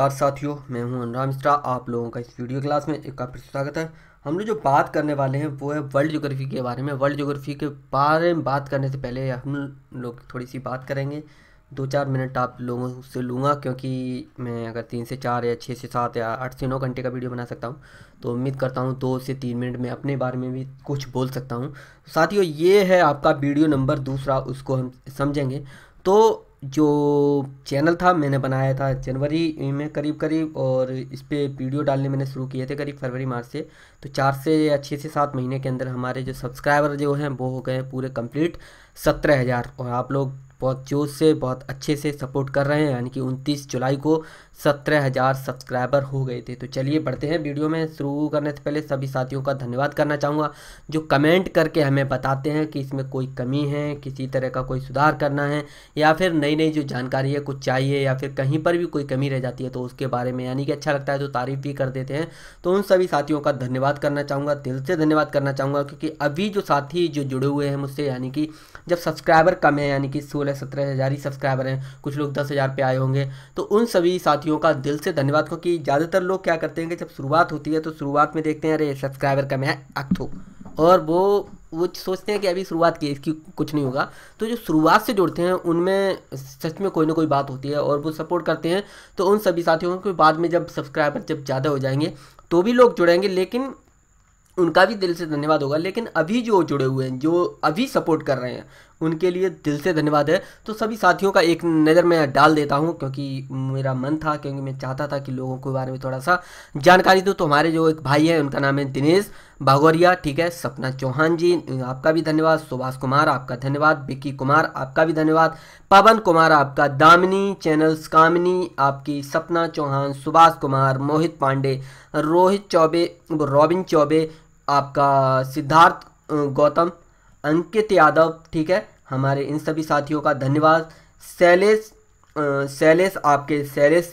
नमस्कार साथियों मैं हूं अनुराम मिश्रा आप लोगों का इस वीडियो क्लास में एक फिर स्वागत है हम लोग जो बात करने वाले हैं वो है वर्ल्ड जोग्राफी के बारे में वर्ल्ड जोग्राफी के बारे में बात करने से पहले हम लोग थोड़ी सी बात करेंगे दो चार मिनट आप लोगों से लूँगा क्योंकि मैं अगर तीन से चार या छः से सात या आठ से नौ घंटे का वीडियो बना सकता हूँ तो उम्मीद करता हूँ दो से तीन मिनट में अपने बारे में भी कुछ बोल सकता हूँ साथियों ये है आपका वीडियो नंबर दूसरा उसको हम समझेंगे तो जो चैनल था मैंने बनाया था जनवरी में करीब करीब और इस पर वीडियो डालने मैंने शुरू किए थे करीब फरवरी मार्च से तो चार से या छः से सात महीने के अंदर हमारे जो सब्सक्राइबर जो हैं वो हो गए पूरे कंप्लीट सत्रह हज़ार और आप लोग बहुत जोश से बहुत अच्छे से सपोर्ट कर रहे हैं यानी कि उनतीस जुलाई को सत्रह हज़ार सब्सक्राइबर हो गए थे तो चलिए बढ़ते हैं वीडियो में शुरू करने से पहले सभी साथियों का धन्यवाद करना चाहूँगा जो कमेंट करके हमें बताते हैं कि इसमें कोई कमी है किसी तरह का कोई सुधार करना है या फिर नई नई जो जानकारी है कुछ चाहिए या फिर कहीं पर भी कोई कमी रह जाती है तो उसके बारे में यानी कि अच्छा लगता है तो तारीफ़ भी कर देते हैं तो उन सभी साथियों का धन्यवाद करना चाहूँगा दिल से धन्यवाद करना चाहूँगा क्योंकि अभी जो साथी जो जुड़े हुए हैं मुझसे यानी कि जब सब्सक्राइबर कम है यानी कि सोलह सत्रह हज़ार ही सब्सक्राइबर हैं कुछ लोग दस हज़ार पे आए होंगे तो उन सभी साथियों साथियों का दिल से धन्यवाद क्योंकि ज़्यादातर लोग क्या करते हैं कि जब शुरुआत होती है तो शुरुआत में देखते हैं अरे सब्सक्राइबर कम है अक्थो और वो वो सोचते हैं कि अभी शुरुआत की इसकी कुछ नहीं होगा तो जो शुरुआत से जुड़ते हैं उनमें सच में कोई ना कोई बात होती है और वो सपोर्ट करते हैं तो उन सभी साथियों को बाद में जब सब्सक्राइबर जब ज़्यादा हो जाएंगे तो भी लोग जुड़ेंगे लेकिन उनका भी दिल से धन्यवाद होगा लेकिन अभी जो जुड़े हुए हैं जो अभी सपोर्ट कर रहे हैं उनके लिए दिल से धन्यवाद है तो सभी साथियों का एक नज़र मैं डाल देता हूँ क्योंकि मेरा मन था क्योंकि मैं चाहता था कि लोगों के बारे में थोड़ा सा जानकारी दूँ तो हमारे जो एक भाई है उनका नाम है दिनेश भागौरिया ठीक है सपना चौहान जी आपका भी धन्यवाद सुभाष कुमार आपका धन्यवाद बिक्की कुमार आपका भी धन्यवाद पवन कुमार आपका दामिनी चैनल्स कामिनी आपकी सपना चौहान सुभाष कुमार मोहित पांडे रोहित चौबे रॉबिन चौबे आपका सिद्धार्थ गौतम अंकित यादव ठीक है हमारे इन सभी साथियों का धन्यवाद शैलेश शैलेश आपके शैलेश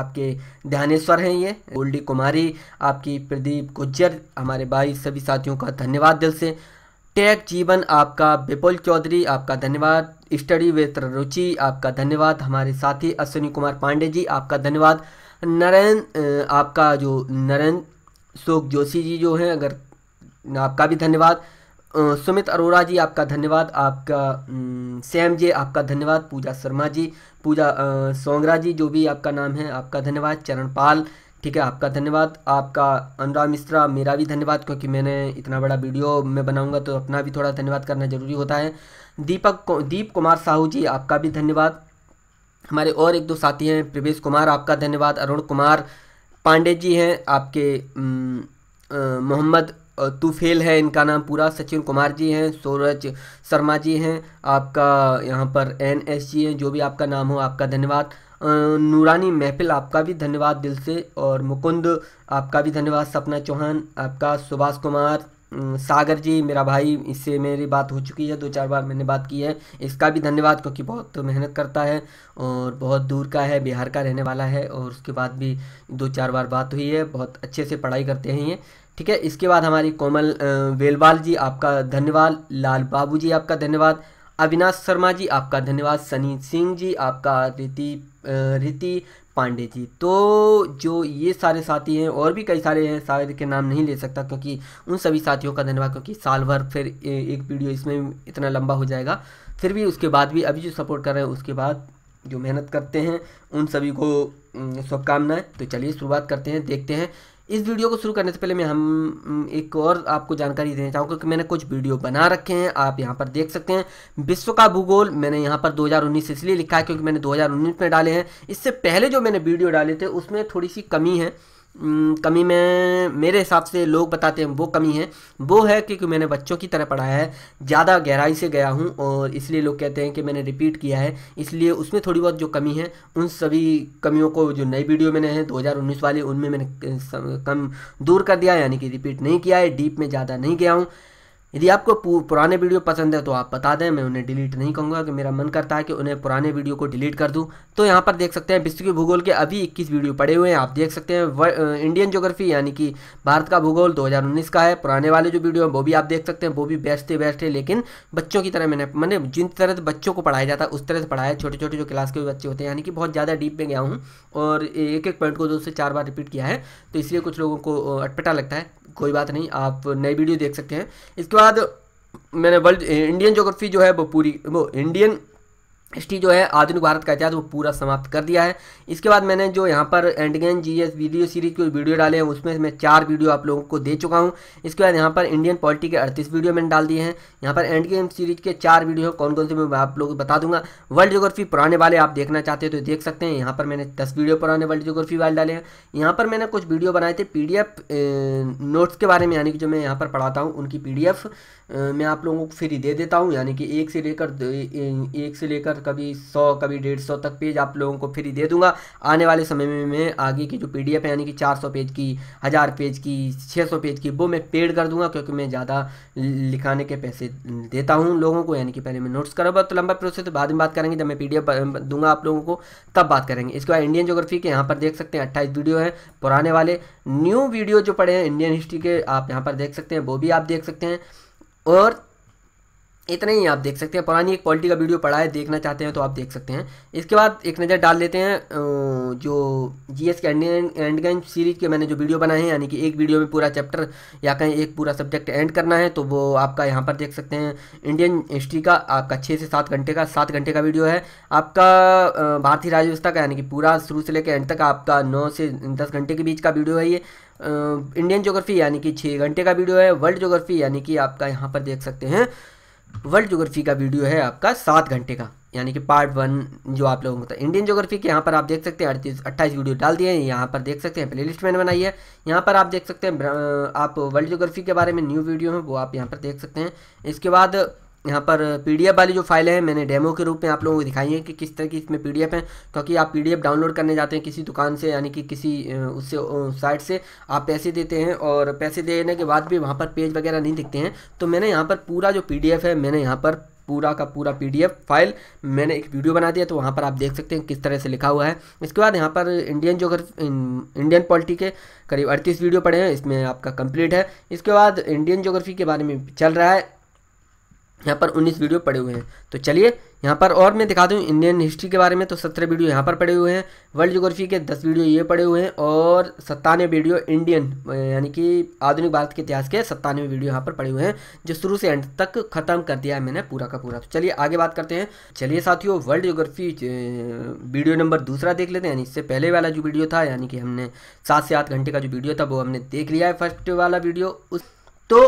आपके ध्यानेश्वर हैं ये गोल्डी कुमारी आपकी प्रदीप गुज्जर हमारे भाई सभी साथियों का धन्यवाद दिल से टैग जीवन आपका विपुल चौधरी आपका धन्यवाद स्टडी विथ रुचि आपका धन्यवाद हमारे साथी अश्विनी कुमार पांडे जी आपका धन्यवाद नरेंद्र आपका जो नरेंद्र शोक जोशी जी जो हैं अगर आपका भी धन्यवाद सुमित अरोरा जी आपका धन्यवाद आपका सैम जी आपका धन्यवाद पूजा शर्मा जी पूजा सोंगरा जी जो भी आपका नाम है आपका धन्यवाद चरण पाल ठीक है आपका धन्यवाद आपका अनुराग मिश्रा मेरा भी धन्यवाद क्योंकि मैंने इतना बड़ा वीडियो मैं बनाऊंगा तो अपना भी थोड़ा धन्यवाद करना जरूरी होता है दीपक दीप कुमार साहू जी आपका भी धन्यवाद हमारे और एक दो साथी हैं प्रवेश कुमार आपका धन्यवाद अरुण कुमार पांडे जी हैं आपके मोहम्मद तू फेल है इनका नाम पूरा सचिन कुमार जी हैं सूरज शर्मा जी हैं आपका यहाँ पर एन एस जी हैं जो भी आपका नाम हो आपका धन्यवाद नूरानी महफिल आपका भी धन्यवाद दिल से और मुकुंद आपका भी धन्यवाद सपना चौहान आपका सुभाष कुमार सागर जी मेरा भाई इससे मेरी बात हो चुकी है दो चार बार मैंने बात की है इसका भी धन्यवाद क्योंकि बहुत मेहनत करता है और बहुत दूर का है बिहार का रहने वाला है और उसके बाद भी दो चार बार बात हुई है बहुत अच्छे से पढ़ाई करते हैं ये ठीक है इसके बाद हमारी कोमल वेलवाल जी आपका धन्यवाद लाल बाबू जी आपका धन्यवाद अविनाश शर्मा जी आपका धन्यवाद सनी सिंह जी आपका रीति रीति पांडे जी तो जो ये सारे साथी हैं और भी कई सारे हैं शायद के नाम नहीं ले सकता क्योंकि उन सभी साथियों का धन्यवाद क्योंकि साल भर फिर एक वीडियो इसमें इतना लंबा हो जाएगा फिर भी उसके बाद भी अभी जो सपोर्ट कर रहे हैं उसके बाद जो मेहनत करते हैं उन सभी को शुभकामनाएँ तो चलिए शुरुआत करते हैं देखते हैं इस वीडियो को शुरू करने से पहले मैं हम एक और आपको जानकारी देना चाहूँगा क्योंकि मैंने कुछ वीडियो बना रखे हैं आप यहाँ पर देख सकते हैं विश्व का भूगोल मैंने यहाँ पर 2019 इसलिए लिखा है क्योंकि मैंने 2019 में डाले हैं इससे पहले जो मैंने वीडियो डाले थे उसमें थोड़ी सी कमी है कमी में मेरे हिसाब से लोग बताते हैं वो कमी है वो है क्योंकि मैंने बच्चों की तरह पढ़ाया है ज़्यादा गहराई से गया हूँ और इसलिए लोग कहते हैं कि मैंने रिपीट किया है इसलिए उसमें थोड़ी बहुत जो कमी है उन सभी कमियों को जो नई वीडियो मैंने है 2019 वाली उनमें मैंने कम दूर कर दिया यानी कि रिपीट नहीं किया है डीप में ज़्यादा नहीं गया हूँ यदि आपको पुराने वीडियो पसंद है तो आप बता दें मैं उन्हें डिलीट नहीं कहूँगा कि मेरा मन करता है कि उन्हें पुराने वीडियो को डिलीट कर दूँ तो यहाँ पर देख सकते हैं विश्व के भूगोल के अभी इक्कीस वीडियो पड़े हुए हैं आप देख सकते हैं इंडियन जोग्राफी यानी कि भारत का भूगोल दो का है पुराने वाले जो वीडियो हैं वो भी आप देख सकते हैं वो भी बेस्ट है बेस्ट है लेकिन बच्चों की तरह मैंने मैंने जिन तरह से बच्चों को पढ़ाया जाता है उस तरह से पढ़ाया छोटे छोटे जो क्लास के बच्चे होते हैं यानी कि बहुत ज़्यादा डीप में गया हूँ और एक एक पॉइंट को दो से चार बार रिपीट किया है तो इसलिए कुछ लोगों को अटपटा लगता है कोई बात नहीं आप नई वीडियो देख सकते हैं इसके बाद बाद मैंने वर्ल्ड इंडियन जोग्राफी जो है वो पूरी वो इंडियन हिस्ट्री जो है आधुनिक भारत का इतिहास वो पूरा समाप्त कर दिया है इसके बाद मैंने जो यहाँ पर एंडगेन जीएस वीडियो सीरीज के वीडियो डाले हैं उसमें मैं चार वीडियो आप लोगों को दे चुका हूँ इसके बाद यहाँ पर इंडियन पॉलिटी के अड़तीस वीडियो मैंने डाल दिए हैं यहाँ पर एंड गेम सीरीज के चार वीडियो कौन कौन से मैं आप लोग बता दूंगा वर्ल्ड जोग्राफी पुराने वाले आप देखना चाहते हो तो देख सकते हैं यहाँ पर मैंने दस वीडियो पुराने वर्ल्ड जोग्राफी वाले डाले हैं यहाँ पर मैंने कुछ वीडियो बनाए थे पी नोट्स के बारे में यानी कि जो मैं यहाँ पर पढ़ाता हूँ उनकी पी मैं आप लोगों को फ्री दे देता हूँ यानी कि एक से लेकर एक से लेकर कभी सौ कभी डेढ़ सौ तक पेज आप लोगों को फ्री दे दूंगा आने वाले समय में मैं आगे की जो पी है यानी कि चार सौ पेज की हज़ार पेज की छः सौ पेज की वो मैं पेड कर दूंगा क्योंकि मैं ज़्यादा लिखाने के पैसे देता हूँ लोगों को यानी कि पहले मैं नोट्स करा बहुत तो लंबा प्रोसेस तो बाद में बात करेंगे जब मैं पी दूंगा आप लोगों को तब बात करेंगे इसके बाद इंडियन जोग्राफी के यहाँ पर देख सकते हैं अट्ठाईस वीडियो हैं पुराने वाले न्यू वीडियो जो पड़े हैं इंडियन हिस्ट्री के आप यहाँ पर देख सकते हैं वो भी आप देख सकते हैं Earth इतना ही आप देख सकते हैं पुरानी एक पॉलिटी का वीडियो पढ़ा है देखना चाहते हैं तो आप देख सकते हैं इसके बाद एक नज़र डाल लेते हैं जो जी एस के एंड गेम सीरीज के मैंने जो वीडियो बनाए हैं यानी कि एक वीडियो में पूरा चैप्टर या कहीं एक पूरा सब्जेक्ट एंड करना है तो वो आपका यहाँ पर देख सकते हैं इंडियन हिस्ट्री का आपका छः से सात घंटे का सात घंटे का वीडियो है आपका भारतीय राजव्यवस्था का यानी कि पूरा शुरू से लेकर एंड तक आपका नौ से दस घंटे के बीच का वीडियो है ये इंडियन जोग्राफी यानी कि छः घंटे का वीडियो है वर्ल्ड जोग्राफी यानी कि आपका यहाँ पर देख सकते हैं वर्ल्ड जोग्राफी का वीडियो है आपका सात घंटे का यानी कि पार्ट वन जो आप लोगों को था इंडियन ज्योग्राफी के यहाँ पर आप देख सकते हैं अड़तीस अट्ठाईस वीडियो डाल दिए हैं यहाँ पर देख सकते हैं प्ले लिस्ट मैंने बनाई है यहाँ पर आप देख सकते हैं आप वर्ल्ड जोग्राफी के बारे में न्यू वीडियो हैं वो आप यहाँ पर देख सकते हैं इसके बाद यहाँ पर पी वाली जो फाइलें हैं मैंने डेमो के रूप में आप लोगों को दिखाई है कि किस तरह की इसमें पी हैं क्योंकि आप पी डाउनलोड करने जाते हैं किसी दुकान से यानी कि किसी उससे साइट से आप पैसे देते हैं और पैसे देने के बाद भी वहाँ पर पेज वगैरह नहीं दिखते हैं तो मैंने यहाँ पर पूरा जो पी है मैंने यहाँ पर पूरा का पूरा पी फाइल मैंने एक वीडियो बना दिया तो वहाँ पर आप देख सकते हैं किस तरह से लिखा हुआ है इसके बाद यहाँ पर इंडियन जो इंडियन पॉलिटी के करीब अड़तीस वीडियो पड़े हैं इसमें आपका कंप्लीट है इसके बाद इंडियन जोग्राफी के बारे में चल रहा है यहाँ पर 19 वीडियो पड़े हुए हैं तो चलिए यहाँ पर और मैं दिखा दूँ इंडियन हिस्ट्री के बारे में तो सत्रह वीडियो यहाँ पर पड़े हुए हैं वर्ल्ड जोग्राफी के दस वीडियो ये पड़े हुए हैं और सत्तानवे वीडियो इंडियन यानी कि आधुनिक भारत के इतिहास के सत्तानवे वीडियो यहाँ पर पड़े हुए हैं जो शुरू से एंड तक खत्म कर दिया है मैंने पूरा का पूरा तो चलिए आगे बात करते हैं चलिए साथियों वर्ल्ड जोग्राफी वीडियो नंबर दूसरा देख लेते हैं यानी इससे पहले वाला जो वीडियो था यानी कि हमने सात से आठ घंटे का जो वीडियो था वो हमने देख लिया है फर्स्ट वाला वीडियो उस तो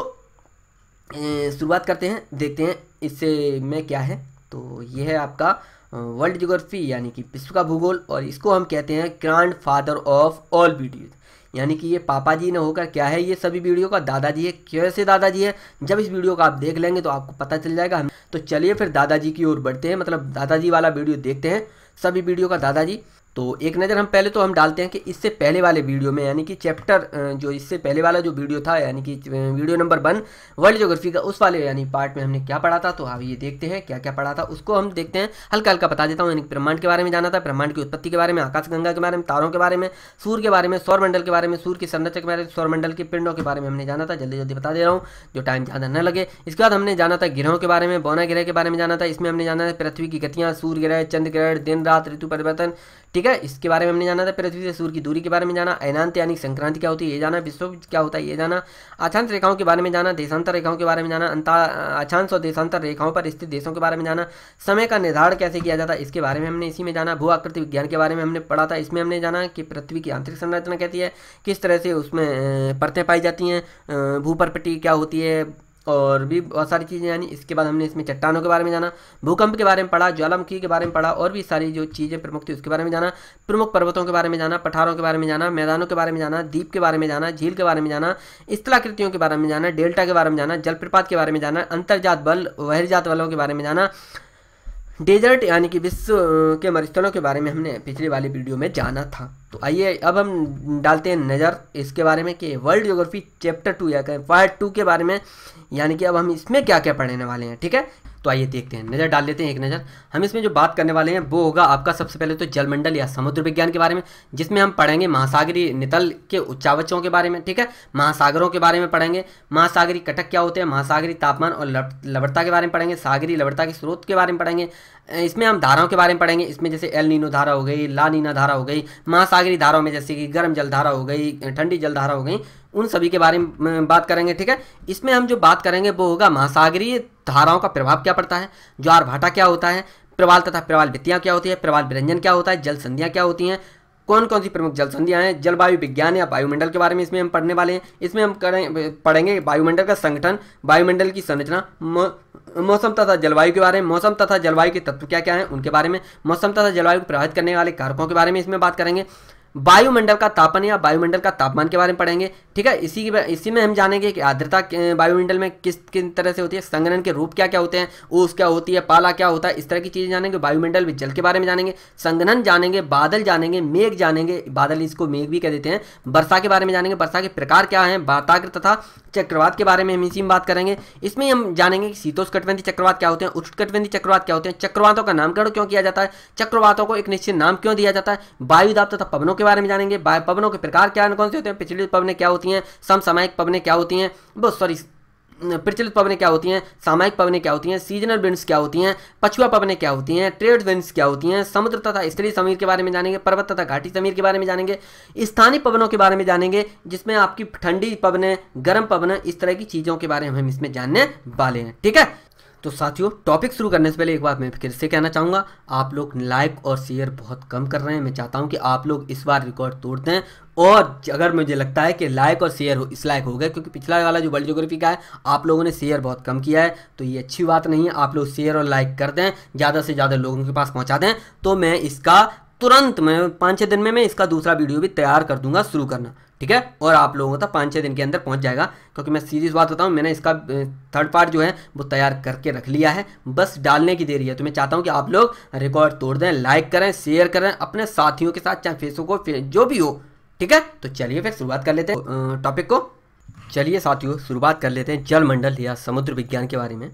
शुरुआत करते हैं देखते हैं इससे में क्या है तो ये है आपका वर्ल्ड जोग्राफी यानी कि विश्व का भूगोल और इसको हम कहते हैं grandfather of all videos यानी कि ये पापा जी ने होकर क्या है ये सभी वीडियो का दादाजी है कैसे दादाजी है जब इस वीडियो का आप देख लेंगे तो आपको पता चल जाएगा हम तो चलिए फिर दादाजी की ओर बढ़ते हैं मतलब दादाजी वाला वीडियो देखते हैं सभी वीडियो का दादाजी तो एक नज़र हम पहले तो हम डालते हैं कि इससे पहले वाले वीडियो में यानी कि चैप्टर जो इससे पहले वाला जो वीडियो था यानी कि video number one world geography का उस वाले यानी पार्ट में हमने क्या पढ़ा था तो आप ये देखते हैं क्या क्या पढ़ा था उसको हम देखते हैं हल्का हल्का बता देता हूँ यानी ब्रह्मांड के बारे में जाना था ब्रह्मांड की उत्पत्ति के बारे में गंगा के बारे में तारों के बारे में सूर्य के बारे में सौरमंडल के बारे में सूर्य की संरचना के बारे में सौरमंडल के पिंडों के बारे में हमने जाना था जल्दी जल्दी बता दे रहा हूँ जो टाइम ज़्यादा न लगे इसके बाद हमने जाना था ग्रहों के बारे में बौना ग्रह के बारे में जाना था इसमें हमने जाना था पृथ्वी की गतियाँ सूर्य ग्रह चंद्र ग्रह दिन रात ऋतु परिवर्तन ठीक है इसके बारे में हमने जाना था पृथ्वी से सूर्य की दूरी के बारे में जाना एनांत यानी संक्रांति क्या होती है ये जाना विश्व क्या होता है ये जाना अछांत रेखाओं के बारे में जाना देशांतर रेखाओं के बारे में जाना अंता अक्षांश और देशांतर रेखाओं पर स्थित देशों के बारे में जाना समय का निर्धारण कैसे किया जाता है इसके बारे में हमने इसी में जाना भू आकृति विज्ञान के बारे में हमने पढ़ा था इसमें हमने जाना कि पृथ्वी की आंतरिक संरचना कहती है किस तरह से उसमें परतें पाई जाती हैं भूपरपट्टी क्या होती है और भी बहुत सारी चीज़ें यानी इसके बाद हमने इसमें चट्टानों के बारे में जाना भूकंप के बारे में पढ़ा ज्वालामुखी के बारे में पढ़ा और भी सारी जो चीज़ें प्रमुख थी उसके बारे में जाना प्रमुख पर्वतों के बारे में जाना पठारों के बारे में जाना मैदानों के बारे में जाना द्वीप के बारे में जाना झील के बारे में जाना स्थलाकृतियों के बारे में जाना डेल्टा के बारे में जाना जलप्रपात के बारे में जाना अंतर्जात बल वहरजात बलों के बारे में जाना डेजर्ट यानी कि विश्व के मरुस्थलों के बारे में हमने पिछली वाली वीडियो में जाना था तो आइए अब हम डालते हैं नज़र इसके बारे में कि वर्ल्ड ज्योग्राफी चैप्टर टू या कहें पार्ट टू के बारे में यानी कि अब हम इसमें क्या क्या पढ़ने वाले हैं ठीक है तो आइए देखते हैं नज़र डाल लेते हैं एक नज़र हम इसमें जो बात करने वाले हैं वो होगा आपका सबसे पहले तो जलमंडल या समुद्र विज्ञान के बारे में जिसमें हम पढ़ेंगे महासागरी नितल के उच्चावचों के बारे में ठीक है महासागरों के बारे में पढ़ेंगे महासागरी कटक क्या होते हैं महासागरी तापमान और लवड़ता के बारे में पढ़ेंगे सागरी लवड़ता के स्रोत के बारे में पढ़ेंगे इसमें हम धाराओं के बारे में पढ़ेंगे इसमें जैसे एल नीनो धारा हो गई ला नीना धारा हो गई महासागरी धाराओं में जैसे कि गर्म जल धारा हो गई ठंडी जल धारा हो गई उन सभी के बारे में बात करेंगे ठीक है इसमें हम जो बात करेंगे वो होगा महासागरीय धाराओं का प्रभाव क्या पड़ता है ज्वार भाटा क्या होता है प्रवाल तथा प्रवाल भित्तियाँ क्या होती है प्रवाल व्यंजन क्या होता है जल संधियाँ क्या होती हैं कौन कौन सी प्रमुख जल संधियाँ हैं जलवायु विज्ञान या वायुमंडल के बारे में इसमें हम पढ़ने वाले हैं इसमें हम करें पढ़ेंगे वायुमंडल का संगठन वायुमंडल की संरचना मौसम तथा जलवायु के बारे में मौसम तथा जलवायु के तत्व क्या क्या हैं उनके बारे में मौसम तथा जलवायु को प्रभावित करने वाले कारकों के बारे में इसमें बात करेंगे वायुमंडल का तापन या वायुमंडल का तापमान के बारे में पढ़ेंगे ठीक है इसी इसी में हम जानेंगे कि आर्द्रता वायुमंडल में किस किन तरह से होती है संग्रहण के रूप क्या क्या होते हैं ऊस क्या होती है पाला क्या होता है इस तरह की चीज़ें जानेंगे वायुमंडल में जल के बारे में जानेंगे संग्रहण जानेंगे बादल जानेंगे मेघ जानेंगे बादल इसको मेघ भी कह देते हैं वर्षा के बारे में जानेंगे वर्षा के प्रकार क्या है वाताग्र तथा चक्रवात के बारे में हम इसी में बात करेंगे इसमें हम जानेंगे कि कटबंधी चक्रवात क्या होते हैं कटबंधी चक्रवात क्या होते हैं चक्रवातों का नामकरण क्यों किया जाता है चक्रवातों को एक निश्चित नाम क्यों दिया जाता है वायुदाब तथा पवनों के बारे में जानेंगे बाय पवनों के प्रकार क्या कौन से होते हैं पिछली पवने क्या होती हैं समसामयिक पवने क्या होती हैं बहुत सॉरी प्रचलित पवने क्या होती हैं सामायिक पवने क्या होती हैं सीजनल विंड्स क्या होती हैं पछुआ पवने क्या होती हैं ट्रेड विंड्स क्या होती हैं समुद्र तथा स्थलीय समीर के बारे में जानेंगे पर्वत तथा घाटी समीर के बारे में जानेंगे स्थानीय पवनों के बारे में जानेंगे जिसमें आपकी ठंडी पवने गर्म पवन इस तरह की चीज़ों के बारे में हम इसमें जानने वाले हैं ठीक है तो साथियों टॉपिक शुरू करने से पहले एक बार मैं फिर से कहना चाहूँगा आप लोग लाइक और शेयर बहुत कम कर रहे हैं मैं चाहता हूँ कि आप लोग इस बार रिकॉर्ड तोड़ दें और अगर मुझे लगता है कि लाइक और शेयर हो इस लाइक हो गए क्योंकि पिछला वाला जो वर्ल्ड जोग्राफी का है आप लोगों ने शेयर बहुत कम किया है तो ये अच्छी बात नहीं है आप लोग शेयर और लाइक कर दें ज़्यादा से ज़्यादा लोगों के पास पहुँचा दें तो मैं इसका तुरंत मैं पाँच छः दिन में मैं इसका दूसरा वीडियो भी तैयार कर दूंगा शुरू करना ठीक है और आप लोगों तक तो पाँच छः दिन के अंदर पहुंच जाएगा क्योंकि मैं सीरीज बात बताऊँ मैंने इसका थर्ड पार्ट जो है वो तैयार करके रख लिया है बस डालने की देरी है तो मैं चाहता हूँ कि आप लोग रिकॉर्ड तोड़ दें लाइक करें शेयर करें अपने साथियों के साथ चाहे फेसबुक हो जो भी हो ठीक है तो चलिए फिर शुरुआत कर लेते हैं टॉपिक को चलिए साथियों शुरुआत कर लेते हैं जल मंडल या समुद्र विज्ञान के बारे में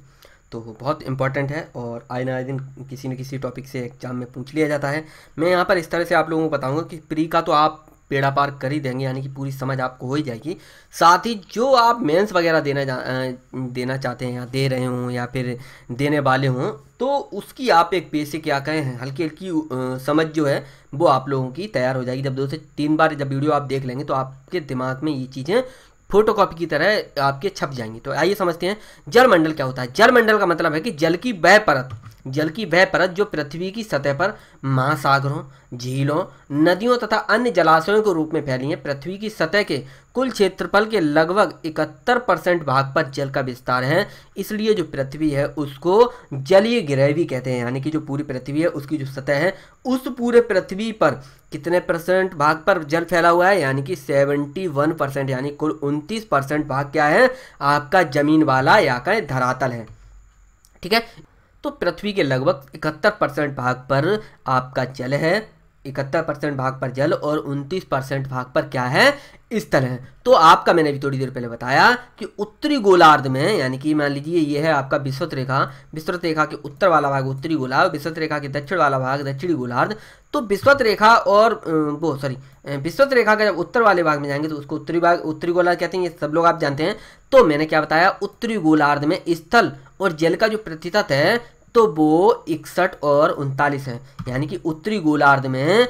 तो बहुत इंपॉर्टेंट है और आए ना आए दिन किसी न किसी टॉपिक से एग्जाम में पूछ लिया जाता है मैं यहाँ पर इस तरह से आप लोगों को बताऊँगा कि प्री का तो आप पेड़ा पार कर ही देंगे यानी कि पूरी समझ आपको हो ही जाएगी साथ ही जो आप मेंस वगैरह देना देना चाहते हैं या दे रहे हों या फिर देने वाले हों तो उसकी आप एक बेसिक या कहें हल्की हल्की समझ जो है वो आप लोगों की तैयार हो जाएगी जब दो से तीन बार जब वीडियो आप देख लेंगे तो आपके दिमाग में ये चीज़ें फोटोकॉपी की तरह आपके छप जाएंगी तो आइए समझते हैं जल मंडल क्या होता है जल मंडल का मतलब है कि जल की वह परत जल की वह परत जो पृथ्वी की सतह पर महासागरों झीलों नदियों तथा अन्य जलाशयों के रूप में फैली है पृथ्वी की सतह के कुल क्षेत्रफल के लगभग इकहत्तर परसेंट भाग पर जल का विस्तार है इसलिए जो पृथ्वी है उसको जलीय ग्रह भी कहते हैं यानी कि जो पूरी पृथ्वी है उसकी जो सतह है उस पूरे पृथ्वी पर कितने परसेंट भाग पर जल फैला हुआ है यानी कि 71 परसेंट यानी कुल 29 परसेंट भाग क्या है आपका जमीन वाला या का धरातल है ठीक है तो पृथ्वी के लगभग इकहत्तर परसेंट भाग पर आपका जल है इकहत्तर परसेंट भाग पर जल और उनतीस परसेंट भाग पर क्या है इस तरह तो आपका मैंने भी थोड़ी देर पहले बताया कि उत्तरी गोलार्ध में यानी कि मान लीजिए यह है आपका विस्तृत रेखा विस्तृत रेखा के उत्तर वाला भाग उत्तरी गोलार्ध विस्तृत रेखा के दक्षिण वाला भाग दक्षिणी गोलार्ध तो विस्तृत रेखा और वो सॉरी विस्तृत रेखा का जब उत्तर वाले भाग में जाएंगे तो उसको उत्तरी भाग उत्तरी गोलार्ध कहते हैं ये सब लोग आप जानते हैं तो मैंने क्या बताया उत्तरी गोलार्ध में स्थल और जल का जो प्रतिशत है तो वो इकसठ और उनतालीस है यानी कि उत्तरी गोलार्ध में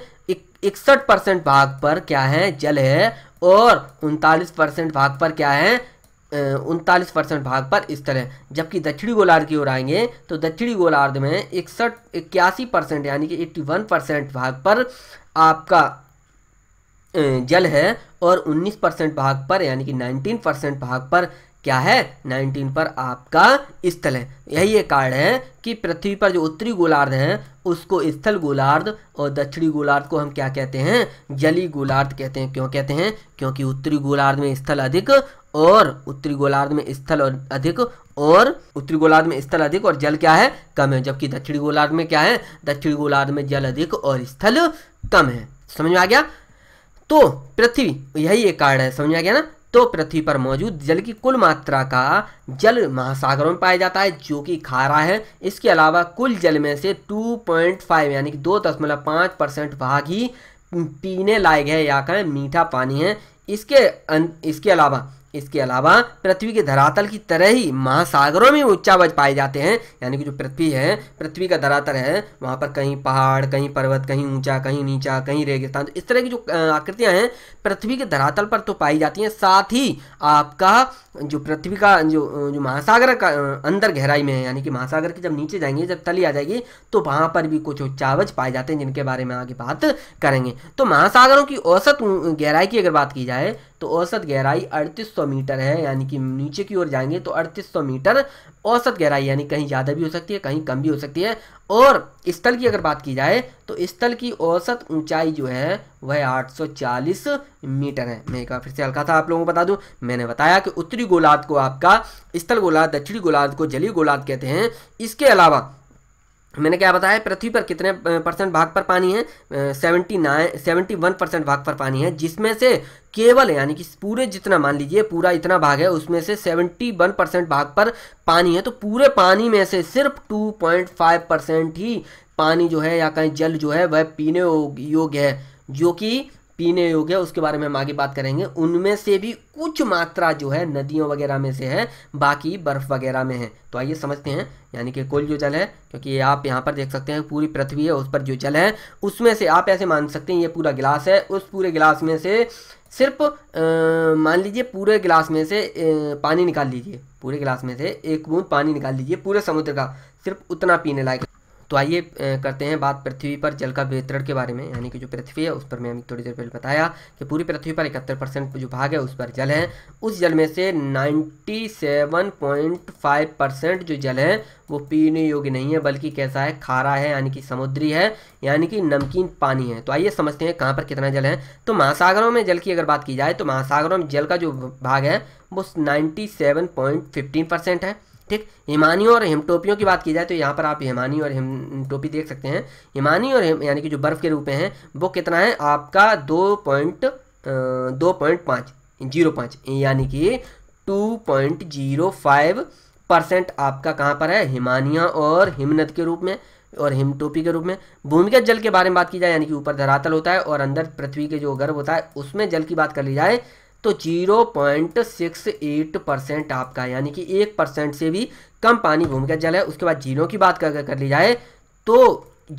इकसठ परसेंट भाग पर क्या है जल है और उनतालीस परसेंट भाग पर क्या है उनतालीस परसेंट भाग पर स्थिर है जबकि दक्षिणी गोलार्ध की ओर आएंगे तो दक्षिणी गोलार्ध में इकसठ इक्यासी परसेंट यानी कि एट्टी वन परसेंट भाग पर आपका जल है और 19 परसेंट भाग पर यानी कि 19 परसेंट भाग पर क्या है 19 पर आपका स्थल है यही एक कारण है कि पृथ्वी पर जो उत्तरी गोलार्ध है उसको स्थल गोलार्ध और दक्षिणी गोलार्ध को हम क्या कहते हैं जली गोलार्ध कहते हैं क्यों कहते हैं क्योंकि उत्तरी गोलार्ध में स्थल अधिक और उत्तरी गोलार्ध में स्थल और अधिक और उत्तरी गोलार्ध में स्थल अधिक और जल क्या है कम है जबकि दक्षिणी गोलार्ध में क्या है दक्षिणी गोलार्ध में जल अधिक और स्थल कम है समझ में आ गया तो पृथ्वी यही एक कारण है समझ में आ गया ना तो पृथ्वी पर मौजूद जल की कुल मात्रा का जल महासागरों में पाया जाता है जो कि खारा है इसके अलावा कुल जल में से 2.5 यानी कि दो दशमलव पाँच परसेंट भाग ही पीने लायक है या कहें मीठा पानी है इसके अन, इसके अलावा इसके अलावा पृथ्वी के धरातल की तरह ही महासागरों में उच्चावज पाए जाते हैं यानी कि जो पृथ्वी है पृथ्वी का धरातल है वहाँ पर कहीं पहाड़ कहीं पर्वत कहीं ऊंचा कहीं नीचा कहीं रेगिस्तान इस तरह की जो आकृतियाँ हैं पृथ्वी के धरातल पर तो पाई जाती हैं साथ ही आपका जो पृथ्वी का जो जो महासागर का अंदर गहराई में है यानी कि महासागर के जब नीचे जाएंगे जब तली आ जाएगी तो वहाँ पर भी कुछ उच्चावज पाए जाते हैं जिनके बारे में आगे बात करेंगे तो महासागरों की औसत गहराई की अगर बात की जाए तो औसत गहराई 3800 मीटर है यानी कि नीचे की ओर जाएंगे तो 3800 मीटर औसत गहराई यानी कहीं ज़्यादा भी हो सकती है कहीं कम भी हो सकती है और स्थल की अगर बात की जाए तो स्थल की औसत ऊंचाई जो है वह 840 मीटर है मैं कहा फिर से हल्का था आप लोगों को बता दूं मैंने बताया कि उत्तरी गोलार्ध को आपका स्थल गोलार्ध दक्षिणी गोलार्ध को जलीय गोलार्ध कहते हैं इसके अलावा मैंने क्या बताया पृथ्वी पर कितने परसेंट भाग पर पानी है seventy nine seventy one percent भाग पर पानी है जिसमें से केवल यानी कि पूरे जितना मान लीजिए पूरा इतना भाग है उसमें से सेवेंटी वन परसेंट भाग पर पानी है तो पूरे पानी में से सिर्फ टू पॉइंट फाइव परसेंट ही पानी जो है या कहीं जल जो है वह पीने योग्य है जो कि पीने योग्य उसके बारे में हम आगे बात करेंगे उनमें से भी कुछ मात्रा जो है नदियों वगैरह में से है बाकी बर्फ़ वगैरह में है तो आइए समझते हैं यानी कि कुल जो जल है क्योंकि आप यहाँ पर देख सकते हैं पूरी पृथ्वी है उस पर जो जल है उसमें से आप ऐसे मान सकते हैं ये पूरा गिलास है उस पूरे गिलास में से सिर्फ मान लीजिए पूरे गिलास में से आ, पानी निकाल लीजिए पूरे गिलास में से एक बूंद पानी निकाल लीजिए पूरे समुद्र का सिर्फ उतना पीने लायक तो आइए करते हैं बात पृथ्वी पर जल का वितरण के बारे में यानी कि जो पृथ्वी है उस पर मैंने थोड़ी देर पहले बताया कि पूरी पृथ्वी पर इकहत्तर परसेंट जो भाग है उस पर जल है उस जल में से 97.5 परसेंट जो जल है वो पीने योग्य नहीं है बल्कि कैसा है खारा है यानी कि समुद्री है यानी कि नमकीन पानी है तो आइए समझते हैं कहाँ पर कितना जल है तो महासागरों में जल की अगर बात की जाए तो महासागरों में जल का जो भाग है वो नाइन्टी परसेंट है ठीक हिमानी और हिमटोपियों की बात की जाए तो यहाँ पर आप हिमानी और हिमटोपी देख सकते हैं हिमानी और हिम यानी कि जो बर्फ़ के रूप में हैं वो कितना है आपका दो पॉइंट दो पॉइंट पाँच जीरो पाँच यानी कि two point zero five percent आपका कहाँ पर है हिमानिया और हिमनद के रूप में और हिम टोपी के रूप में भूमिगत जल के बारे में बात की जाए यानी कि ऊपर धरातल होता है और अंदर पृथ्वी के जो गर्भ होता है उसमें जल की बात कर ली जाए तो 0.68 परसेंट आपका यानी कि एक परसेंट से भी कम पानी भूमिगत जल है उसके बाद जीरो की बात कर कर ली जाए तो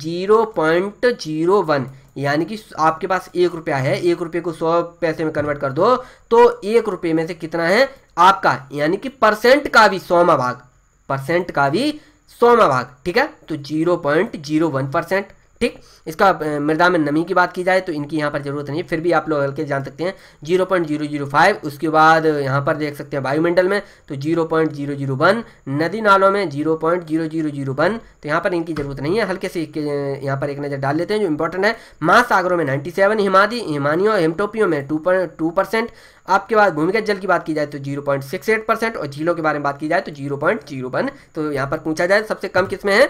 0.01 यानी कि आपके पास एक रुपया है एक रुपये को सौ पैसे में कन्वर्ट कर दो तो एक रुपये में से कितना है आपका यानी कि परसेंट का भी सौमा भाग परसेंट का भी सौमा भाग ठीक है तो जीरो परसेंट ठीक इसका मृदा में नमी की बात की जाए तो इनकी यहाँ पर जरूरत नहीं है फिर भी आप लोग हल्के जान सकते हैं zero point zero zero five उसके बाद यहाँ पर देख सकते हैं वायुमंडल में तो zero point zero zero one नदी नालों में zero point zero zero zero one तो यहाँ पर इनकी जरूरत नहीं है हल्के से यहाँ पर एक नज़र डाल लेते हैं जो इंपॉर्टेंट है महासागरों में नाइन्टी सेवन हिमादी हिमानियों हिमटोपियों में टू टू परसेंट आपके बाद भूमिगत जल की बात की जाए तो zero point six eight percent और झीलों के बारे में बात की जाए तो जीरो पॉइंट जीरो वन तो यहाँ पर पूछा जाए तो सबसे कम किस में है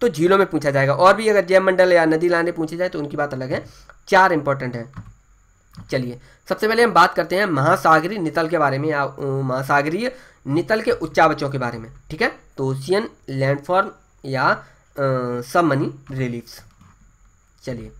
तो झीलों में पूछा जाएगा और भी अगर जयमंडल या नदी लाने पूछे जाए तो उनकी बात अलग है चार इंपॉर्टेंट है चलिए सबसे पहले हम बात करते हैं महासागरीय नितल के बारे में या महासागरीय नितल के उच्चावचों के बारे में ठीक है तो ओशियन लैंडफॉर्म या सब मनी रिलीफ्स चलिए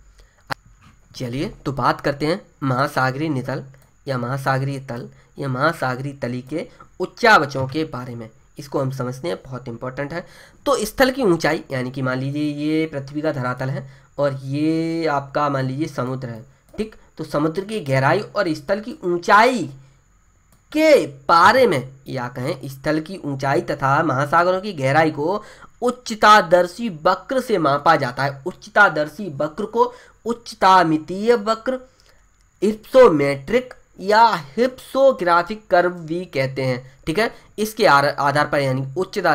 चलिए तो बात करते हैं महासागरीय नितल या महासागरीय तल या महासागरीय तली के उच्चावचों के बारे में इसको हम समझते हैं बहुत इंपॉर्टेंट है तो स्थल की ऊंचाई यानी कि मान लीजिए ये पृथ्वी का धरातल है और ये आपका मान लीजिए समुद्र है ठीक तो समुद्र की गहराई और स्थल की ऊंचाई के बारे में या कहें स्थल की ऊंचाई तथा महासागरों की गहराई को उच्चतादर्शी वक्र से मापा जाता है उच्चतादर्शी वक्र को उच्चतामितीय वक्र इप्सोमेट्रिक या हिप्सोग्राफिक कर्व भी कहते हैं ठीक है इसके आधार पर यानी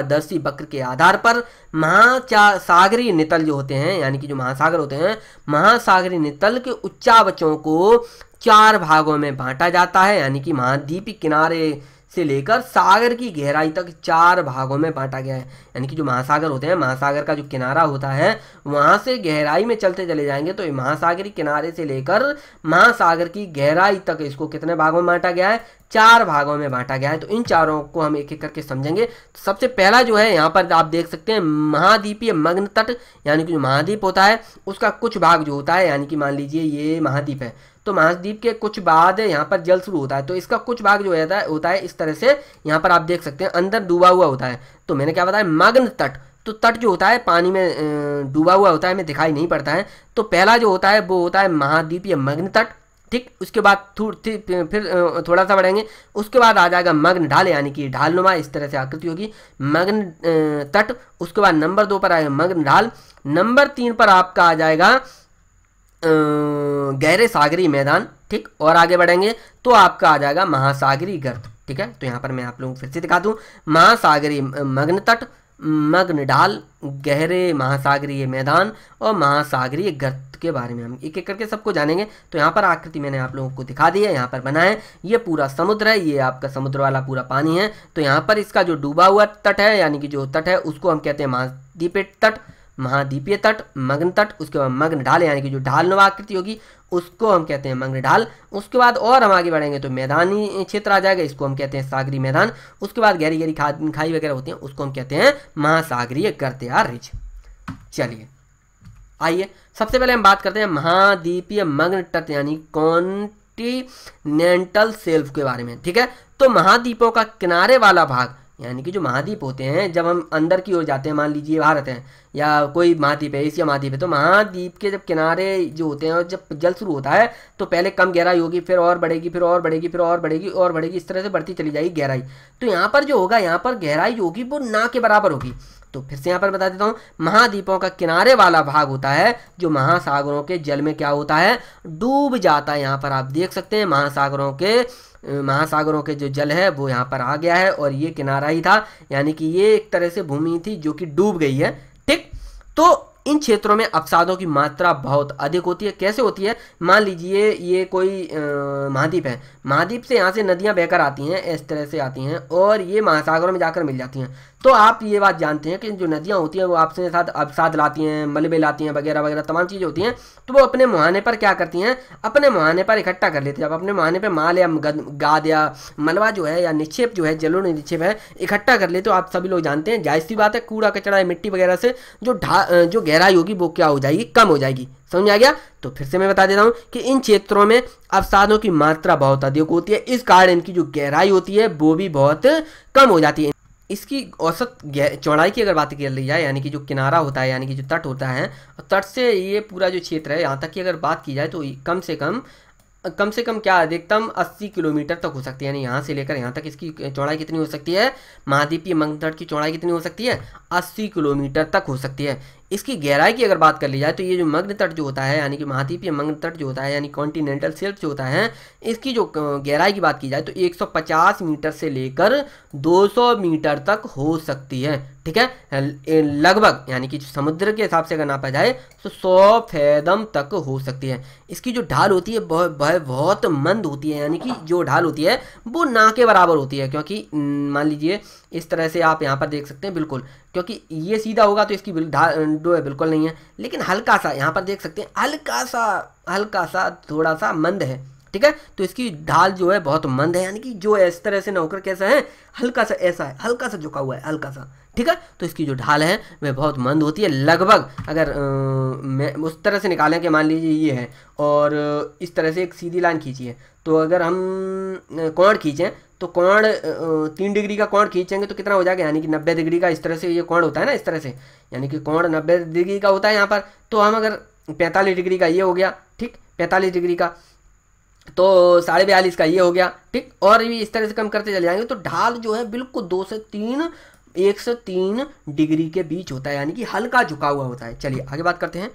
दर्शी वक्र के आधार पर महाचा नितल जो होते हैं यानी कि जो महासागर होते हैं महासागरीय नितल के उच्चावचों को चार भागों में बांटा जाता है यानी कि महाद्वीपी किनारे से लेकर सागर की गहराई तक चार भागों में बांटा गया है यानी कि जो महासागर होते हैं महासागर का जो किनारा होता है वहां से गहराई में चलते चले जाएंगे तो महासागरी किनारे से लेकर महासागर की गहराई तक इसको कितने भागों में बांटा गया है चार भागों में बांटा गया है तो इन चारों को हम एक एक करके समझेंगे तो सबसे पहला जो है यहाँ पर आप देख सकते हैं महाद्वीपीय मग्न तट यानी कि जो महाद्वीप होता है उसका कुछ भाग जो होता है यानी कि मान लीजिए ये महाद्वीप है तो महाद्वीप के कुछ बाद यहाँ पर जल शुरू होता है तो इसका कुछ भाग जो होता है होता है इस तरह से यहाँ पर आप देख सकते हैं अंदर डूबा हुआ होता है तो मैंने क्या बताया मग्न तट तो तट जो होता है पानी में डूबा हुआ होता है हमें दिखाई नहीं पड़ता है तो पहला जो होता है वो होता है महाद्वीप या मग्न तट ठीक उसके बाद फिर थोड़ा सा बढ़ेंगे उसके बाद आ जाएगा मग्न ढाल यानी कि ढालनुमा इस तरह से आकृति होगी मग्न तट उसके बाद नंबर दो पर आएगा मग्न ढाल नंबर तीन पर आपका आ जाएगा गहरे सागरी मैदान ठीक और आगे बढ़ेंगे तो आपका आ जाएगा महासागरी गर्त ठीक है तो यहाँ पर मैं आप लोगों को फिर से दिखा दूँ महासागरी मग्न तट मग्न डाल गहरे महासागरीय मैदान और महासागरीय गर्त के बारे में हम एक एक करके सबको जानेंगे तो यहाँ पर आकृति मैंने आप लोगों को दिखा दी है यहाँ पर बना है ये पूरा समुद्र है ये आपका समुद्र वाला पूरा पानी है तो यहाँ पर इसका जो डूबा हुआ तट है यानी कि जो तट है उसको हम कहते हैं महादीपेट तट महाद्वीपीय तट मग्न तट उसके बाद मग्न ढाल यानी कि जो ढाल नुमा आकृति होगी उसको हम कहते हैं मग्न ढाल उसके बाद और हम आगे बढ़ेंगे तो मैदानी क्षेत्र आ जाएगा इसको हम कहते हैं सागरी मैदान उसके बाद गहरी गहरी खा खाई वगैरह होती हैं उसको हम कहते हैं महासागरीय गर्त्यार रिज चलिए आइए सबसे पहले हम बात करते हैं महाद्वीपीय मग्न तट यानी कॉन्टिनेंटल सेल्फ के बारे में ठीक है तो महाद्वीपों का किनारे वाला भाग यानी कि जो महाद्वीप होते हैं जब हम अंदर की ओर जाते हैं मान लीजिए भारत है या कोई महाद्वीप है एशिया महाद्वीप है तो महाद्वीप के जब किनारे जो होते हैं और जब जल शुरू होता है तो पहले कम गहराई होगी फिर और बढ़ेगी फिर और बढ़ेगी फिर और बढ़ेगी और बढ़ेगी इस तरह से बढ़ती चली जाएगी गहराई तो यहाँ पर जो होगा यहाँ पर गहराई जो होगी वो ना के बराबर होगी तो फिर से यहां पर बता देता हूं महाद्वीपों का किनारे वाला भाग होता है जो महासागरों के जल में क्या होता है डूब जाता है यहां पर आप देख सकते हैं महासागरों के महासागरों के जो जल है वो यहां पर आ गया है और ये किनारा ही था यानी कि ये एक तरह से भूमि थी जो कि डूब गई है ठीक तो इन क्षेत्रों में अपसादों की मात्रा बहुत अधिक होती है कैसे होती है मान लीजिए ये कोई महाद्वीप है महाद्वीप से यहाँ से नदियाँ बहकर आती हैं इस तरह से आती हैं और ये महासागरों में जाकर मिल जाती हैं तो आप ये बात जानते हैं कि जो नदियाँ होती हैं वो आपसे साथ अवसाद लाती हैं मलबे लाती हैं वगैरह वगैरह तमाम चीज़ें होती हैं तो वो अपने मुहाने पर क्या करती हैं अपने मुहाने पर इकट्ठा कर लेती हैं आप अपने मुहाने पर माल या गाद या मलबा जो है या निक्षेप जो है जलोड़ निक्षेप है इकट्ठा कर लेते हो आप सभी लोग जानते हैं जाहिर सी बात है कूड़ा कचरा या मिट्टी वगैरह से जो ढा जो गहराई होगी वो क्या हो जाएगी कम हो जाएगी समझ आ गया तो फिर से मैं बता देता हूँ कि इन क्षेत्रों में अवसादों की मात्रा बहुत अधिक होती है इस कारण इनकी जो गहराई होती है वो भी बहुत कम हो जाती है इसकी औसत चौड़ाई की अगर बात कर ली जाए यानी कि जो किनारा होता है यानी कि जो तट होता है तट से ये पूरा जो क्षेत्र है यहाँ तक की अगर बात की जाए तो कम से कम कम से कम क्या अधिकतम 80 किलोमीटर तक हो सकती है यानी यहाँ से लेकर यहाँ तक इसकी चौड़ाई कितनी हो सकती है महाद्वीपीय तट की चौड़ाई कितनी हो सकती है 80 किलोमीटर तक हो सकती है इसकी गहराई की अगर बात कर ली जाए तो ये जो मग्न तट जो होता है यानी कि महाद्वीपीय मग्न तट जो होता है यानी कॉन्टिनेंटल सेल्फ जो होता है इसकी जो गहराई की बात की जाए तो 150 मीटर से लेकर 200 मीटर तक हो सकती है ठीक है लगभग यानी कि समुद्र के हिसाब से अगर नापा जाए तो सौ फैदम तक हो सकती है इसकी जो ढाल होती है बहुत बहुत मंद होती है यानी कि जो ढाल होती है वो ना के बराबर होती है क्योंकि मान लीजिए इस तरह से आप यहाँ पर देख सकते हैं बिल्कुल क्योंकि ये सीधा होगा तो इसकी डो है बिल्कुल नहीं है लेकिन हल्का सा यहाँ पर देख सकते हैं हल्का सा हल्का सा थोड़ा सा मंद है ठीक है तो इसकी ढाल जो है बहुत मंद है यानी कि जो इस तरह से नौकर कैसा है हल्का सा ऐसा है हल्का सा झुका हुआ है हल्का सा ठीक है तो इसकी जो ढाल है वह बहुत मंद होती है लगभग अगर आ, मैं उस तरह से निकालें कि मान लीजिए ये है और इस तरह से एक सीधी लाइन खींची है तो अगर हम कोण खींचें तो कोण तीन डिग्री का कोण खींचेंगे तो कितना हो जाएगा यानी कि नब्बे डिग्री का इस तरह से ये कोण होता है ना इस तरह से यानी कि कोण नब्बे डिग्री का होता है यहाँ पर तो हम अगर पैंतालीस डिग्री का ये हो गया ठीक पैंतालीस डिग्री का तो साढ़े बयालीस का ये हो गया ठीक और भी इस तरह से कम करते चले जाएंगे तो ढाल जो है बिल्कुल दो से तीन एक से तीन डिग्री के बीच होता है यानी कि हल्का झुका हुआ होता है चलिए आगे बात करते हैं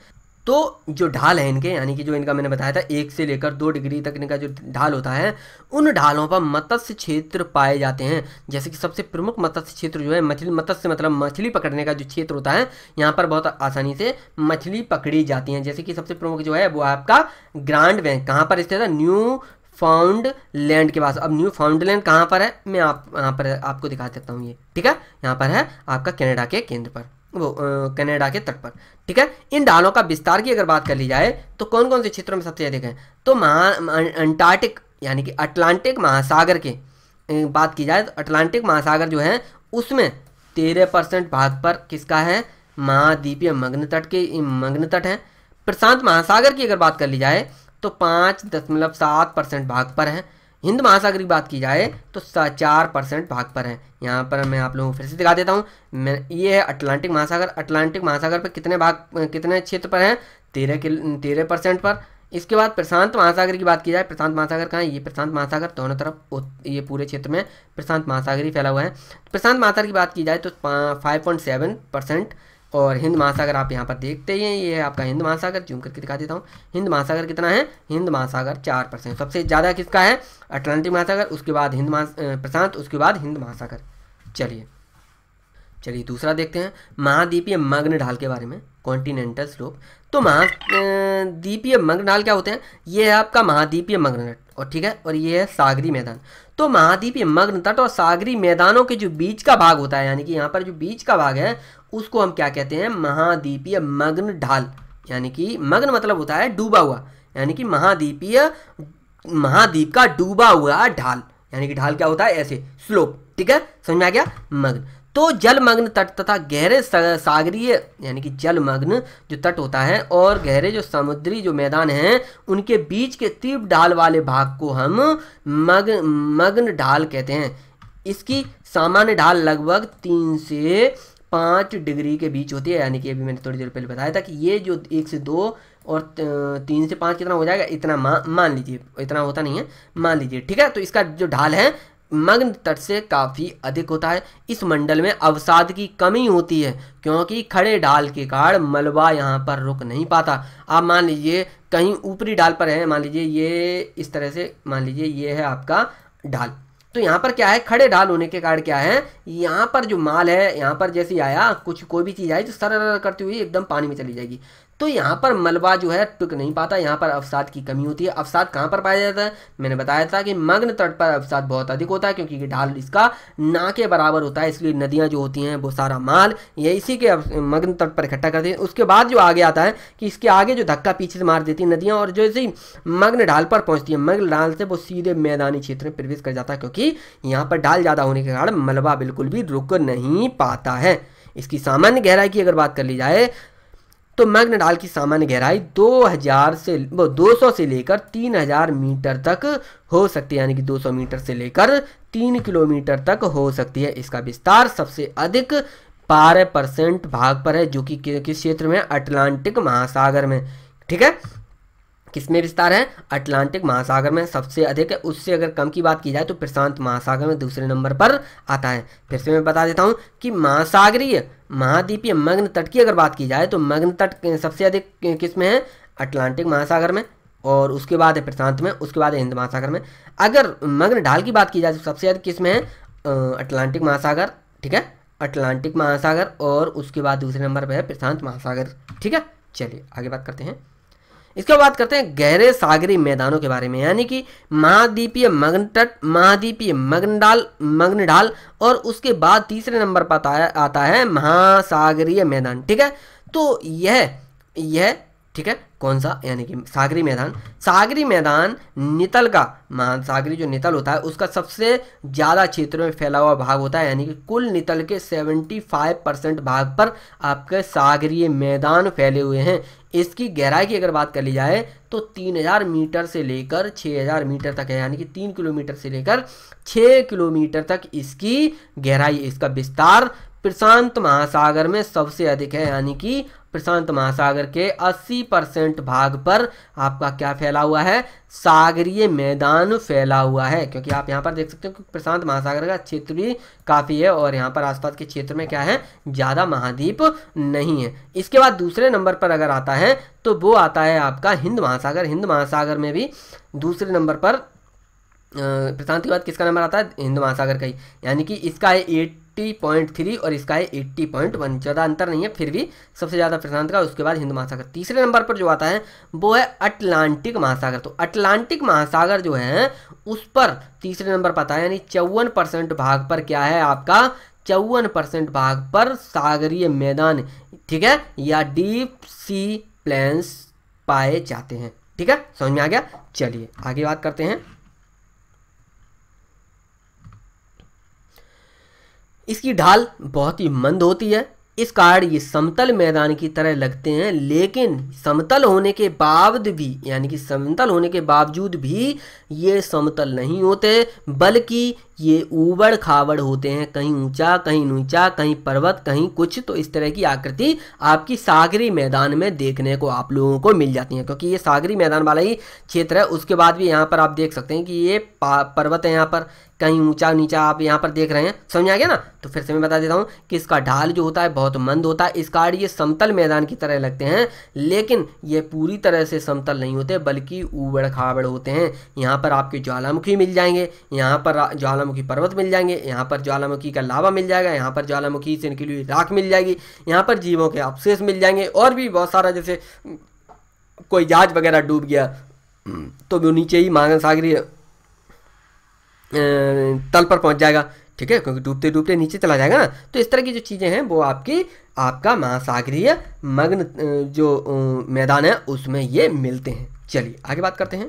तो जो ढाल है इनके यानी कि जो इनका मैंने बताया था एक से लेकर दो डिग्री तक इनका जो ढाल होता है उन ढालों पर मत्स्य क्षेत्र पाए जाते हैं जैसे कि सबसे प्रमुख मत्स्य क्षेत्र जो है मछली मत्स्य मतलब मछली पकड़ने का जो क्षेत्र होता है यहाँ पर बहुत आसानी से मछली पकड़ी जाती हैं जैसे कि सबसे प्रमुख जो है वो आपका ग्रांड बैंक कहाँ पर स्थित है न्यू फाउंड लैंड के पास अब न्यू फाउंड लैंड कहाँ पर है मैं आप यहाँ पर आपको दिखा देता हूँ ये ठीक है यहाँ पर है आपका कनाडा के केंद्र पर वो कनाडा के तट पर ठीक है इन डालों का विस्तार की अगर बात कर ली जाए तो कौन कौन से क्षेत्रों में सबसे अधिक है तो महा अंटार्कटिक यानी कि अटलांटिक महासागर के बात की जाए तो अटलांटिक महासागर जो है उसमें तेरह परसेंट भाग पर किसका है महाद्वीपीय मग्न तट के मग्न तट है प्रशांत महासागर की अगर बात कर ली जाए तो पाँच दशमलव सात परसेंट भाग पर है हिंद महासागर की बात की जाए तो चार परसेंट भाग पर है यहाँ पर मैं आप लोगों को फिर से दिखा देता हूँ मैं ये है अटलांटिक महासागर अटलांटिक महासागर पर कितने भाग कितने क्षेत्र पर हैं तेरह किलो तेरह परसेंट पर इसके बाद प्रशांत महासागर की बात की जाए प्रशांत महासागर कहाँ ये प्रशांत महासागर दोनों तरफ ये पूरे क्षेत्र में प्रशांत महासागर ही फैला हुआ है प्रशांत महासागर की बात की जाए तो फाइव पॉइंट सेवन परसेंट और हिंद महासागर आप यहाँ पर देखते ही हैं ये है आपका हिंद महासागर जूम करके दिखा देता हूँ हिंद महासागर कितना है हिंद महासागर चार परसेंट सबसे ज़्यादा किसका है अटलांटिक महासागर उसके बाद हिंद महा प्रशांत उसके बाद हिंद महासागर चलिए चलिए दूसरा देखते हैं महाद्वीपीय मग्न ढाल के बारे में कॉन्टिनेंटल स्लोप तो महाद्वीपीय मग्न ढाल क्या होते हैं ये है आपका महाद्वीपीय मग्न तट और ठीक है और ये है सागरी मैदान तो महाद्वीपीय मग्न तट और सागरी मैदानों के जो बीच का भाग होता है यानी कि यहाँ पर जो बीच का भाग है उसको हम क्या कहते हैं महाद्वीपीय मग्न ढाल यानी कि मग्न मतलब होता है डूबा हुआ यानी कि महाद्वीपीय महाद्वीप का डूबा हुआ ढाल यानी कि ढाल क्या होता है ऐसे स्लोप ठीक है समझ में आ गया मग्न तो जलमग्न तट तथा गहरे सागरीय यानी कि जलमग्न जो तट होता है और गहरे जो समुद्री जो मैदान हैं उनके बीच के तीव्र ढाल वाले भाग को हम मग्न मग्न ढाल कहते हैं इसकी सामान्य ढाल लगभग तीन से पाँच डिग्री के बीच होती है यानी कि अभी मैंने थोड़ी देर पहले बताया था कि ये जो एक से दो और तीन से पाँच कितना हो जाएगा इतना मा, मान लीजिए इतना होता नहीं है मान लीजिए ठीक है तो इसका जो ढाल है मग्न तट से काफ़ी अधिक होता है इस मंडल में अवसाद की कमी होती है क्योंकि खड़े ढाल के कारण मलबा यहाँ पर रुक नहीं पाता आप मान लीजिए कहीं ऊपरी ढाल पर है मान लीजिए ये इस तरह से मान लीजिए ये है आपका ढाल तो यहाँ पर क्या है खड़े ढाल होने के कारण क्या है यहाँ पर जो माल है यहाँ पर जैसे आया कुछ कोई भी चीज़ आई तो सर करती हुई एकदम पानी में चली जाएगी तो यहाँ पर मलबा जो है टिक नहीं पाता यहाँ पर अवसाद की कमी होती है अवसाद कहाँ पर पाया जाता है मैंने बताया था कि मग्न तट पर अवसाद बहुत अधिक होता है क्योंकि ढाल इसका ना के बराबर होता है इसलिए नदियाँ जो होती हैं वो सारा माल ये इसी के मग्न तट पर इकट्ठा करती है उसके बाद जो आगे आता है कि इसके आगे जो धक्का पीछे से मार देती है नदियाँ और जो ऐसी मग्न ढाल पर पहुँचती है मग्न ढाल से वो सीधे मैदानी क्षेत्र में प्रवेश कर जाता है क्योंकि यहाँ पर ढाल ज़्यादा होने के कारण मलबा बिल्कुल भी रुक नहीं पाता है इसकी सामान्य गहराई की अगर बात कर ली जाए तो मैग्नेडाल की सामान्य गहराई 2000 से वो 200 से लेकर 3000 मीटर तक हो सकती है यानी कि 200 मीटर से लेकर 3 किलोमीटर तक हो सकती है इसका विस्तार सबसे अधिक बारह परसेंट भाग पर है जो कि किस क्षेत्र में अटलांटिक महासागर में ठीक है किसमें विस्तार है अटलांटिक महासागर में सबसे अधिक है उससे अगर कम की बात की जाए तो प्रशांत महासागर में दूसरे नंबर पर आता है फिर से मैं बता देता हूँ कि महासागरीय महाद्वीपीय मग्न तट की अगर बात की जाए तो मग्न तट सबसे अधिक किस में है अटलांटिक महासागर में और उसके बाद है प्रशांत में उसके बाद हिंद महासागर में अगर मग्न ढाल की बात की जाए तो सबसे अधिक किस में है अटलांटिक महासागर ठीक है अटलांटिक महासागर और उसके बाद दूसरे नंबर पर है प्रशांत महासागर ठीक है चलिए आगे बात करते हैं इसके बाद करते हैं गहरे सागरी मैदानों के बारे में यानी कि महाद्वीपीय तट महाद्वीपीय मग्नडाल मग्नडाल और उसके बाद तीसरे नंबर पर आता है महासागरीय मैदान ठीक है तो यह यह ठीक है कौन सा यानी कि सागरी मैदान सागरी मैदान नितल का महासागरी जो नितल होता है उसका सबसे ज़्यादा क्षेत्र में फैला हुआ भाग होता है यानी कि कुल नितल के 75 परसेंट भाग पर आपके सागरीय मैदान फैले हुए हैं इसकी गहराई की अगर बात कर ली जाए तो 3000 मीटर से लेकर 6000 मीटर तक है यानी कि 3 किलोमीटर से लेकर 6 किलोमीटर तक इसकी गहराई इसका विस्तार प्रशांत महासागर में सबसे अधिक है यानी कि प्रशांत महासागर के 80 परसेंट भाग पर आपका क्या फैला हुआ है सागरीय मैदान फैला हुआ है क्योंकि आप यहाँ पर देख सकते हो कि प्रशांत महासागर का क्षेत्र भी काफ़ी है और यहाँ पर आसपास के क्षेत्र में क्या है ज़्यादा महाद्वीप नहीं है इसके बाद दूसरे नंबर पर अगर आता है तो वो आता है आपका हिंद महासागर हिंद महासागर में भी दूसरे नंबर पर के बाद किसका नंबर आता है हिंद महासागर का ही यानी कि इसका है एट्टी पॉइंट थ्री और इसका है एट्टी पॉइंट वन ज़्यादा अंतर नहीं है फिर भी सबसे ज़्यादा प्रशांत का उसके बाद हिंद महासागर तीसरे नंबर पर जो आता है वो है अटलांटिक महासागर तो अटलांटिक महासागर जो है उस पर तीसरे नंबर पर आता है यानी चौवन परसेंट भाग पर क्या है आपका चौवन परसेंट भाग पर सागरीय मैदान ठीक है या डीप सी प्लेन्स पाए जाते हैं ठीक है समझ में आ गया चलिए आगे बात करते हैं इसकी ढाल बहुत ही मंद होती है इस कारण ये समतल मैदान की तरह लगते हैं लेकिन समतल होने के बावजूद भी यानी कि समतल होने के बावजूद भी ये समतल नहीं होते बल्कि ये ऊबड़ खावड़ होते हैं कहीं ऊंचा कहीं नीचा कहीं पर्वत कहीं कुछ तो इस तरह की आकृति आपकी सागरी मैदान में देखने को आप लोगों को मिल जाती है क्योंकि ये सागरी मैदान वाला ही क्षेत्र है उसके बाद भी यहाँ पर आप देख सकते हैं कि ये पर्वत है यहाँ पर कहीं ऊंचा नीचा आप यहाँ पर देख रहे हैं समझ आ गया ना तो फिर से मैं बता देता हूँ कि इसका ढाल जो होता है बहुत मंद होता है इस कार्ड ये समतल मैदान की तरह लगते हैं लेकिन ये पूरी तरह से समतल नहीं होते बल्कि उबड़ खाबड़ होते हैं यहाँ पर आपके ज्वालामुखी मिल जाएंगे यहाँ पर ज्वालामुखी ज्वालामुखी पर्वत मिल जाएंगे यहाँ पर ज्वालामुखी का लावा मिल जाएगा यहाँ पर ज्वालामुखी से निकली हुई राख मिल जाएगी यहाँ पर जीवों के अवशेष मिल जाएंगे और भी बहुत सारा जैसे कोई जहाज वगैरह डूब गया तो वो नीचे ही मांगन सागरी तल पर पहुंच जाएगा ठीक है क्योंकि डूबते डूबते नीचे चला जाएगा ना तो इस तरह की जो चीज़ें हैं वो आपकी आपका महासागरीय मग्न जो मैदान है उसमें ये मिलते हैं चलिए आगे बात करते हैं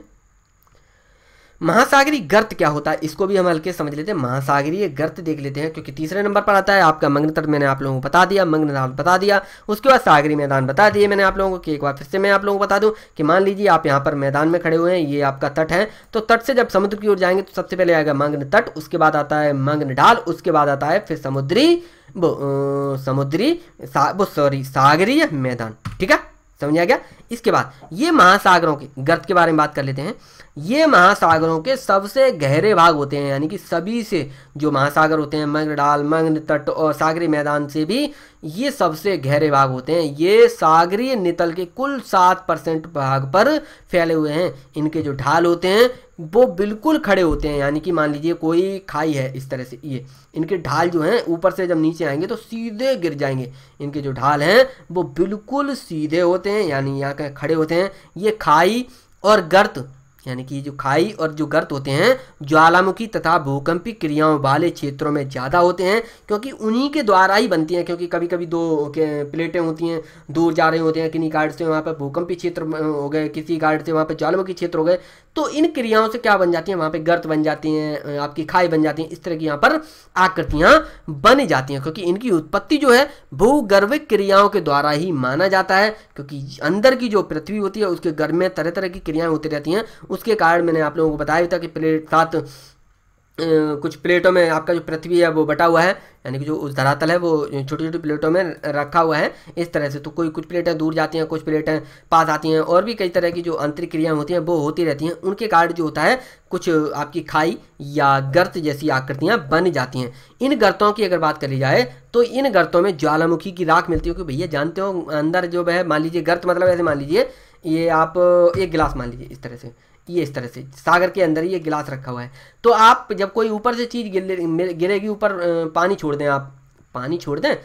महासागरीय गर्त क्या होता है इसको भी हम हल्के समझ लेते हैं महासागरीय गर्त देख लेते हैं क्योंकि तीसरे नंबर पर आता है आपका मग्न तट मैंने आप लोगों को बता दिया मग्न धार बता दिया उसके बाद सागरी मैदान बता दिए मैंने आप लोगों को कि एक बार फिर से मैं आप लोगों को बता दूं कि मान लीजिए आप यहाँ पर मैदान में खड़े हुए हैं ये आपका तट है तो तट से जब समुद्र की ओर जाएंगे तो सबसे पहले आएगा मग्न तट उसके बाद आता है मग्न डाल उसके बाद आता है फिर समुद्री वो समुद्री वो सॉरी सागरीय मैदान ठीक है समझ आ गया इसके बाद ये महासागरों के गर्त के बारे में बात कर लेते हैं ये महासागरों के सबसे गहरे भाग होते हैं यानी कि सभी से जो महासागर होते हैं मग्न डाल मग्न तट और सागरी मैदान से भी ये सबसे गहरे भाग होते हैं ये सागरीय नितल के कुल सात परसेंट भाग पर फैले हुए हैं इनके जो ढाल होते हैं वो बिल्कुल खड़े होते हैं यानी कि मान लीजिए कोई खाई है इस तरह से ये इनके ढाल जो हैं ऊपर से जब नीचे आएंगे तो सीधे गिर जाएंगे इनके जो ढाल हैं वो बिल्कुल सीधे होते हैं यानी यहाँ खड़े होते हैं ये खाई और गर्त यानी कि जो खाई और जो गर्त होते हैं ज्वालामुखी तथा भूकंपी क्रियाओं वाले क्षेत्रों में ज़्यादा होते हैं क्योंकि उन्हीं के द्वारा ही बनती हैं क्योंकि कभी कभी दो प्लेटें होती हैं दूर जा रहे होते हैं किन्हीं गार्ड से वहाँ पर भूकंपी क्षेत्र हो गए किसी गार्ड से वहाँ पर ज्वालामुखी क्षेत्र हो गए तो इन क्रियाओं से क्या बन जाती हैं वहाँ पर गर्त बन जाती हैं आपकी खाई बन जाती हैं इस तरह की यहाँ पर आकृतियाँ बन जाती हैं क्योंकि इनकी उत्पत्ति जो है भूगर्भिक क्रियाओं के द्वारा ही माना जाता है क्योंकि अंदर की जो पृथ्वी होती है उसके गर्भ में तरह तरह की क्रियाएँ होती रहती हैं उसके कारण मैंने आप लोगों को बताया था कि प्लेट सात कुछ प्लेटों में आपका जो पृथ्वी है वो बटा हुआ है यानी कि जो उस धरातल है वो छोटी छोटी प्लेटों में रखा हुआ है इस तरह से तो कोई कुछ प्लेटें दूर जाती हैं कुछ प्लेटें पास आती हैं और भी कई तरह की जो आंतरिक क्रियाएं होती हैं वो होती रहती हैं उनके कारण जो होता है कुछ आपकी खाई या गर्त जैसी आकृतियाँ बन जाती हैं इन गर्तों की अगर बात करी जाए तो इन गर्तों में ज्वालामुखी की राख मिलती है कि भैया जानते हो अंदर जो है मान लीजिए गर्त मतलब ऐसे मान लीजिए ये आप एक गिलास मान लीजिए इस तरह से ये इस तरह से सागर के अंदर ही ये गिलास रखा हुआ है तो आप जब कोई ऊपर से चीज़ गिरेगी ऊपर पानी छोड़ दें आप पानी छोड़ दें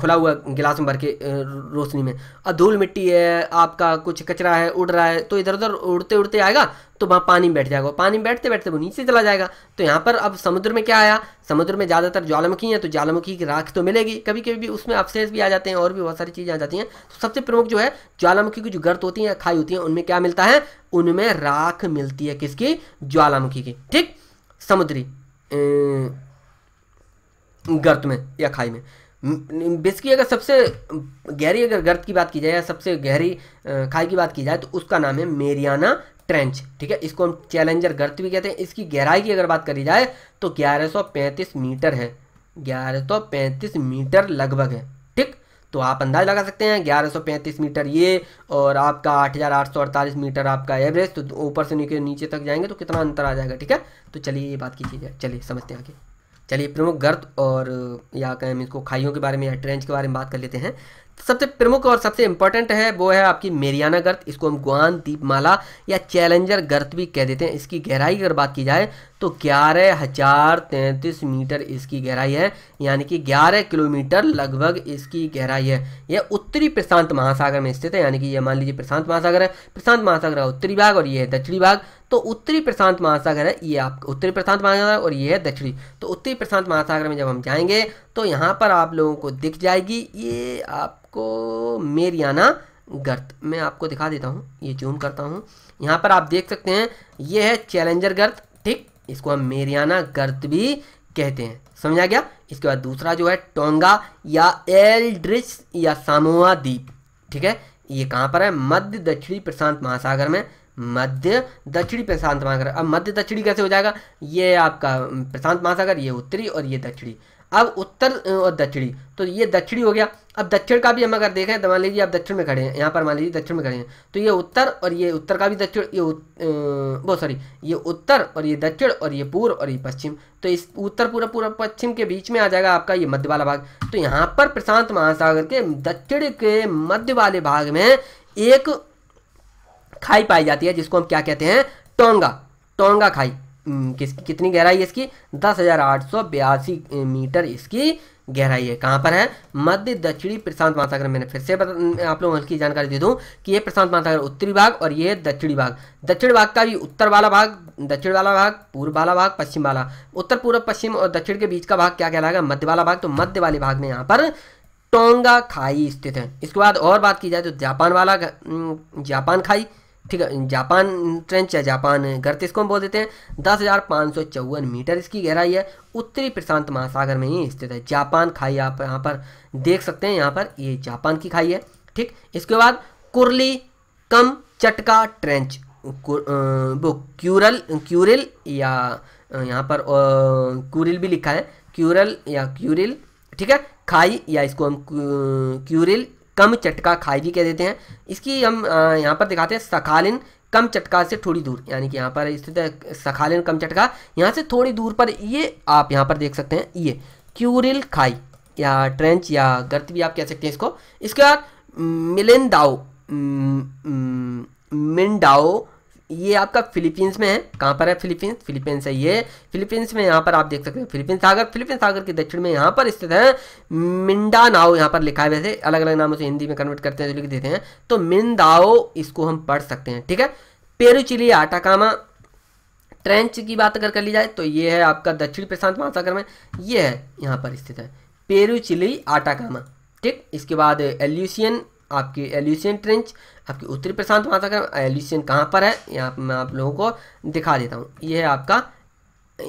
खुला हुआ गिलास में भर के रोशनी में अब धूल मिट्टी है आपका कुछ कचरा है उड़ रहा है तो इधर उधर उड़ते उड़ते आएगा तो वहाँ पानी में बैठ जाएगा पानी में बैठते बैठते वो नीचे चला जाएगा तो यहाँ पर अब समुद्र में क्या आया समुद्र में ज़्यादातर ज्वालामुखी हैं तो ज्वालामुखी की राख तो मिलेगी कभी कभी भी उसमें अवशेष भी आ जाते हैं और भी बहुत सारी चीज़ें आ जाती हैं तो सबसे प्रमुख जो है ज्वालामुखी की जो गर्त होती हैं खाई होती हैं उनमें क्या मिलता है उनमें राख मिलती है किसकी ज्वालामुखी की ठीक समुद्री गर्त में या खाई में बेसिकली अगर सबसे गहरी अगर गर्त की बात की जाए या सबसे गहरी खाई की बात की जाए तो उसका नाम है मेरियाना ट्रेंच ठीक है इसको हम चैलेंजर गर्त भी कहते हैं इसकी गहराई की अगर बात करी जाए तो 1135 मीटर है 1135 मीटर लगभग है ठीक तो आप अंदाज लगा सकते हैं 1135 मीटर ये और आपका 8848 मीटर आपका एवरेज तो ऊपर से नीचे नीचे तक जाएंगे तो कितना अंतर आ जाएगा ठीक है तो चलिए ये बात की चीज़ है चलिए समझते हैं आगे चलिए प्रमुख गर्त और या कहें इसको खाइयों के बारे में या ट्रेंच के बारे में बात कर लेते हैं तो सबसे प्रमुख और सबसे इंपॉर्टेंट है वो है आपकी मेरियाना गर्त इसको हम गुआन दीपमाला या चैलेंजर गर्त भी कह देते हैं इसकी गहराई अगर बात की जाए तो ग्यारह हजार तैंतीस मीटर इसकी गहराई है यानी कि ग्यारह किलोमीटर लगभग इसकी गहराई है यह उत्तरी प्रशांत महासागर में स्थित है यानी कि यह मान लीजिए प्रशांत महासागर है प्रशांत महासागर है उत्तरी भाग और यह है दक्षिणी भाग तो उत्तरी प्रशांत महासागर है ये आप उत्तरी प्रशांत महासागर और ये है दक्षिणी तो उत्तरी प्रशांत महासागर में जब हम जाएंगे तो यहाँ पर आप लोगों को दिख जाएगी ये आपको मेरियाना गर्त मैं आपको दिखा देता हूँ ये जूम करता हूँ यहाँ पर आप देख सकते हैं ये है चैलेंजर गर्त ठीक इसको हम मेरियाना गर्त भी कहते हैं समझा गया इसके बाद दूसरा जो है टोंगा या एल्ड्रिच या सामोआ द्वीप ठीक है ये कहाँ पर है मध्य दक्षिणी प्रशांत महासागर में मध्य दक्षिणी प्रशांत महासागर अब मध्य दक्षिणी कैसे हो जाएगा ये आपका प्रशांत महासागर ये उत्तरी और ये दक्षिणी अब उत्तर और दक्षिणी तो ये दक्षिणी हो गया अब दक्षिण का भी हम अगर देखें तो मान लीजिए आप दक्षिण में खड़े हैं यहाँ पर मान लीजिए दक्षिण में खड़े हैं तो ये उत्तर और ये उत्तर का भी दक्षिण ये वो सॉरी ये उत्तर और ये दक्षिण और ये पूर्व और ये पश्चिम तो इस उत्तर पूर्व पूर्व पश्चिम के बीच में आ जाएगा आपका ये मध्य वाला भाग तो यहाँ पर प्रशांत महासागर के दक्षिण के मध्य वाले भाग में एक खाई पाई जाती है जिसको हम क्या कहते हैं टोंगा टोंगा खाई हम्म, किस कितनी गहराई है इसकी दस हज़ार आठ सौ बयासी मीटर इसकी गहराई है कहाँ पर है मध्य दक्षिणी प्रशांत महासागर मैंने फिर से आप लोगों को जानकारी दे दूं कि ये प्रशांत महासागर उत्तरी भाग और ये दक्षिणी भाग दक्षिण भाग का भी उत्तर वाला भाग दक्षिण वाला भाग पूर्व वाला भाग पश्चिम वाला उत्तर पूर्व पश्चिम और दक्षिण के बीच का भाग क्या कहलाएगा मध्य वाला भाग तो मध्य वाले भाग में यहाँ पर टोंगा खाई स्थित है इसके बाद और बात की जाए तो जापान वाला हम्म, जापान खाई ठीक है जापान ट्रेंच या जापान गर्त इसको हम बोल देते हैं दस हज़ार पाँच सौ चौवन मीटर इसकी गहराई है उत्तरी प्रशांत महासागर में ही स्थित है जापान खाई आप यहाँ पर देख सकते हैं यहाँ पर ये जापान की खाई है ठीक इसके बाद कुरली कम चटका ट्रेंच वो क्यूरल क्यूरिल या यहाँ पर क्यूरिल भी लिखा है क्यूरल या क्यूरिल ठीक है खाई या इसको हम क्यूरिल कम चटका खाई भी कह देते हैं इसकी हम यहाँ पर दिखाते हैं सखालिन कम चटका से थोड़ी दूर यानी कि यहाँ पर स्थित है सखालिन कम चटका यहाँ से थोड़ी दूर पर ये आप यहाँ पर देख सकते हैं ये क्यूरिल खाई या ट्रेंच या गर्त भी आप कह सकते हैं इसको इसके बाद मिलेंदाओ मिनडाओ ये आपका फिलीपींस में है कहाँ पर है फिलीपींस फिलीपींस है ये फिलीपींस में यहाँ पर आप देख सकते हैं फिलीपींस सागर फिलीपींस सागर के दक्षिण में यहाँ पर स्थित है मिंडानाओ यहाँ पर लिखा है वैसे अलग अलग नाम से हिंदी में कन्वर्ट करते हैं जो लिख देते हैं तो मिंदाओ इसको हम पढ़ सकते हैं ठीक है पेरुचिली आटाकामा ट्रेंच की बात अगर कर ली जाए तो ये है आपका दक्षिण प्रशांत महासागर में ये है यहाँ पर स्थित है पेरुचिली आटाकामा ठीक इसके बाद एल्यूसियन आपकी एल्यूशियन ट्रेंच आपकी उत्तरी प्रशांत महासागर एल्यूशियन कहाँ पर है यहाँ पर मैं आप लोगों को दिखा देता हूँ ये है आपका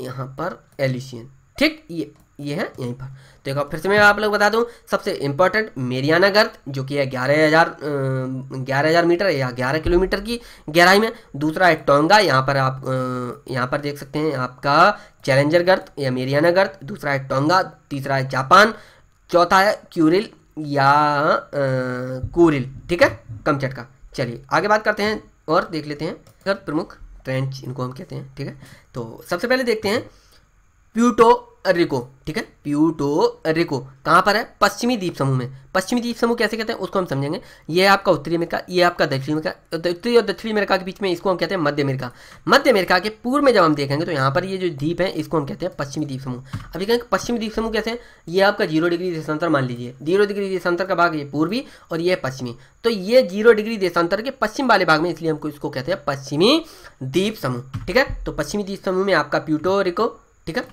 यहाँ पर एल्यूशियन ठीक ये ये है यहीं पर तो एक बार फिर से मैं आप लोग बता दूं सबसे इम्पोर्टेंट मेरियाना गर्द जो कि है ग्यारह हज़ार ग्यारह हज़ार मीटर या ग्यारह किलोमीटर की गहराई में दूसरा है टोंगा यहाँ पर आप यहाँ पर देख सकते हैं आपका चैलेंजर गर्द या मेरियाना गर्द दूसरा है टोंगा तीसरा है जापान चौथा है क्यूरिल या आ, कोरिल ठीक है कम का चलिए आगे बात करते हैं और देख लेते हैं प्रमुख ट्रेंच इनको हम कहते हैं ठीक है तो सबसे पहले देखते हैं प्यूटो रिको ठीक है प्यूटो रिको कहाँ पर है पश्चिमी द्वीप समूह में पश्चिमी द्वीप समूह कैसे कहते हैं उसको हम समझेंगे ये आपका उत्तरी अमेरिका ये आपका दक्षिण अमेरिका उत्तरी और दक्षिणी अमेरिका के बीच में इसको हम कहते हैं मध्य अमेरिका मध्य अमेरिका के पूर्व में जब हम देखेंगे तो यहाँ पर ये जो द्वीप है इसको हम कहते हैं पश्चिमी द्वीप समूह अभी कहेंगे पश्चिमी द्वीप समूह कैसे ये आपका जीरो डिग्री देशांतर मान लीजिए जीरो डिग्री देशांतर का भाग ये पूर्वी और ये पश्चिमी तो ये जीरो डिग्री देशांतर के पश्चिम वाले भाग में इसलिए हमको इसको कहते हैं पश्चिमी द्वीप समूह ठीक है तो पश्चिमी द्वीप समूह में आपका प्यूटो रिको ठीक है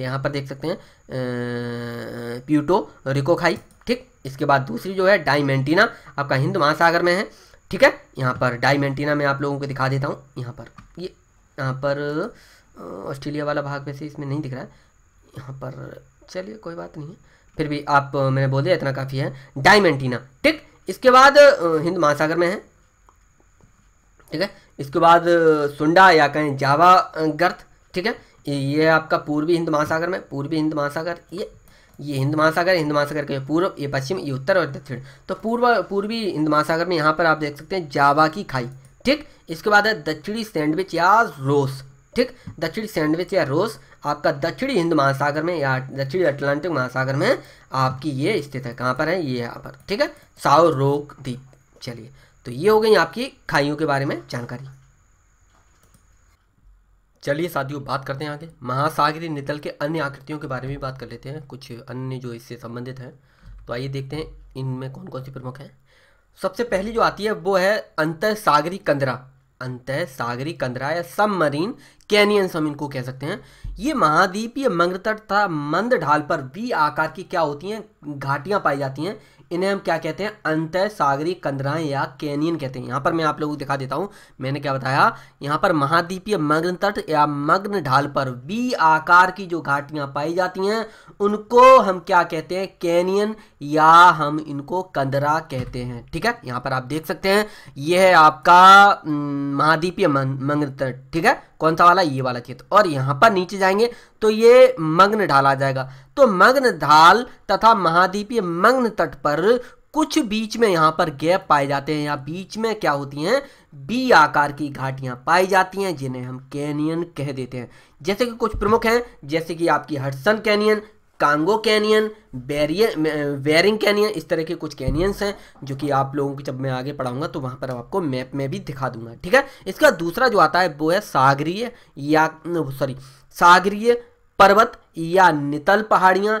यहाँ पर देख सकते हैं अं, प्यूटो रिकोखाई ठीक इसके बाद दूसरी जो है डाइमेंटीना आपका हिंद महासागर में है ठीक है यहाँ पर डाइमेंटिना में आप लोगों को दिखा देता हूँ यहाँ पर ये यहाँ पर ऑस्ट्रेलिया वाला भाग वैसे इसमें नहीं दिख रहा है यहाँ पर चलिए कोई बात नहीं है फिर भी आप मैंने बोल दिया इतना काफ़ी है डायमेंटीना ठीक इसके बाद हिंद महासागर में है ठीक है इसके बाद सुंडा या कहें जावा गर्थ ठीक है ये आपका पूर्वी हिंद महासागर में पूर्वी हिंद महासागर ये ये हिंद महासागर हिंद महासागर के पूर्व ये पश्चिम ये उत्तर और दक्षिण तो पूर्व पूर्वी हिंद महासागर में यहाँ पर आप देख सकते हैं जावा की खाई ठीक इसके बाद है दक्षिणी सैंडविच या रोस ठीक दक्षिणी सैंडविच या रोस आपका दक्षिणी हिंद महासागर में या दक्षिणी अटलांटिक महासागर में आपकी ये स्थित है कहाँ पर है ये यहाँ पर ठीक है साओ रोक द्वीप चलिए तो ये हो गई आपकी खाइयों के बारे में जानकारी चलिए साथियों बात करते हैं आगे महासागरी नितल के अन्य आकृतियों के बारे में भी बात कर लेते हैं कुछ अन्य जो इससे संबंधित हैं तो आइए देखते हैं इनमें कौन कौन सी प्रमुख हैं सबसे पहली जो आती है वो है अंत सागरी कंदरा अंत सागरी कंदरा या सब मरीन कैनियंस हम इनको कह सकते हैं ये महाद्वीपीय मंगतट तथा मंद ढाल पर वी आकार की क्या होती हैं घाटियाँ पाई जाती हैं इन्हें हम क्या कहते हैं अंत सागरी कंदराएं या कैनियन कहते हैं यहां पर मैं आप लोगों को दिखा देता हूं मैंने क्या बताया यहाँ पर महाद्वीपीय मग्न तट या मग्न ढाल पर वी आकार की जो घाटियां पाई जाती हैं उनको हम क्या कहते हैं कैनियन या हम इनको कंदरा कहते हैं ठीक है यहाँ पर आप देख सकते हैं ये है आपका महाद्वीपीय मग्न तट ठीक है कौन सा वाला ये वाला क्षेत्र और यहाँ पर नीचे जाएंगे तो ये मग्न ढाल आ जाएगा तो मग्न ढाल तथा महाद्वीपीय मग्न तट पर कुछ बीच में यहाँ पर गैप पाए जाते हैं या बीच में क्या होती हैं बी आकार की घाटियाँ पाई जाती हैं जिन्हें हम कैनियन कह देते हैं जैसे कि कुछ प्रमुख हैं जैसे कि आपकी Hudson canyon Congo canyon barrier Bering canyon इस तरह के कुछ कैनियंस हैं जो कि आप लोगों को जब मैं आगे पढ़ाऊंगा तो वहाँ पर आपको मैप में भी दिखा दूंगा ठीक है इसका दूसरा जो आता है वो है सागरीय या सॉरी सागरीय पर्वत या नितल पहाड़ियाँ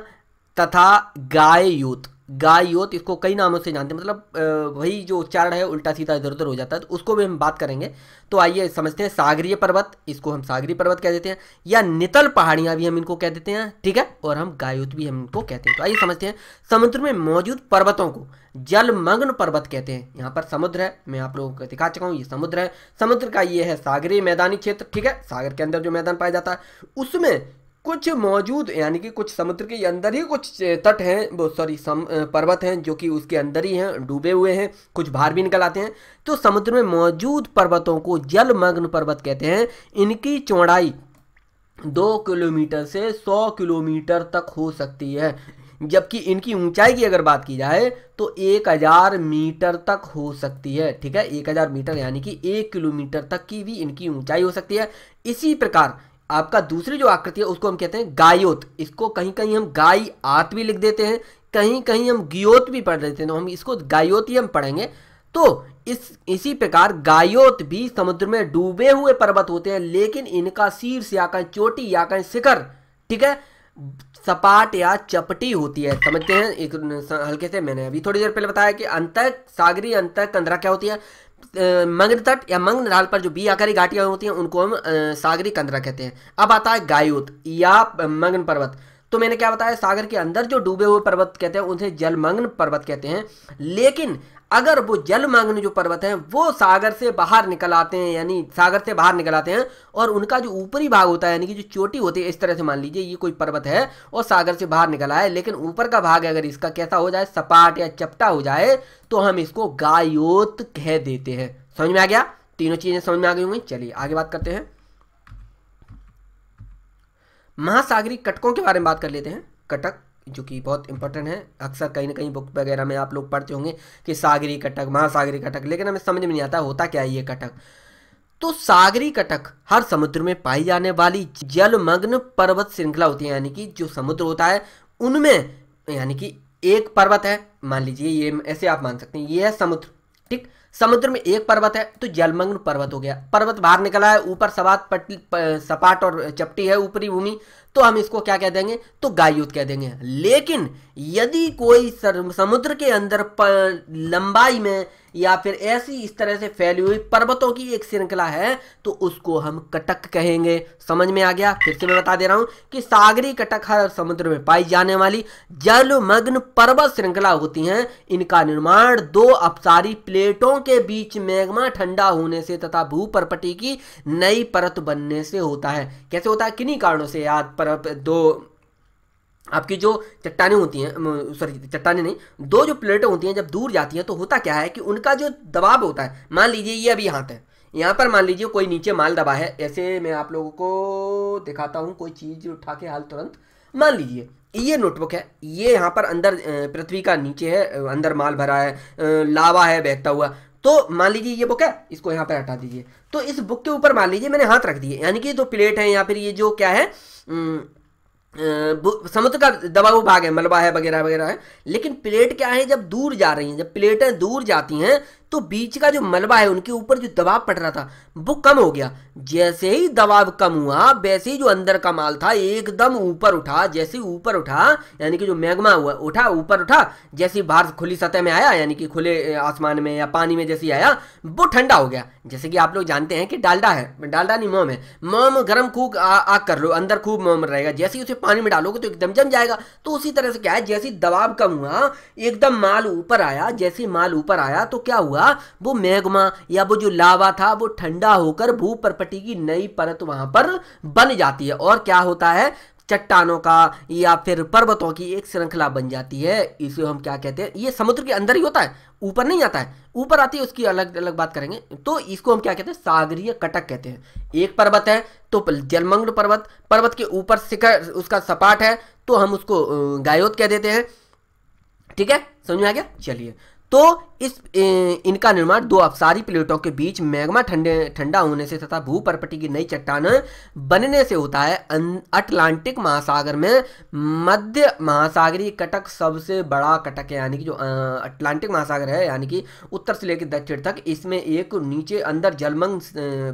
तथा गाय युद्ध तो इसको कई नामों से जानते हैं मतलब वही जो उच्चारण है उल्टा सीधा इधर उधर हो जाता है तो उसको भी हम बात करेंगे तो आइए समझते हैं सागरीय पर्वत इसको हम सागरीय पर्वत कह देते हैं या नितल पहाड़ियां भी हम इनको कह देते हैं ठीक है और हम गायुत भी हम इनको कहते हैं तो आइए समझते हैं समुद्र में मौजूद पर्वतों को जलमग्न पर्वत कहते हैं यहाँ पर समुद्र है मैं आप लोगों को दिखा चुका हूँ ये समुद्र है समुद्र का ये है सागरीय मैदानी क्षेत्र ठीक है सागर के अंदर जो मैदान पाया जाता है उसमें कुछ मौजूद यानी कि कुछ समुद्र के अंदर ही कुछ तट हैं वो सॉरी सम पर्वत हैं जो कि उसके अंदर ही हैं डूबे हुए हैं कुछ बाहर भी निकल आते हैं तो समुद्र में मौजूद पर्वतों को जलमग्न पर्वत कहते हैं इनकी चौड़ाई दो किलोमीटर से सौ किलोमीटर तक हो सकती है जबकि इनकी ऊंचाई की अगर बात की जाए तो एक हज़ार मीटर तक हो सकती है ठीक है एक हज़ार मीटर यानी कि एक किलोमीटर तक की भी इनकी ऊंचाई हो सकती है इसी प्रकार आपका दूसरी जो आकृति है उसको हम कहते हैं गायोत इसको कहीं कहीं हम गाय आत भी लिख देते हैं कहीं कहीं हम गियोत भी पढ़ देते हैं तो हम इसको गायोत ही हम पढ़ेंगे तो इस इसी प्रकार गायोत भी समुद्र में डूबे हुए पर्वत होते हैं लेकिन इनका शीर्ष या कहीं चोटी या कहीं शिखर ठीक है सपाट या चपटी होती है समझते हैं एक हल्के से मैंने अभी थोड़ी देर पहले बताया कि अंतर सागरी अंतर कंदरा क्या होती है मग्न तट या मग्न ढाल पर जो बी आकारी घाटियां होती हैं उनको हम सागरी कंदरा कहते हैं अब आता है गायुत या मंगन पर्वत तो मैंने क्या बताया सागर के अंदर जो डूबे हुए पर्वत कहते हैं उन्हें जलमग्न पर्वत कहते हैं लेकिन अगर वो जल मांगने जो पर्वत हैं वो सागर से बाहर निकल आते हैं यानी सागर से बाहर निकल आते हैं और उनका जो ऊपरी भाग होता है यानी कि जो चोटी होती है इस तरह से मान लीजिए ये कोई पर्वत है और सागर से बाहर निकला है लेकिन ऊपर का भाग अगर इसका कैसा हो जाए सपाट या चपटा हो जाए तो हम इसको गायोत कह देते हैं समझ में आ गया तीनों चीजें समझ में आ गई होंगी चलिए आगे बात करते हैं महासागरी कटकों के बारे में बात कर लेते हैं कटक जो कि बहुत इंपॉर्टेंट है अक्सर कहीं ना कहीं बुक वगैरह में आप लोग पढ़ते होंगे कि सागरी कटक महासागरी कटक लेकिन हमें समझ में नहीं आता होता क्या है ये कटक तो सागरी कटक हर समुद्र में पाई जाने वाली जलमग्न पर्वत श्रृंखला होती है यानी कि जो समुद्र होता है उनमें यानी कि एक पर्वत है मान लीजिए ये ऐसे आप मान सकते हैं ये है समुद्र ठीक समुद्र में एक पर्वत है तो जलमग्न पर्वत हो गया पर्वत बाहर निकला है ऊपर सपाट पट्टी सपाट और चपटी है ऊपरी भूमि तो हम इसको क्या कह देंगे तो गायुत कह देंगे लेकिन यदि कोई समुद्र के अंदर लंबाई में या फिर ऐसी इस तरह से फैली हुई पर्वतों की एक श्रृंखला है तो उसको हम कटक कहेंगे समझ में आ गया फिर से मैं बता दे रहा हूँ कि सागरी कटक हर समुद्र में पाई जाने वाली जलमग्न पर्वत श्रृंखला होती हैं इनका निर्माण दो अपसारी प्लेटों के बीच मैग्मा ठंडा होने से तथा भूपरपटी की नई परत बनने से होता है कैसे होता है किन्हीं कारणों से याद पर दो आपकी जो चट्टाने होती हैं सॉरी चट्टाने नहीं दो जो प्लेटें होती हैं जब दूर जाती हैं तो होता क्या है कि उनका जो दबाव होता है मान लीजिए ये अभी यहाँ है यहाँ पर मान लीजिए कोई नीचे माल दबा है ऐसे मैं आप लोगों को दिखाता हूँ कोई चीज़ उठा के हाल तुरंत मान लीजिए ये नोटबुक है ये यहाँ पर अंदर पृथ्वी का नीचे है अंदर माल भरा है लावा है बहता हुआ तो मान लीजिए ये बुक है इसको यहाँ पर हटा दीजिए तो इस बुक के ऊपर मान लीजिए मैंने हाथ रख दिए यानी कि जो प्लेट है या फिर ये जो क्या है समुद्र का दबा भाग है मलबा है वगैरह वगैरह है लेकिन प्लेट क्या है जब दूर जा रही हैं जब प्लेटें दूर जाती हैं तो बीच का जो मलबा है उनके ऊपर जो दबाव पड़ रहा था वो कम हो गया जैसे ही दबाव कम हुआ वैसे ही जो अंदर का माल था एकदम ऊपर उठा जैसे ही ऊपर उठा यानी कि जो मैग्मा हुआ उठा ऊपर उठा जैसे ही बाहर खुली सतह में आया यानी कि खुले आसमान में या पानी में जैसे आया वो ठंडा हो गया जैसे कि आप लोग जानते हैं कि डालडा है डालडा नहीं मोम है मोम गर्म खूब आग कर लो अंदर खूब मोम रहेगा जैसे ही उसे पानी में डालोगे तो एकदम जम जाएगा तो उसी तरह से क्या है जैसे दबाव कम हुआ एकदम माल ऊपर आया जैसे माल ऊपर आया तो क्या हुआ होगा वो मैग्मा या वो जो लावा था वो ठंडा होकर भूपरपटी की नई परत वहां पर बन जाती है और क्या होता है चट्टानों का या फिर पर्वतों की एक श्रृंखला बन जाती है इसे हम क्या कहते हैं ये समुद्र के अंदर ही होता है ऊपर नहीं आता है ऊपर आती है उसकी अलग अलग बात करेंगे तो इसको हम क्या कहते हैं सागरीय कटक कहते हैं एक पर्वत है तो जलमंग्न पर्वत पर्वत के ऊपर शिखर उसका सपाट है तो हम उसको गायोत कह देते हैं ठीक है समझ में आ गया चलिए तो इस इनका निर्माण दो अपसारी प्लेटों के बीच मैग्मा ठंडे ठंडा होने से तथा भूपरपटी की नई चट्टान बनने से होता है अं, अटलांटिक महासागर में मध्य महासागरीय कटक सबसे बड़ा कटक है यानी कि जो अटलांटिक महासागर है यानी कि उत्तर से लेकर दक्षिण तक इसमें एक नीचे अंदर जलमंग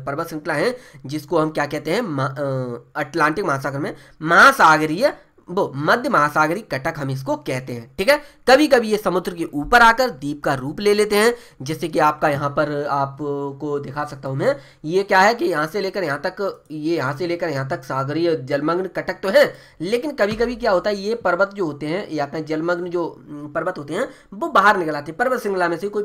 पर्वत श्रृंखला है जिसको हम क्या कहते हैं अटलांटिक महासागर में महासागरीय वो मध्य महासागरी कटक हम इसको कहते हैं ठीक है कभी कभी ये समुद्र के ऊपर आकर द्वीप का रूप ले लेते हैं जैसे कि आपका यहाँ पर आपको दिखा सकता हूं मैं ये क्या है कि यहाँ से लेकर यहाँ तक ये यहाँ से लेकर यहाँ तक सागरीय जलमग्न कटक तो है लेकिन कभी कभी क्या होता है ये पर्वत जो होते हैं या कहीं जलमग्न जो पर्वत होते हैं वो बाहर निकल आते हैं पर्वत श्रृंखला में से कोई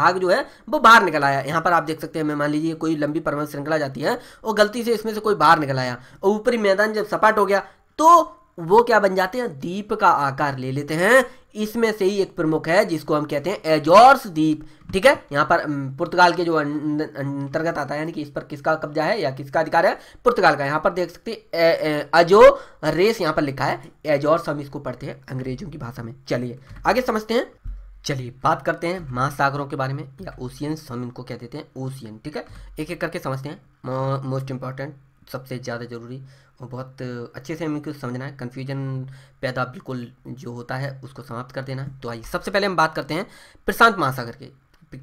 भाग जो है वो बाहर निकल आया यहाँ पर आप देख सकते हैं मान लीजिए कोई लंबी पर्वत श्रृंखला जाती है और गलती से इसमें से कोई बाहर निकल आया और ऊपरी मैदान जब सपाट हो गया तो वो क्या बन जाते हैं दीप का आकार ले लेते हैं इसमें से ही एक प्रमुख है जिसको हम कहते हैं एजोर्स दीप ठीक है यहाँ पर पुर्तगाल के जो अं, अं, अंतर्गत आता है यानी कि इस पर किसका कब्जा है या किसका अधिकार है पुर्तगाल का यहाँ पर देख सकते हैं अजो रेस यहाँ पर लिखा है एजोर्स हम इसको पढ़ते हैं अंग्रेजों की भाषा में चलिए आगे समझते हैं चलिए बात करते हैं महासागरों के बारे में या ओशियन हम इनको कह देते हैं ओशियन ठीक है एक एक करके समझते हैं मोस्ट इंपॉर्टेंट सबसे ज़्यादा जरूरी बहुत अच्छे से हमें समझना है कन्फ्यूजन पैदा बिल्कुल जो होता है उसको समाप्त कर देना है तो आइए सबसे पहले हम बात करते हैं प्रशांत महासागर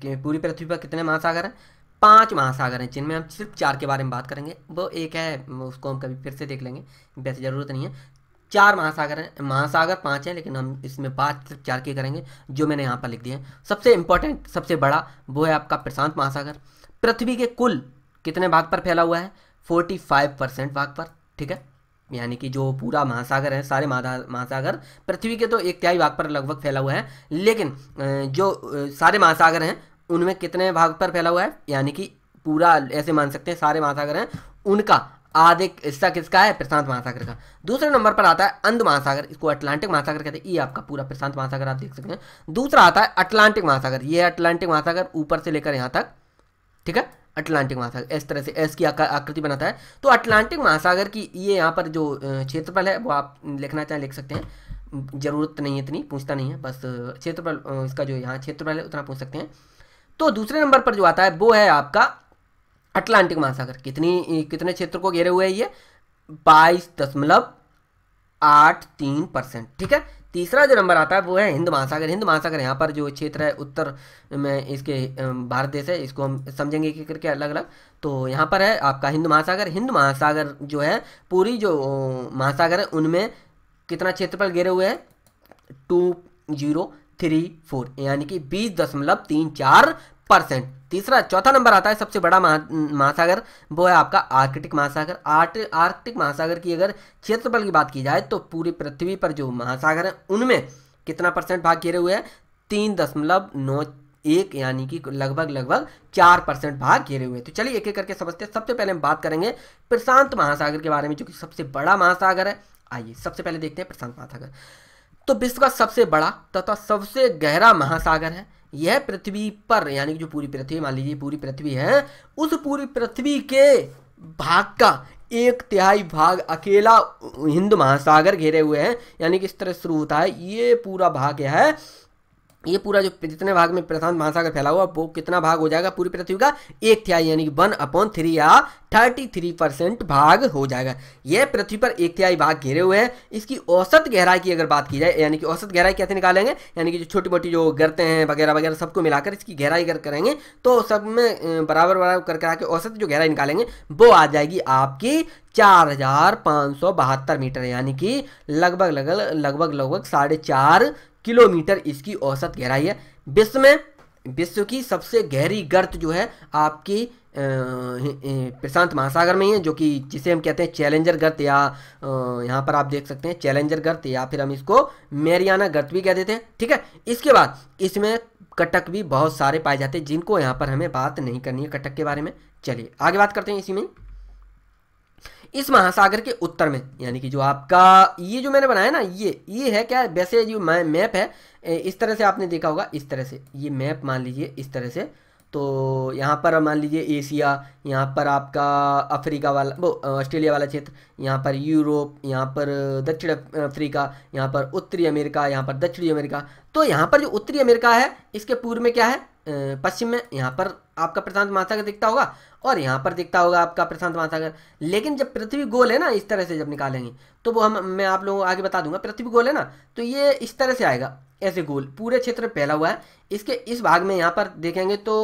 के पूरी पृथ्वी पर कितने महासागर हैं पांच महासागर हैं जिनमें हम सिर्फ चार के बारे में बात करेंगे वो एक है उसको हम कभी फिर से देख लेंगे वैसे ज़रूरत नहीं है चार महासागर हैं महासागर पांच हैं लेकिन हम इसमें पांच सिर्फ चार के करेंगे जो मैंने यहाँ पर लिख दिए हैं सबसे इम्पोर्टेंट सबसे बड़ा वो है आपका प्रशांत महासागर पृथ्वी के कुल कितने भाग पर फैला हुआ है 45 परसेंट भाग पर ठीक है यानी कि जो पूरा महासागर है सारे महासागर पृथ्वी के तो एक त्याई भाग पर लगभग फैला हुआ है लेकिन जो सारे महासागर हैं उनमें कितने भाग पर फैला हुआ है यानी कि पूरा ऐसे मान सकते हैं सारे महासागर हैं उनका आधे हिस्सा किसका है प्रशांत महासागर का दूसरे नंबर पर आता है अंध महासागर इसको अटलांटिक महासागर कहते हैं ये आपका पूरा प्रशांत महासागर आप देख सकते हैं दूसरा आता है अटलांटिक महासागर ये अटलांटिक महासागर ऊपर से लेकर यहाँ तक ठीक है अटलांटिक महासागर इस तरह से एस की आकृति बनाता है तो अटलांटिक महासागर की ये यहाँ पर जो क्षेत्रफल है वो आप लिखना चाहें लिख सकते हैं ज़रूरत नहीं है इतनी पूछता नहीं है बस क्षेत्रफल इसका जो यहाँ क्षेत्रफल है उतना पूछ सकते हैं तो दूसरे नंबर पर जो आता है वो है आपका अटलांटिक महासागर कितनी कितने क्षेत्र को घेरे हुए है ये बाईस दशमलव आठ तीन परसेंट ठीक है तीसरा जो नंबर आता है वो है हिंद महासागर हिंद महासागर यहाँ पर जो क्षेत्र है उत्तर में इसके भारत देश है इसको हम समझेंगे कि करके अलग अलग तो यहाँ पर है आपका हिंद महासागर हिंद महासागर जो है पूरी जो महासागर है उनमें कितना क्षेत्रफल घेरे हुए है टू जीरो थ्री फोर यानी कि बीस दशमलव तीन चार परसेंट तीसरा चौथा नंबर आता है सबसे बड़ा महा महासागर वो है आपका आर्कटिक महासागर आर्ट आर्कटिक महासागर की अगर क्षेत्रफल की बात की जाए तो पूरी पृथ्वी पर जो महासागर है उनमें कितना परसेंट भाग घेरे हुए हैं तीन दशमलव नौ एक यानी कि लगभग लगभग चार परसेंट भाग घेरे हुए तो चलिए एक एक करके समझते हैं सबसे पहले हम बात करेंगे प्रशांत महासागर के बारे में जो कि सबसे बड़ा महासागर है आइए सबसे पहले देखते हैं प्रशांत महासागर तो विश्व का सबसे बड़ा तथा सबसे गहरा महासागर है यह पृथ्वी पर यानी कि जो पूरी पृथ्वी मान लीजिए पूरी पृथ्वी है उस पूरी पृथ्वी के भाग का एक तिहाई भाग अकेला हिंद महासागर घेरे हुए हैं यानी कि इस तरह शुरू होता है ये पूरा भाग है ये पूरा जो जितने भाग में प्रशांत महासागर फैला हुआ वो कितना भाग हो जाएगा पूरी पृथ्वी का एक तिहाई यानी कि वन अपॉन थ्री या थर्टी थ्री परसेंट भाग हो जाएगा ये पृथ्वी पर एक तिहाई भाग घेरे हुए हैं इसकी औसत गहराई की अगर बात की जाए यानी कि औसत गहराई कैसे निकालेंगे यानी कि जो छोटी मोटी जो गर्ते हैं वगैरह वगैरह सबको मिलाकर इसकी गहराई अगर करेंगे तो सब में बराबर बराबर कर करा के औसत जो गहराई निकालेंगे वो आ जाएगी आपकी चार हजार पाँच सौ बहत्तर मीटर यानी कि लगभग लगभग लगभग लगभग साढ़े चार किलोमीटर इसकी औसत गहराई है विश्व में विश्व की सबसे गहरी गर्त जो है आपकी प्रशांत महासागर में ही है जो कि जिसे हम कहते हैं चैलेंजर गर्त या यहाँ पर आप देख सकते हैं चैलेंजर गर्त या फिर हम इसको मेरियाना गर्त भी कह देते हैं ठीक है इसके बाद इसमें कटक भी बहुत सारे पाए जाते हैं जिनको यहाँ पर हमें बात नहीं करनी है कटक के बारे में चलिए आगे बात करते हैं इसी में इस महासागर के उत्तर में यानी कि जो आपका ये जो मैंने बनाया ना ये ये है क्या वैसे जो मैप है इस तरह से आपने देखा होगा इस तरह से ये मैप मान लीजिए इस तरह से तो यहाँ पर मान लीजिए एशिया यहाँ पर आपका अफ्रीका वाला वो ऑस्ट्रेलिया वाला क्षेत्र यहाँ पर यूरोप यहाँ पर दक्षिण अफ्रीका यहाँ पर उत्तरी अमेरिका यहाँ पर दक्षिणी अमेरिका तो यहाँ पर जो उत्तरी अमेरिका है इसके पूर्व में क्या है पश्चिम में यहाँ पर आपका प्रशांत महासागर दिखता होगा और यहाँ पर दिखता होगा आपका प्रशांत महासागर लेकिन जब पृथ्वी गोल है ना इस तरह से जब निकालेंगे तो वो हम मैं आप लोगों को आगे बता दूंगा पृथ्वी गोल है ना तो ये इस तरह से आएगा ऐसे गोल पूरे क्षेत्र में फैला हुआ है इसके इस भाग में यहाँ पर देखेंगे तो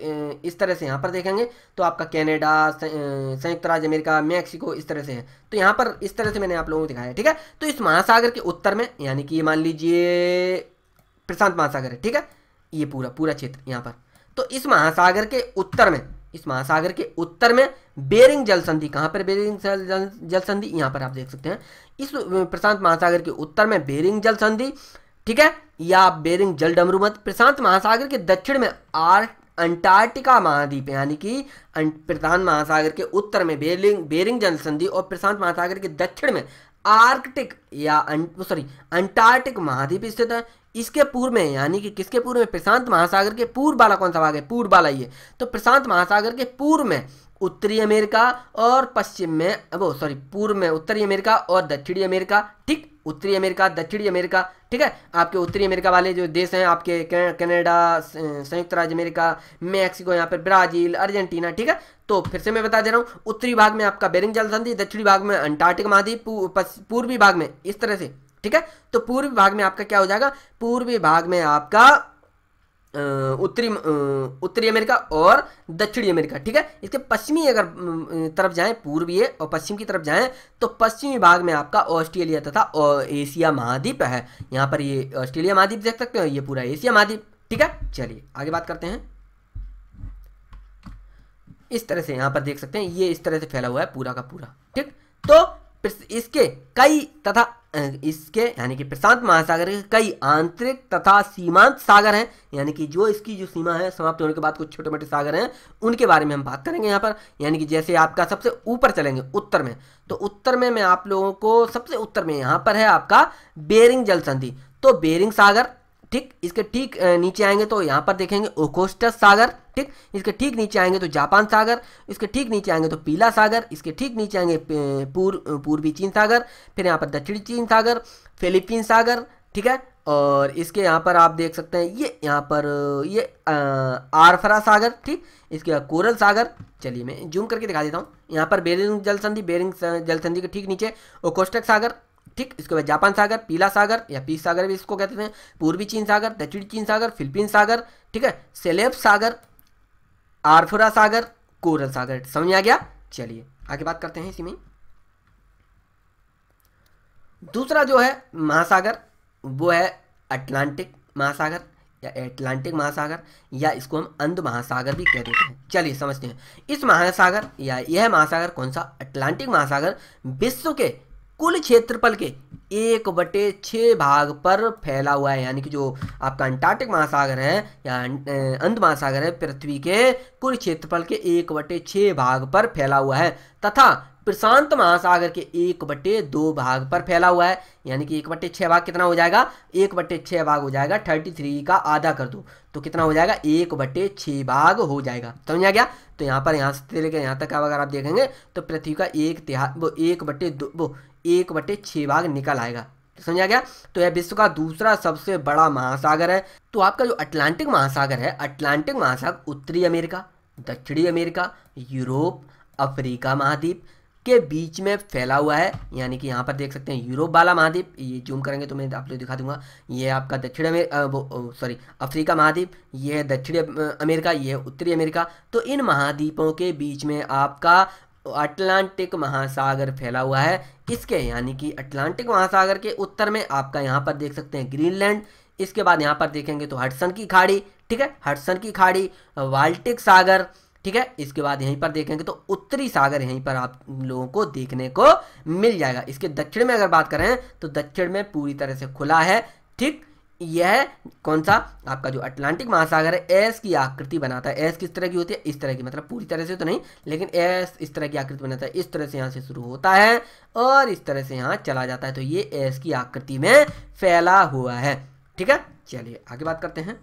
इस तरह से यहाँ पर देखेंगे तो आपका कैनेडा संयुक्त राज्य अमेरिका मैक्सिको इस तरह से है तो यहाँ पर इस तरह से मैंने आप लोगों को दिखाया ठीक है तो इस महासागर के उत्तर में यानी कि ये मान लीजिए प्रशांत महासागर है ठीक है ये पूरा पूरा क्षेत्र यहाँ पर तो इस महासागर के उत्तर में इस महासागर के उत्तर में बेरिंग जल संधि कहाँ पर बेरिंग जल, संधि यहाँ पर आप देख सकते हैं इस प्रशांत महासागर के उत्तर में बेरिंग जल संधि ठीक है या बेरिंग जल डमरू मत प्रशांत महासागर के दक्षिण में आर्ट अंटार्कटिका महाद्वीप यानी कि अं-, प्रशांत महासागर के उत्तर में बेरिंग बेरिंग जनसंधि और प्रशांत महासागर के दक्षिण में आर्कटिक या अं-, सॉरी अंटार्कटिक महाद्वीप स्थित है इसके पूर्व में यानी कि किसके पूर्व में प्रशांत महासागर के पूर्व वाला कौन सा भाग है पूर्व वाला ये तो प्रशांत महासागर के पूर्व में उत्तरी अमेरिका और पश्चिम में वो सॉरी पूर्व में उत्तरी अमेरिका और दक्षिणी अमेरिका ठीक उत्तरी अमेरिका दक्षिणी अमेरिका ठीक है आपके उत्तरी अमेरिका वाले जो देश हैं आपके कनाडा संयुक्त राज्य अमेरिका मैक्सिको यहाँ पर ब्राजील अर्जेंटीना ठीक है तो फिर से मैं बता दे रहा हूँ उत्तरी भाग में आपका बेरिंग जल संधि दक्षिणी भाग में अंटार्कटिक महाद्वीप पूर्वी भाग में इस तरह से ठीक है तो पूर्वी भाग में आपका क्या हो जाएगा पूर्वी भाग में आपका उत्तरी उत्तरी अमेरिका और दक्षिणी अमेरिका ठीक है इसके पश्चिमी अगर तरफ जाएं पूर्वी और पश्चिम की तरफ जाएं तो पश्चिमी भाग में आपका ऑस्ट्रेलिया तथा एशिया महाद्वीप है यहाँ पर ये ऑस्ट्रेलिया महाद्वीप देख सकते हो ये पूरा एशिया महाद्वीप ठीक है चलिए आगे बात करते हैं इस तरह से यहाँ पर देख सकते हैं ये इस तरह से फैला हुआ है पूरा का पूरा ठीक तो इसके कई तथा इसके यानी कि प्रशांत महासागर के कई आंतरिक तथा सीमांत सागर हैं यानी कि जो इसकी जो सीमा है समाप्त होने के बाद कुछ छोटे मोटे सागर हैं उनके बारे में हम बात करेंगे यहाँ पर यानी कि जैसे आपका सबसे ऊपर चलेंगे उत्तर में तो उत्तर में मैं आप लोगों को सबसे उत्तर में यहाँ पर है आपका बेरिंग जल संधि तो बेरिंग सागर ठीक इसके ठीक नीचे आएंगे तो यहाँ पर देखेंगे ओकोस्टस सागर ठीक इसके ठीक नीचे आएंगे तो जापान सागर इसके ठीक नीचे आएंगे तो पीला सागर इसके ठीक नीचे आएंगे पूर्व पूर्वी चीन सागर फिर यहाँ पर दक्षिण चीन सागर फिलिपीन सागर ठीक है और इसके यहाँ पर आप देख सकते हैं ये यहाँ पर ये आरफरा सागर ठीक इसके कोरल सागर चलिए मैं जूम करके दिखा देता हूँ यहाँ पर बेरिंग जल संधि बेरिंग जल संधि के ठीक नीचे ओकोस्टक सागर ठीक इसके बाद जापान सागर पीला सागर या पी सागर भी इसको कहते हैं पूर्वी चीन सागर दक्षिण चीन सागर फिलिपीन सागर ठीक है सेलेब सागर आरफुरा सागर कोरल सागर समझ में आ गया चलिए आगे बात करते हैं इसी में दूसरा जो है महासागर वो है अटलांटिक महासागर या एटलांटिक महासागर या इसको हम अंध महासागर भी कह देते हैं चलिए समझते हैं इस महासागर या यह महासागर कौन सा अटलांटिक महासागर विश्व के कुल क्षेत्रफल के एक बटे छः भाग पर फैला हुआ है यानी कि जो आपका अंटार्कटिक महासागर है या अंत महासागर है पृथ्वी के कुल क्षेत्रफल के एक बटे छः भाग पर फैला हुआ है तथा प्रशांत महासागर के एक बटे दो भाग पर फैला हुआ है यानी कि एक बटे छः भाग कितना हो जाएगा एक बटे छः भाग हो जाएगा थर्टी थ्री का आधा कर दो तो कितना हो जाएगा एक बटे छः भाग हो जाएगा समझ आ गया तो यहाँ पर यहाँ से लेकर यहाँ तक अगर आप देखेंगे तो पृथ्वी का एक तिहा वो एक बटे दो वो एक बटे छः भाग निकल आएगा समझा गया तो यह विश्व का दूसरा सबसे बड़ा महासागर है तो आपका जो अटलांटिक महासागर है अटलांटिक महासागर उत्तरी अमेरिका दक्षिणी अमेरिका यूरोप अफ्रीका महाद्वीप के बीच में फैला हुआ है यानी कि यहाँ पर देख सकते हैं यूरोप वाला महाद्वीप ये जूम करेंगे तो मैं आप लोग दिखा दूंगा ये आपका दक्षिण सॉरी अफ्रीका महाद्वीप ये है दक्षिण अमेरिका ये उत्तरी अमेरिका तो इन महाद्वीपों के बीच में आपका तो अटलांटिक महासागर फैला हुआ है किसके यानी कि अटलांटिक महासागर के उत्तर में आपका यहाँ पर देख सकते हैं ग्रीनलैंड इसके बाद यहाँ पर देखेंगे तो हटसन की खाड़ी ठीक है हटसन की खाड़ी वाल्टिक सागर ठीक है इसके बाद यहीं पर देखेंगे तो उत्तरी सागर यहीं पर आप लोगों को देखने को मिल जाएगा इसके दक्षिण में अगर बात करें तो दक्षिण में पूरी तरह से खुला है ठीक यह कौन सा आपका जो अटलांटिक महासागर है एस की आकृति बनाता है एस किस तरह की होती है इस तरह की मतलब पूरी तरह से तो नहीं लेकिन एस इस तरह की आकृति बनाता है इस तरह से यहाँ से शुरू होता है और इस तरह से यहाँ चला जाता है तो ये एस की आकृति में फैला हुआ है ठीक है चलिए आगे बात करते हैं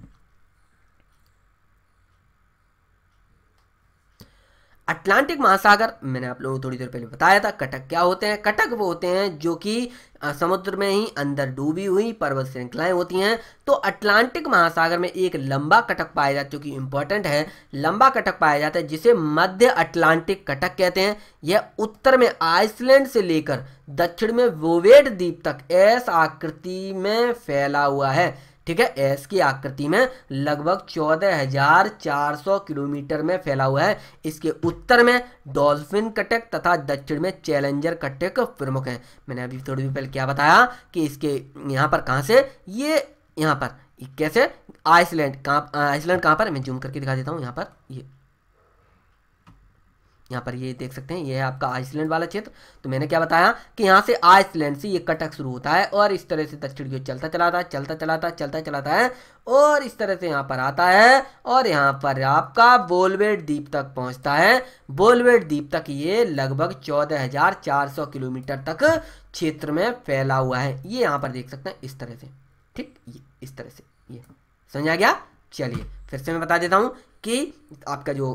अटलांटिक महासागर मैंने आप लोगों को थोड़ी देर पहले बताया था कटक क्या होते हैं कटक वो होते हैं जो कि समुद्र में ही अंदर डूबी हुई पर्वत श्रृंखलाएं होती हैं तो अटलांटिक महासागर में एक लंबा कटक पाया जाता है जो कि इंपॉर्टेंट है लंबा कटक पाया जाता है जिसे मध्य अटलांटिक कटक कहते हैं यह उत्तर में आइसलैंड से लेकर दक्षिण में वोवेड द्वीप तक एस आकृति में फैला हुआ है ठीक है एस की आकृति में लगभग चौदह हजार चार सौ किलोमीटर में फैला हुआ है इसके उत्तर में डॉल्फिन कटक तथा दक्षिण में चैलेंजर कटक प्रमुख है मैंने अभी थोड़ी देर पहले क्या बताया कि इसके यहाँ पर कहाँ से ये यहाँ पर कैसे आइसलैंड कहाँ आइसलैंड कहाँ पर मैं जूम करके दिखा देता हूँ यहाँ पर ये यहाँ पर ये देख सकते हैं ये है आपका आइसलैंड वाला क्षेत्र तो मैंने क्या बताया कि यहाँ से आइसलैंड से ये कटक शुरू होता है और इस तरह से दक्षिण की ओर चलता चलाता है चलता चलाता चलता चलाता है और इस तरह से यहाँ पर आता है और यहाँ पर आपका बोलवेट द्वीप तक पहुँचता है बोलवेट द्वीप तक ये लगभग चौदह हजार चार सौ किलोमीटर तक क्षेत्र में फैला हुआ है ये यहाँ पर देख सकते हैं इस तरह से ठीक ये इस तरह से ये समझा गया चलिए फिर से मैं बता देता हूँ कि आपका जो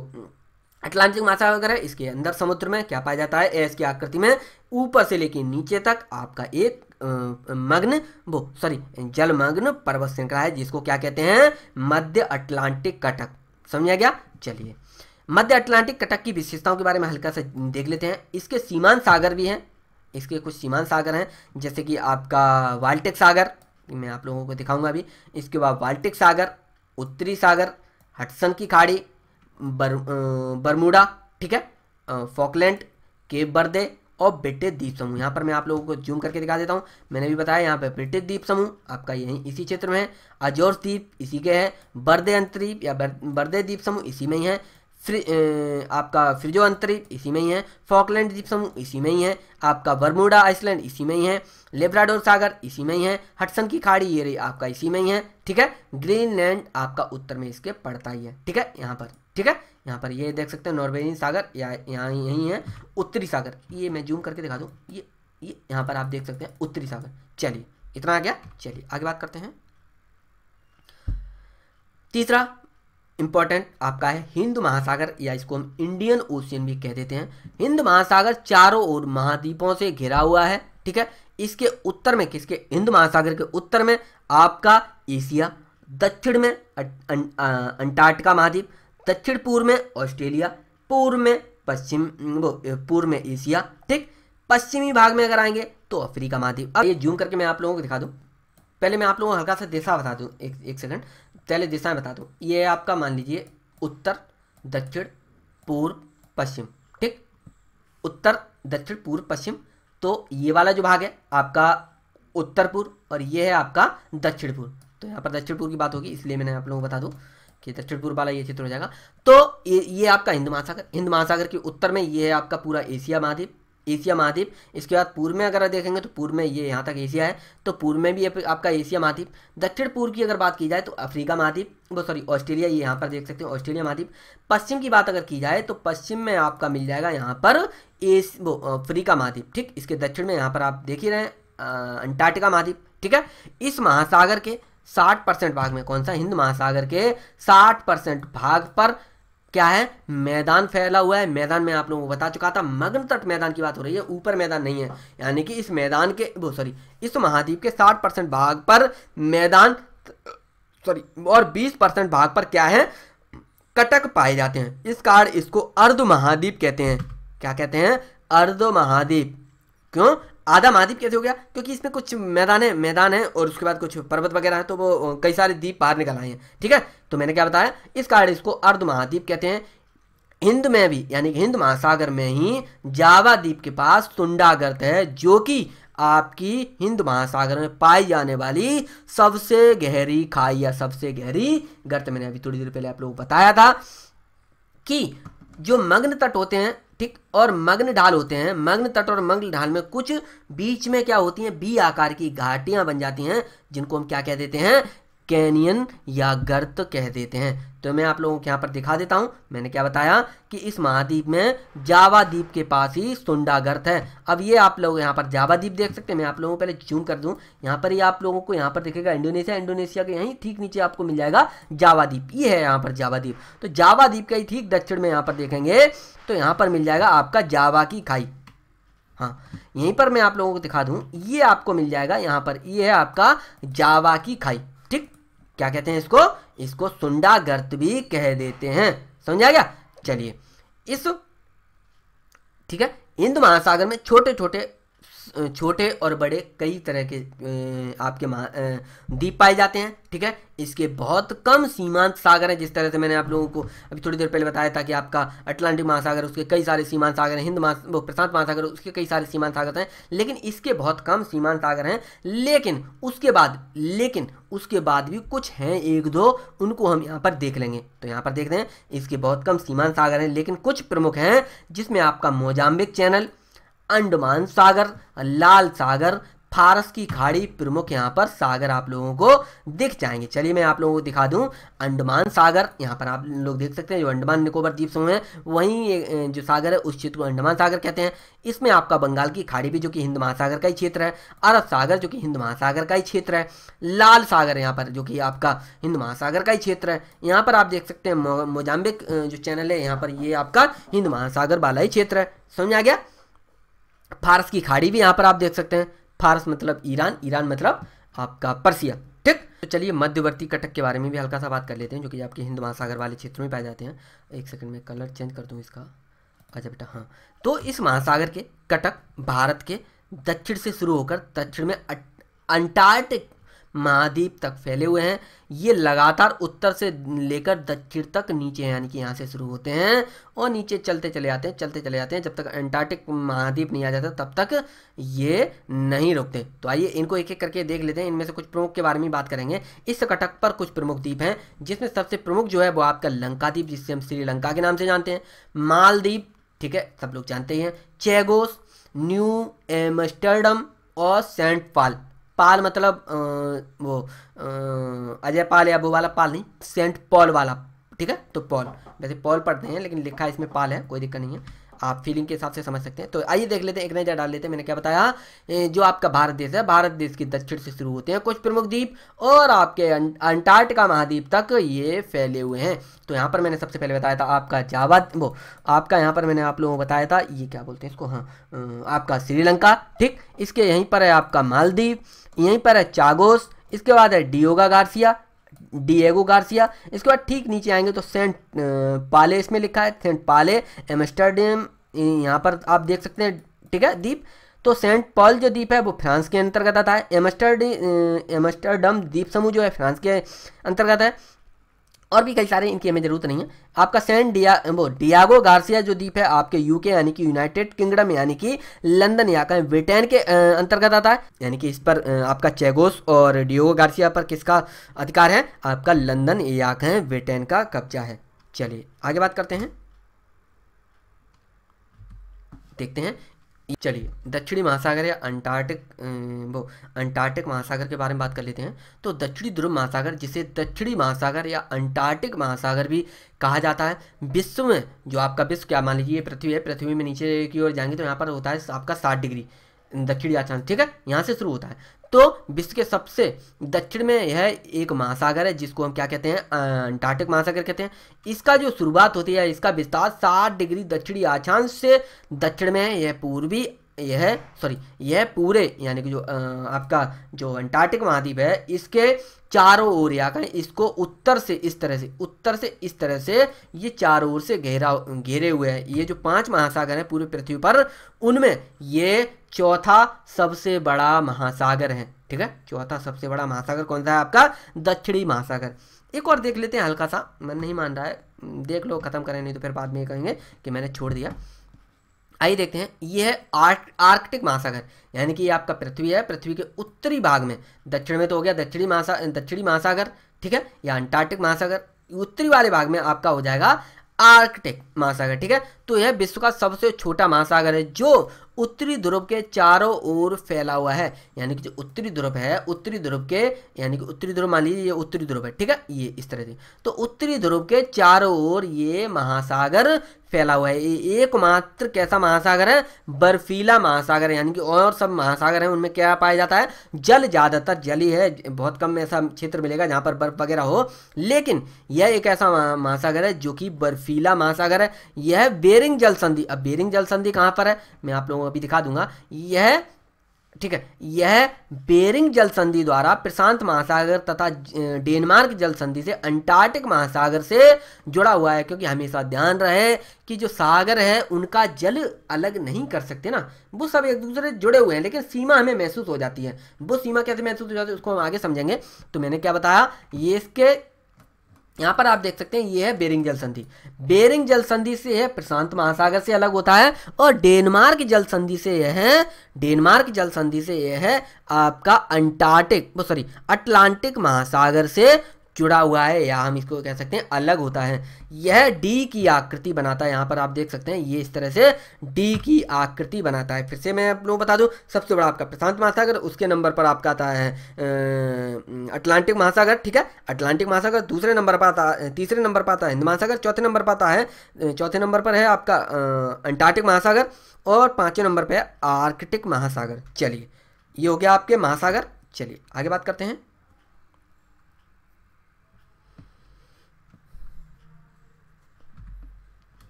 अटलांटिक महासागर है इसके अंदर समुद्र में क्या पाया जाता है एस की आकृति में ऊपर से लेकर नीचे तक आपका एक मग्न वो सॉरी जलमग्न पर्वत श्रृंखला है जिसको क्या कहते हैं मध्य अटलांटिक कटक समझा गया चलिए मध्य अटलांटिक कटक की विशेषताओं के बारे में हल्का सा देख लेते हैं इसके सीमांत सागर भी हैं इसके कुछ सीमांत सागर हैं जैसे कि आपका वाल्टिक सागर मैं आप लोगों को दिखाऊंगा अभी इसके बाद वाल्टिक सागर उत्तरी सागर हटसन की खाड़ी बर, बरमूडा ठीक है फॉकलैंड केप बर्दे और ब्रिटिश द्वीप समूह यहाँ पर मैं आप लोगों को जूम करके दिखा देता हूँ मैंने भी बताया यहाँ पर ब्रिटिश द्वीप समूह आपका यही इसी क्षेत्र में है अजोर्स द्वीप इसी के है बर्दे अंतरीप या बर्दे द्वीप समूह इसी में ही है फ्रि, आपका फ्रिजो अंतरीप इसी में ही है फॉकलैंड द्वीप समूह इसी में ही है आपका बर्मूडा आइसलैंड इसी में ही है लेब्राडोर सागर इसी में ही है हटसन की खाड़ी ये रही आपका इसी में ही है ठीक है ग्रीनलैंड आपका उत्तर में इसके पड़ता ही है ठीक है यहाँ पर ठीक है यहाँ पर ये देख सकते हैं नॉर्वेजियन सागर या यहाँ यही है उत्तरी सागर ये मैं जूम करके दिखा दूँ ये ये यहाँ पर आप देख सकते हैं उत्तरी सागर चलिए इतना आ गया चलिए आगे बात करते हैं तीसरा इंपॉर्टेंट आपका है हिंद महासागर या इसको हम इंडियन ओशियन भी कह देते हैं हिंद महासागर चारों ओर महाद्वीपों से घिरा हुआ है ठीक है इसके उत्तर में किसके हिंद महासागर के उत्तर में आपका एशिया दक्षिण में अं- अं- अं- अंटार्कटिका महाद्वीप दक्षिण पूर्व में ऑस्ट्रेलिया पूर्व में पश्चिम वो पूर्व में एशिया ठीक पश्चिमी भाग में अगर आएंगे तो अफ्रीका महाद्वीप अब ये जूम करके मैं आप लोगों को दिखा दूँ पहले मैं आप लोगों को हल्का सा दिशा बता दूँ एक एक सेकंड पहले दिशा बता दूँ ये आपका मान लीजिए उत्तर दक्षिण पूर्व पश्चिम ठीक उत्तर दक्षिण पूर्व पश्चिम तो ये वाला जो भाग है आपका उत्तर पूर्व और ये है आपका दक्षिण पूर्व तो यहाँ पर दक्षिण पूर्व की बात होगी इसलिए मैंने आप लोगों को बता दूँ ठीक है चिटपुर वाला ये क्षेत्र हो जाएगा तो ये ये आपका हिंद महासागर हिंद महासागर के उत्तर में ये है आपका पूरा एशिया महाद्वीप एशिया महाद्वीप इसके बाद पूर्व में अगर आप देखेंगे तो पूर्व में ये यहाँ तक एशिया है तो पूर्व में भी आपका एशिया महाद्वीप दक्षिण पूर्व की अगर बात की जाए तो अफ्रीका महाद्वीप वो सॉरी ऑस्ट्रेलिया ये यहाँ पर देख सकते हैं ऑस्ट्रेलिया महाद्वीप पश्चिम की बात अगर की जाए तो पश्चिम में आपका मिल जाएगा यहाँ पर एस वो अफ्रीका महाद्वीप ठीक इसके दक्षिण में यहाँ पर आप देख ही रहे हैं अंटार्कटिका महाद्वीप ठीक है इस महासागर के साठ परसेंट भाग में कौन सा हिंद महासागर के साठ परसेंट भाग पर क्या है मैदान फैला हुआ है मैदान में आप लोगों को बता चुका था मग्न तट मैदान की बात हो रही है ऊपर मैदान नहीं है यानी कि इस मैदान के वो सॉरी इस महाद्वीप के साठ परसेंट भाग पर मैदान सॉरी और बीस परसेंट भाग पर क्या है कटक पाए जाते हैं इस कारण इसको अर्ध महाद्वीप कहते हैं क्या कहते हैं अर्ध महाद्वीप क्यों आधा महाद्वीप कैसे हो गया क्योंकि इसमें कुछ मैदान है मैदान है और उसके बाद कुछ पर्वत वगैरह है तो वो कई सारे द्वीप बाहर निकल आए हैं ठीक है तो मैंने क्या बताया इस कारण इसको अर्ध महाद्वीप कहते हैं हिंद में भी यानी कि हिंद महासागर में ही जावा द्वीप के पास सुंडा गर्त है जो कि आपकी हिंद महासागर में पाई जाने वाली सबसे गहरी खाई या सबसे गहरी गर्त मैंने अभी थोड़ी देर पहले आप लोगों को बताया था कि जो मग्न तट होते हैं ठीक और मग्न ढाल होते हैं मग्न तट और मग्न ढाल में कुछ बीच में क्या होती हैं बी आकार की घाटियां बन जाती हैं जिनको हम क्या कह देते हैं कैनियन या गर्त कह देते हैं तो मैं आप लोगों को यहाँ पर दिखा देता हूँ मैंने क्या बताया कि इस महाद्वीप में जावा द्वीप के पास ही सुंडा गर्त है अब ये आप लोग यहाँ पर जावा द्वीप देख सकते हैं मैं आप लोगों को पहले जूम कर दूँ यहाँ पर ही आप लोगों को यहाँ पर दिखेगा इंडोनेशिया इंडोनेशिया के यहीं ठीक नीचे आपको मिल जाएगा जावा द्वीप ये है यहाँ पर जावा द्वीप तो जावा द्वीप का ही ठीक दक्षिण में यहाँ पर देखेंगे तो यहाँ पर मिल जाएगा आपका जावा की खाई हाँ यहीं पर मैं आप लोगों को दिखा दूँ ये आपको मिल जाएगा यहाँ पर ये है आपका जावा की खाई ठीक क्या कहते हैं इसको इसको सुंडा गर्त भी कह देते हैं समझा गया चलिए इस ठीक है इंद महासागर में छोटे छोटे छोटे और बड़े कई तरह के आपके महा द्वीप पाए जाते हैं ठीक है इसके बहुत कम सीमांत सागर हैं जिस तरह से मैंने आप लोगों को अभी थोड़ी देर पहले बताया था कि आपका अटलांटिक महासागर उसके कई सारे सीमांत सागर हैं हिंद महा वो प्रशांत महासागर उसके कई सारे सीमांत सागर हैं लेकिन इसके बहुत कम सीमांत सागर हैं लेकिन उसके बाद लेकिन उसके बाद भी कुछ हैं एक दो उनको हम यहाँ पर देख लेंगे तो यहाँ पर देख रहे हैं इसके बहुत कम सीमांत सागर हैं लेकिन कुछ प्रमुख हैं जिसमें आपका मोजाम्बिक चैनल अंडमान सागर लाल सागर फारस की खाड़ी प्रमुख यहाँ पर सागर आप लोगों को दिख जाएंगे चलिए मैं आप लोगों को दिखा दूँ अंडमान सागर यहाँ पर आप लोग देख सकते हैं जो अंडमान निकोबर द्वीप समूह है वहीं जो सागर है उस क्षेत्र को अंडमान सागर कहते हैं इसमें आपका बंगाल की खाड़ी भी जो कि हिंद महासागर का ही क्षेत्र है अरब सागर जो कि हिंद महासागर का ही क्षेत्र है लाल सागर यहाँ पर जो कि आपका हिंद महासागर का ही क्षेत्र है यहाँ पर आप देख सकते हैं मोजाम्बिक जो चैनल है यहाँ पर ये आपका हिंद महासागर वाला ही क्षेत्र है समझ आ गया फारस की खाड़ी भी यहाँ पर आप देख सकते हैं फारस मतलब ईरान ईरान मतलब आपका पर्सिया ठीक तो चलिए मध्यवर्ती कटक के बारे में भी हल्का सा बात कर लेते हैं जो कि आपके हिंद महासागर वाले क्षेत्रों में पाए जाते हैं एक सेकंड में कलर चेंज कर दूँ इसका अच्छा बेटा हाँ तो इस महासागर के कटक भारत के दक्षिण से शुरू होकर दक्षिण में अंटार्कटिक महाद्वीप तक फैले हुए हैं ये लगातार उत्तर से लेकर दक्षिण तक नीचे यानी कि यहाँ से शुरू होते हैं और नीचे चलते चले जाते हैं चलते चले जाते हैं जब तक एंटार्क्टिक महाद्वीप नहीं आ जाता तब तक ये नहीं रुकते तो आइए इनको एक एक करके देख लेते हैं इनमें से कुछ प्रमुख के बारे में बात करेंगे इस कटक पर कुछ प्रमुख द्वीप हैं जिसमें सबसे प्रमुख जो है वो आपका लंका द्वीप जिससे हम श्रीलंका के नाम से जानते हैं मालदीप ठीक है सब लोग जानते ही हैं चेगोस न्यू एमस्टर्डम और सेंट पाल पाल मतलब वो अजय पाल या वो वाला पाल नहीं सेंट पॉल वाला ठीक है तो पॉल वैसे पॉल पढ़ते हैं लेकिन लिखा इसमें पाल है कोई दिक्कत नहीं है आप फीलिंग के हिसाब से समझ सकते हैं तो आइए देख लेते हैं एक नजर डाल लेते हैं मैंने क्या बताया जो आपका भारत देश है भारत देश की दक्षिण से शुरू होते हैं कुछ प्रमुख द्वीप और आपके अं, अंटार्कटिका महाद्वीप तक ये फैले हुए हैं तो यहाँ पर मैंने सबसे पहले बताया था आपका जावा वो आपका यहाँ पर मैंने आप लोगों को बताया था ये क्या बोलते हैं इसको हाँ आपका श्रीलंका ठीक इसके यहीं पर है आपका मालदीव यहीं पर है चागोस इसके बाद है डियोगा गार्सिया डिएगो गार्सिया इसके बाद ठीक नीचे आएंगे तो सेंट पाले इसमें लिखा है सेंट पाले एमस्टरडेम यहाँ पर आप देख सकते हैं ठीक है दीप तो सेंट पॉल जो द्वीप है वो फ्रांस के अंतर्गत आता है एमस्टरडी एमस्टरडम द्वीप समूह जो है फ्रांस के अंतर्गत है और भी कई सारे इनकी हमें जरूरत नहीं है आपका सेंट डिया वो डियागो गार्सिया जो द्वीप है आपके यूके यानी कि यूनाइटेड किंगडम यानी कि लंदन या कहीं ब्रिटेन के अंतर्गत आता है यानी कि इस पर आपका चेगोस और डियोगो गार्सिया पर किसका अधिकार है आपका लंदन या कहें ब्रिटेन का कब्जा है चलिए आगे बात करते हैं देखते हैं चलिए दक्षिणी महासागर या अंटार्कटिक अं, वो अंटार्कटिक महासागर के बारे में बात कर लेते हैं तो दक्षिणी ध्रुव महासागर जिसे दक्षिणी महासागर या अंटार्कटिक महासागर भी कहा जाता है विश्व में जो आपका विश्व क्या मान लीजिए पृथ्वी है पृथ्वी में नीचे की ओर जाएंगे तो यहाँ पर होता है आपका साठ डिग्री दक्षिणी आचान ठीक है यहाँ से शुरू होता है तो विश्व के सबसे दक्षिण में यह एक महासागर है जिसको हम क्या कहते हैं अंटार्कटिक महासागर कहते हैं इसका जो शुरुआत होती है इसका विस्तार सात डिग्री दक्षिणी आचांश से दक्षिण में है यह पूर्वी यह सॉरी यह पूरे यानी कि जो आ, आपका जो अंटार्कटिक महाद्वीप है इसके चारों ओर या कहें इसको उत्तर से इस तरह से उत्तर से इस तरह से ये चारों ओर से घेरा घेरे हुए हैं ये जो पांच महासागर हैं पूरे पृथ्वी पर उनमें ये चौथा सबसे बड़ा महासागर है ठीक है चौथा सबसे बड़ा महासागर कौन सा है आपका दक्षिणी महासागर एक और देख लेते हैं हल्का सा मैं नहीं मान रहा है देख लो खत्म करें नहीं तो फिर बाद में कहेंगे कि मैंने छोड़ दिया आइए देखते हैं ये है आर्क आर्कटिक महासागर यानी कि ये आपका पृथ्वी है पृथ्वी के उत्तरी भाग में दक्षिण में तो हो गया दक्षिणी महासा दक्षिणी महासागर ठीक है या अंटार्कटिक महासागर उत्तरी वाले भाग में आपका हो जाएगा आर्कटिक महासागर ठीक है तो यह विश्व का सबसे छोटा महासागर है जो उत्तरी ध्रुव के चारों ओर फैला हुआ है यानी कि जो उत्तरी ध्रुव है उत्तरी ध्रुव के यानी कि उत्तरी ध्रुव मान लीजिए ये उत्तरी ध्रुव है ठीक है ये इस तरह से तो उत्तरी ध्रुव के चारों ओर ये महासागर फैला हुआ है ये एकमात्र कैसा महासागर है बर्फीला महासागर यानी कि और सब महासागर हैं उनमें क्या पाया जाता है जल ज़्यादातर जली है बहुत कम ऐसा क्षेत्र मिलेगा जहाँ पर बर्फ वगैरह हो लेकिन यह एक ऐसा महासागर है जो कि बर्फीला महासागर है यह बेरिंग जल संधि अब बेरिंग जल संधि कहां पर है मैं आप लोगों को अभी दिखा दूंगा यह ठीक है यह बेरिंग जल संधि द्वारा प्रशांत महासागर तथा डेनमार्क जल संधि से अंटार्कटिक महासागर से जुड़ा हुआ है क्योंकि हमेशा ध्यान रहे कि जो सागर है उनका जल अलग नहीं कर सकते ना वो सब एक दूसरे से जुड़े हुए हैं लेकिन सीमा हमें महसूस हो जाती है वो सीमा कैसे महसूस हो जाती है उसको हम आगे समझेंगे तो मैंने क्या बताया ये इसके यहाँ पर आप देख सकते हैं ये है बेरिंग जल संधि बेरिंग जल संधि से है प्रशांत महासागर से अलग होता है और डेनमार्क जल संधि से यह है डेनमार्क जल संधि से यह है आपका अंटार्कटिक सॉरी अटलांटिक महासागर से जुड़ा हुआ है या हम इसको कह सकते हैं अलग होता है यह डी की आकृति बनाता है यहाँ पर आप देख सकते हैं ये इस तरह से डी की आकृति बनाता है फिर से मैं आप लोगों बता दूँ सबसे बड़ा आपका प्रशांत महासागर उसके नंबर पर आपका आता है अटलांटिक महासागर ठीक है अटलांटिक महासागर दूसरे नंबर पर आता है तीसरे नंबर पर आता है हिंद महासागर चौथे नंबर पर आता है चौथे नंबर पर है आपका अंटार्कटिक महासागर और पाँचवें नंबर पर है आर्कटिक महासागर चलिए ये हो गया आपके महासागर चलिए आगे बात करते हैं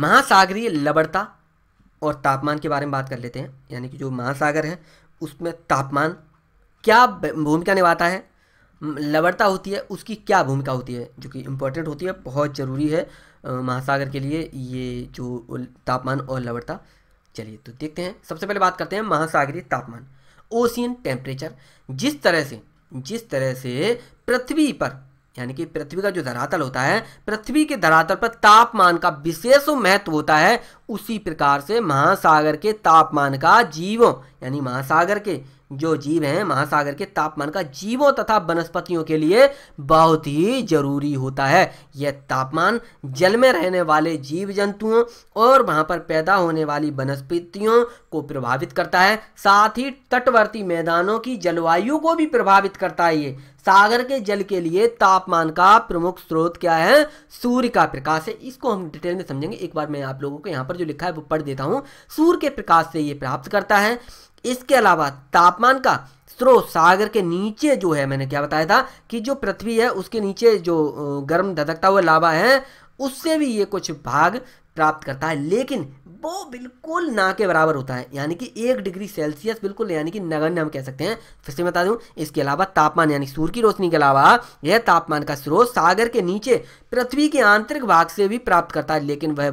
महासागरीय लबड़ता और तापमान के बारे में बात कर लेते हैं यानी कि जो महासागर है उसमें तापमान क्या भूमिका निभाता है लबड़ता होती है उसकी क्या भूमिका होती है जो कि इम्पोर्टेंट होती है बहुत ज़रूरी है महासागर के लिए ये जो तापमान और लबड़ता चलिए तो देखते हैं सबसे पहले बात करते हैं महासागरीय तापमान ओशियन टेम्परेचर जिस तरह से जिस तरह से पृथ्वी पर यानी कि पृथ्वी का जो धरातल होता है पृथ्वी के धरातल पर तापमान का विशेष महत्व होता है उसी प्रकार से महासागर के तापमान का जीवों यानी महासागर के जो जीव हैं महासागर के तापमान का जीवों तथा वनस्पतियों के लिए बहुत ही जरूरी होता है यह तापमान जल में रहने वाले जीव जंतुओं और वहां पर पैदा होने वाली वनस्पतियों को प्रभावित करता है साथ ही तटवर्ती मैदानों की जलवायु को भी प्रभावित करता है ये सागर के जल के लिए तापमान का प्रमुख स्रोत क्या है सूर्य का प्रकाश है इसको हम डिटेल में समझेंगे एक बार मैं आप लोगों को यहाँ पर जो लिखा है वो पढ़ देता हूँ सूर्य के प्रकाश से ये प्राप्त करता है इसके अलावा तापमान का स्रोत सागर के नीचे जो है मैंने क्या बताया था कि जो पृथ्वी है उसके नीचे जो गर्म धधकता हुआ लावा है उससे भी ये कुछ भाग प्राप्त करता है लेकिन वो बिल्कुल ना के बराबर होता है यानी कि एक डिग्री सेल्सियस बिल्कुल यानी कि नगण्य हम कह सकते हैं फिर से बता दूं इसके अलावा तापमान यानी सूर्य की रोशनी के अलावा यह तापमान का स्रोत सागर के नीचे पृथ्वी के आंतरिक भाग से भी प्राप्त करता है लेकिन वह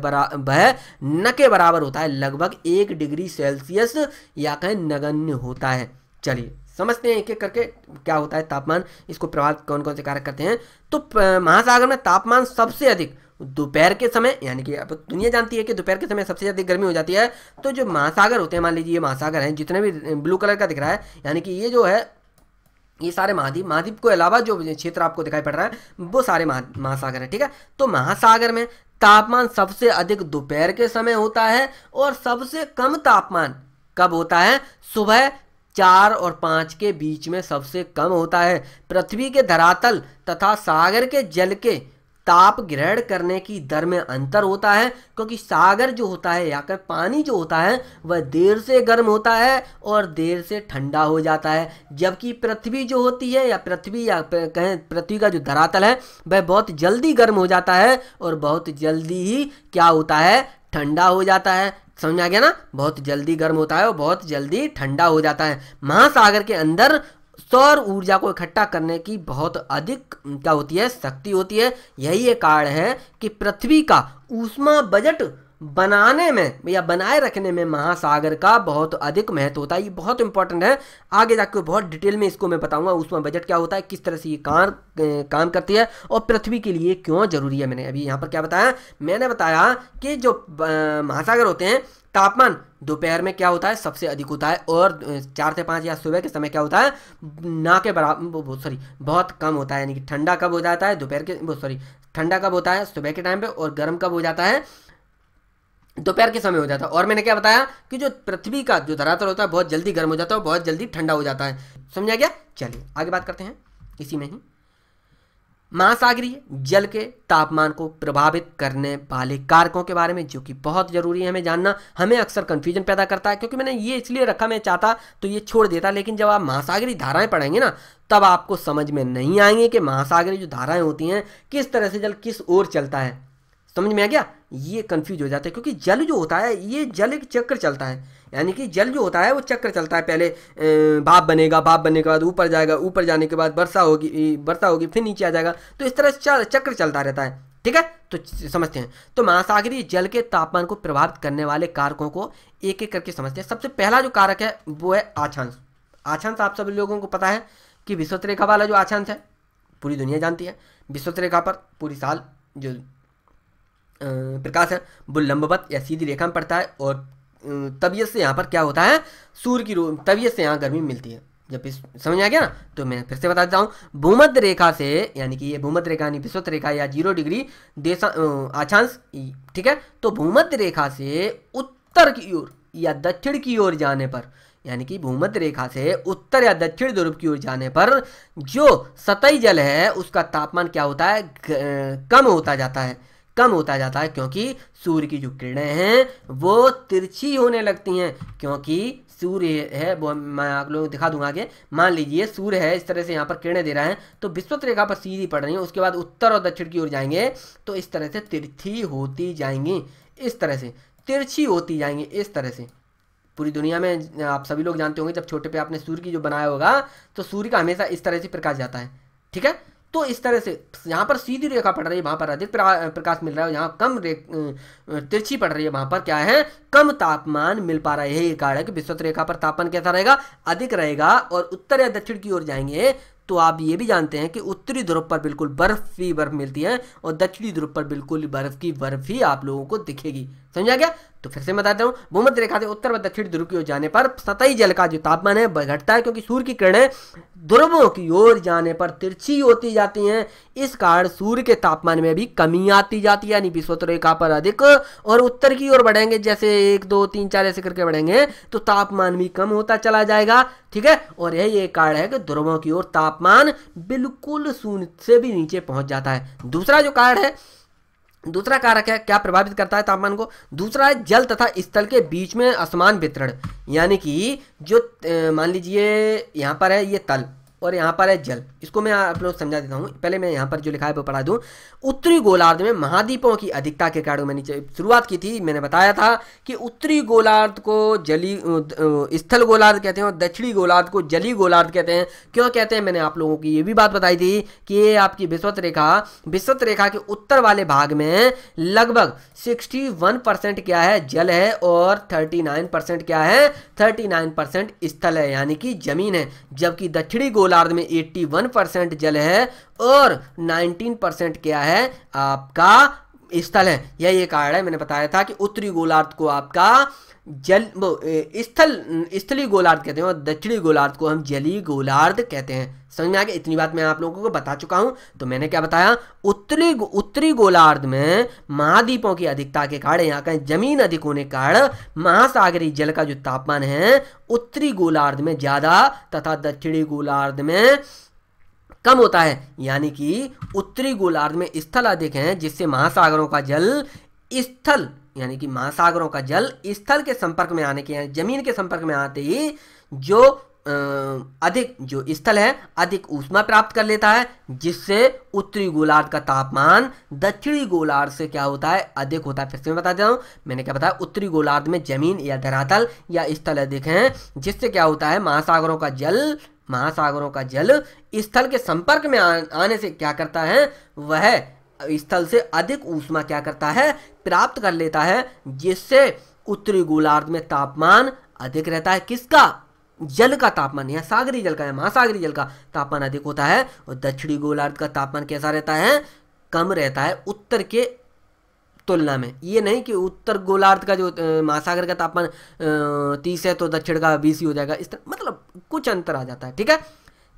वह न के बराबर होता है लगभग एक डिग्री सेल्सियस या कहें नगण्य होता है चलिए समझते हैं एक एक करके क्या होता है तापमान इसको प्रभावित कौन कौन से कारक करते हैं तो महासागर में तापमान सबसे अधिक दोपहर के समय यानी कि अब दुनिया जानती है कि दोपहर के समय सबसे ज़्यादा गर्मी हो जाती है तो जो महासागर होते हैं मान लीजिए ये महासागर हैं जितने भी ब्लू कलर का दिख रहा है यानी कि ये जो है ये सारे महाद्वीप महाद्वीप के अलावा जो क्षेत्र आपको दिखाई पड़ रहा है वो सारे महासागर हैं ठीक है तो महासागर में तापमान सबसे अधिक दोपहर के समय होता है और सबसे कम तापमान कब होता है सुबह चार और पाँच के बीच में सबसे कम होता है पृथ्वी के धरातल तथा सागर के जल के ताप ग्रहण करने की दर में अंतर होता है क्योंकि सागर जो होता है या कर पानी जो होता है वह देर से गर्म होता है और देर से ठंडा हो जाता है जबकि पृथ्वी जो होती है या पृथ्वी या कहें पृथ्वी का जो धरातल है वह बहुत जल्दी गर्म हो जाता है और बहुत जल्दी ही क्या होता है ठंडा हो जाता है समझ आ गया ना बहुत जल्दी गर्म होता है और बहुत जल्दी ठंडा हो जाता है महासागर के अंदर सौर ऊर्जा को इकट्ठा करने की बहुत अधिक क्या होती है शक्ति होती है यही एक कारण है कि पृथ्वी का ऊष्मा बजट बनाने में या बनाए रखने में महासागर का बहुत अधिक महत्व होता है ये बहुत इंपॉर्टेंट है आगे जाकर बहुत डिटेल में इसको मैं बताऊंगा उसमें बजट क्या होता है किस तरह से ये काम काम करती है और पृथ्वी के लिए क्यों जरूरी है मैंने अभी यहाँ पर क्या बताया मैंने बताया कि जो महासागर होते हैं तापमान दोपहर में क्या होता है सबसे अधिक होता है और चार से पाँच या सुबह के समय क्या होता है ना के बराबर सॉरी बहुत कम होता है यानी कि ठंडा कब हो जाता है दोपहर के सॉरी ठंडा कब होता है सुबह के टाइम पे और गर्म कब हो जाता है दोपहर के समय हो जाता है और मैंने क्या बताया कि जो पृथ्वी का जो धरातल होता है बहुत जल्दी गर्म हो जाता है और बहुत जल्दी ठंडा हो जाता है समझा गया चलिए आगे बात करते हैं इसी में ही महासागरीय जल के तापमान को प्रभावित करने वाले कारकों के बारे में जो कि बहुत ज़रूरी है हमें जानना हमें अक्सर कन्फ्यूजन पैदा करता है क्योंकि मैंने ये इसलिए रखा मैं चाहता तो ये छोड़ देता लेकिन जब आप महासागरीय धाराएं पढ़ेंगे ना तब आपको समझ में नहीं आएंगे कि महासागरीय जो धाराएं होती हैं किस तरह से जल किस ओर चलता है समझ में आ गया ये कन्फ्यूज हो जाता है क्योंकि जल जो होता है ये जल एक चक्र चलता है यानी कि जल जो होता है वो चक्र चलता है पहले भाप बनेगा भाप बनने के बाद ऊपर जाएगा ऊपर जाने के बाद वर्षा होगी वर्षा होगी फिर नीचे आ जाएगा तो इस तरह चक्र चलता रहता है ठीक है तो समझते हैं तो महासागरीय जल के तापमान को प्रभावित करने वाले कारकों को एक एक करके समझते हैं सबसे पहला जो कारक है वो है आछांश आछांश आप सभी लोगों को पता है कि विश्वत रेखा वाला जो आछांश है पूरी दुनिया जानती है विश्वत रेखा पर पूरी साल जो प्रकाश है वो लंबवत या सीधी रेखा में पड़ता है और तबीयत से यहाँ पर क्या होता है सूर्य की तबीयत से यहाँ गर्मी मिलती है जब समझ आ गया ना तो मैं फिर से बता देता हूँ भूमध्य रेखा से यानी कि ये भूमध्य रेखा यानी विश्वत रेखा या जीरो डिग्री देशा अक्षांश ठीक है तो भूमध्य रेखा से उत्तर की ओर या दक्षिण की ओर जाने पर यानी कि भूमध्य रेखा से उत्तर या दक्षिण ध्रुव की ओर जाने पर जो सतही जल है उसका तापमान क्या होता है कम होता जाता है कम होता जाता है क्योंकि सूर्य की जो किरणें हैं वो तिरछी होने लगती हैं क्योंकि सूर्य है वो मैं आप लोगों को दिखा दूंगा आगे मान लीजिए सूर्य है इस तरह से यहाँ पर किरणें दे रहा है तो विश्वत रेखा पर सीधी पड़ रही है उसके बाद उत्तर और दक्षिण की ओर जाएंगे तो इस तरह से तिरछी होती जाएंगी इस तरह से तिरछी होती जाएंगी इस तरह से पूरी दुनिया में आप सभी लोग जानते होंगे जब छोटे पे आपने सूर्य की जो बनाया होगा तो सूर्य का हमेशा इस तरह से प्रकाश जाता है ठीक है तो इस तरह से यहाँ पर सीधी रेखा पड़ रही है वहां पर अधिक प्रकाश मिल रहा है यहाँ कम तिरछी पड़ रही है वहां पर क्या है कम तापमान मिल पा रहा है यही कारण है कि विश्वत रेखा पर तापमान कैसा रहेगा अधिक रहेगा और उत्तर या दक्षिण की ओर जाएंगे तो आप ये भी जानते हैं कि उत्तरी ध्रुव पर बिल्कुल बर्फ ही बर्फ मिलती है और दक्षिणी ध्रुव पर बिल्कुल बर्फ की बर्फ ही आप लोगों को दिखेगी समझा गया तो फिर से बताता हूँ भूमध रेखा से उत्तर व दक्षिण ध्रुव की ओर जाने पर सतही जल का जो तापमान है घटता है क्योंकि सूर्य की किरणें ध्रुवों की ओर जाने पर तिरछी होती जाती हैं इस कारण सूर्य के तापमान में भी कमी आती जाती है यानी विश्वत रेखा पर अधिक और उत्तर की ओर बढ़ेंगे जैसे एक दो तीन चार ऐसे करके बढ़ेंगे तो तापमान भी कम होता चला जाएगा ठीक है और यही एक कारण है कि ध्रुवों की ओर तापमान बिल्कुल शून्य से भी नीचे पहुंच जाता है दूसरा जो कारण है दूसरा कारक है क्या प्रभावित करता है तापमान को दूसरा है जल तथा स्थल के बीच में असमान वितरण यानी कि जो मान लीजिए यहाँ पर है ये तल और यहाँ पर है जल इसको मैं आप लोग समझा देता हूँ पहले मैं यहाँ पर जो लिखा है वो पढ़ा दूँ उत्तरी गोलार्ध में महाद्वीपों की अधिकता के कारण मैंने शुरुआत की थी मैंने बताया था कि उत्तरी गोलार्ध को जली स्थल गोलार्ध कहते हैं और दक्षिणी गोलार्ध को जली गोलार्ध कहते हैं क्यों कहते हैं मैंने आप लोगों की ये भी बात बताई थी कि ये आपकी विश्वत रेखा विश्वत रेखा के उत्तर वाले भाग में लगभग सिक्सटी वन परसेंट क्या है जल है और थर्टी नाइन परसेंट क्या है थर्टी नाइन परसेंट स्थल है यानी कि जमीन है जबकि दक्षिणी सोलार्ध में 81 परसेंट जल है और 19 परसेंट क्या है आपका स्थल है यही एक कारण है मैंने बताया था कि उत्तरी गोलार्ध को आपका जल स्थल स्थलीय गोलार्ध कहते हैं और दक्षिणी गोलार्ध को हम जलीय गोलार्ध कहते हैं समझ में आ गया इतनी बात मैं आप लोगों को बता चुका हूं तो मैंने क्या बताया उत्तरी उत्तरी गोलार्ध में महाद्वीपों की अधिकता के कारण यहाँ का जमीन अधिक होने के कारण महासागरीय जल का जो तापमान है उत्तरी गोलार्ध में ज़्यादा तथा दक्षिणी गोलार्ध में कम होता है यानी कि उत्तरी गोलार्ध में स्थल अधिक है जिससे महासागरों का जल स्थल यानी कि महासागरों का जल स्थल के संपर्क में आने के यानी जमीन के संपर्क में आते ही जो अधिक जो स्थल है अधिक ऊष्मा प्राप्त कर लेता है जिससे उत्तरी गोलार्ध का तापमान दक्षिणी गोलार्ध से क्या होता है अधिक होता है फिर से मैं बता देता हूँ मैंने क्या बताया उत्तरी गोलार्ध में जमीन या धरातल या स्थल अधिक हैं जिससे क्या होता है महासागरों का जल महासागरों का जल स्थल के संपर्क में आ, आने से क्या करता है वह स्थल से अधिक ऊष्मा क्या करता है प्राप्त कर लेता है जिससे उत्तरी गोलार्ध में तापमान अधिक रहता है किसका जल का तापमान या सागरी जल का या महासागरी जल का तापमान अधिक होता है और दक्षिणी गोलार्ध का तापमान कैसा रहता है कम रहता है उत्तर के तुलना में ये नहीं कि उत्तर गोलार्ध का जो महासागर का तापमान तीस है तो दक्षिण का बीस ही हो जाएगा इस तरह मतलब कुछ अंतर आ जाता है ठीक है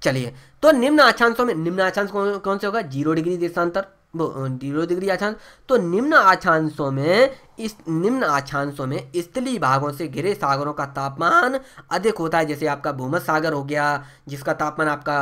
चलिए तो निम्न अक्षांशों में निम्न अक्षांश कौन, कौन से होगा जीरो डिग्री देशांतर जीरो डिग्री अक्षांश तो निम्न अक्षांशों में इस निम्न अक्षांशों में स्थली भागों से घिरे सागरों का तापमान अधिक होता है जैसे आपका भूमध सागर हो गया जिसका तापमान आपका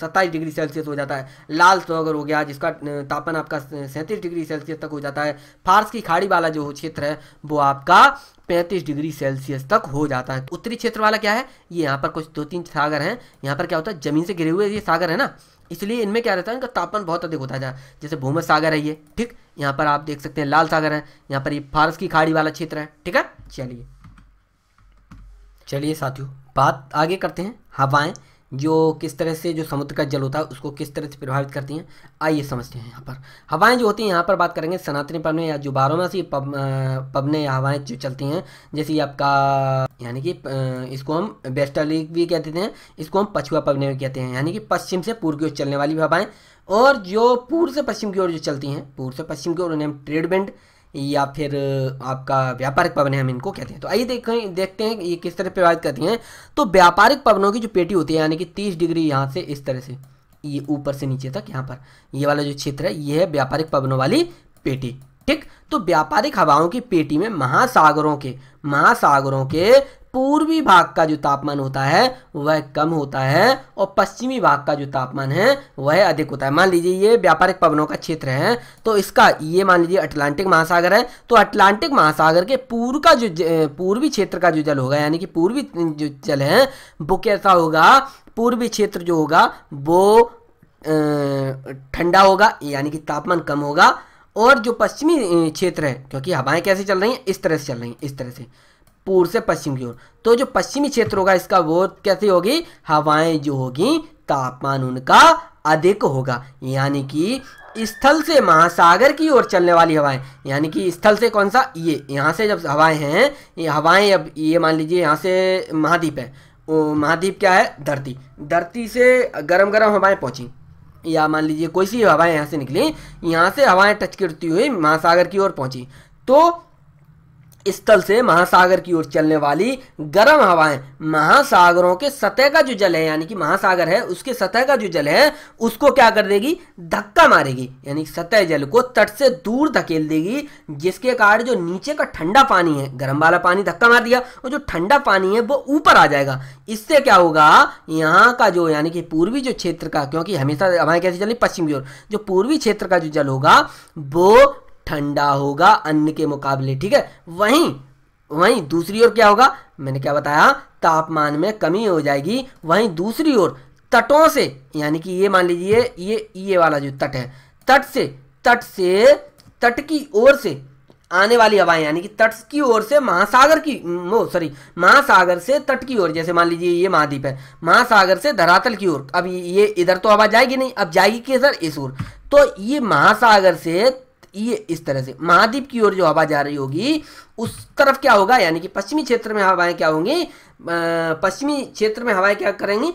सत्ताईस डिग्री सेल्सियस हो जाता है लाल सागर हो गया जिसका तापमान आपका सैंतीस डिग्री सेल्सियस तक हो जाता है फारस की खाड़ी वाला जो क्षेत्र है वो आपका पैंतीस डिग्री सेल्सियस तक हो जाता है उत्तरी क्षेत्र वाला क्या है ये यहाँ पर कुछ दो तीन सागर हैं यहाँ पर क्या होता है जमीन से घिरे हुए ये सागर है ना इसलिए इनमें क्या रहता है इनका तापमान बहुत अधिक होता है जैसे भूमि सागर है ये ठीक यहाँ पर आप देख सकते हैं लाल सागर है यहाँ पर ये फारस की खाड़ी वाला क्षेत्र है ठीक है चलिए चलिए साथियों बात आगे करते हैं हवाएं जो किस तरह से जो समुद्र का जल होता है उसको किस तरह से प्रभावित करती हैं आइए समझते हैं यहाँ पर हवाएं जो होती हैं यहाँ पर बात करेंगे सनातनी पवने या जो बारहमासी पब पबने या हवाएं जो चलती हैं जैसे आपका यानी कि इसको हम वेस्टर्ली भी कहते हैं इसको हम पछुआ पबने भी कहते हैं यानी कि पश्चिम से पूर्व की ओर चलने वाली हवाएं और जो पूर्व से पश्चिम की ओर जो चलती हैं पूर्व से पश्चिम की ओर उन्हें हम ट्रेड बैंड या फिर आपका व्यापारिक है हम इनको कहते हैं तो आइए देखें देखते हैं ये किस तरह प्रभावित करती हैं तो व्यापारिक पवनों की जो पेटी होती है यानी कि तीस डिग्री यहाँ से इस तरह से ये ऊपर से नीचे तक यहाँ पर ये वाला जो क्षेत्र है ये है व्यापारिक पवनों वाली पेटी ठीक तो व्यापारिक हवाओं की पेटी में महासागरों के महासागरों के पूर्वी भाग का जो तापमान होता है वह कम होता है और पश्चिमी भाग का जो तापमान है वह अधिक होता है मान लीजिए ये व्यापारिक पवनों का क्षेत्र है तो इसका ये मान लीजिए अटलांटिक महासागर है तो अटलांटिक महासागर के पूर्व का जो पूर्वी क्षेत्र का जो जल होगा यानी कि पूर्वी जो जल है वो कैसा होगा पूर्वी क्षेत्र जो होगा वो ठंडा होगा यानी कि तापमान कम होगा और जो पश्चिमी क्षेत्र है क्योंकि हवाएं कैसे चल रही हैं इस तरह से चल रही हैं इस तरह से पूर्व से पश्चिम की ओर तो जो पश्चिमी क्षेत्र होगा इसका वो कैसी होगी हवाएं जो होगी तापमान उनका अधिक होगा यानी कि स्थल से महासागर की ओर चलने वाली हवाएं यानी कि स्थल से कौन सा ये यहाँ से जब हवाएं हैं ये हवाएं अब ये मान लीजिए यहाँ से महाद्वीप है महाद्वीप क्या है धरती धरती से गर्म गर्म हवाएं पहुँची या मान लीजिए कोई सी हवाएं यहाँ से निकली यहाँ से हवाएं टच करती हुई महासागर की ओर पहुँची तो स्थल से महासागर की ओर चलने वाली गर्म हवाएं महासागरों के सतह का जो जल है यानी कि महासागर है उसके सतह का जो जल है उसको क्या कर देगी धक्का मारेगी यानी सतह जल को तट से दूर धकेल देगी जिसके कारण जो नीचे का ठंडा पानी है गर्म वाला पानी धक्का मार दिया और जो ठंडा पानी है वो ऊपर आ जाएगा इससे क्या होगा यहाँ का जो यानी कि पूर्वी जो क्षेत्र का क्योंकि हमेशा हवाएं कैसे चल पश्चिम की ओर जो पूर्वी क्षेत्र का जो जल होगा वो ठंडा होगा अन्न के मुकाबले ठीक है वहीं वहीं दूसरी ओर क्या होगा मैंने क्या बताया तापमान में कमी हो जाएगी वहीं दूसरी ओर तटों से यानी कि ये मान लीजिए ये ये वाला जो तट है तट से तट से तट की ओर से आने वाली हवाएं यानी कि तट की ओर से महासागर की वो सॉरी महासागर से तट की ओर जैसे मान लीजिए ये महाद्वीप है महासागर से धरातल की ओर अब ये इधर तो हवा जाएगी नहीं अब जाएगी ओर इस ओर तो ये महासागर से ये इस तरह से महाद्वीप की ओर जो हवा जा रही होगी उस तरफ क्या होगा यानी कि पश्चिमी क्षेत्र में हवाएं क्या होंगी पश्चिमी क्षेत्र में हवाएं क्या करेंगी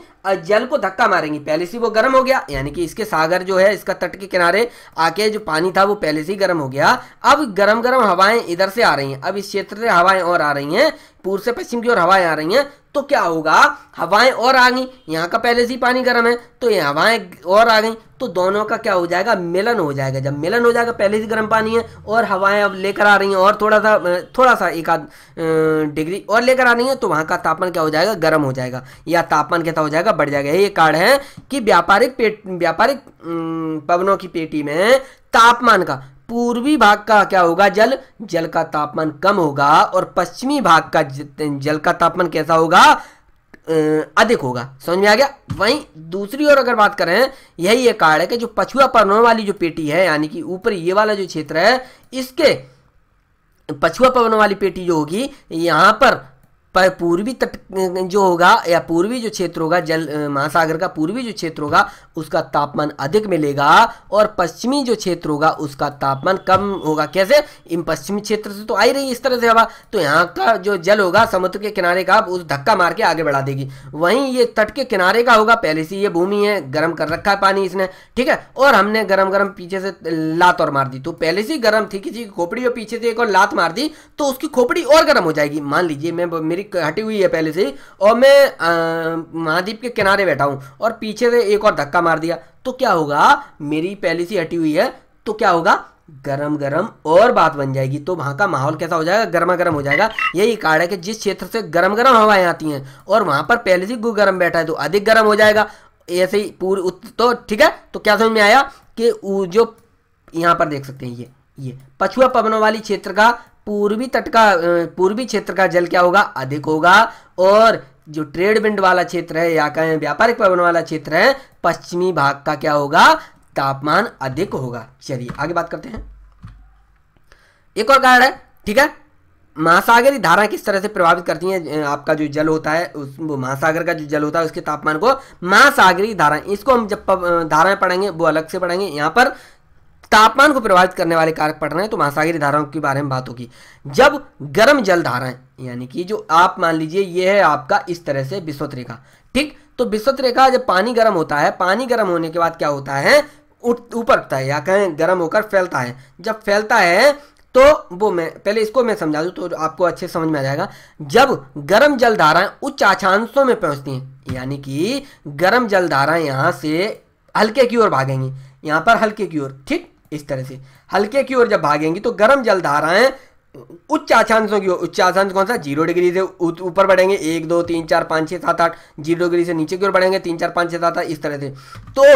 जल को धक्का मारेंगी पहले से वो गर्म हो गया यानी कि इसके सागर जो है इसका तट के किनारे आके जो पानी था वो पहले से ही गर्म हो गया अब गर्म गर्म हवाएं इधर से आ रही हैं अब इस क्षेत्र से हवाएं और आ रही हैं पूर्व से पश्चिम की ओर हवाएं आ रही हैं तो क्या होगा हवाएं और आ गई यहाँ का पहले से ही पानी गर्म है तो ये हवाएं और आ गई तो दोनों का क्या हो जाएगा मिलन हो जाएगा जब मिलन हो जाएगा पहले से गर्म पानी है और हवाएं अब लेकर आ रही हैं और थोड़ा सा थोड़ा सा एक आध डिग्री और लेकर आ रही है तो वहाँ का तापमान क्या हो जाएगा गर्म हो जाएगा या तापमान कैसा हो जाएगा बढ़ जाएगा ये कारण है कि व्यापारिक पेट व्यापारिक पवनों की पेटी में तापमान का पूर्वी भाग का क्या होगा जल जल का तापमान कम होगा और पश्चिमी भाग का जल का तापमान कैसा होगा अधिक होगा समझ में आ गया वहीं दूसरी ओर अगर बात करें यही एक कारण है कि जो पछुआ पवनों वाली जो पेटी है यानी कि ऊपर ये वाला जो क्षेत्र है इसके पछुआ पवन वाली पेटी जो होगी यहां पर पर पूर्वी तट जो होगा या पूर्वी जो क्षेत्र होगा जल महासागर का पूर्वी जो क्षेत्र होगा उसका तापमान अधिक मिलेगा और पश्चिमी जो क्षेत्र होगा उसका तापमान कम होगा कैसे इन पश्चिमी क्षेत्र से तो आई रही इस तरह से हवा तो यहाँ का जो जल होगा समुद्र के किनारे का उस धक्का मार के आगे बढ़ा देगी वहीं ये तट के किनारे का होगा पहले से ये भूमि है गर्म कर रखा है पानी इसने ठीक है और हमने गर्म गर्म पीछे से लात और मार दी तो पहले से गर्म थी किसी की खोपड़ी और पीछे से एक और लात मार दी तो उसकी खोपड़ी और गर्म हो जाएगी मान लीजिए मैं मेरी मेरी हटी हुई है पहले से और मैं महाद्वीप के किनारे बैठा हूँ और पीछे से एक और धक्का मार दिया तो क्या होगा मेरी पहले से हटी हुई है तो क्या होगा गरम गरम और बात बन जाएगी तो वहाँ का माहौल कैसा हो जाएगा गर्मा गर्म हो जाएगा यही कारण है कि जिस क्षेत्र से गर्म गर्म हवाएं आती हैं और वहाँ पर पहले से गु गर्म बैठा है तो अधिक गर्म हो जाएगा ऐसे ही पूरी तो ठीक है तो क्या समझ में आया कि जो यहाँ पर देख सकते हैं ये ये पछुआ पवनों वाली क्षेत्र का पूर्वी तट का पूर्वी क्षेत्र का जल क्या होगा अधिक होगा और जो ट्रेड विंड वाला क्षेत्र है या कहें व्यापारिक पवन वाला क्षेत्र है पश्चिमी भाग का क्या होगा तापमान अधिक होगा चलिए आगे बात करते हैं एक और कारण है ठीक है महासागरी धारा किस तरह से प्रभावित करती है आपका जो जल होता है उस वो महासागर का जो जल होता है उसके तापमान को महासागरी धारा इसको हम जब धाराएं पढ़ेंगे वो अलग से पढ़ेंगे यहां पर तापमान को प्रभावित करने वाले कारक पढ़ रहे हैं तो महासागरी धाराओं के बारे में बात होगी जब गर्म जल धाराएं यानी कि जो आप मान लीजिए यह है आपका इस तरह से विश्वत रेखा ठीक तो विश्वत रेखा जब पानी गर्म होता है पानी गर्म होने के बाद क्या होता है ऊपर उठता है या कहें गर्म होकर फैलता है जब फैलता है तो वो मैं पहले इसको मैं समझा दूँ तो आपको अच्छे समझ में आ जाएगा जब गर्म जल धाराएं उच्च अक्षांशों में पहुंचती हैं यानी कि गर्म जल धाराएं यहाँ से हल्के की ओर भागेंगी यहाँ पर हल्के की ओर ठीक इस तरह से हल्के की ओर जब भागेंगी तो गर्म जल धाराएं उच्च आचांशों की उच्च आचांश कौन सा जीरो डिग्री से ऊपर बढ़ेंगे एक दो तीन चार पाँच छः सात आठ जीरो डिग्री से नीचे की ओर बढ़ेंगे तीन चार पाँच छः सात आठ इस तरह से तो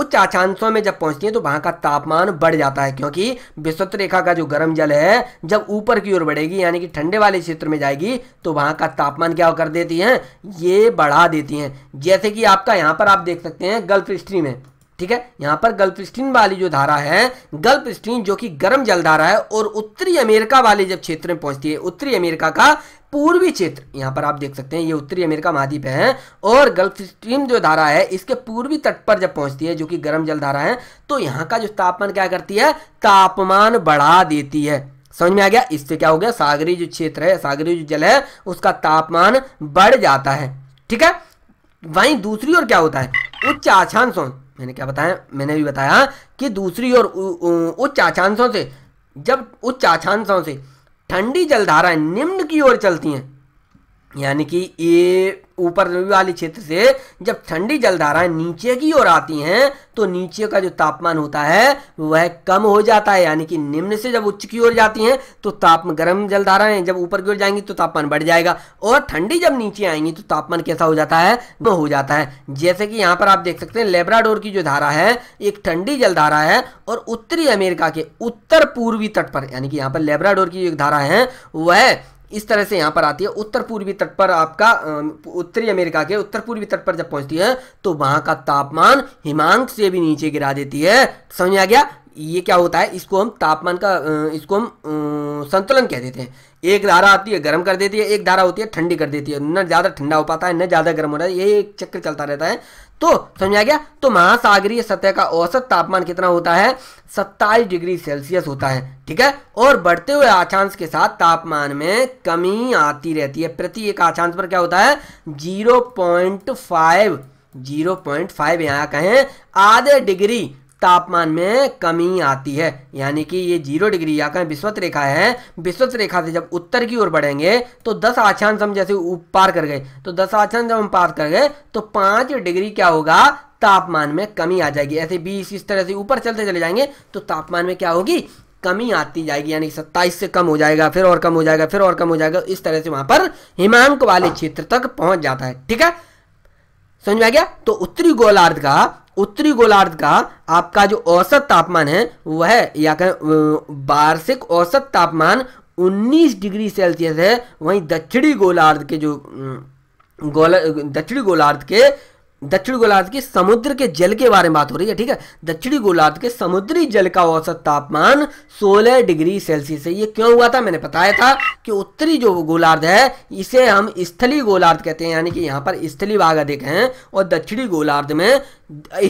उच्च आचांशों में जब पहुंचती है तो वहां का तापमान बढ़ जाता है क्योंकि विश्वत रेखा का जो गर्म जल है जब ऊपर की ओर बढ़ेगी यानी कि ठंडे वाले क्षेत्र में जाएगी तो वहां का तापमान क्या कर देती है ये बढ़ा देती हैं जैसे कि आपका यहां पर आप देख सकते हैं गल्फ स्ट्रीम में ठीक है यहां पर गल्फ स्ट्रीम वाली जो धारा है गल्फ स्ट्रीम जो कि गर्म जल धारा है और उत्तरी अमेरिका वाले जब क्षेत्र में पहुंचती है उत्तरी अमेरिका का पूर्वी क्षेत्र यहां पर आप देख सकते हैं ये उत्तरी अमेरिका महाद्वीप है और गल्फ स्ट्रीम जो धारा है इसके पूर्वी तट पर जब पहुंचती है जो कि गर्म जल धारा है तो यहां का जो तापमान क्या करती है तापमान बढ़ा देती है समझ में आ गया इससे क्या हो गया सागरी जो क्षेत्र है सागरी जो जल है उसका तापमान बढ़ जाता है ठीक है वहीं दूसरी ओर क्या होता है उच्च आछान सोन मैंने क्या बताया मैंने भी बताया कि दूसरी ओर उच्च आचांशों से जब उच्च आचांशों से ठंडी जलधाराएं निम्न की ओर चलती हैं यानी कि ये ऊपर वाले क्षेत्र से जब ठंडी जलधाराएं नीचे की ओर आती हैं तो नीचे का जो तापमान होता है वह कम हो जाता है यानी कि निम्न से जब उच्च की ओर जाती हैं तो ताप गर्म जलधाराएं जब ऊपर की ओर जाएंगी तो तापमान बढ़ जाएगा और ठंडी जब नीचे आएंगी तो तापमान कैसा हो जाता है वह हो जाता है जैसे कि यहाँ पर आप देख सकते हैं लेब्राडोर की जो धारा है एक ठंडी जलधारा है और उत्तरी अमेरिका के उत्तर पूर्वी तट पर यानी कि यहाँ पर लेब्राडोर की जो धारा है वह इस तरह से यहाँ पर आती है उत्तर पूर्वी तट पर आपका उत्तरी अमेरिका के उत्तर पूर्वी तट पर जब पहुँचती है तो वहाँ का तापमान हिमांक से भी नीचे गिरा देती है समझ आ गया ये क्या होता है इसको हम तापमान का इसको हम संतुलन कह देते हैं एक धारा आती है गर्म कर देती है एक धारा होती है ठंडी कर देती है न ज़्यादा ठंडा हो पाता है न ज़्यादा गर्म हो रहा है ये एक चक्कर चलता रहता है तो समझा गया तो महासागरीय सतह का औसत तापमान कितना होता है सत्ताईस डिग्री सेल्सियस होता है ठीक है और बढ़ते हुए आचांश के साथ तापमान में कमी आती रहती है प्रति एक आचांश पर क्या होता है zero point five zero point five यहाँ कहें आधे डिग्री तापमान में कमी आती है यानी कि ये जीरो डिग्री या कहें विश्वत रेखा है विश्वत रेखा से जब उत्तर की ओर बढ़ेंगे तो दस आच्छांश हम जैसे पार कर गए तो दस आच्छांश जब हम पार कर गए तो पाँच डिग्री क्या होगा तापमान में कमी आ जाएगी ऐसे बीस इस तरह से ऊपर चलते चले जाएंगे तो तापमान में क्या होगी कमी आती जाएगी यानी सत्ताईस से कम हो जाएगा फिर और कम हो जाएगा फिर और कम हो जाएगा इस तरह से वहां पर हिमांक वाले क्षेत्र तक पहुंच जाता है ठीक है समझ में आ गया तो उत्तरी गोलार्ध का उत्तरी गोलार्ध का आपका जो औसत तापमान है वह है या वार्षिक औसत तापमान 19 डिग्री सेल्सियस है वहीं दक्षिणी गोलार्ध के जो गोल दक्षिणी गोलार्ध के दक्षिण गोलार्ध के समुद्र के जल के बारे में बात हो रही है ठीक है दक्षिणी गोलार्ध के समुद्री जल का औसत तापमान 16 डिग्री सेल्सियस है ये क्यों हुआ था मैंने बताया था कि उत्तरी जो गोलार्ध है इसे हम स्थली गोलार्ध कहते हैं यानी कि यहाँ पर स्थली भाग अधिक है और दक्षिणी गोलार्ध में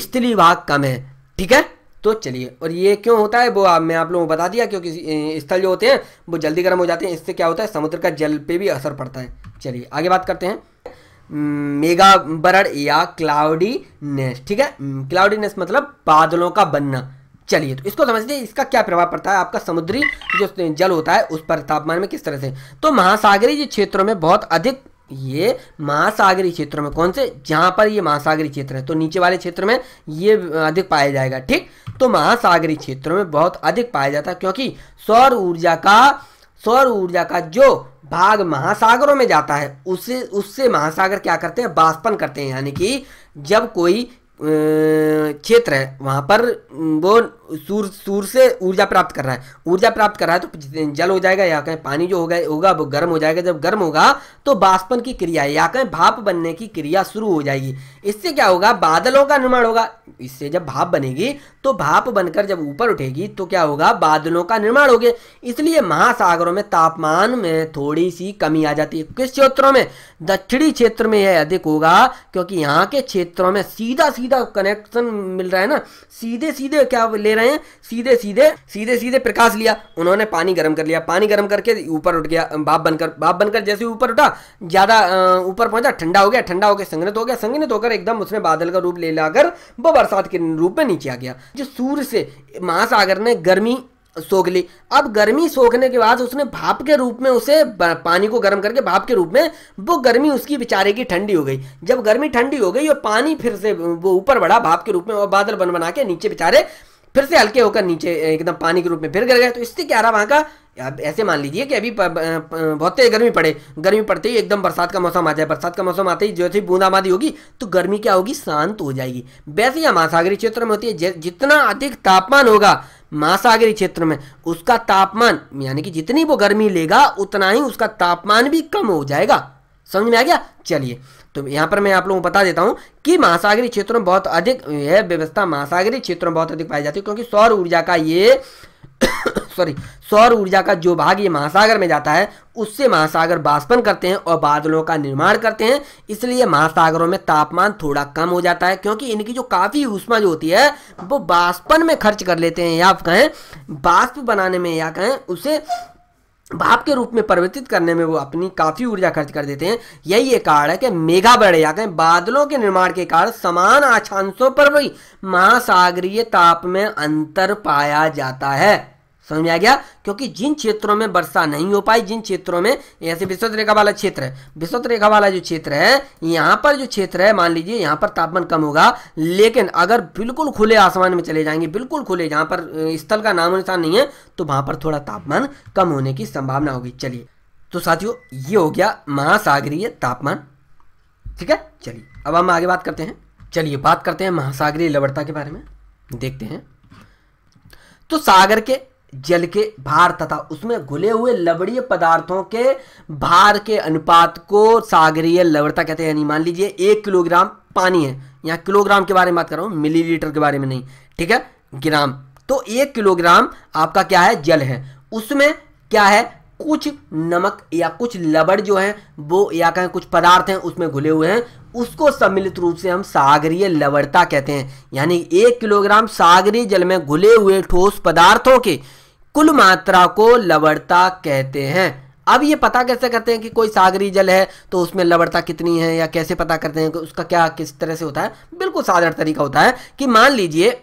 स्थली भाग कम है ठीक है तो चलिए और ये क्यों होता है वो आप मैं आप लोगों को बता दिया क्योंकि स्थल जो होते हैं वो जल्दी गर्म हो जाते हैं इससे क्या होता है समुद्र का जल पे भी असर पड़ता है चलिए आगे बात करते हैं मेगा बरड़ या क्लाउडीनेस ठीक है क्लाउडीनेस मतलब बादलों का बनना चलिए तो इसको समझते इसका क्या प्रभाव पड़ता है आपका समुद्री जो जल होता है उस पर तापमान में किस तरह से तो महासागरीय क्षेत्रों में बहुत अधिक ये महासागरीय क्षेत्रों में कौन से जहां पर ये महासागरीय क्षेत्र है तो नीचे वाले क्षेत्र में ये अधिक पाया जाएगा ठीक तो महासागरीय क्षेत्रों में बहुत अधिक पाया जाता है क्योंकि सौर ऊर्जा का सौर ऊर्जा का जो भाग महासागरों में जाता है उसे उससे महासागर क्या करते हैं बाष्पन करते हैं यानी कि जब कोई क्षेत्र है वहाँ पर वो सूर सूर से ऊर्जा प्राप्त कर रहा है ऊर्जा प्राप्त कर रहा है तो जल हो जाएगा या कहें पानी जो होगा होगा वो गर्म हो जाएगा जब गर्म होगा तो बाष्पन की क्रिया या कहें भाप बनने की क्रिया शुरू हो जाएगी इससे क्या होगा बादलों का निर्माण होगा इससे जब भाप बनेगी तो भाप बनकर जब ऊपर उठेगी तो क्या होगा बादलों का निर्माण हो गया इसलिए महासागरों में तापमान में थोड़ी सी कमी आ जाती है किस क्षेत्रों में दक्षिणी क्षेत्र में यह अधिक होगा क्योंकि यहाँ के क्षेत्रों में सीधा सीधा सीधा कनेक्शन मिल रहा है ना सीधे सीधे क्या ले रहे हैं सीधे सीधे सीधे सीधे प्रकाश लिया उन्होंने पानी गर्म कर लिया पानी गर्म करके ऊपर उठ गया बाप बनकर बाप बनकर जैसे ऊपर उठा ज़्यादा ऊपर पहुंचा ठंडा हो गया ठंडा हो गया संघनित हो गया संघनित होकर एकदम उसने बादल का रूप ले लाकर वो बरसात के रूप में नीचे आ गया जो सूर्य से महासागर ने गर्मी सोख ली अब गर्मी सोखने के बाद उसने भाप के रूप में उसे पानी को गर्म करके भाप के रूप में वो गर्मी उसकी बेचारे की ठंडी हो गई जब गर्मी ठंडी हो गई और पानी फिर से वो ऊपर बढ़ा भाप के रूप में और बादल बन बना के नीचे बेचारे फिर से हल्के होकर नीचे एकदम पानी के रूप में फिर गिर गए तो इससे क्या रहा वहाँ का अब ऐसे मान लीजिए कि अभी बहुत तेज गर्मी पड़े गर्मी पड़ते ही एकदम बरसात का मौसम आ जाए बरसात का मौसम आते ही जैसे बूंदाबांदी होगी तो गर्मी क्या होगी शांत हो जाएगी वैसे ही महासागरी क्षेत्र में होती है जितना अधिक तापमान होगा महासागरी क्षेत्र में उसका तापमान यानी कि जितनी वो गर्मी लेगा उतना ही उसका तापमान भी कम हो जाएगा समझ में आ गया चलिए तो यहाँ पर मैं आप लोगों को बता देता हूँ कि महासागरी क्षेत्रों में बहुत अधिक यह व्यवस्था महासागरी क्षेत्रों में बहुत अधिक पाई जाती है क्योंकि सौर ऊर्जा का ये सॉरी सौर ऊर्जा का जो भाग ये महासागर में जाता है उससे महासागर बाष्पन करते हैं और बादलों का निर्माण करते हैं इसलिए महासागरों में तापमान थोड़ा कम हो जाता है क्योंकि इनकी जो काफ़ी ऊष्मा जो होती है वो बाष्पन में खर्च कर लेते हैं या कहें बाष्प बनाने में या कहें उसे भाप के रूप में परिवर्तित करने में वो अपनी काफ़ी ऊर्जा खर्च कर देते हैं यही एक कारण है कि मेघा बड़े या कहें बादलों के निर्माण के कारण समान अक्षांशों पर भी महासागरीय ताप में अंतर पाया जाता है समझ में आ गया क्योंकि जिन क्षेत्रों में वर्षा नहीं हो पाई जिन क्षेत्रों में ऐसे विश्वत रेखा वाला क्षेत्र है विश्वत रेखा वाला जो क्षेत्र है यहाँ पर जो क्षेत्र है मान लीजिए यहाँ पर तापमान कम होगा लेकिन अगर बिल्कुल खुले आसमान में चले जाएंगे बिल्कुल खुले जहाँ पर स्थल का नाम निशान नहीं है तो वहाँ पर थोड़ा तापमान कम होने की संभावना होगी चलिए तो साथियों ये हो गया महासागरीय तापमान ठीक है चलिए अब हम आगे बात करते हैं चलिए बात करते हैं महासागरीय लवणता के बारे में देखते हैं तो सागर के जल के भार तथा उसमें घुले हुए लवणीय पदार्थों के भार के अनुपात को सागरीय लवणता कहते हैं यानी मान लीजिए एक किलोग्राम पानी है यहाँ किलोग्राम के बारे में बात कर रहा हूँ मिलीलीटर के बारे में नहीं ठीक है ग्राम तो एक किलोग्राम आपका क्या है जल है उसमें क्या है कुछ नमक या कुछ लवण जो है वो या कहें कुछ पदार्थ हैं उसमें घुले हुए हैं उसको सम्मिलित रूप से हम सागरीय लवणता कहते हैं यानी एक किलोग्राम सागरीय जल में घुले हुए ठोस पदार्थों के कुल मात्रा को लवणता कहते हैं अब ये पता कैसे करते हैं कि कोई सागरी जल है तो उसमें लवणता कितनी है या कैसे पता करते हैं उसका क्या किस तरह से होता है बिल्कुल साधारण तरीका होता है कि मान लीजिए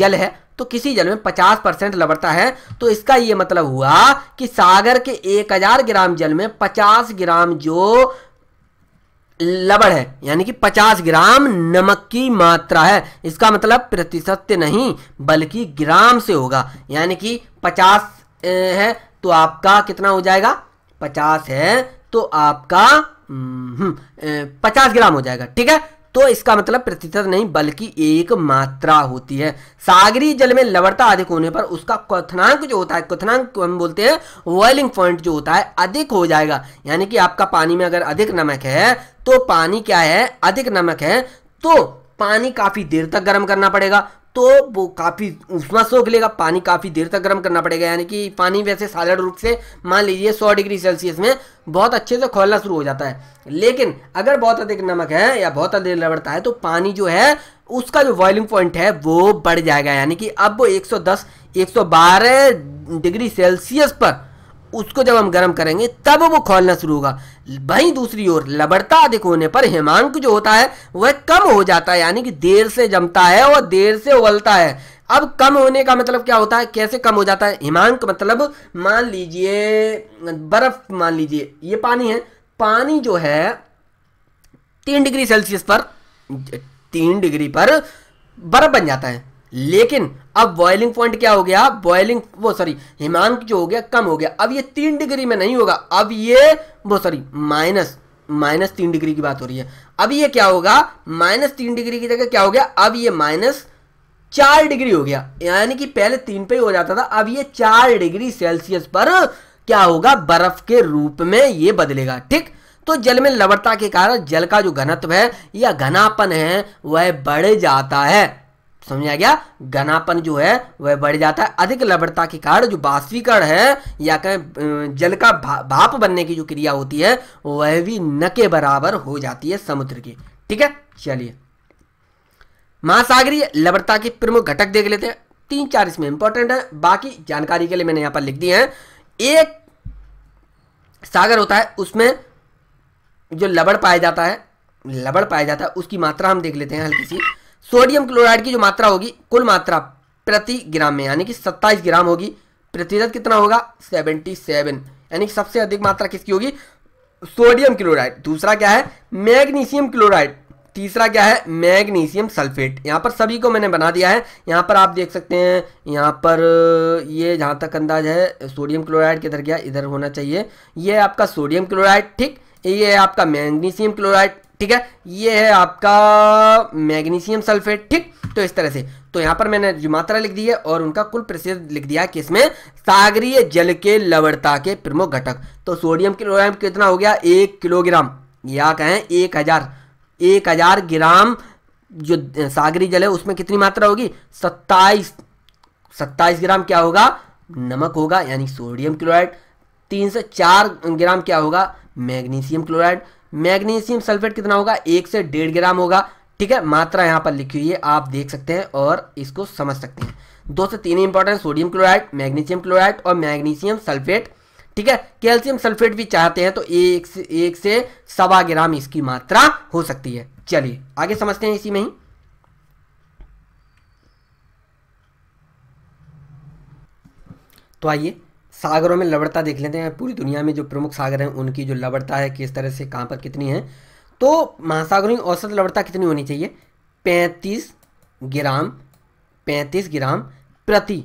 जल है तो किसी जल में 50 परसेंट लवणता है तो इसका ये मतलब हुआ कि सागर के 1000 ग्राम जल में 50 ग्राम जो लवण है यानी कि 50 ग्राम नमक की मात्रा है इसका मतलब प्रतिशत नहीं बल्कि ग्राम से होगा यानी कि 50 है तो आपका कितना हो जाएगा 50 है तो आपका हम्म, हम्म, पचास ग्राम हो जाएगा ठीक है तो इसका मतलब प्रतिशत नहीं बल्कि एक मात्रा होती है सागरी जल में लवड़ता अधिक होने पर उसका क्वथनांक जो होता है क्वथनांक हम बोलते हैं वॉइलिंग पॉइंट जो होता है अधिक हो जाएगा यानी कि आपका पानी में अगर अधिक नमक है तो पानी क्या है अधिक नमक है तो पानी काफ़ी देर तक गर्म करना पड़ेगा तो वो काफ़ी उष्मा सोख लेगा पानी काफ़ी देर तक गर्म करना पड़ेगा यानी कि पानी वैसे साधारण रूप से मान लीजिए 100 डिग्री सेल्सियस में बहुत अच्छे से खोलना शुरू हो जाता है लेकिन अगर बहुत अधिक नमक है या बहुत अधिक लबड़ता है तो पानी जो है उसका जो बॉइलिंग पॉइंट है वो बढ़ जाएगा यानी कि अब वो एक सौ डिग्री सेल्सियस पर उसको जब हम गर्म करेंगे तब वो खोलना शुरू होगा वहीं दूसरी ओर लबड़ता अधिक होने पर हिमांक जो होता है वह कम हो जाता है यानी कि देर से जमता है और देर से उबलता है अब कम होने का मतलब क्या होता है कैसे कम हो जाता है हिमांक मतलब मान लीजिए बर्फ मान लीजिए ये पानी है पानी जो है तीन डिग्री सेल्सियस पर तीन डिग्री पर बर्फ बन जाता है लेकिन अब बॉइलिंग पॉइंट क्या हो गया बॉइलिंग वो सॉरी हिमांक जो हो गया कम हो गया अब ये तीन डिग्री में नहीं होगा अब ये वो सॉरी माइनस माइनस तीन डिग्री की बात हो रही है अब ये क्या होगा माइनस तीन डिग्री की जगह क्या हो गया अब ये माइनस चार डिग्री हो गया यानी कि पहले तीन पे ही हो जाता था अब ये चार डिग्री सेल्सियस पर क्या होगा बर्फ के रूप में ये बदलेगा ठीक तो जल में लवड़ता के कारण जल का जो घनत्व है या घनापन है वह बढ़ जाता है समझा गया घनापन जो है वह बढ़ जाता है अधिक लवणता के कारण जो बाष्पीकरण है या कहें जल का भा, भाप बनने की जो क्रिया होती है वह भी न के बराबर हो जाती है समुद्र की ठीक है चलिए महासागरीय लवणता के प्रमुख घटक देख लेते हैं तीन चार इसमें इंपॉर्टेंट है बाकी जानकारी के लिए मैंने यहां पर लिख दी है एक सागर होता है उसमें जो लवण पाया जाता है लवण पाया जाता है उसकी मात्रा हम देख लेते हैं हल्की सी सोडियम क्लोराइड की जो मात्रा होगी कुल मात्रा प्रति ग्राम में यानी कि 27 ग्राम होगी प्रतिशत कितना होगा 77 यानी कि सबसे अधिक मात्रा किसकी होगी सोडियम क्लोराइड दूसरा क्या है मैग्नीशियम क्लोराइड तीसरा क्या है मैग्नीशियम सल्फेट यहाँ पर सभी को मैंने बना दिया है यहाँ पर आप देख सकते हैं यहाँ पर ये जहाँ तक अंदाज है सोडियम क्लोराइड किधर गया इधर होना चाहिए ये आपका सोडियम क्लोराइड ठीक ये आपका मैग्नीशियम क्लोराइड ठीक है ये है आपका मैग्नीशियम सल्फेट ठीक तो इस तरह से तो यहां पर मैंने जो मात्रा लिख दी है और उनका कुल प्रतिशत लिख दिया कि इसमें सागरीय जल के लवणता के प्रमुख घटक तो सोडियम किलोग्राम कितना हो गया एक किलोग्राम या कहें एक हजार एक हजार ग्राम जो सागरी जल है उसमें कितनी मात्रा होगी सत्ताईस सत्ताईस ग्राम क्या होगा नमक होगा यानी सोडियम क्लोराइड तीन से चार ग्राम क्या होगा मैग्नीशियम क्लोराइड मैग्नीशियम सल्फेट कितना होगा एक से डेढ़ ग्राम होगा ठीक है मात्रा यहाँ पर लिखी हुई है आप देख सकते हैं और इसको समझ सकते हैं दो से तीन important sodium chloride magnesium chloride और मैग्नीशियम सल्फेट ठीक है कैल्शियम सल्फेट भी चाहते हैं तो एक से एक से सवा ग्राम इसकी मात्रा हो सकती है चलिए आगे समझते हैं इसी में ही तो आइए सागरों में लवड़ता देख लेते हैं पूरी दुनिया में जो प्रमुख सागर हैं उनकी जो लवड़ता है किस तरह से कहाँ पर कितनी है तो महासागरों की औसत लवड़ता कितनी होनी चाहिए पैंतीस ग्राम पैंतीस ग्राम प्रति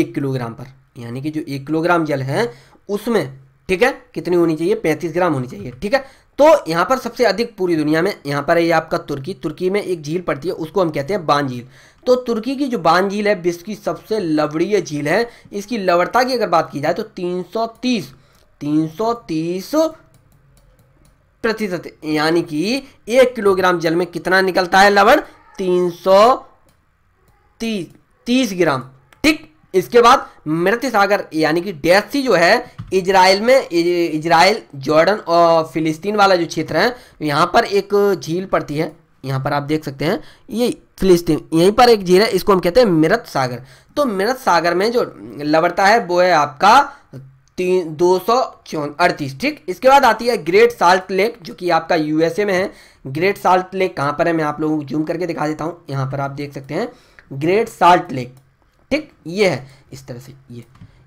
एक किलोग्राम पर यानी कि जो एक किलोग्राम जल है उसमें ठीक है कितनी होनी चाहिए पैंतीस ग्राम होनी चाहिए ठीक है तो यहाँ पर सबसे अधिक पूरी दुनिया में यहाँ पर है यह आपका तुर्की तुर्की में एक झील पड़ती है उसको हम कहते हैं बान झील तो तुर्की की जो बान झील है विश्व की सबसे लवड़ीय झील है इसकी लवड़ता की अगर बात की जाए तो 330 330 प्रतिशत यानी कि एक किलोग्राम जल में कितना निकलता है लवण तीन सौ तीस ग्राम ठीक इसके बाद मृत सागर यानी कि डेथ सी जो है इजराइल में इजराइल जॉर्डन और फिलिस्तीन वाला जो क्षेत्र है यहाँ पर एक झील पड़ती है यहाँ पर आप देख सकते हैं ये फिलिस्तीन यहीं पर एक झील है इसको हम कहते हैं मिरत सागर तो मिरत सागर में जो लवरता है वो है आपका तीन दो सौ अड़तीस ठीक इसके बाद आती है ग्रेट साल्ट लेक जो कि आपका यूएसए में है ग्रेट साल्ट लेक कहाँ पर है मैं आप लोगों को जूम करके दिखा देता हूँ यहाँ पर आप देख सकते हैं ग्रेट साल्ट लेक ठीक ये है इस तरह से ये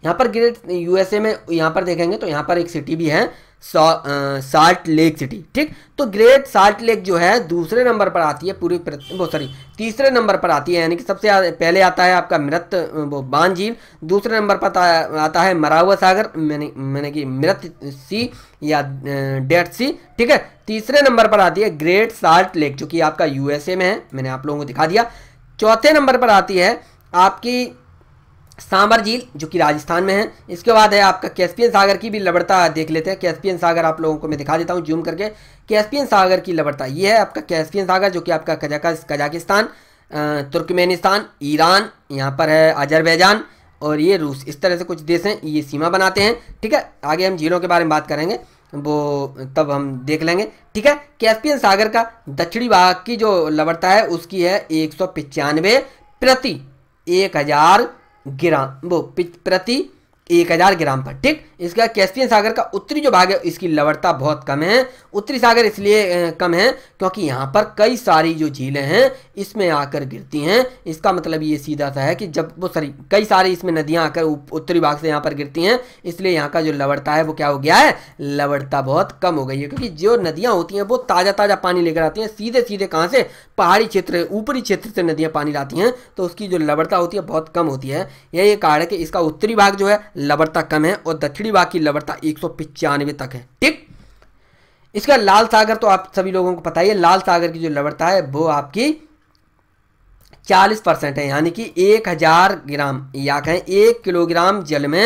यहाँ पर ग्रेट यूएसए में यहाँ पर देखेंगे तो यहाँ पर एक सिटी भी है साल्ट लेक सिटी ठीक तो ग्रेट साल्ट लेक जो है दूसरे नंबर पर आती है पूरी वो सॉरी तीसरे नंबर पर आती है यानी कि सबसे पहले आता है आपका मृत वो बान झील दूसरे नंबर पर आता है मरावा सागर मैंने मैंने कि मृत सी या डेट सी ठीक है तीसरे नंबर पर आती है ग्रेट साल्ट लेक जो कि आपका यूएसए में है मैंने आप लोगों को दिखा दिया चौथे नंबर पर आती है आपकी सांबर झील जो कि राजस्थान में है इसके बाद है आपका कैस्पियन सागर की भी लबड़ता देख लेते हैं कैस्पियन सागर आप लोगों को मैं दिखा देता हूँ जूम करके कैस्पियन सागर की लबड़ता ये है आपका कैस्पियन सागर जो कि आपका कजाका कजाकिस्तान तुर्कमेनिस्तान ईरान यहाँ पर है अजरबैजान और ये रूस इस तरह से कुछ देश हैं ये सीमा बनाते हैं ठीक है आगे हम झीलों के बारे में बात करेंगे वो तब हम देख लेंगे ठीक है कैस्पियन सागर का दक्षिणी भाग की जो लबड़ता है उसकी है एक सौ प्रति एक हज़ार ग्राम वो प्रति एक हजार ग्राम पर ठीक इसका कैस्पियन सागर का उत्तरी जो भाग है इसकी लवड़ता बहुत कम है उत्तरी सागर इसलिए कम है क्योंकि यहाँ पर कई सारी जो झीलें हैं इसमें आकर गिरती हैं इसका मतलब ये सीधा सा है कि जब वो सॉरी कई सारी इसमें नदियाँ आकर उत्तरी भाग से यहाँ पर गिरती हैं इसलिए यहाँ का जो लवड़ता है वो क्या हो गया है लवड़ता बहुत कम हो गई है क्योंकि जो नदियाँ होती हैं वो ताज़ा ताज़ा पानी लेकर आती हैं सीधे सीधे कहाँ से पहाड़ी क्षेत्र ऊपरी क्षेत्र से नदियाँ पानी लाती हैं तो उसकी जो लवड़ता होती है बहुत कम होती है यही कारण है कि इसका उत्तरी भाग जो है लवरता कम है और दक्षिणी भाग की लवरता एक तक है ठीक इसका लाल सागर तो आप सभी लोगों को पता ही है लाल सागर की जो लवरता है वो आपकी चालीस परसेंट है यानी कि एक हज़ार ग्राम या कहें एक किलोग्राम जल में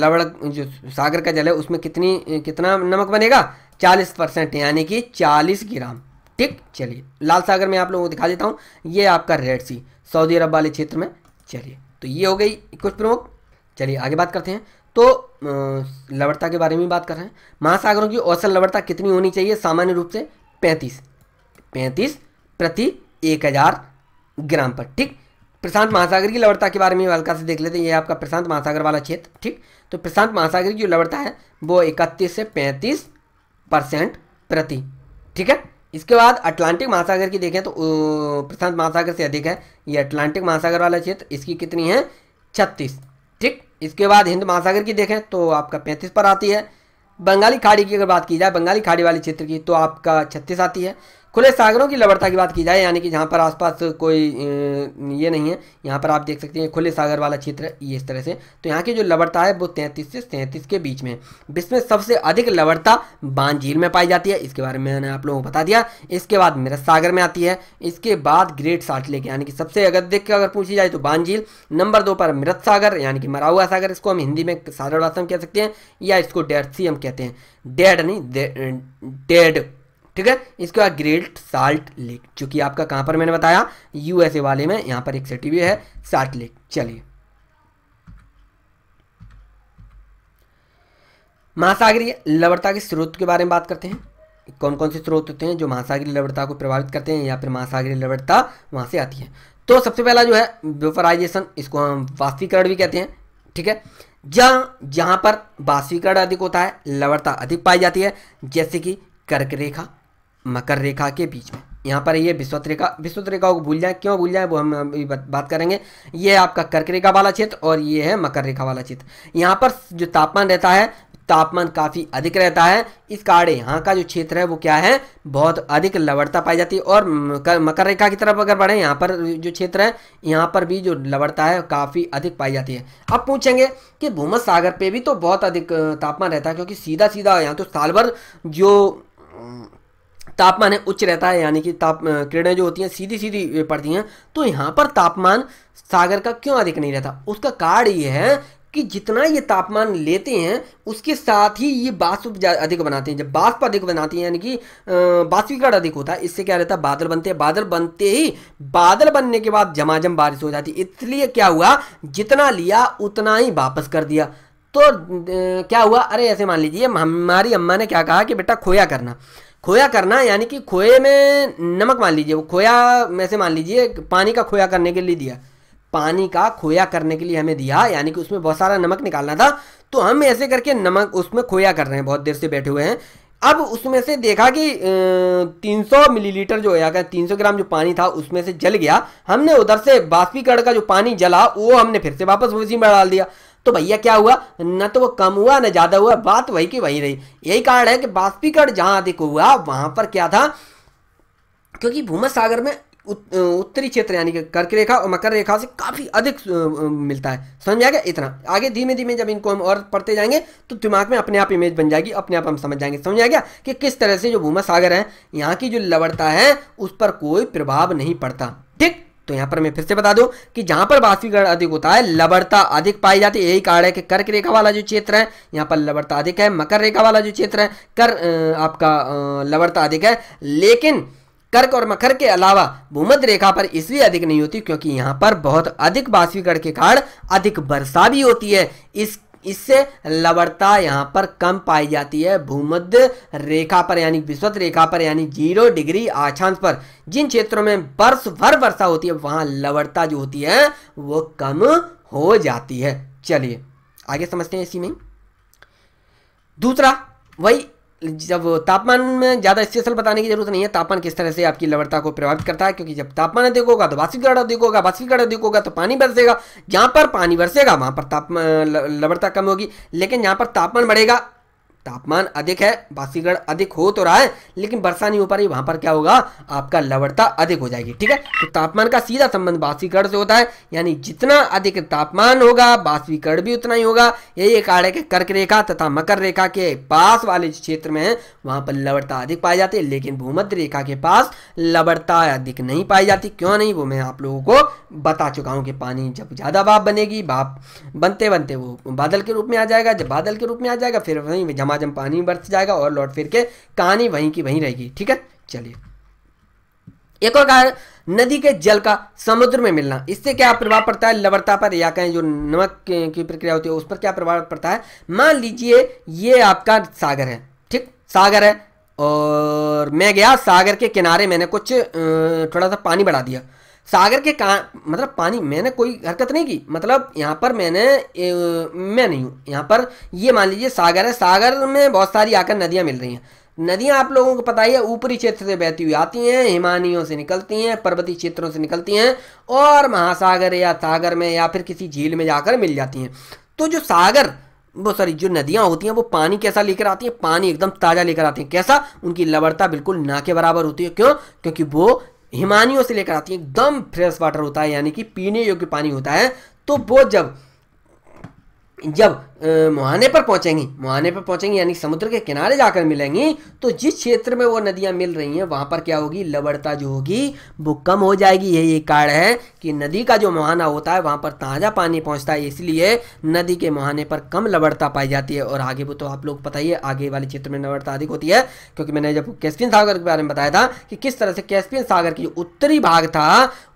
लवण जो सागर का जल है उसमें कितनी कितना नमक बनेगा चालीस परसेंट यानी कि चालीस ग्राम ठीक चलिए लाल सागर में आप लोगों को दिखा देता हूँ ये आपका रेड सी सऊदी अरब वाले क्षेत्र में चलिए तो ये हो गई कुछ प्रमुख चलिए आगे बात करते हैं तो लवड़ता के बारे में बात कर रहे हैं महासागरों की औसत लवड़ता कितनी होनी चाहिए सामान्य रूप से पैंतीस पैंतीस प्रति एक हज़ार ग्राम पर ठीक प्रशांत महासागर की लवड़ता के बारे में हल्का से देख लेते हैं ये आपका प्रशांत महासागर वाला क्षेत्र ठीक तो प्रशांत महासागर की जो लवड़ता है वो इकतीस से पैंतीस परसेंट प्रति ठीक है इसके बाद अटलांटिक महासागर की देखें तो प्रशांत महासागर से अधिक है ये अटलांटिक महासागर वाला क्षेत्र इसकी कितनी है छत्तीस ठीक इसके बाद हिंद महासागर की देखें तो आपका पैंतीस पर आती है बंगाली खाड़ी की अगर बात की जाए बंगाली खाड़ी वाले क्षेत्र की तो आपका छत्तीस आती है खुले सागरों की लवड़ता की बात की जाए यानी कि जहाँ पर आसपास कोई ये नहीं है यहाँ पर आप देख सकते हैं खुले सागर वाला क्षेत्र ये इस तरह से तो यहाँ की जो लवड़ता है वो तैंतीस से सैंतीस के बीच में विश्व में सबसे अधिक लवड़ता बांध झील में पाई जाती है इसके बारे में मैंने आप लोगों को बता दिया इसके बाद मृत सागर में आती है इसके बाद ग्रेट साल्ट लेक यानी कि सबसे अगर देख अगर पूछी जाए तो बांध झील नंबर दो पर मृत सागर यानी कि मराहुआ सागर इसको हम हिंदी में सागर वास्तव कह सकते हैं या इसको डेड सी हम कहते हैं डेड नहीं डेड ठीक है इसके बाद ग्रेट साल्ट लेक जो कि आपका कहां पर मैंने बताया यूएसए वाले में यहां पर एक सिटी भी है साल्ट लेक चलिए महासागरीय लवड़ता के स्रोत के बारे में बात करते हैं कौन कौन से स्रोत होते हैं जो महासागरीय लवड़ता को प्रभावित करते हैं या फिर महासागरीय लवड़ता वहां से आती है तो सबसे पहला जो है व्यूफराइजेशन इसको हम वाष्पीकरण भी कहते हैं ठीक है जहाँ जहाँ पर वाष्पीकरण अधिक होता है लवरता अधिक पाई जाती है जैसे कि कर्क रेखा मकर रेखा के बीच में यहाँ पर ये विश्वत रेखा विश्वत रेखा को भूल जाए क्यों भूल जाए वो हम अभी बात करेंगे ये आपका कर्क रेखा वाला क्षेत्र और ये है मकर रेखा वाला क्षेत्र यहाँ पर जो तापमान रहता है तापमान काफ़ी अधिक रहता है इस कारण यहाँ का जो क्षेत्र है वो क्या है बहुत अधिक लवड़ता पाई जाती है और मकर रेखा की तरफ अगर बढ़े यहाँ पर जो क्षेत्र है यहाँ पर भी जो लवड़ता है काफ़ी अधिक पाई जाती है अब पूछेंगे कि भूमध सागर पे भी तो बहुत अधिक तापमान रहता है क्योंकि सीधा सीधा यहाँ तो साल भर जो तापमान है उच्च रहता है यानी कि ताप किरणें जो होती हैं सीधी सीधी पड़ती हैं तो यहाँ पर तापमान सागर का क्यों अधिक नहीं रहता उसका कारण ये है कि जितना ये तापमान लेते हैं उसके साथ ही ये बाष्प अधिक बनाते हैं जब बाष्प अधिक बनाते हैं यानी कि बाष्पीकरण अधिक होता है इससे क्या रहता है बादल बनते हैं बादल बनते ही बादल बनने के बाद जमाजम बारिश हो जाती है इसलिए क्या हुआ जितना लिया उतना ही वापस कर दिया तो क्या हुआ अरे ऐसे मान लीजिए हमारी अम्मा ने क्या कहा कि बेटा खोया करना खोया करना यानी कि खोए में नमक मान लीजिए वो खोया में से मान लीजिए पानी का खोया करने के लिए दिया पानी का खोया करने के लिए हमें दिया यानी कि उसमें बहुत सारा नमक निकालना था तो हम ऐसे करके नमक उसमें खोया कर रहे हैं बहुत देर से बैठे हुए हैं अब उसमें से देखा कि तीन सौ मिलीलीटर जो है अगर तीन सौ ग्राम जो पानी था उसमें से जल गया हमने उधर से बाष्पीकरण का जो पानी जला वो हमने फिर से वापस उसी में डाल दिया तो भैया क्या हुआ न तो वो कम हुआ न ज़्यादा हुआ बात वही की वही रही यही कारण है कि बाष्पीकरण जहाँ अधिक हुआ वहां पर क्या था क्योंकि भूमध सागर में उत, उत्तरी क्षेत्र यानी कि कर्क रेखा और मकर रेखा से काफ़ी अधिक मिलता है समझ गया इतना आगे धीमे धीमे जब इनको हम और पढ़ते जाएंगे तो दिमाग में अपने आप इमेज बन जाएगी अपने आप हम समझ जाएंगे समझ आ गया कि किस तरह से जो भूमध सागर है यहाँ की जो लवड़ता है उस पर कोई प्रभाव नहीं पड़ता तो यहां पर मैं फिर से बता दूं कि जहां पर बाष्पीकरण अधिक होता है लबड़ता अधिक पाई जाती है यही कारण है कि कर्क रेखा वाला जो क्षेत्र है यहां पर लबड़ता अधिक है मकर रेखा वाला जो क्षेत्र है कर आपका लबड़ता अधिक है लेकिन कर्क और मकर के अलावा भूमध्य रेखा पर इसलिए अधिक नहीं होती क्योंकि यहां पर बहुत अधिक बाष्पीकरण के कारण अधिक वर्षा भी होती है इस इससे लवड़ता यहाँ पर कम पाई जाती है भूमध्य रेखा पर यानी विश्वत रेखा पर यानी जीरो डिग्री आछांश पर जिन क्षेत्रों में वर्ष भर वर्षा होती है वहाँ लवड़ता जो होती है वो कम हो जाती है चलिए आगे समझते हैं इसी में दूसरा वही जब तापमान में ज़्यादा स्पेशल बताने की जरूरत नहीं है तापमान किस तरह से आपकी लवड़ता को प्रभावित करता है क्योंकि जब तापमान अधिक होगा तो वाष्पीकरण अधिक होगा वाष्पीकरण अधिक होगा तो पानी बरसेगा जहाँ पर पानी बरसेगा वहाँ पर तापमान लवड़ता कम होगी लेकिन जहाँ पर तापमान बढ़ेगा तापमान अधिक है बासीगढ़ अधिक हो तो रहा है लेकिन वर्षा नहीं हो पा रही वहां पर क्या होगा आपका लवड़ता अधिक हो जाएगी ठीक है तो तापमान का सीधा संबंध बासीगढ़ से होता है यानी जितना अधिक तापमान होगा बासीगढ़ भी उतना ही होगा यही एक आड़े के कर्क रेखा तथा मकर रेखा के पास वाले क्षेत्र में है वहां पर लवड़ता अधिक पाई जाती है लेकिन भूमध्य रेखा के पास लवड़ता अधिक नहीं पाई जाती क्यों नहीं वो मैं आप लोगों को बता चुका हूँ कि पानी जब ज़्यादा भाप बनेगी भाप बनते बनते वो बादल के रूप में आ जाएगा जब बादल के रूप में आ जाएगा फिर वहीं जमा जमाजम पानी में बरत जाएगा और लौट फिर के कहानी वहीं की वहीं रहेगी ठीक है चलिए एक और कारण नदी के जल का समुद्र में मिलना इससे क्या प्रभाव पड़ता है लवरता पर या कहें जो नमक की प्रक्रिया होती है उस पर क्या प्रभाव पड़ता है मान लीजिए ये आपका सागर है ठीक सागर है और मैं गया सागर के किनारे मैंने कुछ थोड़ा सा पानी बढ़ा दिया सागर के का मतलब पानी मैंने कोई हरकत नहीं की मतलब यहाँ पर मैंने ए, मैं नहीं हूँ यहाँ पर ये मान लीजिए सागर है सागर में बहुत सारी आकर नदियाँ मिल रही हैं नदियाँ आप लोगों को पता ही है ऊपरी क्षेत्र से बहती हुई आती हैं हिमानियों से निकलती हैं पर्वतीय क्षेत्रों से निकलती हैं और महासागर या सागर में या फिर किसी झील में जाकर मिल जाती हैं तो जो सागर वो सॉरी जो नदियाँ होती हैं वो पानी कैसा लेकर आती हैं पानी एकदम ताज़ा लेकर आती हैं कैसा उनकी लवड़ता बिल्कुल ना के बराबर होती है क्यों क्योंकि वो हिमानियों से लेकर आती है एकदम फ्रेश वाटर होता है यानी कि पीने योग्य पानी होता है तो वो जब जब मुहाने पर पहुंचेंगी मुहाने पर पहुंचेंगी यानी समुद्र के किनारे जाकर मिलेंगी तो जिस क्षेत्र में वो नदियां मिल रही हैं वहां पर क्या होगी लबड़ता जो होगी वो कम हो जाएगी यही एक कारण है कि नदी का जो मुहाना होता है वहां पर ताज़ा पानी पहुंचता है इसलिए नदी के मुहाने पर कम लबड़ता पाई जाती है और आगे वो तो आप लोग पता ही है आगे वाले क्षेत्र में लबड़ता अधिक होती है क्योंकि मैंने जब कैस्पियन सागर के बारे में बताया था कि किस तरह से कैस्पियन सागर की जो उत्तरी भाग था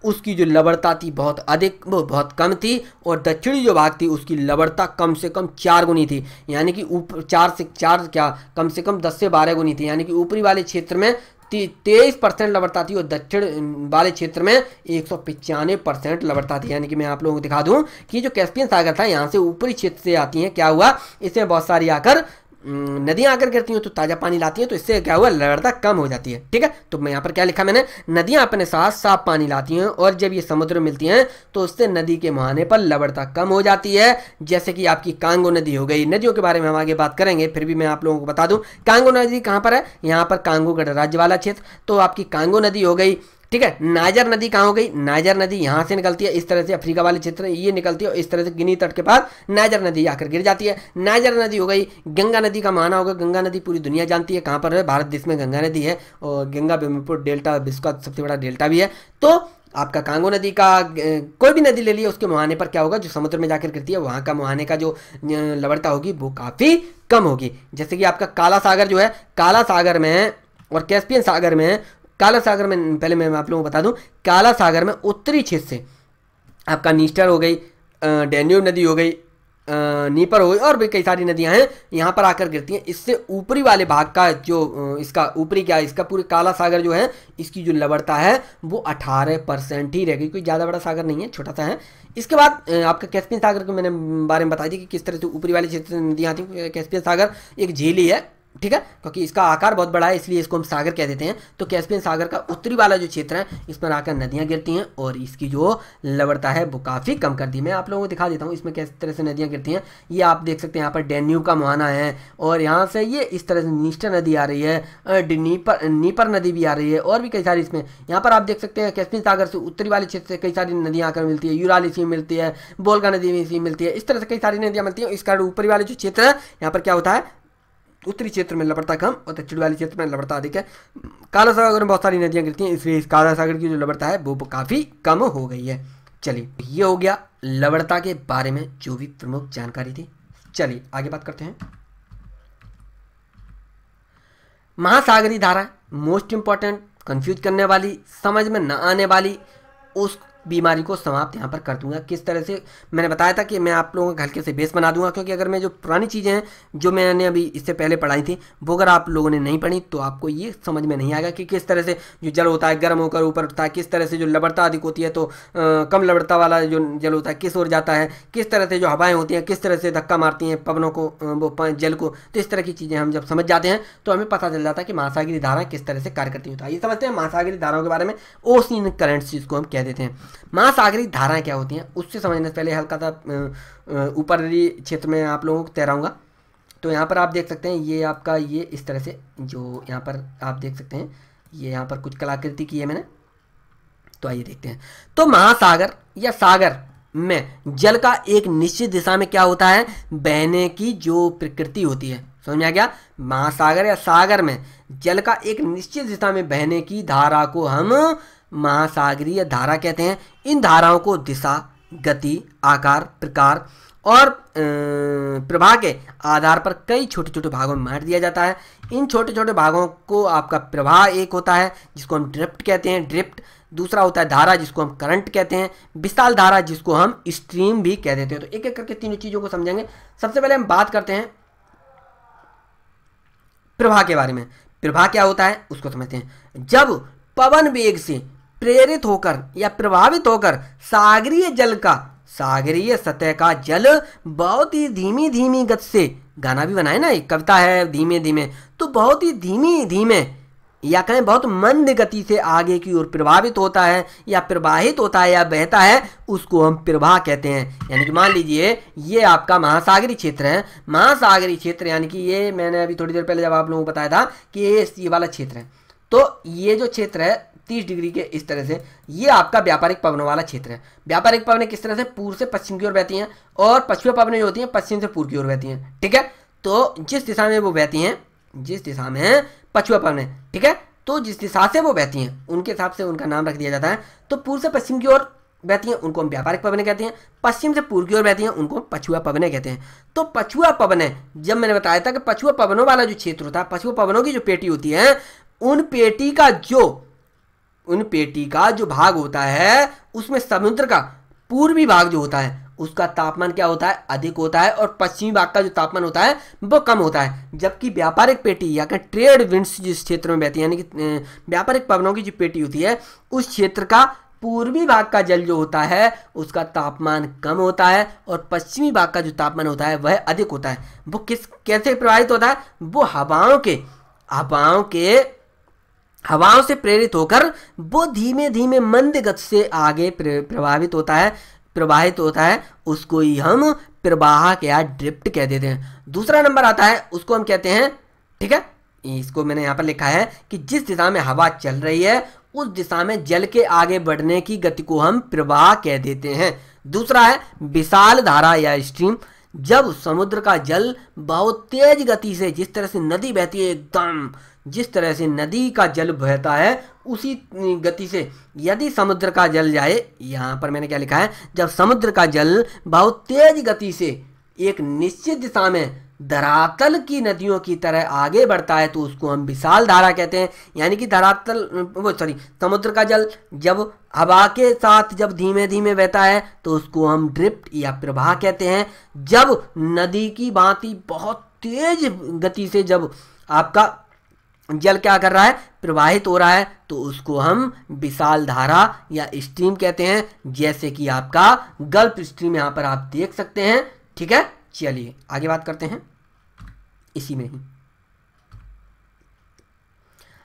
उसकी जो लबड़ता थी बहुत अधिक वो बहुत कम थी और दक्षिणी जो भाग थी उसकी लबड़ता कम से कम चार गुनी थी यानी कि ऊपर चार से चार क्या कम से कम दस से बारह गुनी थी यानी कि ऊपरी वाले क्षेत्र में तेईस परसेंट लवड़ता थी और दक्षिण वाले क्षेत्र में एक सौ पचानवे परसेंट लवड़ता थी यानी कि मैं आप लोगों को दिखा दूं कि जो कैस्पियन सागर था यहाँ से ऊपरी क्षेत्र से आती है क्या हुआ इसमें बहुत सारी आकर हम्म, नदियाँ आकर गिरती हैं तो ताज़ा पानी लाती हैं तो इससे क्या हुआ लवरता कम हो जाती है ठीक है तो मैं यहाँ पर क्या लिखा मैंने नदियाँ अपने साथ साफ पानी लाती हैं और जब ये समुद्र मिलती हैं तो उससे नदी के मुहाने पर लवड़ता कम हो जाती है जैसे कि आपकी कांगो नदी हो गई नदियों के बारे में हम आगे बात करेंगे फिर भी मैं आप लोगों को बता दूँ कांगो नदी कहाँ पर है यहाँ पर कांगो गणराज्य वाला क्षेत्र तो आपकी कांगो नदी हो गई ठीक है नाइजर नदी कहाँ हो गई नाइजर नदी यहाँ से निकलती है इस तरह से अफ्रीका वाले क्षेत्र ये निकलती है और इस तरह से गिनी तट के पास नाइजर नदी आकर गिर जाती है नाइजर नदी हो गई गंगा नदी का माना होगा गंगा नदी पूरी दुनिया जानती है कहाँ पर है भारत देश में गंगा नदी है और गंगा ब्रह्मपुर डेल्टा विश्व का सबसे बड़ा डेल्टा भी है तो आपका कांगो नदी का कोई भी नदी ले लिए उसके मुहाने पर क्या होगा जो समुद्र में जाकर गिरती है वहाँ का मुहाने का जो लवड़ता होगी वो काफ़ी कम होगी जैसे कि आपका काला सागर जो है काला सागर में और कैस्पियन सागर में काला सागर में पहले मैं आप लोगों को बता दूं काला सागर में उत्तरी क्षेत्र से आपका नीस्टर हो गई डेन्यूब नदी हो गई नीपर हो गई और भी कई सारी नदियां हैं यहाँ पर आकर गिरती हैं इससे ऊपरी वाले भाग का जो इसका ऊपरी क्या है इसका पूरे काला सागर जो है इसकी जो लवड़ता है वो 18 परसेंट ही रह गई कोई ज़्यादा बड़ा सागर नहीं है छोटा सा है इसके बाद आपका कैस्पियन सागर को मैंने बारे में बता दी कि किस तरह से ऊपरी वाले क्षेत्र से नदियाँ आती हैं कैस्पियन सागर एक झीली है ठीक है क्योंकि इसका आकार बहुत बड़ा है इसलिए इसको हम सागर कह देते हैं तो कैस्पियन सागर का उत्तरी वाला जो क्षेत्र है इस पर आकर नदियां गिरती हैं और इसकी जो लवड़ता है वो काफ़ी कम कर है मैं आप लोगों को दिखा देता हूँ इसमें किस तरह से नदियां गिरती हैं ये आप देख सकते हैं यहाँ पर डेन्यू का मुहाना है और यहाँ से ये इस तरह से निष्ठा नदी आ रही है नीपर नीपर नदी भी आ रही है और भी कई सारी इसमें यहाँ पर आप देख सकते हैं कैस्पियन सागर से उत्तरी वाले क्षेत्र से कई सारी नदियाँ आकर मिलती है यूराल इसी मिलती है बोलगा नदी इसी मिलती है इस तरह से कई सारी नदियाँ मिलती हैं इसका ऊपरी वाले जो क्षेत्र है यहाँ पर क्या होता है उत्तरी क्षेत्र में लबड़ता कम और दक्षिण वाले क्षेत्र में लबड़ता अधिक है काला सागर में बहुत सारी नदियां गिरती हैं इसलिए इस काला सागर की जो लबड़ता है वो काफ़ी कम हो गई है चलिए ये हो गया लबड़ता के बारे में जो भी प्रमुख जानकारी थी चलिए आगे बात करते हैं महासागरी धारा मोस्ट इंपॉर्टेंट कंफ्यूज करने वाली समझ में न आने वाली उस बीमारी को समाप्त यहाँ पर कर दूंगा किस तरह से मैंने बताया था कि मैं आप लोगों का हल्के से बेस बना दूंगा क्योंकि अगर मैं जो पुरानी चीज़ें हैं जो मैंने अभी इससे पहले पढ़ाई थी वो अगर आप लोगों ने नहीं पढ़ी तो आपको ये समझ में नहीं आएगा कि किस तरह से जो जल होता है गर्म होकर ऊपर उठता है किस तरह से जो लबड़ता अधिक होती है तो आ, कम लबड़ता वाला जो जल होता है किस ओर जाता है किस तरह से जो हवाएँ होती हैं किस तरह से धक्का मारती हैं पवनों को वो जल को तो इस तरह की चीज़ें हम जब समझ जाते हैं तो हमें पता चल जाता है कि महासागरी धारा किस तरह से कार्य करती होता है ये समझते हैं महासागरी धाराओं के बारे में ओसिन करेंट्स जिसको हम कह देते हैं महासागरी धाराएं क्या होती हैं उससे समझने से पहले हल्का सा ऊपर क्षेत्र में आप लोगों को तैराऊंगा तो यहाँ पर आप देख सकते हैं ये आपका ये इस तरह से जो यहाँ पर आप देख सकते हैं ये यहाँ पर कुछ कलाकृति की है मैंने तो आइए देखते हैं तो महासागर या सागर में जल का एक निश्चित दिशा में क्या होता है बहने की जो प्रकृति होती है समझ में आ गया महासागर या सागर में जल का एक निश्चित दिशा में बहने की धारा को हम महासागरीय धारा कहते हैं इन धाराओं को दिशा गति आकार प्रकार और प्रवाह के आधार पर कई छोटे छोटे भागों में बांट दिया जाता है इन छोटे छोटे भागों को आपका प्रवाह एक होता है जिसको हम ड्रिफ्ट कहते हैं ड्रिफ्ट दूसरा होता है धारा जिसको हम करंट कहते हैं विशाल धारा जिसको हम स्ट्रीम भी कह देते हैं तो एक एक करके तीनों चीज़ों को समझेंगे सबसे पहले हम बात करते हैं प्रभा के बारे में प्रभा क्या होता है उसको समझते हैं जब पवन वेग से प्रेरित होकर या प्रभावित होकर सागरीय जल का सागरीय सतह का जल बहुत ही धीमी धीमी गत से गाना भी बनाए ना एक कविता है धीमे धीमे तो बहुत ही धीमी धीमे या कहें बहुत मंद गति से आगे की ओर प्रभावित होता है या प्रवाहित होता है या बहता है उसको हम प्रवाह कहते हैं यानी कि मान लीजिए ये आपका महासागरी क्षेत्र है महासागरी क्षेत्र यानी कि ये मैंने अभी थोड़ी देर पहले जब आप लोगों को बताया था कि ये ये वाला क्षेत्र है तो ये जो क्षेत्र है तीस डिग्री के इस तरह से ये आपका व्यापारिक पवनों वाला क्षेत्र है व्यापारिक पवन किस तरह से पूर्व से पश्चिम की ओर बहती हैं और पश्चिम पवन जो होती हैं पश्चिम से पूर्व की ओर बहती हैं ठीक है तो जिस दिशा में वो बहती हैं जिस दिशा में पछुआ पवन ठीक है तो जिस दिशा से वो बहती हैं उनके हिसाब से उनका नाम रख दिया जाता है तो पूर्व से पश्चिम की ओर बहती हैं उनको हम व्यापारिक पवन कहते हैं पश्चिम से पूर्व की ओर बहती हैं उनको हम पछुआ पवन कहते हैं तो पछुआ पवन जब मैंने बताया था कि पछुआ पवनों वाला जो क्षेत्र होता है पछुआ पवनों की जो पेटी होती है उन पेटी का जो उन पेटी का जो भाग होता है उसमें समुद्र का पूर्वी भाग जो होता है उसका तापमान क्या होता है अधिक होता है और पश्चिमी भाग का जो तापमान होता है वो कम होता है जबकि व्यापारिक पेटी या कहीं ट्रेड विंड्स जिस क्षेत्र में बहती है यानी कि व्यापारिक पवनों की जो पेटी होती है उस क्षेत्र का पूर्वी भाग का जल जो होता है उसका तापमान कम होता है और पश्चिमी भाग का जो तापमान होता है वह अधिक होता है वो किस कैसे प्रभावित होता है वो हवाओं के हवाओं के हवाओं से प्रेरित होकर वो धीमे धीमे मंद गति से आगे प्रभावित होता है प्रवाहित होता है उसको ही हम प्रवाह या ड्रिफ्ट कह देते हैं दूसरा नंबर आता है उसको हम कहते हैं ठीक है इसको मैंने यहाँ पर लिखा है कि जिस दिशा में हवा चल रही है उस दिशा में जल के आगे बढ़ने की गति को हम प्रवाह कह देते हैं दूसरा है विशाल धारा या स्ट्रीम जब समुद्र का जल बहुत तेज गति से जिस तरह से नदी बहती है एकदम जिस तरह से नदी का जल बहता है उसी गति से यदि समुद्र का जल जाए यहाँ पर मैंने क्या लिखा है जब समुद्र का जल बहुत तेज गति से एक निश्चित दिशा में धरातल की नदियों की तरह आगे बढ़ता है तो उसको हम विशाल धारा कहते हैं यानी कि धरातल वो सॉरी समुद्र का जल जब हवा के साथ जब धीमे धीमे बहता है तो उसको हम ड्रिफ्ट या प्रवाह कहते हैं जब नदी की भांति बहुत तेज गति से जब आपका जल क्या कर रहा है प्रवाहित हो रहा है तो उसको हम विशाल धारा या स्ट्रीम कहते हैं जैसे कि आपका गल्फ स्ट्रीम यहाँ पर आप देख सकते हैं ठीक है चलिए आगे बात करते हैं इसी में ही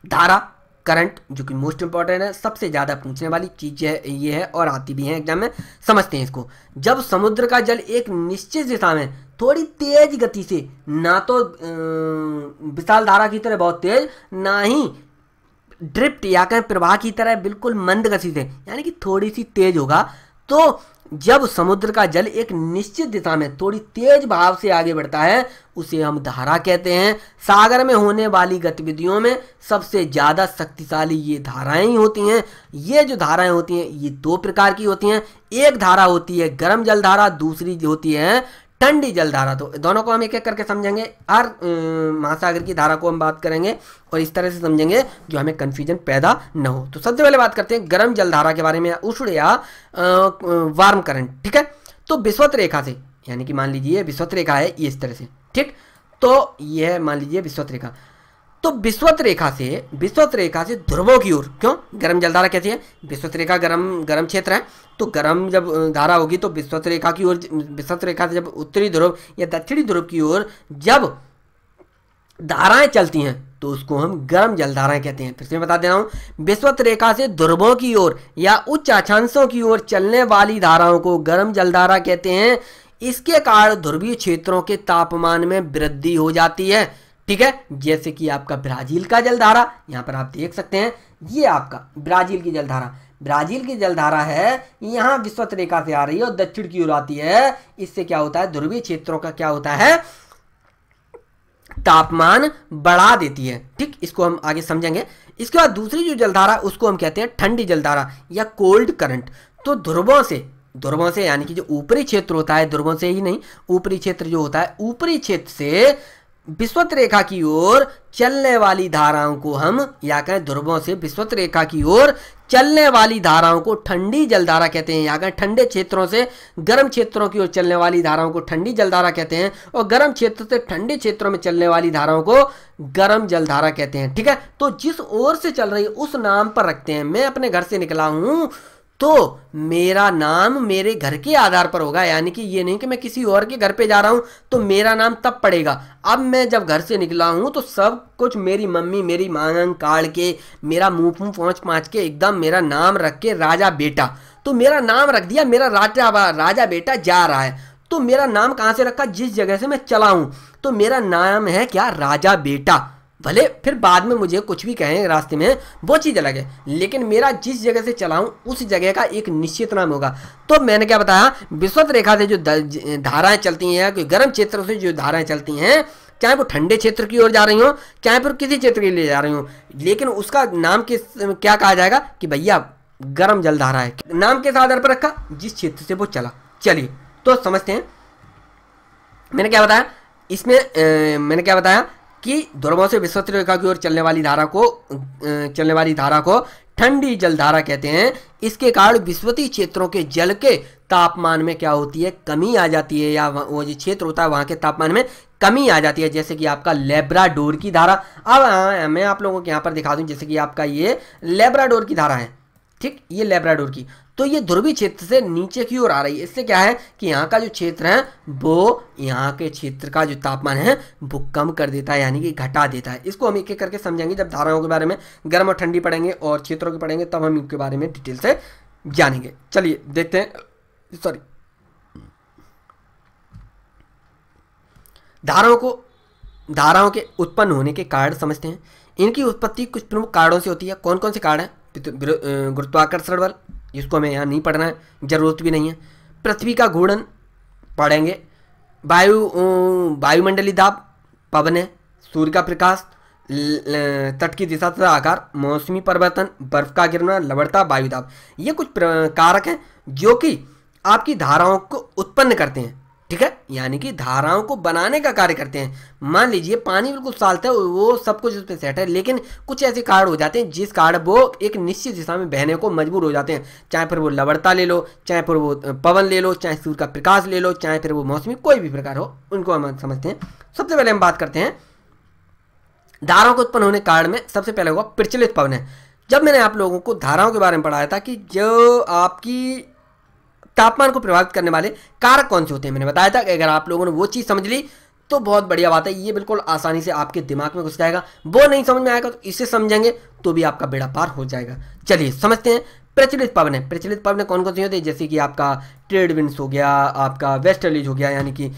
धारा करंट जो कि मोस्ट इंपॉर्टेंट है सबसे ज़्यादा पूछने वाली चीज़ ये है और आती भी है एग्जाम में समझते हैं इसको जब समुद्र का जल एक निश्चित दिशा में थोड़ी तेज गति से ना तो अं, विशाल धारा की तरह बहुत तेज ना ही ड्रिप्ट या कहें प्रवाह की तरह बिल्कुल मंद गति से यानी कि थोड़ी सी तेज होगा तो जब समुद्र का जल एक निश्चित दिशा में थोड़ी तेज भाव से आगे बढ़ता है उसे हम धारा कहते हैं सागर में होने वाली गतिविधियों में सबसे ज़्यादा शक्तिशाली ये धाराएं ही होती हैं ये जो धाराएं होती हैं ये दो प्रकार की होती हैं एक धारा होती है गर्म जल धारा दूसरी होती है ठंडी जल धारा तो दोनों को हम एक एक करके समझेंगे हर महासागर की धारा को हम बात करेंगे और इस तरह से समझेंगे जो हमें कन्फ्यूजन पैदा न हो तो सबसे पहले बात करते हैं गर्म जल धारा के बारे में उष्ण या वार्म करंट ठीक है तो विश्वत रेखा से यानी कि मान लीजिए विश्वत रेखा है ये इस तरह से ठीक तो यह मान लीजिए विश्वत रेखा तो विश्वत रेखा से विश्वत रेखा से ध्रुवों की ओर क्यों गर्म जलधारा कैसी है विश्वत रेखा गर्म गर्म क्षेत्र है तो गर्म जब धारा होगी तो विश्वत रेखा की ओर विश्वत रेखा से जब उत्तरी ध्रुव या दक्षिणी ध्रुव की ओर जब धाराएं चलती हैं तो उसको हम गर्म जलधाराएं कहते हैं फिर से बता दे रहा हूँ विश्वत रेखा से ध्रुवों की ओर या उच्च अक्षांशों की ओर चलने वाली धाराओं को गर्म जलधारा कहते हैं इसके कारण ध्रुवीय क्षेत्रों के तापमान में वृद्धि हो जाती है ठीक है जैसे कि आपका ब्राजील का जलधारा यहाँ पर आप देख सकते हैं ये आपका ब्राजील की जलधारा ब्राजील की जलधारा है यहाँ विश्वत रेखा से आ रही है और दक्षिण की ओर आती है इससे क्या होता है ध्रुवीय क्षेत्रों का क्या होता है तापमान बढ़ा देती है ठीक इसको हम आगे समझेंगे इसके बाद दूसरी जो जलधारा उसको हम कहते हैं ठंडी जलधारा या कोल्ड करंट तो ध्रुवों से ध्रुवों से यानी कि जो ऊपरी क्षेत्र होता है ध्रुवों से ही नहीं ऊपरी क्षेत्र जो होता है ऊपरी क्षेत्र से विश्वत रेखा की ओर चलने वाली धाराओं को हम या कहें ध्रुवों से विश्वत रेखा की ओर चलने वाली धाराओं को ठंडी जलधारा कहते हैं या कहें ठंडे क्षेत्रों से गर्म क्षेत्रों की ओर चलने वाली धाराओं को ठंडी जलधारा कहते हैं और गर्म क्षेत्र से ठंडे क्षेत्रों में चलने वाली धाराओं को गर्म जलधारा कहते हैं ठीक है तो जिस ओर से चल रही उस नाम पर रखते हैं मैं अपने घर से निकला हूँ तो मेरा नाम मेरे घर के आधार पर होगा यानी कि ये नहीं कि मैं किसी और के घर पे जा रहा हूँ तो मेरा नाम तब पड़ेगा अब मैं जब घर से निकला हूँ तो सब कुछ मेरी मम्मी मेरी मांग काढ़ के मेरा मुँह मुँह पहुँच पाँच के एकदम मेरा नाम रख के राजा बेटा तो मेरा नाम रख दिया मेरा राजा राजा बेटा जा रहा है तो मेरा नाम कहाँ से रखा जिस जगह से मैं चला हूँ तो मेरा नाम है क्या राजा बेटा भले फिर बाद में मुझे कुछ भी कहें रास्ते में वो चीज़ अलग है लेकिन मेरा जिस जगह से चला हूं उस जगह का एक निश्चित नाम होगा तो मैंने क्या बताया विश्वत रेखा से जो धाराएं चलती हैं कोई गर्म क्षेत्र से जो धाराएं चलती हैं चाहे वो ठंडे क्षेत्र की ओर जा रही हो चाहे फिर किसी क्षेत्र के लिए जा रही हो लेकिन उसका नाम किस क्या कहा जाएगा कि भैया गर्म जल धारा है नाम किस आधार पर रखा जिस क्षेत्र से वो चला चलिए तो समझते हैं मैंने क्या बताया इसमें ए, मैंने क्या बताया कि ध्रुवों से रेखा की ओर चलने वाली धारा को चलने वाली धारा को ठंडी जलधारा कहते हैं इसके कारण विश्वती क्षेत्रों के जल के तापमान में क्या होती है कमी आ जाती है या वो जो क्षेत्र होता है वहाँ के तापमान में कमी आ जाती है जैसे कि आपका लेब्राडोर की धारा अब हाँ, मैं आप लोगों को यहाँ पर दिखा दूँ जैसे कि आपका ये लेब्राडोर की धारा है ठीक ये लेब्राडोर की तो ये ध्रुवी क्षेत्र से नीचे की ओर आ रही है इससे क्या है कि यहाँ का जो क्षेत्र है वो यहाँ के क्षेत्र का जो तापमान है वो कम कर देता है यानी कि घटा देता है इसको हम एक एक करके समझेंगे जब धाराओं के बारे में गर्म और ठंडी पड़ेंगे और क्षेत्रों के पढ़ेंगे तब हम इनके बारे में डिटेल से जानेंगे चलिए देखते हैं सॉरी धाराओं को धाराओं के उत्पन्न होने के कारण समझते हैं इनकी उत्पत्ति कुछ प्रमुख कारणों से होती है कौन कौन से कारण हैं गुरुत्वाकर्षण बल जिसको हमें यहाँ नहीं पढ़ना है ज़रूरत भी नहीं है पृथ्वी का घूर्णन पढ़ेंगे वायु वायुमंडली दाब पवन है सूर्य का प्रकाश तट की दिशा तथा आकार मौसमी परिवर्तन बर्फ का गिरना लवड़ता वायुदाब ये कुछ कारक हैं जो कि आपकी धाराओं को उत्पन्न करते हैं ठीक है यानी कि धाराओं को बनाने का कार्य करते हैं मान लीजिए पानी बिल्कुल सालता है वो सब कुछ उस पर सेट है लेकिन कुछ ऐसे कार्ड हो जाते हैं जिस कार्ड वो एक निश्चित दिशा में बहने को मजबूर हो जाते हैं चाहे फिर वो लवड़ता ले लो चाहे फिर वो पवन ले लो चाहे सूर्य का प्रकाश ले लो चाहे फिर वो मौसमी कोई भी प्रकार हो उनको हम समझते हैं सबसे पहले हम बात करते हैं धाराओं के उत्पन्न होने कार्ड कारण में सबसे पहले होगा प्रचलित पवन है जब मैंने आप लोगों को धाराओं के बारे में पढ़ाया था कि जो आपकी तापमान को प्रभावित करने वाले कारक कौन से होते हैं मैंने बताया था कि अगर आप लोगों ने वो चीज़ समझ ली तो बहुत बढ़िया बात है ये बिल्कुल आसानी से आपके दिमाग में घुस जाएगा वो नहीं समझ में आएगा तो इसे समझेंगे तो भी आपका बेड़ा पार हो जाएगा चलिए समझते हैं प्रचलित पवन है प्रचलित पवन कौन कौन से होते हैं जैसे कि आपका ट्रेड विंड्स हो गया आपका वेस्टर्लीज हो गया यानी कि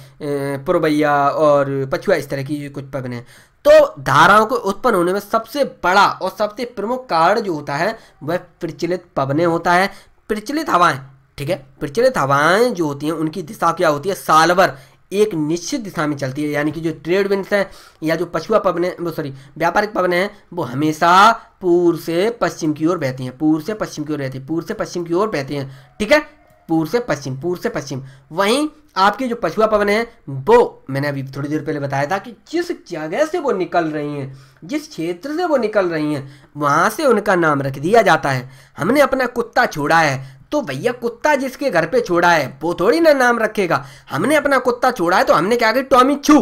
पुरबैया और पछुआ इस तरह की कुछ पवन है तो धाराओं को उत्पन्न होने में सबसे बड़ा और सबसे प्रमुख कारण जो होता है वह प्रचलित पवने होता है प्रचलित हवाएं ठीक है प्रचलित हवाएं जो होती हैं उनकी दिशा क्या होती है सालवर एक निश्चित दिशा में चलती है यानी कि जो ट्रेड विंड्स हैं या जो पछुआ पवन है वो सॉरी व्यापारिक पवन हैं वो हमेशा पूर्व से पश्चिम की ओर बहती हैं पूर्व से पश्चिम की ओर रहती है पूर्व से पश्चिम की ओर बहती हैं ठीक है पूर्व से पश्चिम पूर्व से पश्चिम वहीं आपके जो पछुआ पवन है वो मैंने अभी थोड़ी देर पहले बताया था कि जिस जगह से वो निकल रही हैं जिस क्षेत्र से वो निकल रही हैं वहां से उनका नाम रख दिया जाता है हमने अपना कुत्ता छोड़ा है तो भैया कुत्ता जिसके घर पे छोड़ा है वो थोड़ी ना नाम रखेगा हमने अपना कुत्ता छोड़ा है तो हमने क्या कही टॉमी छू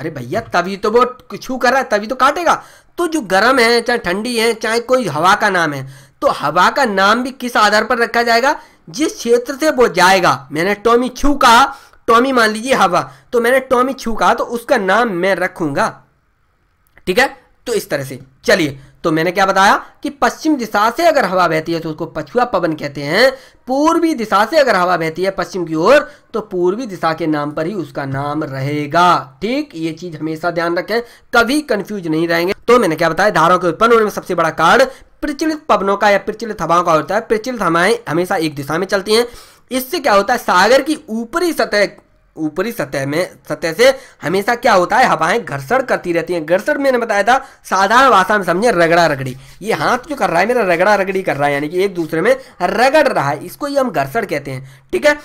अरे भैया तभी तो वो छू कर रहा है तभी तो काटेगा तो जो गर्म है चाहे ठंडी है चाहे कोई हवा का नाम है तो हवा का नाम भी किस आधार पर रखा जाएगा जिस क्षेत्र से वो जाएगा मैंने टॉमी छू कहा टॉमी मान लीजिए हवा तो मैंने टॉमी छू कहा तो उसका नाम मैं रखूंगा ठीक है तो इस तरह से चलिए तो मैंने क्या बताया कि पश्चिम दिशा से अगर हवा बहती है तो उसको पछुआ पवन कहते हैं पूर्वी दिशा से अगर हवा बहती है पश्चिम की ओर तो पूर्वी दिशा के नाम पर ही उसका नाम रहेगा ठीक ये चीज हमेशा ध्यान रखें कभी कंफ्यूज नहीं रहेंगे तो मैंने क्या बताया धाराओं के उत्पन्न होने में सबसे बड़ा कारण प्रचलित पवनों का या प्रचलित हवाओं का होता है प्रचलित हवाएं हमेशा एक दिशा में चलती हैं इससे क्या होता है सागर की ऊपरी सतह ऊपरी सतह में सतह से हमेशा क्या होता है हवाएं घर्षण करती रहती हैं घर्षण मैंने बताया था साधारण भाषा में समझे रगड़ा रगड़ी ये हाथ जो कर रहा है मेरा रगड़ा रगड़ी कर रहा है यानी कि एक दूसरे में रगड़ रहा है इसको ही हम घर्षण कहते हैं ठीक है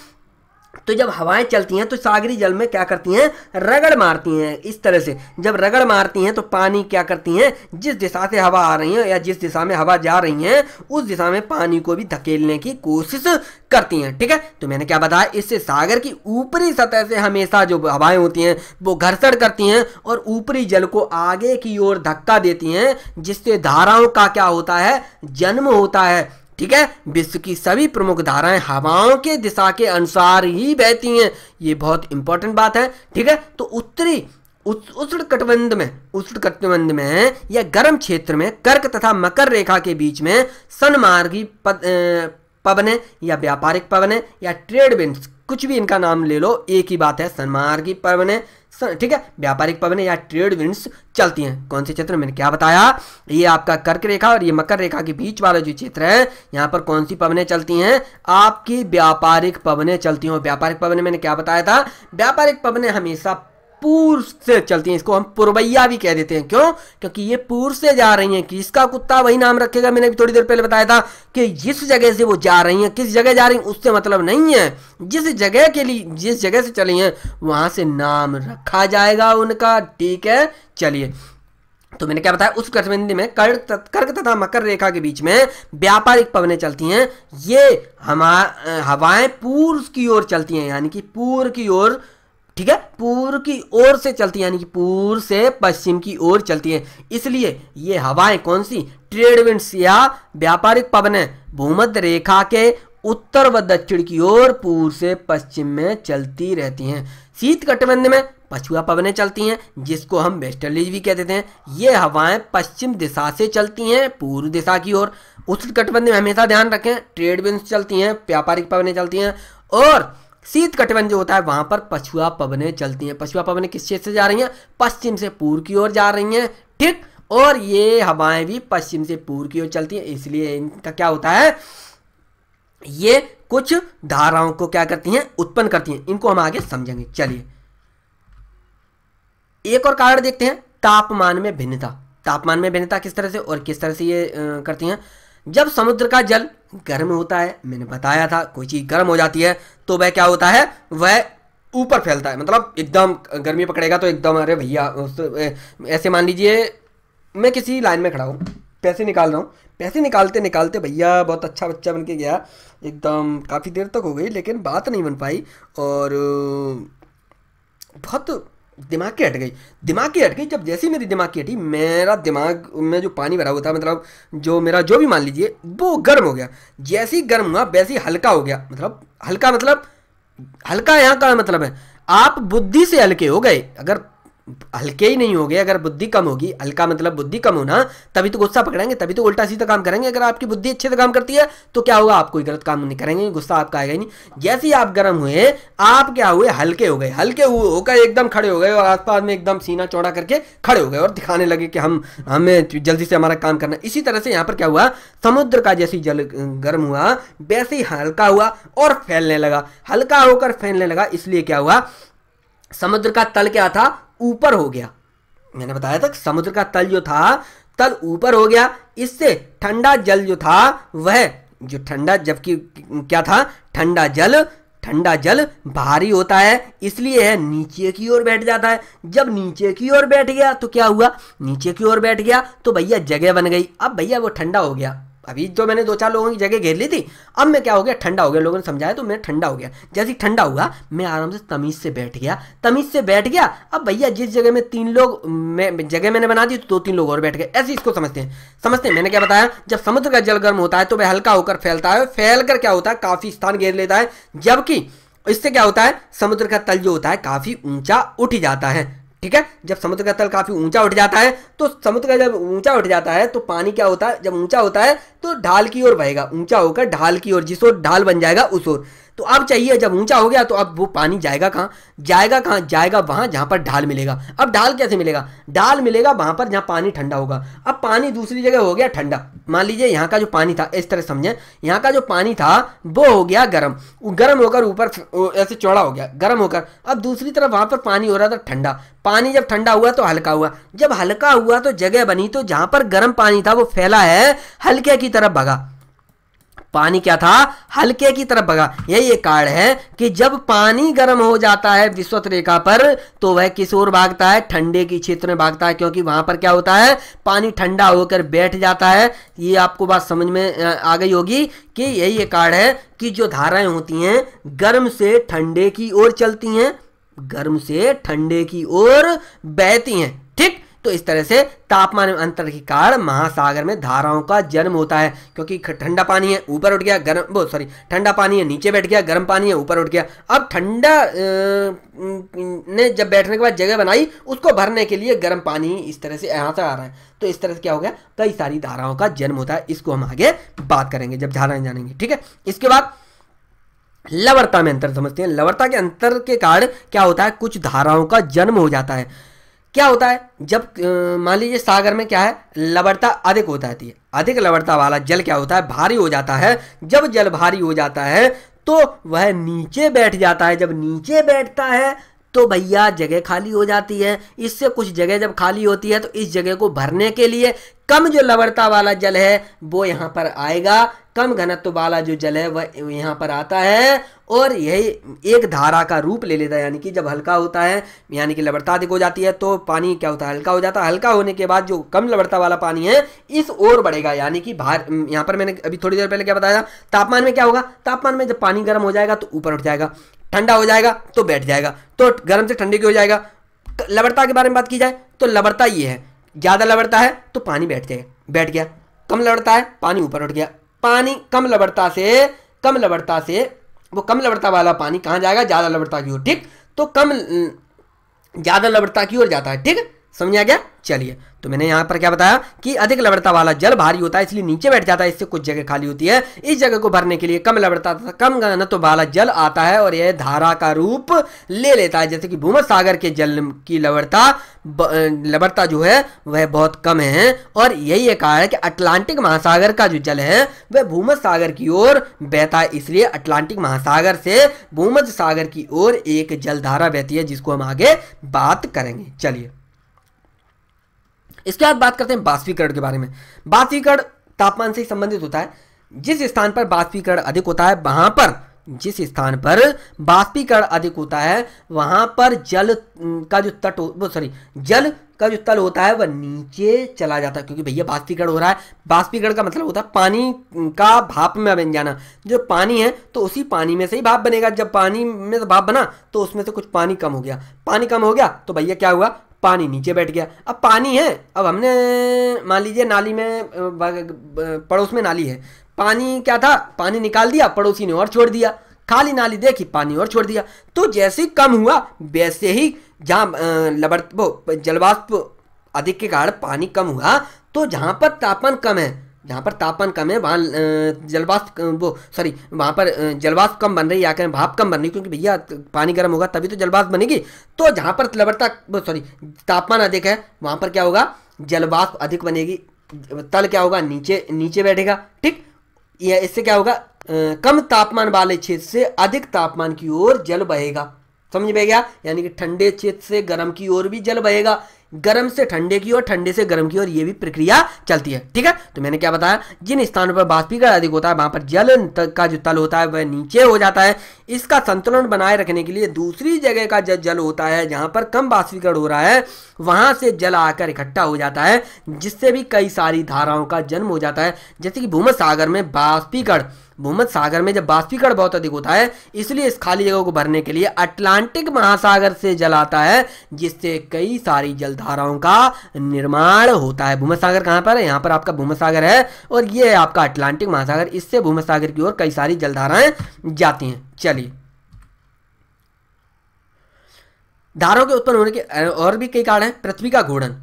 तो जब हवाएं चलती हैं तो सागरी जल में क्या करती हैं रगड़ मारती हैं इस तरह से जब रगड़ मारती हैं तो पानी क्या करती हैं जिस दिशा से हवा आ रही है या जिस दिशा में हवा जा रही है उस दिशा में पानी को भी धकेलने की कोशिश करती हैं ठीक है तो मैंने क्या बताया इससे सागर की ऊपरी सतह से हमेशा जो हवाएं होती हैं वो घर्षण करती हैं और ऊपरी जल को आगे की ओर धक्का देती हैं जिससे धाराओं का क्या होता है जन्म होता है ठीक है विश्व की सभी प्रमुख धाराएं हवाओं के दिशा के अनुसार ही बहती हैं ये बहुत इंपॉर्टेंट बात है ठीक है तो उत्तरी उष्ण कटबंध में उष्ण कटबंध में या गर्म क्षेत्र में कर्क तथा मकर रेखा के बीच में सनमार्गी है या व्यापारिक है या ट्रेड बिन्स कुछ भी इनका नाम ले लो एक ही बात है सनमार्गी है ठीक है व्यापारिक पवने या ट्रेड विंड्स चलती हैं कौन से क्षेत्र मैंने क्या बताया ये आपका कर्क रेखा और ये मकर रेखा के बीच वाला जो क्षेत्र है यहाँ पर कौन सी पवने चलती हैं आपकी व्यापारिक पवने चलती हैं व्यापारिक पवने मैंने क्या बताया था व्यापारिक पवने हमेशा पूर्व से चलती हैं इसको हम पुरवैया भी कह देते हैं क्यों क्योंकि ये पूर्व से जा रही हैं कि इसका कुत्ता वही नाम रखेगा मैंने भी थोड़ी देर पहले बताया था कि जिस जगह से वो जा रही हैं किस जगह जा रही हैं उससे मतलब नहीं है जिस जगह के लिए जिस जगह से चली हैं वहां से नाम रखा जाएगा उनका ठीक है चलिए तो मैंने क्या बताया उस गठबंधी में कर्क कर्क तथा मकर रेखा के बीच में व्यापारिक पवने चलती हैं ये हमारे हवाएं पूर्व की ओर चलती हैं यानी कि पूर्व की ओर ठीक है पूर्व की ओर से चलती है यानी कि पूर्व से पश्चिम की ओर चलती है इसलिए ये हवाएं कौन सी ट्रेड या व्यापारिक है भूमध्य रेखा के उत्तर व दक्षिण की ओर पूर्व से पश्चिम में चलती रहती हैं शीत कटबंध में पछुआ पवनें चलती हैं जिसको हम वेस्टर्लीज भी कहते हैं ये हवाएं पश्चिम दिशा से चलती हैं पूर्व दिशा की ओर उष्ण कटबंध में हमेशा ध्यान रखें ट्रेड विंड चलती हैं व्यापारिक पवनें चलती हैं और शीत कटिबंध जो होता है वहां पर पछुआ पवने चलती हैं पछुआ पवने किस क्षेत्र से जा रही हैं पश्चिम से पूर्व की ओर जा रही हैं ठीक और ये हवाएं भी पश्चिम से पूर्व की ओर चलती हैं इसलिए इनका क्या होता है ये कुछ धाराओं को क्या करती हैं उत्पन्न करती हैं इनको हम आगे समझेंगे चलिए एक और कारण देखते हैं तापमान में भिन्नता तापमान में भिन्नता किस तरह से और किस तरह से ये करती हैं जब समुद्र का जल गर्म होता है मैंने बताया था कोई चीज़ गर्म हो जाती है तो वह क्या होता है वह ऊपर फैलता है मतलब एकदम गर्मी पकड़ेगा तो एकदम अरे भैया ऐसे मान लीजिए मैं किसी लाइन में खड़ा हूँ पैसे निकाल रहा हूँ पैसे निकालते निकालते भैया बहुत अच्छा बच्चा बन के गया एकदम काफ़ी देर तक हो गई लेकिन बात नहीं बन पाई और बहुत दिमाग की हट गई दिमाग की हट गई जब जैसे ही मेरी दिमाग की हटी मेरा दिमाग में जो पानी भरा हुआ था मतलब जो मेरा जो भी मान लीजिए वो गर्म हो गया जैसे ही गर्म हुआ वैसे ही हल्का हो गया मतलब हल्का मतलब हल्का यहाँ का मतलब है आप बुद्धि से हल्के हो गए अगर हल्के ही नहीं गए अगर बुद्धि कम होगी हल्का मतलब बुद्धि कम होना तभी तो गुस्सा पकड़ेंगे तभी तो उल्टा सीधा काम करेंगे अगर आपकी बुद्धि अच्छे से काम करती है तो क्या होगा आप कोई गलत काम नहीं करेंगे गुस्सा आपका आएगा ही नहीं जैसे ही आप गर्म हुए आप क्या हुए हल्के हो गए हल्के होकर एकदम खड़े हो गए और आसपास में एकदम सीना चौड़ा करके खड़े हो गए और दिखाने लगे कि हम हमें जल्दी से हमारा काम करना इसी तरह से यहाँ पर क्या हुआ समुद्र का जैसे जल गर्म हुआ वैसे ही हल्का हुआ और फैलने लगा हल्का होकर फैलने लगा इसलिए क्या हुआ समुद्र का तल क्या था ऊपर हो गया मैंने बताया था समुद्र का तल जो था तल ऊपर हो गया इससे ठंडा जल जो था वह जो ठंडा जबकि क्या था ठंडा जल ठंडा जल भारी होता है इसलिए है नीचे की ओर बैठ जाता है जब नीचे की ओर बैठ गया तो क्या हुआ नीचे की ओर बैठ गया तो भैया जगह बन गई अब भैया वो ठंडा हो गया अभी तो मैंने दो चार लोगों की जगह घेर ली थी अब मैं क्या हो गया ठंडा हो गया लोगों ने समझाया तो मैं ठंडा हो गया जैसे ही ठंडा हुआ मैं आराम से तमीज़ से बैठ गया तमीज़ से बैठ गया अब भैया जिस जगह में तीन लोग मैं जगह मैंने बना दी तो दो तीन लोग और बैठ गए ऐसे इसको समझते हैं समझते हैं मैंने क्या बताया जब समुद्र का जल गर्म होता है तो वह हल्का होकर फैलता है फैल कर क्या होता है काफ़ी स्थान घेर लेता है जबकि इससे क्या होता है समुद्र का तल जो होता है काफ़ी ऊंचा उठ जाता है ठीक है जब समुद्र का तल काफ़ी ऊंचा उठ जाता है तो समुद्र का जब ऊंचा उठ जाता है तो पानी क्या होता है जब ऊंचा होता है तो ढाल की ओर बहेगा ऊंचा होकर ढाल की ओर जिस ओर ढाल बन जाएगा उस ओर तो अब चाहिए जब ऊंचा हो गया तो अब वो पानी जाएगा कहाँ जाएगा कहाँ जाएगा वहाँ जहाँ पर ढाल मिलेगा अब ढाल कैसे मिलेगा ढाल मिलेगा वहाँ पर जहाँ पानी ठंडा होगा अब पानी दूसरी जगह हो गया ठंडा मान लीजिए यहाँ का जो पानी था इस तरह समझे यहाँ का जो पानी था वो हो गया गर्म गर्म होकर ऊपर ऐसे चौड़ा हो गया गर्म होकर अब दूसरी तरफ वहाँ पर पानी हो रहा था ठंडा पानी जब ठंडा हुआ तो हल्का हुआ जब हल्का हुआ तो जगह बनी तो जहाँ पर गर्म पानी था वो फैला है हल्के की तरफ भगा पानी क्या था हल्के की तरफ भगा यही एक कारण है कि जब पानी गर्म हो जाता है विश्वत रेखा पर तो वह किस ओर भागता है ठंडे की क्षेत्र में भागता है क्योंकि वहां पर क्या होता है पानी ठंडा होकर बैठ जाता है ये आपको बात समझ में आ गई होगी कि यही एक कारण है कि जो धाराएं होती हैं गर्म से ठंडे की ओर चलती हैं गर्म से ठंडे की ओर बहती हैं तो इस तरह से तापमान में अंतर के कारण महासागर में धाराओं का जन्म होता है क्योंकि ठंडा पानी है ऊपर उठ गया गर्म वो सॉरी ठंडा पानी है नीचे बैठ गया गर्म पानी है ऊपर उठ गया अब ठंडा ने जब बैठने के बाद जगह बनाई उसको भरने के लिए गर्म पानी इस तरह से यहाँ से आ रहा है तो इस तरह से क्या हो गया कई सारी धाराओं का जन्म होता है इसको हम आगे बात करेंगे जब धाराएं जानेंगे ठीक है इसके बाद लवरता में अंतर समझते हैं लवरता के अंतर के कारण क्या होता है कुछ धाराओं का जन्म हो जाता है क्या होता है जब मान लीजिए सागर में क्या है लवड़ता अधिक होता है अधिक लवड़ता वाला जल क्या होता है भारी हो जाता है जब जल भारी हो जाता है तो वह नीचे बैठ जाता है जब नीचे बैठता है तो भैया जगह खाली हो जाती है इससे कुछ जगह जब खाली होती है तो इस जगह को भरने के लिए कम जो लवड़ता वाला जल है वो यहाँ पर आएगा कम घनत्व वाला जो जल है वह यहाँ पर आता है और यही एक धारा का रूप ले लेता है यानी कि जब हल्का होता है यानी कि लवड़ता अधिक हो जाती है तो पानी क्या होता है हल्का हो जाता है हल्का होने के बाद जो कम लवड़ता वाला पानी है इस ओर बढ़ेगा यानी कि भार यहाँ पर मैंने अभी थोड़ी देर पहले क्या बताया तापमान में क्या होगा तापमान में जब पानी गर्म हो जाएगा तो ऊपर उठ जाएगा ठंडा हो जाएगा तो बैठ जाएगा तो गर्म से ठंडे की हो जाएगा तो लबड़ता लवड़ता के बारे में बात की जाए तो लवड़ता ये है ज़्यादा लवड़ता है तो पानी बैठ जाएगा बैठ गया कम लड़ता है पानी ऊपर उठ गया पानी कम लवड़ता से कम लवड़ता से वो कम लवड़ता वाला पानी कहाँ जाएगा ज़्यादा लवड़ता की ओर ठीक तो कम ज़्यादा लवड़ता की ओर जाता है ठीक समझ आ गया चलिए तो मैंने यहाँ पर क्या बताया कि अधिक लवड़ता वाला जल भारी होता है इसलिए नीचे बैठ जाता है इससे कुछ जगह खाली होती है इस जगह को भरने के लिए कम लवड़ता कम घनत्व वाला जल आता है और यह धारा का रूप ले लेता है जैसे कि भूमध सागर के जल की लवड़ता लवड़ता जो है वह बहुत कम है और यही एक कारण है कि अटलांटिक महासागर का जो जल है वह भूमध सागर की ओर बहता है इसलिए अटलांटिक महासागर से भूमध सागर की ओर एक जलधारा बहती है जिसको हम आगे बात करेंगे चलिए इसके बाद बात करते हैं बाष्पीकरण के बारे में बाष्पीकरण तापमान से संबंधित होता है जिस स्थान पर बाष्पीकरण अधिक होता है वहां पर जिस स्थान पर बाष्पीकरण अधिक होता है वहां पर जल का जो तट वो सॉरी जल का जो तल होता है वह नीचे चला जाता है क्योंकि भैया बाष्पीकरण हो रहा है बाष्पीकरण का मतलब होता है पानी का भाप में बन जाना जो पानी है तो उसी पानी में से ही भाप बनेगा जब पानी में से भाप बना तो उसमें से कुछ पानी कम हो गया पानी कम हो गया तो भैया क्या हुआ पानी नीचे बैठ गया अब पानी है अब हमने मान लीजिए नाली में पड़ोस में नाली है पानी क्या था पानी निकाल दिया पड़ोसी ने और छोड़ दिया खाली नाली देखी पानी और छोड़ दिया तो जैसे ही कम हुआ वैसे ही जहाँ लबड़ वो जलवाष्प अधिक के कारण पानी कम हुआ तो जहाँ पर तापमान कम है जहाँ पर तापमान कम है वहाँ जलवाष्प वो सॉरी वहाँ पर जलवाष्प कम बन रही है या कहें भाप कम बन रही क्योंकि भैया पानी गर्म होगा तभी तो जलवाष्प बनेगी तो जहाँ पर लवरता सॉरी तापमान अधिक है वहाँ पर क्या होगा जलवाष्प अधिक बनेगी तल क्या होगा नीचे नीचे बैठेगा ठीक या इससे क्या होगा कम तापमान वाले क्षेत्र से अधिक तापमान की ओर जल बहेगा समझ में गया यानी कि ठंडे क्षेत्र से गर्म की ओर भी जल बहेगा गर्म से ठंडे की ओर ठंडे से गर्म की ओर ये भी प्रक्रिया चलती है ठीक है तो मैंने क्या बताया जिन स्थानों पर बाष्पीकरण अधिक होता है वहां पर जल का जो तल होता है वह नीचे हो जाता है इसका संतुलन बनाए रखने के लिए दूसरी जगह का जल जल होता है जहां पर कम बाष्पीकरण हो रहा है वहां से जल आकर इकट्ठा हो जाता है जिससे भी कई सारी धाराओं का जन्म हो जाता है जैसे कि भूमि सागर में बाष्पीकरण भूमध्य सागर में जब बाष्पीकरण बहुत अधिक होता है इसलिए इस खाली जगह को भरने के लिए अटलांटिक महासागर से जल आता है जिससे कई सारी जलधाराओं का निर्माण होता है भूमध्य सागर कहां पर है यहां पर आपका भूमध्य सागर है और यह है आपका अटलांटिक महासागर इससे भूमध्य सागर की ओर कई सारी जलधाराएं जाती हैं चलिए धारों के उत्पन्न होने के और भी कई कारण हैं पृथ्वी का घूर्णन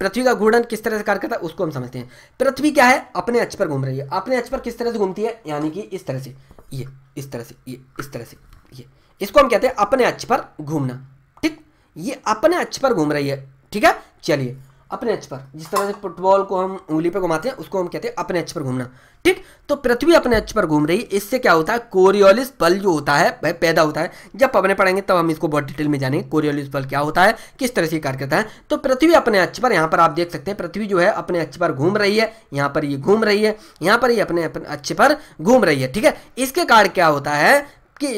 पृथ्वी का घूर्णन किस तरह से कार्य करता है उसको हम समझते हैं पृथ्वी क्या है अपने अच्छ पर घूम रही है अपने अच्छ पर किस तरह से घूमती है यानी कि इस तरह से ये इस तरह से ये इस तरह से ये इसको हम कहते हैं अपने अच्छ पर घूमना ठीक ये अपने अच्छ पर घूम रही है ठीक है चलिए अपने एच पर जिस तरह से फुटबॉल को हम उंगली पे घुमाते हैं उसको हम कहते हैं अपने एच पर घूमना ठीक तो पृथ्वी अपने एच पर घूम रही इससे क्या होता है कोरियोलिस बल जो होता है भाई पैदा होता है जब पवने पढ़ेंगे तब हम इसको बहुत डिटेल में जानेंगे कोरियोलिस बल क्या होता है किस तरह से कार्य करता है तो पृथ्वी अपने एच पर यहाँ पर आप देख सकते हैं पृथ्वी जो है अपने एच पर घूम रही है यहाँ पर ये घूम रही है यहाँ पर ये अपने अच्छे पर घूम रही है ठीक है इसके कारण क्या होता है कि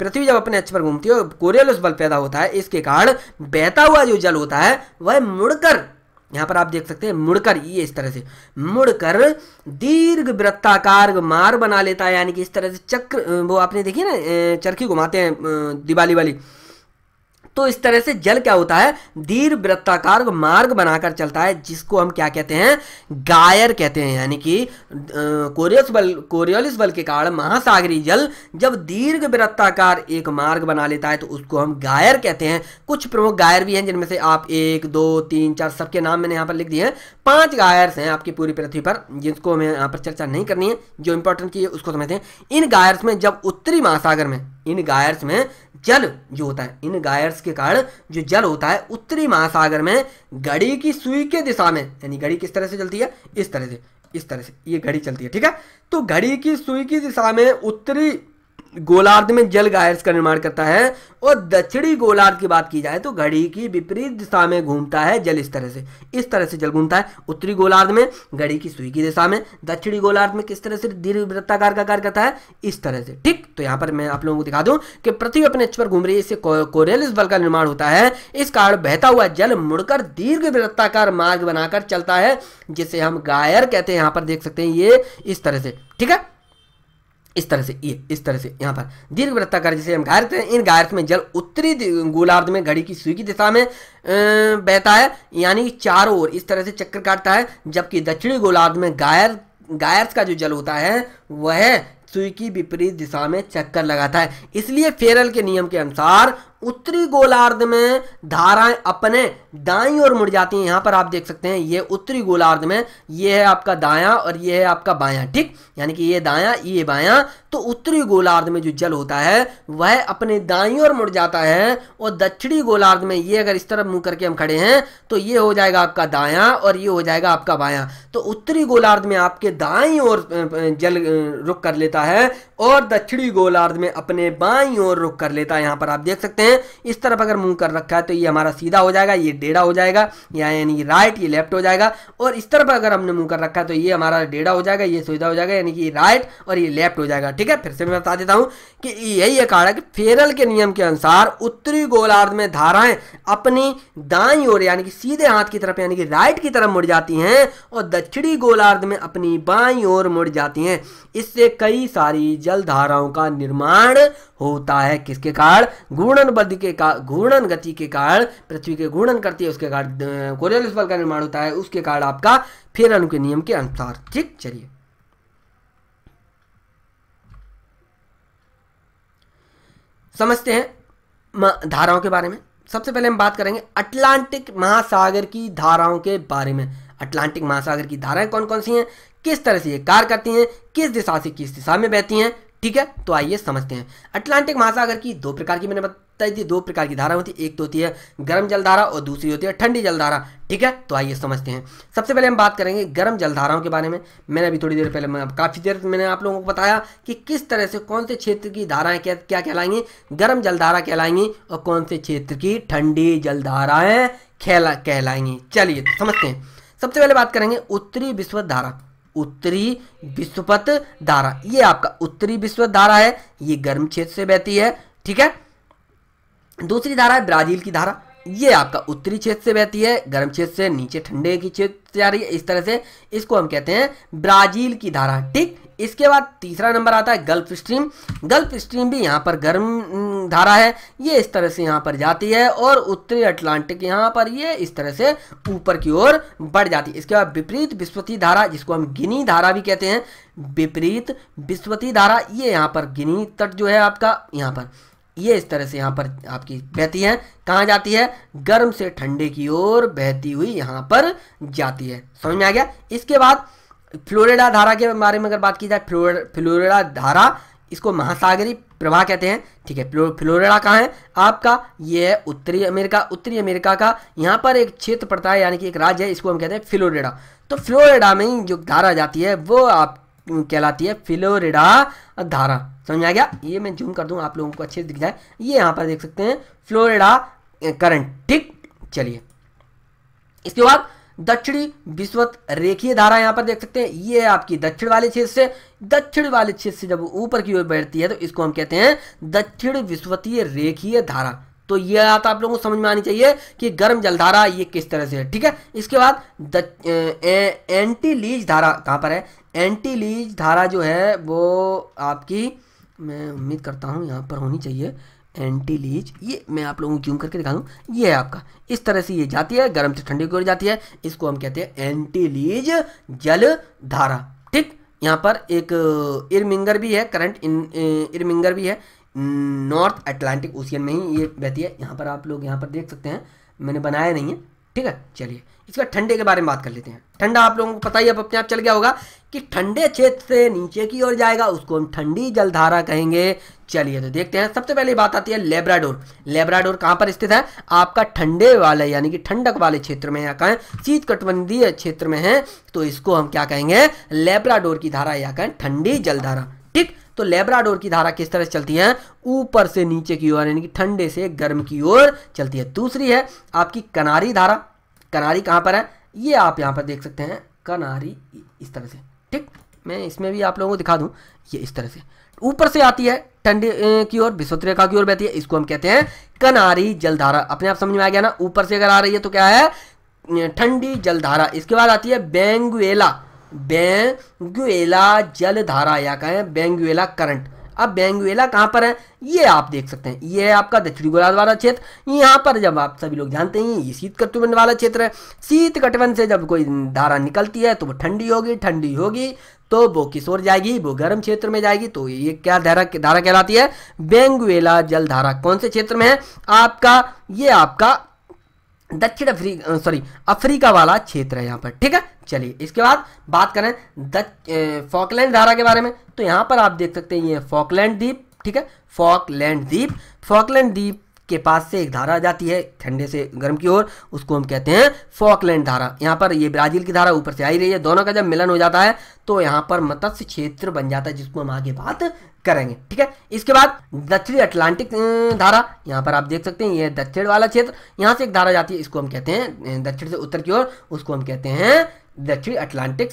पृथ्वी जब अपने अक्ष पर घूमती है कोरियोलिस बल पैदा होता है इसके कारण बहता हुआ जो जल होता है वह मुड़कर यहाँ पर आप देख सकते हैं मुड़कर ये इस तरह से मुड़कर दीर्घ वृत्ताकार मार बना लेता है यानी कि इस तरह से चक्र वो आपने देखिए ना चरखी घुमाते हैं दिवाली वाली तो इस तरह से जल क्या होता है दीर्घ वृत्ताकार मार्ग बनाकर चलता है जिसको हम क्या कहते हैं गायर कहते हैं यानी कि कोरियस बल कोरियोलिस बल के कारण महासागरी जल जब दीर्घ वृत्ताकार एक मार्ग बना लेता है तो उसको हम गायर कहते हैं कुछ प्रमुख गायर भी हैं जिनमें से आप एक दो तीन चार सबके नाम मैंने यहाँ पर लिख दिए हैं पांच गायर्स हैं आपकी पूरी पृथ्वी पर जिसको हमें यहाँ पर चर्चा नहीं करनी है जो इंपॉर्टेंट की है उसको समझते हैं इन गायर्स में जब उत्तरी महासागर में इन गायर्स में जल जो होता है इन गायर्स के कारण जो जल होता है उत्तरी महासागर में घड़ी की सुई के दिशा में यानी घड़ी किस तरह से चलती है इस तरह से इस तरह से ये घड़ी चलती है ठीक है तो घड़ी की सुई की दिशा में उत्तरी गोलार्ध में जल गायर्स का निर्माण करता है और दक्षिणी गोलार्ध की बात की जाए तो घड़ी की विपरीत दिशा में घूमता है जल इस तरह से इस तरह से जल घूमता है उत्तरी गोलार्ध में घड़ी की सुई की दिशा में दक्षिणी गोलार्ध में किस तरह से दीर्घ वृत्ताकार का कार्य करता है इस तरह से ठीक तो यहां पर मैं आप लोगों को दिखा दूं कि पृथ्वी अपने अक्ष पर घूम रही है इससे कोरेलिस बल का निर्माण होता है इस कारण बहता हुआ जल मुड़कर दीर्घ वृत्ताकार मार्ग बनाकर चलता है जिसे हम गायर कहते हैं यहां पर देख सकते हैं ये इस तरह से ठीक है इस तरह से ये इस तरह से यहाँ पर दीर्घ वृत्ताकार जिसे हम गायर्थ हैं इन गायर्थ में जल उत्तरी गोलार्ध में घड़ी की सुई की दिशा में बहता है यानी चारों ओर इस तरह से चक्कर काटता है जबकि दक्षिणी गोलार्ध में गायर गायर्स का जो जल होता है वह सुई की विपरीत दिशा में चक्कर लगाता है इसलिए फेरल के नियम के अनुसार उत्तरी गोलार्ध में धाराएं अपने दाई और मुड़ जाती है यहां पर आप देख सकते हैं ये उत्तरी गोलार्ध में ये है आपका दाया और ये है आपका बाया ठीक यानी कि ये दाया ये बाया तो उत्तरी गोलार्ध में जो जल होता है वह अपने दाई और मुड़ जाता है और दक्षिणी गोलार्ध में ये अगर इस तरफ मुंह करके हम खड़े हैं तो ये हो जाएगा आपका दाया और ये हो जाएगा आपका बाया तो उत्तरी गोलार्ध में आपके दाई और जल रुक कर लेता है और दक्षिणी गोलार्ध में अपने बाई और रुक कर लेता है यहां पर आप देख सकते हैं इस तरफ अगर मुंह कर रखा है तो ये हमारा सीधा हो जाएगा ये डेढ़ा हो जाएगा या यानी राइट ये लेफ्ट हो जाएगा और इस तरफ अगर हमने मुंह कर रखा तो ये हमारा डेढ़ा हो जाएगा ये सुविधा हो जाएगा यानी कि राइट और ये लेफ्ट हो जाएगा ठीक है फिर से मैं बता देता हूँ कि यही एक कारक फेरल के नियम के अनुसार उत्तरी गोलार्ध में धाराएं अपनी दाई ओर यानी कि सीधे हाथ की तरफ यानी कि राइट की तरफ मुड़ जाती हैं और दक्षिणी गोलार्ध में अपनी बाई ओर मुड़ जाती हैं इससे कई सारी जल धाराओं का निर्माण होता है किसके कारण घूर्णन बद के कारण घूर्णन गति के कारण पृथ्वी के घूर्णन कर करती है उसके कारण कोरियोलिस बल का निर्माण होता है उसके कारण आपका फिर के नियम के अनुसार ठीक चलिए समझते हैं धाराओं के बारे में सबसे पहले हम बात करेंगे अटलांटिक महासागर की धाराओं के बारे में अटलांटिक महासागर की धाराएं कौन कौन सी हैं किस तरह से ये कार्य करती हैं किस दिशा से किस दिशा में बहती हैं ठीक है तो आइए समझते हैं अटलांटिक महासागर की दो प्रकार की मैंने बताई थी दो प्रकार की धारा होती है एक तो होती है गर्म जलधारा और दूसरी होती है ठंडी जलधारा ठीक है तो आइए समझते हैं सबसे पहले हम बात करेंगे गर्म जलधाराओं के बारे में मैंने अभी थोड़ी देर पहले मैं काफ़ी देर मैंने आप लोगों को बताया कि किस तरह से कौन से क्षेत्र की धाराएं क्या क्या कहलाएंगी गर्म जलधारा कहलाएंगी और कौन से क्षेत्र की ठंडी जलधाराएं कहलाएंगी चलिए समझते हैं सबसे पहले बात करेंगे उत्तरी विश्व धारा उत्तरी विश्वपत धारा ये आपका उत्तरी विश्वपत धारा है ये गर्म क्षेत्र से बहती है ठीक है दूसरी धारा है ब्राजील की धारा ये आपका उत्तरी क्षेत्र से बहती है गर्म क्षेत्र से नीचे ठंडे की क्षेत्र से आ रही है इस तरह से इसको हम कहते हैं ब्राजील की धारा ठीक इसके बाद तीसरा नंबर आता है गल्फ स्ट्रीम गल्फ स्ट्रीम भी यहाँ पर गर्म धारा है ये इस तरह से यहाँ पर जाती है और उत्तरी अटलांटिक यहाँ पर ये इस तरह से ऊपर की ओर बढ़ जाती है इसके बाद विपरीत विस्पति धारा जिसको हम गिनी धारा भी कहते हैं विपरीत विस्पति धारा ये यहाँ पर गिनी तट जो है आपका यहाँ पर ये इस तरह से यहाँ पर आपकी बहती है कहाँ जाती है गर्म से ठंडे की ओर बहती हुई यहाँ पर जाती है समझ में आ गया इसके बाद फ्लोरिडा धारा के बारे में अगर बात की जाए फ्लोरिडा धारा इसको महासागरी प्रवाह कहते हैं ठीक है फ्लोरिडा कहाँ है आपका ये है उत्तरी अमेरिका उत्तरी अमेरिका का यहाँ पर एक क्षेत्र पड़ता है यानी कि एक राज्य है इसको हम कहते हैं फ्लोरिडा तो फ्लोरिडा में जो धारा जाती है वो आप कहलाती है फ्लोरिडा धारा समझ आ गया ये मैं जूम कर दूँ आप लोगों को अच्छे से दिख जाए ये यहाँ पर देख सकते हैं फ्लोरिडा करंट ठीक चलिए इसके बाद दक्षिणी विश्वत रेखीय धारा यहाँ पर देख सकते हैं ये है आपकी दक्षिण वाले क्षेत्र से दक्षिण वाले क्षेत्र से जब ऊपर की ओर बैठती है तो इसको हम कहते हैं दक्षिण विश्वतीय रेखीय धारा तो ये बात आप लोगों को समझ में आनी चाहिए कि गर्म जलधारा ये किस तरह से है ठीक है इसके बाद एंटीलीज एंटी लीज धारा कहाँ पर है एंटी लीज धारा जो है वो आपकी मैं उम्मीद करता हूँ यहाँ पर होनी चाहिए एंटीलीज ये मैं आप लोगों को जूम करके दिखा दूँ ये है आपका इस तरह से ये जाती है गर्म से ठंडी की ओर जाती है इसको हम कहते हैं एंटीलीज जल धारा ठीक यहाँ पर एक uh, इरमिंगर भी है करंट uh, इरमिंगर भी है नॉर्थ अटलांटिक ओशियन में ही ये बहती है यहाँ पर आप लोग यहाँ पर देख सकते हैं मैंने बनाया नहीं है ठीक है चलिए इसका ठंडे के बारे में बात कर लेते हैं ठंडा आप लोगों को पता ही अब अपने आप चल गया होगा कि ठंडे क्षेत्र से नीचे की ओर जाएगा उसको हम ठंडी जलधारा कहेंगे चलिए तो देखते हैं सबसे पहले बात आती है लेब्राडोर लेब्राडोर कहां पर स्थित है आपका ठंडे वाले यानी कि ठंडक वाले क्षेत्र में या कहें शीत कटबंधीय क्षेत्र में है तो इसको हम क्या कहेंगे लेब्राडोर की धारा या कहें ठंडी जलधारा ठीक तो लेब्राडोर की धारा किस तरह से चलती है ऊपर से नीचे की ओर यानी कि ठंडे से गर्म की ओर चलती है दूसरी है आपकी कनारी धारा कनारी कहां पर है ये आप यहां पर देख सकते हैं कनारी इस तरह से ठीक मैं इसमें भी आप लोगों को दिखा दूं ये इस तरह से ऊपर से आती है ठंडे की ओर विश्वत रेखा की ओर बहती है इसको हम कहते हैं कनारी जलधारा अपने आप समझ में आ गया ना ऊपर से अगर आ रही है तो क्या है ठंडी जलधारा इसके बाद आती है बेंगुएला बेंगुएला जलधारा या कहें बेंगुएला करंट अब बैंगवेला कहाँ पर है ये आप देख सकते हैं ये है आपका दक्षिणी गोलार्ध वाला क्षेत्र यहाँ पर जब आप सभी लोग जानते हैं ये शीत कटबंध वाला क्षेत्र है शीत से जब कोई धारा निकलती है तो वो ठंडी होगी ठंडी होगी तो वो किशोर जाएगी वो गर्म क्षेत्र में जाएगी तो ये क्या धारा धारा कहलाती है बेंगुएला जल धारा कौन से क्षेत्र में है आपका ये आपका दक्षिण अफ्रीका सॉरी अफ्रीका वाला क्षेत्र है यहाँ पर ठीक है चलिए इसके बाद बात करें फॉकलैंड धारा के बारे में तो यहाँ पर आप देख सकते हैं ये फॉकलैंड द्वीप ठीक है फॉकलैंड द्वीप फॉकलैंड द्वीप के पास से एक धारा जाती है ठंडे से गर्म की ओर उसको हम कहते हैं फॉकलैंड धारा यहाँ पर ये ब्राजील की धारा ऊपर से आई रही है दोनों का जब मिलन हो जाता है तो यहाँ पर मत्स्य क्षेत्र बन जाता है जिसको हम आगे बात करेंगे ठीक है इसके बाद दक्षिणी अटलांटिक धारा यहाँ पर आप देख सकते हैं ये दक्षिण वाला क्षेत्र यहाँ से एक धारा जाती है इसको हम कहते हैं दक्षिण से उत्तर की ओर उसको हम कहते हैं दक्षिणी अटलांटिक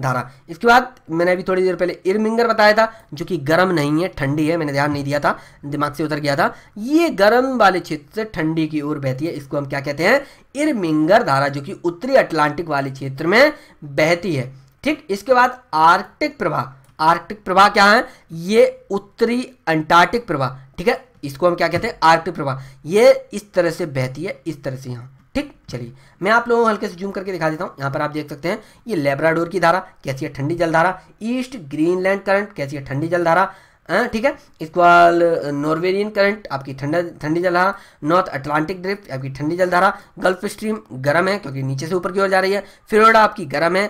धारा इसके बाद मैंने अभी थोड़ी देर पहले इरमिंगर बताया था जो कि गर्म नहीं है ठंडी है मैंने ध्यान नहीं दिया था दिमाग से उतर गया था ये गर्म वाले क्षेत्र से ठंडी की ओर बहती है इसको हम क्या कहते हैं इरमिंगर धारा जो कि उत्तरी अटलांटिक वाले क्षेत्र में बहती है ठीक इसके बाद आर्टिक प्रभाव आर्कटिक प्रवाह क्या है ये उत्तरी अंटार्कटिक प्रवाह ठीक है इसको हम क्या कहते हैं आर्कटिक प्रवाह ये इस तरह से बहती है इस तरह से यहाँ ठीक चलिए मैं आप लोगों को हल्के से जूम करके दिखा देता हूँ यहाँ पर आप देख सकते हैं ये लेब्राडोर की धारा कैसी है ठंडी जलधारा ईस्ट ग्रीनलैंड करंट कैसी है ठंडी जलधारा हाँ, ठीक है इसके बाद नॉर्वेरियन करंट आपकी ठंडा ठंडी जलधारा नॉर्थ अटलांटिक ड्रिफ्ट आपकी ठंडी जलधारा गल्फ स्ट्रीम गर्म है क्योंकि नीचे से ऊपर की ओर जा रही है फ्लोरिडा आपकी गर्म है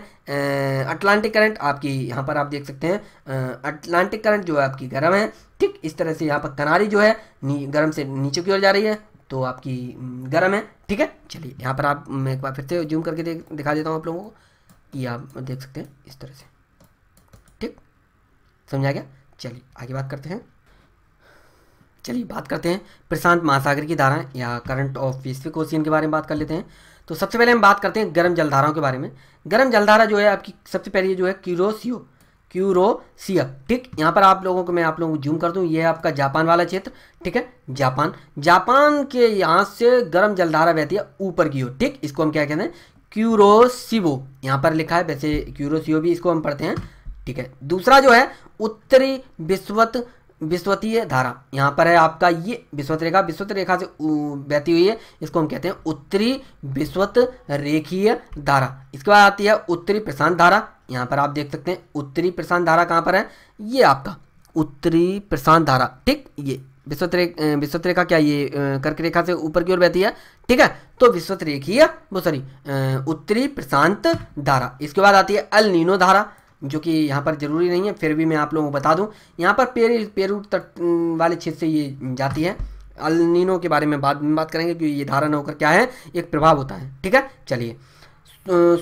अटलांटिक करंट आपकी यहाँ पर आप देख सकते हैं अटलांटिक करंट जो है आपकी गर्म है ठीक इस तरह से यहाँ पर कनारी जो है गर्म से नीचे की ओर जा रही है तो आपकी गर्म है ठीक है चलिए यहाँ पर आप मैं एक बार फिर से जूम करके देख दिखा देता हूँ आप लोगों को कि आप देख सकते हैं इस तरह से ठीक समझा गया चलिए आगे बात करते हैं चलिए बात करते हैं प्रशांत महासागर की धारा या करंट ऑफ पेसिफिक ओशियन के बारे में बात कर लेते हैं तो सबसे पहले हम बात करते हैं गर्म जलधाराओं के बारे में गर्म जलधारा जो है आपकी सबसे पहले जो है क्यूरोसियो क्यूरोसियो ठीक यहाँ पर आप लोगों को मैं आप लोगों को जूम कर दूँ ये आपका जापान वाला क्षेत्र ठीक है जापान जापान के यहाँ से गर्म जलधारा बहती है ऊपर की ओर ठीक इसको हम क्या कहते हैं क्यूरोसिवो यहाँ पर लिखा है वैसे क्यूरोसियो भी इसको हम पढ़ते हैं ठीक है दूसरा जो है उत्तरी विश्वत विश्वतीय धारा यहाँ पर है आपका ये विश्वत रेखा विश्वत रेखा से बहती हुई है इसको हम कहते हैं उत्तरी विश्वत रेखीय धारा इसके बाद आती है उत्तरी प्रशांत धारा यहाँ पर आप देख सकते हैं उत्तरी प्रशांत धारा कहाँ पर है ये आपका उत्तरी प्रशांत धारा ठीक ये विश्वत रेख विश्वत रेखा क्या ये कर्क रेखा से ऊपर की ओर बहती है ठीक है तो विश्वत रेखीय वो सॉरी उत्तरी प्रशांत धारा इसके बाद आती है अल नीनो धारा जो कि यहाँ पर ज़रूरी नहीं है फिर भी मैं आप लोगों को बता दूँ यहाँ पर पेरू पेरू तट वाले क्षेत्र से ये जाती है अलनीनो के बारे में बाद में बात करेंगे क्योंकि ये धारा न होकर क्या है एक प्रभाव होता है ठीक है चलिए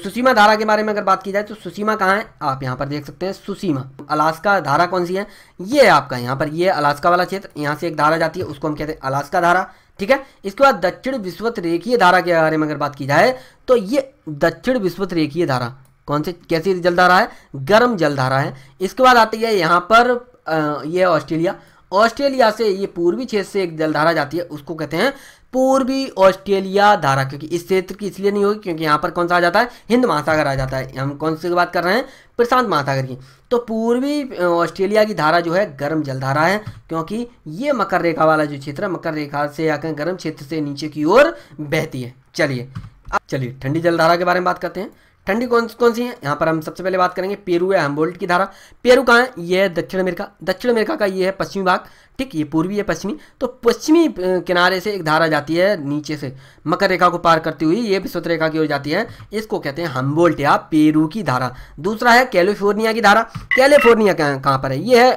सुसीमा धारा के बारे में अगर बात की जाए तो सुसीमा कहाँ है आप यहाँ पर देख सकते हैं सुसीमा अलास्का धारा कौन सी है ये है आपका यहाँ पर ये अलास्का वाला क्षेत्र यहाँ से एक धारा जाती है उसको हम कहते हैं अलास्का धारा ठीक है इसके बाद दक्षिण विश्वत रेखीय धारा के बारे में अगर बात की जाए तो ये दक्षिण विश्वत रेखीय धारा कौन से कैसी जलधारा है गर्म जलधारा है इसके बाद आती है यहाँ पर यह ये ऑस्ट्रेलिया ऑस्ट्रेलिया से ये पूर्वी क्षेत्र से एक जलधारा जाती है उसको कहते हैं पूर्वी ऑस्ट्रेलिया धारा क्योंकि इस क्षेत्र की इसलिए नहीं होगी क्योंकि यहाँ पर कौन सा आ जाता है हिंद महासागर आ जाता है हम कौन सी बात कर रहे हैं प्रशांत महासागर की तो पूर्वी ऑस्ट्रेलिया की धारा जो है गर्म जलधारा है क्योंकि ये मकर रेखा वाला जो क्षेत्र है मकर रेखा से या गर्म क्षेत्र से नीचे की ओर बहती है चलिए अब चलिए ठंडी जलधारा के बारे में बात करते हैं ठंडी कौन कौन सी है यहाँ पर हम सबसे पहले बात करेंगे पेरू या हेम्बोल्ट की धारा पेरू कहाँ है यह है दक्षिण अमेरिका दक्षिण अमेरिका का ये है पश्चिमी भाग ठीक ये पूर्वी है पश्चिमी तो पश्चिमी किनारे से एक धारा जाती है नीचे से मकर रेखा को पार करती हुई ये विश्वत रेखा की ओर जाती है इसको कहते हैं हम्बोल्ट या पेरू की धारा दूसरा है कैलिफोर्निया की धारा कैलिफोर्निया कहाँ पर है ये है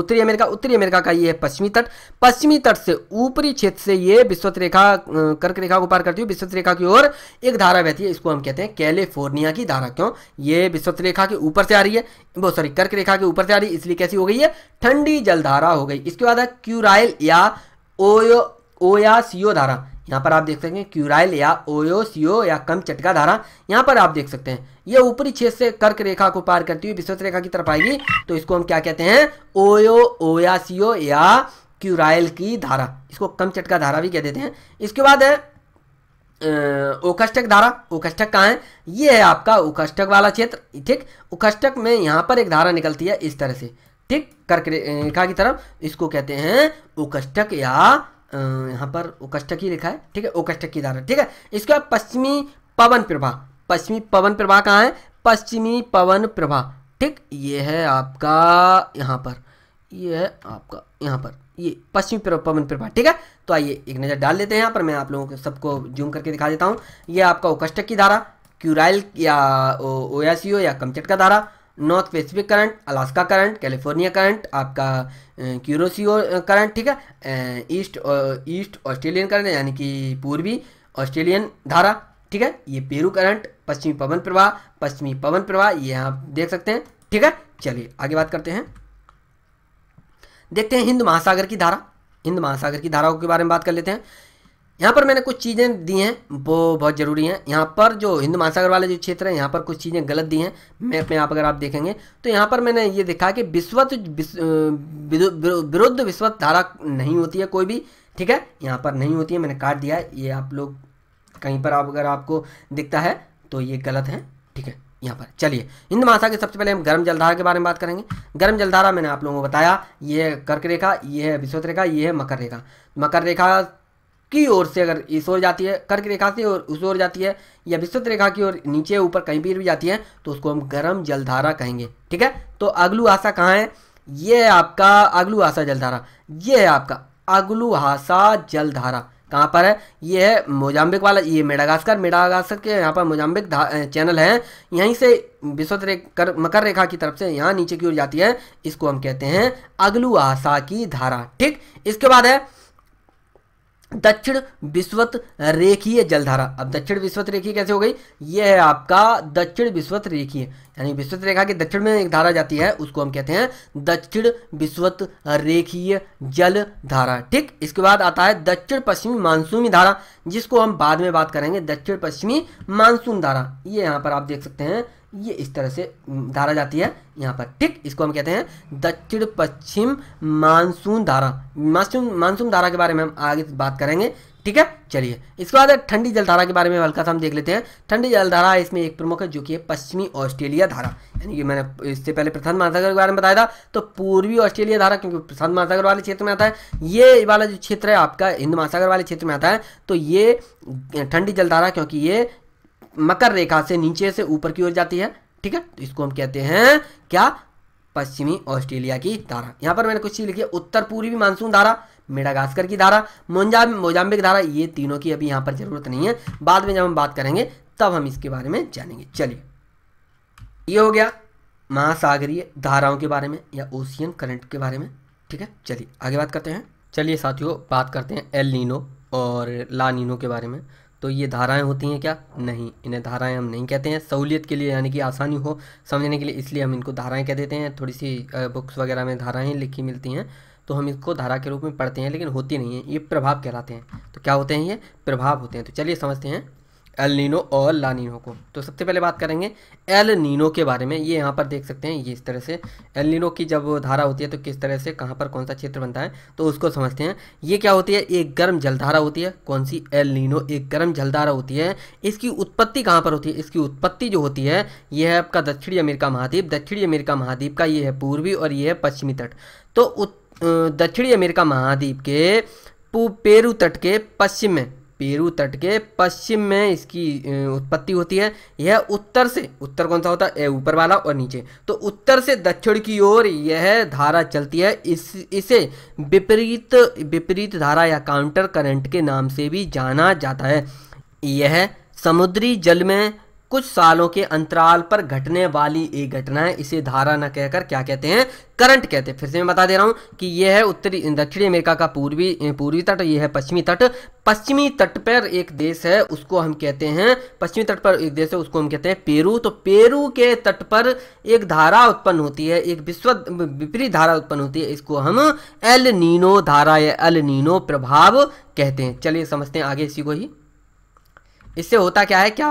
उत्तरी अमेरिका उत्तरी अमेरिका का ये है पश्चिमी तट पश्चिमी तट से ऊपरी क्षेत्र से ये विश्वत रेखा कर्क रेखा को पार करती हुई विश्वत रेखा की ओर एक धारा बहती है इसको हम कहते हैं कैलिफोर्निया की धारा क्यों ये विश्वत रेखा के ऊपर से आ रही है वो सॉरी कर्क रेखा के ऊपर से आ रही है इसलिए कैसी हो गई है ठंडी जलधारा हो गई गई इसके बाद है क्यूराइल या ओयो ओ या सीओ धारा यहाँ पर आप देख सकते हैं क्यूराइल या ओयो सीओ या कम चटका धारा यहाँ पर आप देख सकते हैं ये ऊपरी छेद से कर्क रेखा को पार करती हुई विश्वत रेखा की तरफ आएगी तो इसको हम क्या कहते हैं ओयो ओ या सीओ या क्यूराइल की धारा इसको कम चटका धारा भी कह देते हैं इसके बाद है ओकष्टक धारा ओकष्टक कहाँ है ये है आपका ओकष्टक वाला क्षेत्र ठीक ओकष्टक में यहाँ पर एक धारा निकलती है इस तरह से ठीक कर्करेखा की तरफ इसको कहते हैं उकष्टक या यहाँ पर उकष्टक ही लिखा है ठीक है उकष्टक की धारा ठीक है इसके बाद पश्चिमी पवन प्रभा पश्चिमी पवन प्रभा कहाँ है पश्चिमी पवन प्रभा ठीक ये है आपका यहाँ पर ये है आपका यहाँ पर ये पश्चिमी पवन प्रभा ठीक है तो आइए एक नज़र डाल लेते हैं यहाँ पर मैं आप लोगों को सबको जूम करके दिखा देता हूँ ये आपका उकष्टक की धारा क्यूराइल या ओ या कमचट का धारा north Pacific current Alaska current California current आपका क्यूरोसियो करंट ठीक है ईस्ट ईस्ट ऑस्ट्रेलियन करंट यानी कि पूर्वी ऑस्ट्रेलियन धारा ठीक है ये पेरू करंट पश्चिमी पवन प्रवाह पश्चिमी पवन प्रवाह ये आप देख सकते हैं ठीक है चलिए आगे बात करते हैं देखते हैं हिंद महासागर की धारा हिंद महासागर की धाराओं के बारे में बात कर लेते हैं यहाँ पर मैंने कुछ चीज़ें दी हैं वो बहुत ज़रूरी हैं यहाँ पर जो हिंद महासागर वाले जो क्षेत्र हैं यहाँ पर कुछ चीज़ें गलत दी हैं मैप में आप अगर आप देखेंगे तो यहाँ पर मैंने ये देखा कि विश्वत विरुद्ध विश्वत धारा नहीं होती है कोई भी ठीक है यहाँ पर नहीं होती है मैंने काट दिया है ये आप लोग कहीं पर आप अगर आपको दिखता है तो ये गलत है ठीक है यहाँ पर चलिए हिंद महासागर सबसे पहले हम गर्म जलधारा के बारे में बात करेंगे गर्म जलधारा मैंने आप लोगों को बताया ये है कर्क रेखा ये है विश्वत रेखा ये है मकर रेखा मकर रेखा की ओर से अगर इस ओर जाती है कर्क रेखा से और उस ओर जाती है या विस्तृत रेखा की ओर नीचे ऊपर कहीं भी जाती है तो उसको हम गर्म जलधारा कहेंगे ठीक है तो अगलू आशा कहाँ है ये आपका अगलू आशा जलधारा ये है आपका अगलू हासा जलधारा कहाँ पर है ये है मोजाम्बिक वाला ये मेडागास्कर मेडागास्कर के यहाँ पर मोजाम्बिक चैनल है यहीं से विश्वत रेखा मकर रेखा की तरफ से यहाँ नीचे की ओर जाती है इसको हम कहते हैं अगलू आशा की धारा ठीक इसके बाद है दक्षिण विश्वत रेखीय जलधारा अब दक्षिण विश्वत रेखीय कैसे हो गई ये है आपका दक्षिण विश्वत रेखीय यानी विश्वत रेखा के दक्षिण में एक धारा जाती है उसको हम कहते हैं दक्षिण विश्वत रेखीय जल धारा ठीक इसके बाद आता है दक्षिण पश्चिमी मानसूनी धारा जिसको हम बाद में बात करेंगे दक्षिण पश्चिमी मानसून धारा ये यहाँ पर आप देख सकते हैं ये इस तरह से धारा जाती है यहाँ पर ठीक इसको हम कहते हैं दक्षिण पश्चिम मानसून धारा मानसून मानसून धारा के बारे में हम आगे बात करेंगे ठीक है चलिए इसके बाद ठंडी जलधारा के बारे में हल्का सा हम देख लेते हैं ठंडी जलधारा इसमें एक प्रमुख है जो कि है पश्चिमी ऑस्ट्रेलिया धारा यानी कि मैंने इससे पहले प्रशांत महासागर के बारे में बताया था तो पूर्वी ऑस्ट्रेलिया धारा क्योंकि प्रशांत महासागर वाले क्षेत्र में आता है ये वाला जो क्षेत्र है आपका हिंद महासागर वाले क्षेत्र में आता है तो ये ठंडी जलधारा क्योंकि ये मकर रेखा से नीचे से ऊपर की ओर जाती है ठीक है तो इसको हम कहते हैं क्या पश्चिमी ऑस्ट्रेलिया की धारा यहां पर मैंने कुछ चीज लिखी है उत्तर पूर्वी मानसून धारा मेडागास्कर की धारा मोजाम मोजाम्बिक धारा ये तीनों की अभी यहाँ पर जरूरत नहीं है बाद में जब हम बात करेंगे तब हम इसके बारे में जानेंगे चलिए ये हो गया महासागरीय धाराओं के बारे में या ओशियन करंट के बारे में ठीक है चलिए आगे बात करते हैं चलिए साथियों बात करते हैं एल नीनो और ला नीनो के बारे में तो ये धाराएं होती हैं क्या नहीं इन्हें धाराएं हम नहीं कहते हैं सहूलियत के लिए यानी कि आसानी हो समझने के लिए इसलिए हम इनको धाराएं कह देते हैं थोड़ी सी बुक्स वगैरह में धाराएं लिखी मिलती हैं तो हम इसको धारा के रूप में पढ़ते हैं लेकिन होती नहीं है ये प्रभाव कहलाते हैं तो क्या होते हैं ये प्रभाव होते हैं तो चलिए समझते हैं एल नीनो और नीनो को तो सबसे पहले बात करेंगे एल नीनो के बारे में ये यहाँ पर देख सकते हैं ये इस तरह से एल नीनो की जब धारा होती है तो किस तरह से कहाँ पर कौन सा क्षेत्र बनता है तो उसको समझते हैं ये क्या होती है एक गर्म जलधारा होती है कौन सी एल नीनो एक गर्म जलधारा होती है इसकी उत्पत्ति कहाँ पर होती है इसकी उत्पत्ति जो होती है यह है आपका दक्षिणी अमेरिका महाद्वीप दक्षिणी अमेरिका महाद्वीप का ये है पूर्वी और ये है पश्चिमी तट तो दक्षिणी अमेरिका महाद्वीप के पेरू तट के पश्चिम में पेरू तट के पश्चिम में इसकी उत्पत्ति होती है यह उत्तर से उत्तर कौन सा होता है ऊपर वाला और नीचे तो उत्तर से दक्षिण की ओर यह धारा चलती है इस इसे विपरीत विपरीत धारा या काउंटर करंट के नाम से भी जाना जाता है यह समुद्री जल में कुछ सालों के अंतराल पर घटने वाली एक घटना है इसे धारा न कहकर क्या कहते हैं करंट कहते हैं फिर से मैं बता दे रहा हूँ कि यह है उत्तरी दक्षिणी अमेरिका का पूर्वी पूर्वी तट यह है पश्चिमी तट पश्चिमी तट पर एक देश है उसको हम कहते हैं पश्चिमी तट पर एक देश है उसको हम कहते हैं पेरू तो पेरू के तट पर एक धारा उत्पन्न होती है एक विश्व विपरीत धारा उत्पन्न होती है इसको हम एल नीनो धारा या एल नीनो प्रभाव कहते हैं चलिए समझते हैं आगे इसी को ही इससे होता क्या है क्या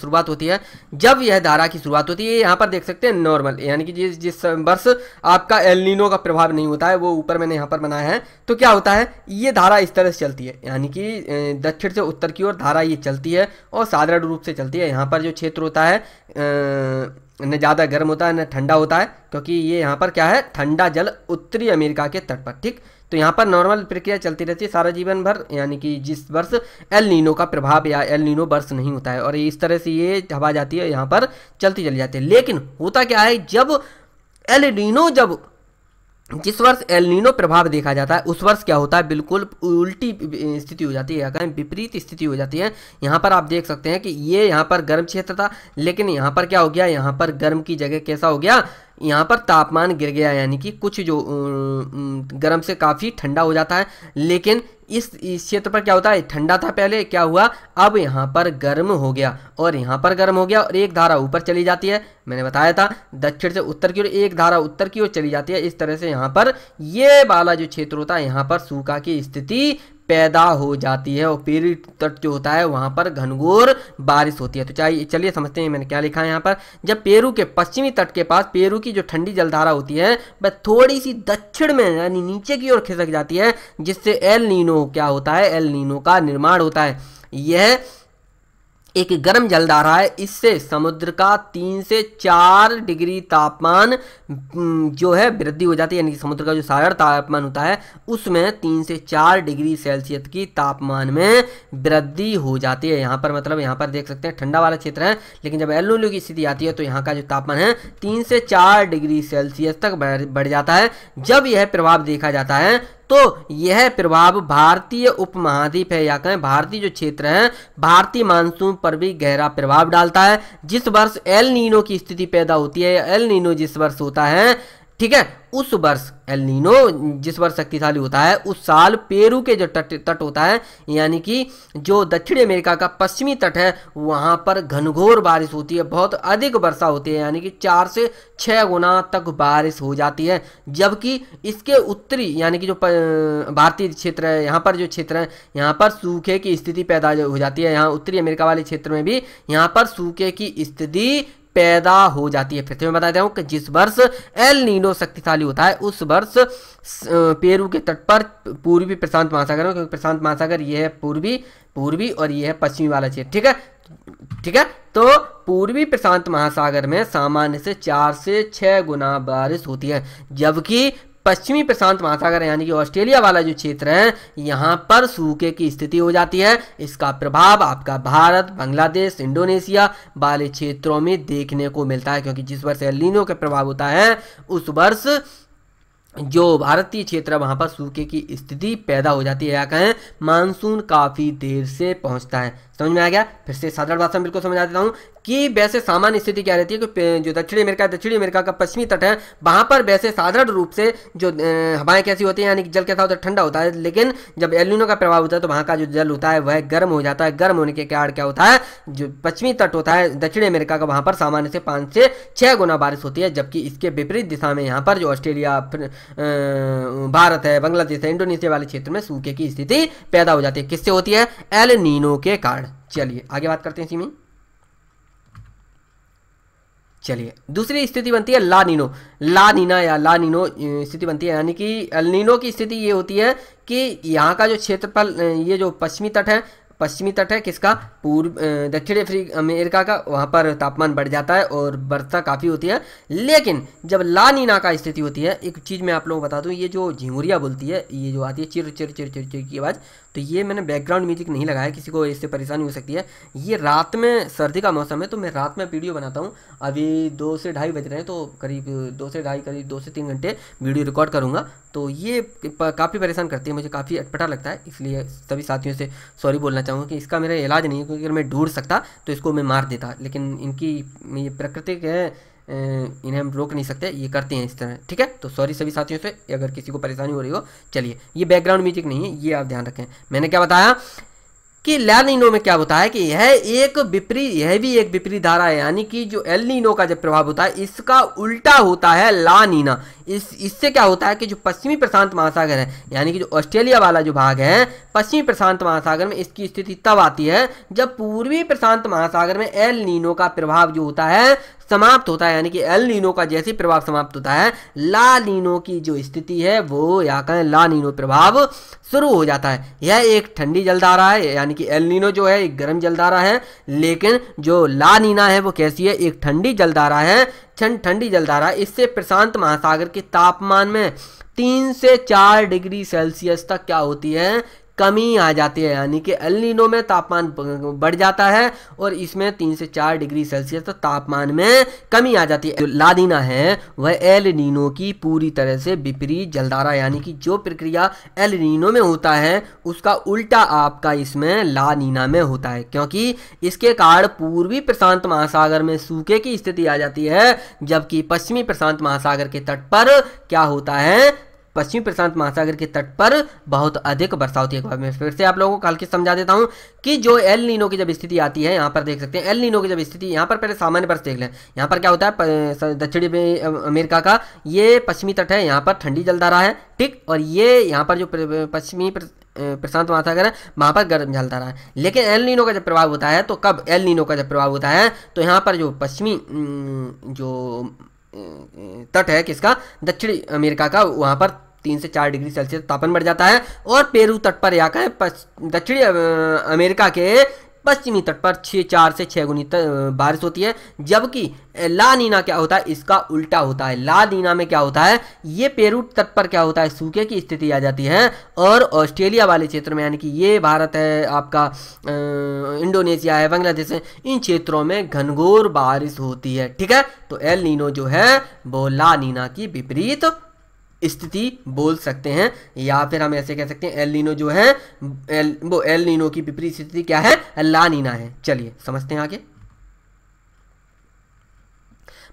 शुरुआत होती है जब यह धारा की शुरुआत होती है यहाँ पर देख सकते हैं नॉर्मल यानी कि जिस जिस वर्ष आपका एलिनो का प्रभाव नहीं होता है वो ऊपर मैंने यहाँ पर बनाया है तो क्या होता है ये धारा इस तरह से चलती है यानी कि दक्षिण से उत्तर की ओर धारा ये चलती है और साधारण रूप से चलती है यहाँ पर जो क्षेत्र होता है न ज़्यादा गर्म होता है न ठंडा होता है क्योंकि ये यहाँ पर क्या है ठंडा जल उत्तरी अमेरिका के तट पर ठीक तो यहाँ पर नॉर्मल प्रक्रिया चलती रहती है सारा जीवन भर यानी कि जिस वर्ष एल नीनो का प्रभाव या एल नीनो वर्ष नहीं होता है और इस तरह से ये हवा जाती है यहाँ पर चलती चली जाती है लेकिन होता क्या है जब एल नीनो जब जिस वर्ष एलिनो प्रभाव देखा जाता है उस वर्ष क्या होता है बिल्कुल उल्टी स्थिति हो जाती है या विपरीत स्थिति हो जाती है यहाँ पर आप देख सकते हैं कि ये यहाँ पर गर्म क्षेत्र था लेकिन यहाँ पर क्या हो गया यहाँ पर गर्म की जगह कैसा हो गया यहाँ पर तापमान गिर गया यानी कि कुछ जो गर्म से काफ़ी ठंडा हो जाता है लेकिन इस क्षेत्र पर क्या होता है ठंडा था पहले क्या हुआ अब यहाँ पर गर्म हो गया और यहाँ पर गर्म हो गया और एक धारा ऊपर चली जाती है मैंने बताया था दक्षिण से उत्तर की ओर एक धारा उत्तर की ओर चली जाती है इस तरह से यहाँ पर ये वाला जो क्षेत्र होता है यहाँ पर सूखा की स्थिति पैदा हो जाती है और पीरी तट जो होता है वहाँ पर घनघोर बारिश होती है तो चाहिए चलिए समझते हैं मैंने क्या लिखा है यहाँ पर जब पेरू के पश्चिमी तट के पास पेरू की जो ठंडी जलधारा होती है वह थोड़ी सी दक्षिण में यानी नीचे की ओर खिसक जाती है जिससे एल नीनो क्या होता है एल नीनो का निर्माण होता है यह एक गर्म जल आ रहा है इससे समुद्र का तीन से चार डिग्री तापमान जो है वृद्धि हो जाती है यानी कि समुद्र का जो सागर तापमान होता है उसमें तीन से चार डिग्री सेल्सियस की तापमान में वृद्धि हो जाती है यहाँ पर मतलब यहाँ पर देख सकते हैं ठंडा वाला क्षेत्र है लेकिन जब एलोलो की स्थिति आती है तो यहाँ का जो तापमान है तीन से चार डिग्री सेल्सियस तक बढ़ जाता है जब यह प्रभाव देखा जाता है तो यह प्रभाव भारतीय उपमहाद्वीप है या कहें भारतीय जो क्षेत्र है भारतीय मानसून पर भी गहरा प्रभाव डालता है जिस वर्ष एल नीनो की स्थिति पैदा होती है एल नीनो जिस वर्ष होता है ठीक है उस वर्ष एलिनो जिस वर्ष शक्तिशाली होता है उस साल पेरू के जो तट तट होता है यानी कि जो दक्षिण अमेरिका का पश्चिमी तट है वहाँ पर घनघोर बारिश होती है बहुत अधिक वर्षा होती है यानी कि चार से छः गुना तक बारिश हो जाती है जबकि इसके उत्तरी यानी कि जो भारतीय क्षेत्र है यहाँ पर जो क्षेत्र है यहाँ पर सूखे की स्थिति पैदा हो जाती है यहाँ उत्तरी अमेरिका वाले क्षेत्र में भी यहाँ पर सूखे की स्थिति पैदा हो जाती है फिर से मैं बता देता हूँ कि जिस वर्ष एल नीनो शक्तिशाली होता है उस वर्ष पेरू के तट पर पूर्वी प्रशांत महासागर में क्योंकि प्रशांत महासागर यह है पूर्वी पूर्वी और यह है पश्चिमी वाला क्षेत्र ठीक है ठीक है तो पूर्वी प्रशांत महासागर में सामान्य से चार से छह गुना बारिश होती है जबकि पश्चिमी प्रशांत महासागर यानी कि ऑस्ट्रेलिया वाला जो क्षेत्र है यहाँ पर सूखे की स्थिति हो जाती है इसका प्रभाव आपका भारत बांग्लादेश इंडोनेशिया वाले क्षेत्रों में देखने को मिलता है क्योंकि जिस वर्ष एलिनो का प्रभाव होता है उस वर्ष जो भारतीय क्षेत्र है वहाँ पर सूखे की स्थिति पैदा हो जाती है या कहें मानसून काफ़ी देर से पहुँचता है समझ में आ गया फिर से साधारण भाषा में बिल्कुल समझ आ देता हूँ कि वैसे सामान्य स्थिति क्या रहती है कि जो दक्षिणी अमेरिका दक्षिणी अमेरिका का पश्चिमी तट है वहाँ पर वैसे साधारण रूप से जो हवाएं कैसी होती हैं यानी कि जल कैसा होता है ठंडा होता है लेकिन जब एल्यूनो का प्रभाव होता है तो वहाँ का जो जल होता है वह गर्म हो जाता है गर्म होने के कारण क्या होता है जो पश्चिमी तट होता है दक्षिणी अमेरिका का वहाँ पर सामान्य से पाँच से छः गुना बारिश होती है जबकि इसके विपरीत दिशा में यहाँ पर जो ऑस्ट्रेलिया भारत है बांग्लादेश है इंडोनेशिया वाले क्षेत्र में सूखे की स्थिति पैदा हो जाती है किससे होती है एल नीनो के कारण है चलिए आगे बात करते हैं इसी में चलिए दूसरी स्थिति बनती है ला नीनो ला नीना या ला नीनो स्थिति बनती है यानी कि अलिनो की स्थिति ये होती है कि यहाँ का जो क्षेत्रफल ये जो पश्चिमी तट है पश्चिमी तट है किसका पूर्व दक्षिण अफ्रीका अमेरिका का वहाँ पर तापमान बढ़ जाता है और वर्षा काफ़ी होती है लेकिन जब ला नीना का स्थिति होती है एक चीज़ मैं आप लोगों को बता दूँ ये जो झिमुरिया बोलती है ये जो आती है चिर चिर चिर चिर चिर की आवाज़ तो ये मैंने बैकग्राउंड म्यूजिक नहीं लगाया किसी को इससे परेशानी हो सकती है ये रात में सर्दी का मौसम है तो मैं रात में वीडियो बनाता हूँ अभी दो से ढाई बज रहे हैं तो करीब दो से ढाई करीब दो से तीन घंटे वीडियो रिकॉर्ड करूँगा तो ये काफ़ी परेशान करती है मुझे काफ़ी अटपटा लगता है इसलिए सभी साथियों से सॉरी बोलना चाहूँगा कि इसका मेरा इलाज नहीं है क्योंकि अगर मैं ढूंढ सकता तो इसको मैं मार देता लेकिन इनकी ये प्रकृतिक है इन्हें हम रोक नहीं सकते ये करते हैं इस तरह ठीक है तो सॉरी सभी साथियों से अगर किसी को परेशानी हो रही हो चलिए ये बैकग्राउंड म्यूजिक नहीं है ये आप ध्यान रखें मैंने क्या बताया कि ला नीनो में क्या होता है कि यह एक विपरीत यह भी एक विपरीत धारा है यानी कि जो एल नीनो का जब प्रभाव होता है इसका उल्टा होता है ला नीना इस इससे क्या होता है कि जो पश्चिमी प्रशांत महासागर है यानी कि जो ऑस्ट्रेलिया वाला जो भाग है पश्चिमी प्रशांत महासागर में इसकी स्थिति तब आती है जब पूर्वी प्रशांत महासागर में एल नीनो का प्रभाव जो होता है समाप्त होता है यानी कि एल नीनो का जैसे प्रभाव समाप्त होता है ला नीनो की जो स्थिति है वो या कहें ला नीनो प्रभाव शुरू हो जाता है यह एक ठंडी जलधारा है यानी कि एल नीनो जो है एक गर्म जलधारा है लेकिन जो ला नीना है वो कैसी है एक ठंडी जलधारा है ठंड ठंडी जलधारा इससे प्रशांत महासागर के तापमान में तीन से चार डिग्री सेल्सियस तक क्या होती है कमी आ जाती है यानी कि एलिनो में तापमान बढ़ जाता है और इसमें तीन से चार डिग्री सेल्सियस तक तो तापमान में कमी आ जाती है जो लादीना है वह एल नीनो की पूरी तरह से विपरीत जलधारा यानी कि जो प्रक्रिया एल नीनो में होता है उसका उल्टा आपका इसमें लादीना में होता है क्योंकि इसके कारण पूर्वी प्रशांत महासागर में सूखे की स्थिति आ जाती है जबकि पश्चिमी प्रशांत महासागर के तट पर क्या होता है पश्चिमी प्रशांत महासागर के तट पर बहुत अधिक वर्षा होती है मैं फिर से आप लोगों को काल की समझा देता हूँ कि जो एल नीनो की जब स्थिति आती है यहाँ पर देख सकते हैं एल नीनो की जब स्थिति यहाँ पर पहले सामान्य वर्ष देख लें यहाँ पर क्या होता है दक्षिणी अमेरिका का ये पश्चिमी तट है यहाँ पर ठंडी जलधारा है ठीक और ये यहाँ पर जो पश्चिमी प्रशांत महासागर है वहाँ पर गर्म जलता रहा है लेकिन एल नीनो का जब प्रभाव होता है तो कब एल नीनो का जब प्रभाव होता है तो यहाँ पर जो पश्चिमी जो तट है किसका दक्षिणी अमेरिका का वहाँ पर तीन से चार डिग्री सेल्सियस तापमान बढ़ जाता है और पेरू तट पर आकर दक्षिणी अमेरिका के पश्चिमी तट पर छः चार से छः गुनी बारिश होती है जबकि ला नीना क्या होता है इसका उल्टा होता है ला नीना में क्या होता है ये पेरू तट पर क्या होता है सूखे की स्थिति आ जाती है और ऑस्ट्रेलिया वाले क्षेत्र में यानी कि ये भारत है आपका इंडोनेशिया है बांग्लादेश है इन क्षेत्रों में घनघोर बारिश होती है ठीक है तो एल नीनो जो है वो ला नीना की विपरीत स्थिति बोल सकते हैं या फिर हम ऐसे कह सकते हैं एल नीनो जो है एल वो एल नीनो की विपरीत स्थिति क्या है ला नीना है चलिए समझते हैं आगे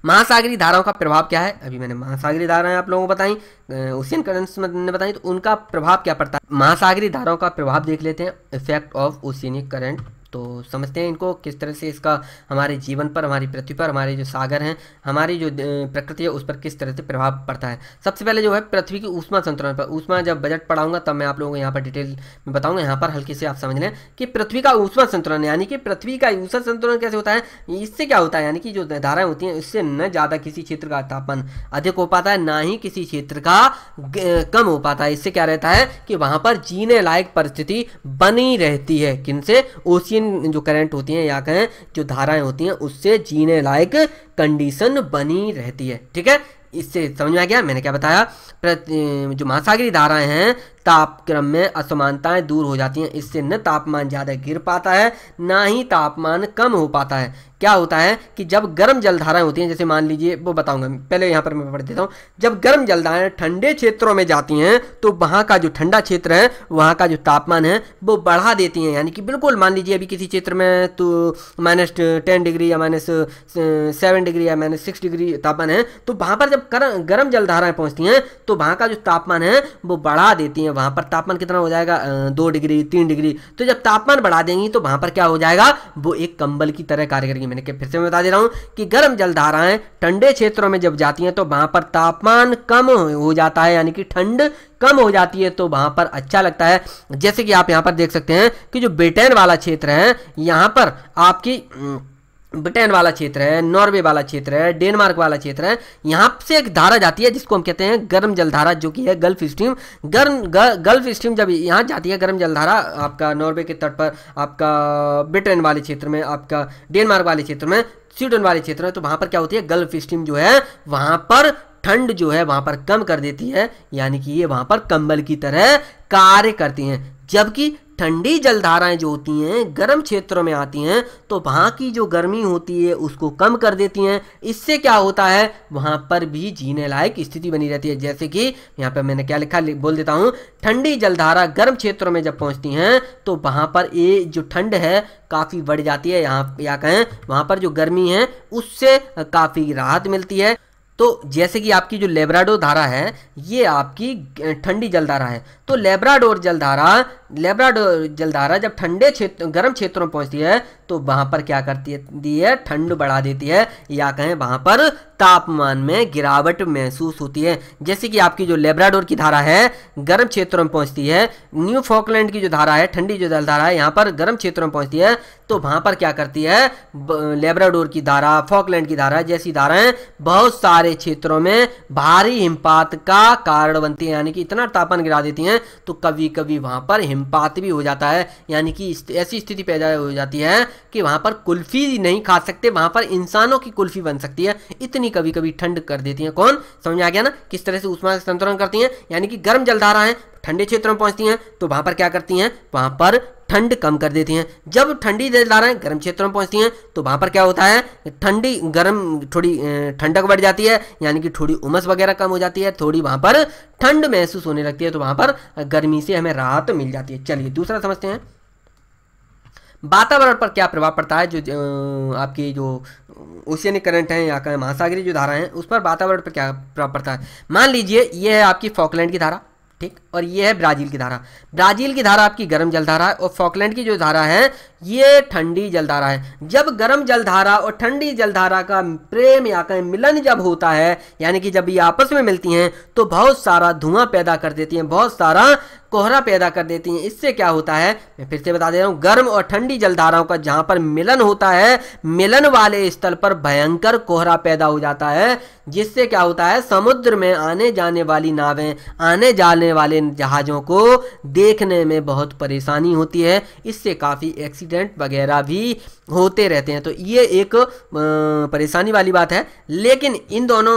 महासागरी धाराओं का प्रभाव क्या है अभी मैंने महासागरी धाराएं आप लोगों को बताई ओशियन करंट ने बताई तो उनका प्रभाव क्या पड़ता है महासागरी धाराओं का प्रभाव देख लेते हैं इफेक्ट ऑफ ओशियनिक करंट तो समझते हैं इनको किस तरह से इसका हमारे जीवन पर हमारी पृथ्वी पर हमारे जो सागर हैं हमारी जो प्रकृति है उस पर किस तरह से प्रभाव पड़ता है सबसे पहले जो है पृथ्वी की ऊष्मा संतुलन पर ऊष्मा जब बजट पढ़ाऊंगा तब मैं आप लोगों को यहाँ पर डिटेल में बताऊंगा यहाँ पर हल्की से आप समझ लें कि पृथ्वी का ऊष्मा संतुलन यानी कि पृथ्वी का ऊष्मा संतुलन कैसे होता है इससे क्या होता है यानी कि जो धाराएं होती हैं इससे न ज़्यादा किसी क्षेत्र का तापमान अधिक हो पाता है ना ही किसी क्षेत्र का कम हो पाता है इससे क्या रहता है कि वहाँ पर जीने लायक परिस्थिति बनी रहती है किनसे ओशियन फ्लोटिंग जो करंट होती हैं या कहें जो धाराएं होती हैं उससे जीने लायक कंडीशन बनी रहती है ठीक है इससे समझ में आ गया मैंने क्या बताया जो महासागरी धाराएं हैं तापक्रम में असमानताएं दूर हो जाती हैं इससे न तापमान ज़्यादा गिर पाता है ना ही तापमान कम हो पाता है क्या होता है कि जब गर्म जलधाराएं होती हैं जैसे मान लीजिए वो बताऊंगा पहले यहाँ पर मैं पढ़ देता हूँ जब गर्म जलधाराएं ठंडे क्षेत्रों में जाती हैं तो वहाँ का जो ठंडा क्षेत्र है वहाँ का जो तापमान है वो बढ़ा देती हैं यानी कि बिल्कुल मान लीजिए अभी किसी क्षेत्र में तो माइनस टेन डिग्री या माइनस सेवन डिग्री या माइनस सिक्स डिग्री तापमान है तो वहाँ पर जब गर्म जलधाराएँ पहुँचती हैं तो वहाँ का जो तापमान है वो बढ़ा देती हैं वहां पर तापमान कितना हो जाएगा दो डिग्री तीन डिग्री तो जब तापमान बढ़ा देंगी तो वहां पर क्या हो जाएगा वो एक कंबल की तरह कार्य करेगी मैंने फिर से मैं बता दे रहा हूं कि गर्म जलधाराएं ठंडे क्षेत्रों में जब जाती हैं तो वहां पर तापमान कम हो जाता है यानी कि ठंड कम हो जाती है तो वहां पर अच्छा लगता है जैसे कि आप यहां पर देख सकते हैं कि जो ब्रिटेन वाला क्षेत्र है यहां पर आपकी ब्रिटेन वाला क्षेत्र है नॉर्वे वाला क्षेत्र है डेनमार्क वाला क्षेत्र है यहाँ से एक धारा जाती है जिसको हम कहते हैं गर्म जलधारा जो कि है गल्फ स्ट्रीम गर्म गल्फ स्ट्रीम जब यहाँ जाती है गर्म जलधारा आपका नॉर्वे के तट पर आपका ब्रिटेन वाले क्षेत्र में आपका डेनमार्क वाले क्षेत्र में स्वीडन वाले क्षेत्र में तो वहाँ पर क्या होती है गल्फ स्ट्रीम जो है वहाँ पर ठंड जो है वहाँ पर कम कर देती है यानी कि ये वहाँ पर कंबल की तरह कार्य करती हैं जबकि ठंडी जलधाराएं जो होती हैं गर्म क्षेत्रों में आती हैं तो वहाँ की जो गर्मी होती है उसको कम कर देती हैं इससे क्या होता है वहाँ पर भी जीने लायक स्थिति बनी रहती है जैसे कि यहाँ पर मैंने क्या लिखा बोल देता हूँ ठंडी जलधारा गर्म क्षेत्रों में जब पहुँचती हैं तो वहाँ पर ये जो ठंड है काफ़ी बढ़ जाती है यहाँ या कहें वहाँ पर जो गर्मी है उससे काफ़ी राहत मिलती है तो जैसे कि आपकी जो लेब्राडोर धारा है ये आपकी ठंडी जलधारा है तो लेब्राडोर जलधारा लेब्राडोर जलधारा जब ठंडे क्षेत्र गर्म क्षेत्रों में पहुंचती है तो वहां पर क्या करती है ठंड बढ़ा देती है या कहें वहां पर तापमान में गिरावट महसूस होती है जैसे कि आपकी जो लेब्राडोर की धारा है गर्म क्षेत्रों में पहुंचती है न्यू फॉकलैंड की जो धारा है ठंडी जो जलधारा है यहाँ पर गर्म क्षेत्रों में पहुंचती है तो वहां पर क्या करती है लेब्राडोर की धारा फॉकलैंड की धारा जैसी धाराएं बहुत सारे क्षेत्रों में भारी हिमपात का कारण बनती है यानी कि इतना तापमान गिरा देती है तो कभी कभी वहां पर हिमपात भी हो जाता है यानी कि ऐसी स्थिति पैदा हो जाती है कि वहाँ पर कुल्फ़ी नहीं खा सकते वहाँ पर इंसानों की कुल्फ़ी बन सकती है इतनी कभी कभी ठंड कर देती है कौन समझ आ गया ना किस तरह से उष्मा संतुलन करती हैं यानी कि गर्म जलधारा है ठंडे क्षेत्रों में पहुंचती हैं तो वहां पर क्या करती हैं वहां पर ठंड कम कर देती हैं जब ठंडी धाराएं गर्म क्षेत्रों में पहुंचती हैं तो वहां पर क्या होता है ठंडी गर्म थोड़ी ठंडक बढ़ जाती है यानी कि थोड़ी उमस वगैरह कम हो जाती है थोड़ी वहां पर ठंड महसूस होने लगती है तो वहां पर गर्मी से हमें राहत मिल जाती है चलिए दूसरा समझते हैं वातावरण पर क्या प्रभाव पड़ता है जो आपकी जो ओशियनिक करंट है या महासागरी जो धारा है उस पर वातावरण पर क्या प्रभाव पड़ता है मान लीजिए यह है आपकी फॉकलैंड की धारा ठीक और ये है ब्राज़ील की धारा ब्राज़ील की धारा आपकी गर्म जलधारा है और फॉकलैंड की जो धारा है ये ठंडी जलधारा है जब गर्म जलधारा और ठंडी जलधारा का प्रेम या का मिलन जब होता है यानी कि जब ये आपस में मिलती हैं तो बहुत सारा धुआं पैदा कर देती हैं बहुत सारा कोहरा पैदा कर देती हैं इससे क्या होता है मैं फिर से बता दे रहा हूँ गर्म और ठंडी जलधाराओं का जहाँ पर मिलन होता है मिलन वाले स्थल पर भयंकर कोहरा पैदा हो जाता है जिससे क्या होता है समुद्र में आने जाने वाली नावें आने जाने वाले इन जहाज़ों को देखने में बहुत परेशानी होती है इससे काफ़ी एक्सीडेंट वगैरह भी होते रहते हैं तो ये एक परेशानी वाली बात है लेकिन इन दोनों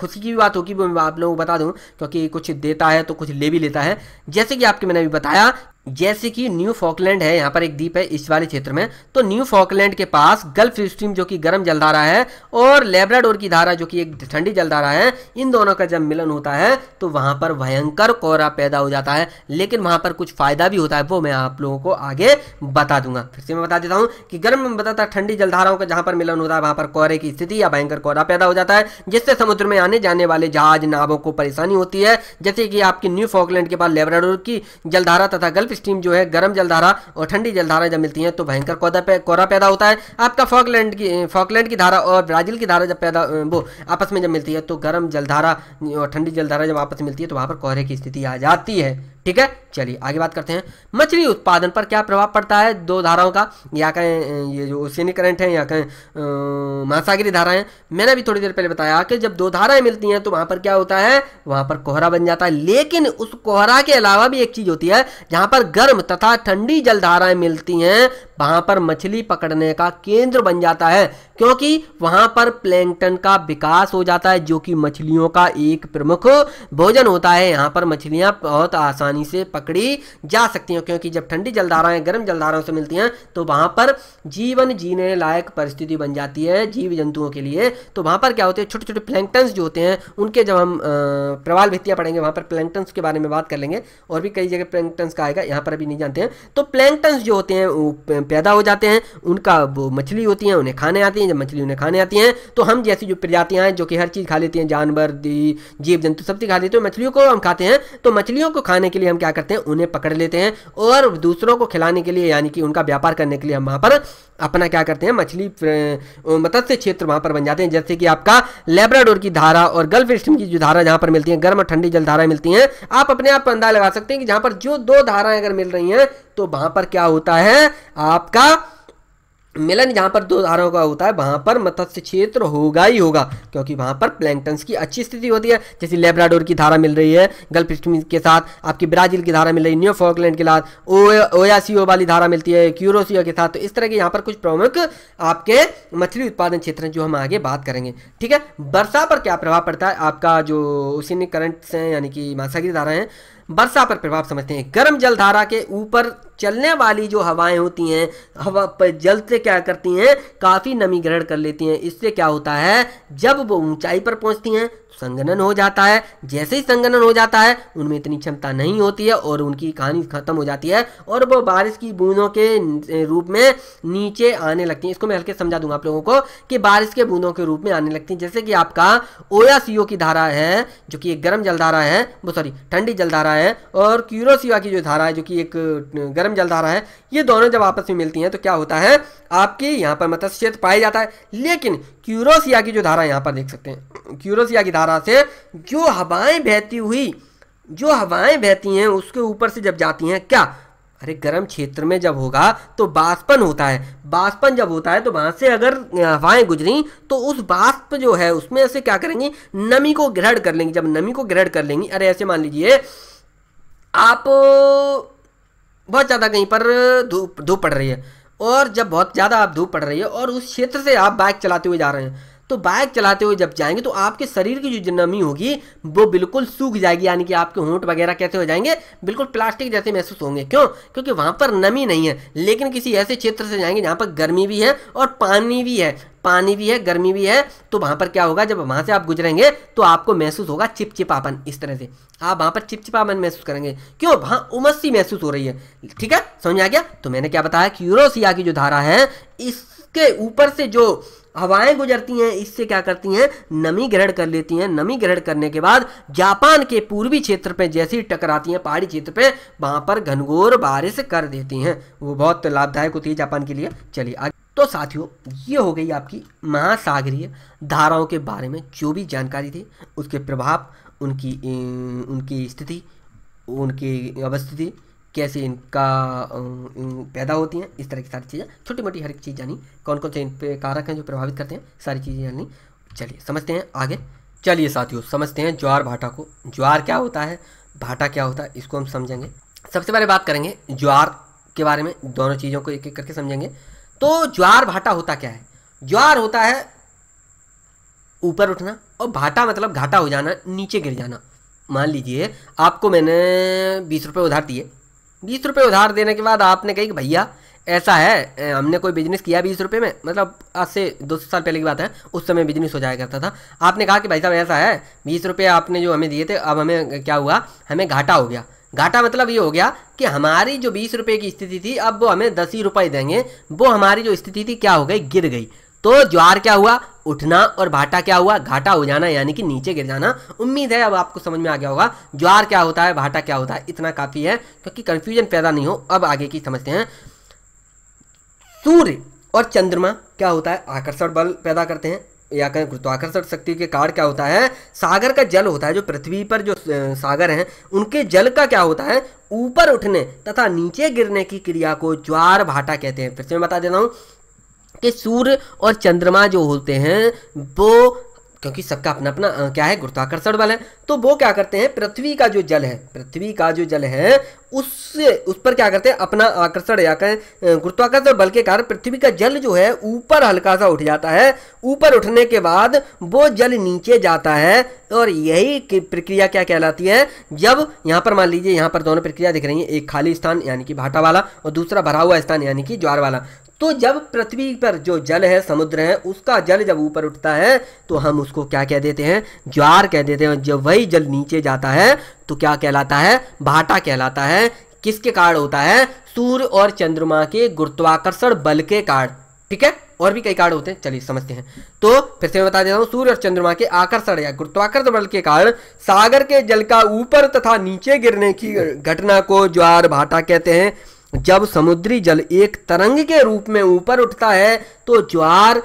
खुशी की भी बात होगी मैं आप लोगों को बता दूँ क्योंकि कुछ देता है तो कुछ ले भी लेता है जैसे कि आपके मैंने अभी बताया जैसे कि न्यू फॉकलैंड है यहाँ पर एक द्वीप है इस वाले क्षेत्र में तो न्यू फॉकलैंड के पास गल्फ स्ट्रीम जो कि गर्म जलधारा है और लेब्राडोर की धारा जो कि एक ठंडी जलधारा है इन दोनों का जब मिलन होता है तो वहाँ पर भयंकर कोहरा पैदा हो जाता है लेकिन वहाँ पर कुछ फायदा भी होता है वो मैं आप लोगों को आगे बता दूंगा फिर से मैं बता देता हूँ कि गर्म बताता ठंडी जलधाराओं का जहाँ पर मिलन होता है वहाँ पर कोहरे की स्थिति या भयंकर कोहरा पैदा हो जाता है जिससे समुद्र में आने जाने वाले जहाज नावों को परेशानी होती है जैसे कि आपकी न्यू फॉकलैंड के पास लेब्राडोर की जलधारा तथा गल्फ स्टीम जो है गर्म जलधारा और ठंडी जलधारा जब मिलती हैं तो भयंकर कोहरा पैदा होता है आपका फॉकलैंड की फॉकलैंड की धारा और ब्राजील की धारा जब पैदा वो आपस में जब मिलती है तो गर्म जलधारा और ठंडी जलधारा जब आपस में मिलती है तो वहाँ पर कोहरे की स्थिति आ जाती है ठीक है चलिए आगे बात करते हैं मछली उत्पादन पर क्या प्रभाव पड़ता है दो धाराओं का या कहें ये जो ओशियनी करंट है या कहें महासागरी धाराएं मैंने भी थोड़ी देर पहले बताया कि जब दो धाराएं मिलती हैं तो वहां पर क्या होता है वहां पर कोहरा बन जाता है लेकिन उस कोहरा के अलावा भी एक चीज़ होती है जहां पर गर्म तथा ठंडी जल धाराएं मिलती हैं वहां पर मछली पकड़ने का केंद्र बन जाता है क्योंकि वहां पर प्लैंकटन का विकास हो जाता है जो कि मछलियों का एक प्रमुख भोजन होता है यहां पर मछलियां बहुत आसानी से पकड़ी जा सकती हैं क्योंकि जब ठंडी जलधाराएं गर्म जलधाराओं से मिलती हैं तो वहां पर जीवन जीने लायक परिस्थिति बन जाती है जीव जंतुओं के लिए तो वहां पर क्या होते हैं छोटे छोटे प्लैंगटन्स जो होते हैं उनके जब हम प्रवाल भित्तियाँ पढ़ेंगे वहाँ पर प्लैंकटन्स के बारे में बात कर लेंगे और भी कई जगह प्लैंकटन्स का आएगा यहाँ पर अभी नहीं जानते हैं तो प्लैंगटन्स जो होते हैं पैदा हो जाते हैं उनका वो मछली होती है उन्हें खाने आती हैं जब मछली उन्हें खाने आती हैं तो हम जैसी जो प्रजातियाँ हैं जो कि हर चीज़ खा लेती हैं जानवर जीव जंतु सब चीज़ तो खा लेते हैं मछलियों को हम खाते हैं तो मछलियों को खाने के लिए हम क्या करते हैं उन्हें पकड़ लेते हैं और दूसरों को खिलाने के लिए यानी कि उनका व्यापार करने के लिए हम वहाँ पर अपना क्या करते हैं मछली मत्स्य क्षेत्र वहां पर बन जाते हैं जैसे कि आपका लेब्राडोर की धारा और गल्फ स्ट्रीम की जो धारा जहां पर मिलती है गर्म और ठंडी जल धारा मिलती हैं आप अपने आप पर अंदाजा लगा सकते हैं कि जहां पर जो दो धाराएं अगर मिल रही हैं तो वहां पर क्या होता है आपका मिलन जहाँ पर दो धाराओं का होता है वहाँ पर मत्स्य क्षेत्र होगा ही होगा क्योंकि वहाँ पर प्लैंकटन्स की अच्छी स्थिति होती है जैसे लेब्राडोर की धारा मिल रही है गल्फ स्ट्रीम के साथ आपकी ब्राजील की धारा मिल रही है न्यू फॉकलैंड के साथ ओयासीओ वाली धारा मिलती है क्यूरोसियो के साथ तो इस तरह के यहाँ पर कुछ प्रमुख आपके मछली उत्पादन क्षेत्र हैं जो हम आगे बात करेंगे ठीक है वर्षा पर क्या प्रभाव पड़ता है आपका जो उसी करंट्स हैं यानी कि महासागरी धारा हैं वर्षा पर प्रभाव समझते हैं गर्म जलधारा के ऊपर चलने वाली जो हवाएं होती हैं हवा पर जल से क्या करती हैं काफ़ी नमी ग्रहण कर लेती हैं इससे क्या होता है जब वो ऊंचाई पर पहुंचती हैं संगनन हो जाता है जैसे ही संगनन हो जाता है उनमें इतनी क्षमता नहीं होती है और उनकी कहानी खत्म हो जाती है और वो बारिश की बूंदों के रूप में नीचे आने लगती है इसको मैं हल्के समझा दूंगा आप लोगों को कि बारिश के बूंदों के रूप में आने लगती है जैसे कि आपका ओया की धारा है जो कि एक गर्म जलधारा है वो सॉरी ठंडी जलधारा है और क्यूरोसिया की जो धारा है जो कि एक गर्म जलधारा है ये दोनों जब आपस में मिलती हैं तो क्या होता है आपके यहाँ पर मत्स्य क्षेत्र पाया जाता है लेकिन क्यूरोसिया की जो धारा यहाँ पर देख सकते हैं क्यूरोसिया की धारा तरह से जो हवाएं बहती हुई जो हवाएं बहती हैं उसके ऊपर से जब जाती हैं क्या अरे गर्म क्षेत्र में जब होगा तो बाष्पन होता है बाष्पन जब होता है तो वहाँ से अगर हवाएं गुजरी तो उस बाष्प जो है उसमें ऐसे क्या करेंगी नमी को ग्रहण कर लेंगी जब नमी को ग्रहण कर लेंगी अरे ऐसे मान लीजिए आप बहुत ज़्यादा कहीं पर धूप धूप पड़ रही है और जब बहुत ज़्यादा आप धूप पड़ रही है और उस क्षेत्र से आप बाइक चलाते हुए जा रहे हैं तो बाइक चलाते हुए जब जाएंगे तो आपके शरीर की जो नमी होगी वो बिल्कुल सूख जाएगी यानी कि आपके होंठ वगैरह कैसे हो जाएंगे बिल्कुल प्लास्टिक जैसे महसूस होंगे क्यों क्योंकि वहाँ पर नमी नहीं है लेकिन किसी ऐसे क्षेत्र से जाएंगे जहाँ पर गर्मी भी है और पानी भी है पानी भी है गर्मी भी है तो वहाँ पर क्या होगा जब वहाँ से आप गुजरेंगे तो आपको महसूस होगा चिपचिपापन इस तरह से आप वहाँ पर चिपचिपापन महसूस करेंगे क्यों वहाँ उमस सी महसूस हो रही है ठीक है समझ आ गया तो मैंने क्या बताया कि यूरोसिया की जो धारा है इसके ऊपर से जो हवाएं गुजरती हैं इससे क्या करती हैं नमी ग्रहण कर लेती हैं नमी ग्रहण करने के बाद जापान के पूर्वी क्षेत्र पर जैसी टकराती हैं पहाड़ी क्षेत्र पर वहाँ पर घनघोर बारिश कर देती हैं वो बहुत लाभदायक होती है जापान के लिए चलिए आगे तो साथियों ये हो गई आपकी महासागरीय धाराओं के बारे में जो भी जानकारी थी उसके प्रभाव उनकी उनकी स्थिति उनकी अवस्थिति कैसे इनका पैदा होती हैं इस तरह की सारी चीज़ें छोटी मोटी हर एक चीज़ जानी कौन कौन से इन पे कारक हैं जो प्रभावित करते हैं सारी चीज़ें जानी चलिए समझते हैं आगे चलिए साथियों समझते हैं ज्वार भाटा को ज्वार क्या होता है भाटा क्या होता है इसको हम समझेंगे सबसे पहले बात करेंगे ज्वार के बारे में दोनों चीज़ों को एक एक करके समझेंगे तो ज्वार भाटा होता क्या है ज्वार होता है ऊपर उठना और भाटा मतलब घाटा हो जाना नीचे गिर जाना मान लीजिए आपको मैंने बीस रुपये उधार दिए बीस रुपये उधार देने के बाद आपने कही कि भैया ऐसा है हमने कोई बिजनेस किया बीस रुपये में मतलब आज से दो सौ साल पहले की बात है उस समय बिजनेस हो जाया करता था आपने कहा कि भाई साहब ऐसा है बीस रुपये आपने जो हमें दिए थे अब हमें क्या हुआ हमें घाटा हो गया घाटा मतलब ये हो गया कि हमारी जो बीस रुपये की स्थिति थी अब वो हमें दस ही रुपये देंगे वो हमारी जो स्थिति थी क्या हो गई गिर गई तो ज्वार क्या हुआ उठना और भाटा क्या हुआ घाटा हो जाना यानी कि नीचे गिर जाना उम्मीद है अब आपको समझ में आ गया होगा ज्वार क्या होता है भाटा क्या होता है इतना काफ़ी है क्योंकि कंफ्यूजन पैदा नहीं हो अब आगे की समझते हैं सूर्य और चंद्रमा क्या होता है आकर्षण बल पैदा करते हैं या कहें गुरुत्वाकर्षण शक्ति के कारण क्या होता है सागर का जल होता है जो पृथ्वी पर जो सागर हैं उनके जल का क्या होता है ऊपर उठने तथा नीचे गिरने की क्रिया को ज्वार भाटा कहते हैं फिर से मैं बता देता हूँ कि सूर्य और चंद्रमा जो होते हैं वो क्योंकि सबका अपना अपना क्या है गुरुत्वाकर्षण बल है तो वो क्या करते हैं पृथ्वी का जो जल है पृथ्वी का जो जल है उससे उस पर क्या करते हैं अपना आकर्षण या कहें गुरुत्वाकर्षण बल के कारण पृथ्वी का जल जो है ऊपर हल्का सा उठ जाता है ऊपर उठने के बाद वो जल नीचे जाता है और यही प्रक्रिया क्या कहलाती है जब यहाँ पर मान लीजिए यहाँ पर दोनों प्रक्रिया दिख रही है एक खाली स्थान यानी कि भाटा वाला और दूसरा भरा हुआ स्थान यानी कि ज्वार वाला तो जब पृथ्वी पर जो जल है समुद्र है उसका जल जब ऊपर उठता है तो हम उसको क्या कह देते हैं ज्वार कह देते हैं जब वही जल नीचे जाता है तो क्या कहलाता है भाटा कहलाता है किसके कारण होता है सूर्य और चंद्रमा के गुरुत्वाकर्षण बल के कारण ठीक है और भी कई कारण होते हैं चलिए समझते हैं तो फिर से मैं बता देता हूं सूर्य और चंद्रमा के आकर्षण या गुरुत्वाकर्षण बल के कारण सागर के जल का ऊपर तथा नीचे गिरने की घटना को ज्वार भाटा कहते हैं जब समुद्री जल एक तरंग के रूप में ऊपर उठता है तो ज्वार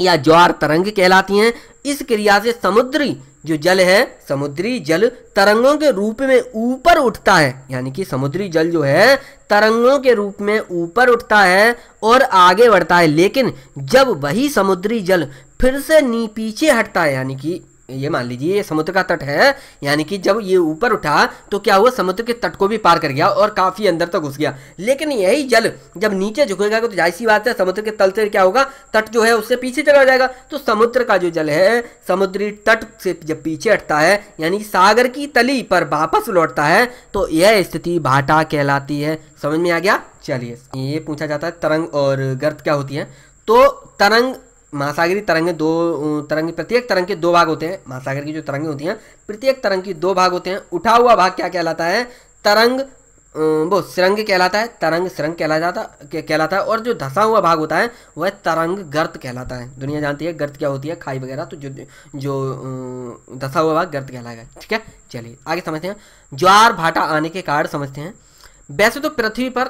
या ज्वार तरंग कहलाती हैं इस क्रिया से समुद्री जो जल है समुद्री जल तरंगों के रूप में ऊपर उठता है यानी कि समुद्री जल जो है तरंगों के रूप में ऊपर उठता है और आगे बढ़ता है लेकिन जब वही समुद्री जल फिर से नी पीछे हटता है यानी कि ये मान लीजिए ये समुद्र का तट है यानी कि जब ये ऊपर उठा तो क्या हुआ समुद्र के तट को भी पार कर गया और काफ़ी अंदर तक घुस गया लेकिन यही जल जब नीचे झुकेगा तो जाहिर सी बात है समुद्र के तल से क्या होगा तट जो है उससे पीछे चला जाएगा तो समुद्र का जो जल है समुद्री तट से जब पीछे हटता है यानी सागर की तली पर वापस लौटता है तो यह स्थिति भाटा कहलाती है समझ में आ गया चलिए ये पूछा जाता है तरंग और गर्त क्या होती है तो तरंग महासागरी तरंगे दो तरंग प्रत्येक तरंग के दो भाग होते हैं महासागर की जो तरंगे होती हैं प्रत्येक तरंग की दो भाग होते हैं उठा हुआ भाग क्या कहलाता है तरंग वो सिरंग कहलाता है तरंग सिरंग कहला जाता कहलाता है और जो धसा हुआ भाग होता है वह तरंग गर्त कहलाता है दुनिया जानती है गर्त क्या होती है खाई वगैरह तो जो जो धसा हुआ भाग गर्त कहलाएगा ठीक है चलिए आगे समझते हैं ज्वार भाटा आने के कारण समझते हैं वैसे तो पृथ्वी पर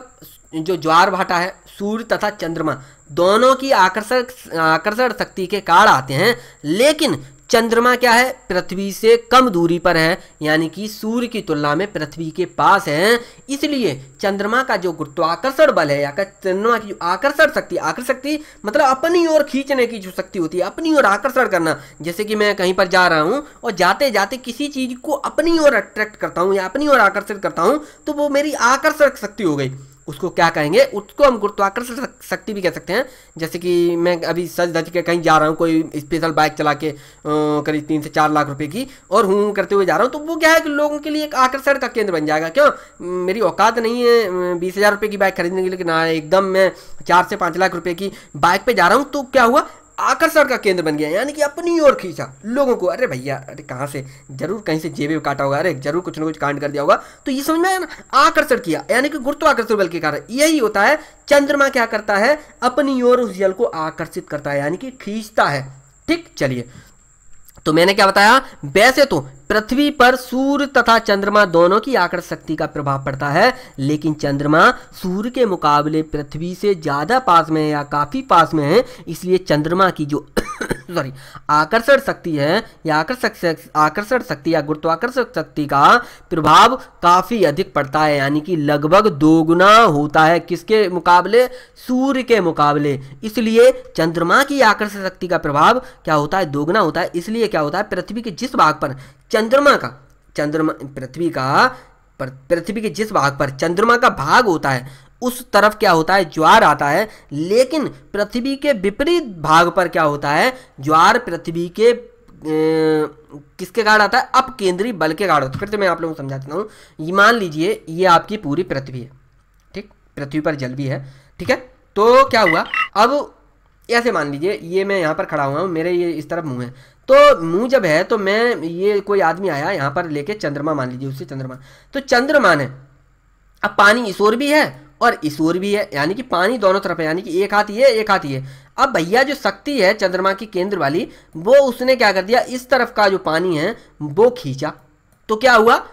जो ज्वार भाटा है सूर्य तथा चंद्रमा दोनों की आकर्षक आकर्षण शक्ति के कारण आते हैं लेकिन चंद्रमा क्या है पृथ्वी से कम दूरी पर है यानी कि सूर्य की तुलना में पृथ्वी के पास है इसलिए चंद्रमा का जो गुरुत्वाकर्षण बल है या चंद्रमा की जो आकर्षण शक्ति आकर्षक शक्ति मतलब अपनी ओर खींचने की जो शक्ति होती है अपनी ओर आकर्षण करना जैसे कि मैं कहीं पर जा रहा हूँ और जाते जाते किसी चीज़ को अपनी ओर अट्रैक्ट करता हूँ या अपनी ओर आकर्षित करता हूँ तो वो मेरी आकर्षक शक्ति हो गई उसको क्या कहेंगे उसको हम गुरुत्वाकर्षण शक्ति भी कह सकते हैं जैसे कि मैं अभी सज धज के कहीं जा रहा हूँ कोई स्पेशल बाइक चला के करीब तीन से चार लाख रुपए की और हूँ करते हुए जा रहा हूँ तो वो क्या है कि लोगों के लिए एक आकर्षण का केंद्र बन जाएगा क्यों मेरी औकात नहीं है बीस हज़ार की बाइक खरीदने के लिए लेकिन एकदम मैं चार से पाँच लाख रुपये की बाइक पर जा रहा हूँ तो क्या हुआ आकर्षण का केंद्र बन गया यानी कि अपनी ओर खींचा लोगों को अरे भैया अरे कहाँ से जरूर कहीं से जेबे काटा होगा अरे जरूर कुछ ना कुछ कांड कर दिया होगा तो ये समझ में आया ना आकर्षण किया यानी कि गुरुत्वाकर्षण बल के कारण यही होता है चंद्रमा क्या करता है अपनी ओर उस जल को आकर्षित करता है यानी कि खींचता है ठीक चलिए तो मैंने क्या बताया वैसे तो पृथ्वी पर सूर्य तथा चंद्रमा दोनों की आकर्षण शक्ति का प्रभाव पड़ता है लेकिन चंद्रमा सूर्य के मुकाबले पृथ्वी से ज़्यादा पास में है या काफ़ी पास में है इसलिए चंद्रमा की जो सॉरी आकर्षण शक्ति है या आकर्षक आकर्षण शक्ति या गुरुत्वाकर्षक शक्ति का प्रभाव काफ़ी अधिक पड़ता है यानी कि लगभग दोगुना होता है किसके मुकाबले सूर्य के मुकाबले इसलिए चंद्रमा की आकर्षण शक्ति का प्रभाव क्या होता है दोगुना होता है इसलिए क्या होता है पृथ्वी के जिस भाग पर चंद्रमा का चंद्रमा पृथ्वी का पृथ्वी के जिस भाग पर चंद्रमा का भाग होता है उस तरफ क्या होता है ज्वार आता है लेकिन पृथ्वी के विपरीत भाग पर क्या होता है ज्वार पृथ्वी के किसके कारण आता है अप केंद्रीय बल के कारण होता है फिर तो मैं आप लोगों को समझा देता हूँ ये मान लीजिए ये आपकी पूरी पृथ्वी है ठीक पृथ्वी पर जल भी है ठीक है तो क्या हुआ अब ऐसे मान लीजिए ये मैं यहाँ पर खड़ा हुआ हूँ मेरे ये इस तरफ मुँह है तो नू जब है तो मैं ये कोई आदमी आया यहाँ पर लेके चंद्रमा मान लीजिए उसे चंद्रमा तो चंद्रमान है अब पानी ईश्वर भी है और ईश्वर भी है यानी कि पानी दोनों तरफ है यानी कि एक हाथ ये एक हाथ ये अब भैया जो शक्ति है चंद्रमा की केंद्र वाली वो उसने क्या कर दिया इस तरफ का जो पानी है वो खींचा तो क्या हुआ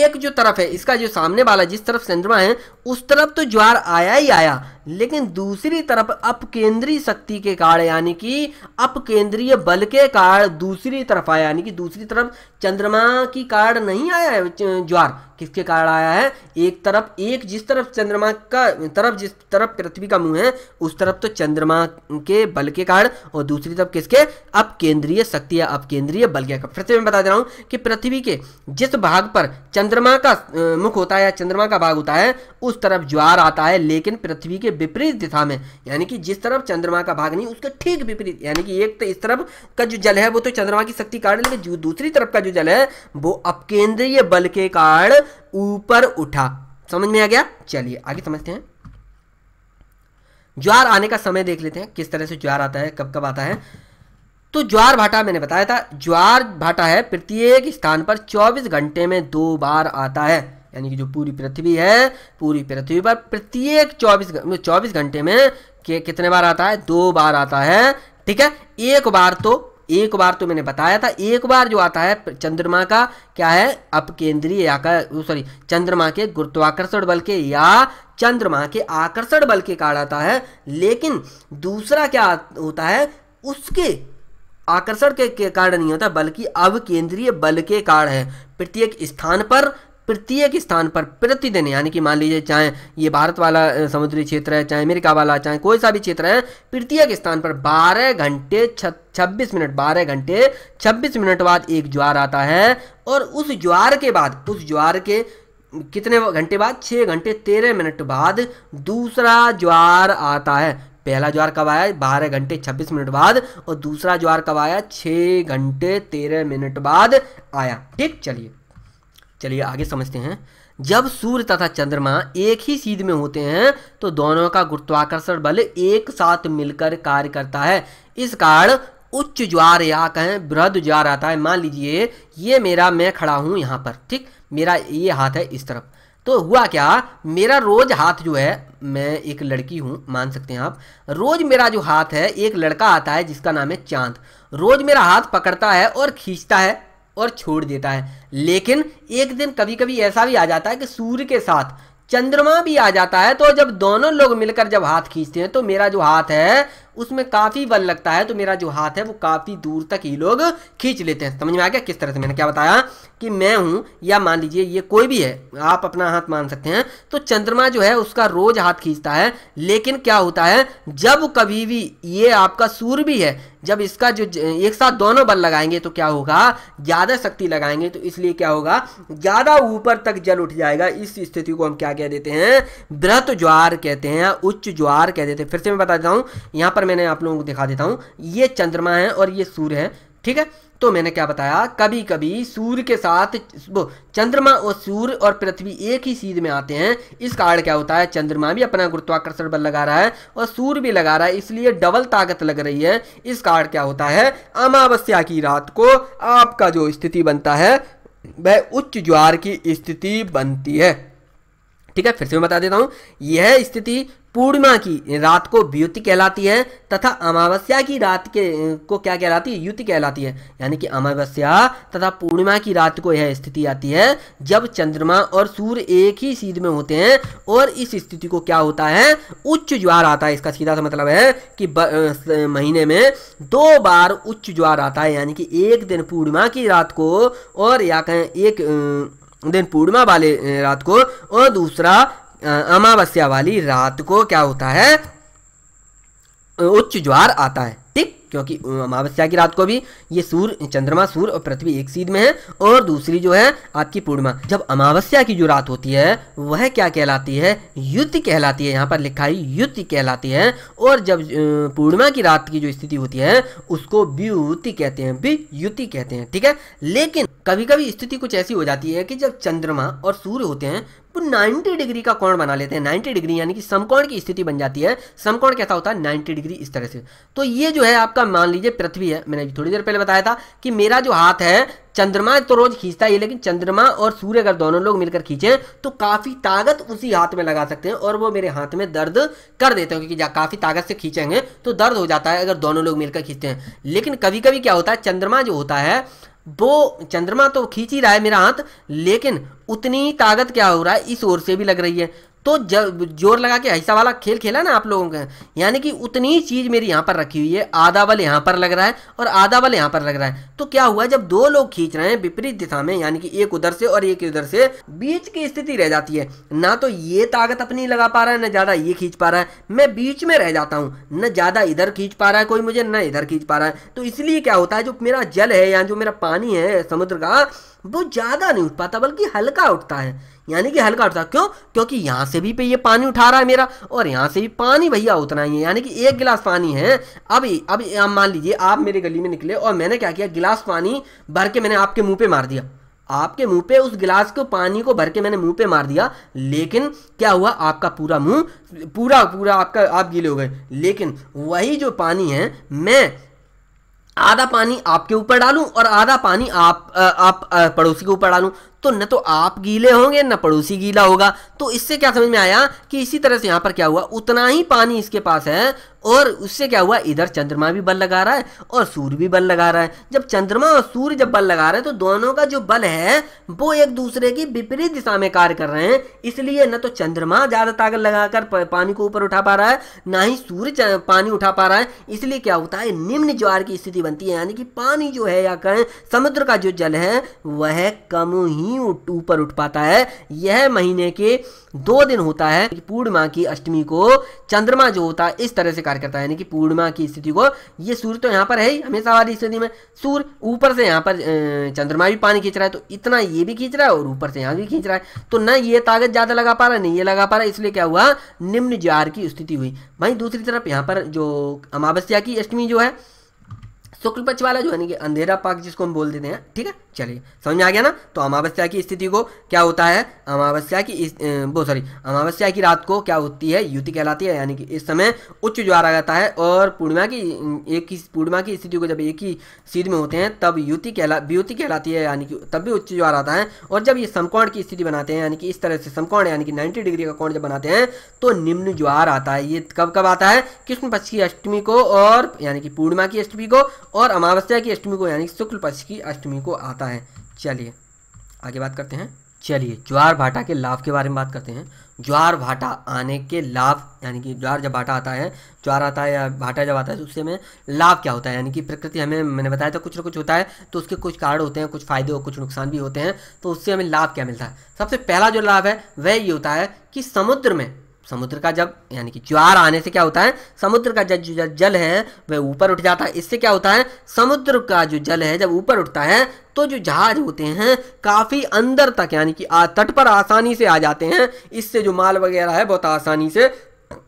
एक जो तरफ है इसका जो सामने वाला जिस तरफ चंद्रमा है उस तरफ तो ज्वार आया ही आया लेकिन दूसरी तरफ अपकेंद्रीय शक्ति के कारण यानी कि अपकेंद्रीय बल के कारण दूसरी तरफ आया यानी कि दूसरी तरफ चंद्रमा की कारण नहीं आया है ज्वार किसके कारण आया है एक तरफ एक जिस तरफ चंद्रमा का तरफ जिस तरफ पृथ्वी का मुंह है उस तरफ तो चंद्रमा के बल के कारण और दूसरी तरफ किसके अपकेंद्रीय शक्ति या अपकेंद्रीय बल के फिर से मैं बता दे रहा हूँ कि पृथ्वी के जिस भाग पर चंद्रमा का मुख होता है या चंद्रमा का भाग होता है उस तरफ ज्वार आता है लेकिन पृथ्वी के विपरीत दिशा में यानी कि जिस तरफ चंद्रमा का भाग नहीं उसके ठीक विपरीत यानी कि एक तो इस तरफ का जो जल है वो तो चंद्रमा की शक्ति कारण लेकिन दूसरी तरफ का जो जल है वो अपकेंद्रीय बल के कारण ऊपर उठा समझ में आ गया चलिए आगे समझते हैं ज्वार आने का समय देख लेते हैं किस तरह से ज्वार आता है कब कब आता है तो ज्वार भाटा मैंने बताया था ज्वार भाटा है प्रत्येक स्थान पर 24 घंटे में दो बार आता है यानी कि जो पूरी पृथ्वी है पूरी पृथ्वी पर प्रत्येक चौबीस 24 घंटे में के कितने बार आता है दो बार आता है ठीक है एक बार तो एक बार तो मैंने बताया था एक बार जो आता है चंद्रमा का क्या है अपकेंद्रीय सॉरी चंद्रमा के गुरुत्वाकर्षण बल के या चंद्रमा के आकर्षण बल के कारण आता है लेकिन दूसरा क्या होता है उसके आकर्षण के, के कारण नहीं होता बल्कि अवकेंद्रीय बल के कारण है प्रत्येक स्थान पर प्रत्येक स्थान पर प्रतिदिन यानी कि मान लीजिए चाहे ये भारत वाला समुद्री क्षेत्र है चाहे अमेरिका वाला चाहे कोई सा भी क्षेत्र है प्रत्येक स्थान पर 12 घंटे छब्बीस मिनट 12 घंटे 26 मिनट बाद एक ज्वार आता है और उस ज्वार के बाद उस ज्वार के कितने घंटे बाद छः घंटे तेरह मिनट बाद दूसरा ज्वार आता है पहला ज्वार कब आया बारह घंटे छब्बीस मिनट बाद और दूसरा ज्वार कब आया छः घंटे तेरह मिनट बाद आया ठीक चलिए चलिए आगे समझते हैं जब सूर्य तथा चंद्रमा एक ही सीध में होते हैं तो दोनों का गुरुत्वाकर्षण बल एक साथ मिलकर कार्य करता है इस कारण उच्च ज्वार या कहें बृहद ज्वार आता है मान लीजिए ये मेरा मैं खड़ा हूँ यहाँ पर ठीक मेरा ये हाथ है इस तरफ तो हुआ क्या मेरा रोज हाथ जो है मैं एक लड़की हूँ मान सकते हैं आप रोज मेरा जो हाथ है एक लड़का आता है जिसका नाम है चांद रोज मेरा हाथ पकड़ता है और खींचता है और छोड़ देता है लेकिन एक दिन कभी कभी ऐसा भी आ जाता है कि सूर्य के साथ चंद्रमा भी आ जाता है तो जब दोनों लोग मिलकर जब हाथ खींचते हैं तो मेरा जो हाथ है उसमें काफ़ी बल लगता है तो मेरा जो हाथ है वो काफ़ी दूर तक ही लोग खींच लेते हैं समझ में आ गया किस तरह से मैंने क्या बताया कि मैं हूं या मान लीजिए ये कोई भी है आप अपना हाथ मान सकते हैं तो चंद्रमा जो है उसका रोज़ हाथ खींचता है लेकिन क्या होता है जब कभी भी ये आपका सूर्य भी है जब इसका जो एक साथ दोनों बल लगाएंगे तो क्या होगा ज़्यादा शक्ति लगाएंगे तो इसलिए क्या होगा ज़्यादा ऊपर तक जल उठ जाएगा इस स्थिति को हम क्या कह देते हैं बृहत ज्वार कहते हैं उच्च ज्वार कह देते हैं फिर से मैं बता देता हूं यहां पर पर मैंने आप लोगों को दिखा देता हूँ ये चंद्रमा है और ये सूर्य है ठीक है तो मैंने क्या बताया कभी कभी सूर्य के साथ वो चंद्रमा और सूर्य और पृथ्वी एक ही सीध में आते हैं इस कारण क्या होता है चंद्रमा भी अपना गुरुत्वाकर्षण बल लगा रहा है और सूर्य भी लगा रहा है इसलिए डबल ताकत लग रही है इस कारण क्या होता है अमावस्या की रात को आपका जो स्थिति बनता है वह उच्च ज्वार की स्थिति बनती है ठीक है फिर से मैं बता देता हूँ यह स्थिति पूर्णिमा की रात को व्युति कहलाती है तथा अमावस्या की रात के को क्या कहलाती है युति कहलाती है यानी कि अमावस्या तथा पूर्णिमा की रात को यह स्थिति आती है जब चंद्रमा और सूर्य एक ही सीध में होते हैं और इस स्थिति को क्या होता है उच्च ज्वार आता है इसका सीधा सा मतलब है कि ब, महीने में दो बार उच्च ज्वार आता है यानी कि एक दिन पूर्णिमा की रात को और या कहें एक दिन पूर्णिमा वाले रात को और दूसरा अमावस्या वाली रात को क्या होता है उच्च ज्वार आता है कार्तिक क्योंकि अमावस्या की रात को भी ये सूर्य चंद्रमा सूर्य और पृथ्वी एक सीध में है और दूसरी जो है आपकी पूर्णिमा जब अमावस्या की जो रात होती है वह क्या कहलाती है युद्ध कहलाती है यहाँ पर लिखा है युद्ध कहलाती है और जब पूर्णिमा की रात की जो स्थिति होती है उसको व्युति कहते हैं व्युति कहते हैं ठीक है लेकिन कभी कभी स्थिति कुछ ऐसी हो जाती है कि जब चंद्रमा और सूर्य होते हैं तो 90 डिग्री का कोण बना लेते हैं 90 डिग्री यानी कि समकोण की स्थिति बन जाती है समकोण कैसा होता है 90 डिग्री इस तरह से तो ये जो है आपका मान लीजिए पृथ्वी है मैंने अभी थोड़ी देर पहले बताया था कि मेरा जो हाथ है चंद्रमा तो रोज खींचता ही लेकिन चंद्रमा और सूर्य अगर दोनों लोग मिलकर खींचे तो काफ़ी ताकत उसी हाथ में लगा सकते हैं और वो मेरे हाथ में दर्द कर देते हैं क्योंकि काफ़ी ताकत से खींचेंगे तो दर्द हो जाता है अगर दोनों लोग मिलकर खींचते हैं लेकिन कभी कभी क्या होता है चंद्रमा जो होता है वो चंद्रमा तो खींच ही रहा है मेरा हाथ लेकिन उतनी ताकत क्या हो रहा है इस ओर से भी लग रही है तो जोर लगा के ऐसा वाला खेल खेला ना आप लोगों का यानी कि उतनी चीज़ मेरी यहाँ पर रखी हुई है आधा बल यहाँ पर लग रहा है और आधा बल यहाँ पर लग रहा है तो क्या हुआ जब दो लोग खींच रहे हैं विपरीत दिशा में यानी कि एक उधर से और एक उधर से बीच की स्थिति रह जाती है ना तो ये ताकत अपनी लगा पा रहा है ना ज़्यादा ये खींच पा रहा है मैं बीच में रह जाता हूँ न ज़्यादा इधर खींच पा रहा है कोई मुझे न इधर खींच पा रहा है तो इसलिए क्या होता है जो मेरा जल है या जो मेरा पानी है समुद्र का वो ज़्यादा नहीं उठ पाता बल्कि हल्का उठता है यानी कि हल्का उठता क्यों क्योंकि यहाँ से भी पे ये पानी उठा रहा है मेरा और यहाँ से भी पानी भैया उतना ही है यानी कि एक गिलास पानी है अभी अभी आप मान लीजिए आप मेरे गली में निकले और मैंने क्या किया गिलास पानी भर के मैंने आपके मुंह पे मार दिया आपके मुंह पे उस गिलास को पानी को भर के मैंने मुंह पे मार दिया लेकिन क्या हुआ आपका पूरा मुंह पूरा पूरा आपका आप गीले हो गए लेकिन वही जो पानी है मैं आधा पानी आपके ऊपर डालूं और आधा पानी आप आ, आप आ, पड़ोसी के ऊपर डालूं तो न तो आप गीले होंगे न पड़ोसी गीला होगा तो इससे क्या समझ में आया कि इसी तरह से यहां पर क्या हुआ उतना ही पानी इसके पास है और उससे क्या हुआ इधर चंद्रमा भी बल लगा रहा है और सूर्य भी बल लगा रहा है जब चंद्रमा और सूर्य जब बल लगा रहे हैं तो दोनों का जो बल है वो एक दूसरे की विपरीत दिशा में कार्य कर रहे हैं इसलिए न तो चंद्रमा ज़्यादा ताकत लगाकर पानी को ऊपर उठा पा रहा है ना ही सूर्य पानी उठा पा रहा है इसलिए क्या होता है निम्न ज्वार की स्थिति बनती है यानी कि पानी जो है या कहें समुद्र का जो जल है वह कम ही ऊपर उठ पाता है यह महीने के दो दिन होता है पूर्णिमा की अष्टमी को चंद्रमा जो होता है इस तरह से कार्य करता है यानी कि पूर्णिमा की स्थिति को ये सूर्य तो यहाँ पर है ही हमेशा वाली स्थिति में सूर्य ऊपर से यहाँ पर चंद्रमा भी पानी खींच रहा है तो इतना ये भी खींच रहा है और ऊपर से यहाँ भी खींच रहा है तो न ये ताकत ज़्यादा लगा पा रहा है नहीं ये लगा पा रहा है इसलिए क्या हुआ निम्न ज्वार की स्थिति हुई वहीं दूसरी तरफ यहाँ पर जो अमावस्या की अष्टमी जो है शुक्ल पक्ष वाला जो है ना कि अंधेरा पाक जिसको हम बोल देते हैं ठीक है चलिए समझ में आ गया ना तो अमावस्या की स्थिति को क्या होता है अमावस्या की वो सॉरी अमावस्या की रात को क्या होती है युति कहलाती है यानी कि इस समय उच्च ज्वार आ जाता है और पूर्णिमा की एक ही पूर्णिमा की स्थिति को जब एक ही सीध में होते हैं तब युति कहला व्युति कहलाती है यानी कि तब भी उच्च ज्वार आता है और जब ये समकोण की स्थिति बनाते हैं यानी कि इस तरह से समकोण यानी कि नाइन्टी डिग्री का कोण जब बनाते हैं तो निम्न ज्वार आता है ये कब कब आता है कृष्ण पक्ष की अष्टमी को और यानी कि पूर्णिमा की अष्टमी को और अमावस्या की अष्टमी को यानी शुक्ल पक्ष की अष्टमी को आता है चलिए आगे बात करते हैं चलिए ज्वार भाटा के लाभ के बारे में बात करते हैं ज्वार भाटा आने के लाभ यानी कि ज्वार जब भाटा आता है ज्वार आता है या भाटा जब आता है तो उससे हमें लाभ क्या होता है यानी कि प्रकृति हमें मैंने बताया था कुछ ना कुछ होता है तो उसके कुछ कारण होते हैं कुछ फायदे और कुछ नुकसान भी होते हैं तो उससे हमें लाभ क्या मिलता है सबसे पहला जो लाभ है वह ये होता है कि समुद्र में समुद्र का जब यानी कि ज्वार आने से क्या होता है समुद्र का जब जो जल है वह ऊपर उठ जाता है इससे क्या होता है समुद्र का जो जल है जब ऊपर उठता है तो जो जहाज होते हैं काफ़ी अंदर तक यानी कि तट पर आसानी से आ जाते हैं इससे जो माल वगैरह है बहुत आसानी से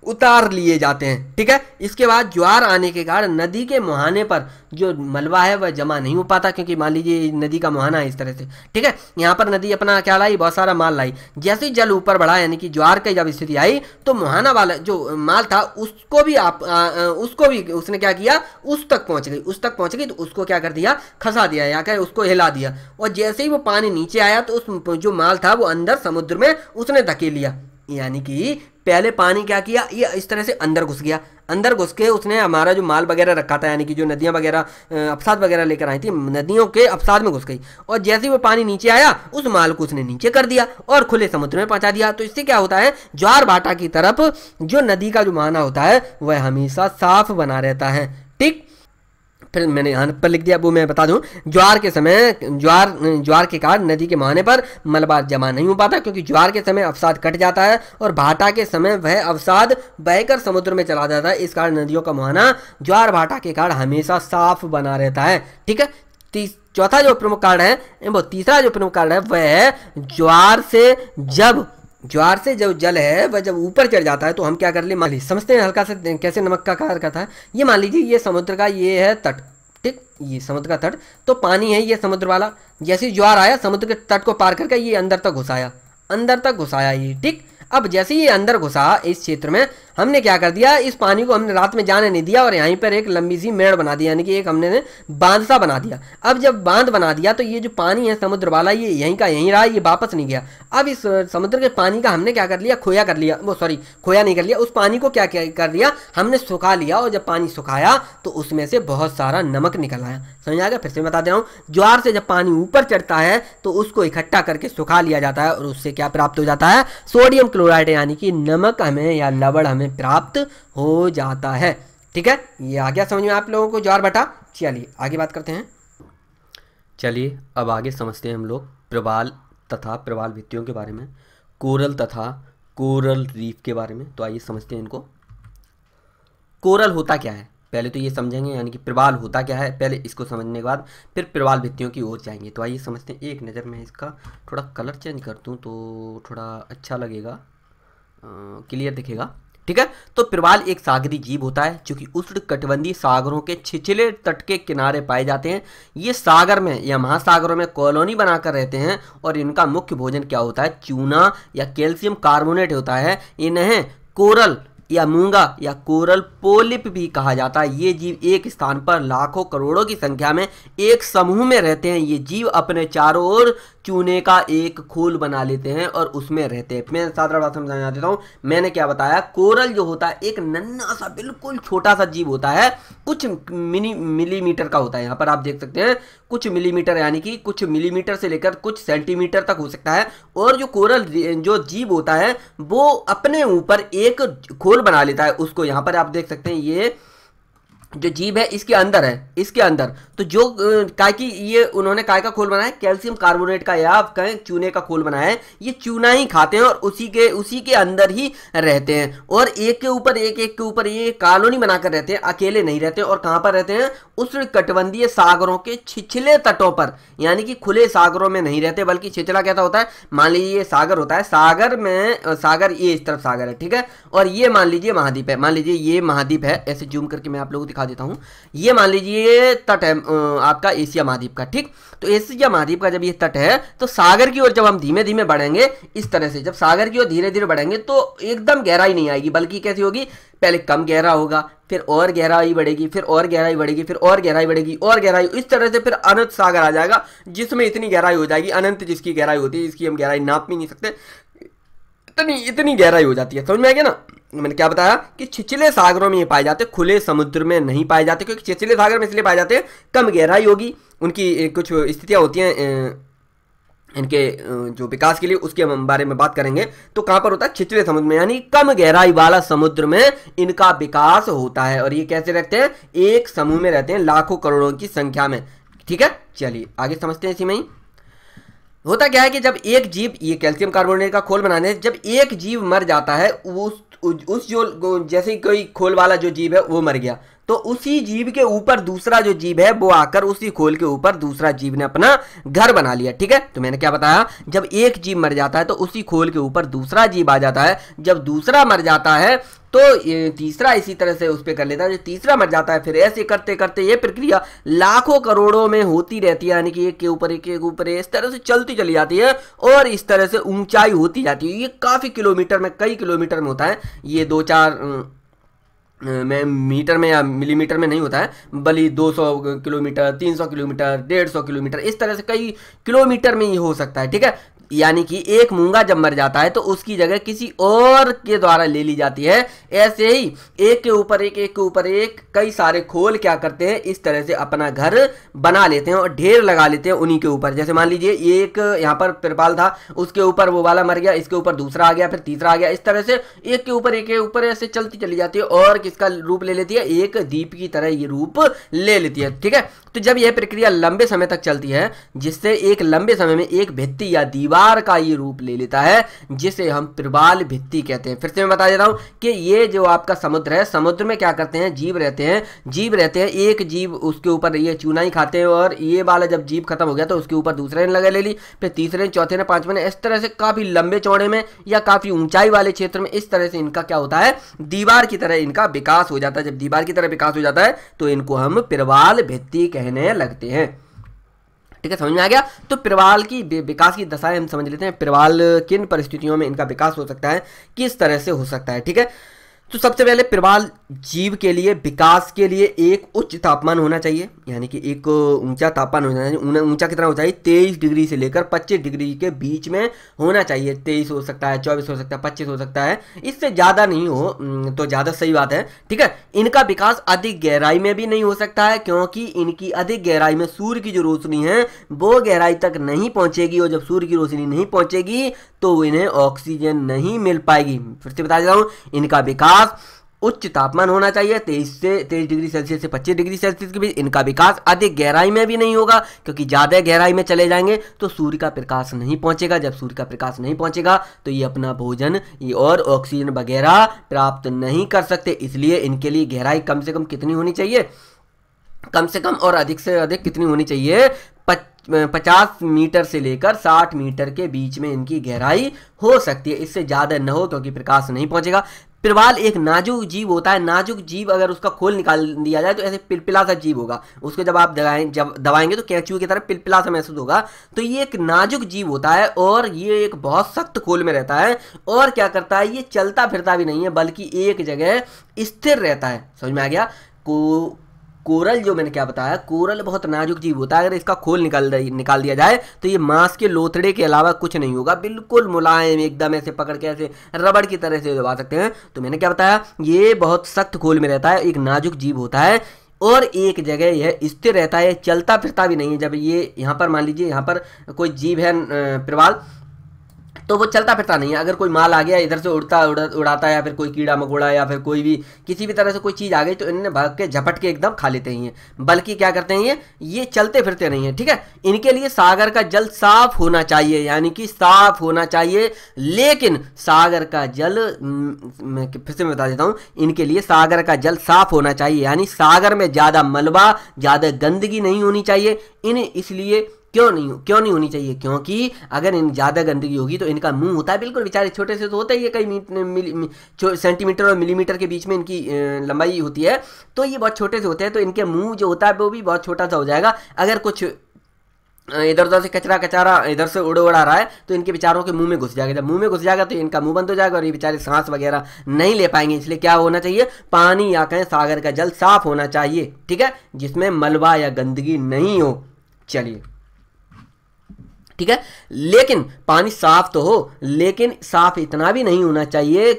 उतार लिए जाते हैं ठीक है इसके बाद ज्वार आने के कारण नदी के मुहाने पर जो मलबा है वह जमा नहीं हो पाता क्योंकि मान लीजिए नदी का मुहाना है इस तरह से ठीक है यहाँ पर नदी अपना क्या लाई बहुत सारा माल लाई जैसे ही जल ऊपर बढ़ा यानी कि ज्वार की जब स्थिति आई तो मुहाना वाला जो माल था उसको भी आप आ, आ, उसको भी उसने क्या किया उस तक पहुँच गई उस तक पहुँच गई तो उसको क्या कर दिया खसा दिया या क्या उसको हिला दिया और जैसे ही वो पानी नीचे आया तो उस जो माल था वो अंदर समुद्र में उसने धके लिया यानी कि पहले पानी क्या किया ये इस तरह से अंदर घुस गया अंदर घुस के उसने हमारा जो माल वगैरह रखा था यानी कि जो नदियाँ वगैरह अफसाद वगैरह लेकर आई थी नदियों के अफसाद में घुस गई और जैसे ही वो पानी नीचे आया उस माल को उसने नीचे कर दिया और खुले समुद्र में पहुँचा दिया तो इससे क्या होता है ज्वार भाटा की तरफ जो नदी का जो माना होता है वह हमेशा साफ बना रहता है ठीक फिर मैंने यहाँ पर लिख दिया वो मैं बता दूँ ज्वार के समय ज्वार ज्वार के कारण नदी के मुहाने पर मलबार जमा नहीं हो पाता क्योंकि ज्वार के समय अवसाद कट जाता है और भाटा के समय वह अवसाद बहकर समुद्र में चला जाता है इस कारण नदियों का मुहाना ज्वार भाटा के कारण हमेशा साफ बना रहता है ठीक है चौथा जो प्रमुख कारण है वो तीसरा जो प्रमुख कारण है वह है ज्वार से जब ज्वार से जो जल है वह जब ऊपर चढ़ जाता है तो हम क्या कर ले मान लीजिए समझते हैं हल्का से कैसे नमक का कार का था ये मान लीजिए ये समुद्र का ये है तट ठीक ये समुद्र का तट तो पानी है ये समुद्र वाला जैसे ज्वार आया समुद्र के तट को पार करके ये अंदर तक घुसाया अंदर तक घुसाया ये ठीक अब जैसे ही अंदर घुसा इस क्षेत्र में हमने क्या कर दिया इस पानी को हमने रात में जाने नहीं दिया और यहीं पर एक लंबी सी मेड़ बना दी यानी कि एक हमने बांध सा बना दिया अब जब बांध बना दिया तो ये जो पानी है समुद्र वाला ये यहीं का यहीं रहा ये वापस नहीं गया अब इस समुद्र के पानी का हमने क्या कर लिया खोया कर लिया वो सॉरी खोया नहीं कर लिया उस पानी को क्या कर लिया हमने सुखा लिया और जब पानी सुखाया तो उसमें से बहुत सारा नमक निकल आया समझ आ गया फिर से बता दे रहा हूँ ज्वार से जब पानी ऊपर चढ़ता है तो उसको इकट्ठा करके सुखा लिया जाता है और उससे क्या प्राप्त हो जाता है सोडियम क्लोर क्लोराइड यानी कि नमक हमें या लवण हमें प्राप्त हो जाता है ठीक है ये आ गया समझ में आप लोगों को ज्वार बटा चलिए आगे बात करते हैं चलिए अब आगे समझते हैं हम लोग प्रवाल तथा प्रवाल भित्तियों के बारे में कोरल तथा कोरल रीफ के बारे में तो आइए समझते हैं इनको कोरल होता क्या है पहले तो ये समझेंगे यानी कि प्रवाल होता क्या है पहले इसको समझने के बाद फिर प्रवाल भित्तियों की ओर जाएंगे तो आइए समझते हैं एक नज़र में इसका थोड़ा कलर चेंज कर दूँ तो थोड़ा अच्छा लगेगा क्लियर दिखेगा ठीक है तो प्रवाल एक सागरी जीव होता है जो कि उष्ण कटबंधी सागरों के छिछले तट के किनारे पाए जाते हैं ये सागर में या महासागरों में कॉलोनी बनाकर रहते हैं और इनका मुख्य भोजन क्या होता है चूना या कैल्शियम कार्बोनेट होता है इन्हें कोरल या मूंगा या कोरल पोलिप भी कहा जाता है ये जीव एक स्थान पर लाखों करोड़ों की संख्या में एक समूह में रहते हैं ये जीव अपने चारों ओर चूने का एक खोल बना लेते हैं और उसमें रहते हैं मैं साधारण बात समझाना देता हूँ मैंने क्या बताया कोरल जो होता है एक नन्ना सा बिल्कुल छोटा सा जीव होता है कुछ मिनी मिलीमीटर का होता है यहाँ पर आप देख सकते हैं कुछ मिलीमीटर यानी कि कुछ मिलीमीटर से लेकर कुछ सेंटीमीटर तक हो सकता है और जो कोरल जो जीव होता है वो अपने ऊपर एक खोल बना लेता है उसको यहाँ पर आप देख सकते हैं ये जो जीव है इसके अंदर है इसके अंदर तो जो काय की ये उन्होंने काय का खोल बनाया कैल्शियम कार्बोनेट का या कहें चूने का खोल बनाया है ये चूना ही खाते हैं और उसी के उसी के अंदर ही रहते हैं और एक के ऊपर एक एक के ऊपर ये कॉलोनी बनाकर रहते हैं अकेले नहीं रहते और कहाँ पर रहते हैं उस कटबंधीय सागरों के छिछले तटों पर यानी कि खुले सागरों में नहीं रहते बल्कि छिछला कैसा होता है मान लीजिए ये सागर होता है सागर में सागर ये इस तरफ सागर है ठीक है और ये मान लीजिए महाद्वीप है मान लीजिए ये महाद्वीप है ऐसे जूम करके मैं आप लोगों को दिखा दिखा देता हूँ ये मान लीजिए तट है आपका एशिया महाद्वीप का ठीक तो एशिया महाद्वीप का जब ये तट है तो सागर की ओर जब हम धीमे धीमे बढ़ेंगे इस तरह से जब सागर की ओर धीरे धीरे बढ़ेंगे तो एकदम गहराई नहीं आएगी बल्कि कैसी होगी पहले कम गहरा होगा फिर और गहराई बढ़ेगी फिर और गहराई बढ़ेगी फिर और गहराई बढ़ेगी और गहराई इस तरह से फिर अनंत सागर आ जाएगा जिसमें इतनी गहराई हो जाएगी अनंत जिसकी गहराई होती है जिसकी हम गहराई नाप भी नहीं सकते इतनी इतनी गहराई हो जाती है समझ में आ गया ना मैंने क्या बताया कि छिछले सागरों में ये पाए जाते खुले समुद्र में नहीं पाए जाते क्योंकि छिछले सागर में इसलिए पाए जाते हैं कम गहराई होगी उनकी कुछ स्थितियाँ होती हैं इनके जो विकास के लिए उसके बारे में बात करेंगे तो कहाँ पर होता है छिछले समुद्र में यानी कम गहराई वाला समुद्र में इनका विकास होता है और ये कैसे रहते हैं एक समूह में रहते हैं लाखों करोड़ों की संख्या में ठीक है चलिए आगे समझते हैं इसी में ही होता क्या है कि जब एक जीव ये कैल्शियम कार्बोनेट का खोल बनाने जब एक जीव मर जाता है उस उस जो जैसे कोई खोल वाला जो जीव है वो मर गया तो उसी जीव के ऊपर दूसरा जो जीव है वो आकर उसी खोल के ऊपर दूसरा जीव ने अपना घर बना लिया ठीक है तो मैंने क्या बताया जब एक जीव मर जाता है तो उसी खोल के ऊपर दूसरा जीव आ जाता है जब दूसरा मर जाता है तो तीसरा इसी तरह से उस पर कर लेता है जो तीसरा मर जाता है फिर ऐसे करते करते ये प्रक्रिया लाखों करोड़ों में होती रहती है यानी कि एक के ऊपर एक के ऊपर इस तरह से चलती चली जाती है और इस तरह से ऊंचाई होती जाती है ये काफ़ी किलोमीटर में कई किलोमीटर में होता है ये दो चार में मीटर में या मिलीमीटर में नहीं होता है बल्कि 200 किलोमीटर 300 किलोमीटर 150 किलोमीटर इस तरह से कई किलोमीटर में ही हो सकता है ठीक है यानी कि एक मूंगा जब मर जाता है तो उसकी जगह किसी और के द्वारा ले ली जाती है ऐसे ही एक के ऊपर एक एक के ऊपर एक कई सारे खोल क्या करते हैं इस तरह से अपना घर बना लेते हैं और ढेर लगा लेते हैं उन्हीं के ऊपर जैसे मान लीजिए एक यहाँ पर तिरपाल था उसके ऊपर वो वाला मर गया इसके ऊपर दूसरा आ गया फिर तीसरा आ गया इस तरह से एक के ऊपर एक के ऊपर ऐसे चलती चली जाती है और किसका रूप ले लेती है एक दीप की तरह ये रूप ले लेती है ठीक है तो जब यह प्रक्रिया लंबे समय तक चलती है जिससे एक लंबे समय में एक भित्ती या दीवार आकार का ये रूप ले लेता है जिसे हम प्रबाल भित्ति कहते हैं फिर से मैं बता देता हूँ कि ये जो आपका समुद्र है समुद्र में क्या करते हैं जीव रहते हैं जीव रहते हैं एक जीव उसके ऊपर ये चूना ही खाते हैं और ये वाला जब जीव खत्म हो गया तो उसके ऊपर दूसरे ने लगा ले ली फिर तीसरे ने चौथे ने पांचवें ने इस तरह से काफ़ी लंबे चौड़े में या काफ़ी ऊंचाई वाले क्षेत्र में इस तरह से इनका क्या होता है दीवार की तरह इनका विकास हो जाता है जब दीवार की तरह विकास हो जाता है तो इनको हम प्रवाल भित्ति कहने लगते हैं ठीक है समझ में आ गया तो प्रवाल की विकास की दशाएं हम समझ लेते हैं प्रवाल किन परिस्थितियों में इनका विकास हो सकता है किस तरह से हो सकता है ठीक है तो सबसे पहले प्रवाल जीव के लिए विकास के लिए एक उच्च तापमान होना चाहिए यानी कि एक ऊंचा तापमान होना चाहिए ऊंचा कितना होना चाहिए तेईस डिग्री से लेकर पच्चीस डिग्री के बीच में होना चाहिए तेईस हो सकता है चौबीस हो सकता है पच्चीस हो सकता है इससे ज़्यादा नहीं हो तो ज़्यादा सही बात है ठीक है इनका विकास अधिक गहराई में भी नहीं हो सकता है क्योंकि इनकी अधिक गहराई में सूर्य की जो रोशनी है वो गहराई तक नहीं पहुँचेगी और जब सूर्य की रोशनी नहीं पहुँचेगी तो इन्हें ऑक्सीजन नहीं मिल पाएगी फिर से बता देता हूँ इनका विकास विकास उच्च तापमान होना चाहिए तेईस से तेईस डिग्री सेल्सियस से पच्चीस डिग्री सेल्सियस के बीच इनका विकास अधिक गहराई में भी नहीं होगा क्योंकि ज़्यादा गहराई में चले जाएंगे तो सूर्य का प्रकाश नहीं पहुंचेगा जब सूर्य का प्रकाश नहीं पहुंचेगा तो ये अपना भोजन ये और ऑक्सीजन वगैरह प्राप्त नहीं कर सकते इसलिए इनके लिए गहराई कम से कम कितनी होनी चाहिए कम से कम और अधिक से अधिक कितनी होनी चाहिए पचास मीटर से लेकर साठ मीटर के बीच में इनकी गहराई हो सकती है इससे ज़्यादा न हो क्योंकि प्रकाश नहीं पहुंचेगा प्रवाल एक नाजुक जीव होता है नाजुक जीव अगर उसका खोल निकाल दिया जाए तो ऐसे पिलपिला सा जीव होगा उसको जब आप दबाएं जब दबाएंगे तो कैचू की तरह पिलपिला सा महसूस होगा तो ये एक नाजुक जीव होता है और ये एक बहुत सख्त खोल में रहता है और क्या करता है ये चलता फिरता भी नहीं है बल्कि एक जगह स्थिर रहता है समझ में आ गया को कोरल जो मैंने क्या बताया कोरल बहुत नाजुक जीव होता है अगर इसका खोल निकाल निकाल दिया जाए तो ये मांस के लोथड़े के अलावा कुछ नहीं होगा बिल्कुल मुलायम एकदम ऐसे पकड़ के ऐसे रबड़ की तरह से दबा सकते हैं तो मैंने क्या बताया ये बहुत सख्त खोल में रहता है एक नाजुक जीव होता है और एक जगह यह स्थिर रहता है चलता फिरता भी नहीं है जब ये यहाँ पर मान लीजिए यहाँ पर कोई जीव है प्रवाल तो वो चलता फिरता नहीं है अगर कोई माल आ गया इधर से उड़ता उड़ा, उड़ाता या फिर कोई कीड़ा मकोड़ा या फिर कोई भी किसी भी तरह से कोई चीज़ आ गई तो इनने भाग के झपट के एकदम खा लेते हैं बल्कि क्या करते हैं ये चलते फिरते नहीं हैं ठीक है इनके लिए सागर का जल साफ होना चाहिए यानी कि साफ होना चाहिए लेकिन सागर का जल मैं फिर से मैं बता देता हूँ इनके लिए सागर का जल साफ होना चाहिए यानी सागर में ज़्यादा मलबा ज़्यादा गंदगी नहीं होनी चाहिए इन इसलिए क्यों नहीं क्यों नहीं होनी चाहिए क्योंकि अगर इन ज़्यादा गंदगी होगी तो इनका मुंह होता है बिल्कुल बेचारे छोटे से तो होता ही है कई सेंटीमीटर और मिलीमीटर के बीच में इनकी लंबाई होती है तो ये बहुत छोटे से होते हैं तो इनके मुंह जो होता है वो भी बहुत छोटा सा हो जाएगा अगर कुछ इधर उधर से कचरा कचरा इधर से उड़ उड़ा रहा है तो इनके बेचारों के मुंह में घुस जाएगा जब मुंह में घुस जाएगा तो इनका मुंह बंद हो जाएगा और ये बेचारे सांस वगैरह नहीं ले पाएंगे इसलिए क्या होना चाहिए पानी या कहें सागर का जल साफ होना चाहिए ठीक है जिसमें मलबा या गंदगी नहीं हो चलिए ठीक है लेकिन पानी साफ तो हो लेकिन साफ इतना भी नहीं होना चाहिए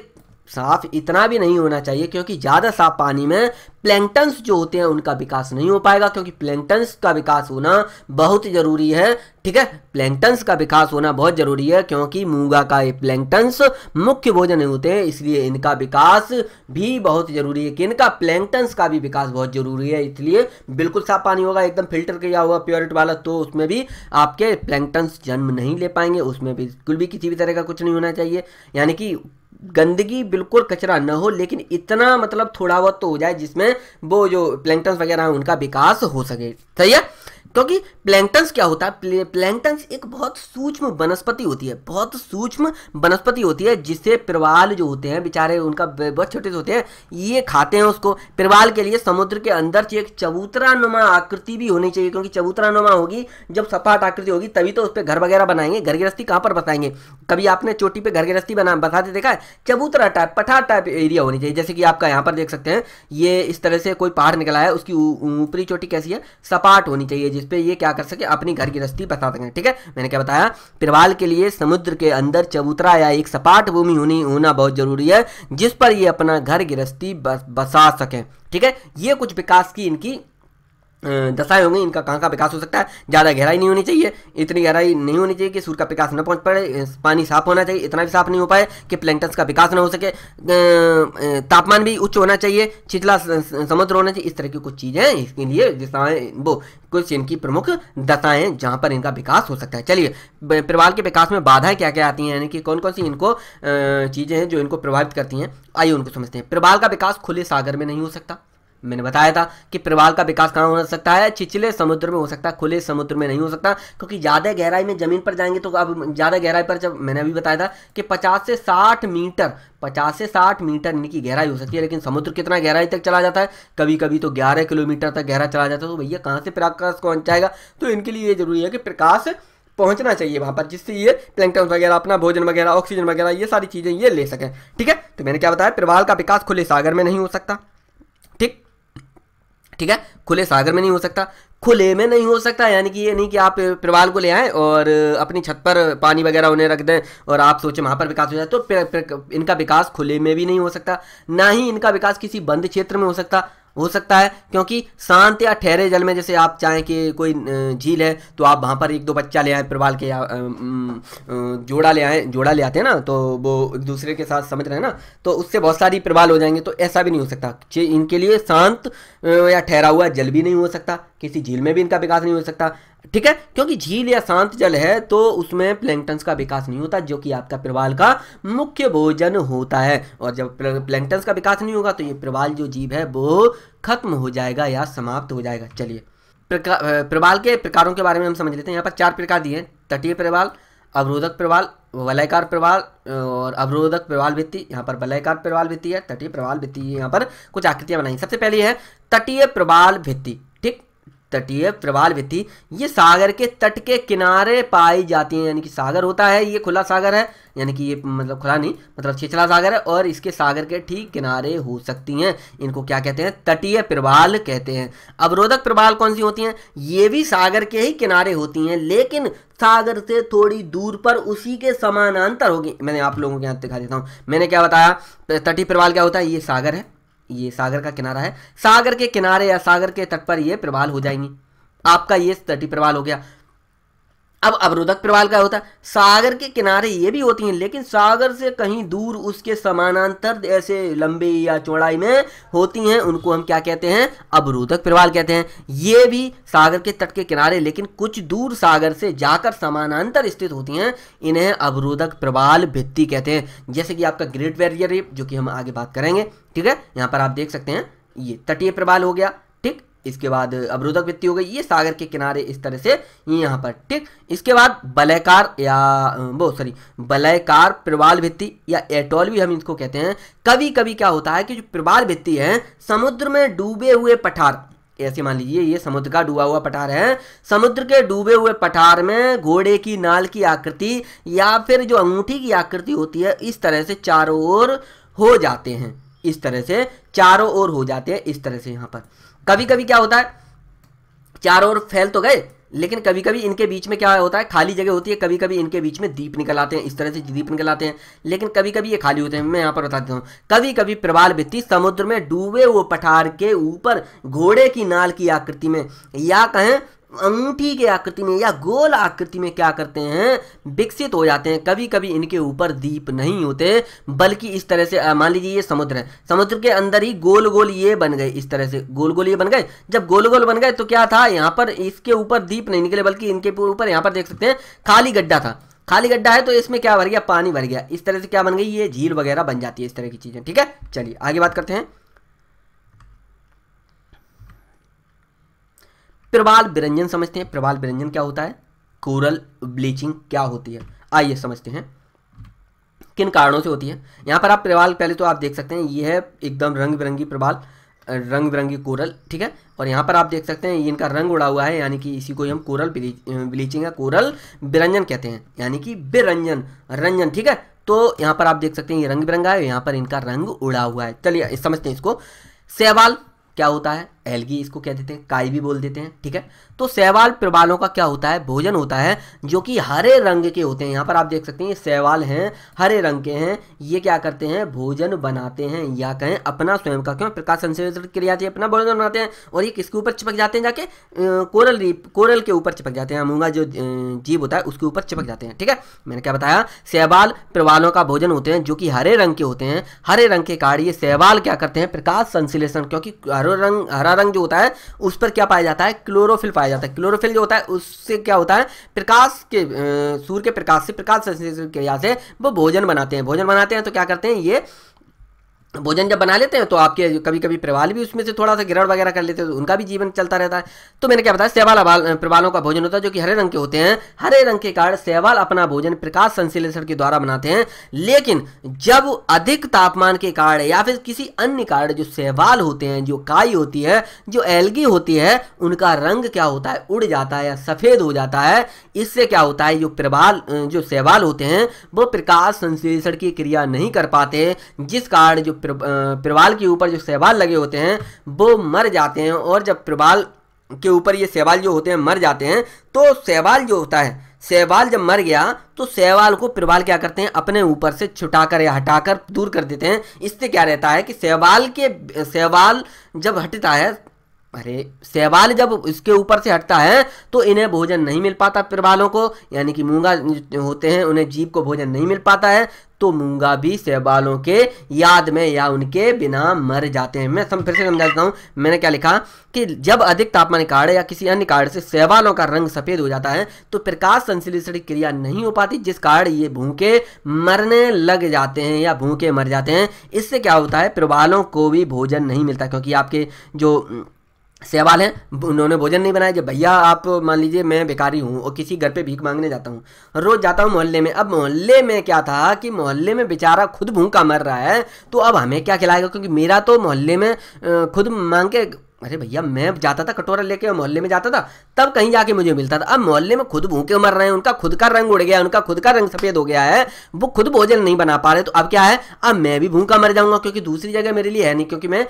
साफ इतना भी नहीं होना चाहिए क्योंकि ज़्यादा साफ पानी में प्लैंकटन्स जो होते हैं उनका विकास नहीं हो पाएगा क्योंकि प्लैंगटन्स का विकास होना बहुत ज़रूरी है ठीक है प्लैंकटन्स का विकास होना बहुत ज़रूरी है क्योंकि मूंगा का ये प्लैंगटन्स मुख्य भोजन होते हैं इसलिए इनका विकास भी बहुत ज़रूरी है कि इनका प्लैंगटन्स का भी विकास बहुत ज़रूरी है इसलिए बिल्कुल साफ पानी होगा एकदम फिल्टर किया हुआ प्योरिट वाला तो उसमें भी आपके प्लैंगटन्स जन्म नहीं ले पाएंगे उसमें बिल्कुल भी किसी भी तरह का कुछ नहीं होना चाहिए यानी कि गंदगी बिल्कुल कचरा ना हो लेकिन इतना मतलब थोड़ा बहुत तो हो जाए जिसमें वो जो प्लैंक्टन्स वगैरह हैं उनका विकास हो सके सही है क्योंकि प्लैंकटन्स क्या होता है प्लैंकटन्स एक बहुत सूक्ष्म वनस्पति होती है बहुत सूक्ष्म वनस्पति होती है जिससे प्रवाल जो होते हैं बेचारे उनका बहुत छोटे से होते हैं ये खाते हैं उसको प्रवाल के लिए समुद्र के अंदर एक चबूतरा नुमा आकृति भी होनी चाहिए क्योंकि चबूतरा नुमा होगी जब सपाट आकृति होगी तभी तो उस पर घर वगैरह बनाएंगे घर गृहस्थी कहाँ पर बसाएंगे कभी आपने चोटी पर घर गृहस्थी बना बसाते देखा है चबूतरा टाइप पठार टाइप एरिया होनी चाहिए जैसे कि आपका यहाँ पर देख सकते हैं ये इस तरह से कोई पहाड़ निकला है उसकी ऊपरी चोटी कैसी है सपाट होनी चाहिए जिस जिसपे ये क्या कर सके अपनी घर की रस्ती बता सकें ठीक है मैंने क्या बताया प्रवाल के लिए समुद्र के अंदर चबूतरा या एक सपाट भूमि होनी होना बहुत जरूरी है जिस पर ये अपना घर गृहस्थी बसा सकें ठीक है ये कुछ विकास की इनकी अं, दशाएं होंगी इनका कहाँ का विकास हो सकता है ज़्यादा गहराई नहीं होनी चाहिए इतनी गहराई नहीं होनी चाहिए कि सूर्य का विकास न पहुँच पाए अं, पानी साफ होना चाहिए इतना भी साफ नहीं हो पाए कि प्लैंटस का विकास न हो सके अं, तापमान भी उच्च होना चाहिए छिचला समुद्र होना चाहिए इस तरह की कुछ चीज़ें इसके लिए दिशाएं वो कुछ इनकी प्रमुख दशाएँ जहाँ पर इनका विकास हो सकता है चलिए प्रवाल के विकास में बाधाएँ क्या क्या आती हैं यानी कि कौन कौन सी इनको चीज़ें हैं जो इनको प्रभावित करती हैं आइए उनको समझते हैं प्रवाल का विकास खुले सागर में नहीं हो सकता मैंने बताया था कि प्रवाल का विकास कहाँ हो सकता है छिछले समुद्र में हो सकता है खुले समुद्र में नहीं हो सकता क्योंकि ज़्यादा गहराई में ज़मीन पर जाएंगे तो अब ज़्यादा गहराई पर जब मैंने अभी बताया था कि 50 से 60 मीटर 50 से 60 मीटर इनकी गहराई हो सकती है लेकिन समुद्र कितना गहराई तक चला जाता है कभी कभी तो ग्यारह किलोमीटर तक गहरा चला जाता है तो भैया कहाँ से प्रकाश पहुँच जाएगा तो इनके लिए ये जरूरी है कि प्रकाश पहुंचना चाहिए वहाँ पर जिससे ये प्लैंकटन वगैरह अपना भोजन वगैरह ऑक्सीजन वगैरह ये सारी चीज़ें ये ले सकें ठीक है तो मैंने क्या बताया प्रवाल का विकास खुले सागर में नहीं हो सकता ठीक है खुले सागर में नहीं हो सकता खुले में नहीं हो सकता यानी कि ये नहीं कि आप प्रवाल को ले आएँ और अपनी छत पर पानी वगैरह उन्हें रख दें और आप सोचें वहाँ पर विकास हो जाए तो प्र, प्र, इनका विकास खुले में भी नहीं हो सकता ना ही इनका विकास किसी बंद क्षेत्र में हो सकता हो सकता है क्योंकि शांत या ठहरे जल में जैसे आप चाहें कि कोई झील है तो आप वहाँ पर एक दो बच्चा ले आए प्रवाल के या जोड़ा ले आए जोड़ा ले आते हैं ना तो वो एक दूसरे के साथ समझ रहे हैं ना तो उससे बहुत सारी प्रवाल हो जाएंगे तो ऐसा भी नहीं हो सकता इनके लिए शांत या ठहरा हुआ जल भी नहीं हो सकता किसी झील में भी इनका विकास नहीं हो सकता ठीक है क्योंकि झील या शांत जल है तो उसमें प्लैंक्टन्स का विकास नहीं होता जो कि आपका प्रवाल का मुख्य भोजन होता है और जब प्लैंक्टन्स का विकास नहीं होगा तो ये प्रवाल जो जीव है वो खत्म हो जाएगा या समाप्त हो जाएगा चलिए प्रवाल के प्रकारों के बारे में हम समझ लेते हैं यहाँ पर चार प्रकार दिए हैं तटीय प्रवाल अवरोधक प्रवाल वलयकार प्रवाल और अवरोधक प्रवाल वित्ती यहाँ पर वलयकार प्रवाल भित्ति है तटीय प्रवाल भित्ति यहाँ पर कुछ आकृतियाँ बनाई सबसे पहली है तटीय प्रवाल भित्ती तटीय प्रवाल वित्ती ये सागर के तट के किनारे पाई जाती हैं यानी कि सागर होता है ये खुला सागर है यानी कि ये मतलब खुला नहीं मतलब छिछला सागर है और इसके सागर के ठीक किनारे हो सकती हैं इनको क्या कहते हैं तटीय प्रवाल कहते हैं अवरोधक प्रवाल कौन सी होती हैं ये भी सागर के ही किनारे होती हैं लेकिन सागर से थोड़ी दूर पर उसी के समानांतर होगी मैंने आप लोगों के यहाँ दिखा देता हूँ मैंने क्या बताया तटीय प्रवाल क्या होता है ये सागर है ये सागर का किनारा है सागर के किनारे या सागर के तट पर ये प्रवाल हो जाएंगी आपका ये तटी प्रवाल हो गया अब अवरोधक प्रवाल का होता है सागर के किनारे ये भी होती हैं लेकिन सागर से कहीं दूर उसके समानांतर ऐसे लंबे या चौड़ाई में होती हैं उनको हम क्या कहते हैं अवरोधक प्रवाल कहते हैं ये भी सागर के तट के किनारे लेकिन कुछ दूर सागर से जाकर समानांतर स्थित होती हैं इन्हें अवरोधक प्रवाल भित्ति कहते हैं जैसे कि आपका ग्रेट वैरियर जो कि हम आगे बात करेंगे ठीक है यहाँ पर आप देख सकते हैं ये तटीय प्रवाल हो गया इसके बाद अवरोधक वृत्ति हो गई ये सागर के किनारे इस तरह से यहाँ पर ठीक इसके बाद बलयकार या वो सॉरी बलयकार प्रवाल भित्ति या एटोल भी हम इसको कहते हैं कभी कभी क्या होता है कि जो प्रवाल भित्ति है समुद्र में डूबे हुए पठार ऐसे मान लीजिए ये समुद्र का डूबा हुआ पठार है समुद्र के डूबे हुए पठार में घोड़े की नाल की आकृति या फिर जो अंगूठी की आकृति होती है इस तरह से चारों ओर हो जाते हैं इस तरह से चारों ओर हो जाते हैं इस तरह से यहाँ पर कभी कभी क्या होता है चार ओर फैल तो गए लेकिन कभी कभी इनके बीच में क्या होता है खाली जगह होती है कभी कभी इनके बीच में दीप निकल आते हैं इस तरह से दीप निकल आते हैं लेकिन कभी कभी ये खाली होते हैं मैं यहाँ पर बता देता हूँ कभी कभी प्रवाल भित्ति समुद्र में डूबे हुए पठार के ऊपर घोड़े की नाल की आकृति में या कहें अंगूठी के आकृति में या गोल आकृति में क्या करते हैं विकसित हो जाते हैं कभी कभी इनके ऊपर दीप नहीं होते बल्कि इस तरह से मान लीजिए ये समुद्र है समुद्र के अंदर ही गोल गोल ये बन गए इस तरह से गोल गोल ये बन गए जब गोल गोल बन गए तो क्या था यहाँ पर इसके ऊपर दीप नहीं निकले बल्कि इनके ऊपर यहाँ पर देख सकते हैं खाली गड्ढा था खाली गड्ढा है तो इसमें क्या भर गया पानी भर गया इस तरह से क्या बन गई ये झील वगैरह बन जाती है इस तरह की चीज़ें ठीक है चलिए आगे बात करते हैं प्रवाल व्यंजन समझते हैं प्रवाल व्यंजन क्या होता है कोरल ब्लीचिंग क्या होती है आइए समझते हैं किन कारणों से होती है यहाँ पर आप प्रवाल पहले तो आप देख सकते हैं यह है एकदम रंग बिरंगी प्रवाल रंग बिरंगी कोरल ठीक है और यहाँ पर आप देख सकते हैं इनका रंग उड़ा हुआ है यानी कि इसी को हम कोरल ब्लीचिंग या कोरल बिरंजन कहते हैं यानी कि बिरंजन रंजन ठीक है तो यहाँ पर आप देख सकते हैं ये रंग बिरंगा है यहाँ पर इनका रंग उड़ा हुआ है चलिए समझते हैं इसको सहवाल क्या होता है एलगी इसको क्या देते हैं काई भी बोल देते हैं ठीक है तो सहवाल प्रवालों का क्या होता है भोजन होता है जो कि हरे रंग के होते हैं यहाँ पर आप देख सकते हैं सहवाल हैं हरे रंग के हैं ये क्या करते हैं भोजन बनाते हैं या कहें अपना स्वयं का क्यों प्रकाश संश्लेषण क्रिया थी अपना भोजन बनाते हैं और ये किसके ऊपर चिपक जाते हैं जाके कोरल रीप कोरल के ऊपर चिपक जाते हैं मूंगा जो जीव होता है उसके ऊपर चिपक जाते हैं ठीक है मैंने क्या बताया सहवाल प्रवालों का भोजन होते हैं जो कि हरे रंग के होते हैं हरे रंग के कार्य ये सहवाल क्या करते हैं प्रकाश संश्लेषण क्योंकि हरा रंग हरा रंग जो होता है उस पर क्या पाया जाता है क्लोरोफिल पाया पाया जाता है क्लोरोफिल जो होता है उससे क्या होता है प्रकाश के सूर्य के प्रकाश से प्रकाश संश्लेषण क्रिया से वो भोजन बनाते हैं भोजन बनाते हैं तो क्या करते हैं ये भोजन जब बना लेते हैं तो आपके कभी कभी प्रवाल भी उसमें से थोड़ा सा गिरड़ वगैरह कर लेते हैं तो उनका भी जीवन चलता रहता है तो मैंने क्या बताया सेवाल प्रवालों का भोजन होता है जो कि हरे रंग के होते हैं हरे रंग के कारण सेवाल अपना भोजन प्रकाश संश्लेषण के द्वारा बनाते हैं लेकिन जब अधिक तापमान के कारण या फिर किसी अन्य कारण जो सेवाल होते हैं जो काई होती है जो एलगी होती है उनका रंग क्या होता है उड़ जाता है या सफ़ेद हो जाता है इससे क्या होता है जो प्रवाल जो सेवाल होते हैं वो प्रकाश संश्लेषण की क्रिया नहीं कर पाते जिस कारण जो प्रवाल के ऊपर जो सहवाल लगे होते हैं वो मर जाते हैं और जब प्रवाल के ऊपर ये सहवाल जो होते हैं मर जाते हैं तो सहवाल जो होता है सहवाल जब मर गया तो सहवाल को प्रवाल क्या करते हैं अपने ऊपर से छुटाकर या हटाकर दूर कर देते हैं इससे क्या रहता है कि सहवाल के सहवाल जब हटता है अरे शैवाल जब इसके ऊपर से हटता है तो इन्हें भोजन नहीं मिल पाता प्रवालों को यानी कि मूंगा होते हैं उन्हें जीव को भोजन नहीं मिल पाता है तो मूंगा भी शैवालों के याद में या उनके बिना मर जाते हैं मैं सम फिर से समझा देता हूँ मैंने क्या लिखा कि जब अधिक तापमान कार्ड या किसी अन्य कार्ड से शैवालों का रंग सफ़ेद हो जाता है तो प्रकाश संश्लेषण क्रिया नहीं हो पाती जिस कारण ये भूखे मरने लग जाते हैं या भूखे मर जाते हैं इससे क्या होता है प्रवालों को भी भोजन नहीं मिलता क्योंकि आपके जो सेवाल हैं उन्होंने भोजन नहीं बनाया जब भैया आप मान लीजिए मैं बेकारी हूँ और किसी घर पे भीख मांगने जाता हूँ रोज़ जाता हूँ मोहल्ले में अब मोहल्ले में क्या था कि मोहल्ले में बेचारा खुद भूखा मर रहा है तो अब हमें क्या खिलाएगा क्योंकि मेरा तो मोहल्ले में खुद मांग के अरे भैया मैं जाता था कटोरा लेके मोहल्ले में जाता था तब कहीं जाके मुझे मिलता था अब मोहल्ले में खुद भूखे मर रहे हैं उनका खुद का रंग उड़ गया उनका खुद का रंग सफेद हो गया है वो खुद भोजन नहीं बना पा रहे तो अब क्या है अब मैं भी भूखा मर जाऊंगा क्योंकि दूसरी जगह मेरे लिए है नहीं क्योंकि मैं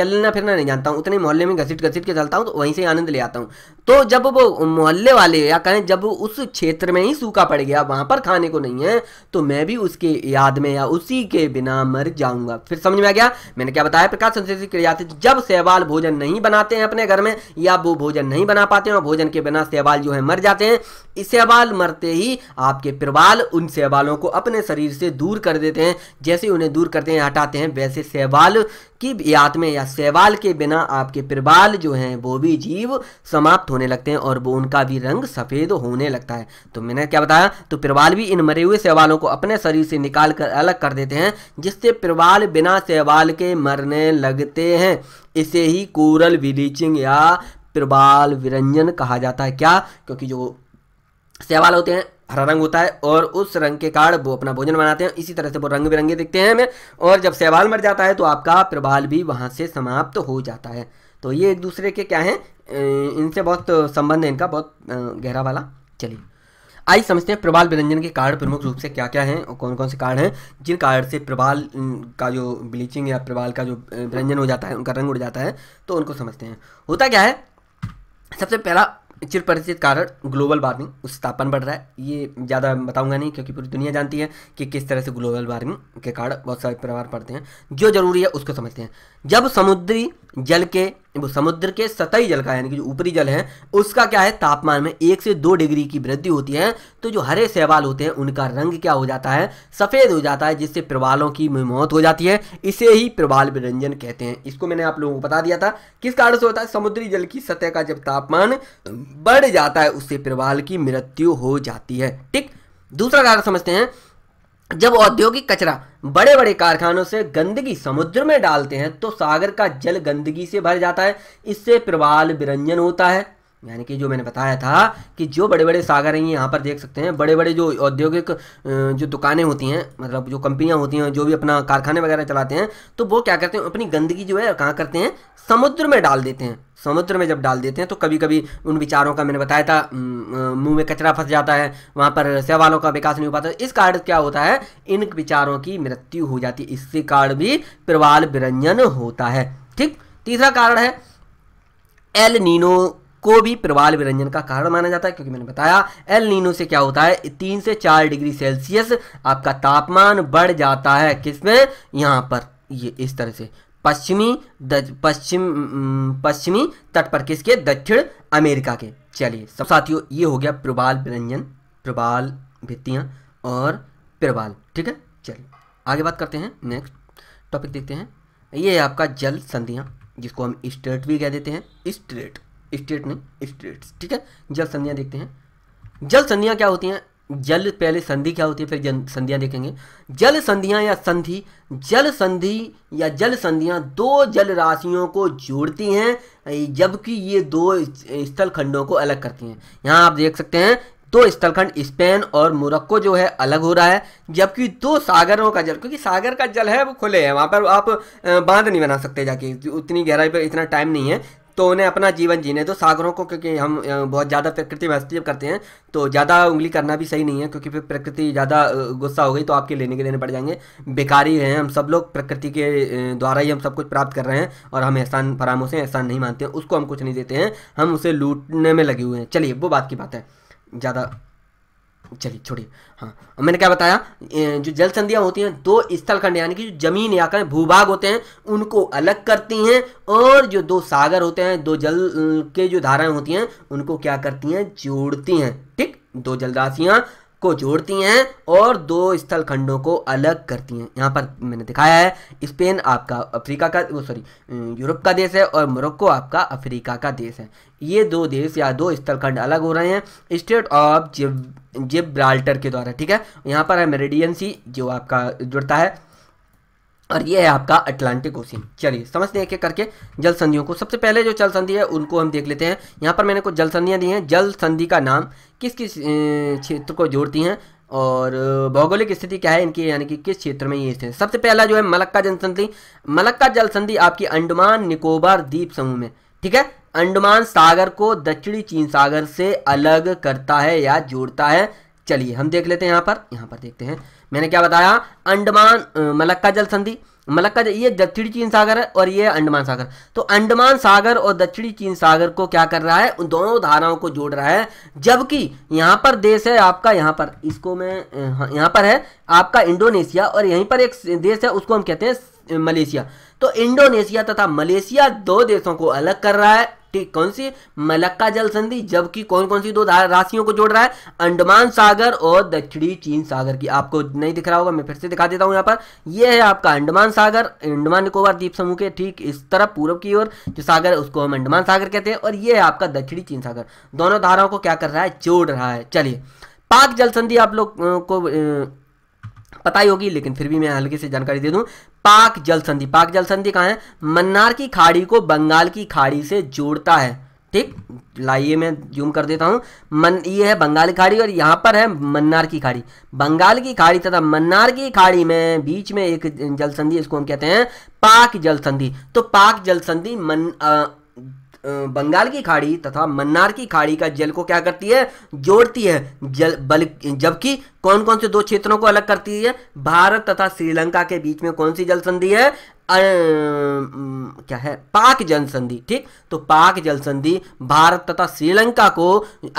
चलना फिरना नहीं जानता हूँ उतने मोहल्ले में घसीट घसीट के चलता हूँ तो वहीं से आनंद ले आता हूँ तो जब वो मोहल्ले वाले या कहें जब उस क्षेत्र में ही सूखा पड़ गया वहां पर खाने को नहीं है तो मैं भी उसके याद में या उसी के बिना मर जाऊंगा फिर समझ में आ गया मैंने क्या बताया प्रकाश संस्कृति क्रिया जब सहवाल भोजन नहीं बनाते हैं अपने घर में या वो भोजन नहीं बना पाते हैं और भोजन के बिना सेवाल जो है मर जाते हैं इस सेवाल मरते ही आपके प्रवाल उन सेवालों को अपने शरीर से दूर कर देते हैं जैसे उन्हें दूर करते हैं हटाते हैं वैसे सेवाल की याद में या सेवाल के बिना आपके प्रबाल जो हैं वो भी जीव समाप्त होने लगते हैं और वो उनका भी रंग सफ़ेद होने लगता है तो मैंने क्या बताया तो प्रबाल भी इन मरे हुए सेवालों को अपने शरीर से निकाल कर अलग कर देते हैं जिससे प्रबाल बिना सेवाल के मरने लगते हैं इसे ही कोरल विलीचिंग या प्रबाल विरंजन कहा जाता है क्या क्योंकि जो सेवाल होते हैं हरा रंग होता है और उस रंग के कारण वो अपना भोजन बनाते हैं इसी तरह से वो रंग बिरंगे दिखते हैं हमें और जब सहवाल मर जाता है तो आपका प्रभाल भी वहाँ से समाप्त हो जाता है तो ये एक दूसरे के क्या हैं इनसे बहुत संबंध है इनका बहुत गहरा वाला चलिए आइए समझते हैं प्रबाल विरंजन के कार्ड प्रमुख रूप से क्या क्या हैं और कौन कौन से कार्ड हैं जिन कार्ड से प्रबाल का जो ब्लीचिंग या प्रबाल का जो विरंजन हो जाता है उनका रंग उड़ जाता है तो उनको समझते हैं होता क्या है सबसे पहला चिर परिचित कारण ग्लोबल वार्मिंग उस तापमान बढ़ रहा है ये ज़्यादा बताऊंगा नहीं क्योंकि पूरी दुनिया जानती है कि किस तरह से ग्लोबल वार्मिंग के कारण बहुत सारे प्रभाव पड़ते हैं जो जरूरी है उसको समझते हैं जब समुद्री जल के वो समुद्र के सतही जल का यानी कि जो ऊपरी जल है उसका क्या है तापमान में एक से दो डिग्री की वृद्धि होती है तो जो हरे सहवाल होते हैं उनका रंग क्या हो जाता है सफ़ेद हो जाता है जिससे प्रवालों की मौत हो जाती है इसे ही प्रवाल विरंजन कहते हैं इसको मैंने आप लोगों को बता दिया था किस कारण से होता है समुद्री जल की सतह का जब तापमान बढ़ जाता है उससे प्रवाल की मृत्यु हो जाती है ठीक दूसरा कारण समझते हैं जब औद्योगिक कचरा बड़े बड़े कारखानों से गंदगी समुद्र में डालते हैं तो सागर का जल गंदगी से भर जाता है इससे प्रवाल विरंजन होता है यानी कि जो मैंने बताया था कि जो बड़े बड़े सागर हैं यहाँ पर देख सकते हैं बड़े बड़े जो औद्योगिक जो दुकानें होती हैं मतलब जो कंपनियाँ होती हैं जो भी अपना कारखाने वगैरह चलाते हैं तो वो क्या करते हैं अपनी गंदगी जो है कहाँ करते हैं समुद्र में डाल देते हैं समुद्र में जब डाल देते हैं तो कभी कभी उन विचारों का मैंने बताया था मुंह में कचरा फंस जाता है वहाँ पर सवालों का विकास नहीं हो पाता इस कारण क्या होता है इन विचारों की मृत्यु हो जाती है इससे कारण भी प्रवाल विरंजन होता है ठीक तीसरा कारण है एल नीनो को भी प्रवाल विरंजन का कारण माना जाता है क्योंकि मैंने बताया एल नीनो से क्या होता है तीन से चार डिग्री सेल्सियस आपका तापमान बढ़ जाता है किसमें यहाँ पर ये इस तरह से पश्चिमी पश्चिम पश्चिमी तट पर किसके दक्षिण अमेरिका के चलिए सब साथियों ये हो गया प्रबाल व्यंजन प्रबाल भित्तियाँ और प्रबाल ठीक है चलिए आगे बात करते हैं नेक्स्ट टॉपिक देखते हैं ये है आपका जल संधियाँ जिसको हम स्ट्रेट भी कह देते हैं स्ट्रेट स्ट्रेट नहीं स्ट्रेट ठीक है जल संधियाँ देखते हैं जल संधियाँ क्या होती हैं जल पहले संधि क्या होती है फिर जन संधियाँ देखेंगे जल संधियाँ या संधि जल संधि या जल संधियाँ दो जल राशियों को जोड़ती हैं जबकि ये दो स्थल खंडों को अलग करती हैं यहाँ आप देख सकते हैं दो स्थलखंड स्पेन और मोरक्को जो है अलग हो रहा है जबकि दो सागरों का जल क्योंकि सागर का जल है वो खुले है वहाँ पर आप बांध नहीं बना सकते जाके उतनी गहराई पर इतना टाइम नहीं है तो उन्हें अपना जीवन जीने दो सागरों को क्योंकि हम बहुत ज़्यादा प्रकृति में हस्तक्षेप करते हैं तो ज़्यादा उंगली करना भी सही नहीं है क्योंकि फिर प्रकृति ज़्यादा गुस्सा हो गई तो आपके लेने के लेने पड़ जाएंगे बेकारी हैं हम सब लोग प्रकृति के द्वारा ही हम सब कुछ प्राप्त कर रहे हैं और हम एहसान फरामोश हैं एहसान नहीं मानते हैं उसको हम कुछ नहीं देते हैं हम उसे लूटने में लगे हुए हैं चलिए वो बात की बात है ज़्यादा चलिए छोड़िए हाँ मैंने क्या बताया जो जल संधियाँ होती हैं दो स्थलखंड यानी कि जो जमीन या कहें भूभाग होते हैं उनको अलग करती हैं और जो दो सागर होते हैं दो जल के जो धाराएं होती हैं उनको क्या करती हैं जोड़ती हैं ठीक दो जलराशियाँ को जोड़ती हैं और दो स्थल खंडों को अलग करती हैं यहाँ पर मैंने दिखाया है स्पेन आपका अफ्रीका का वो सॉरी यूरोप का देश है और मोरक्को आपका अफ्रीका का देश है ये दो देश या दो स्थल खंड अलग हो रहे हैं स्टेट ऑफ जिब्राल्टर के द्वारा ठीक है यहाँ पर है मेरेडियन सी जो आपका जुड़ता है और ये है आपका अटलांटिक ओशियन चलिए समझते हैं एक करके जल संधियों को सबसे पहले जो जल संधि है उनको हम देख लेते हैं यहाँ पर मैंने कुछ जल संधियाँ दी हैं जल संधि का नाम किस किस क्षेत्र को जोड़ती हैं और भौगोलिक स्थिति क्या है इनकी यानी कि किस क्षेत्र में ये स्थित है सबसे पहला जो है मलक्का जनसंधि मलक्का जल संधि आपकी अंडमान निकोबार द्वीप समूह में ठीक है अंडमान सागर को दक्षिणी चीन सागर से अलग करता है या जोड़ता है चलिए हम देख लेते हैं यहाँ पर यहाँ पर देखते हैं मैंने क्या बताया अंडमान मलक्का जल संधि मलक्का ये दक्षिणी चीन सागर है और ये अंडमान सागर तो अंडमान सागर और दक्षिणी चीन सागर को क्या कर रहा है उन दोनों धाराओं को जोड़ रहा है जबकि यहाँ पर देश है आपका यहाँ पर इसको मैं हाँ, यहाँ पर है आपका इंडोनेशिया और यहीं पर एक देश है उसको हम कहते हैं मलेशिया तो इंडोनेशिया तथा मलेशिया दो देशों को अलग कर रहा है ठीक कौन सी मलक्का जल संधि जबकि कौन कौन सी दो राशियों को जोड़ रहा है अंडमान सागर और दक्षिणी चीन सागर की आपको नहीं दिख रहा होगा मैं फिर से दिखा देता हूं यहां पर यह है आपका अंडमान सागर अंडमान निकोबार द्वीप समूह के ठीक इस तरफ पूर्व की ओर जो सागर है उसको हम अंडमान सागर कहते हैं और यह है आपका दक्षिणी चीन सागर दोनों धाराओं को क्या कर रहा है जोड़ रहा है चलिए पाक जल संधि आप लोग को पता ही होगी लेकिन फिर भी मैं हल्की से जानकारी दे दूं पाक जल संधि पाक जल संधि कहाँ है मन्नार की खाड़ी को बंगाल की खाड़ी से जोड़ता है ठीक लाइए मैं जूम कर देता हूँ मन ये है बंगाल की खाड़ी और यहाँ पर है मन्नार की खाड़ी बंगाल की खाड़ी तथा मन्नार की खाड़ी में बीच में एक जल संधि इसको हम कहते हैं पाक जल संधि तो पाक जल संधि मन बंगाल की खाड़ी तथा मन्नार की खाड़ी का जल को क्या करती है जोड़ती है जल बल जबकि कौन कौन से दो क्षेत्रों को अलग करती है भारत तथा श्रीलंका के बीच में कौन सी जल संधि है क्या है पाक जल संधि ठीक तो पाक जल संधि भारत तथा श्रीलंका को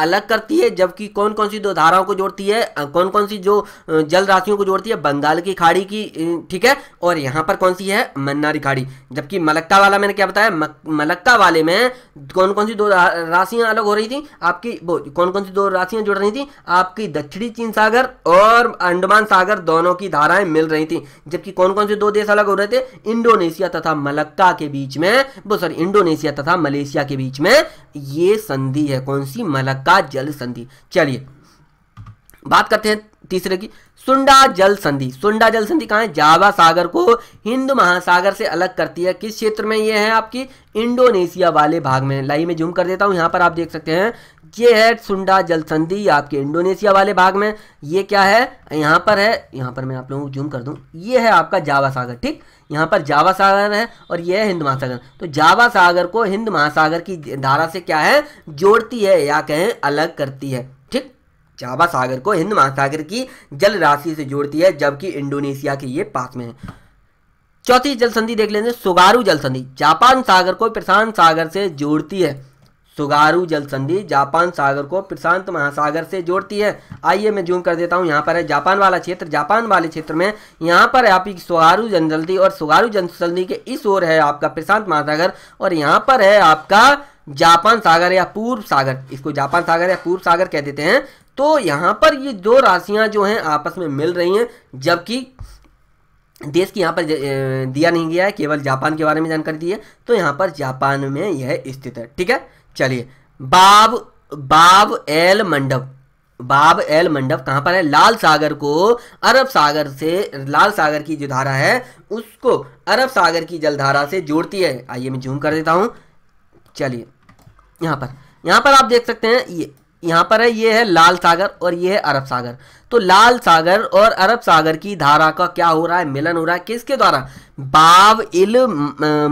अलग करती है जबकि कौन कौन सी दो धाराओं को जोड़ती है कौन कौन सी जो जल राशियों को जोड़ती है बंगाल की खाड़ी की ठीक है और यहां पर कौन सी है मन्नारी खाड़ी जबकि मलक्का वाला मैंने क्या बताया मलक्का वाले में कौन कौन सी दो राशियां अलग हो रही थी आपकी वो कौन कौन सी दो राशियां जुड़ रही थी आपकी दक्षिणी चीन सागर और अंडमान सागर दोनों की धाराएं मिल रही थी जबकि कौन कौन से दो देश अलग हो रहे थे इन इंडोनेशिया तथा मलक्का के बीच में वो सॉरी इंडोनेशिया तथा मलेशिया के बीच में ये संधि है कौन सी मलक्का जल संधि चलिए बात करते हैं तीसरे की सुंडा जल संधि सुंडा जल संधि कहा है जावा सागर को हिंद महासागर से अलग करती है किस क्षेत्र में ये है आपकी इंडोनेशिया वाले भाग में लाइव में जूम कर देता हूँ यहाँ पर आप देख सकते हैं ये है सुंडा जल संधि आपके इंडोनेशिया वाले भाग में ये क्या है यहाँ पर है यहाँ पर मैं आप लोगों को जूम कर दूँ ये है आपका जावा सागर ठीक यहाँ पर जावा सागर है और यह है हिंद महासागर तो जावा सागर को हिंद महासागर की धारा से क्या है जोड़ती है या कहें अलग करती है जावा सागर को हिंद महासागर की जल राशि से जोड़ती है जबकि इंडोनेशिया के ये पास में है चौथी जल संधि देख लेते हैं सुगारू जल संधि जापान सागर को प्रशांत सागर से जोड़ती है सुगारू जल संधि जापान सागर को प्रशांत महासागर से जोड़ती है आइए मैं जूम कर देता हूँ यहाँ पर है जापान वाला क्षेत्र जापान वाले क्षेत्र में यहाँ पर है आपकी सुगारू जल संधि और सुगारू जल संधि के इस ओर है आपका प्रशांत महासागर और यहाँ पर है आपका जापान सागर या पूर्व सागर इसको जापान सागर या पूर्व सागर कह देते हैं तो यहाँ पर ये दो राशियाँ जो हैं आपस में मिल रही हैं जबकि देश की यहाँ पर दिया नहीं गया है केवल जापान के बारे में जानकारी दी है तो यहाँ पर जापान में यह स्थित है ठीक है चलिए बाब बाब एल मंडप बाब एल मंडप कहाँ पर है लाल सागर को अरब सागर से लाल सागर की जो धारा है उसको अरब सागर की जलधारा से जोड़ती है आइए मैं जूम कर देता हूँ चलिए यहाँ पर यहाँ पर आप देख सकते हैं ये यहाँ पर है ये है लाल सागर और ये है अरब सागर तो लाल सागर और अरब सागर की धारा का क्या हो रहा है मिलन हो रहा है किसके द्वारा बाव इल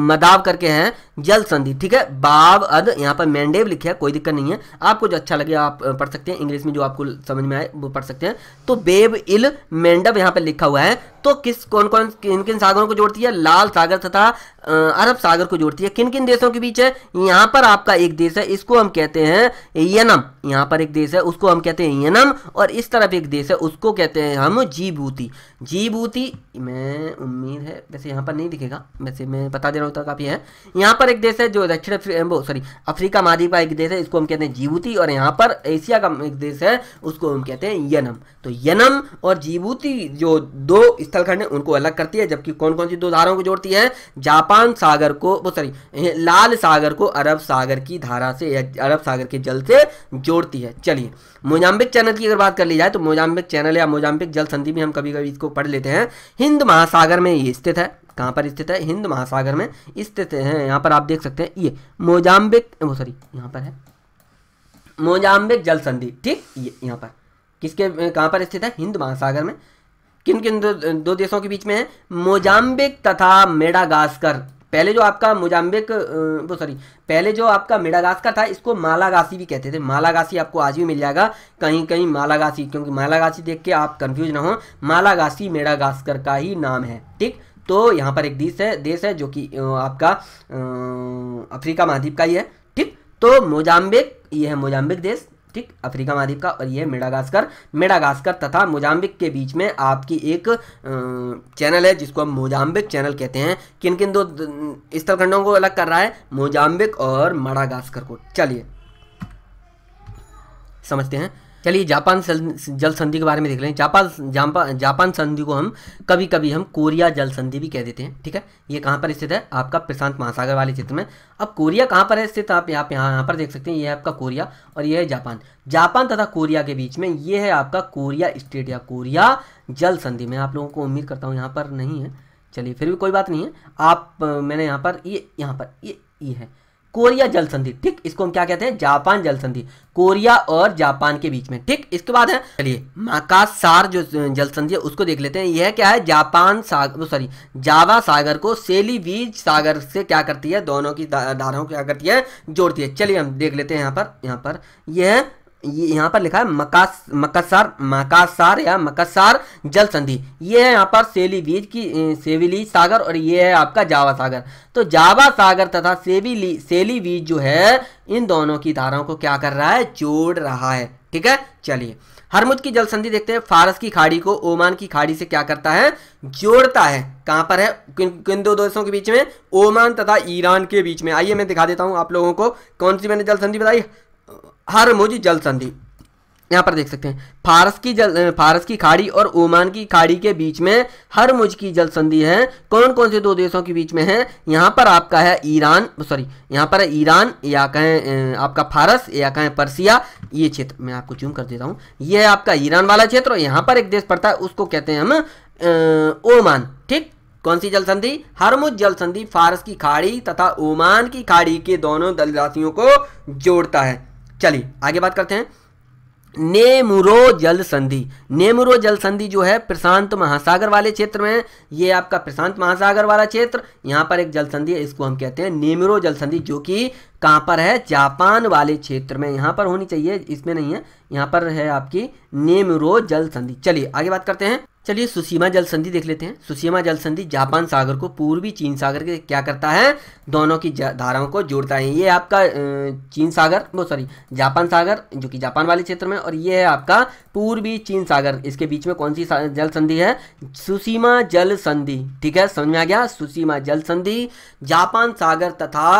मदाव करके हैं जल संधि ठीक है बाव अद यहाँ पर मैंडेव लिखे है कोई दिक्कत नहीं है आपको जो अच्छा लगे आप पढ़ सकते हैं इंग्लिश में जो आपको समझ में आए वो पढ़ सकते हैं तो बेब इल मैंडव यहाँ पर लिखा हुआ है तो किस कौन कौन किन किन सागरों को जोड़ती है लाल सागर तथा अरब सागर को जोड़ती है किन किन देशों के बीच है यहाँ पर आपका एक देश है इसको हम कहते हैं यनम यहाँ पर एक देश है उसको हम कहते हैं यनम और इस तरफ एक देश है उसको कहते हैं हम जीबूती जीबूती मैं उम्मीद है वैसे यहाँ पर नहीं दिखेगा वैसे मैं बता दे रहा हूँ तक आप ये यहाँ पर एक देश है जो दक्षिण वो सॉरी अफ्रीका मादी का एक देश है इसको हम कहते हैं जीबूती और यहाँ पर एशिया का एक देश है उसको हम कहते हैं यनम तो यनम और जीबूती जो दो स्थलखंड है उनको अलग करती है जबकि कौन कौन सी दो धाराओं को जोड़ती है जापान सागर को वो सॉरी लाल सागर को अरब सागर की धारा से अरब सागर के जल से जोड़ती है चलिए मोजाम्बिक चैनल की अगर बात कर ली जाए तो मोजाम्बिक चैनल या मोजाम्बिक जल संधि भी हम कभी कभी इसको पढ़ लेते हैं हिंद महासागर में ये स्थित है कहाँ पर स्थित है हिंद महासागर में स्थित है यहाँ पर आप देख सकते हैं ये मोजाम्बिक वो सॉरी यहाँ पर है मोजाम्बिक जल संधि ठीक ये यहाँ पर किसके कहाँ पर स्थित है हिंद महासागर में किन किन दो, दो देशों के बीच में है मोजाम्बिक तथा मेडागास्कर पहले जो आपका मोजाम्बिक वो सॉरी पहले जो आपका मेडागास्कर था इसको मालागासी भी कहते थे मालागासी आपको आज भी मिल जाएगा कहीं कहीं मालागासी क्योंकि मालागासी देख के आप कंफ्यूज ना हो मालागासी मेडागास्कर का ही नाम है ठीक तो यहाँ पर एक देश है देश है जो कि आपका अफ्रीका महाद्वीप का ही है ठीक तो मोजाम्बिक ये है मोजाम्बिक देश ठीक अफ्रीका महाद्वीप का और ये मेडागास्कर मेडागास्कर तथा मोजाम्बिक के बीच में आपकी एक चैनल है जिसको हम मोजाम्बिक चैनल कहते हैं किन किन दो स्थलखंडों को अलग कर रहा है मोजाम्बिक और मेडागास्कर को चलिए समझते हैं चलिए जापान जल संधि के बारे में देख लें जापान जापा, जापान संधि को हम कभी कभी हम कोरिया जल संधि भी कह देते हैं ठीक है ये कहाँ पर स्थित है आपका प्रशांत महासागर वाले क्षेत्र में अब कोरिया कहाँ पर है स्थित आप यहाँ यहाँ यहाँ पर देख सकते हैं ये है आपका कोरिया और ये है जापान जापान तथा कोरिया के बीच में ये है आपका कोरिया स्टेट या कोरिया जल संधि मैं आप लोगों को उम्मीद करता हूँ यहाँ पर नहीं है चलिए फिर भी कोई बात नहीं है आप मैंने यहाँ पर ये यहाँ पर ये ये है कोरिया जल संधि ठीक इसको हम क्या कहते हैं जापान जल संधि कोरिया और जापान के बीच में ठीक इसके बाद है चलिए माकासार जो जल संधि है उसको देख लेते हैं यह क्या है जापान सागर सॉरी जावा सागर को बीज सागर से क्या करती है दोनों की धाराओं क्या करती है जोड़ती है चलिए हम देख लेते हैं यहाँ पर यहाँ पर यह यहाँ पर लिखा है मकास मकासार मकासार या मकासार जल संधि ये है यहाँ पर सेली बीच की सेविली सागर और ये है आपका जावा सागर तो जावा सागर तथा सेविली सेली बीच जो है इन दोनों की धाराओं को क्या कर रहा है जोड़ रहा है ठीक है चलिए हरमुद की जल संधि देखते हैं फारस की खाड़ी को ओमान की खाड़ी से क्या करता है जोड़ता है कहाँ पर है किन किन दो देशों के बीच में ओमान तथा ईरान के बीच में आइए मैं दिखा देता हूँ आप लोगों को कौन सी मैंने जल संधि बताई हर हरमुज जल संधि यहाँ पर देख सकते हैं फारस की जल फारस की खाड़ी और ओमान की खाड़ी के बीच में हर मुझ की जल संधि है कौन कौन से दो देशों के बीच में है यहाँ पर आपका है ईरान सॉरी यहाँ पर है ईरान या कहें आपका फारस या कहें पर्सिया ये क्षेत्र मैं आपको चूम कर देता हूँ ये है आपका ईरान वाला क्षेत्र और यहाँ पर एक देश पड़ता है उसको कहते हैं हम ओमान ठीक कौन सी जल संधि हरमुज जल संधि फारस की खाड़ी तथा ओमान की खाड़ी के दोनों दलदासियों को जोड़ता है चलिए आगे बात करते हैं नेमुरो जल संधि नेमुरो जल संधि जो है प्रशांत महासागर वाले क्षेत्र में ये आपका प्रशांत महासागर वाला क्षेत्र यहाँ पर एक जल संधि है इसको हम कहते हैं नेमुरो जल संधि जो कि कहाँ पर है जापान वाले क्षेत्र में यहाँ पर होनी चाहिए इसमें नहीं है यहाँ पर है आपकी नेमुरो जल संधि चलिए आगे बात करते हैं चलिए सुशीमा जल संधि देख लेते हैं सुशीमा जल संधि जापान सागर को पूर्वी चीन सागर के क्या करता है दोनों की धाराओं को जोड़ता है ये आपका चीन सागर वो सॉरी जापान सागर जो कि जापान वाले क्षेत्र में और ये है आपका पूर्वी चीन सागर इसके बीच में कौन सी जल संधि है सुशीमा जल संधि ठीक है समझ में आ गया सुशीमा जल संधि जापान सागर तथा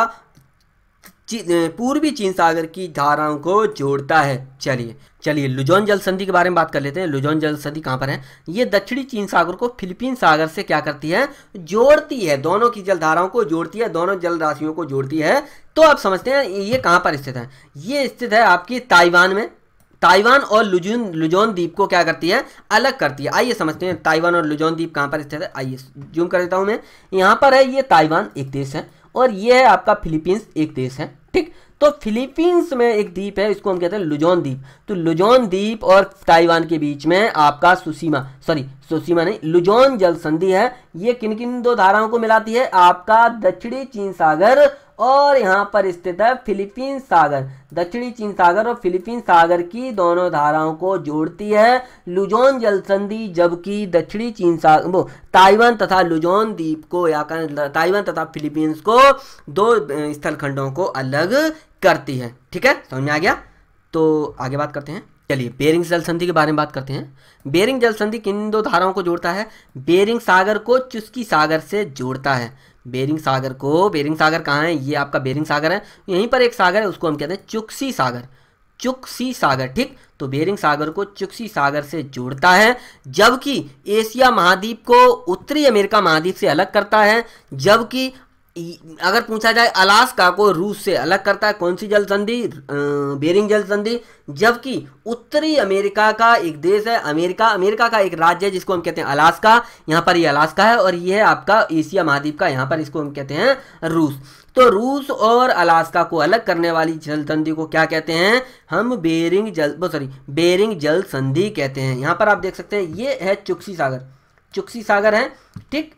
पूर्वी चीन सागर की धाराओं को जोड़ता है चलिए चलिए लुजोन जल संधि के बारे में बात कर लेते हैं लुजोन जल संधि कहाँ पर है ये दक्षिणी चीन सागर को फिलीपीन सागर से क्या करती है जोड़ती है दोनों की जलधाराओं को जोड़ती है दोनों जल राशियों को जोड़ती है तो आप समझते हैं ये कहाँ पर स्थित है ये स्थित है आपकी ताइवान में ताइवान और लुजोन लुजोन द्वीप को क्या करती है अलग करती है आइए समझते हैं ताइवान और लुजोन द्वीप कहाँ पर स्थित है आइए जूम कर देता हूँ मैं यहाँ पर है ये ताइवान एक देश है और ये है आपका फिलीपींस एक देश है ठीक तो फिलीपींस में एक द्वीप है इसको हम कहते हैं लुजोन द्वीप तो लुजोन द्वीप और ताइवान के बीच में आपका सुसीमा सॉरी तो सुशी नहीं लुजोन जल संधि है ये किन किन दो धाराओं को मिलाती है आपका दक्षिणी चीन सागर और यहाँ पर स्थित है फिलीपीन सागर दक्षिणी चीन सागर और फिलीपीन सागर की दोनों धाराओं को जोड़ती है लुजोन जल संधि जबकि दक्षिणी चीन सागर वो ताइवान तथा लुजोन द्वीप को या ताइवान तथा फिलीपींस को दो स्थलखंडों को अलग करती है ठीक है समझ में आ गया तो आगे बात करते हैं चलिए बेरिंग जल संधि के बारे में बात करते हैं बेरिंग जल संधि किन दो धाराओं को जोड़ता है बेरिंग सागर को चुस्की सागर से जोड़ता है बेरिंग सागर को बेरिंग सागर कहाँ है ये आपका बेरिंग सागर है यहीं पर एक सागर है उसको हम कहते हैं चुक्सी सागर चुक्सी सागर ठीक तो बेरिंग सागर को चुक्सी सागर से जोड़ता है जबकि एशिया महाद्वीप को उत्तरी अमेरिका महाद्वीप से अलग करता है जबकि अगर पूछा जाए अलास्का को रूस से अलग करता है कौन सी जल संधि बेरिंग जल संधि जबकि उत्तरी अमेरिका का एक देश है अमेरिका अमेरिका का एक राज्य है जिसको हम कहते हैं अलास्का यहाँ पर ये अलास्का है और ये है आपका एशिया महाद्वीप का यहाँ पर इसको हम कहते हैं रूस तो रूस और अलास्का को अलग करने वाली जल संधि को क्या कहते हैं हम बेरिंग जल सॉरी बेरिंग जल संधि कहते हैं यहाँ पर आप देख सकते हैं ये है चुक्सी सागर चुक्सी सागर है ठीक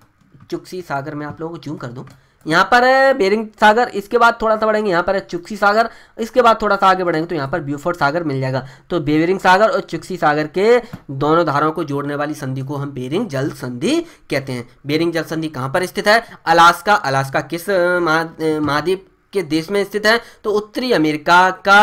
चुक्सी सागर में आप लोगों को जूम कर दूँ यहाँ पर है बेरिंग सागर इसके बाद थोड़ा सा बढ़ेंगे यहाँ पर है चुक्सी सागर इसके बाद थोड़ा सा आगे बढ़ेंगे तो यहाँ पर ब्यूफोर्ड सागर मिल जाएगा तो बेरिंग सागर और चुक्सी सागर के दोनों धाराओं को जोड़ने वाली संधि को हम बेरिंग जल संधि कहते हैं बेरिंग जल संधि कहाँ पर स्थित है अलास्का अलास्का किस महाद्वीप के देश में स्थित है तो उत्तरी अमेरिका का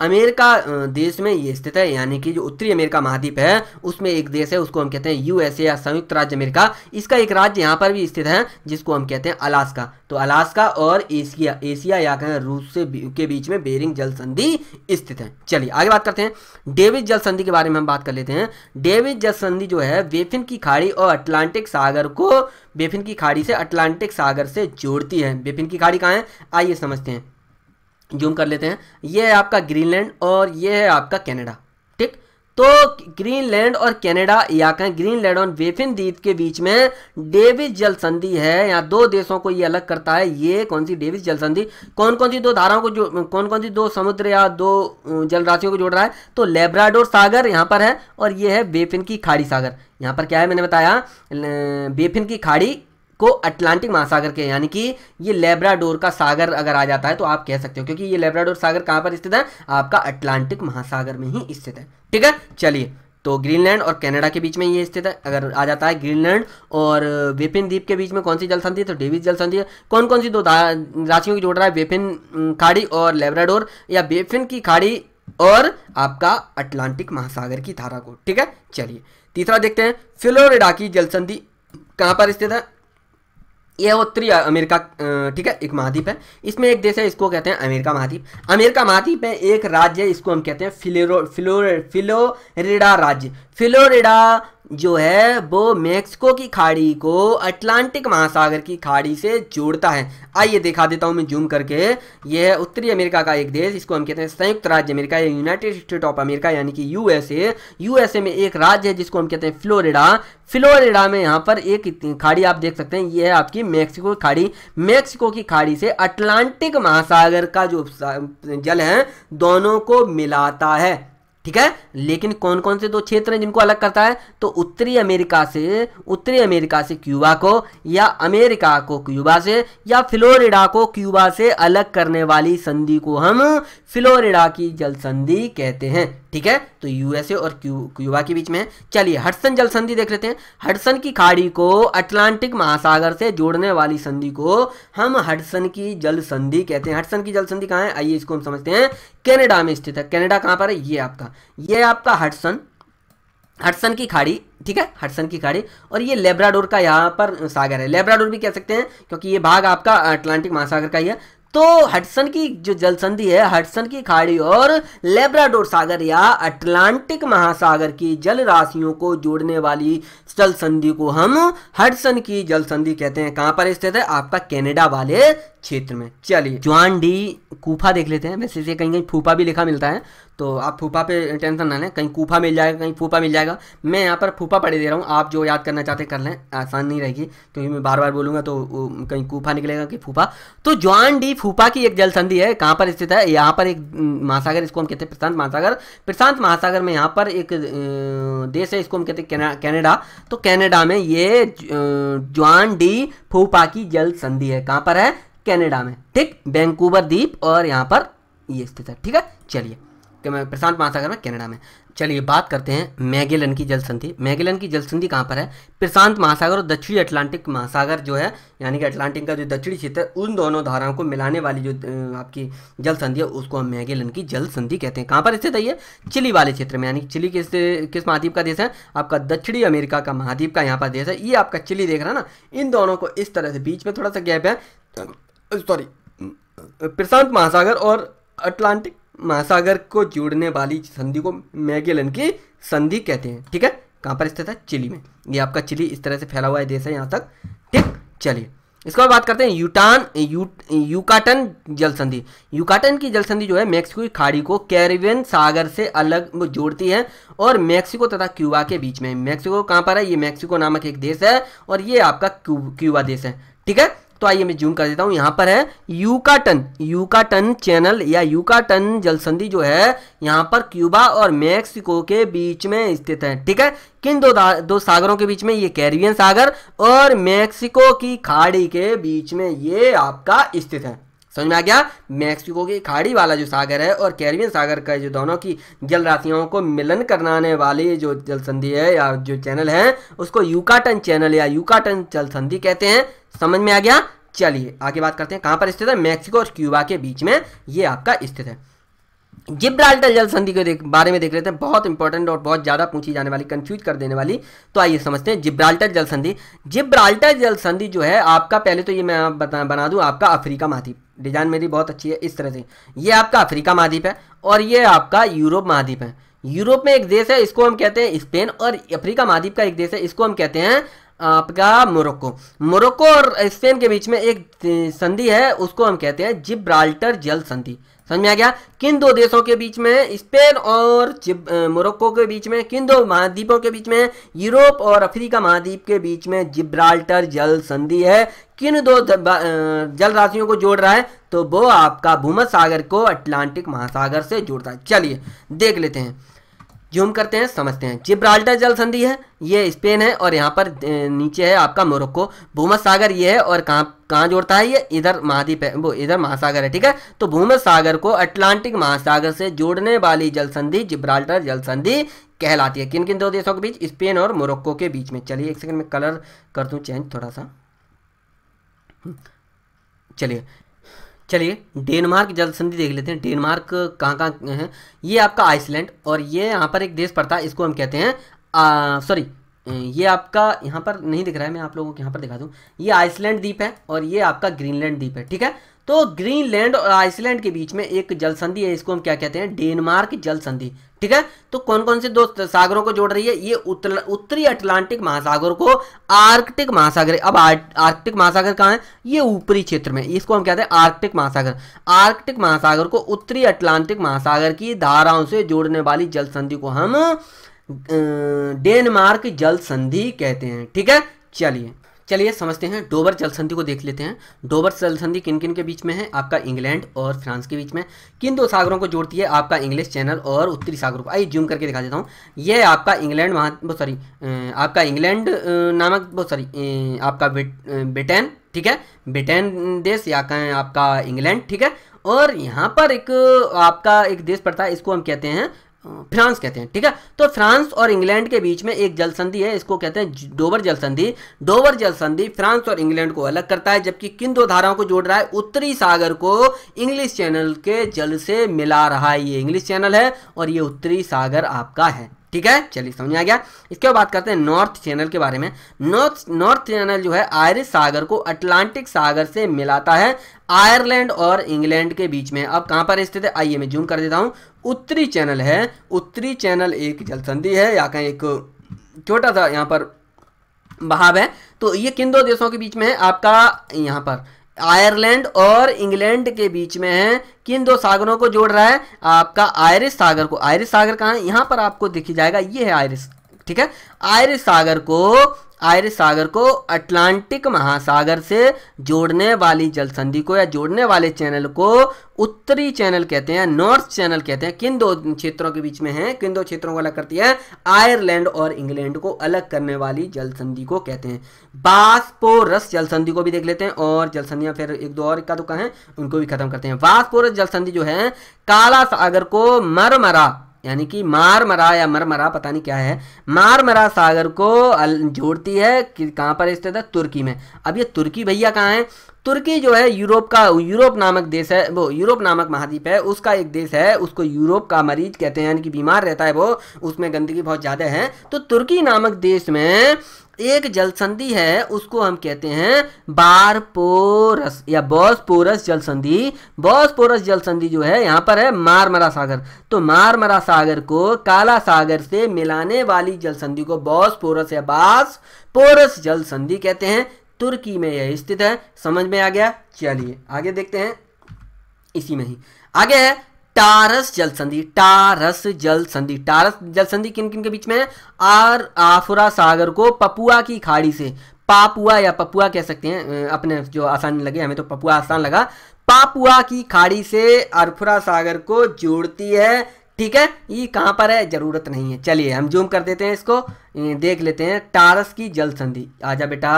अमेरिका देश में ये स्थित है यानी कि जो उत्तरी अमेरिका महाद्वीप है उसमें एक देश है उसको हम कहते हैं यूएसए या संयुक्त राज्य अमेरिका इसका एक राज्य यहाँ पर भी स्थित है जिसको हम कहते हैं अलास्का तो अलास्का और एशिया एशिया या कहें रूस से के बीच में बेरिंग जल संधि स्थित है चलिए आगे बात करते हैं डेविड जल संधि के बारे में हम बात कर लेते हैं डेविड जल संधि जो है वेफिन की खाड़ी और अटलांटिक सागर को बेफिन की खाड़ी से अटलांटिक सागर से जोड़ती है बेफिन की खाड़ी कहाँ है आइए समझते हैं जूम कर लेते हैं ये है आपका ग्रीनलैंड और ये है आपका कनाडा ठीक तो ग्रीनलैंड और कनाडा या कहें ग्रीनलैंड और वेफिन द्वीप के बीच में डेविस जल संधि है यहाँ दो देशों को ये अलग करता है ये कौन सी डेविस जल संधि कौन कौन सी दो धाराओं को जो कौन कौन सी दो समुद्र या दो जल राशियों को जोड़ रहा है तो लेब्राडोर सागर यहाँ पर है और ये है बेफिन की खाड़ी सागर यहाँ पर क्या है मैंने बताया बेफिन की खाड़ी को अटलांटिक महासागर के यानी कि ये लेब्राडोर का सागर अगर आ जाता है तो आप कह सकते हो क्योंकि ये लेब्राडोर सागर कहां पर स्थित है आपका अटलांटिक महासागर में ही स्थित है ठीक है चलिए तो ग्रीनलैंड और कनाडा के बीच में ये स्थित है अगर आ जाता है ग्रीनलैंड और विपिन द्वीप के बीच में कौन सी जल संधि है तो डेविस जल संधि है कौन कौन सी दो राशियों की जोड़ रहा है विपिन खाड़ी और लेब्राडोर या विपिन की खाड़ी और आपका अटलांटिक महासागर की धारा को ठीक है चलिए तीसरा देखते हैं फिलोरिडा की जल संधि कहाँ पर स्थित है यह उत्तरी अमेरिका ठीक है एक महाद्वीप है इसमें एक देश है इसको कहते हैं अमेरिका महाद्वीप अमेरिका महाद्वीप में एक राज्य है इसको हम कहते हैं फिलोरो फिलो फिलोरिडा राज्य फिलोरिडा जो है वो मेक्सिको की खाड़ी को अटलांटिक महासागर की खाड़ी से जोड़ता है आइए दिखा देता हूँ मैं जूम करके यह उत्तरी अमेरिका का एक देश इसको हम कहते हैं संयुक्त राज्य अमेरिका या यूनाइटेड स्टेट ऑफ अमेरिका यानी कि यूएसए यूएसए में एक राज्य है जिसको हम कहते हैं फ्लोरिडा फ्लोरिडा में यहाँ पर एक खाड़ी आप देख सकते हैं ये है आपकी मैक्सिको खाड़ी मैक्सिको की खाड़ी से अटलांटिक महासागर का जो जल है दोनों को मिलाता है ठीक है लेकिन कौन कौन से दो क्षेत्र हैं जिनको अलग करता है तो उत्तरी अमेरिका से उत्तरी अमेरिका से क्यूबा को या अमेरिका को क्यूबा से या फ्लोरिडा को क्यूबा से अलग करने वाली संधि को हम फ्लोरिडा की जल संधि कहते हैं ठीक है तो यूएसए और क्यूबा के बीच में चलिए हडसन जल संधि देख लेते हैं हडसन की खाड़ी को अटलांटिक महासागर से जोड़ने वाली संधि को हम हडसन की जल संधि कहते हैं हडसन की जल संधि कहाँ है आइए इसको हम समझते हैं कैनेडा में स्थित है कैनेडा कहाँ पर है ये आपका ये आपका हडसन हडसन की खाड़ी ठीक है हडसन की खाड़ी और ये लेब्राडोर का यहाँ पर सागर है लेब्राडोर भी कह सकते हैं क्योंकि ये भाग आपका अटलांटिक महासागर का ही है तो हटसन की जो जल संधि है हटसन की खाड़ी और लेब्राडोर सागर या अटलांटिक महासागर की जल राशियों को जोड़ने वाली जल संधि को हम हटसन की जल संधि कहते हैं कहाँ पर स्थित है आपका कनाडा वाले क्षेत्र में चलिए ज्वान डी कूफा देख लेते हैं वैसे से कहीं कहीं फूफा भी लिखा मिलता है तो आप फूफा पे टेंशन ना लें कहीं कूफा मिल जाएगा कहीं फूफा मिल जाएगा मैं यहाँ पर फूफा पढ़े दे रहा हूँ आप जो याद करना चाहते कर लें आसान नहीं रहेगी क्योंकि मैं बार बार बोलूंगा तो कहीं कूफा निकलेगा कि फूफा तो ज्वान डी फूफा की एक जल संधि है कहाँ पर स्थित है यहाँ पर एक महासागर इसको हम कहते हैं प्रशांत महासागर प्रशांत महासागर में यहाँ पर एक देश है इसको हम कहते हैं कैनेडा तो कैनेडा में ये ज्वान डी फूफा की जल संधि है कहाँ पर है कैनेडा में ठीक वैंकूवर द्वीप और यहाँ पर ये स्थित है ठीक है चलिए प्रशांत महासागर में कनाडा में चलिए बात करते हैं मैगेलन की जल संधि मैगेलन की जल संधि कहाँ पर है प्रशांत महासागर और दक्षिणी अटलांटिक महासागर जो है यानी कि अटलांटिक का जो दक्षिणी क्षेत्र है उन दोनों धाराओं को मिलाने वाली जो आपकी जल संधि है उसको हम मैगेलन की जल संधि कहते हैं कहाँ पर स्थित है ये चिली वाले क्षेत्र में यानी चिली किस किस महाद्वीप का देश है आपका दक्षिणी अमेरिका का महाद्वीप का यहाँ पर देश है ये आपका चिली देख रहा है ना इन दोनों को इस तरह से बीच में थोड़ा सा गैप है सॉरी प्रशांत महासागर और अटलांटिक महासागर को जोड़ने वाली संधि को मैगेलन की संधि कहते हैं ठीक है कहां पर स्थित है चिली में ये आपका चिली इस तरह से फैला हुआ है देश है यहाँ तक ठीक चलिए इसके बाद बात करते हैं यूटान यू यूकाटन जल संधि यूकाटन की जल संधि जो है मेक्सिको की खाड़ी को कैरिबियन सागर से अलग जोड़ती है और मेक्सिको तथा क्यूबा के बीच में मेक्सिको कहां पर है ये मेक्सिको नामक एक देश है और ये आपका क्यूबा देश है ठीक है तो आइए मैं जूम कर देता हूँ यहाँ पर है यूकाटन यूकाटन चैनल या यूकाटन जलसंधि जो है यहाँ पर क्यूबा और मैक्सिको के बीच में स्थित है ठीक है किन दो दो सागरों के बीच में ये कैरिबियन सागर और मैक्सिको की खाड़ी के बीच में ये आपका स्थित है समझ में आ गया मैक्सिको की खाड़ी वाला जो सागर है और कैरिबियन सागर का जो दोनों की जल राशियों को मिलन करनाने वाली जो जल संधि है या जो चैनल है उसको यूकाटन चैनल या यूकाटन जल संधि कहते हैं समझ में आ गया चलिए आगे बात करते हैं कहाँ पर स्थित है मैक्सिको और क्यूबा के बीच में ये आपका स्थित है जिब्राल्टर जल संधि के बारे में देख लेते हैं बहुत इंपॉर्टेंट और बहुत ज़्यादा पूछी जाने वाली कंफ्यूज कर देने वाली तो आइए समझते हैं जिब्राल्टर जल संधि जिब्राल्टर जल संधि जो है आपका पहले तो ये मैं बता बना दूं आपका अफ्रीका महाद्वीप डिजाइन मेरी बहुत अच्छी है इस तरह से ये आपका अफ्रीका महाद्वीप है और ये आपका यूरोप महाद्वीप है यूरोप में एक देश है इसको हम कहते हैं स्पेन और अफ्रीका महाद्वीप का एक देश है इसको हम कहते हैं आपका मोरक्को मोरक्को और स्पेन के बीच में एक संधि है उसको हम कहते हैं जिब्राल्टर जल संधि समझ में आ गया किन दो देशों के बीच में स्पेन और मोरक्को के बीच में किन दो महाद्वीपों के बीच में यूरोप और अफ्रीका महाद्वीप के बीच में जिब्राल्टर जल संधि है किन दो जल राशियों को जोड़ रहा है तो वो आपका भूमध सागर को अटलांटिक महासागर से जोड़ता है चलिए देख लेते हैं जूम करते हैं समझते हैं जिब्राल्टर जल संधि है ये स्पेन है और यहाँ पर नीचे है आपका मोरक्को भूमध सागर ये है और कहाँ कहाँ जोड़ता है ये इधर महाद्वीप है वो इधर महासागर है ठीक है तो भूमध सागर को अटलांटिक महासागर से जोड़ने वाली जल संधि जिब्राल्टर जल संधि कहलाती है किन किन दो देशों के बीच स्पेन और मोरक्को के बीच में चलिए एक सेकंड में कलर कर दूँ चेंज थोड़ा सा हम्म, चलिए चलिए डेनमार्क जल संधि देख लेते हैं डेनमार्क कहाँ कहाँ है ये आपका आइसलैंड और ये यहाँ पर एक देश पड़ता है इसको हम कहते हैं सॉरी ये आपका यहाँ पर नहीं दिख रहा है मैं आप लोगों को यहाँ पर दिखा दूँ ये आइसलैंड द्वीप है और ये आपका ग्रीनलैंड द्वीप है ठीक है तो ग्रीनलैंड और आइसलैंड के बीच में एक जल संधि है इसको हम क्या कहते हैं डेनमार्क जल संधि ठीक है तो कौन कौन से दो सागरों को जोड़ रही है ये उत्तरी अटलांटिक महासागर को आर्कटिक महासागर अब आर्कटिक महासागर कहाँ है ये ऊपरी क्षेत्र में इसको हम कहते हैं आर्कटिक महासागर आर्कटिक महासागर को उत्तरी अटलांटिक महासागर की धाराओं से जोड़ने वाली जल संधि को हम डेनमार्क जल संधि कहते हैं ठीक है चलिए चलिए समझते हैं डोबर जल संधि को देख लेते हैं डोबर जल संधि किन किन के बीच में है आपका इंग्लैंड और फ्रांस के बीच में किन दो सागरों को जोड़ती है आपका इंग्लिश चैनल और उत्तरी सागरों को आइए जूम करके दिखा देता हूँ ये आपका इंग्लैंड वहाँ बहुत सॉरी आपका इंग्लैंड नामक बहुत सॉरी आपका ब्रिटेन ठीक है ब्रिटेन देश या आपका इंग्लैंड ठीक है और यहाँ पर एक आपका एक देश पड़ता है इसको हम कहते हैं फ्रांस कहते हैं ठीक है तो फ्रांस और इंग्लैंड के बीच में एक जल संधि है इसको कहते हैं डोवर जल संधि डोवर जल संधि फ्रांस और इंग्लैंड को अलग करता है जबकि किन दो धाराओं को जोड़ रहा है उत्तरी सागर को इंग्लिश चैनल के जल से मिला रहा है ये इंग्लिश चैनल है और ये उत्तरी सागर आपका है ठीक है चलिए समझ में आ गया इसके बाद बात करते हैं नॉर्थ चैनल के बारे में नॉर्थ नॉर्थ चैनल जो है आयरिश सागर को अटलांटिक सागर से मिलाता है आयरलैंड और इंग्लैंड के बीच में अब कहां पर स्थित है आइए मैं जूम कर देता हूं उत्तरी चैनल है उत्तरी चैनल एक जलसंधि है या कहीं एक छोटा सा यहाँ पर बहाव है तो ये किन दो देशों के बीच में है आपका यहाँ पर आयरलैंड और इंग्लैंड के बीच में है किन दो सागरों को जोड़ रहा है आपका आयरिस सागर को आयरिस सागर कहाँ है यहाँ पर आपको दिखी जाएगा ये है आयरिस ठीक है आयर सागर को आयर सागर को अटलांटिक महासागर से जोड़ने वाली जल संधि को या जोड़ने वाले चैनल को उत्तरी चैनल कहते हैं नॉर्थ चैनल कहते हैं किन दो क्षेत्रों के बीच में है किन दो क्षेत्रों को अलग करती है आयरलैंड और इंग्लैंड को अलग करने वाली जल संधि को कहते हैं बास्पोरस जल संधि को भी देख लेते हैं और जल संधियां फिर एक दो और इक्का का तो है उनको भी खत्म करते हैं बास्पोरस जल संधि जो है काला सागर को मरमरा यानी कि मार मरा या मर मरा पता नहीं क्या है मार मरा सागर को जोड़ती है कि कहाँ पर स्थित है तुर्की में अब ये तुर्की भैया कहाँ हैं तुर्की जो है यूरोप का यूरोप नामक देश है वो यूरोप नामक महाद्वीप है उसका एक देश है उसको यूरोप का मरीज कहते हैं यानी कि बीमार रहता है वो उसमें गंदगी बहुत ज़्यादा है तो तुर्की नामक देश में एक जलसंधि है उसको हम कहते हैं बारपोरस या बॉसपोरस जलसंधि बॉसपोरस जलसंधि जो है यहाँ पर है मारमरा सागर तो मारमरा सागर को काला सागर से मिलाने वाली जलसंधि को बॉसपोरस या बास पोरस जलसंधि कहते हैं तुर्की में यह स्थित है समझ में आ गया चलिए आगे देखते हैं इसी में ही आगे है टारस जल संधि टारस जल संधि टारस जल संधि किन किन के बीच में है आर आफुरा सागर को पपुआ की खाड़ी से पापुआ या पपुआ कह सकते हैं अपने जो आसान लगे हमें तो पपुआ आसान लगा पापुआ की खाड़ी से अरफुरा सागर को जोड़ती है ठीक है ये कहां पर है जरूरत नहीं है चलिए हम जूम कर देते हैं इसको देख लेते हैं टारस की जल संधि आजा बेटा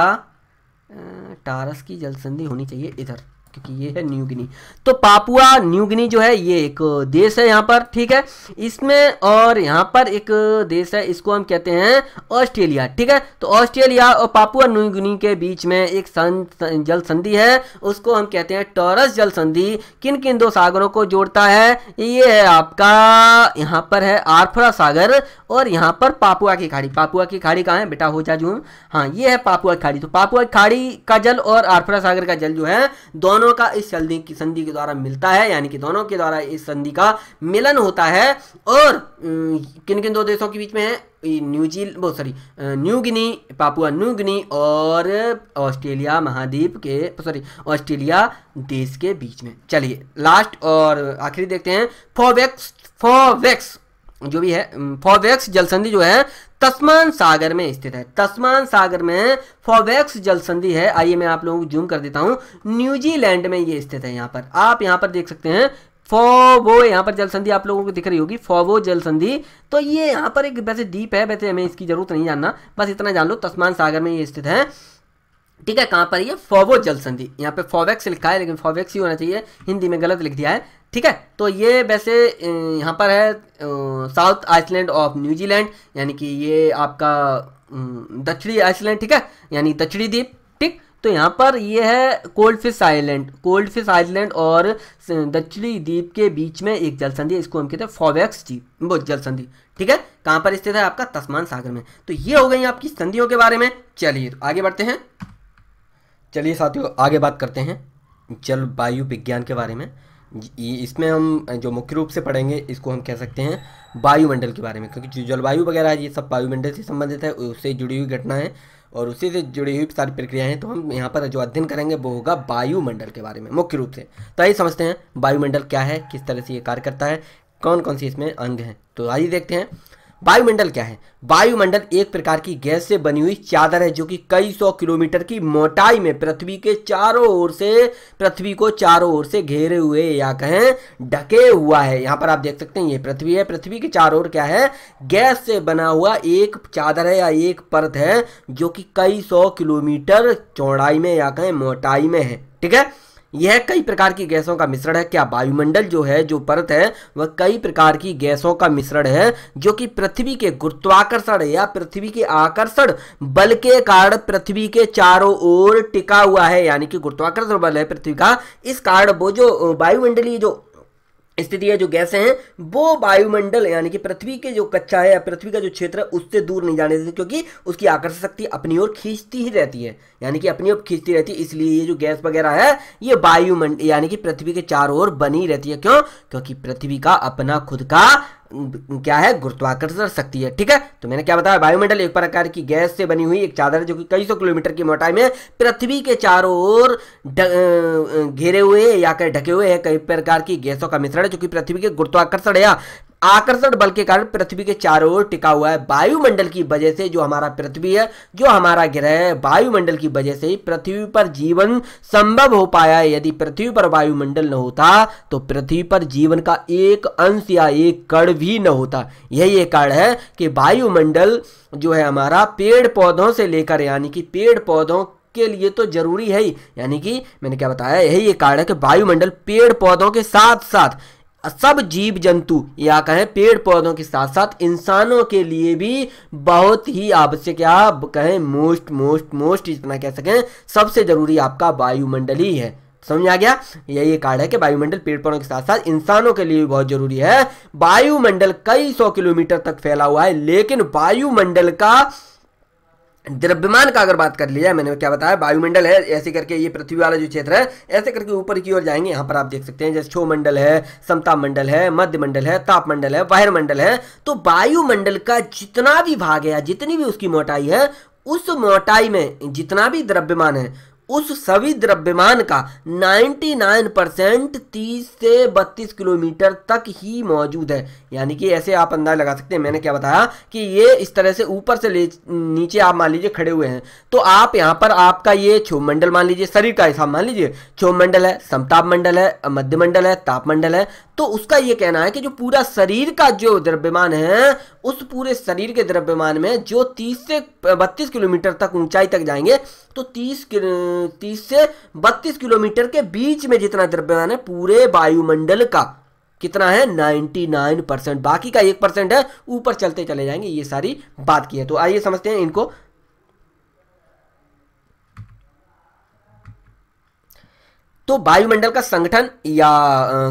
टारस की जलसंधि होनी चाहिए इधर क्योंकि ये है न्यू गिनी तो पापुआ न्यू गिनी जो है ये एक देश है यहाँ पर ठीक है इसमें और यहाँ पर एक देश है इसको हम कहते हैं ऑस्ट्रेलिया ठीक है तो ऑस्ट्रेलिया और पापुआ न्यू गिनी के बीच में एक सन, जल संधि है उसको हम कहते हैं टॉरस जल संधि किन किन दो सागरों को जोड़ता है ये है आपका यहाँ पर है आर्फरा सागर और यहाँ पर पापुआ की खाड़ी पापुआ की खाड़ी कहाँ है बेटा हो जा हाँ ये है पापुआ की खाड़ी तो पापुआ की खाड़ी का जल और आरफरा सागर का जल जो है दोनों दोनों का इस संधि की संधि के द्वारा मिलता है यानी कि दोनों के द्वारा इस संधि का मिलन होता है और किन किन दो देशों के बीच में है न्यूजीलैंड बहुत sorry new Guinea Papua new Guinea और ऑस्ट्रेलिया महाद्वीप के सॉरी ऑस्ट्रेलिया देश के बीच में चलिए लास्ट और आखिरी देखते हैं फोवेक्स फोवेक्स जो भी है फॉवेक्स जलसंधि जो है तस्मान सागर में स्थित है तस्मान सागर में फॉवेक्स जलसंधि है आइए मैं आप लोगों को जूम कर देता हूँ न्यूजीलैंड में ये स्थित है यहाँ पर आप यहाँ पर देख सकते हैं फोवो यहाँ पर जल संधि आप लोगों को दिख रही होगी फोवो जल संधि तो ये यहाँ पर एक वैसे डीप है वैसे हमें इसकी जरूरत नहीं जानना बस इतना जान लो तस्मान सागर में ये स्थित है ठीक है कहाँ पर ये फोवो जल संधि यहाँ पे फोवेक्स लिखा है लेकिन फोवेक्स ही होना चाहिए हिंदी में गलत लिख दिया है ठीक है तो ये वैसे यहाँ पर है साउथ आइसलैंड ऑफ न्यूजीलैंड यानी कि ये आपका दक्षिणी आइसलैंड ठीक है यानी दक्षिणी द्वीप ठीक तो यहाँ पर ये है cold fish island cold fish island और दक्षिणी द्वीप के बीच में एक जल संधि इसको हम कहते हैं फॉवेक्स द्वीप वो जल संधि ठीक है कहाँ पर स्थित है आपका तस्मान सागर में तो ये हो गई आपकी संधियों के बारे में चलिए तो आगे बढ़ते हैं चलिए साथियों आगे बात करते हैं जलवायु विज्ञान के बारे में इसमें हम जो मुख्य रूप से पढ़ेंगे इसको हम कह सकते हैं वायुमंडल के बारे में क्योंकि जो जलवायु वगैरह ये सब वायुमंडल से संबंधित है उससे जुड़ी हुई घटनाएं और उसी से जुड़ी हुई सारी प्रक्रियाएं हैं तो हम यहाँ पर जो अध्ययन करेंगे वो होगा वायुमंडल के बारे में मुख्य रूप से तो आइए समझते हैं वायुमंडल क्या है किस तरह से ये कार्य करता है कौन कौन से इसमें अंग हैं तो आइए देखते हैं वायुमंडल क्या है वायुमंडल एक प्रकार की गैस से बनी हुई चादर है जो कि कई सौ किलोमीटर की मोटाई में पृथ्वी के चारों ओर से पृथ्वी को चारों ओर से घेरे हुए या कहें ढके हुआ है यहां पर आप देख सकते हैं ये पृथ्वी है पृथ्वी के चारों ओर क्या है गैस से बना हुआ एक चादर है या एक परत है जो कि कई सौ किलोमीटर चौड़ाई में या कहें मोटाई में है ठीक है यह कई प्रकार की गैसों का मिश्रण है क्या वायुमंडल जो है जो परत है वह कई प्रकार की गैसों का मिश्रण है जो कि पृथ्वी के गुरुत्वाकर्षण या पृथ्वी के आकर्षण बल के कारण पृथ्वी के चारों ओर टिका हुआ है यानी कि गुरुत्वाकर्षण बल है पृथ्वी का इस कारण वो जो वायुमंडलीय जो स्थिति है जो गैसें हैं वो वायुमंडल यानी कि पृथ्वी के जो कच्चा है या पृथ्वी का जो क्षेत्र है उससे दूर नहीं जाने देते क्योंकि उसकी आकर्षण शक्ति अपनी ओर खींचती ही रहती है यानी कि अपनी ओर खींचती रहती है इसलिए ये जो गैस वगैरह है ये वायुमंडल यानी कि पृथ्वी के चारों ओर बनी रहती है क्यों क्योंकि पृथ्वी का अपना खुद का क्या है गुरुत्वाकर्षण शक्ति है ठीक है तो मैंने क्या बताया वायुमंडल एक प्रकार की गैस से बनी हुई एक चादर है जो कि कई सौ किलोमीटर की मोटाई में पृथ्वी के चारों ओर घेरे हुए या कहीं ढके हुए है कई प्रकार की गैसों का मिश्रण है जो कि पृथ्वी के गुरुत्वाकर्षण या आकर्षण बल के कारण पृथ्वी के चारों ओर टिका हुआ है वायुमंडल की वजह से जो हमारा पृथ्वी है जो हमारा ग्रह है वायुमंडल की वजह से ही पृथ्वी पर जीवन संभव हो पाया है यदि पृथ्वी पर वायुमंडल न होता तो पृथ्वी पर जीवन का एक अंश या एक कण भी न होता यही एक कारण है कि वायुमंडल जो है हमारा पेड़ पौधों से लेकर यानी कि पेड़ पौधों के लिए तो जरूरी है ही यानी कि मैंने क्या बताया यही एक कारण है कि वायुमंडल पेड़ पौधों के साथ साथ सब जीव जंतु या कहें पेड़ पौधों के साथ साथ इंसानों के लिए भी बहुत ही आवश्यक या कहें मोस्ट मोस्ट मोस्ट इतना कह सकें सबसे ज़रूरी आपका वायुमंडल ही है समझ आ गया यही कार्ड है कि वायुमंडल पेड़ पौधों के साथ साथ इंसानों के लिए भी बहुत जरूरी है वायुमंडल कई सौ किलोमीटर तक फैला हुआ है लेकिन वायुमंडल का द्रव्यमान का अगर बात कर लिया मैंने क्या बताया वायुमंडल है ऐसे करके ये पृथ्वी वाला जो क्षेत्र है ऐसे करके ऊपर की ओर जाएंगे यहाँ पर आप देख सकते हैं जैसे छोमंडल है समता मंडल है मध्य मंडल है तापमंडल है वायर मंडल है तो वायुमंडल का जितना भी भाग है जितनी भी उसकी मोटाई है उस मोटाई में जितना भी द्रव्यमान है उस सभी द्रव्यमान का 99 परसेंट तीस से बत्तीस किलोमीटर तक ही मौजूद है यानी कि ऐसे आप अंदाज लगा सकते हैं मैंने क्या बताया कि ये इस तरह से ऊपर से ले नीचे आप मान लीजिए खड़े हुए हैं तो आप यहाँ पर आपका ये क्षोभमंडल मान लीजिए शरीर का हिसाब मान लीजिए क्षोभमंडल है समताप मंडल है मध्य मंडल है तापमंडल है तो उसका ये कहना है कि जो पूरा शरीर का जो द्रव्यमान है उस पूरे शरीर के द्रव्यमान में जो तीस से बत्तीस किलोमीटर तक ऊंचाई तक जाएंगे तो तीस तीस से बत्तीस किलोमीटर के बीच में जितना द्रव्यमान है पूरे वायुमंडल का कितना है 99 परसेंट बाकी का एक परसेंट है ऊपर चलते चले जाएंगे ये सारी बात की है तो आइए समझते हैं इनको तो वायुमंडल का संगठन या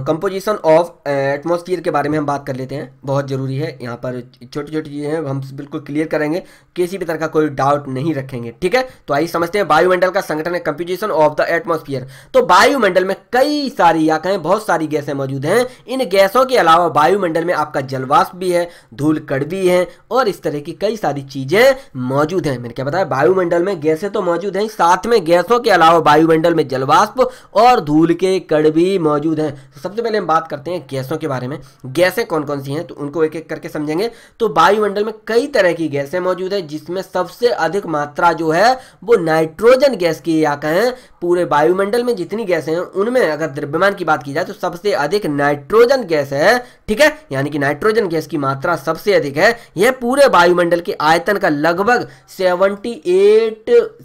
कंपोजिशन ऑफ एटमोस्फियर के बारे में हम बात कर लेते हैं बहुत ज़रूरी है यहाँ पर छोटी छोटी चीज़ें हैं हम बिल्कुल क्लियर करेंगे किसी भी तरह का कोई डाउट नहीं रखेंगे ठीक है तो आइए समझते हैं वायुमंडल का संगठन है कंपोजिशन ऑफ द एटमोस्फियर तो वायुमंडल में कई सारी या कहें बहुत सारी गैसें मौजूद हैं इन गैसों के अलावा वायुमंडल में आपका जलवाष्प भी है धूल कड़ भी है और इस तरह की कई सारी चीज़ें मौजूद हैं मैंने क्या बताया वायुमंडल में गैसें तो मौजूद हैं साथ में गैसों के अलावा वायुमंडल में जलवाष्प और धूल के कण भी मौजूद हैं तो सबसे पहले हम बात करते हैं गैसों के बारे में गैसें कौन कौन सी हैं तो उनको एक एक करके समझेंगे तो वायुमंडल में कई तरह की गैसें मौजूद हैं जिसमें सबसे अधिक मात्रा जो है वो नाइट्रोजन गैस की आका है पूरे वायुमंडल में जितनी गैसें हैं उनमें अगर द्रव्यमान की बात की जाए तो सबसे अधिक नाइट्रोजन गैस है ठीक है यानी कि नाइट्रोजन गैस की मात्रा सबसे अधिक है यह पूरे वायुमंडल के आयतन का लगभग 78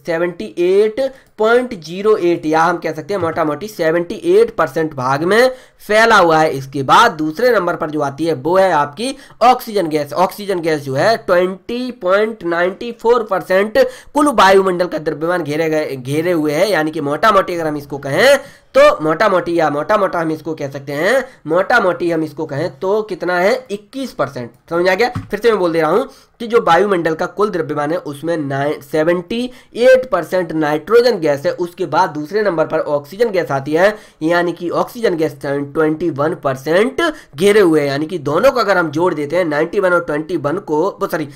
78.08 या हम कह सकते हैं मोटा मोटी 78 परसेंट भाग में फैला हुआ है इसके बाद दूसरे नंबर पर जो आती है वो है आपकी ऑक्सीजन गैस ऑक्सीजन गैस जो है 20.94 परसेंट कुल वायुमंडल का द्रव्यमान घेरे गए घेरे हुए है यानी कि मोटा मोटी अगर हम इसको कहें तो मोटा मोटी या मोटा मोटा हम इसको कह सकते हैं मोटा मोटी हम इसको कहें तो कितना है इक्कीस परसेंट समझ आ गया फिर से मैं बोल दे रहा हूं कि जो वायुमंडल का कुल द्रव्यमान है उसमें seventy eight percent nitrogen gas है उसके बाद दूसरे नंबर पर ऑक्सीजन गैस आती है यानी कि oxygen gas twenty one percent घेरे हुए हैं यानी कि दोनों को अगर हम जोड़ देते हैं नाइन्टी वन और ट्वेंटी वन को सॉरी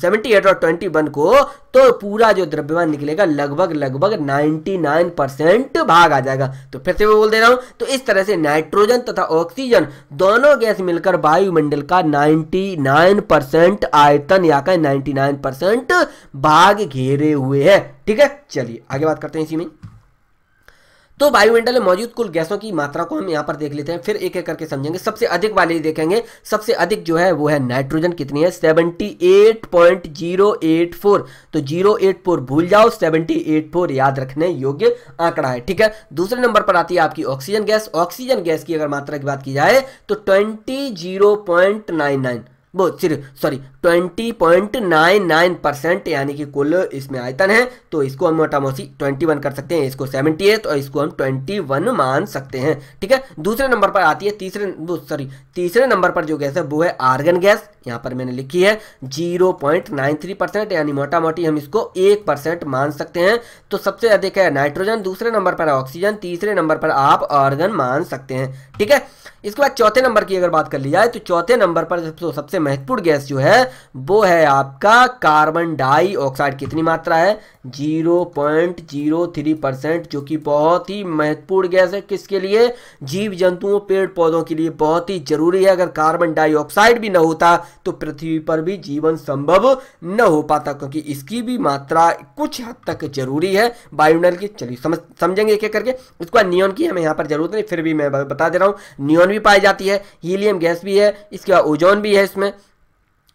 सेवेंटी एट और ट्वेंटी वन को तो पूरा जो द्रव्यमान निकलेगा लगभग लगभग नाइन्टी नाइन परसेंट भाग आ जाएगा तो फिर से मैं बोल दे रहा हूं तो इस तरह से नाइट्रोजन तथा ऑक्सीजन दोनों गैस मिलकर वायुमंडल का 99 परसेंट आयतन या का 99 परसेंट भाग घेरे हुए है ठीक है चलिए आगे बात करते हैं इसी में तो वायुमंडल में मौजूद कुल गैसों की मात्रा को हम यहाँ पर देख लेते हैं फिर एक एक करके समझेंगे सबसे अधिक वाले देखेंगे सबसे अधिक जो है वो है नाइट्रोजन कितनी है 78.084 तो 084 भूल जाओ 784 याद रखने योग्य आंकड़ा है ठीक है दूसरे नंबर पर आती है आपकी ऑक्सीजन गैस ऑक्सीजन गैस की अगर मात्रा की बात की जाए तो ट्वेंटी वो sorry twenty point nine nine percent यानी कि कुल इसमें आयतन है तो इसको हम मोटा मोटी ट्वेंटी वन कर सकते हैं इसको सेवेंटी एट और तो इसको हम ट्वेंटी वन मान सकते हैं ठीक है दूसरे नंबर पर आती है तीसरे सॉरी तीसरे नंबर पर जो गैस है वो है आर्गन गैस यहाँ पर मैंने लिखी है zero point nine three percent यानी मोटा मोटी हम इसको एक परसेंट मान सकते हैं तो सबसे अधिक है नाइट्रोजन दूसरे नंबर पर ऑक्सीजन तीसरे नंबर पर आप ऑर्गन मान सकते हैं ठीक है इसके बाद चौथे नंबर की अगर बात कर ली जाए तो चौथे नंबर पर सबसे महत्वपूर्ण गैस जो है वो है आपका कार्बन डाइऑक्साइड कितनी मात्रा है जीरो पॉइंट जीरो परसेंट जो कि बहुत ही महत्वपूर्ण गैस है किसके लिए जीव जंतुओं पेड़ पौधों के लिए बहुत ही जरूरी है अगर कार्बन डाइऑक्साइड भी न होता तो पृथ्वी पर भी जीवन संभव न हो पाता क्योंकि इसकी भी मात्रा कुछ हद तक जरूरी है वायुमंडल की चलिए समझ समझेंगे एक एक करके उसके बाद नियोन की हमें यहाँ पर जरूरत नहीं फिर भी मैं बता दे रहा हूँ नियोन भी पाई जाती है हीलियम गैस भी है इसके बाद ओजोन भी है इसमें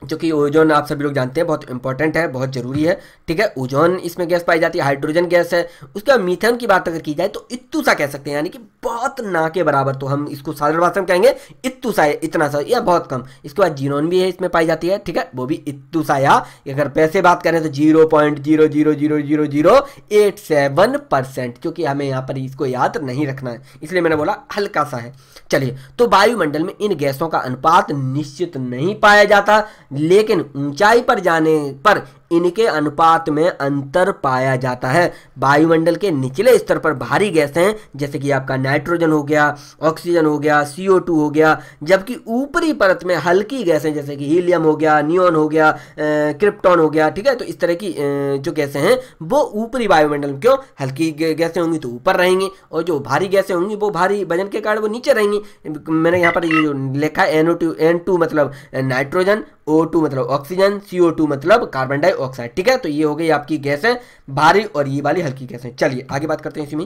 क्योंकि ओजोन आप सभी लोग जानते हैं बहुत इंपॉर्टेंट है बहुत ज़रूरी है ठीक है ओजोन इसमें गैस पाई जाती है हाइड्रोजन गैस है उसके बाद मीथेन की बात अगर की जाए तो सा कह सकते हैं यानी कि बहुत ना के बराबर तो हम इसको साधारण भाषा में कहेंगे सा इतना सा या बहुत कम इसके बाद जीरोन भी है इसमें पाई जाती है ठीक है वो भी सा या अगर पैसे बात करें तो zero point zero zero zero zero zero eight seven percent क्योंकि हमें यहाँ पर इसको याद नहीं रखना है इसलिए मैंने बोला हल्का सा है चलिए तो वायुमंडल में इन गैसों का अनुपात निश्चित नहीं पाया जाता लेकिन ऊंचाई पर जाने पर इनके अनुपात में अंतर पाया जाता है वायुमंडल के निचले स्तर पर भारी गैसें जैसे कि आपका नाइट्रोजन हो गया ऑक्सीजन हो गया टू हो गया जबकि ऊपरी परत में हल्की गैसें जैसे कि हीलियम हो गया नियोन हो गया क्रिप्टॉन हो गया ठीक है तो इस तरह की जो गैसें हैं वो ऊपरी वायुमंडल क्यों हल्की गैसें होंगी तो ऊपर रहेंगी और जो भारी गैसें होंगी वो भारी वजन के कारण वो नीचे रहेंगी मैंने यहाँ पर ये जो लिखा है एन मतलब नाइट्रोजन ओ मतलब ऑक्सीजन सी मतलब कार्बन डाइऑक्साइड ऑक्साइड ठीक है तो ये हो गई आपकी गैसें भारी और ये वाली हल्की गैसें चलिए आगे बात करते हैं इसी में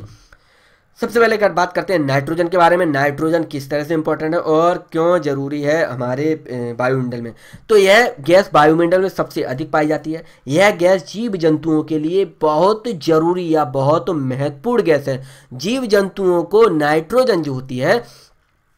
सबसे पहले अगर बात करते हैं नाइट्रोजन के बारे में नाइट्रोजन किस तरह से इंपॉर्टेंट है और क्यों जरूरी है हमारे वायुमंडल में तो यह गैस वायुमंडल में सबसे अधिक पाई जाती है यह गैस जीव जंतुओं के लिए बहुत जरूरी या बहुत महत्वपूर्ण गैस है जीव जंतुओं को नाइट्रोजन जो होती है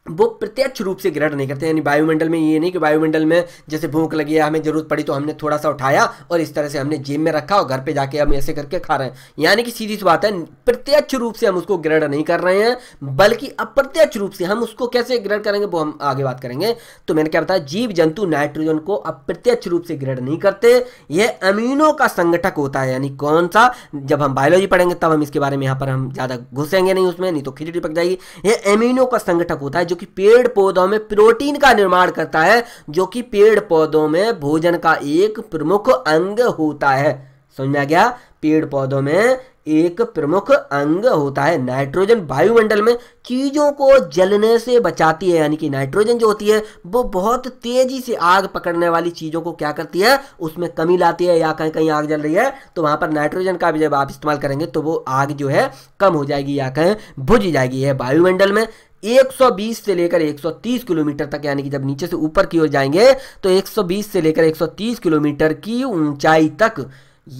वो प्रत्यक्ष रूप से ग्रहण नहीं करते यानी वायुमंडल में ये नहीं कि वायुमंडल में जैसे भूख लगी है हमें जरूरत पड़ी तो हमने थोड़ा सा उठाया और इस तरह से हमने जेब में रखा और घर पे जाके हम ऐसे करके खा रहे हैं यानी कि सीधी सी बात है प्रत्यक्ष रूप से हम उसको ग्रहण नहीं कर रहे हैं बल्कि अप्रत्यक्ष रूप से हम उसको कैसे ग्रहण करेंगे वो हम आगे बात करेंगे तो मैंने क्या बताया जीव जंतु नाइट्रोजन को अप्रत्यक्ष रूप से ग्रहण नहीं करते यह अमीनो का संगठक होता है यानी कौन सा जब हम बायोलॉजी पढ़ेंगे तब हम इसके बारे में यहाँ पर हम ज़्यादा घुसेंगे नहीं उसमें नहीं तो खिचड़ी पक जाएगी यह अमीनो का संगठक होता है जो कि पेड़ पौधों में प्रोटीन का निर्माण करता है जो कि पेड़ पौधों में भोजन का एक प्रमुख अंग होता है समझ में आ गया पेड़ पौधों में एक प्रमुख अंग होता है नाइट्रोजन वायुमंडल में चीज़ों को जलने से बचाती है यानी कि नाइट्रोजन जो होती है वो बहुत तेज़ी से आग पकड़ने वाली चीज़ों को क्या करती है उसमें कमी लाती है या कहीं कहीं आग जल रही है तो वहां पर नाइट्रोजन का भी जब आप इस्तेमाल करेंगे तो वो आग जो है कम हो जाएगी या कहीं बुझ जाएगी है वायुमंडल में 120 से लेकर 130 किलोमीटर तक यानी कि जब नीचे से ऊपर की ओर जाएंगे तो 120 से लेकर 130 किलोमीटर की ऊंचाई तक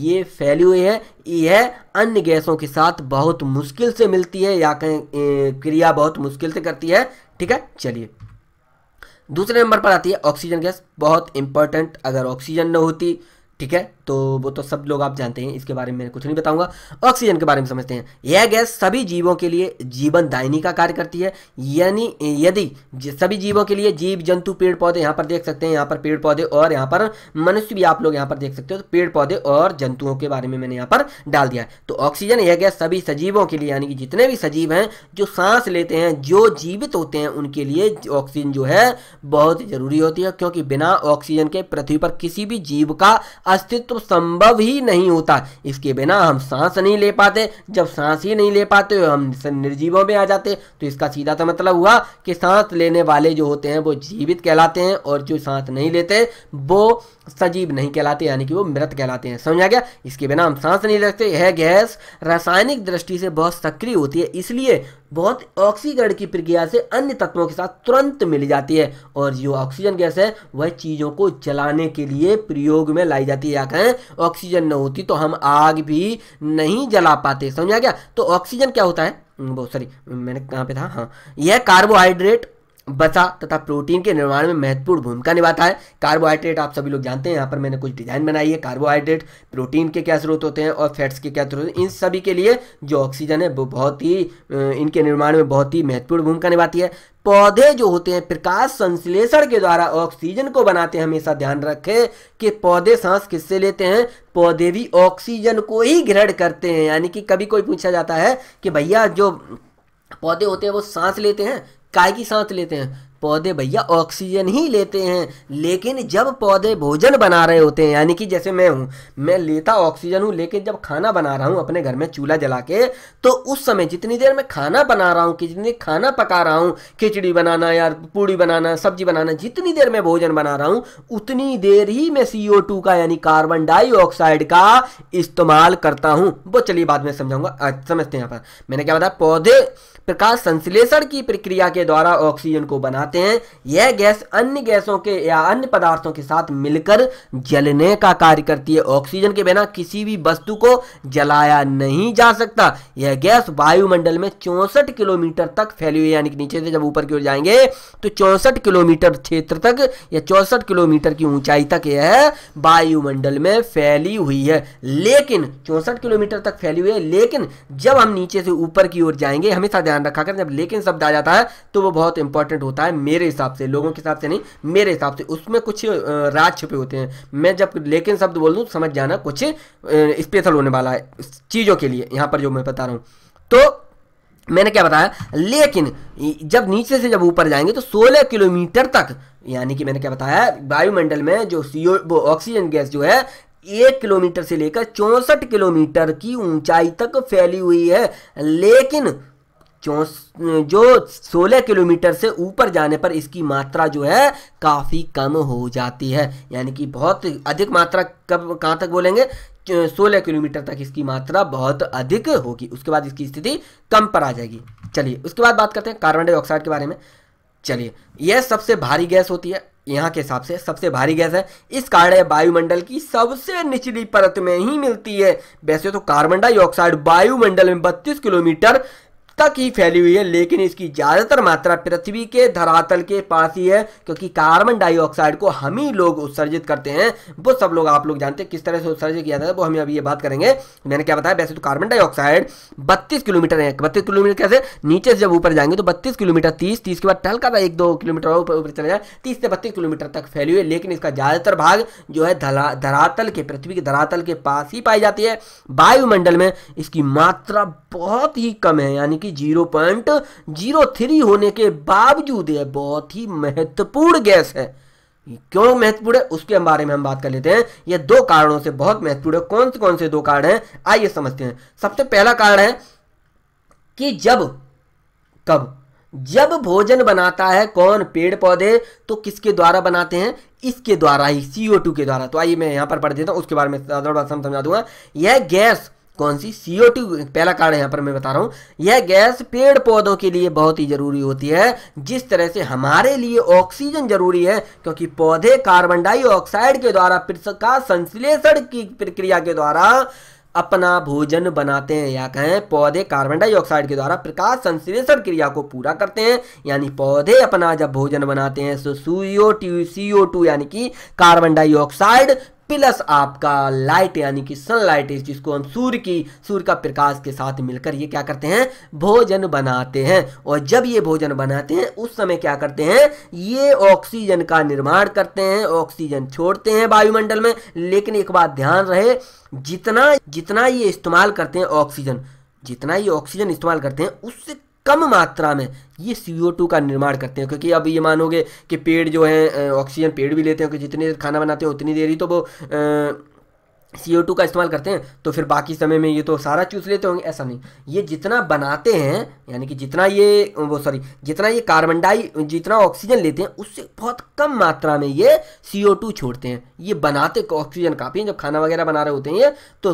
ये फैली हुई है यह अन्य गैसों के साथ बहुत मुश्किल से मिलती है या कहें क्रिया बहुत मुश्किल से करती है ठीक है चलिए दूसरे नंबर पर आती है ऑक्सीजन गैस बहुत इंपॉर्टेंट अगर ऑक्सीजन न होती ठीक है तो वो तो सब लोग आप जानते हैं इसके बारे में कुछ नहीं बताऊंगा ऑक्सीजन के बारे में समझते हैं यह गैस सभी जीवों के लिए जीवन दायनी का कार्य करती है यानी यदि सभी जीवों के लिए जीव जंतु पेड़ पौधे यहां पर देख सकते हैं यहां पर पेड़ पौधे और यहां पर मनुष्य भी आप लोग यहां पर देख सकते हो तो पेड़ पौधे और जंतुओं के बारे में मैंने यहां पर डाल दिया है तो ऑक्सीजन यह गैस सभी सजीवों के लिए यानी कि जितने भी सजीव हैं जो सांस लेते हैं जो जीवित होते हैं उनके लिए ऑक्सीजन जो है बहुत जरूरी होती है क्योंकि बिना ऑक्सीजन के पृथ्वी पर किसी भी जीव का अस्तित्व संभव ही नहीं होता इसके बिना हम सांस नहीं ले पाते जब सांस ही नहीं ले पाते हम निर्जीवों में आ जाते तो इसका सीधा सा मतलब हुआ कि सांस लेने वाले जो होते हैं वो जीवित कहलाते हैं और जो सांस नहीं लेते वो सजीव नहीं कहलाते यानी कि वो मृत कहलाते हैं समझा गया इसके बिना हम सांस नहीं ले सकते यह गैस रासायनिक दृष्टि से बहुत सक्रिय होती है इसलिए बहुत ऑक्सीकरण की प्रक्रिया से अन्य तत्वों के साथ तुरंत मिल जाती है और जो ऑक्सीजन गैस है वह चीज़ों को जलाने के लिए प्रयोग में लाई जाती है या कहें ऑक्सीजन न होती तो हम आग भी नहीं जला पाते समझा गया तो ऑक्सीजन क्या होता है सॉरी हम्म, मैंने कहाँ पे था हाँ यह कार्बोहाइड्रेट बचा तथा प्रोटीन के निर्माण में महत्वपूर्ण भूमिका निभाता है कार्बोहाइड्रेट आप सभी लोग जानते हैं यहाँ पर मैंने कुछ डिजाइन बनाई है कार्बोहाइड्रेट प्रोटीन के क्या स्रोत होते हैं और फैट्स के क्या स्रोत इन सभी के लिए जो ऑक्सीजन है वो बहुत ही इनके निर्माण में बहुत ही महत्वपूर्ण भूमिका निभाती है पौधे जो होते हैं प्रकाश संश्लेषण के द्वारा ऑक्सीजन को बनाते हैं हमेशा ध्यान रखें कि पौधे सांस किससे लेते हैं पौधे भी ऑक्सीजन को ही ग्रहण करते हैं यानी कि कभी कोई पूछा जाता है कि भैया जो पौधे होते हैं वो सांस लेते हैं काय की सांस लेते हैं पौधे भैया ऑक्सीजन ही लेते हैं लेकिन जब पौधे भोजन बना रहे होते हैं यानी कि जैसे मैं हूँ मैं लेता ऑक्सीजन हूँ लेकिन जब खाना बना रहा हूँ अपने घर में चूल्हा जला के तो उस समय जितनी देर मैं खाना बना रहा हूँ जितनी खाना पका रहा हूँ खिचड़ी बनाना या पूड़ी बनाना सब्जी बनाना जितनी देर मैं भोजन बना रहा हूँ उतनी देर ही मैं सी का यानी कार्बन डाइऑक्साइड का इस्तेमाल करता हूँ वो चलिए बाद में समझाऊंगा समझते हैं यहाँ पर मैंने क्या बताया पौधे प्रकाश संश्लेषण की प्रक्रिया के द्वारा ऑक्सीजन को बनाते हैं यह गैस अन्य गैसों के या अन्य पदार्थों के साथ मिलकर जलने का कार्य करती है ऑक्सीजन के बिना किसी भी वस्तु को जलाया नहीं जा सकता यह गैस वायुमंडल में चौंसठ किलोमीटर तक फैली हुई यानी कि नीचे से जब ऊपर की ओर जाएंगे तो चौंसठ किलोमीटर क्षेत्र तक या चौंसठ किलोमीटर की ऊंचाई तक यह वायुमंडल में फैली हुई है लेकिन चौंसठ किलोमीटर तक फैली हुई है लेकिन जब हम नीचे से ऊपर की ओर जाएंगे हमेशा ध्यान ध्यान रखा करें जब लेकिन शब्द आ जाता है तो वो बहुत इंपॉर्टेंट होता है मेरे हिसाब से लोगों के हिसाब से नहीं मेरे हिसाब से उसमें कुछ राज छुपे होते हैं मैं जब लेकिन शब्द बोल दूँ तो समझ जाना कुछ स्पेशल होने वाला है चीज़ों के लिए यहाँ पर जो मैं बता रहा हूँ तो मैंने क्या बताया लेकिन जब नीचे से जब ऊपर जाएंगे तो 16 किलोमीटर तक यानी कि मैंने क्या बताया वायुमंडल में जो सीओ वो ऑक्सीजन गैस जो है एक किलोमीटर से लेकर चौंसठ किलोमीटर की ऊंचाई तक फैली हुई है लेकिन जो 16 किलोमीटर से ऊपर जाने पर इसकी मात्रा जो है काफ़ी कम हो जाती है यानी कि बहुत अधिक मात्रा कब कहाँ तक बोलेंगे 16 किलोमीटर तक इसकी मात्रा बहुत अधिक होगी उसके बाद इसकी स्थिति कम पर आ जाएगी चलिए उसके बाद बात करते हैं कार्बन डाइऑक्साइड के बारे में चलिए यह सबसे भारी गैस होती है यहाँ के हिसाब से सबसे भारी गैस है इस कारण यह वायुमंडल की सबसे निचली परत में ही मिलती है वैसे तो कार्बन डाइऑक्साइड वायुमंडल में 32 किलोमीटर तक ही फैली हुई है लेकिन इसकी ज़्यादातर मात्रा पृथ्वी के धरातल के पास ही है क्योंकि कार्बन डाइऑक्साइड को हम ही लोग उत्सर्जित करते हैं वो सब लोग आप लोग जानते हैं किस तरह से उत्सर्जित किया जाता है वो हम अभी ये बात करेंगे मैंने क्या बताया वैसे तो कार्बन डाइऑक्साइड बत्तीस किलोमीटर है बत्तीस किलोमीटर कैसे नीचे से जब ऊपर जाएंगे तो बत्तीस किलोमीटर तीस तीस के बाद टल सा एक दो किलोमीटर ऊपर ऊपर चले जाए तीस से बत्तीस किलोमीटर तक फैली हुई है लेकिन इसका ज़्यादातर भाग जो है धरातल के पृथ्वी के धरातल के पास ही पाई जाती है वायुमंडल में इसकी मात्रा बहुत ही कम है यानी कि जीरो पॉइंट जीरो थ्री होने के बावजूद यह बहुत ही महत्वपूर्ण गैस है क्यों महत्वपूर्ण है उसके बारे में हम बात कर लेते हैं यह दो कारणों से बहुत महत्वपूर्ण है कौन से कौन से दो कारण हैं आइए समझते हैं सबसे पहला कारण है कि जब कब जब भोजन बनाता है कौन पेड़ पौधे तो किसके द्वारा बनाते हैं इसके द्वारा ही टू के द्वारा तो आइए मैं यहां पर पढ़ देता हूं उसके बारे में समझा दूंगा यह गैस कौन सी सीओ टू पहला कारण यहाँ पर मैं बता रहा हूँ यह गैस पेड़ पौधों के लिए बहुत ही जरूरी होती है जिस तरह से हमारे लिए ऑक्सीजन जरूरी है क्योंकि पौधे कार्बन डाइऑक्साइड के द्वारा का संश्लेषण की प्रक्रिया के द्वारा अपना भोजन बनाते हैं या कहें पौधे कार्बन डाइऑक्साइड के द्वारा प्रकाश संश्लेषण क्रिया को पूरा करते हैं यानी पौधे अपना जब भोजन बनाते हैं तो सीओ टू यानी कि कार्बन डाइऑक्साइड प्लस आपका लाइट यानी कि सनलाइट जिसको हम सूर्य की सूर्य का प्रकाश के साथ मिलकर ये क्या करते हैं भोजन बनाते हैं और जब ये भोजन बनाते हैं उस समय क्या करते हैं ये ऑक्सीजन का निर्माण करते हैं ऑक्सीजन छोड़ते हैं वायुमंडल में लेकिन एक बात ध्यान रहे जितना जितना ये इस्तेमाल करते हैं ऑक्सीजन जितना ये ऑक्सीजन इस्तेमाल करते हैं उससे कम मात्रा में ये टू का निर्माण करते हैं क्योंकि अब ये मानोगे कि पेड़ जो है ऑक्सीजन पेड़ भी लेते हैं कि जितनी देर खाना बनाते हैं उतनी देर ही तो वो आ, सी टू का इस्तेमाल करते हैं तो फिर बाकी समय में ये तो सारा चूस लेते होंगे ऐसा नहीं ये जितना बनाते हैं यानी कि जितना ये वो सॉरी जितना ये कार्बन डाई जितना ऑक्सीजन लेते हैं उससे बहुत कम मात्रा में ये सी टू छोड़ते हैं ये बनाते ऑक्सीजन काफ़ी हैं जब खाना वगैरह बना रहे होते हैं ये तो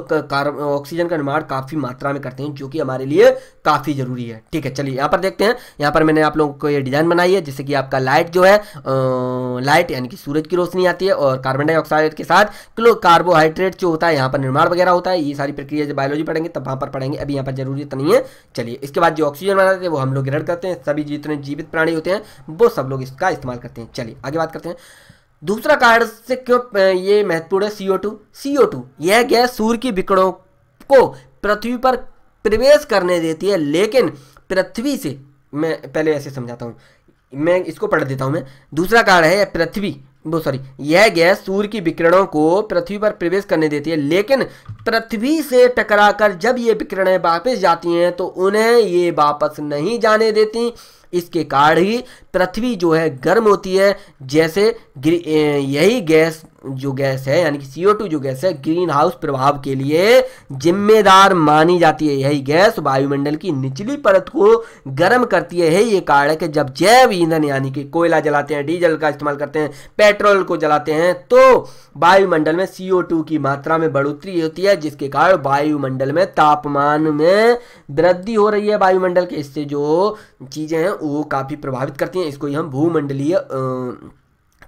ऑक्सीजन का निर्माण काफ़ी मात्रा में करते हैं जो कि हमारे लिए काफ़ी ज़रूरी है ठीक है चलिए यहाँ पर देखते हैं यहाँ पर मैंने आप लोगों को ये डिज़ाइन बनाई है जिससे कि आपका लाइट जो है लाइट यानी कि सूरज की रोशनी आती है और कार्बन डाइऑक्साइड के साथ कार्बोहाइड्रेट जो होता है यहाँ पर निर्माण वगैरह होता है ये सारी प्रक्रिया जब बायोलॉजी पढ़ेंगे तब वहाँ पर पढ़ेंगे अभी यहाँ पर जरूरी नहीं है चलिए इसके बाद जो ऑक्सीजन बनाते हैं वो हम लोग ग्रहण करते हैं सभी जितने जीवित प्राणी होते हैं वो सब लोग इसका इस्तेमाल करते हैं चलिए आगे बात करते हैं दूसरा कारण से क्यों ये महत्वपूर्ण है सीओ टू सीओ टू यह गैस सूर्य की विकड़ों को पृथ्वी पर प्रवेश करने देती है लेकिन पृथ्वी से मैं पहले ऐसे समझाता हूँ मैं इसको पढ़ देता हूँ मैं दूसरा कारण है पृथ्वी वो सॉरी यह गैस सूर्य की विकिरणों को पृथ्वी पर प्रवेश करने देती है लेकिन पृथ्वी से टकराकर जब ये विकिरणें वापस जाती हैं तो उन्हें ये वापस नहीं जाने देती इसके कारण ही पृथ्वी जो है गर्म होती है जैसे यही गैस जो गैस है यानी कि सीओ टू जो गैस है ग्रीन हाउस प्रभाव के लिए जिम्मेदार मानी जाती है यही गैस वायुमंडल की निचली परत को गर्म करती है यही कारण है जब जैव ईंधन यानी कि कोयला जलाते हैं डीजल का इस्तेमाल करते हैं पेट्रोल को जलाते हैं तो वायुमंडल में सीओ टू की मात्रा में बढ़ोतरी होती है जिसके कारण वायुमंडल में तापमान में वृद्धि हो रही है वायुमंडल के इससे जो चीज़ें हैं वो काफ़ी प्रभावित करती हैं इसको ही हम भूमंडलीय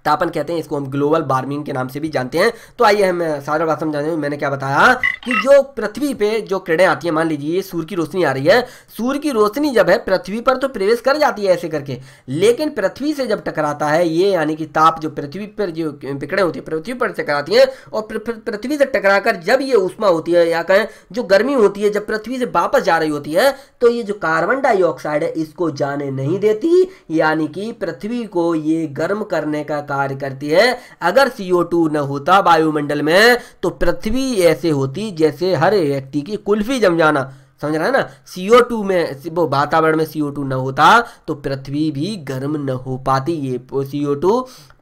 तापन कहते हैं इसको हम ग्लोबल वार्मिंग के नाम से भी जानते हैं तो आइए हम सारा बात समझाने मैंने क्या बताया कि जो पृथ्वी पे जो किरणें आती हैं मान लीजिए सूर्य की रोशनी आ रही है सूर्य की रोशनी जब है पृथ्वी पर तो प्रवेश कर जाती है ऐसे करके लेकिन पृथ्वी से जब टकराता है ये यानी कि ताप जो पृथ्वी पर जो किरणें होती है पृथ्वी पर टकराती हैं और पृथ्वी से टकराकर जब ये उष्मा होती है या कहें जो गर्मी होती है जब पृथ्वी से वापस जा रही होती है तो ये जो कार्बन डाइऑक्साइड है इसको जाने नहीं देती यानी कि पृथ्वी को ये गर्म करने का कार्य करती है अगर सीओ टू न होता वायुमंडल में तो पृथ्वी ऐसे होती जैसे हर व्यक्ति की कुल्फी जम जाना समझ रहा है ना सीओ टू में वो वातावरण में सीओ टू न होता तो पृथ्वी भी गर्म न हो पाती ये सीओ टू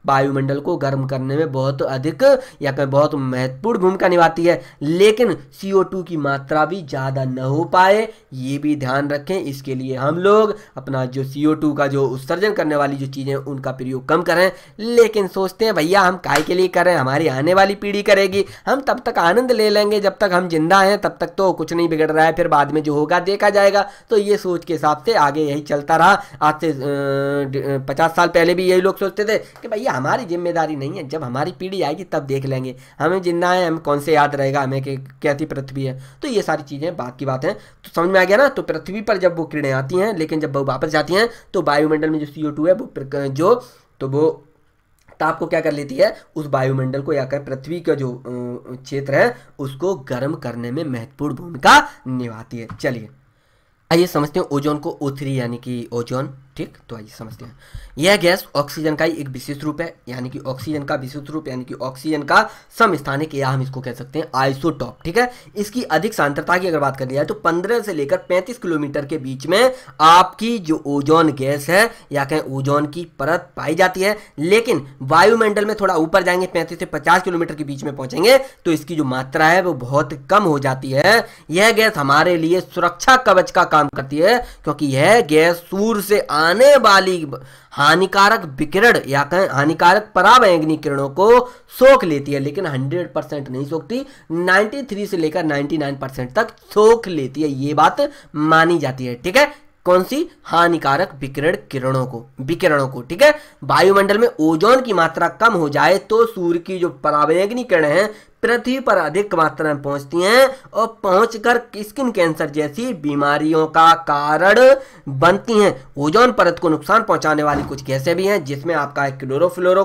वायुमंडल को गर्म करने में बहुत अधिक या कहीं बहुत महत्वपूर्ण भूमिका निभाती है लेकिन CO2 की मात्रा भी ज़्यादा न हो पाए ये भी ध्यान रखें इसके लिए हम लोग अपना जो CO2 का जो उत्सर्जन करने वाली जो चीज़ें उनका प्रयोग कम करें लेकिन सोचते हैं भैया हम काय के लिए करें हमारी आने वाली पीढ़ी करेगी हम तब तक आनंद ले लेंगे जब तक हम जिंदा हैं तब तक तो कुछ नहीं बिगड़ रहा है फिर बाद में जो होगा देखा जाएगा तो ये सोच के हिसाब से आगे यही चलता रहा आज से पचास साल पहले भी यही लोग सोचते थे कि भैया हमारी जिम्मेदारी नहीं है जब हमारी पीढ़ी आएगी तब देख लेंगे हमें जिंदा है हम कौन से याद रहेगा हमें कि कैसी पृथ्वी है तो ये सारी चीज़ें बात की बात है तो समझ में आ गया ना तो पृथ्वी पर जब वो किरणें आती हैं लेकिन जब वो वापस जाती हैं तो वायुमंडल में जो सी है वो जो तो वो ताप को क्या कर लेती है उस वायुमंडल को या कर पृथ्वी का जो क्षेत्र है उसको गर्म करने में महत्वपूर्ण भूमिका निभाती है चलिए आइए समझते हैं ओजोन को ओ यानी कि ओजोन ठीक तो आइए समझते हैं यह गैस ऑक्सीजन का ही एक विशेष रूप है यानी कि ऑक्सीजन का विशेष रूप यानी कि ऑक्सीजन का समस्थानिक या हम इसको कह सकते हैं आइसोटॉप ठीक है इसकी अधिक सांद्रता की अगर बात कर लिया जाए तो 15 से लेकर 35 किलोमीटर के बीच में आपकी जो ओजोन गैस है या कहें ओजोन की परत पाई जाती है लेकिन वायुमंडल में थोड़ा ऊपर जाएंगे पैंतीस से पचास किलोमीटर के बीच में पहुंचेंगे तो इसकी जो मात्रा है वो बहुत कम हो जाती है यह गैस हमारे लिए सुरक्षा कवच का काम करती है क्योंकि यह गैस सूर्य से आ आने वाली हानिकारक विकिरण या कहें हानिकारक पराबैंगनी किरणों को सोख लेती है लेकिन 100 परसेंट नहीं सोखती 93 से लेकर 99 परसेंट तक सोख लेती है ये बात मानी जाती है ठीक है कौन सी हानिकारक विकिरण किरणों को विकिरणों को ठीक है वायुमंडल में ओजोन की मात्रा कम हो जाए तो सूर्य की जो पराबैंगनी किरण है पृथ्वी पर अधिक मात्रा में पहुंचती हैं और पहुंचकर स्किन कैंसर जैसी बीमारियों का कारण बनती हैं ओजोन परत को नुकसान पहुंचाने वाली कुछ गैसें भी हैं जिसमें आपका है 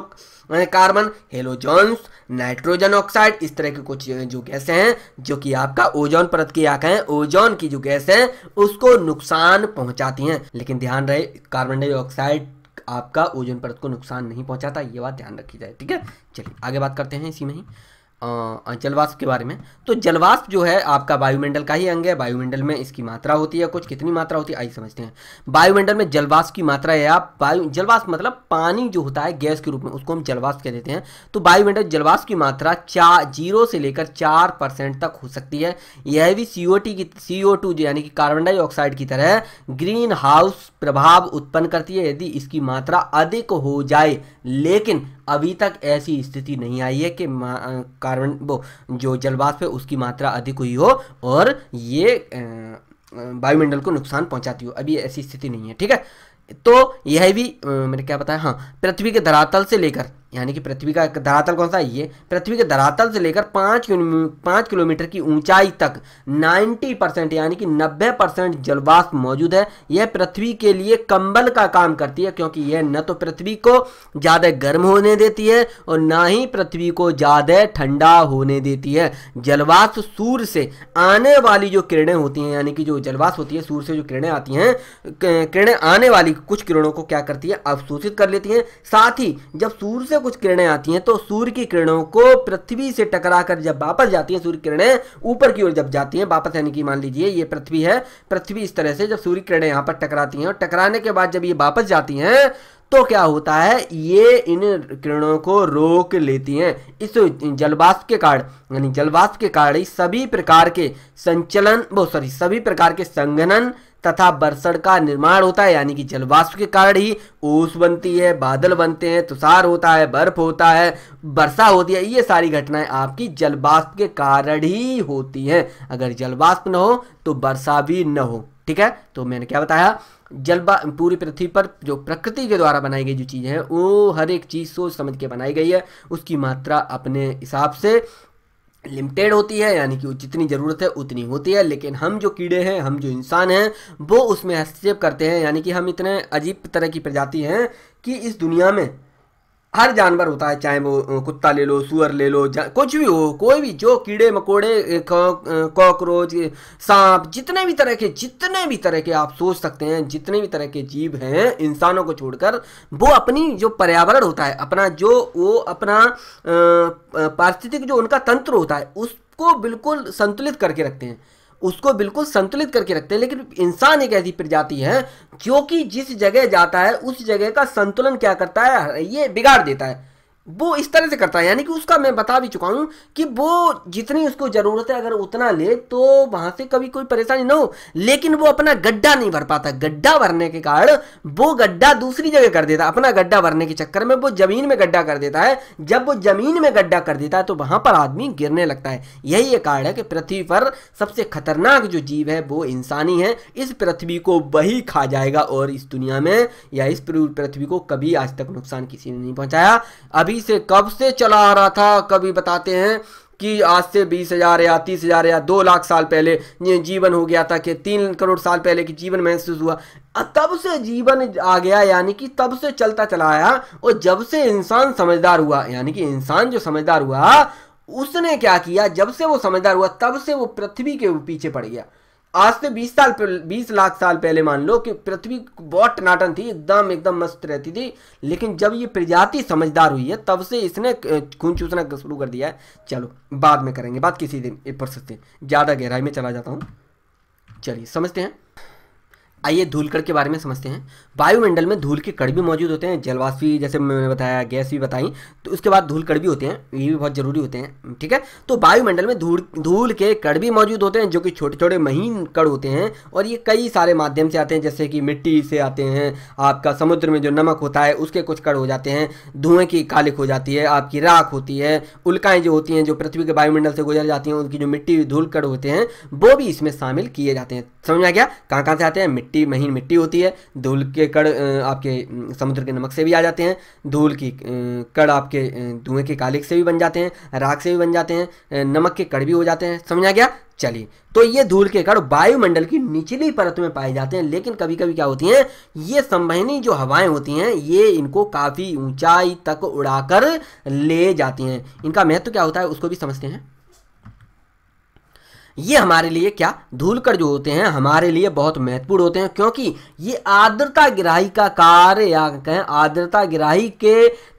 chlorofluorocarbon halogens nitrogen oxide इस तरह की कुछ जो गैसें हैं जो कि आपका ओजोन परत की आंखें हैं ओजोन की जो गैस है उसको नुकसान पहुंचाती हैं लेकिन ध्यान रहे कार्बन डाइऑक्साइड आपका ओजोन परत को नुकसान नहीं पहुंचाता ये बात ध्यान रखी जाए ठीक है चलिए आगे बात करते हैं इसी में ही जलवाष्प के बारे में तो जलवाष्प जो है आपका वायुमंडल का ही अंग है वायुमंडल में इसकी मात्रा होती है कुछ कितनी मात्रा होती है आई समझते हैं वायुमंडल में जलवाष्प की मात्रा है आप वायु जलवाष्प मतलब पानी जो होता है गैस के रूप में उसको हम जलवाष्प कह देते हैं तो वायुमंडल जलवाष्प की मात्रा चार जीरो से लेकर चार परसेंट तक हो सकती है यह भी सी की सी यानी कि कार्बन डाइऑक्साइड की तरह ग्रीन हाउस प्रभाव उत्पन्न करती है यदि इसकी मात्रा अधिक हो जाए लेकिन अभी तक ऐसी स्थिति नहीं आई है कि कार्बन वो जो जलवाष्प है उसकी मात्रा अधिक हुई हो और ये वायुमंडल को नुकसान पहुंचाती हो अभी ऐसी स्थिति नहीं है ठीक है तो यह भी मैंने क्या बताया हाँ पृथ्वी के धरातल से लेकर यानी कि पृथ्वी का धरातल कौन सा है ये पृथ्वी के धरातल से लेकर पाँच पाँच किलोमीटर की ऊंचाई तक 90 परसेंट यानी कि 90 परसेंट जलवाष्प मौजूद है यह पृथ्वी के लिए कंबल का काम करती है क्योंकि यह न तो पृथ्वी को ज़्यादा गर्म होने देती है और ना ही पृथ्वी को ज़्यादा ठंडा होने देती है जलवाष्प सूर्य से आने वाली जो किरणें होती हैं यानी कि जो जलवाष्प होती है सूर्य से जो किरणें आती हैं किरणें आने वाली कुछ किरणों को क्या करती है अवशोषित कर लेती हैं साथ ही जब सूर्य से कुछ किरणें आती हैं तो सूर्य की किरणों को पृथ्वी से टकरा कर जब वापस जाती हैं सूर्य किरणें ऊपर की ओर जब जाती हैं वापस यानी कि मान लीजिए ये पृथ्वी है पृथ्वी इस तरह से जब सूर्य किरणें यहाँ पर टकराती हैं और टकराने के बाद जब ये वापस जाती हैं तो क्या होता है ये इन किरणों को रोक लेती हैं इस जलवाष्प के कारण यानी जलवाष्प के कारण सभी प्रकार के संचलन बहुत सॉरी सभी प्रकार के संघनन तथा बरसण का निर्माण होता है यानी कि जलवाष्प के कारण ही ओस बनती है बादल बनते हैं तुषार होता है बर्फ होता है वर्षा होती है ये सारी घटनाएं आपकी जलवाष्प के कारण ही होती हैं अगर जलवाष्प न हो तो वर्षा भी न हो ठीक है तो मैंने क्या बताया जलवा पूरी पृथ्वी पर जो प्रकृति के द्वारा बनाई गई जो चीज़ें हैं वो हर एक चीज़ सोच समझ के बनाई गई है उसकी मात्रा अपने हिसाब से लिमिटेड होती है यानी कि जितनी ज़रूरत है उतनी होती है लेकिन हम जो कीड़े हैं हम जो इंसान हैं वो उसमें हस्तक्षेप करते हैं यानी कि हम इतने अजीब तरह की प्रजाति हैं कि इस दुनिया में हर जानवर होता है चाहे वो कुत्ता ले लो सुअर ले लो कुछ भी हो कोई भी जो कीड़े मकोड़े कॉकरोच सांप जितने भी तरह के जितने भी तरह के आप सोच सकते हैं जितने भी तरह के जीव हैं इंसानों को छोड़कर वो अपनी जो पर्यावरण होता है अपना जो वो अपना पारिस्थितिक जो उनका तंत्र होता है उसको बिल्कुल संतुलित करके रखते हैं उसको बिल्कुल संतुलित करके रखते हैं लेकिन इंसान एक ऐसी प्रजाति है जो कि जिस जगह जाता है उस जगह का संतुलन क्या करता है ये बिगाड़ देता है वो इस तरह से करता है यानी कि उसका मैं बता भी चुका हूँ कि वो जितनी उसको ज़रूरत है अगर उतना ले तो वहाँ से कभी कोई परेशानी ना हो लेकिन वो अपना गड्ढा नहीं भर पाता गड्ढा भरने के कारण वो गड्ढा दूसरी जगह कर देता अपना गड्ढा भरने के चक्कर में वो ज़मीन में गड्ढा कर देता है जब वो ज़मीन में गड्ढा कर देता है तो वहाँ पर आदमी गिरने लगता है यही एक कारण है कि पृथ्वी पर सबसे खतरनाक जो जीव है वो इंसानी है इस पृथ्वी को वही खा जाएगा और इस दुनिया में या इस पृथ्वी को कभी आज तक नुकसान किसी ने नहीं पहुँचाया अभी अभी से कब से चला आ रहा था कभी बताते हैं कि आज से बीस हज़ार या तीस हज़ार या दो लाख साल पहले ये जीवन हो गया था कि तीन करोड़ साल पहले की जीवन महसूस हुआ तब से जीवन आ गया यानी कि तब से चलता चला आया और जब से इंसान समझदार हुआ यानी कि इंसान जो समझदार हुआ उसने क्या किया जब से वो समझदार हुआ तब से वो पृथ्वी के पीछे पड़ गया आज से 20 साल बीस लाख साल पहले मान लो कि पृथ्वी बहुत टनाटन थी एकदम एकदम मस्त रहती थी लेकिन जब ये प्रजाति समझदार हुई है तब से इसने खून चूसना शुरू कर दिया है चलो बाद में करेंगे बात किसी दिन पर सकते ज़्यादा गहराई में चला जाता हूँ चलिए समझते हैं आइए धूलकण के बारे में समझते हैं वायुमंडल में धूल के कण भी मौजूद होते हैं भी जैसे मैंने बताया गैस भी बताई तो उसके बाद धूलकण भी होते हैं ये भी बहुत ज़रूरी होते हैं ठीक है तो वायुमंडल में धूल धूल के कण भी मौजूद होते हैं जो कि छोटे छोटे महीन कण होते हैं और ये कई सारे माध्यम से आते हैं जैसे कि मिट्टी से आते हैं आपका समुद्र में जो नमक होता है उसके कुछ कड़ हो जाते हैं धुएँ की कालिक हो जाती है आपकी राख होती है उल्काएँ जो होती हैं जो पृथ्वी के वायुमंडल से गुजर जाती हैं उनकी जो मिट्टी धूल कड़ होते हैं वो भी इसमें शामिल किए जाते हैं समझ में आ गया कहाँ कहाँ से आते हैं मिट्टी मिट्टी महीन मिट्टी होती है धूल के कड़ आपके समुद्र के नमक से भी आ जाते हैं धूल की कड़ आपके धुएं के कालिक से भी बन जाते हैं राख से भी बन जाते हैं नमक के कड़ भी हो जाते हैं समझा गया चलिए तो ये धूल के कण वायुमंडल की निचली परत में पाए जाते हैं लेकिन कभी कभी क्या होती हैं ये संवहनी जो हवाएं होती हैं ये इनको काफ़ी ऊंचाई तक उड़ाकर ले जाती हैं इनका महत्व तो क्या होता है उसको भी समझते हैं ये हमारे लिए क्या कर जो होते हैं हमारे लिए बहुत महत्वपूर्ण होते हैं क्योंकि ये आर्द्रता ग्राही का कार्य या कहें आर्द्रता ग्राही के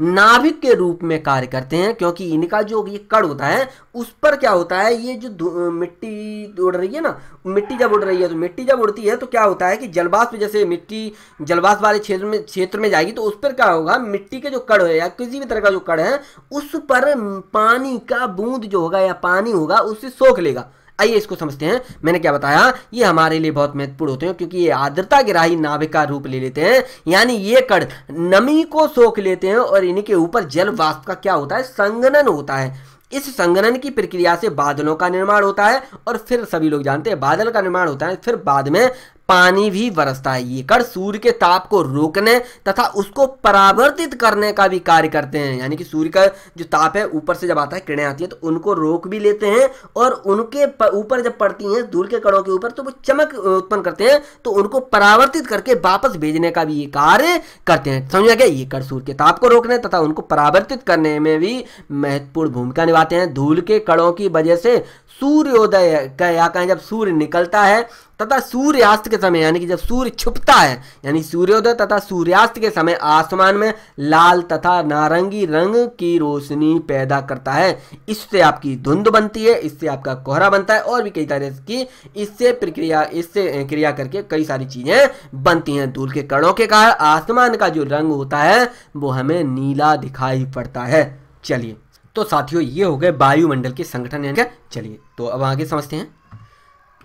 नाभिक के रूप में कार्य करते हैं क्योंकि इनका जो ये कड़ होता है उस पर क्या होता है ये जो मिट्टी उड़ रही है ना मिट्टी जब उड़ रही है तो मिट्टी जब उड़ती है तो क्या होता है कि जलवाष्प जैसे मिट्टी जलवाष्प वाले क्षेत्र में क्षेत्र में जाएगी तो उस पर क्या होगा मिट्टी के जो कड़ है या किसी भी तरह का जो कड़ है उस पर पानी का बूंद जो होगा या पानी होगा उससे सोख लेगा आइए इसको समझते हैं मैंने क्या बताया ये हमारे लिए बहुत महत्वपूर्ण होते हैं क्योंकि ये आर्द्रता ग्राही नाभिक का रूप ले लेते हैं यानी ये कण नमी को सोख लेते हैं और इन्हीं के ऊपर जल वाष्प का क्या होता है संगनन होता है इस संगनन की प्रक्रिया से बादलों का निर्माण होता है और फिर सभी लोग जानते हैं बादल का निर्माण होता है फिर बाद में पानी भी बरसता है ये कर सूर्य के ताप को रोकने तथा उसको परावर्तित करने का भी कार्य करते हैं यानी कि सूर्य का जो ताप है ऊपर से जब आता है किरणें आती है तो उनको रोक भी लेते हैं और उनके ऊपर जब पड़ती हैं धूल के कणों के ऊपर तो वो चमक उत्पन्न करते हैं तो उनको परावर्तित करके वापस भेजने का भी ये कार्य करते हैं समझा गया ये कर सूर्य के ताप को रोकने तथा उनको परावर्तित करने में भी महत्वपूर्ण भूमिका निभाते हैं धूल के कणों की वजह से सूर्योदय का या कहें जब सूर्य निकलता है तथा सूर्यास्त के समय यानी कि जब सूर्य छुपता है यानी सूर्योदय तथा सूर्यास्त के समय आसमान में लाल तथा नारंगी रंग की रोशनी पैदा करता है इससे आपकी धुंध बनती है इससे आपका कोहरा बनता है और भी कई तरह की इससे प्रक्रिया इससे क्रिया करके कई सारी चीज़ें बनती हैं धूल के कणों के कारण आसमान का जो रंग होता है वो हमें नीला दिखाई पड़ता है चलिए तो साथियों ये हो गए वायुमंडल के संगठन यानी चलिए तो अब आगे समझते हैं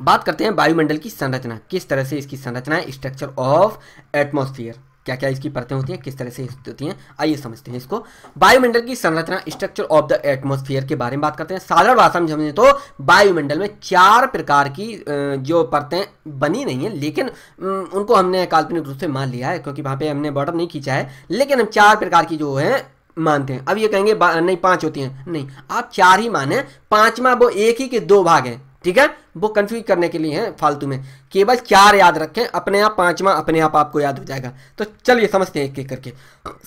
बात करते हैं वायुमंडल की संरचना किस तरह से इसकी संरचना है स्ट्रक्चर ऑफ एटमोस्फियर क्या क्या इसकी परतें होती हैं किस तरह से होती हैं आइए समझते हैं इसको वायुमंडल की संरचना स्ट्रक्चर ऑफ द एटमोस्फियर के बारे में बात करते हैं साधारण भाषा में समझें तो वायुमंडल में चार प्रकार की जो परतें बनी नहीं है लेकिन उनको हमने काल्पनिक रूप से मान लिया है क्योंकि वहां पर हमने बॉर्डर नहीं खींचा है लेकिन हम चार प्रकार की जो है मानते हैं अब ये कहेंगे नहीं पांच होती हैं नहीं आप चार ही माने पांचवा वो एक ही के दो भाग हैं ठीक है वो कंफ्यूज करने के लिए है फालतू में केवल चार याद रखें अपने आप पांचवा अपने आप आपको याद हो जाएगा तो चलिए समझते हैं एक एक करके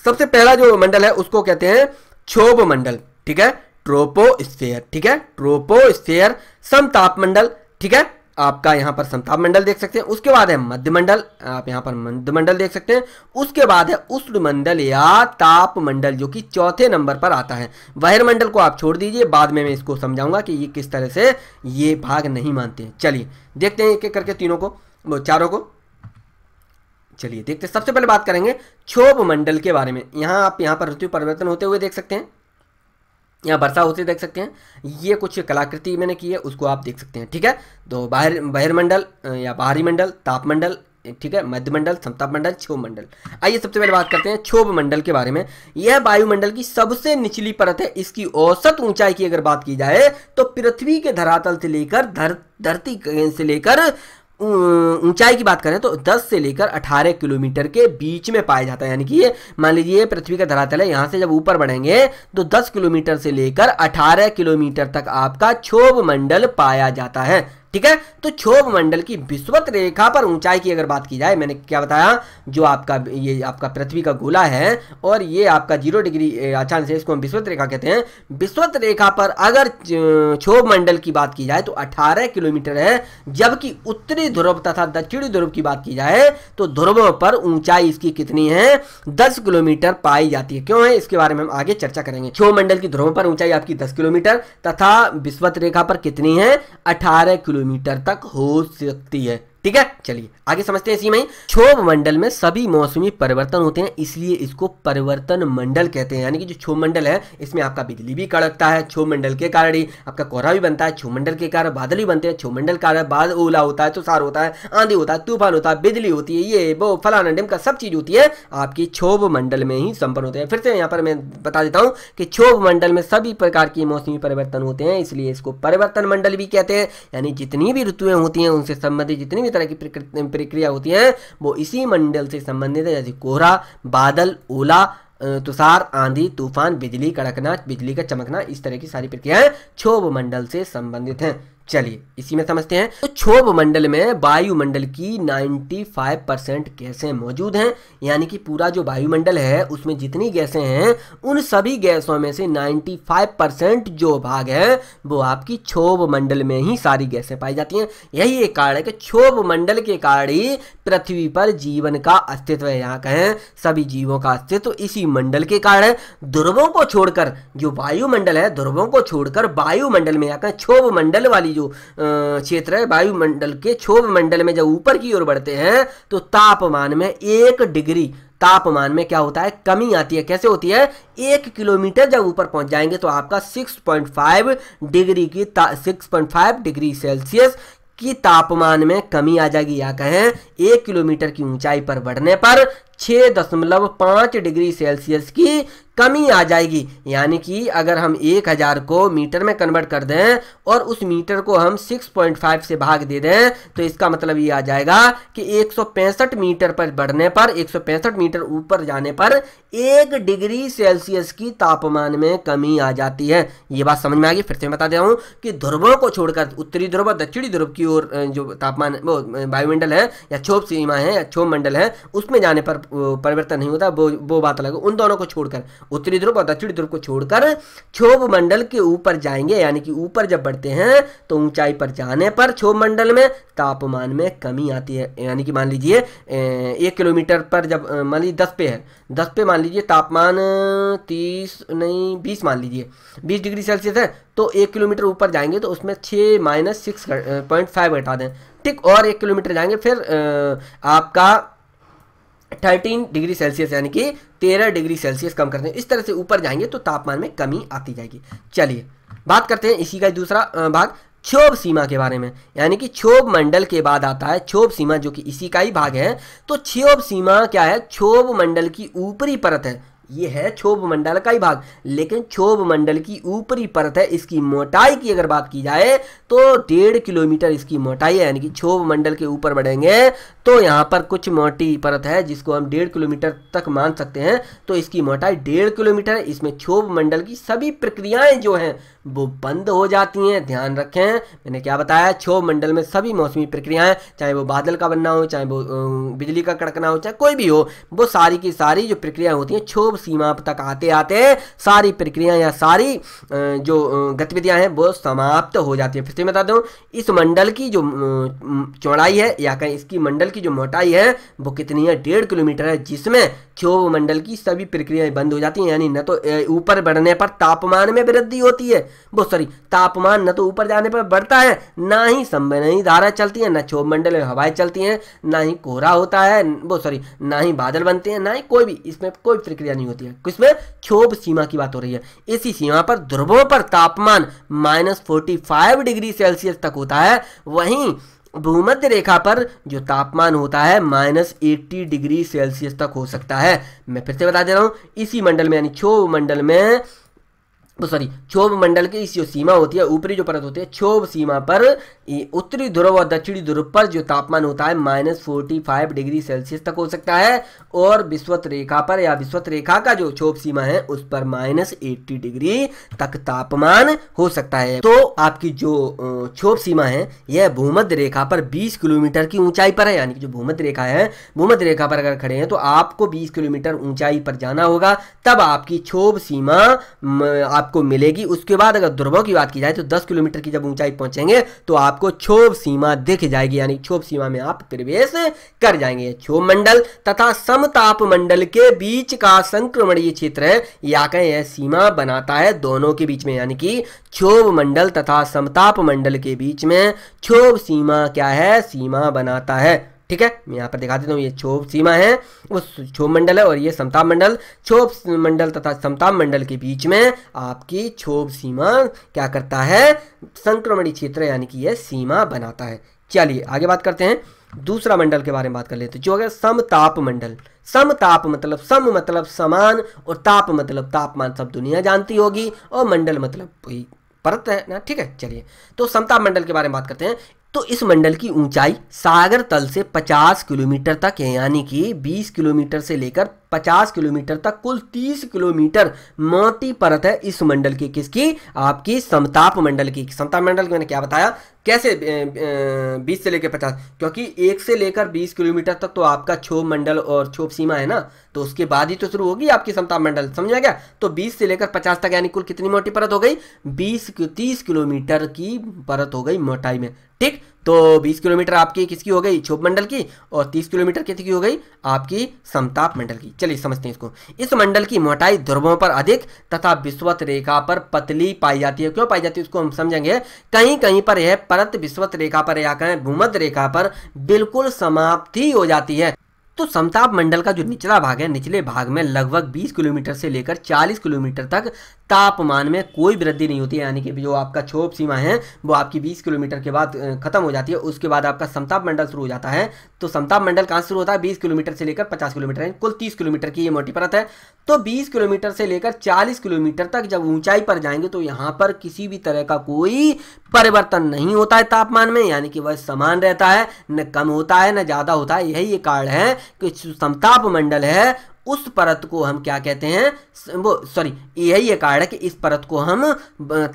सबसे पहला जो मंडल है उसको कहते हैं क्षोभ मंडल ठीक है ट्रोपोस्फेयर ठीक है ट्रोपोस्फेयर समताप मंडल ठीक है आपका यहाँ पर संताप मंडल देख सकते हैं उसके बाद है मध्य मंडल आप यहाँ पर मध्य मंडल देख सकते हैं उसके बाद है उष्ण मंडल या ताप मंडल जो कि चौथे नंबर पर आता है मंडल को आप छोड़ दीजिए बाद में मैं इसको समझाऊंगा कि ये किस तरह से ये भाग नहीं मानते चलिए देखते हैं एक एक करके तीनों को वो चारों को चलिए देखते सबसे पहले बात करेंगे क्षोभ मंडल के बारे में यहाँ आप यहाँ पर ऋतु परिवर्तन होते हुए देख सकते हैं यहाँ वर्षा होते देख सकते हैं ये कुछ कलाकृति मैंने की है उसको आप देख सकते हैं ठीक है तो बाहर बहिर्मंडल या बाहरी मंडल तापमंडल ठीक है मध्यमंडल समताप मंडल क्षोभ मंडल आइए सबसे पहले बात करते हैं क्षोभ मंडल के बारे में यह वायुमंडल की सबसे निचली परत है इसकी औसत ऊंचाई की अगर बात की जाए तो पृथ्वी के धरातल से लेकर धरती से लेकर ऊंचाई की बात करें तो 10 से लेकर 18 किलोमीटर के बीच में पाया जाता है यानी कि ये मान लीजिए पृथ्वी का धरातल है यहाँ से जब ऊपर बढ़ेंगे तो 10 किलोमीटर से लेकर 18 किलोमीटर तक आपका क्षोभ मंडल पाया जाता है ठीक है तो क्षोभ मंडल की विश्वत रेखा पर ऊंचाई की अगर बात की जाए मैंने क्या बताया जो आपका ये आपका पृथ्वी का गोला है और ये आपका जीरो डिग्री अचानक से इसको हम विश्वत रेखा कहते हैं विश्वत रेखा पर अगर क्षोभ मंडल की बात की जाए तो 18 किलोमीटर है जबकि उत्तरी ध्रुव तथा दक्षिणी ध्रुव की बात की जाए तो ध्रुव पर ऊंचाई इसकी कितनी है दस किलोमीटर पाई जाती है क्यों है इसके बारे में हम आगे चर्चा करेंगे क्षोभ मंडल की ध्रुव पर ऊंचाई आपकी दस किलोमीटर तथा विश्वत रेखा पर कितनी है अठारह किलोमीटर किलोमीटर तक हो सकती है ठीक है चलिए आगे समझते हैं इसी में क्षोभ मंडल में सभी मौसमी परिवर्तन होते हैं इसलिए इसको परिवर्तन मंडल कहते हैं यानी कि जो क्षोभ मंडल है इसमें आपका बिजली भी कड़कता है क्षोभ मंडल के कारण ही आपका कोहरा भी बनता है क्षोभ मंडल के कारण बादल भी बनते हैं क्षोभ मंडल कारण बाद ओला होता है तुषार होता है आंधी होता है तूफान होता है बिजली होती है ये वो फलाना डमका सब चीज होती है आपकी क्षोभ मंडल में ही संपन्न होते हैं फिर से यहाँ पर मैं बता देता हूँ कि क्षोभ मंडल में सभी प्रकार के मौसमी परिवर्तन होते हैं इसलिए इसको परिवर्तन मंडल भी कहते हैं यानी जितनी भी ऋतुएं होती हैं उनसे संबंधित जितनी भी तरह की प्रक्रिया होती हैं वो इसी मंडल से संबंधित है जैसे कोहरा बादल ओला तुषार आंधी तूफान बिजली कड़कना बिजली का चमकना इस तरह की सारी प्रक्रियाएं क्षोभ मंडल से संबंधित हैं चलिए इसी में समझते हैं तो क्षोभ मंडल में वायुमंडल की 95 परसेंट गैसें मौजूद हैं यानी कि पूरा जो वायुमंडल है उसमें जितनी गैसें हैं उन सभी गैसों में से 95 परसेंट जो भाग है वो आपकी क्षोभ मंडल में ही सारी गैसें पाई जाती हैं यही एक कारण है कि क्षोभ मंडल के कारण ही पृथ्वी पर जीवन का अस्तित्व है यहाँ कहें सभी जीवों का अस्तित्व इसी मंडल के कारण है ध्रुवों को छोड़कर जो वायुमंडल है ध्रुवों को छोड़कर वायुमंडल में यहाँ कहें क्षोभ मंडल वाली जो क्षेत्र है वायुमंडल के क्षोभ मंडल में जब ऊपर की ओर बढ़ते हैं तो तापमान में एक डिग्री तापमान में क्या होता है कमी आती है कैसे होती है एक किलोमीटर जब ऊपर पहुंच जाएंगे तो आपका 6.5 डिग्री की 6.5 डिग्री सेल्सियस कि तापमान में कमी आ जाएगी या कहें एक किलोमीटर की ऊंचाई पर बढ़ने पर दशमलव पांच डिग्री सेल्सियस की कमी आ जाएगी यानी कि अगर हम एक हज़ार को मीटर में कन्वर्ट कर दें और उस मीटर को हम 6.5 से भाग दे दें तो इसका मतलब ये आ जाएगा कि 165 मीटर पर बढ़ने पर 165 मीटर ऊपर जाने पर एक डिग्री सेल्सियस की तापमान में कमी आ जाती है ये बात समझ में आ गई फिर से बता देता हूँ कि ध्रुवों को छोड़कर उत्तरी ध्रुव और दक्षिणी ध्रुव की ओर जो तापमान वो वायुमंडल है या क्षोभ सीमा है या क्षोभ मंडल है उसमें जाने पर परिवर्तन नहीं होता वो वो बात अलग उन दोनों को छोड़कर उत्तरी ध्रुव और दक्षिण ध्रुव को छोड़कर क्षोभ मंडल के ऊपर जाएंगे यानी कि ऊपर जब बढ़ते हैं तो ऊंचाई पर जाने पर क्षोभ मंडल में तापमान में कमी आती है यानी कि मान लीजिए एक किलोमीटर पर जब मान लीजिए दस पे है दस पे मान लीजिए तापमान तीस नहीं बीस मान लीजिए बीस डिग्री सेल्सियस है तो एक किलोमीटर ऊपर जाएंगे तो उसमें छः माइनस सिक्स पॉइंट फाइव घटा दें ठीक और एक किलोमीटर जाएंगे फिर आपका थर्टीन डिग्री सेल्सियस यानी कि तेरह डिग्री सेल्सियस कम करते हैं इस तरह से ऊपर जाएंगे तो तापमान में कमी आती जाएगी चलिए बात करते हैं इसी का दूसरा भाग क्षोभ सीमा के बारे में यानी कि क्षोभ मंडल के बाद आता है क्षोभ सीमा जो कि इसी का ही भाग है तो क्षोभ सीमा क्या है क्षोभ मंडल की ऊपरी परत है ये है क्षोभ मंडल का ही भाग लेकिन क्षोभ मंडल की ऊपरी परत है इसकी मोटाई की अगर बात की जाए तो डेढ़ किलोमीटर इसकी मोटाई है यानी कि क्षोभ मंडल के ऊपर बढ़ेंगे तो यहाँ पर कुछ मोटी परत है जिसको हम डेढ़ किलोमीटर तक मान सकते हैं तो इसकी मोटाई डेढ़ किलोमीटर है इसमें क्षोभ मंडल की सभी प्रक्रियाएं जो हैं वो बंद हो जाती हैं ध्यान रखें मैंने क्या बताया क्षोभ मंडल में सभी मौसमी प्रक्रियाएं चाहे वो बादल का बनना हो चाहे वो बिजली का कड़कना हो चाहे कोई भी हो वो सारी की सारी जो प्रक्रियाएं होती हैं क्षोभ सीमा तक आते आते सारी प्रक्रिया या सारी जो गतिविधियाँ हैं वो समाप्त हो जाती हैं फिर से बता दूँ इस मंडल की जो चौड़ाई है या कहीं इसकी मंडल की जो मोटाई है वो कितनी है डेढ़ किलोमीटर है जिसमें क्षोभ मंडल की सभी प्रक्रियाएँ बंद हो जाती हैं यानी न तो ऊपर बढ़ने पर तापमान में वृद्धि होती है बहुत सॉरी तापमान न तो ऊपर जाने पर बढ़ता है ना ही संवेदनी धारा चलती है ना मंडल में हवाएं चलती हैं ना ही कोहरा होता है बहुत सॉरी ना ही बादल बनते हैं ना ही कोई भी इसमें कोई प्रक्रिया नहीं होती है इसमें क्षोभ सीमा की बात हो रही है इसी सीमा पर ध्रुवों पर तापमान माइनस डिग्री सेल्सियस तक होता है वहीं भूमध्य रेखा पर जो तापमान होता है माइनस एट्टी डिग्री सेल्सियस तक हो सकता है मैं फिर से बता दे रहा हूँ इसी मंडल में यानी क्षोभ मंडल में सॉरी तो क्षोभ मंडल की जो सीमा होती है ऊपरी जो परत होती है क्षोभ सीमा पर उत्तरी ध्रुव और दक्षिणी ध्रुव पर जो तापमान होता है minus forty five degree Celsius तक हो सकता है और विश्वत रेखा पर या विश्वत रेखा का जो क्षोभ सीमा है उस पर माइनस एट्टी डिग्री तक तापमान हो सकता है तो आपकी जो क्षोभ सीमा है यह भूमध्य रेखा पर बीस किलोमीटर की ऊंचाई पर है यानी कि जो भूमध रेखा है भूमध रेखा पर अगर खड़े हैं तो आपको बीस किलोमीटर ऊंचाई पर जाना होगा तब आपकी क्षोभ सीमा आपको मिलेगी उसके बाद अगर ध्रुवों की बात की जाए तो दस किलोमीटर की जब ऊंचाई पहुंचेंगे तो आपको क्षोभ सीमा दिख जाएगी यानी क्षोभ सीमा में आप प्रवेश कर जाएंगे क्षोभ मंडल तथा समताप मंडल के बीच का संक्रमण ये क्षेत्र है या कहें यह सीमा बनाता है दोनों के बीच में यानी कि क्षोभ मंडल तथा समताप मंडल के बीच में क्षोभ सीमा क्या है सीमा बनाता है ठीक है मैं यहाँ पर दिखा देता हूँ ये क्षोभ सीमा है उस क्षोभ मंडल है और ये समताप मंडल क्षोभ मंडल तथा समताप मंडल के बीच में आपकी क्षोभ सीमा क्या करता है संक्रमणी क्षेत्र यानी कि यह सीमा बनाता है चलिए आगे बात करते हैं दूसरा मंडल के बारे में बात कर लेते हैं जो है समताप मंडल समताप मतलब सम मतलब समान और ताप मतलब तापमान सब दुनिया जानती होगी और मंडल मतलब परत है ना ठीक है चलिए तो समताप मंडल के बारे में बात करते हैं तो इस मंडल की ऊंचाई सागर तल से 50 किलोमीटर तक है यानी कि 20 किलोमीटर से लेकर 50 किलोमीटर तक कुल 30 किलोमीटर मोटी परत है इस मंडल की किसकी आपकी समताप मंडल की समताप मंडल मैंने क्या बताया कैसे बीस से लेकर पचास क्योंकि एक से लेकर बीस किलोमीटर तक तो आपका क्षोभ मंडल और क्षोभ सीमा है ना तो उसके बाद ही तो शुरू होगी आपकी समता मंडल समझा गया तो बीस से लेकर पचास तक यानी कुल कितनी मोटी परत हो गई बीस तीस किलोमीटर की परत हो गई मोटाई में ठीक तो 20 किलोमीटर आपकी किसकी हो गई क्षोभ मंडल की और 30 किलोमीटर किसकी हो गई आपकी समताप मंडल की चलिए समझते हैं इसको इस मंडल की मोटाई ध्रुवों पर अधिक तथा विश्वत रेखा पर पतली पाई जाती है क्यों पाई जाती है उसको हम समझेंगे कहीं कहीं पर यह परत विश्वत रेखा पर या कहें भूमध रेखा पर बिल्कुल समाप्ति हो जाती है तो समताप मंडल का जो निचला भाग है निचले भाग में लगभग 20 किलोमीटर से लेकर 40 किलोमीटर तक तापमान में कोई वृद्धि नहीं होती है यानी कि जो आपका क्षोभ सीमा है वो आपकी 20 किलोमीटर के बाद खत्म हो जाती है उसके बाद आपका समताप मंडल शुरू हो जाता है तो समताप मंडल कहाँ शुरू होता है बीस किलोमीटर से लेकर पचास किलोमीटर यानी कुल तीस किलोमीटर की ये मोटी परत है तो बीस किलोमीटर से लेकर चालीस किलोमीटर तक जब ऊंचाई पर जाएंगे तो यहाँ पर किसी भी तरह का कोई परिवर्तन नहीं होता है तापमान में यानी कि वह समान रहता है न कम होता है न ज़्यादा होता है यही ये कारण है कि संताप मंडल है उस परत को हम क्या कहते हैं वो सॉरी यही एक कारण है कि इस परत को हम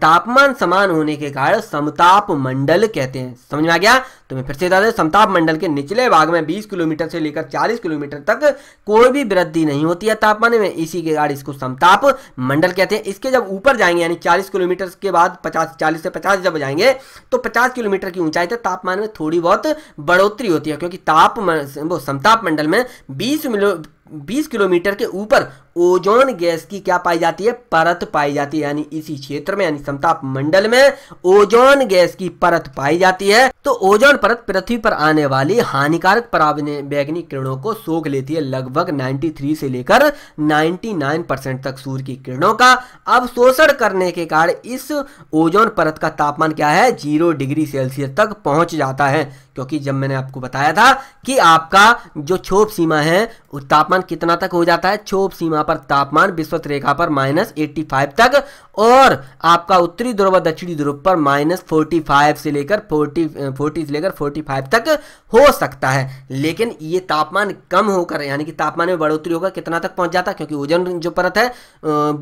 तापमान समान होने के कारण समताप मंडल कहते हैं समझ में आ गया तो मैं फिर से बता दें समताप मंडल के निचले भाग में 20 किलोमीटर से लेकर 40 किलोमीटर तक कोई भी वृद्धि नहीं होती है तापमान में इसी के कारण इसको समताप मंडल कहते हैं इसके जब ऊपर जाएंगे यानी चालीस किलोमीटर के बाद पचास चालीस से पचास जब जाएंगे तो पचास किलोमीटर की ऊंचाई तक तापमान में थोड़ी बहुत बढ़ोतरी होती है क्योंकि ताप वो समताप मंडल में बीस बीस किलोमीटर के ऊपर ओजोन गैस की क्या पाई जाती है परत पाई जाती है यानी इसी क्षेत्र में यानी समताप मंडल में ओजोन गैस की परत पाई जाती है तो ओजोन परत पृथ्वी पर आने वाली हानिकारक पराबैंगनी किरणों को सोख लेती है लगभग 93 से लेकर 99 परसेंट तक सूर्य की किरणों का अब शोषण करने के कारण इस ओजोन परत का तापमान क्या है जीरो डिग्री सेल्सियस तक पहुंच जाता है क्योंकि जब मैंने आपको बताया था कि आपका जो क्षोभ सीमा है तापमान कितना तक हो जाता है क्षोभ सीमा पर तापमान विश्वत रेखा पर माइनस एट्टी फाइव तक और आपका उत्तरी ध्रुव व दक्षिणी ध्रुव पर माइनस फोर्टी फाइव से लेकर फोर्टी फोर्टी से लेकर फोर्टी फाइव तक हो सकता है लेकिन ये तापमान कम होकर यानी कि तापमान में बढ़ोतरी होकर कितना तक पहुंच जाता है क्योंकि ओजन जो परत है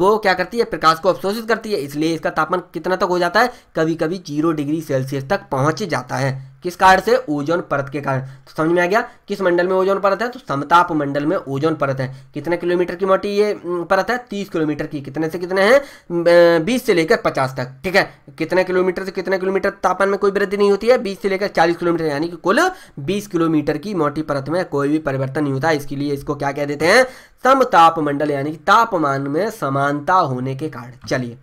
वो क्या करती है प्रकाश को अवशोषित करती है इसलिए इसका तापमान कितना तक हो जाता है कभी कभी जीरो डिग्री सेल्सियस तक पहुंच जाता है किस कारण से ओजोन परत के कारण तो समझ में आ गया किस मंडल में ओजोन परत है तो समताप मंडल में ओजोन परत है कितने किलोमीटर की मोटी ये परत है तीस किलोमीटर की कितने से कितने हैं बीस से लेकर पचास तक ठीक है कितने किलोमीटर से कितने किलोमीटर तापमान में कोई वृद्धि नहीं होती है बीस से लेकर चालीस किलोमीटर यानी कि कुल बीस किलोमीटर की मोटी परत में कोई भी परिवर्तन नहीं होता इसके लिए इसको क्या कह देते हैं समताप मंडल यानी कि तापमान में समानता होने के कारण चलिए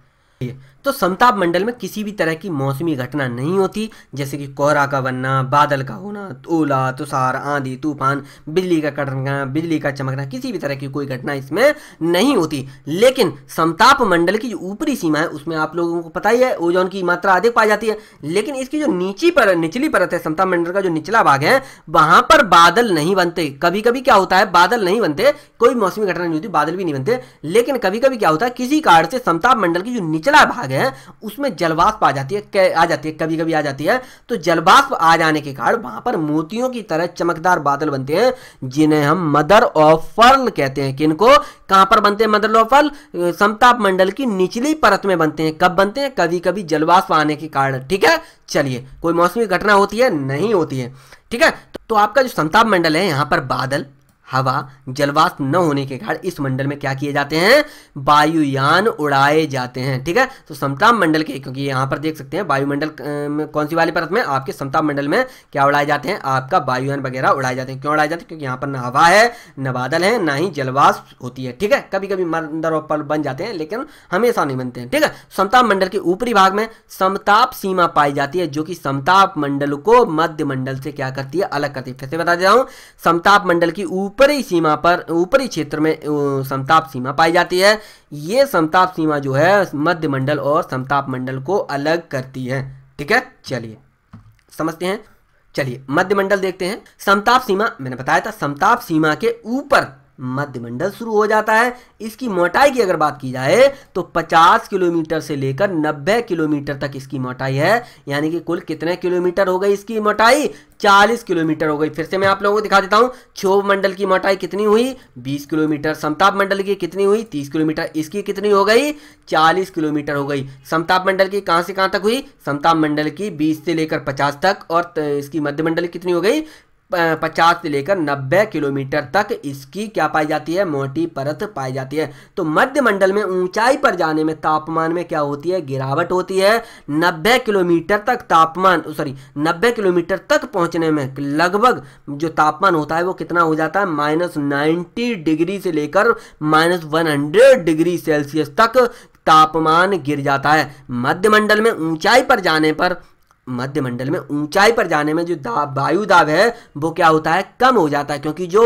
तो समताप मंडल में किसी भी तरह की मौसमी घटना नहीं होती जैसे कि कोहरा का बनना बादल का होना ओला तुषार आंधी तूफान बिजली का कटना बिजली का चमकना किसी भी तरह की कोई घटना इसमें नहीं होती लेकिन समताप मंडल की जो ऊपरी सीमा है उसमें आप लोगों को पता ही है ओजोन की मात्रा अधिक पाई जाती है लेकिन इसकी जो नीची पर निचली परत है समताप मंडल का जो निचला भाग है वहां पर बादल नहीं बनते कभी कभी क्या होता है बादल नहीं बनते कोई मौसमी घटना नहीं होती बादल भी नहीं बनते लेकिन कभी कभी क्या होता है किसी कारण से समताप मंडल की जो निचला भाग जगह है उसमें जलवाष्प आ जाती है आ जाती है कभी कभी आ जाती है तो जलवाष्प आ जाने के कारण वहां पर मोतियों की तरह चमकदार बादल बनते हैं जिन्हें हम मदर ऑफ पर्ल कहते हैं किनको कहां पर बनते हैं मदर ऑफ पर्ल समताप मंडल की निचली परत में बनते हैं कब बनते हैं कभी कभी जलवाष्प आने के कारण ठीक है चलिए कोई मौसमी घटना होती है नहीं होती है ठीक है तो आपका जो समताप मंडल है यहां पर बादल हवा जलवास न होने के कारण इस मंडल में क्या किए जाते हैं वायुयान उड़ाए जाते हैं ठीक है तो समताप मंडल के क्योंकि यहाँ पर देख सकते हैं वायुमंडल कौन सी वाली परत में आपके समताप मंडल में क्या उड़ाए जाते हैं आपका वायुयान वगैरह उड़ाए जाते हैं क्यों उड़ाए जाते हैं क्योंकि यहाँ पर ना हवा है न बादल है ना ही जलवास होती है ठीक है कभी कभी मंदर और बन जाते हैं लेकिन हमेशा नहीं बनते हैं ठीक है समताप मंडल के ऊपरी भाग में समताप सीमा पाई जाती है जो कि समताप मंडल को मध्य मंडल से क्या करती है अलग करती है फिर से बता देता हूँ समताप मंडल की ऊपर ऊपरी सीमा पर ऊपरी क्षेत्र में समताप सीमा पाई जाती है ये समताप सीमा जो है मध्य मंडल और समताप मंडल को अलग करती है ठीक है चलिए समझते हैं चलिए मध्य मंडल देखते हैं समताप सीमा मैंने बताया था समताप सीमा के ऊपर मध्यमंडल शुरू हो जाता है इसकी मोटाई की अगर बात की जाए तो 50 किलोमीटर से लेकर 90 किलोमीटर तक इसकी मोटाई है यानी कि कुल कितने किलोमीटर हो गई इसकी मोटाई 40 किलोमीटर हो गई फिर से मैं आप लोगों को दिखा देता हूं क्षोभ मंडल की मोटाई कितनी हुई 20 किलोमीटर समताप मंडल की कितनी हुई 30 किलोमीटर इसकी कितनी हो गई 40 किलोमीटर हो गई समताप मंडल की कहां से कहां तक हुई समताप मंडल की 20 से लेकर 50 तक और इसकी मध्यमंडल कितनी हो गई पचास से लेकर नब्बे किलोमीटर तक इसकी क्या पाई जाती है मोटी परत पाई जाती है तो मध्य मंडल में ऊंचाई पर जाने में तापमान में क्या होती है गिरावट होती है नब्बे किलोमीटर तक तापमान सॉरी नब्बे किलोमीटर तक पहुंचने में लगभग जो तापमान होता है वो कितना हो जाता है माइनस नाइन्टी डिग्री से लेकर minus one hundred degree Celsius तक तापमान गिर जाता है मध्यमंडल में ऊंचाई पर जाने पर मध्यमंडल में ऊंचाई पर जाने में जो दाब वायु दाब है वो क्या होता है कम हो जाता है क्योंकि जो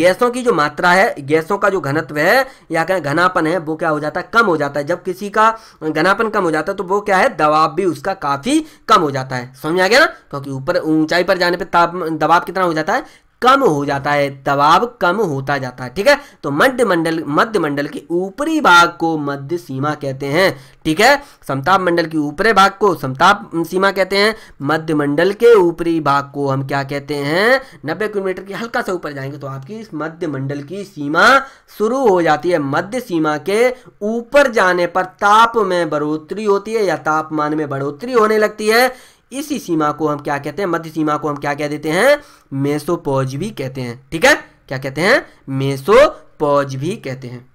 गैसों की जो मात्रा है गैसों का जो घनत्व है या कहें घनापन है वो क्या हो जाता है कम हो जाता है जब किसी का घनापन कम हो जाता है तो वो क्या है दबाव भी उसका काफ़ी कम हो जाता है समझ आ गया ना क्योंकि ऊपर ऊंचाई पर जाने पर ताप दबाव कितना हो जाता है कम हो जाता है दबाव कम होता जाता है ठीक है तो मध्य मंडल मध्य मंडल के ऊपरी भाग को मध्य सीमा कहते हैं ठीक है समताप मंडल के ऊपरी भाग को समताप सीमा कहते हैं मध्य मंडल के ऊपरी भाग को हम क्या कहते हैं नब्बे किलोमीटर के हल्का से ऊपर जाएंगे तो आपकी मध्य मंडल की सीमा शुरू हो जाती है मध्य सीमा के ऊपर जाने पर ताप में बढ़ोतरी होती है या तापमान में बढ़ोतरी होने लगती है इसी सीमा को हम क्या कहते हैं मध्य सीमा को हम क्या कह देते हैं मेसोपोज भी कहते हैं ठीक है क्या कहते हैं मेसोपोज भी कहते हैं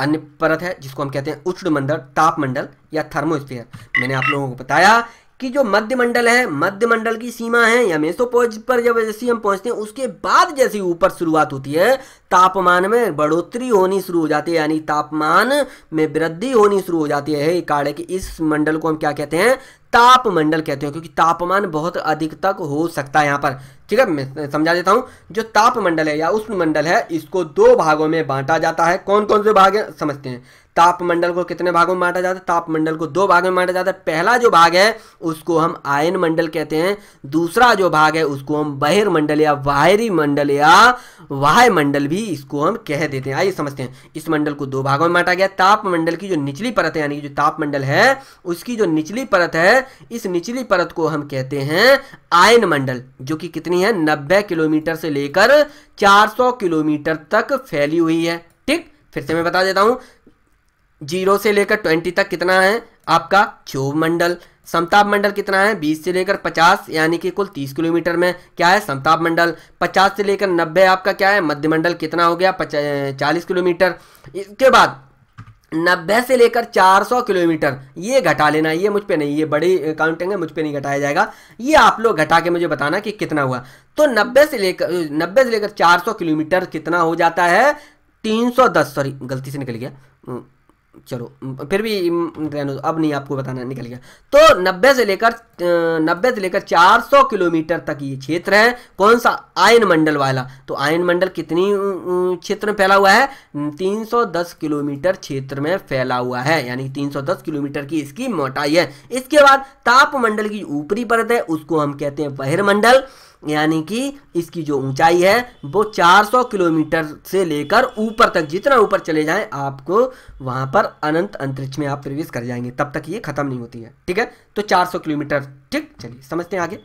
अन्य परत है जिसको हम कहते हैं मंडल तापमंडल या थर्मोस्फीयर मैंने आप लोगों को बताया कि जो मध्यमंडल है मध्यमंडल की सीमा है या मेसोपोज पर जब जैसे हम पहुंचते हैं उसके बाद जैसी ऊपर शुरुआत होती है तापमान में बढ़ोतरी होनी शुरू हो जाती है यानी तापमान में वृद्धि होनी शुरू हो जाती है काड़े के इस मंडल को हम क्या कहते हैं तापमंडल कहते हो क्योंकि तापमान बहुत अधिक तक हो सकता है यहाँ पर ठीक है मैं समझा देता हूँ जो तापमंडल है या उष्णमंडल है इसको दो भागों में बांटा जाता है कौन कौन से भाग है समझते हैं तापमंडल को कितने भागों में बांटा जाता है तापमंडल को दो भाग में बांटा जाता है पहला जो भाग है उसको हम आयन मंडल कहते हैं दूसरा जो भाग है उसको हम बहिर्मंडल या वाहरी मंडल या वाह मंडल भी इसको हम कह देते हैं आइए समझते हैं इस मंडल को दो भागों में बांटा गया तापमंडल की जो निचली परत है यानी कि जो तापमंडल है उसकी जो निचली परत है इस निचली परत को हम कहते हैं आयन मंडल जो कि कितनी कितनी है नब्बे किलोमीटर से लेकर 400 किलोमीटर तक फैली हुई है ठीक फिर से मैं बता देता हूँ जीरो से लेकर 20 तक कितना है आपका चोव मंडल समताप मंडल कितना है 20 से लेकर 50 यानी कि कुल 30 किलोमीटर में क्या है समताप मंडल 50 से लेकर 90 आपका क्या है मध्यमंडल कितना हो गया 40 चालीस किलोमीटर इसके बाद नब्बे से लेकर 400 किलोमीटर ये घटा लेना ये मुझ पे नहीं ये बड़ी काउंटिंग है मुझ पे नहीं घटाया जाएगा ये आप लोग घटा के मुझे बताना कि कितना हुआ तो 90 से लेकर 90 से लेकर 400 किलोमीटर कितना हो जाता है 310 सॉरी गलती से निकल गया चलो फिर भी अब नहीं आपको बताना निकल गया तो 90 से लेकर 90 से लेकर 400 किलोमीटर तक ये क्षेत्र है कौन सा आयन मंडल वाला तो आयन मंडल कितनी क्षेत्र में फैला हुआ है 310 किलोमीटर क्षेत्र में फैला हुआ है यानी 310 किलोमीटर की इसकी मोटाई है इसके बाद तापमंडल की ऊपरी परत है उसको हम कहते हैं बहिर्मंडल यानी कि इसकी जो ऊंचाई है वो 400 किलोमीटर से लेकर ऊपर तक जितना ऊपर चले जाएं आपको वहां पर अनंत अंतरिक्ष में आप प्रवेश कर जाएंगे तब तक ये खत्म नहीं होती है ठीक है तो 400 किलोमीटर ठीक चलिए समझते हैं आगे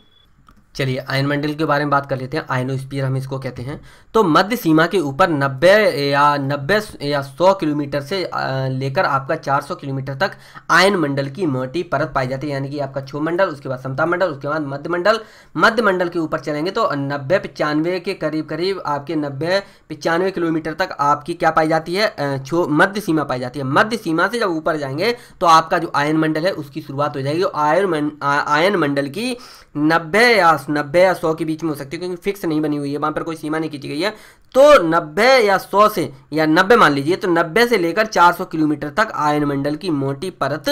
चलिए आयन मंडल के बारे में बात कर लेते हैं आयनोस्पियर हम इसको कहते हैं तो मध्य सीमा के ऊपर 90 या 90 या 100 किलोमीटर से लेकर आपका 400 किलोमीटर तक आयन मंडल की मोटी परत पाई जाती है यानी कि आपका छो मंडल उसके बाद समता मंडल उसके बाद मध्य मंडल मध्य मंडल के ऊपर चलेंगे तो नब्बे पचानवे के करीब करीब आपके नब्बे पचानवे किलोमीटर तक आपकी क्या पाई जाती है छो मध्य सीमा पाई जाती है मध्य सीमा से जब ऊपर जाएंगे तो आपका जो आयन मंडल है उसकी शुरुआत हो जाएगी आयन आयन मंडल की नब्बे या पचास नब्बे या सौ के बीच में हो सकती है क्योंकि फिक्स नहीं बनी हुई है वहां पर कोई सीमा नहीं खींची गई है तो नब्बे या सौ से या नब्बे मान लीजिए तो नब्बे से लेकर चार सौ किलोमीटर तक आयन मंडल की मोटी परत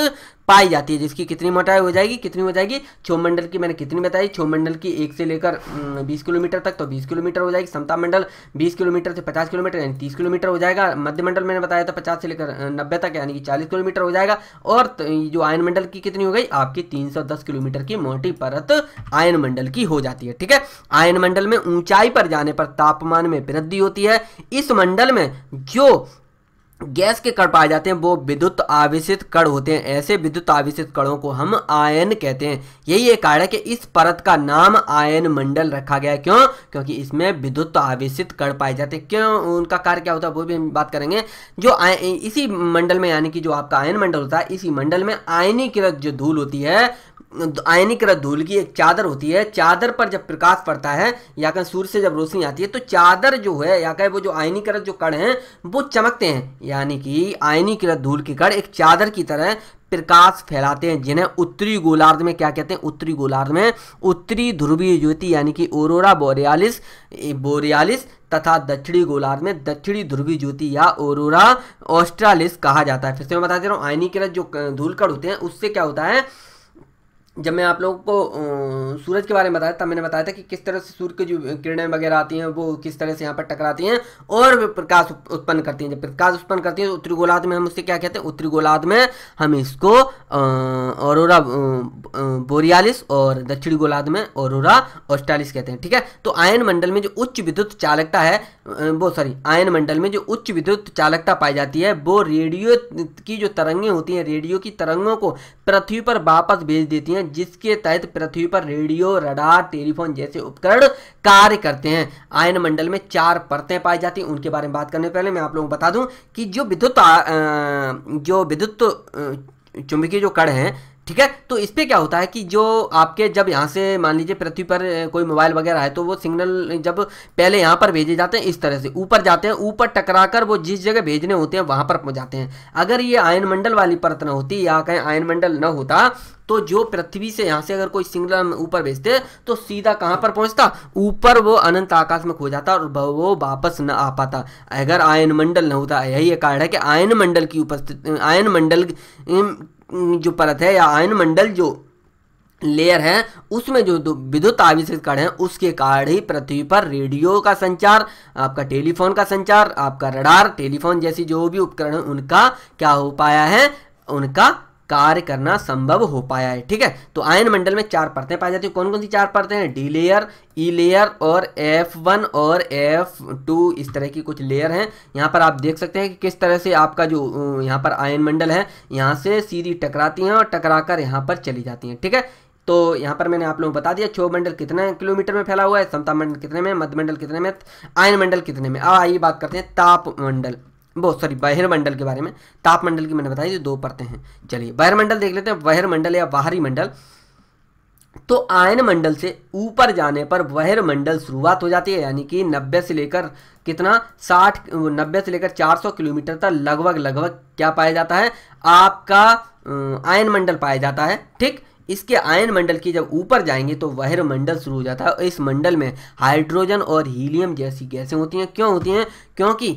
पाई जाती है जिसकी कितनी मोटाई हो जाएगी कितनी हो जाएगी छोमंडल की मैंने कितनी बताई छोमंडल की एक से लेकर बीस किलोमीटर तक तो बीस किलोमीटर हो जाएगी समता मंडल बीस किलोमीटर से पचास किलोमीटर यानी तीस किलोमीटर हो जाएगा मध्यमंडल मैंने बताया था पचास से लेकर नब्बे तक यानी कि चालीस किलोमीटर हो जाएगा और जो आयन मंडल की कितनी हो गई आपकी तीन सौ दस किलोमीटर की मोटी परत आयन मंडल की हो जाती है ठीक है आयन मंडल में ऊंचाई पर जाने पर तापमान में वृद्धि होती है इस मंडल में जो गैस के कण पाए जाते हैं वो विद्युत आवेशित कण होते हैं ऐसे विद्युत आवेशित कणों को हम आयन कहते हैं यही एक कारण है कि इस परत का नाम आयन मंडल रखा गया है क्यों क्योंकि इसमें विद्युत आवेशित कण पाए जाते हैं क्यों उनका कार्य क्या होता है वो भी हम बात करेंगे जो इसी मंडल में यानी कि जो आपका आयन मंडल होता है इसी मंडल में आयनीकृत जो धूल होती है आयनिक धूल की एक चादर होती है चादर पर जब प्रकाश पड़ता है या कहें सूर्य से जब रोशनी आती है तो चादर जो है या कहें वो जो आयनीकृत जो कण हैं वो चमकते हैं यानी कि आयनीकृत धूल के कण एक चादर की तरह प्रकाश फैलाते हैं जिन्हें उत्तरी गोलार्ध में क्या कहते हैं उत्तरी गोलार्ध में उत्तरी ध्रुवीय ज्योति यानी कि ओरोरा बोरियालिस बोरियालिस तथा दक्षिणी गोलार्ध में दक्षिणी ध्रुवी ज्योति या ओरोरा ऑस्ट्रालिस कहा जाता है फिर से मैं बता दे रहा हूँ आयनीकृत जो धूलकड़ होते हैं उससे क्या होता है जब मैं आप लोगों को सूरज के बारे में बताया था मैंने बताया था कि किस तरह से सूर्य की जो किरणें वगैरह आती हैं वो किस तरह से यहाँ पर टकराती हैं और प्रकाश उत्पन्न करती हैं जब प्रकाश उत्पन्न करती हैं तो उत्तरी गोलाद में हम उससे क्या कहते हैं उत्तरी गोलाद में हम इसको ओरोरा बोरियालिस और दक्षिणी गोलाद में ओरोरा ऑस्टालिस कहते हैं ठीक है तो आयन मंडल में जो उच्च विद्युत चालकता है वो सॉरी आयन मंडल में जो उच्च विद्युत चालकता पाई जाती है वो रेडियो की जो तरंगें होती हैं रेडियो की तरंगों को पृथ्वी पर वापस भेज देती हैं हैं जिसके तहत पृथ्वी पर रेडियो रडार टेलीफोन जैसे उपकरण कार्य करते हैं आयन मंडल में चार परतें पाई जाती हैं उनके बारे में बात करने पहले मैं आप लोगों को बता दूं कि जो विद्युत जो विद्युत चुंबकीय जो कड़ हैं ठीक है तो इस पर क्या होता है कि जो आपके जब यहाँ से मान लीजिए पृथ्वी पर कोई मोबाइल वगैरह है तो वो सिग्नल जब पहले यहाँ पर भेजे जाते हैं इस तरह से ऊपर जाते हैं ऊपर टकरा कर वो जिस जगह भेजने होते हैं वहाँ पर पहुँच जाते हैं अगर ये आयन मंडल वाली परत न होती या कहीं आयन मंडल न होता तो जो पृथ्वी से यहाँ से अगर कोई सिग्नल ऊपर भेजते तो सीधा कहाँ पर पहुँचता ऊपर वो अनंत आकाश में खो जाता और वो वापस न आ पाता अगर आयन मंडल न होता यही कारण है कि आयन मंडल की उपस्थिति आयन मंडल जो परत है या आयन मंडल जो लेयर है उसमें जो विद्युत आवेश कण है उसके कारण ही पृथ्वी पर रेडियो का संचार आपका टेलीफोन का संचार आपका रडार टेलीफोन जैसी जो भी उपकरण है उनका क्या हो पाया है उनका कार्य करना संभव हो पाया है ठीक है तो आयन मंडल में चार परतें पाई जाती है कौन कौन सी चार परतें हैं डी लेयर ई लेयर और एफ वन और एफ टू इस तरह की कुछ लेयर हैं यहाँ पर आप देख सकते हैं कि किस तरह से आपका जो यहाँ पर आयन मंडल है यहाँ से सीधी टकराती हैं और टकराकर यहाँ पर चली जाती हैं ठीक है तो यहाँ पर मैंने आप लोगों को बता दिया छो मंडल कितने किलोमीटर में फैला हुआ है समता मंडल कितने में मध्य मंडल कितने में आयन मंडल कितने में अब आइए बात करते हैं ताप मंडल बहुत सॉरी बहिर्मंडल के बारे में तापमंडल की मैंने बताई दो परतें हैं चलिए बहिर्मंडल देख लेते हैं बहिर्मंडल या बाहरी मंडल तो आयन मंडल से ऊपर जाने पर बहिर्मंडल शुरुआत हो जाती है यानी कि 90 से लेकर कितना 60 90 से लेकर 400 किलोमीटर तक लगभग लगभग क्या पाया जाता है आपका आयन मंडल पाया जाता है ठीक इसके आयन मंडल की जब ऊपर जाएंगे तो वहर मंडल शुरू हो जाता है और इस मंडल में हाइड्रोजन और हीलियम जैसी गैसें होती हैं क्यों होती हैं क्योंकि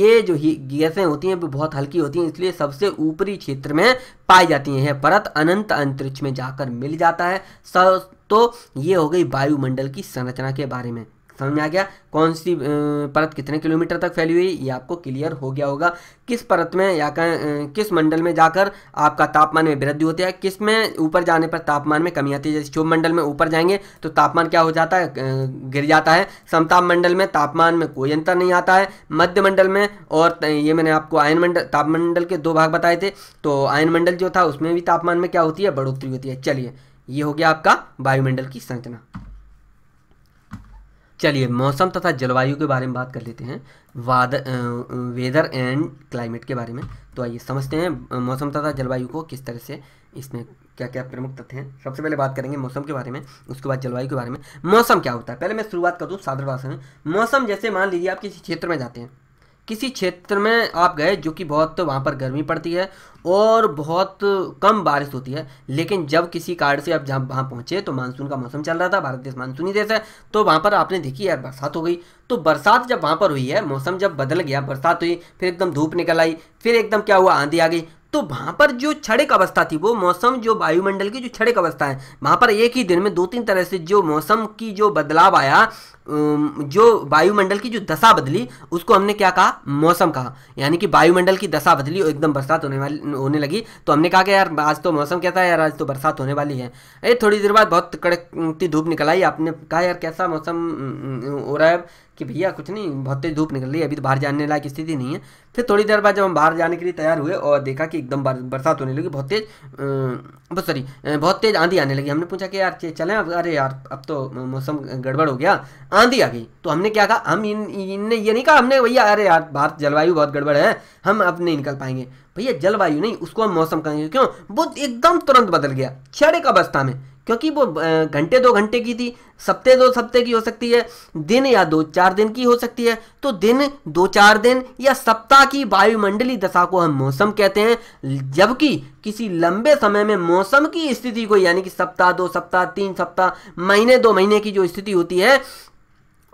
ये जो गैसें होती हैं वो बहुत हल्की होती हैं इसलिए सबसे ऊपरी क्षेत्र में पाई जाती हैं परत अनंत अंतरिक्ष में जाकर मिल जाता है तो ये हो गई वायुमंडल की संरचना के बारे में समझ में आ गया कौन सी परत कितने किलोमीटर तक फैली हुई ये आपको क्लियर हो गया होगा किस परत में या किस मंडल में जाकर आपका तापमान में वृद्धि होती है किस में ऊपर जाने पर तापमान में कमी आती है जैसे शुभ मंडल में ऊपर जाएंगे तो तापमान क्या हो जाता है गिर जाता है समताप मंडल में तापमान में कोई अंतर नहीं आता है मध्य मंडल में और ये मैंने आपको आयन मंडल तापमंडल के दो भाग बताए थे तो आयन मंडल जो था उसमें भी तापमान में क्या होती है बढ़ोतरी होती है चलिए ये हो गया आपका वायुमंडल की संरचना चलिए मौसम तथा जलवायु के बारे में बात कर लेते हैं वाद वेदर एंड क्लाइमेट के बारे में तो आइए समझते हैं मौसम तथा जलवायु को किस तरह से इसमें क्या क्या प्रमुख तथ्य हैं सबसे पहले बात करेंगे मौसम के बारे में उसके बाद जलवायु के बारे में मौसम क्या होता है पहले मैं शुरुआत कर दूँ साधारण भाषा में मौसम जैसे मान लीजिए आप किसी क्षेत्र में जाते हैं किसी क्षेत्र में आप गए जो कि बहुत वहाँ पर गर्मी पड़ती है और बहुत कम बारिश होती है लेकिन जब किसी कारण से आप जहाँ वहाँ पहुँचे तो मानसून का मौसम चल रहा था भारत देश मानसूनी देश है तो वहाँ पर आपने देखी यार बरसात हो गई तो बरसात जब वहाँ पर हुई है मौसम जब बदल गया बरसात हुई फिर एकदम धूप निकल आई फिर एकदम क्या हुआ आंधी आ गई तो वहाँ पर जो क्षणिक अवस्था थी वो मौसम जो वायुमंडल की जो क्षणिक अवस्था है वहाँ पर एक ही दिन में दो तीन तरह से जो मौसम की जो बदलाव आया जो वायुमंडल की जो दशा बदली उसको हमने क्या कहा मौसम कहा यानी कि वायुमंडल की दशा बदली और एकदम बरसात होने वाली होने लगी तो हमने कहा कि यार आज तो मौसम कहता है यार आज तो बरसात होने वाली है अरे थोड़ी देर बाद बहुत कड़कती धूप निकल आई आपने कहा यार कैसा मौसम हो रहा है कि भैया कुछ नहीं बहुत तेज धूप निकल रही है अभी तो बाहर जाने लायक स्थिति नहीं है फिर थोड़ी देर बाद जब हम बाहर जाने के लिए तैयार हुए और देखा कि एकदम बरसात होने लगी बहुत तेज बहुत सॉरी बहुत तेज आंधी आने लगी हमने पूछा कि यार चले अब अरे यार अब तो मौसम गड़बड़ हो गया आंधी आ गई तो हमने क्या कहा हम इन इनने ये नहीं कहा हमने भैया अरे यार भारत जलवायु बहुत गड़बड़ है हम अब नहीं निकल पाएंगे भैया जलवायु नहीं उसको हम मौसम कहेंगे क्यों बुद्ध एकदम तुरंत बदल गया क्षणिक अवस्था में क्योंकि वो घंटे दो घंटे की थी सप्ते दो सप्ते की हो सकती है दिन या दो चार दिन की हो सकती है तो दिन दो चार दिन या सप्ताह की वायुमंडलीय दशा को हम मौसम कहते हैं जबकि किसी लंबे समय में मौसम की स्थिति को यानी कि सप्ताह दो सप्ताह तीन सप्ताह महीने दो महीने की जो स्थिति होती है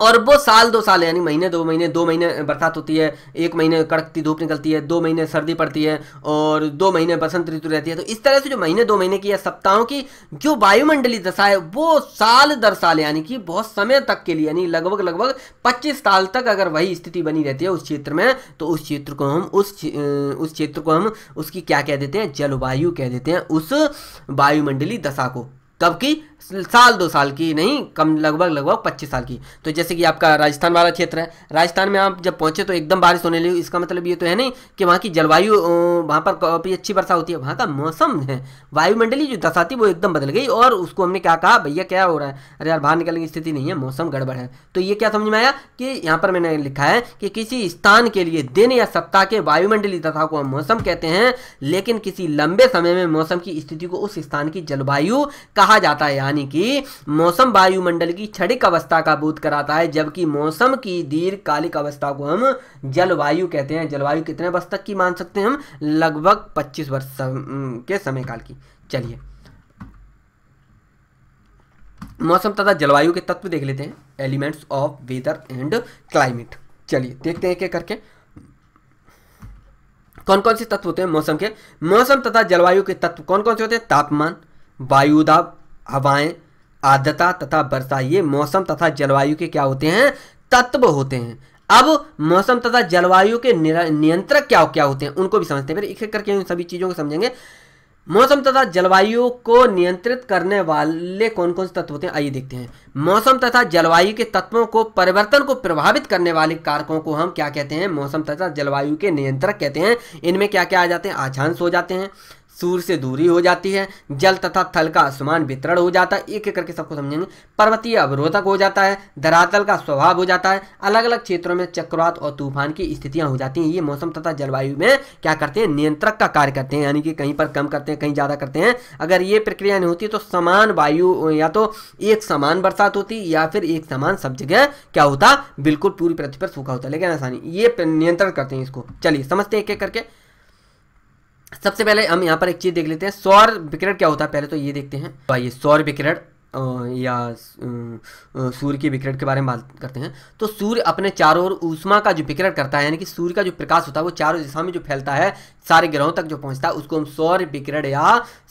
और वो साल दो साल यानी महीने दो महीने दो महीने बरसात होती है एक महीने कड़कती धूप निकलती है दो महीने सर्दी पड़ती है और दो महीने बसंत ऋतु रहती है तो इस तरह से जो महीने दो महीने की या सप्ताहों की जो वायुमंडलीय दशा है वो साल दर साल यानी कि बहुत समय तक के लिए यानी लगभग लगभग पच्चीस साल तक अगर वही स्थिति बनी रहती है उस क्षेत्र में तो उस क्षेत्र को हम उस उस क्षेत्र को हम उसकी क्या कह देते हैं जलवायु कह देते हैं उस वायुमंडलीय दशा को कब की साल दो साल की नहीं कम लगभग लगभग पच्चीस साल की तो जैसे कि आपका राजस्थान वाला क्षेत्र है राजस्थान में आप जब पहुंचे तो एकदम बारिश होने लगी इसका मतलब ये तो है नहीं कि वहाँ की जलवायु वहाँ पर काफ़ी अच्छी वर्षा होती है वहाँ का मौसम है वायुमंडली जो दशा थी वो एकदम बदल गई और उसको हमने क्या कहा भैया क्या हो रहा है अरे यार बाहर निकलने की स्थिति नहीं है मौसम गड़बड़ है तो ये क्या समझ में आया कि यहाँ पर मैंने लिखा है कि किसी स्थान के लिए दिन या सप्ताह के वायुमंडली दशा को हम मौसम कहते हैं लेकिन किसी लंबे समय में मौसम की स्थिति को उस स्थान की जलवायु कहा जाता है यानी यानी कि मौसम वायुमंडल की क्षणिक अवस्था का बोध कराता है जबकि मौसम की दीर्घकालिक अवस्था को हम जलवायु कहते हैं जलवायु कितने वर्ष तक की मान सकते हैं हम लगभग पच्चीस वर्ष के समय काल की चलिए मौसम तथा जलवायु के तत्व देख लेते हैं elements of weather and climate चलिए देखते हैं क्या करके कौन कौन से तत्व होते हैं मौसम के मौसम तथा जलवायु के तत्व कौन कौन से होते हैं तापमान वायुदाब हवाएं आद्रता तथा वर्षा ये मौसम तथा जलवायु के क्या होते हैं तत्व होते हैं अब मौसम तथा जलवायु के नियंत्रक क्या क्या होते हैं उनको भी समझते हैं फिर एक करके इन सभी चीज़ों को समझेंगे मौसम तथा जलवायु को नियंत्रित करने वाले कौन कौन से तत्व होते हैं आइए देखते हैं मौसम तथा जलवायु के तत्वों को परिवर्तन को प्रभावित करने वाले कारकों को हम क्या कहते हैं मौसम तथा जलवायु के नियंत्रक कहते हैं इनमें क्या क्या आ जाते हैं आछांश हो जाते हैं सूर्य से दूरी हो जाती है जल तथा थल का असमान वितरण हो जाता है एक एक करके सबको समझेंगे पर्वतीय अवरोधक हो जाता है धरातल का स्वभाव हो जाता है अलग अलग क्षेत्रों में चक्रवात और तूफान की स्थितियां हो जाती हैं ये मौसम तथा जलवायु में क्या करते हैं नियंत्रक का कार्य करते हैं यानी कि कहीं पर कम करते हैं कहीं ज़्यादा करते हैं अगर ये प्रक्रिया नहीं होती तो समान वायु या तो एक समान बरसात होती या फिर एक समान सब जगह क्या होता बिल्कुल पूरी पृथ्वी पर सूखा होता लेकिन आसानी ये नियंत्रण करते हैं इसको चलिए समझते हैं एक एक करके सबसे पहले हम यहाँ पर एक चीज़ देख लेते हैं सौर विकिरण क्या होता है पहले तो ये देखते हैं भाई तो सौर विकिरण या सूर्य के विकिरण के बारे में बात करते हैं तो सूर्य अपने चारों ओर ऊष्मा का जो विकिरण करता है यानी कि सूर्य का जो प्रकाश होता है वो चारों दिशा में जो फैलता है सारे ग्रहों तक जो पहुंचता है उसको हम सौर विकिरण या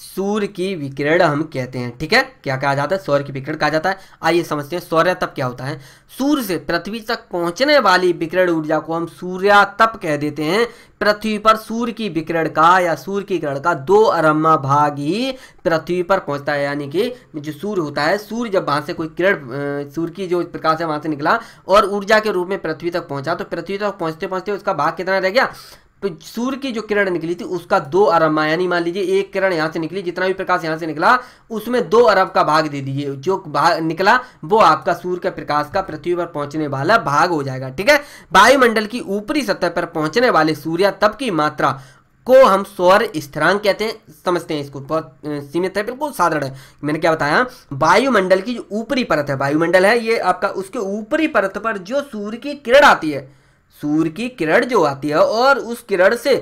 सूर्य की विकिरण हम कहते हैं ठीक है क्या कहा जाता है सौर्य की विकिरण कहा जाता है आइए समझते हैं तप क्या होता है सूर्य से पृथ्वी तक पहुंचने वाली विकिरण ऊर्जा को हम सूर्यातप कह देते हैं पृथ्वी पर सूर्य की विकिरण का या सूर्य की किरण का दो अरम्मा भाग ही पृथ्वी पर पहुंचता है यानी कि जो सूर्य होता है सूर्य जब वहां से कोई किरण सूर्य की जो प्रकाश है वहां से निकला और ऊर्जा के रूप में पृथ्वी तक पहुंचा तो पृथ्वी तक पहुंचते पहुंचते उसका भाग कितना रह गया तो सूर्य की जो किरण निकली थी उसका दो अरब यानी मान लीजिए एक किरण यहां से निकली जितना भी प्रकाश यहां से निकला उसमें दो अरब का भाग दे दीजिए जो भाग निकला वो आपका सूर्य के प्रकाश का पृथ्वी पर पहुंचने वाला भाग हो जाएगा ठीक है वायुमंडल की ऊपरी सतह पर पहुंचने वाले सूर्य तब की मात्रा को हम सौर स्थिरांक कहते हैं समझते हैं इसको बहुत सीमित है बिल्कुल साधारण है मैंने क्या बताया वायुमंडल की जो ऊपरी परत है वायुमंडल है ये आपका उसके ऊपरी परत पर जो सूर्य की किरण आती है सूर्य की किरण जो आती है और उस किरण से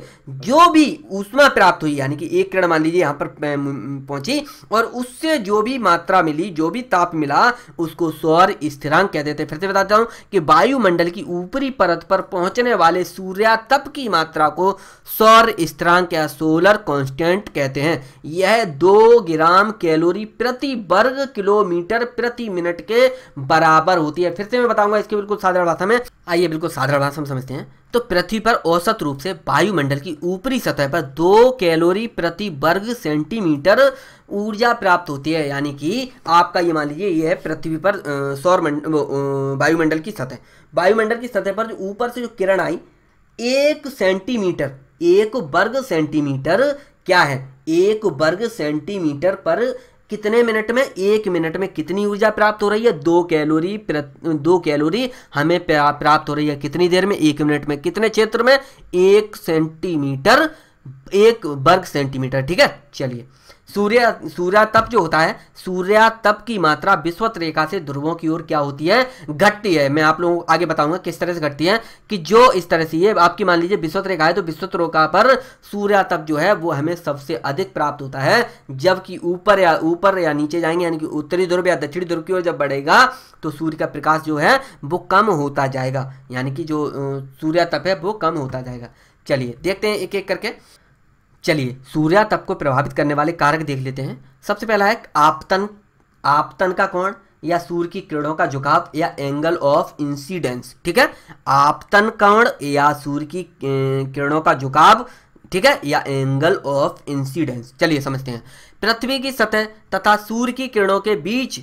जो भी ऊष्मा प्राप्त हुई यानी कि एक किरण मान लीजिए यहाँ पर पहुंची और उससे जो भी मात्रा मिली जो भी ताप मिला उसको सौर स्थिरांक कह देते फिर से बताता हूँ कि वायुमंडल की ऊपरी परत पर पहुंचने वाले सूर्यातप की मात्रा को सौर स्थिरांक या सोलर कॉन्स्टेंट कहते हैं यह दो ग्राम कैलोरी प्रति वर्ग किलोमीटर प्रति मिनट के बराबर होती है फिर से मैं बताऊंगा इसके बिल्कुल साधारण भाषा में आइए बिल्कुल साधारण भाषा में समझते हैं तो पृथ्वी पर औसत रूप से वायुमंडल की ऊपरी सतह पर दो कैलोरी प्रति वर्ग सेंटीमीटर ऊर्जा प्राप्त होती है यानी कि आपका ये मान लीजिए ये है पृथ्वी पर सौर वायुमंडल की सतह वायुमंडल की सतह पर जो ऊपर से जो किरण आई एक सेंटीमीटर एक वर्ग सेंटीमीटर क्या है एक वर्ग सेंटीमीटर पर कितने मिनट में एक मिनट में कितनी ऊर्जा प्राप्त हो रही है दो कैलोरी दो कैलोरी हमें प्राप्त हो रही है कितनी देर में एक मिनट में कितने क्षेत्र में एक सेंटीमीटर एक वर्ग सेंटीमीटर ठीक है चलिए सूर्य सूर्यातप जो होता है सूर्यातप की मात्रा विश्वत रेखा से ध्रुवों की ओर क्या होती है घटती है मैं आप लोगों को आगे बताऊंगा किस तरह से घटती है कि जो इस तरह से ये आपकी मान लीजिए विश्वत रेखा है तो विश्वत रेखा पर सूर्यातप जो है वो हमें सबसे अधिक प्राप्त होता है जबकि ऊपर या ऊपर या नीचे जाएंगे यानी कि उत्तरी ध्रुव या दक्षिणी ध्रुव की ओर जब बढ़ेगा तो सूर्य का प्रकाश जो है वो कम होता जाएगा यानी कि जो सूर्यातप है वो कम होता जाएगा चलिए देखते हैं एक एक करके चलिए सूर्या तप को प्रभावित करने वाले कारक देख लेते हैं सबसे पहला है आपतन आपतन का कोण या सूर्य की किरणों का झुकाव या एंगल ऑफ इंसिडेंस ठीक है आपतन कोण या सूर्य की किरणों का झुकाव ठीक है या एंगल ऑफ इंसिडेंस चलिए समझते हैं पृथ्वी की सतह तथा सूर्य की किरणों के बीच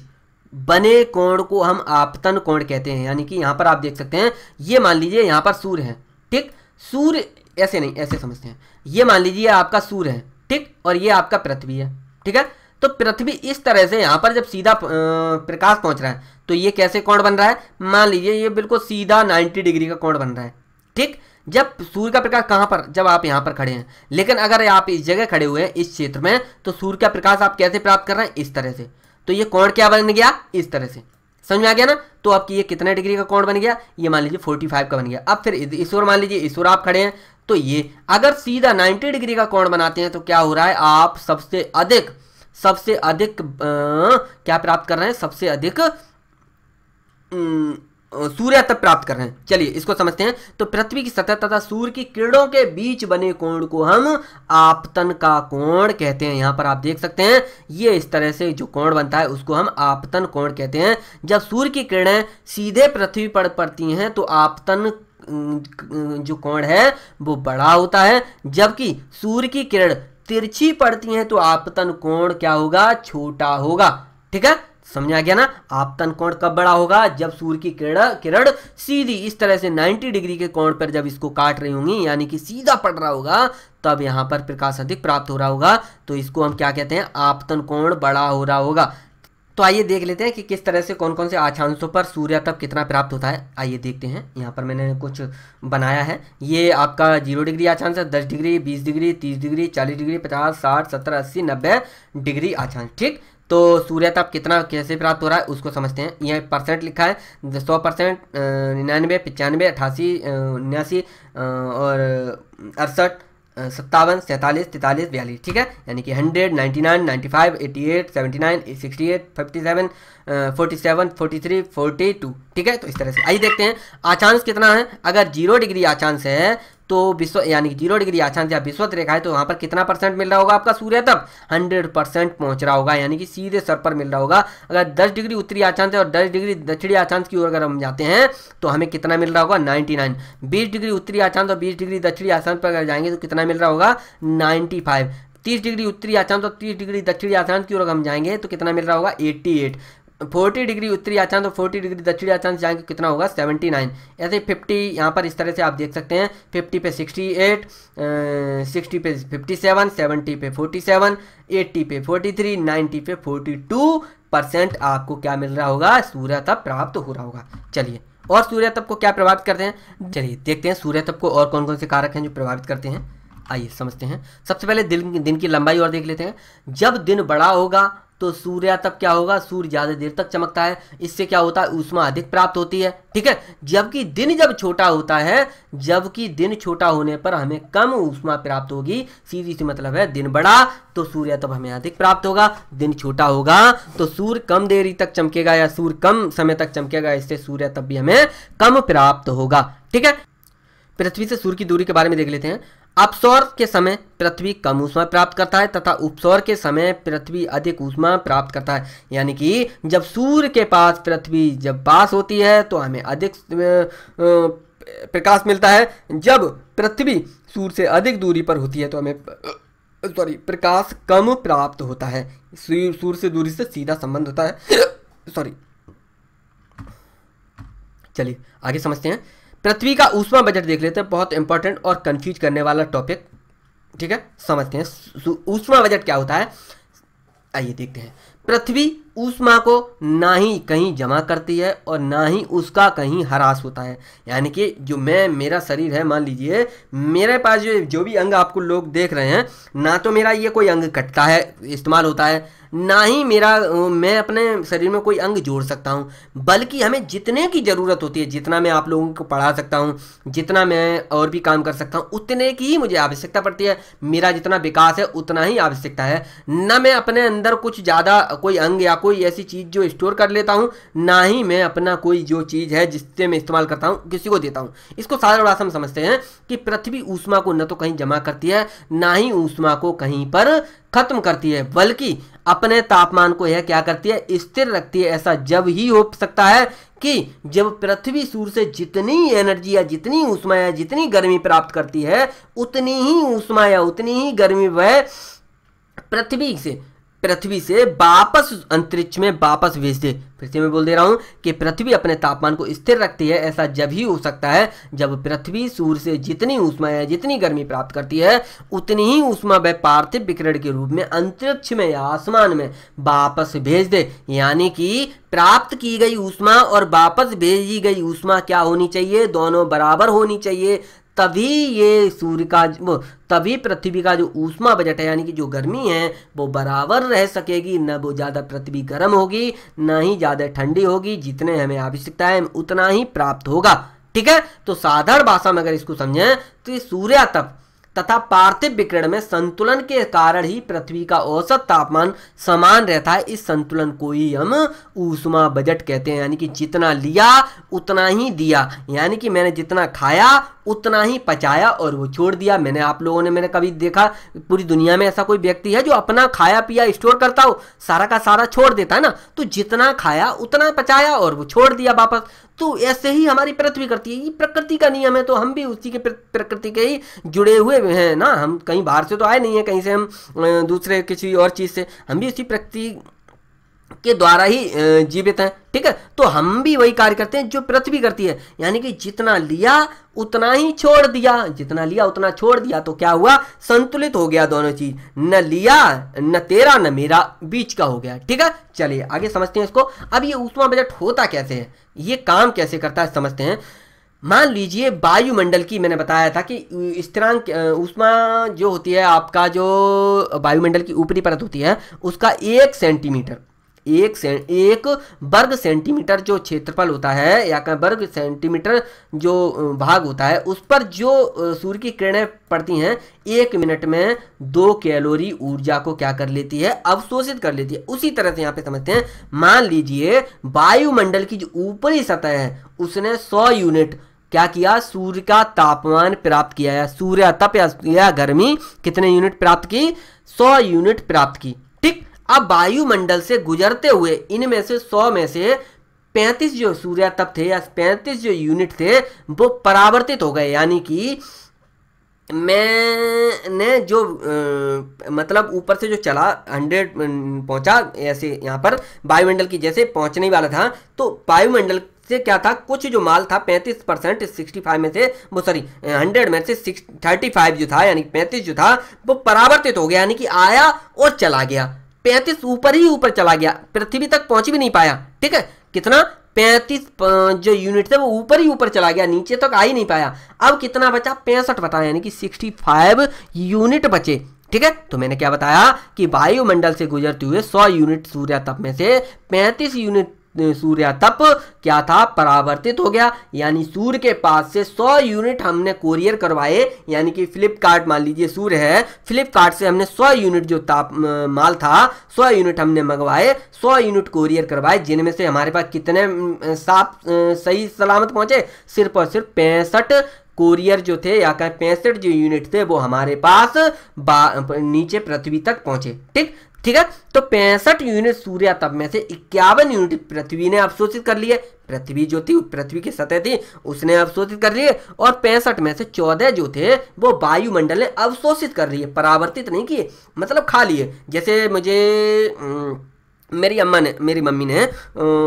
बने कोण को हम आपतन कोण कहते हैं यानी कि यहां पर आप देख सकते हैं ये मान लीजिए यहां पर सूर्य है ठीक सूर्य ऐसे नहीं ऐसे समझते हैं ये मान लीजिए आपका सूर्य है ठीक और ये आपका पृथ्वी है ठीक है तो पृथ्वी इस तरह से यहाँ पर जब सीधा प्रकाश पहुँच रहा है तो ये कैसे कोण बन रहा है मान लीजिए ये बिल्कुल सीधा 90 डिग्री का कोण बन रहा है ठीक जब सूर्य का प्रकाश कहाँ पर जब आप यहाँ पर खड़े हैं लेकिन अगर आप इस जगह खड़े हुए हैं इस क्षेत्र में तो सूर्य का प्रकाश आप कैसे प्राप्त कर रहे हैं इस तरह से तो ये कोण क्या बन गया इस तरह से समझ में आ गया ना तो आपकी ये कितने डिग्री का कोण बन गया ये मान लीजिए 45 का बन गया अब फिर इस ओर मान लीजिए इस ओर आप खड़े हैं तो ये अगर सीधा 90 डिग्री का कोण बनाते हैं तो क्या हो रहा है आप सबसे अधिक सबसे अधिक आ, क्या प्राप्त कर रहे हैं सबसे अधिक सूर्य तक प्राप्त कर रहे हैं चलिए इसको समझते हैं तो पृथ्वी की सतह तथा सूर्य की किरणों के बीच बने कोण को हम आपतन का कोण कहते हैं यहां पर आप देख सकते हैं ये इस तरह से जो कोण बनता है उसको हम आपतन कोण कहते हैं जब सूर्य की किरणें सीधे पृथ्वी पर पड़ती हैं तो आपतन जो कोण है वो बड़ा होता है जबकि सूर्य की किरण तिरछी पड़ती हैं तो आपतन कोण क्या होगा छोटा होगा ठीक है समझा गया ना आपतन कोण कब बड़ा होगा जब सूर्य की किरण किरण सीधी इस तरह से 90 डिग्री के कोण पर जब इसको काट रही होंगी यानी कि सीधा पड़ रहा होगा तब यहां पर प्रकाश अधिक प्राप्त हो रहा होगा तो इसको हम क्या कहते हैं आपतन कोण बड़ा हो रहा होगा तो आइए देख लेते हैं कि किस तरह से कौन कौन से अक्षांशों पर सूर्य तप कितना प्राप्त होता है आइए देखते हैं यहाँ पर मैंने कुछ बनाया है ये आपका जीरो डिग्री अक्षांश है दस डिग्री बीस डिग्री तीस डिग्री चालीस डिग्री पचास साठ सत्तर अस्सी नब्बे डिग्री अक्षांश ठीक तो सूर्य तब कितना कैसे प्राप्त हो रहा है उसको समझते हैं यह परसेंट लिखा है सौ परसेंट निन्यानवे पचानवे अठासी उन्यासी और अड़सठ सत्तावन सैंतालीस तैंतालीस बयालीस ठीक है यानी कि hundred ninety nine ninety five eighty eight seventy nine sixty eight fifty seven forty seven forty three forty two ठीक है तो इस तरह से आइए देखते हैं आचांस कितना है अगर जीरो डिग्री आचांस है तो विश्व यानी कि जीरो डिग्री अक्षांश या विश्वत रेखा है तो वहाँ पर कितना परसेंट मिल रहा होगा आपका सूर्य तक हंड्रेड परसेंट पहुंच रहा होगा यानी कि सीधे सर पर मिल रहा होगा अगर दस डिग्री उत्तरी अक्षांश और दस डिग्री दक्षिणी अक्षांश की ओर अगर हम जाते हैं तो हमें कितना मिल रहा होगा नाइन्टी नाइन बीस डिग्री उत्तरी अक्षांश और बीस डिग्री दक्षिणी अक्षांश पर अगर जाएंगे तो कितना मिल रहा होगा नाइन्टी फाइव तीस डिग्री उत्तरी आचान और तीस डिग्री दक्षिणी आचान की ओर हम जाएंगे तो कितना मिल रहा होगा एट्टी एट फोर्टी डिग्री उत्तरी आचान तो फोर्टी डिग्री दक्षिणी आचान से जाएंगे कितना होगा 79 ऐसे 50 यहाँ पर इस तरह से आप देख सकते हैं फिफ्टी पे 68 60 पे 57 70 पे 47 80 एट्टी पे 43 90 पे फोर्टी टू परसेंट आपको क्या मिल रहा होगा सूर्य तप प्राप्त हो रहा होगा चलिए और सूर्य तप को क्या प्रभावित करते हैं चलिए देखते हैं सूर्य तब को और कौन कौन से कारक हैं जो प्रभावित करते हैं आइए समझते हैं सबसे पहले दिन दिन की लंबाई और देख लेते हैं जब दिन बड़ा होगा तो सूर्य तब क्या होगा सूर्य ज़्यादा देर तक चमकता है इससे क्या होता है उष्मा अधिक प्राप्त होती है ठीक है जबकि दिन जब छोटा होता है जबकि दिन छोटा होने पर हमें कम उष्मा प्राप्त होगी सीधी सी मतलब है दिन बड़ा तो सूर्य तब हमें अधिक प्राप्त होगा दिन छोटा होगा तो सूर्य कम देरी तक चमकेगा या सूर्य कम समय तक चमकेगा इससे सूर्य तब भी हमें कम प्राप्त होगा ठीक है पृथ्वी से सूर्य की दूरी के बारे में देख लेते हैं अपसौर के समय पृथ्वी कम ऊष्मा प्राप्त करता है तथा उपसौर के समय पृथ्वी अधिक ऊष्मा प्राप्त करता है यानी कि जब सूर्य के पास पृथ्वी जब पास होती है तो हमें अधिक प्रकाश मिलता है जब पृथ्वी सूर्य से अधिक दूरी पर होती है तो हमें सॉरी प्रकाश कम प्राप्त होता है सूर्य से दूरी से सीधा संबंध होता है सॉरी चलिए आगे समझते हैं पृथ्वी का ऊष्मा बजट देख लेते हैं बहुत इंपॉर्टेंट और कंफ्यूज करने वाला टॉपिक ठीक है समझते हैं ऊष्मा बजट क्या होता है आइए देखते हैं पृथ्वी उस माँ को ना ही कहीं जमा करती है और ना ही उसका कहीं हरास होता है यानी कि जो मैं मेरा शरीर है मान लीजिए मेरे पास जो जो भी अंग आपको लोग देख रहे हैं ना तो मेरा ये कोई अंग कटता है इस्तेमाल होता है ना ही मेरा मैं अपने शरीर में कोई अंग जोड़ सकता हूँ बल्कि हमें जितने की ज़रूरत होती है जितना मैं आप लोगों को पढ़ा सकता हूँ जितना मैं और भी काम कर सकता हूँ उतने की ही मुझे आवश्यकता पड़ती है मेरा जितना विकास है उतना ही आवश्यकता है ना मैं अपने अंदर कुछ ज़्यादा कोई अंग या कोई ऐसी चीज़ जो स्टोर कर लेता हूँ ना ही मैं अपना कोई जो चीज़ है जिससे मैं इस्तेमाल करता हूँ किसी को देता हूँ इसको साधारण भाषा में समझते हैं कि पृथ्वी ऊष्मा को न तो कहीं जमा करती है ना ही ऊष्मा को कहीं पर खत्म करती है बल्कि अपने तापमान को यह क्या करती है स्थिर रखती है ऐसा जब ही हो सकता है कि जब पृथ्वी सूर्य से जितनी एनर्जी या जितनी ऊष्मा या जितनी गर्मी प्राप्त करती है उतनी ही ऊष्मा या उतनी ही गर्मी वह पृथ्वी से पृथ्वी से वापस अंतरिक्ष में वापस भेज दे फिर से मैं बोल दे रहा हूँ कि पृथ्वी अपने तापमान को स्थिर रखती है ऐसा जब ही हो सकता है जब पृथ्वी सूर्य से जितनी ऊष्मा या जितनी गर्मी प्राप्त करती है उतनी ही ऊष्मा वह पार्थिव विकिरण के रूप में अंतरिक्ष में या आसमान में वापस भेज दे यानी कि प्राप्त की गई ऊष्मा और वापस भेजी गई ऊष्मा क्या होनी चाहिए दोनों बराबर होनी चाहिए तभी ये सूर्य का वो तभी पृथ्वी का जो ऊष्मा बजट है यानी कि जो गर्मी है वो बराबर रह सकेगी न वो ज़्यादा पृथ्वी गर्म होगी न ही ज़्यादा ठंडी होगी जितने हमें आवश्यकता है उतना ही प्राप्त होगा ठीक है तो साधारण भाषा में अगर इसको समझें तो सूर्या सूर्यातप तथा पार्थिव विकरण में संतुलन के कारण ही पृथ्वी का औसत तापमान समान रहता है इस संतुलन को ही हम ऊष्मा बजट कहते हैं यानी कि जितना लिया उतना ही दिया यानी कि मैंने जितना खाया उतना ही पचाया और वो छोड़ दिया मैंने आप लोगों ने मैंने कभी देखा पूरी दुनिया में ऐसा कोई व्यक्ति है जो अपना खाया पिया स्टोर करता हो सारा का सारा छोड़ देता है ना तो जितना खाया उतना पचाया और वो छोड़ दिया वापस तो ऐसे ही हमारी पृथ्वी करती है ये प्रकृति का नियम है तो हम भी उसी के प्रकृति के ही जुड़े हुए हैं ना हम कहीं बाहर से तो आए नहीं हैं कहीं से हम दूसरे किसी और चीज़ से हम भी उसी प्रकृति के द्वारा ही जीवित हैं ठीक है तो हम भी वही कार्य करते हैं जो पृथ्वी करती है यानी कि जितना लिया उतना ही छोड़ दिया जितना लिया उतना छोड़ दिया तो क्या हुआ संतुलित हो गया दोनों चीज न लिया न तेरा न मेरा बीच का हो गया ठीक है चलिए आगे समझते हैं इसको अब ये ऊष्मा बजट होता कैसे है ये काम कैसे करता है समझते हैं मान लीजिए वायुमंडल की मैंने बताया था कि स्थिरांक उष्मा जो होती है आपका जो वायुमंडल की ऊपरी परत होती है उसका एक सेंटीमीटर एक से एक वर्ग सेंटीमीटर जो क्षेत्रफल होता है या कहें वर्ग सेंटीमीटर जो भाग होता है उस पर जो सूर्य की किरणें पड़ती हैं एक मिनट में दो कैलोरी ऊर्जा को क्या कर लेती है अवशोषित कर लेती है उसी तरह से यहाँ पे समझते हैं मान लीजिए वायुमंडल की जो ऊपरी सतह है उसने सौ यूनिट क्या किया सूर्य का तापमान प्राप्त किया या सूर्य तप या गर्मी कितने यूनिट प्राप्त की सौ यूनिट प्राप्त की अब वायुमंडल से गुजरते हुए इनमें से सौ में से पैंतीस जो सूर्य तप थे या पैंतीस जो यूनिट थे वो परावर्तित हो गए यानी कि मैंने जो आ, मतलब ऊपर से जो चला हंड्रेड पहुंचा ऐसे यहाँ पर वायुमंडल की जैसे पहुंचने वाला था तो वायुमंडल से क्या था कुछ जो माल था 35 परसेंट सिक्सटी में से वो सॉरी 100 में से थर्टी फाइव जो था यानी 35 जो था वो परावर्तित हो गया यानी कि आया और चला गया पैंतीस ऊपर ही ऊपर चला गया पृथ्वी तक पहुंच भी नहीं पाया ठीक है कितना पैंतीस जो यूनिट थे वो ऊपर ही ऊपर चला गया नीचे तक आ ही नहीं पाया अब कितना बचा पैंसठ बताया यानी कि सिक्सटी फाइव यूनिट बचे ठीक है तो मैंने क्या बताया कि वायुमंडल से गुजरते हुए सौ यूनिट सूर्य तप में से पैंतीस यूनिट सूर्य तप क्या था परावर्तित हो गया यानी सूर्य के पास से 100 यूनिट हमने कोरियर करवाए यानी कि फ्लिपकार्ट मान लीजिए सूर्य है फ्लिपकार्ट से हमने 100 यूनिट जो ताप माल था 100 यूनिट हमने मंगवाए 100 यूनिट कोरियर करवाए जिनमें से हमारे पास कितने साफ सही सलामत पहुंचे सिर्फ और सिर्फ पैंसठ कोरियर जो थे या कहें पैंसठ जो यूनिट थे वो हमारे पास नीचे पृथ्वी तक पहुंचे ठीक ठीक है तो पैंसठ यूनिट सूर्या तब में से इक्यावन यूनिट पृथ्वी ने अवशोषित कर लिए पृथ्वी जो थी पृथ्वी की सतह थी उसने अवशोषित कर लिए और पैंसठ में से चौदह जो थे वो वायुमंडल ने अवशोषित कर लिए परावर्तित नहीं किए मतलब खा लिए जैसे मुझे न, मेरी अम्मा ने मेरी मम्मी ने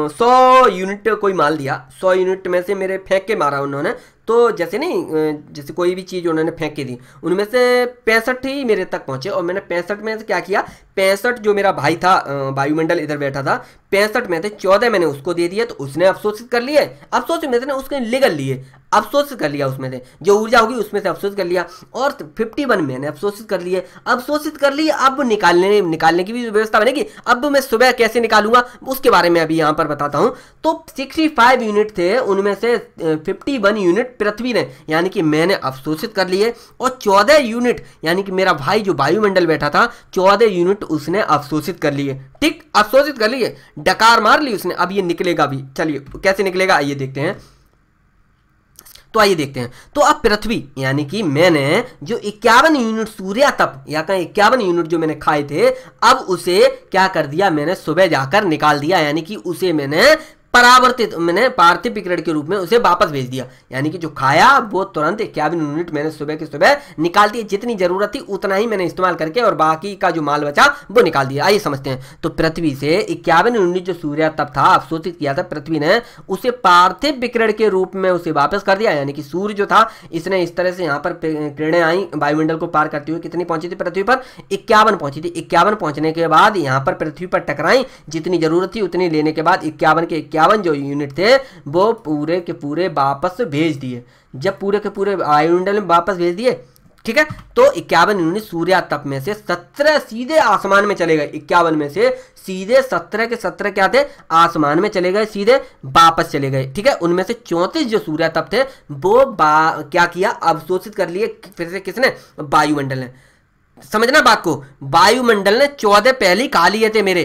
सौ यूनिट कोई माल दिया सौ यूनिट में से मेरे फेंक के मारा उन्होंने तो जैसे नहीं जैसे कोई भी चीज़ उन्होंने फेंक के दी उनमें से पैंसठ ही मेरे तक पहुँचे और मैंने पैंसठ में से क्या किया पैंसठ जो मेरा भाई था वायुमंडल इधर बैठा था पैंसठ में से चौदह मैंने उसको दे दिए तो उसने अफसोसित कर लिए अफसोसित में से उसके लिगल लिए अफसोस कर लिया उसमें से जो ऊर्जा होगी उसमें से अफसोस कर लिया और फिफ्टी तो वन मैंने अफसोसित कर लिए अफसोसित कर लिए अब निकालने निकालने की भी व्यवस्था बनेगी अब मैं सुबह कैसे निकालूंगा उसके बारे में अभी यहाँ पर बताता हूँ तो सिक्सटी फाइव यूनिट थे उनमें से फिफ्टी वन यूनिट पृथ्वी ने यानी कि मैंने अफसोसित कर लिए और चौदह यूनिट यानी कि मेरा भाई जो वायुमंडल बैठा था चौदह यूनिट उसने अफसोसित कर लिए ठीक अफसोसित कर लिए डकार मार ली उसने अब ये निकलेगा भी चलिए कैसे निकलेगा आइए देखते हैं तो आइए देखते हैं तो अब पृथ्वी यानी कि मैंने जो इक्यावन यूनिट सूर्या तप या कहीं इक्यावन यूनिट जो मैंने खाए थे अब उसे क्या कर दिया मैंने सुबह जाकर निकाल दिया यानी कि उसे मैंने परावर्तित मैंने पार्थिव विकरण के रूप में उसे वापस भेज दिया यानी कि जो खाया वो तुरंत इक्यावन यूनिट मैंने सुबह की सुबह निकाल दिया जितनी जरूरत थी उतना ही मैंने इस्तेमाल करके और बाकी का जो माल बचा वो निकाल दिया आइए समझते हैं तो पृथ्वी से इक्यावन यूनिट जो सूर्य तब था अवशोषित किया था पृथ्वी ने उसे पार्थिव विकरण के रूप में उसे वापस कर दिया यानी कि सूर्य जो था इसने इस तरह से यहाँ पर किरणें आई वायुमंडल को पार करती हुई कितनी पहुंची थी पृथ्वी पर इक्यावन पहुंची थी इक्यावन पहुंचने के बाद यहाँ पर पृथ्वी पर टकराई जितनी जरूरत थी उतनी लेने के बाद इक्यावन के इक्यावन इक्यावन जो यूनिट थे वो पूरे के पूरे वापस भेज दिए जब पूरे के पूरे वायुमंडल में वापस भेज दिए ठीक है तो इक्यावन यूनिट सूर्यातप में से सत्रह सीधे आसमान में चले गए इक्यावन में से सीधे सत्रह के सत्रह क्या थे आसमान में चले गए सीधे वापस चले गए ठीक है उनमें से चौंतीस जो सूर्यातप थे वो क्या किया अवशोषित कर लिए फिर से किसने वायुमंडल ने समझना बात को वायुमंडल ने चौदह पहली खा लिए थे मेरे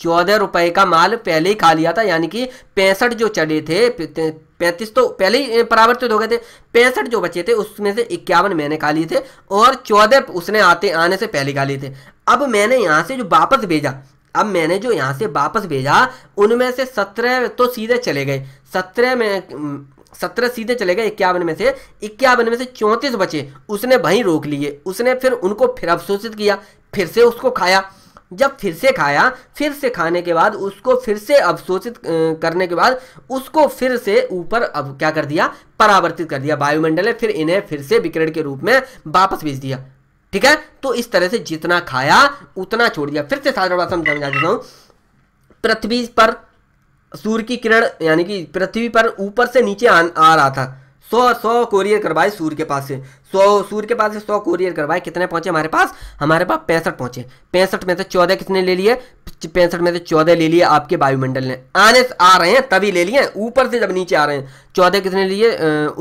चौदह रुपए का माल पहले ही खा लिया था यानी कि पैंसठ जो चले थे पैंतीस तो पहले ही परावर्तित हो गए थे पैंसठ जो बचे थे उसमें से इक्यावन मैंने खा लिए थे और चौदह उसने आते आने से पहले खा लिए थे अब मैंने यहाँ से जो वापस भेजा अब मैंने जो यहाँ से वापस भेजा उनमें से सत्रह तो सीधे चले गए सत्रह में सत्रह सीधे चले गए इक्यावन में से इक्यावन में से चौंतीस बचे उसने वहीं रोक लिए उसने फिर उनको फिर अवशोषित किया फिर से उसको खाया जब फिर से खाया फिर से खाने के बाद उसको फिर से अवशोषित करने के बाद उसको फिर से ऊपर अब क्या कर दिया परावर्तित कर दिया वायुमंडल ने फिर इन्हें फिर से विकिरण के रूप में वापस भेज दिया ठीक है तो इस तरह से जितना खाया उतना छोड़ दिया फिर से साधारण बात समझ समझा देता हूँ पृथ्वी पर सूर्य की किरण यानी कि पृथ्वी पर ऊपर से नीचे आ, आ रहा था सौ सौ कोरियर करवाए सूर्य के पास से सौ सूर्य के पास से सौ कोरियर करवाए कितने पहुंचे हमारे पास हमारे पास पैंसठ पहुंचे पैंसठ में से चौदह किसने ले लिए पैंसठ में से चौदह ले लिए आपके वायुमंडल ने आने आ रहे हैं तभी ले लिए ऊपर से जब नीचे आ रहे हैं चौदह किसने लिए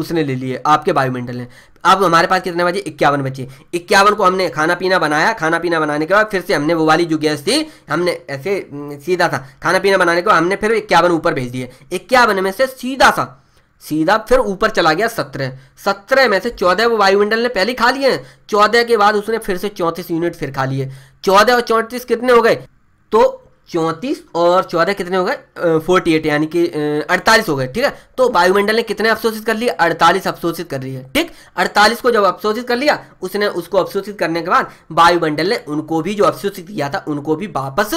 उसने ले लिए आपके वायुमंडल ने अब हमारे पास कितने बचे इक्यावन बचे इक्यावन को हमने खाना पीना बनाया खाना पीना बनाने के बाद फिर से हमने वो वाली जो गैस थी हमने ऐसे सीधा सा खाना पीना बनाने के बाद हमने फिर इक्यावन ऊपर भेज दिए इक्यावन में से सीधा सा सीधा फिर ऊपर चला गया सत्रह सत्रह में से चौदह वो वायुमंडल ने पहले खा लिए हैं चौदह के बाद उसने फिर से चौंतीस यूनिट फिर खा लिए चौदह और चौंतीस कितने हो गए तो चौंतीस और चौदह कितने हो गए फोर्टी एट यानी कि अड़तालीस हो गए ठीक है तो वायुमंडल ने कितने अवशोषित कर लिया अड़तालीस अवशोषित कर लिया ठीक अड़तालीस को जब अवशोषित कर लिया उसने उसको अवशोषित करने के बाद वायुमंडल ने उनको भी जो अवशोषित किया था उनको भी वापस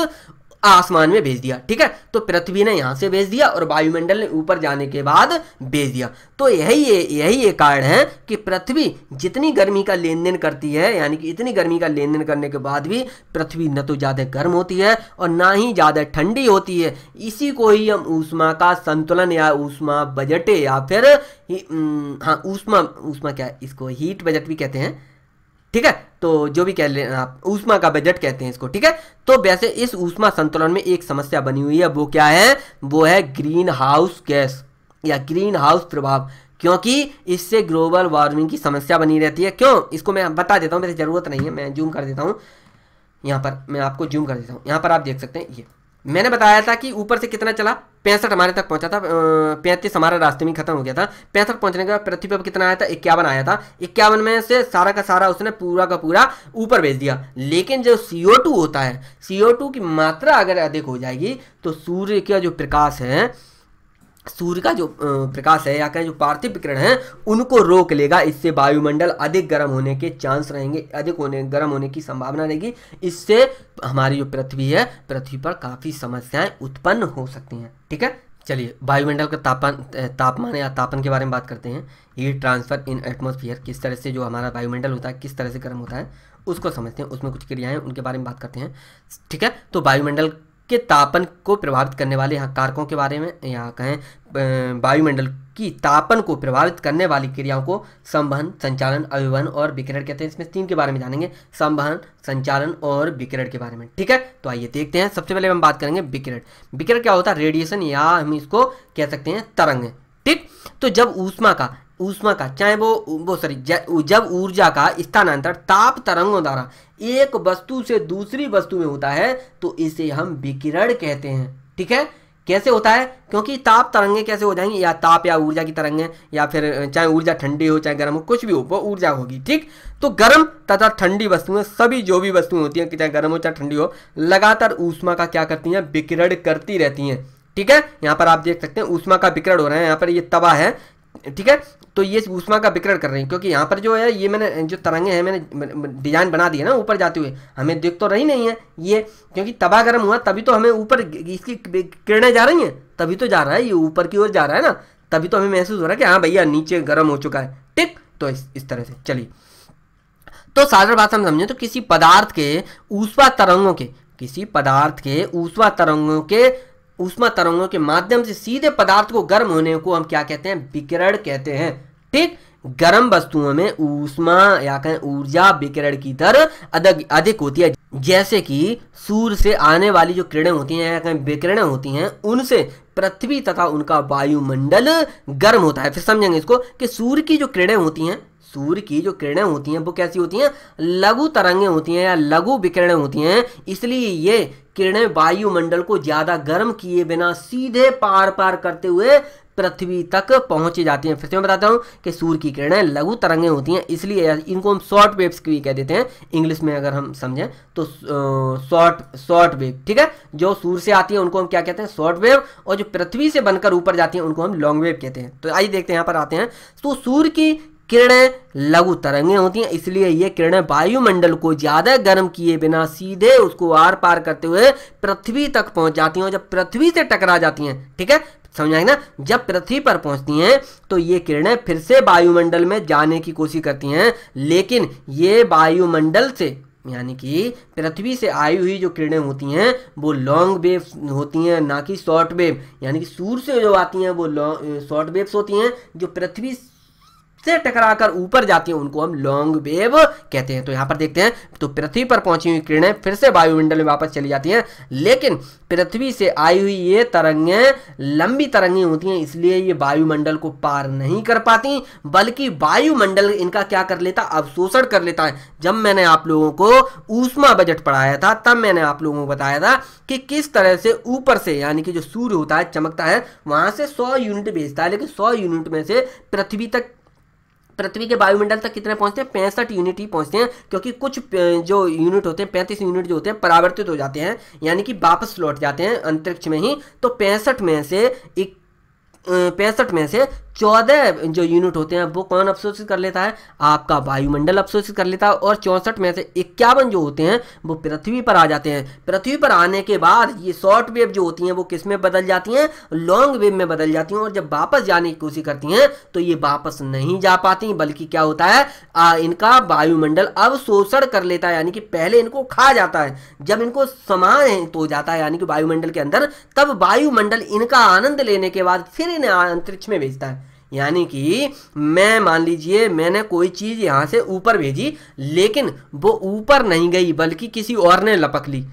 आसमान में भेज दिया ठीक है तो पृथ्वी ने यहाँ से भेज दिया और वायुमंडल ने ऊपर जाने के बाद भेज दिया तो यही ये यही ये कारण है कि पृथ्वी जितनी गर्मी का लेन देन करती है यानी कि इतनी गर्मी का लेन देन करने के बाद भी पृथ्वी न तो ज़्यादा गर्म होती है और ना ही ज़्यादा ठंडी होती है इसी को ही हम ऊष्मा का संतुलन या ऊष्मा बजट या फिर हाँ ऊष्मा ऊष्मा क्या इसको हीट बजट भी कहते हैं ठीक है तो जो भी कह लें आप ऊष्मा का बजट कहते हैं इसको ठीक है तो वैसे इस ऊष्मा संतुलन में एक समस्या बनी हुई है वो क्या है वो है ग्रीन हाउस गैस या ग्रीन हाउस प्रभाव क्योंकि इससे ग्लोबल वार्मिंग की समस्या बनी रहती है क्यों इसको मैं बता देता हूँ मेरी ज़रूरत नहीं है मैं जूम कर देता हूँ यहाँ पर मैं आपको जूम कर देता हूँ यहाँ पर आप देख सकते हैं ये मैंने बताया था कि ऊपर से कितना चला पैंसठ हमारे तक पहुंचा था पैंतीस हमारा रास्ते में खत्म हो गया था पैंसठ पहुंचने के बाद पर कितना आया था इक्यावन आया था इक्यावन में से सारा का सारा उसने पूरा का पूरा ऊपर भेज दिया लेकिन जो सी होता है सी की मात्रा अगर अधिक हो जाएगी तो सूर्य का जो प्रकाश है सूर्य का जो प्रकाश है या कहें जो पार्थिव विकिरण है उनको रोक लेगा इससे वायुमंडल अधिक गर्म होने के चांस रहेंगे अधिक होने गर्म होने की संभावना रहेगी इससे हमारी जो पृथ्वी है पृथ्वी पर काफ़ी समस्याएं उत्पन्न हो सकती हैं ठीक है चलिए वायुमंडल का तापमान तापमान या तापन के बारे में बात करते हैं हीट ट्रांसफर इन एटमोसफियर किस तरह से जो हमारा वायुमंडल होता है किस तरह से गर्म होता है उसको समझते हैं उसमें कुछ क्रियाएं उनके बारे में बात करते हैं ठीक है तो वायुमंडल के तापन को प्रभावित करने वाले यहाँ कारकों के बारे में यहाँ कहें वायुमंडल की तापन को प्रभावित करने वाली क्रियाओं को संवहन संचालन अभिवहन और विकिरण कहते हैं इसमें तीन के बारे में जानेंगे संवहन संचालन और विकिरण के बारे में ठीक है तो आइए देखते हैं सबसे पहले हम बात करेंगे विकिरण विकिरण क्या होता है रेडिएशन या हम इसको कह सकते हैं तरंग ठीक तो जब ऊष्मा का ऊष्मा का चाहे वो वो सॉरी जब ऊर्जा का स्थानांतर ताप तरंगों द्वारा एक वस्तु से दूसरी वस्तु में होता है तो इसे हम विकिरण कहते हैं ठीक है कैसे होता है क्योंकि ताप तरंगे कैसे हो जाएंगी या ताप या ऊर्जा की तरंगे या फिर चाहे ऊर्जा ठंडी हो चाहे गर्म हो कुछ भी हो वो ऊर्जा होगी ठीक तो गर्म तथा ठंडी वस्तुएं सभी जो भी वस्तुएं होती हैं चाहे गर्म हो चाहे ठंडी हो लगातार ऊष्मा का क्या करती हैं विकिरण करती रहती हैं ठीक है यहाँ पर आप देख सकते हैं ऊष्मा का विकरण हो रहा है यहाँ पर ये तवा है ठीक है तो ये ऊष्मा का विकरण कर रही हैं क्योंकि यहाँ पर जो है ये मैंने जो तरंगे हैं मैंने डिजाइन बना दिए ना ऊपर जाते हुए हमें दिख तो रही नहीं है ये क्योंकि तवा गर्म हुआ तभी तो हमें ऊपर इसकी किरणें जा रही हैं तभी तो जा रहा है ये ऊपर की ओर जा रहा है ना तभी तो हमें महसूस हो रहा है कि हाँ भैया नीचे गर्म हो चुका है ठीक तो इस, इस तरह से चलिए तो साधारण बात हम समझें तो किसी पदार्थ के ऊष्मा तरंगों के किसी पदार्थ के ऊष्मा तरंगों के ऊष्मा तरंगों के माध्यम से सीधे पदार्थ को गर्म होने को हम क्या कहते हैं विकिरण कहते हैं ठीक गर्म वस्तुओं में ऊष्मा या कहें ऊर्जा विकिरण की दर अधिक अधिक होती है जैसे कि सूर्य से आने वाली जो किरणें होती हैं या कहें विकिरणें होती हैं उनसे पृथ्वी तथा उनका वायुमंडल गर्म होता है फिर समझेंगे इसको कि सूर्य की जो किरणें होती हैं सूर्य की जो किरणें होती हैं वो कैसी होती हैं लघु तरंगें होती हैं या लघु विकिरणें होती हैं इसलिए ये किरणें वायुमंडल को ज़्यादा गर्म किए बिना सीधे पार पार करते हुए पृथ्वी तक पहुंच जाती हैं फिर से मैं बताता हूँ कि सूर्य की किरणें लघु तरंगें होती हैं इसलिए इनको हम शॉर्ट वेव्स भी कह देते हैं इंग्लिश में अगर हम समझें तो शॉर्ट शॉर्ट वेव ठीक है जो सूर्य से आती है उनको हम क्या कहते हैं शॉर्ट वेव और जो पृथ्वी से बनकर ऊपर जाती हैं उनको हम लॉन्ग वेव कहते हैं तो आइए देखते हैं यहाँ पर आते हैं तो सूर्य की किरणें लघु तरंगें होती हैं इसलिए ये किरणें वायुमंडल को ज़्यादा गर्म किए बिना सीधे उसको आर पार करते हुए पृथ्वी तक पहुंच जाती हैं और जब पृथ्वी से टकरा जाती हैं ठीक है समझाएंगे ना जब पृथ्वी पर पहुंचती हैं तो ये किरणें फिर से वायुमंडल में जाने की कोशिश करती हैं लेकिन ये वायुमंडल से यानी कि पृथ्वी से आई हुई जो किरणें होती हैं वो लॉन्ग वेव्स होती हैं ना कि शॉर्ट वेव यानी कि सूर्य से जो आती हैं वो लॉन्ग शॉर्ट वेव्स होती हैं जो पृथ्वी से टकराकर ऊपर जाती हैं उनको हम लॉन्ग वेव कहते हैं तो यहाँ पर देखते हैं तो पृथ्वी पर पहुंची हुई किरणें फिर से वायुमंडल में वापस चली जाती हैं लेकिन पृथ्वी से आई हुई ये तरंगे लंबी तरंगे होती हैं इसलिए ये वायुमंडल को पार नहीं कर पाती बल्कि वायुमंडल इनका क्या कर लेता अवशोषण कर लेता है जब मैंने आप लोगों को ऊष्मा बजट पढ़ाया था तब मैंने आप लोगों को बताया था कि किस तरह से ऊपर से यानी कि जो सूर्य होता है चमकता है वहां से सौ यूनिट भेजता है लेकिन सौ यूनिट में से पृथ्वी तक पृथ्वी के वायुमंडल तक कितने पहुंचते हैं पैंसठ यूनिट ही पहुंचते हैं क्योंकि कुछ जो यूनिट होते हैं पैंतीस यूनिट जो होते हैं परावर्तित हो जाते हैं यानी कि वापस लौट जाते हैं अंतरिक्ष में ही तो पैंसठ में से एक पैंसठ में से चौदह जो यूनिट होते हैं वो कौन अवशोषित कर लेता है आपका वायुमंडल अवशोषित कर लेता है और चौंसठ में से इक्यावन जो होते हैं वो पृथ्वी पर आ जाते हैं पृथ्वी पर आने के बाद ये शॉर्ट वेव जो होती हैं वो किस में बदल जाती हैं लॉन्ग वेव में बदल जाती हैं और जब वापस जाने की कोशिश करती हैं तो ये वापस नहीं जा पाती बल्कि क्या होता है आ, इनका वायुमंडल अवशोषण कर लेता है यानी कि पहले इनको खा जाता है जब इनको समान हो जाता है यानी कि वायुमंडल के अंदर तब वायुमंडल इनका आनंद लेने के बाद फिर लेने अंतरिक्ष में भेजता है यानी कि मैं मान लीजिए मैंने कोई चीज़ यहां से ऊपर भेजी लेकिन वो ऊपर नहीं गई बल्कि किसी और ने लपक ली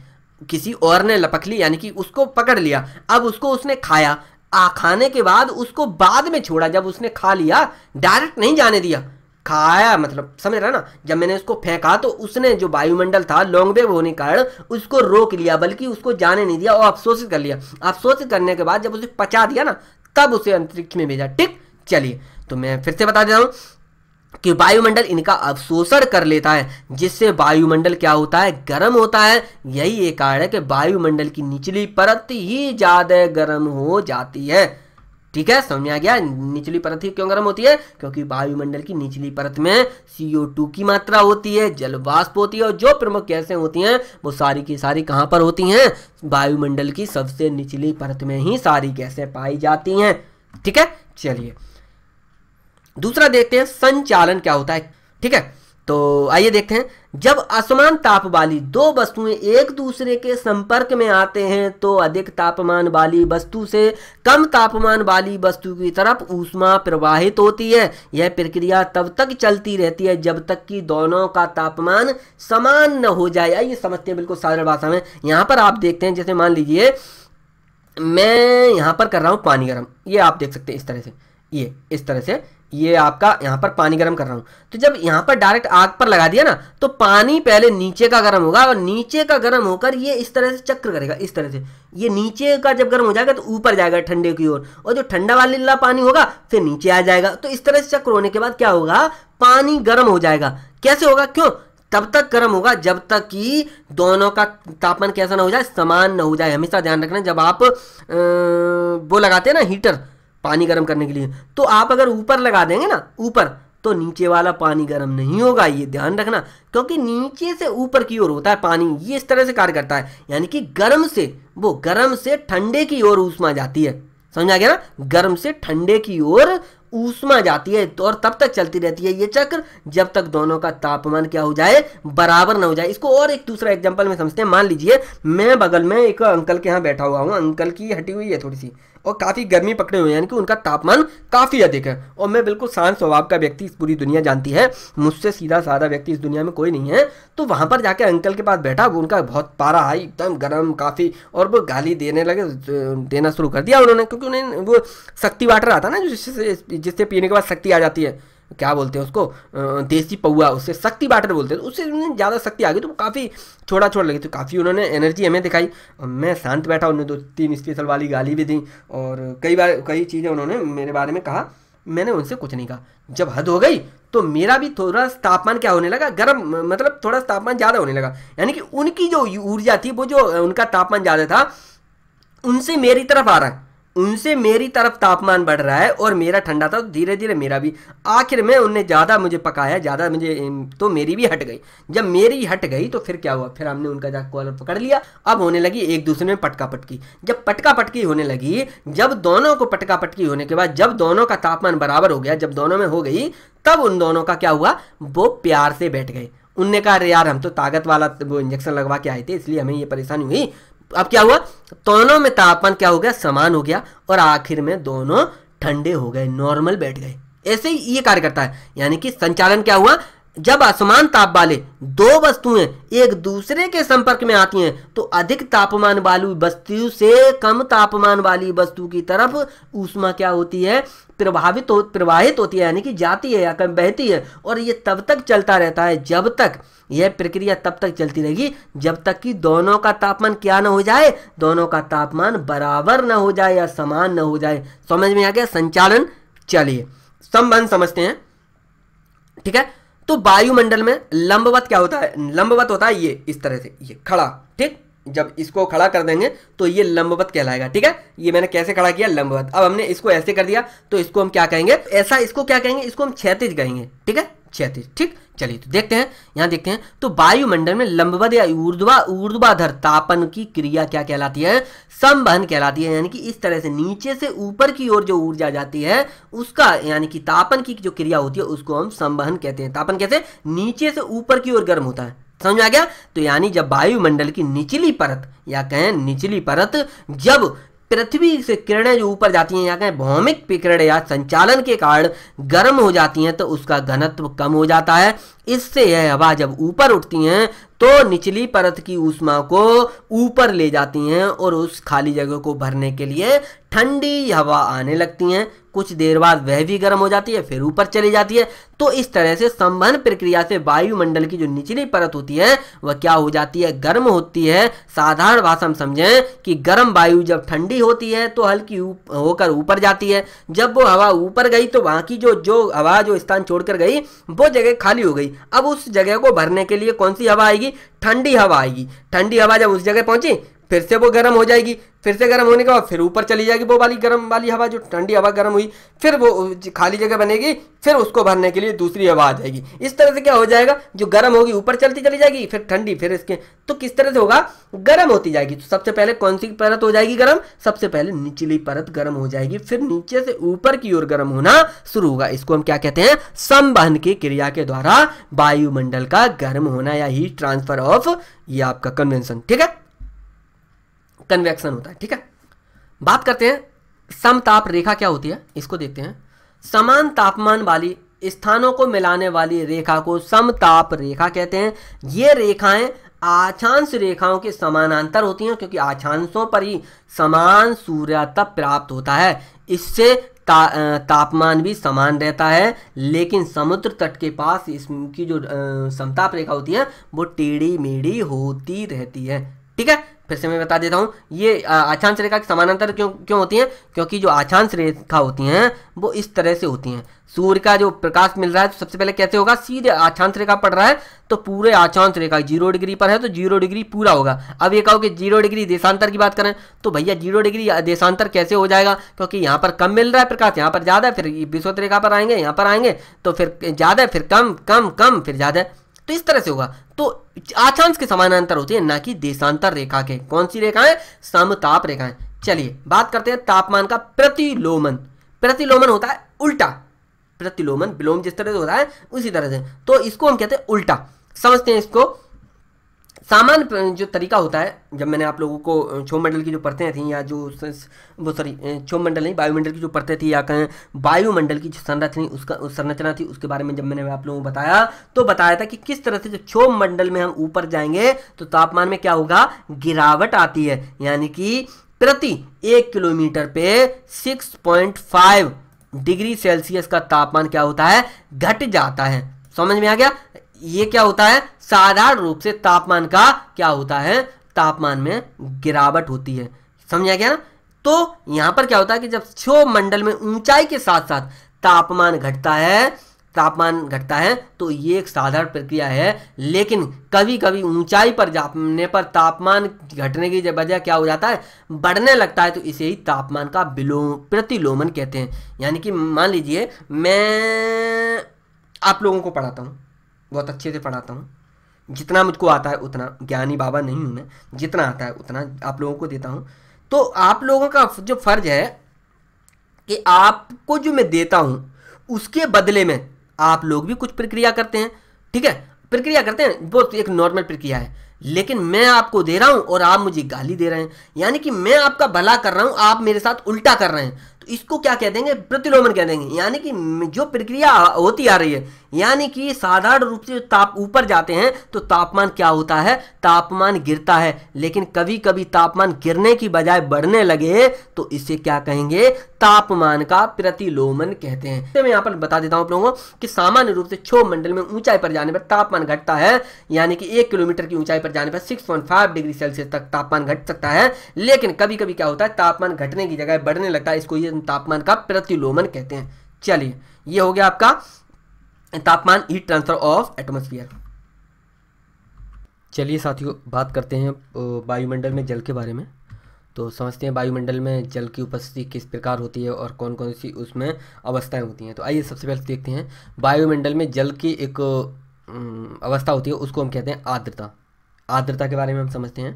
किसी और ने लपक ली यानी कि उसको पकड़ लिया अब उसको उसने खाया आ खाने के बाद उसको बाद में छोड़ा जब उसने खा लिया डायरेक्ट नहीं जाने दिया खाया मतलब समझ रहा ना जब मैंने उसको फेंका तो उसने जो वायुमंडल था लॉन्गवेव होने के कारण उसको रोक लिया बल्कि उसको जाने नहीं दिया और अफसोसित कर लिया अफसोसित करने के बाद जब उसे पचा दिया ना कब उसे अंतरिक्ष में भेजा ठीक चलिए तो मैं फिर से बता देता हूं कि वायुमंडल इनका अवशोषण कर लेता है जिससे वायुमंडल क्या होता है गर्म होता है यही एक कारण है कि वायुमंडल की निचली परत ही ज़्यादा गर्म हो जाती है ठीक है समझ में आ गया निचली परत ही क्यों गर्म होती है क्योंकि वायुमंडल की निचली परत में CO2 की मात्रा होती है जल वाष्प होती है और जो प्रमुख गैसें होती हैं वो सारी की सारी कहाँ पर होती हैं वायुमंडल की सबसे निचली परत में ही सारी गैसें पाई जाती हैं ठीक है चलिए दूसरा देखते हैं संचालन क्या होता है ठीक है तो आइए देखते हैं जब असमान ताप वाली दो वस्तुएं एक दूसरे के संपर्क में आते हैं तो अधिक तापमान वाली वस्तु से कम तापमान वाली वस्तु की तरफ ऊष्मा प्रवाहित होती है यह प्रक्रिया तब तक चलती रहती है जब तक कि दोनों का तापमान समान न हो जाए आइए समझते हैं बिल्कुल साधारण भाषा में यहाँ पर आप देखते हैं जैसे मान लीजिए मैं यहाँ पर कर रहा हूँ पानी गर्म ये आप देख सकते हैं इस तरह से ये इस तरह से ये आपका यहाँ पर पानी गर्म कर रहा हूँ तो जब यहाँ पर डायरेक्ट आग पर लगा दिया ना तो पानी पहले नीचे का गर्म होगा और नीचे का गर्म होकर ये इस तरह से चक्र करेगा इस तरह से ये नीचे का जब गर्म हो जाएगा तो ऊपर जाएगा ठंडे की ओर और, और जो ठंडा वाला पानी होगा फिर नीचे आ जाएगा तो इस तरह से चक्र होने के बाद क्या होगा पानी गर्म हो जाएगा कैसे होगा क्यों तब तक गर्म होगा जब तक कि दोनों का तापमान कैसा ना हो जाए समान ना हो जाए हमेशा ध्यान रखना जब आप वो लगाते हैं ना हीटर पानी गर्म करने के लिए तो आप अगर ऊपर लगा देंगे ना ऊपर तो नीचे वाला पानी गर्म नहीं होगा ये ध्यान रखना क्योंकि नीचे से ऊपर की ओर होता है पानी ये इस तरह से कार्य करता है यानी कि गर्म से वो गर्म से ठंडे की ओर ऊष्मा जाती है समझा गया ना गर्म से ठंडे की ओर ऊष्मा जाती है और तब तक चलती रहती है ये चक्र जब तक दोनों का तापमान क्या हो जाए बराबर ना हो जाए इसको और एक दूसरा एग्जाम्पल में समझते हैं मान लीजिए मैं बगल में एक अंकल के यहाँ बैठा हुआ हूँ अंकल की हटी हुई है थोड़ी सी और काफ़ी गर्मी पकड़े हुए हैं यानी कि उनका तापमान काफ़ी अधिक है और मैं बिल्कुल शांत स्वभाव का व्यक्ति इस पूरी दुनिया जानती है मुझसे सीधा साधा व्यक्ति इस दुनिया में कोई नहीं है तो वहाँ पर जाके अंकल के पास बैठा वो उनका बहुत पारा हाई एकदम गर्म काफ़ी और वो गाली देने लगे देना शुरू कर दिया उन्होंने क्योंकि उन्हें वो शक्ति वाटर आता ना जिससे जिससे पीने के बाद शक्ति आ जाती है क्या बोलते हैं उसको देसी पौआ उससे शक्ति बाटर बोलते हैं उससे उन्हें ज़्यादा शक्ति आ गई तो वो काफ़ी छोड़ा छोड़ लगी तो काफ़ी उन्होंने एनर्जी हमें दिखाई मैं शांत बैठा उन्होंने दो तीन स्पेशल वाली गाली भी दी और कई बार कई चीज़ें उन्होंने मेरे बारे में कहा मैंने उनसे कुछ नहीं कहा जब हद हो गई तो मेरा भी थोड़ा तापमान क्या होने लगा गर्म मतलब थोड़ा तापमान ज़्यादा होने लगा यानी कि उनकी जो ऊर्जा थी वो जो उनका तापमान ज़्यादा था उनसे मेरी तरफ आ रहा है उनसे मेरी तरफ तापमान बढ़ रहा है और मेरा ठंडा था तो धीरे धीरे मेरा भी आखिर में उनने ज़्यादा मुझे पकाया ज़्यादा मुझे तो मेरी भी हट गई जब मेरी हट गई तो फिर क्या हुआ फिर हमने उनका जा कॉलर पकड़ लिया अब होने लगी एक दूसरे में पटका पटकी जब पटका पटकी होने लगी जब दोनों को पटका पटकी होने के बाद जब दोनों का तापमान बराबर हो गया जब दोनों में हो गई तब उन दोनों का क्या हुआ वो प्यार से बैठ गए उनने कहा अरे यार हम तो ताकत वाला वो इंजेक्शन लगवा के आए थे इसलिए हमें ये परेशानी हुई अब क्या हुआ दोनों में तापमान क्या हो गया समान हो गया और आखिर में दोनों ठंडे हो गए नॉर्मल बैठ गए ऐसे ही ये कार्य करता है यानी कि संचालन क्या हुआ जब असमान ताप वाले दो वस्तुएं एक दूसरे के संपर्क में आती हैं तो अधिक तापमान वाली वस्तु से कम तापमान वाली वस्तु की तरफ ऊष्मा क्या होती है प्रभावित हो प्रवाहित होती है यानी कि जाती है या कम बहती है और ये तब तक चलता रहता है जब तक यह प्रक्रिया तब तक चलती रहेगी जब तक कि दोनों का तापमान क्या ना हो जाए दोनों का तापमान बराबर ना हो जाए या समान ना हो जाए समझ में आ गया संचालन चलिए संबंध समझते हैं ठीक है तो वायुमंडल में लंबवत क्या होता है लंबवत होता है ये इस तरह से ये खड़ा ठीक जब इसको खड़ा कर देंगे तो ये लंबवत कहलाएगा ठीक है ये मैंने कैसे खड़ा किया लंबवत अब हमने इसको ऐसे कर दिया तो इसको हम क्या कहेंगे ऐसा इसको क्या कहेंगे इसको हम क्षैतिज कहेंगे ठीक है क्षेत्र ठीक चलिए तो देखते हैं यहां देखते हैं तो वायुमंडल में लंबवत या ऊर्ध्वा ऊर्ध्वाधर तापन की क्रिया क्या कहलाती है संबहन कहलाती है यानी कि इस तरह से नीचे से ऊपर की ओर जो ऊर्जा जाती है उसका यानी कि तापन की जो क्रिया होती है उसको हम संबहन कहते हैं तापन कैसे नीचे से ऊपर की ओर गर्म होता है समझ आ गया तो यानी जब वायुमंडल की निचली परत या कहें निचली परत जब पृथ्वी से किरणें जो ऊपर जाती हैं या कहें भौमिक विकिरण या संचालन के कारण गर्म हो जाती हैं तो उसका घनत्व कम हो जाता है इससे यह हवा जब ऊपर उठती हैं तो निचली परत की ऊष्मा को ऊपर ले जाती हैं और उस खाली जगह को भरने के लिए ठंडी हवा आने लगती हैं कुछ देर बाद वह भी गर्म हो जाती है फिर ऊपर चली जाती है तो इस तरह से संबंध प्रक्रिया से वायुमंडल की जो निचली परत होती है वह क्या हो जाती है गर्म होती है साधारण भाषा में समझें कि गर्म वायु जब ठंडी होती है तो हल्की होकर ऊपर जाती है जब वो हवा ऊपर गई तो वहाँ की जो जो हवा जो स्थान छोड़कर गई वो जगह खाली हो गई गई अब उस जगह को भरने के लिए कौन सी हवा आएगी ठंडी हवा आएगी ठंडी हवा जब उस जगह पहुंची फिर से वो गर्म हो जाएगी फिर से गर्म होने के बाद फिर ऊपर चली जाएगी वो वाली गर्म वाली हवा जो ठंडी हवा गर्म हुई फिर वो खाली जगह बनेगी फिर उसको भरने के लिए दूसरी हवा आ जाएगी इस तरह से क्या हो जाएगा जो गर्म होगी ऊपर चलती चली जाएगी फिर ठंडी फिर इसके तो किस तरह से होगा गर्म होती जाएगी तो सबसे पहले कौन सी परत हो जाएगी गर्म सबसे पहले निचली परत गर्म हो जाएगी फिर नीचे से ऊपर की ओर गर्म होना शुरू होगा इसको हम क्या कहते हैं संबहन की क्रिया के द्वारा वायुमंडल का गर्म होना या ही ट्रांसफर ऑफ ये आपका कन्वेंशन ठीक है कन्वेक्शन होता है ठीक है बात करते हैं समताप रेखा क्या होती है इसको देखते हैं समान तापमान वाली स्थानों को मिलाने वाली रेखा को समताप रेखा कहते हैं ये रेखाएं आछांश रेखाओं के समानांतर होती हैं क्योंकि आछांशों पर ही समान सूर्यातप प्राप्त होता है इससे ता, तापमान भी समान रहता है लेकिन समुद्र तट के पास इसकी जो समताप रेखा होती है वो टेढ़ी मेढ़ी होती रहती है ठीक है फिर से मैं बता देता हूँ ये आछांश रेखा की समानांतर क्यों क्यों होती हैं क्योंकि जो आछांश रेखा होती हैं वो इस तरह से होती हैं सूर्य का जो प्रकाश मिल रहा है तो सबसे पहले कैसे होगा सीधे आछांश रेखा पड़ रहा है तो पूरे आछांश रेखा जीरो डिग्री पर है तो जीरो डिग्री पूरा होगा अब ये कहो कि जीरो डिग्री देशांतर की बात करें तो भैया जीरो डिग्री देशांतर कैसे हो जाएगा क्योंकि यहाँ पर कम मिल रहा है प्रकाश यहाँ पर ज़्यादा फिर विश्वत रेखा पर आएंगे यहाँ पर आएंगे तो फिर ज़्यादा फिर कम कम कम फिर ज़्यादा तो इस तरह से होगा तो आचांश के समानांतर होते हैं ना कि देशांतर रेखा के कौन सी रेखाएं समताप रेखाएं चलिए बात करते हैं तापमान का प्रतिलोमन प्रतिलोमन होता है उल्टा प्रतिलोमन विलोम जिस तरह से होता है उसी तरह से तो इसको हम कहते हैं उल्टा समझते हैं इसको सामान्य जो तरीका होता है जब मैंने आप लोगों को मंडल की जो परतें थी या जो वो सॉरी मंडल नहीं वायुमंडल की जो परतें थी या कहें वायुमंडल की जो संरचना उसका उस संरचना थी उसके बारे में जब मैंने आप लोगों को बताया तो बताया था कि किस तरह से जब मंडल में हम ऊपर जाएंगे तो तापमान में क्या होगा गिरावट आती है यानी कि प्रति एक किलोमीटर पे six point five degree Celsius का तापमान क्या होता है घट जाता है समझ में आ गया ये क्या होता है साधारण रूप से तापमान का क्या होता है तापमान में गिरावट होती है समझा गया ना तो यहां पर क्या होता है कि जब छो मंडल में ऊंचाई के साथ साथ तापमान घटता है तापमान घटता है तो ये एक साधारण प्रक्रिया है लेकिन कभी कभी ऊंचाई पर जाने पर तापमान घटने की वजह क्या हो जाता है बढ़ने लगता है तो इसे ही तापमान का विलोम प्रतिलोमन कहते हैं यानी कि मान लीजिए मैं आप लोगों को पढ़ाता हूँ बहुत अच्छे से पढ़ाता हूँ जितना मुझको आता है उतना ज्ञानी बाबा नहीं हूँ मैं जितना आता है उतना आप लोगों को देता हूँ तो आप लोगों का जो फ़र्ज है कि आपको जो मैं देता हूँ उसके बदले में आप लोग भी कुछ प्रक्रिया करते हैं ठीक है प्रक्रिया करते हैं वो तो एक नॉर्मल प्रक्रिया है लेकिन मैं आपको दे रहा हूँ और आप मुझे गाली दे रहे हैं यानी कि मैं आपका भला कर रहा हूँ आप मेरे साथ उल्टा कर रहे हैं तो इसको क्या कह देंगे प्रतिलोमन कह देंगे यानी कि जो प्रक्रिया होती आ रही है यानी कि साधारण रूप से ताप ऊपर जाते हैं तो तापमान क्या होता है तापमान गिरता है लेकिन कभी कभी तापमान गिरने की बजाय बढ़ने लगे तो इसे क्या कहेंगे तापमान का प्रतिलोमन कहते हैं तो मैं यहाँ पर बता देता हूँ आप लोगों को कि सामान्य रूप से छो मंडल में ऊंचाई पर जाने पर तापमान घटता है यानी कि एक किलोमीटर की ऊंचाई पर जाने पर 6.5 डिग्री सेल्सियस तक तापमान घट सकता है लेकिन कभी कभी क्या होता है तापमान घटने की जगह बढ़ने लगता है इसको ये तापमान का प्रतिलोमन कहते हैं चलिए ये हो गया आपका तापमान हीट ट्रांसफर ऑफ एटमोसफियर चलिए साथियों बात करते हैं वायुमंडल में जल के बारे में तो समझते हैं वायुमंडल में जल की उपस्थिति किस प्रकार होती है और कौन कौन सी उसमें अवस्थाएं होती हैं तो आइए सबसे पहले देखते हैं वायुमंडल में जल की एक अवस्था होती है उसको हम कहते हैं आर्द्रता आर्द्रता के बारे में हम समझते हैं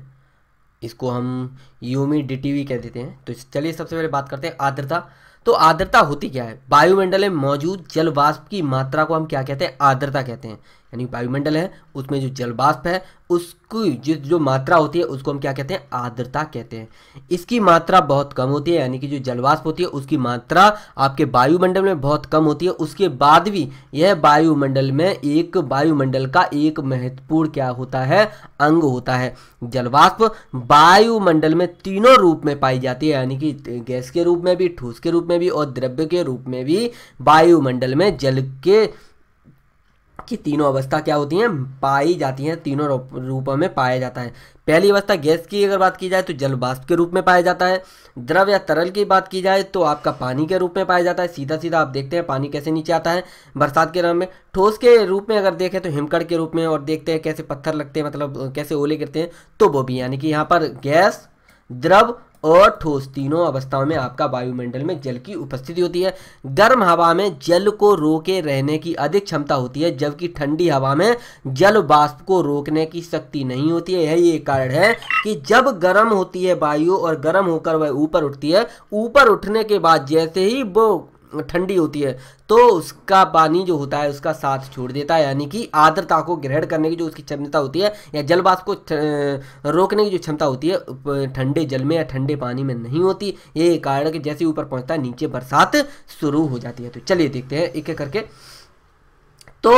इसको हम यूमिडिटी भी कह देते हैं तो चलिए सबसे पहले बात करते हैं आर्द्रता तो आर्द्रता होती क्या है वायुमंडल में मौजूद जल वाष्प की मात्रा को हम क्या कहते हैं आर्द्रता कहते हैं यानी वायुमंडल है उसमें जो जलवाष्प है उसकी जिस जो मात्रा होती है उसको हम क्या कहते हैं आर्द्रता कहते हैं इसकी मात्रा बहुत कम होती है यानी कि जो जलवाष्प होती है उसकी मात्रा आपके वायुमंडल में बहुत कम होती है उसके बाद भी यह वायुमंडल में एक वायुमंडल का एक महत्वपूर्ण क्या होता है अंग होता है जलवाष्प वायुमंडल में तीनों रूप में पाई जाती है यानी कि गैस के रूप में भी ठोस के रूप में भी और द्रव्य के रूप में भी वायुमंडल में जल के कि तीनों अवस्था क्या होती हैं पाई जाती हैं तीनों रूपों में पाया जाता है पहली अवस्था गैस की अगर बात की जाए तो जल वाष्प के रूप में पाया जाता है द्रव या तरल की बात की जाए तो आपका पानी के रूप में पाया जाता है सीधा सीधा आप देखते हैं पानी कैसे नीचे आता है बरसात के रंग में ठोस के रूप में अगर देखें तो हिमकड़ के रूप में और देखते हैं कैसे पत्थर लगते हैं मतलब कैसे ओले गिरते हैं तो वो भी यानी कि यहाँ पर गैस द्रव और ठोस तीनों अवस्थाओं में आपका वायुमंडल में जल की उपस्थिति होती है गर्म हवा में जल को रोके रहने की अधिक क्षमता होती है जबकि ठंडी हवा में जल बाष्प को रोकने की शक्ति नहीं होती है यही एक कारण है कि जब गर्म होती है वायु और गर्म होकर वह ऊपर उठती है ऊपर उठने के बाद जैसे ही वो ठंडी होती है तो उसका पानी जो होता है उसका साथ छोड़ देता है यानी कि आर्द्रता को ग्रहण करने की जो उसकी क्षमता होती है या जलवास को रोकने की जो क्षमता होती है ठंडे जल में या ठंडे पानी में नहीं होती ये कारण कि जैसे ऊपर पहुंचता है नीचे बरसात शुरू हो जाती है तो चलिए देखते हैं एक एक करके तो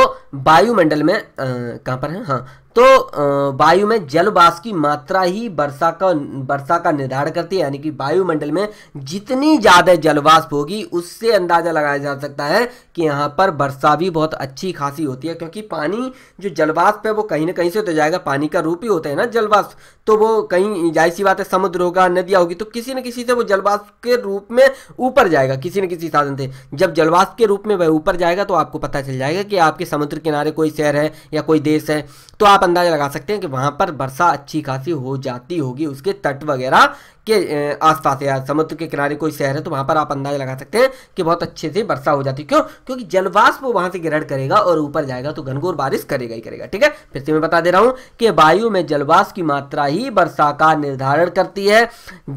वायुमंडल में कहाँ पर है हाँ तो वायु में जलवास की मात्रा ही वर्षा का वर्षा का निर्धारण करती है यानी कि वायुमंडल में जितनी ज़्यादा जलवास होगी उससे अंदाज़ा लगाया जा सकता है कि यहाँ पर वर्षा भी बहुत अच्छी खासी होती है क्योंकि पानी जो जलवास है वो कहीं ना कहीं से तो जाएगा पानी का रूप ही होता है ना जलवास तो वो कहीं जाहिर सी बात है समुद्र होगा नदियाँ होगी तो किसी न किसी से वो जलवास के रूप में ऊपर जाएगा किसी न किसी साधन से जब जलवास के रूप में वह ऊपर जाएगा तो आपको पता चल जाएगा कि आपके समुद्र किनारे कोई शहर है या कोई देश है तो आप अंदाज़ा लगा सकते हैं कि वहां पर वर्षा अच्छी खासी हो जाती होगी उसके तट वगैरह के आसपास या समुद्र के किनारे कोई शहर है तो वहां पर आप अंदाजा लगा सकते हैं कि बहुत अच्छे से वर्षा हो जाती है क्यों क्योंकि जलवाष्प वहां से ग्रहण करेगा और ऊपर जाएगा तो घनघोर बारिश करेगा ही करेगा ठीक है फिर से मैं बता दे रहा हूं कि वायु में जलवाष्प की मात्रा ही वर्षा का निर्धारण करती है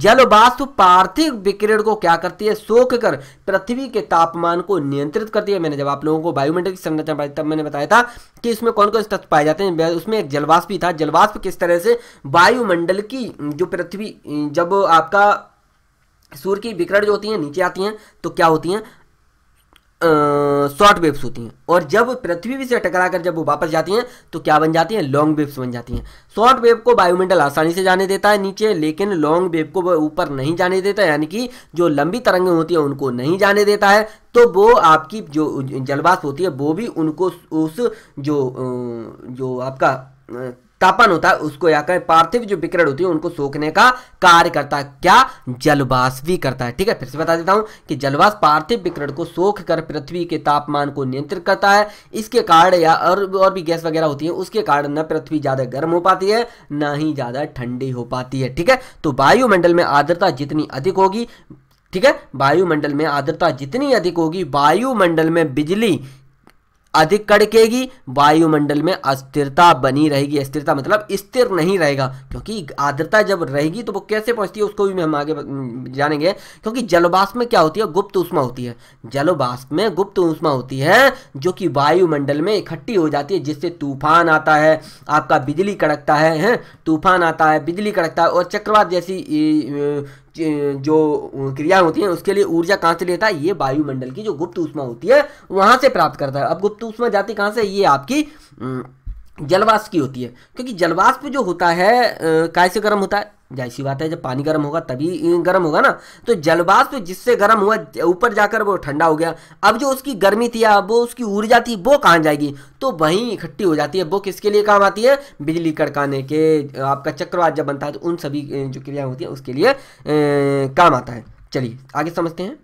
जलवाष्प पार्थिव विकिरण को क्या करती है सोख कर पृथ्वी के तापमान को नियंत्रित करती है मैंने जब आप लोगों को वायुमंडल की संरचना तब मैंने बताया था कि इसमें कौन कौन से तत्व पाए जाते हैं उसमें एक जलवाष्प भी था जलवाष्प किस तरह से वायुमंडल की जो पृथ्वी जब आपका सूर्य की विकरण जो होती है नीचे आती हैं तो क्या होती हैं शॉर्ट वेव्स होती हैं और जब पृथ्वी से टकराकर जब वो वापस जाती हैं तो क्या बन जाती हैं लॉन्ग वेव्स बन जाती हैं शॉर्ट वेव को वायुमंडल आसानी से जाने देता है नीचे लेकिन लॉन्ग वेव को ऊपर नहीं जाने देता यानी कि जो लंबी तरंगें होती हैं उनको नहीं जाने देता है तो वो आपकी जो जलवाष्प होती है वो भी उनको उस जो जो आपका तापन होता है उसको या पार्थिव जो विकरण होती है उनको सोखने का कार्य करता है क्या जलवास भी करता है ठीक है फिर से बता देता हूं कि जलवास पार्थिव विकरण को सोख कर पृथ्वी के तापमान को नियंत्रित करता है इसके कारण या और, और भी गैस वगैरह होती है उसके कारण न पृथ्वी ज्यादा गर्म हो पाती है न ही ज्यादा ठंडी हो पाती है ठीक है तो वायुमंडल में आर्द्रता जितनी अधिक होगी ठीक है वायुमंडल में आर्द्रता जितनी अधिक होगी वायुमंडल में बिजली अधिक कड़केगी वायुमंडल में अस्थिरता बनी रहेगी अस्थिरता मतलब स्थिर नहीं रहेगा क्योंकि आर्द्रता जब रहेगी तो वो कैसे पहुंचती है उसको भी हम आगे जानेंगे क्योंकि जलवाष्प में क्या होती है गुप्त उष्मा होती है जलवाष्प में गुप्त उष्मा होती है जो कि वायुमंडल में इकट्ठी हो जाती है जिससे तूफान आता है आपका बिजली कड़कता है, है? तूफान आता है बिजली कड़कता है और चक्रवात जैसी जो क्रिया होती है उसके लिए ऊर्जा कहाँ से लेता है ये वायुमंडल की जो गुप्त ऊष्मा होती है वहां से प्राप्त करता है अब गुप्त ऊष्मा जाती कहाँ से ये आपकी जलवाष्प की होती है क्योंकि जलवाष्प जो होता है कैसे गर्म होता है जैसी बात है जब पानी गर्म होगा तभी गर्म होगा ना तो जलवाष्प जिससे गर्म हुआ ऊपर जाकर वो ठंडा हो गया अब जो उसकी गर्मी थी या वो उसकी ऊर्जा थी वो कहाँ जाएगी तो वहीं इकट्ठी हो जाती है वो किसके लिए काम आती है बिजली कड़काने के आपका चक्रवात जब बनता है तो उन सभी जो क्रियाएँ होती हैं उसके लिए काम आता है चलिए आगे समझते हैं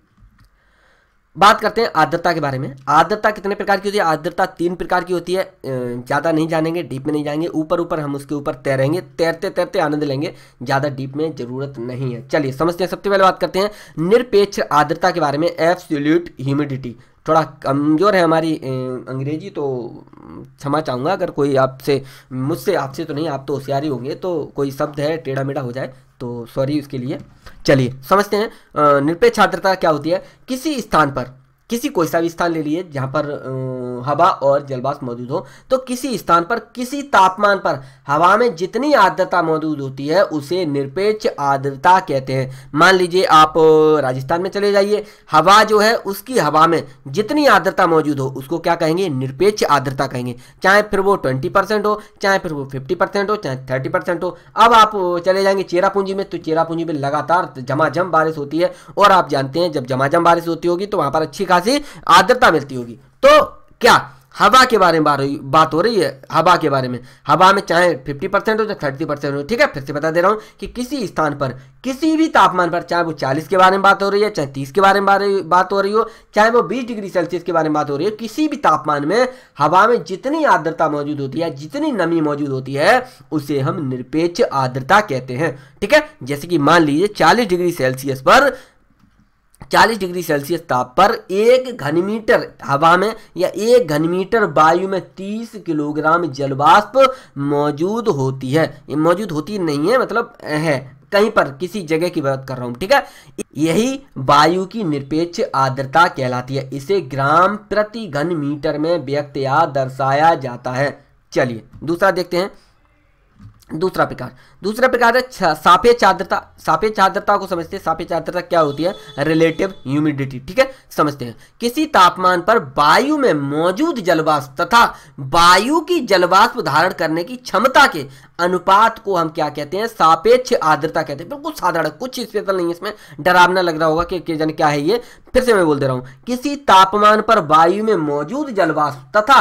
बात करते हैं आर्द्रता के बारे में आर्द्रता कितने प्रकार की होती है आर्द्रता तीन प्रकार की होती है ज़्यादा नहीं जानेंगे डीप में नहीं जाएंगे ऊपर ऊपर हम उसके ऊपर तैरेंगे तैरते तैरते आनंद लेंगे ज़्यादा डीप में ज़रूरत नहीं है चलिए समझते हैं सबसे पहले बात करते हैं निरपेक्ष आर्द्रता के बारे में एब्सोल्यूट ह्यूमिडिटी थोड़ा कमज़ोर है हमारी अंग्रेजी तो क्षमा चाहूँगा अगर कोई आपसे मुझसे आपसे तो नहीं आप तो होशियारी होंगे तो कोई शब्द है टेढ़ा मेढ़ा हो जाए तो सॉरी उसके लिए चलिए समझते हैं निरपेक्ष आर्द्रता क्या होती है किसी स्थान पर किसी कोई सा भी स्थान ले लिए जहाँ पर हवा और जलवाष्प मौजूद हो तो किसी स्थान पर किसी तापमान पर हवा में जितनी आर्द्रता मौजूद होती है उसे निरपेक्ष आर्द्रता कहते हैं मान लीजिए आप राजस्थान में चले जाइए हवा जो है उसकी हवा में जितनी आर्द्रता मौजूद हो उसको क्या कहेंगे निरपेक्ष आर्द्रता कहेंगे चाहे फिर वो ट्वेंटी परसेंट हो चाहे फिर वो फिफ्टी परसेंट हो चाहे थर्टी परसेंट हो अब आप चले जाएंगे चेरापूंजी में तो चेरापूंजी में लगातार जमाझम बारिश होती है और आप जानते हैं जब जमाझम बारिश होती होगी तो वहाँ पर अच्छी खासी आर्द्रता मिलती होगी तो क्या हवा के बारे में बात हो रही है हवा के बारे में हवा में चाहे 50 परसेंट हो चाहे थर्टी परसेंट हो ठीक है फिर से बता दे रहा हूँ कि किसी स्थान पर किसी भी तापमान पर चाहे वो 40 के बारे में बात हो रही है चाहे 30 के बारे में बात हो रही हो चाहे वो 20 डिग्री सेल्सियस के बारे में बात हो रही हो किसी भी तापमान में हवा में जितनी आर्द्रता मौजूद होती है जितनी नमी मौजूद होती है उसे हम निरपेक्ष आर्द्रता कहते हैं ठीक है जैसे कि मान लीजिए चालीस डिग्री सेल्सियस पर 40 डिग्री सेल्सियस ताप पर एक घनमीटर हवा में या एक घनमीटर वायु में 30 किलोग्राम जलवाष्प मौजूद होती है मौजूद होती नहीं है मतलब है कहीं पर किसी जगह की बात कर रहा हूँ ठीक है यही वायु की निरपेक्ष आर्द्रता कहलाती है इसे ग्राम प्रति घन मीटर में व्यक्त या दर्शाया जाता है चलिए दूसरा देखते हैं दूसरा प्रकार दूसरा प्रकार है सापेक्ष आर्द्रता सापेक्ष आर्द्रता को समझते हैं सापेक्ष आर्द्रता क्या होती है रिलेटिव ह्यूमिडिटी ठीक है समझते हैं किसी तापमान पर वायु में मौजूद जलवाष्प तथा वायु की जलवाष्प धारण करने की क्षमता के अनुपात को हम क्या कहते हैं सापेक्ष आर्द्रता कहते हैं बिल्कुल साधारण कुछ स्पेशल नहीं है इसमें डरावना लग रहा होगा कि जन क्या है ये फिर से मैं बोल दे रहा हूं किसी तापमान पर वायु में मौजूद जलवाष्प तथा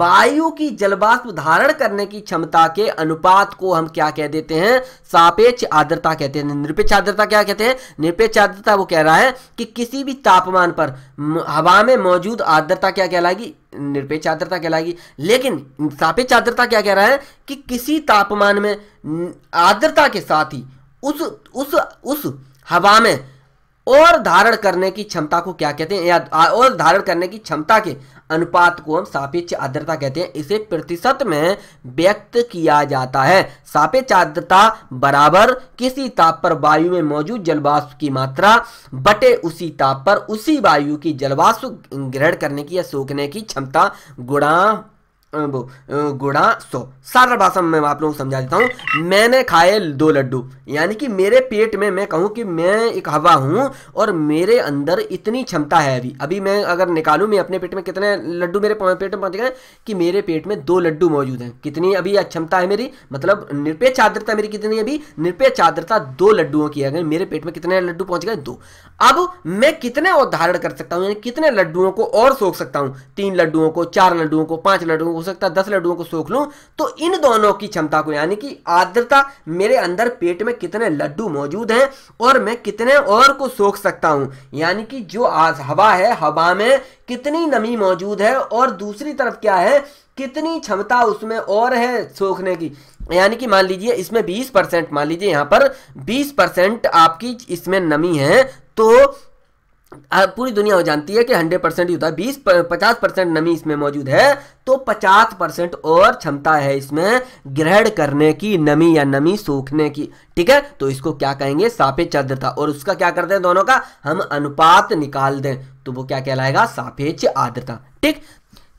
वायु की जलवाष्प धारण करने की क्षमता के अनुपात को हम क्या कह देते हैं हैं सापेक्ष आर्द्रता कहते हैं निरपेक्ष आर्द्रता क्या कहते हैं निरपेक्ष आर्द्रता वो कह रहा है कि किसी भी तापमान पर हवा में मौजूद आर्द्रता क्या कहलाएगी निरपेक्ष आर्द्रता कहलाएगी लेकिन सापेक्ष आर्द्रता क्या कह रहा है कि किसी तापमान में आर्द्रता के साथ ही उस उस उस हवा में और धारण करने की क्षमता को क्या कहते हैं या और धारण करने की क्षमता के अनुपात को हम सापेक्ष आर्द्रता कहते हैं इसे प्रतिशत में व्यक्त किया जाता है सापेक्ष आर्द्रता बराबर किसी ताप पर वायु में मौजूद जलवाष्प की मात्रा बटे उसी ताप पर उसी वायु की जलवाष्प ग्रहण करने की या सोखने की क्षमता गुणा वो गुड़ा सो सारा भाषा में आप लोगों को समझा देता हूँ मैंने खाए दो लड्डू यानी कि मेरे पेट में मैं कहूँ कि मैं एक हवा हूँ और मेरे अंदर इतनी क्षमता है अभी अभी मैं अगर निकालूँ मैं अपने पेट में कितने लड्डू मेरे पेट में पहुँच गए कि मेरे पेट में दो लड्डू मौजूद हैं कितनी अभी क्षमता है मेरी मतलब निरपेक्ष आर्द्रता मेरी कितनी अभी निरपेक्ष आर्द्रता दो लड्डुओं की है मेरे पेट में कितने लड्डू पहुँच गए दो अब मैं कितने और धारण कर सकता हूँ यानी कितने लड्डुओं को और सोख सकता हूँ तीन लड्डुओं को चार लड्डुओं को पाँच लड्डुओं को हो सकता है दस लड्डुओं को सोख लूँ तो इन दोनों की क्षमता को यानी कि आर्द्रता मेरे अंदर पेट में कितने लड्डू मौजूद हैं और मैं कितने और को सोख सकता हूँ यानी कि जो आज हवा है हवा में कितनी नमी मौजूद है और दूसरी तरफ क्या है कितनी क्षमता उसमें और है सोखने की यानी कि मान लीजिए इसमें 20 परसेंट मान लीजिए यहाँ पर 20 परसेंट आपकी इसमें नमी है तो पूरी दुनिया जानती है कि 100 परसेंट युद्ध बीस पचास परसेंट नमी इसमें मौजूद है तो 50 परसेंट और क्षमता है इसमें ग्रहण करने की नमी या नमी सोखने की ठीक है तो इसको क्या कहेंगे सापेक्ष आर्द्रता और उसका क्या करते हैं दोनों का हम अनुपात निकाल दें तो वो क्या कहलाएगा सापेक्ष आर्द्रता ठीक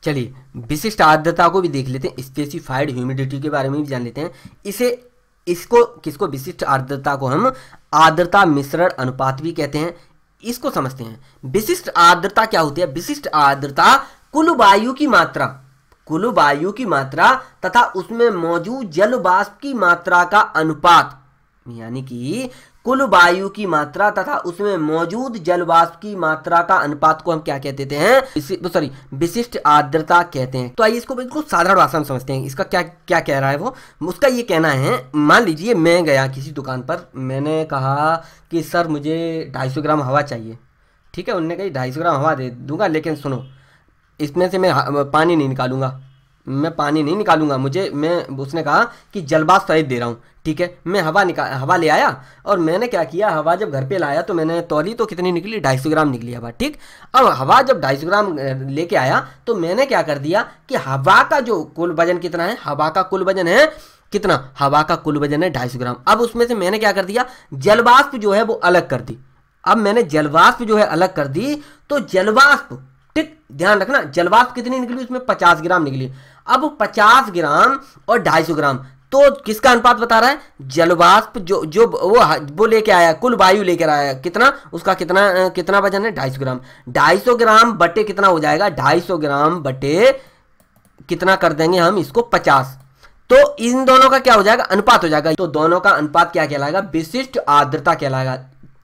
चलिए विशिष्ट आर्द्रता को भी देख लेते हैं स्पेसिफाइड ह्यूमिडिटी के बारे में भी जान लेते हैं इसे इसको किसको विशिष्ट आर्द्रता को हम आर्द्रता मिश्रण अनुपात भी कहते हैं इसको समझते हैं विशिष्ट आर्द्रता क्या होती है विशिष्ट आर्द्रता कुल वायु की मात्रा कुल वायु की मात्रा तथा उसमें मौजूद जल वाष्प की मात्रा का अनुपात यानी कि कुल वायु की मात्रा तथा उसमें मौजूद जलवाष्प की मात्रा का अनुपात को हम क्या कह देते हैं सॉरी तो विशिष्ट आर्द्रता कहते हैं तो आइए इसको बिल्कुल साधारण भाषा में समझते हैं इसका क्या क्या कह रहा है वो उसका ये कहना है मान लीजिए मैं गया किसी दुकान पर मैंने कहा कि सर मुझे ढाई सौ ग्राम हवा चाहिए ठीक है उनने कही ढाई सौ ग्राम हवा दे दूंगा लेकिन सुनो इसमें से मैं पानी नहीं निकालूंगा मैं पानी नहीं निकालूंगा मुझे मैं उसने कहा कि जलबाज सहित दे रहा हूँ ठीक है मैं हवा निकाल हवा ले आया और मैंने क्या किया हवा जब घर पे लाया तो मैंने तौली तो कितनी निकली ढाई सौ ग्राम निकली हवा ठीक अब हवा जब ढाई सौ ग्राम लेके आया तो मैंने क्या कर दिया कि हवा का जो कुल वजन कितना है हवा का कुल वजन है कितना हवा का कुल वजन है ढाई सौ ग्राम अब उसमें से मैंने क्या कर दिया जलवाष्प जो है वो अलग कर दी अब मैंने जलवाष्प जो है अलग कर दी तो जलवाष्प ठीक ध्यान रखना जलवाष्प कितनी निकली उसमें 50 ग्राम निकली अब 50 ग्राम और 250 ग्राम तो किसका अनुपात बता रहा है जलवाष्प जो जो वो वो लेके आया कुल वायु लेकर आया कितना उसका कितना कितना वजन है सौ ग्राम सौ ग्राम बटे कितना हो जाएगा सौ ग्राम बटे कितना कर देंगे हम इसको पचास तो इन दोनों का क्या हो जाएगा अनुपात हो जाएगा तो दोनों का अनुपात क्या कहलाएगा विशिष्ट आर्द्रता कहलाएगा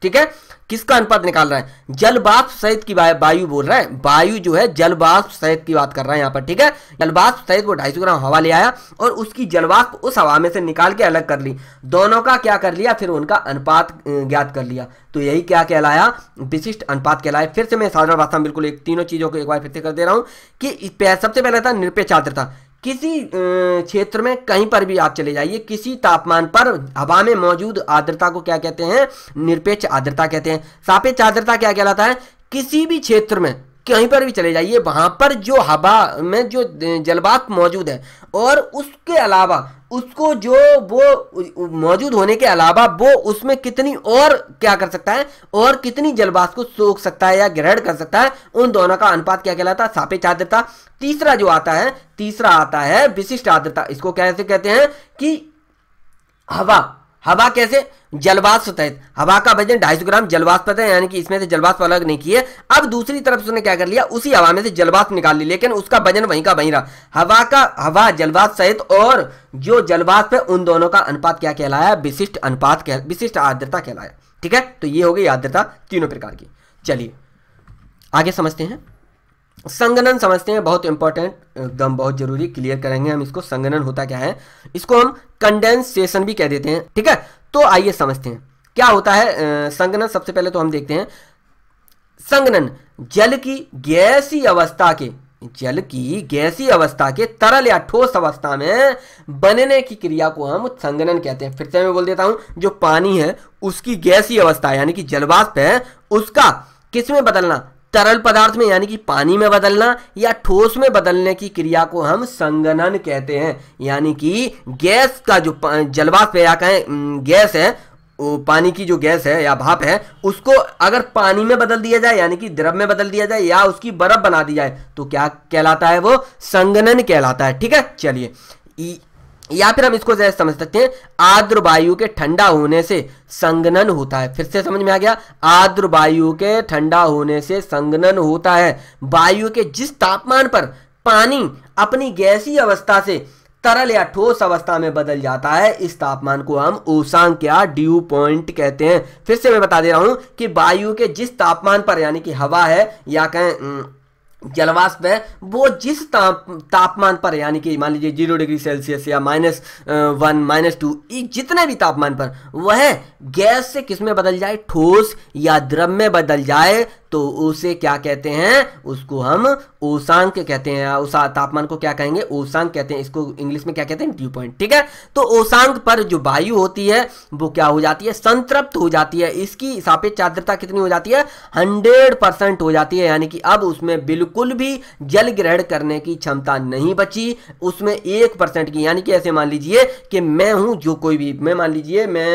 ठीक है किसका अनुपात निकाल रहा है जलवाष्प सहित की वायु बोल रहा है वायु जो है जल सहित की बात कर रहा है यहाँ पर ठीक है जलवाष्प सहित वो ढाई सौ ग्राम हवा ले आया और उसकी जलवाष्प उस हवा में से निकाल के अलग कर ली दोनों का क्या कर लिया फिर उनका अनुपात ज्ञात कर लिया तो यही क्या कहलाया विशिष्ट अनुपात कहलाया फिर से मैं साधारण भाषा में बिल्कुल एक तीनों चीजों को एक बार फिर से कर दे रहा हूं कि सबसे पहले था निरपेक्ष आर्द्रता किसी क्षेत्र में कहीं पर भी आप चले जाइए किसी तापमान पर हवा में मौजूद आर्द्रता को क्या कहते हैं निरपेक्ष आर्द्रता कहते हैं सापेक्ष आर्द्रता क्या कहलाता है किसी भी क्षेत्र में कहीं पर भी चले जाइए वहाँ पर जो हवा में जो जलवात मौजूद है और उसके अलावा उसको जो वो मौजूद होने के अलावा वो उसमें कितनी और क्या कर सकता है और कितनी जलवास को सोख सकता है या ग्रहण कर सकता है उन दोनों का अनुपात क्या कहलाता है सापेक्ष आद्रता तीसरा जो आता है तीसरा आता है विशिष्ट आद्रता इसको कैसे कहते हैं कि हवा हवा कैसे जलवाष्प तहत हवा का वजन ढाई सौ ग्राम जलवाष्प है यानी कि इसमें से जलवाष्प अलग नहीं किए अब दूसरी तरफ से उसने क्या कर लिया उसी हवा में से जलवाष्प निकाल ली लेकिन उसका वजन वहीं का वहीं रहा हवा का हवा जलवाष्प सहित और जो जलवाष्प है उन दोनों का अनुपात क्या कहलाया विशिष्ट अनुपात विशिष्ट आर्द्रता कहलाया ठीक है तो ये हो गई आर्द्रता तीनों प्रकार की चलिए आगे समझते हैं संगनन समझते हैं बहुत इंपॉर्टेंट एकदम बहुत जरूरी क्लियर करेंगे हम इसको संगनन होता क्या है इसको हम कंडेंसेशन भी कह देते हैं ठीक है तो आइए समझते हैं क्या होता है संगनन सबसे पहले तो हम देखते हैं संगनन जल की गैसी अवस्था के जल की गैसी अवस्था के तरल या ठोस अवस्था में बनने की क्रिया को हम संगनन कहते हैं फिर से मैं बोल देता हूं जो पानी है उसकी गैसी अवस्था यानी कि जलवाष्प है उसका किसमें बदलना तरल पदार्थ में यानी कि पानी में बदलना या ठोस में बदलने की क्रिया को हम संगनन कहते हैं यानी कि गैस का जो जलवाष्प या कहें गैस है वो पानी की जो गैस है या भाप है उसको अगर पानी में बदल दिया जाए यानी कि द्रव में बदल दिया जाए या उसकी बर्फ बना दी जाए तो क्या कहलाता है वो संगनन कहलाता है ठीक है चलिए या फिर हम इसको जैसे समझ सकते हैं आर्द्र वायु के ठंडा होने से संगनन होता है फिर से समझ में आ गया आर्द्र वायु के ठंडा होने से संगनन होता है वायु के जिस तापमान पर पानी अपनी गैसी अवस्था से तरल या ठोस अवस्था में बदल जाता है इस तापमान को हम ओसांक या ड्यू पॉइंट कहते हैं फिर से मैं बता दे रहा हूं कि वायु के जिस तापमान पर यानी कि हवा है या कहें जलवाष्प है वो जिस ताप तापमान पर यानी कि मान लीजिए जीरो डिग्री सेल्सियस या माइनस वन माइनस टू जितने भी तापमान पर वह गैस से किस में बदल जाए ठोस या द्रव में बदल जाए तो उसे क्या कहते हैं उसको हम ओसांक कहते हैं उसा तापमान को क्या कहेंगे ओसांक कहते हैं इसको इंग्लिश में क्या कहते हैं ड्यू पॉइंट ठीक है तो ओसांक पर जो वायु होती है वो क्या हो जाती है संतृप्त हो जाती है इसकी सापेक्ष आर्द्रता कितनी हो जाती है हंड्रेड परसेंट हो जाती है यानी कि अब उसमें बिल्कुल भी जल ग्रहण करने की क्षमता नहीं बची उसमें एक परसेंट की यानी कि ऐसे मान लीजिए कि मैं हूं जो कोई भी मैं मान लीजिए मैं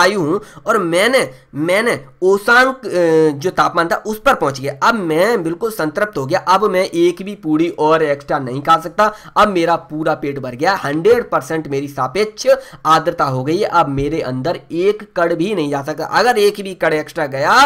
वायु हूं और मैंने मैंने ओसांक जो तापमान था उस पर पहुंच गया अब मैं बिल्कुल संतृप्त हो गया अब मैं एक भी पूड़ी और एक्स्ट्रा नहीं खा सकता अब मेरा पूरा पेट भर गया हंड्रेड परसेंट मेरी सापेक्ष आर्द्रता हो गई अब मेरे अंदर एक कड़ भी नहीं जा सकता अगर एक भी कड़ एक्स्ट्रा गया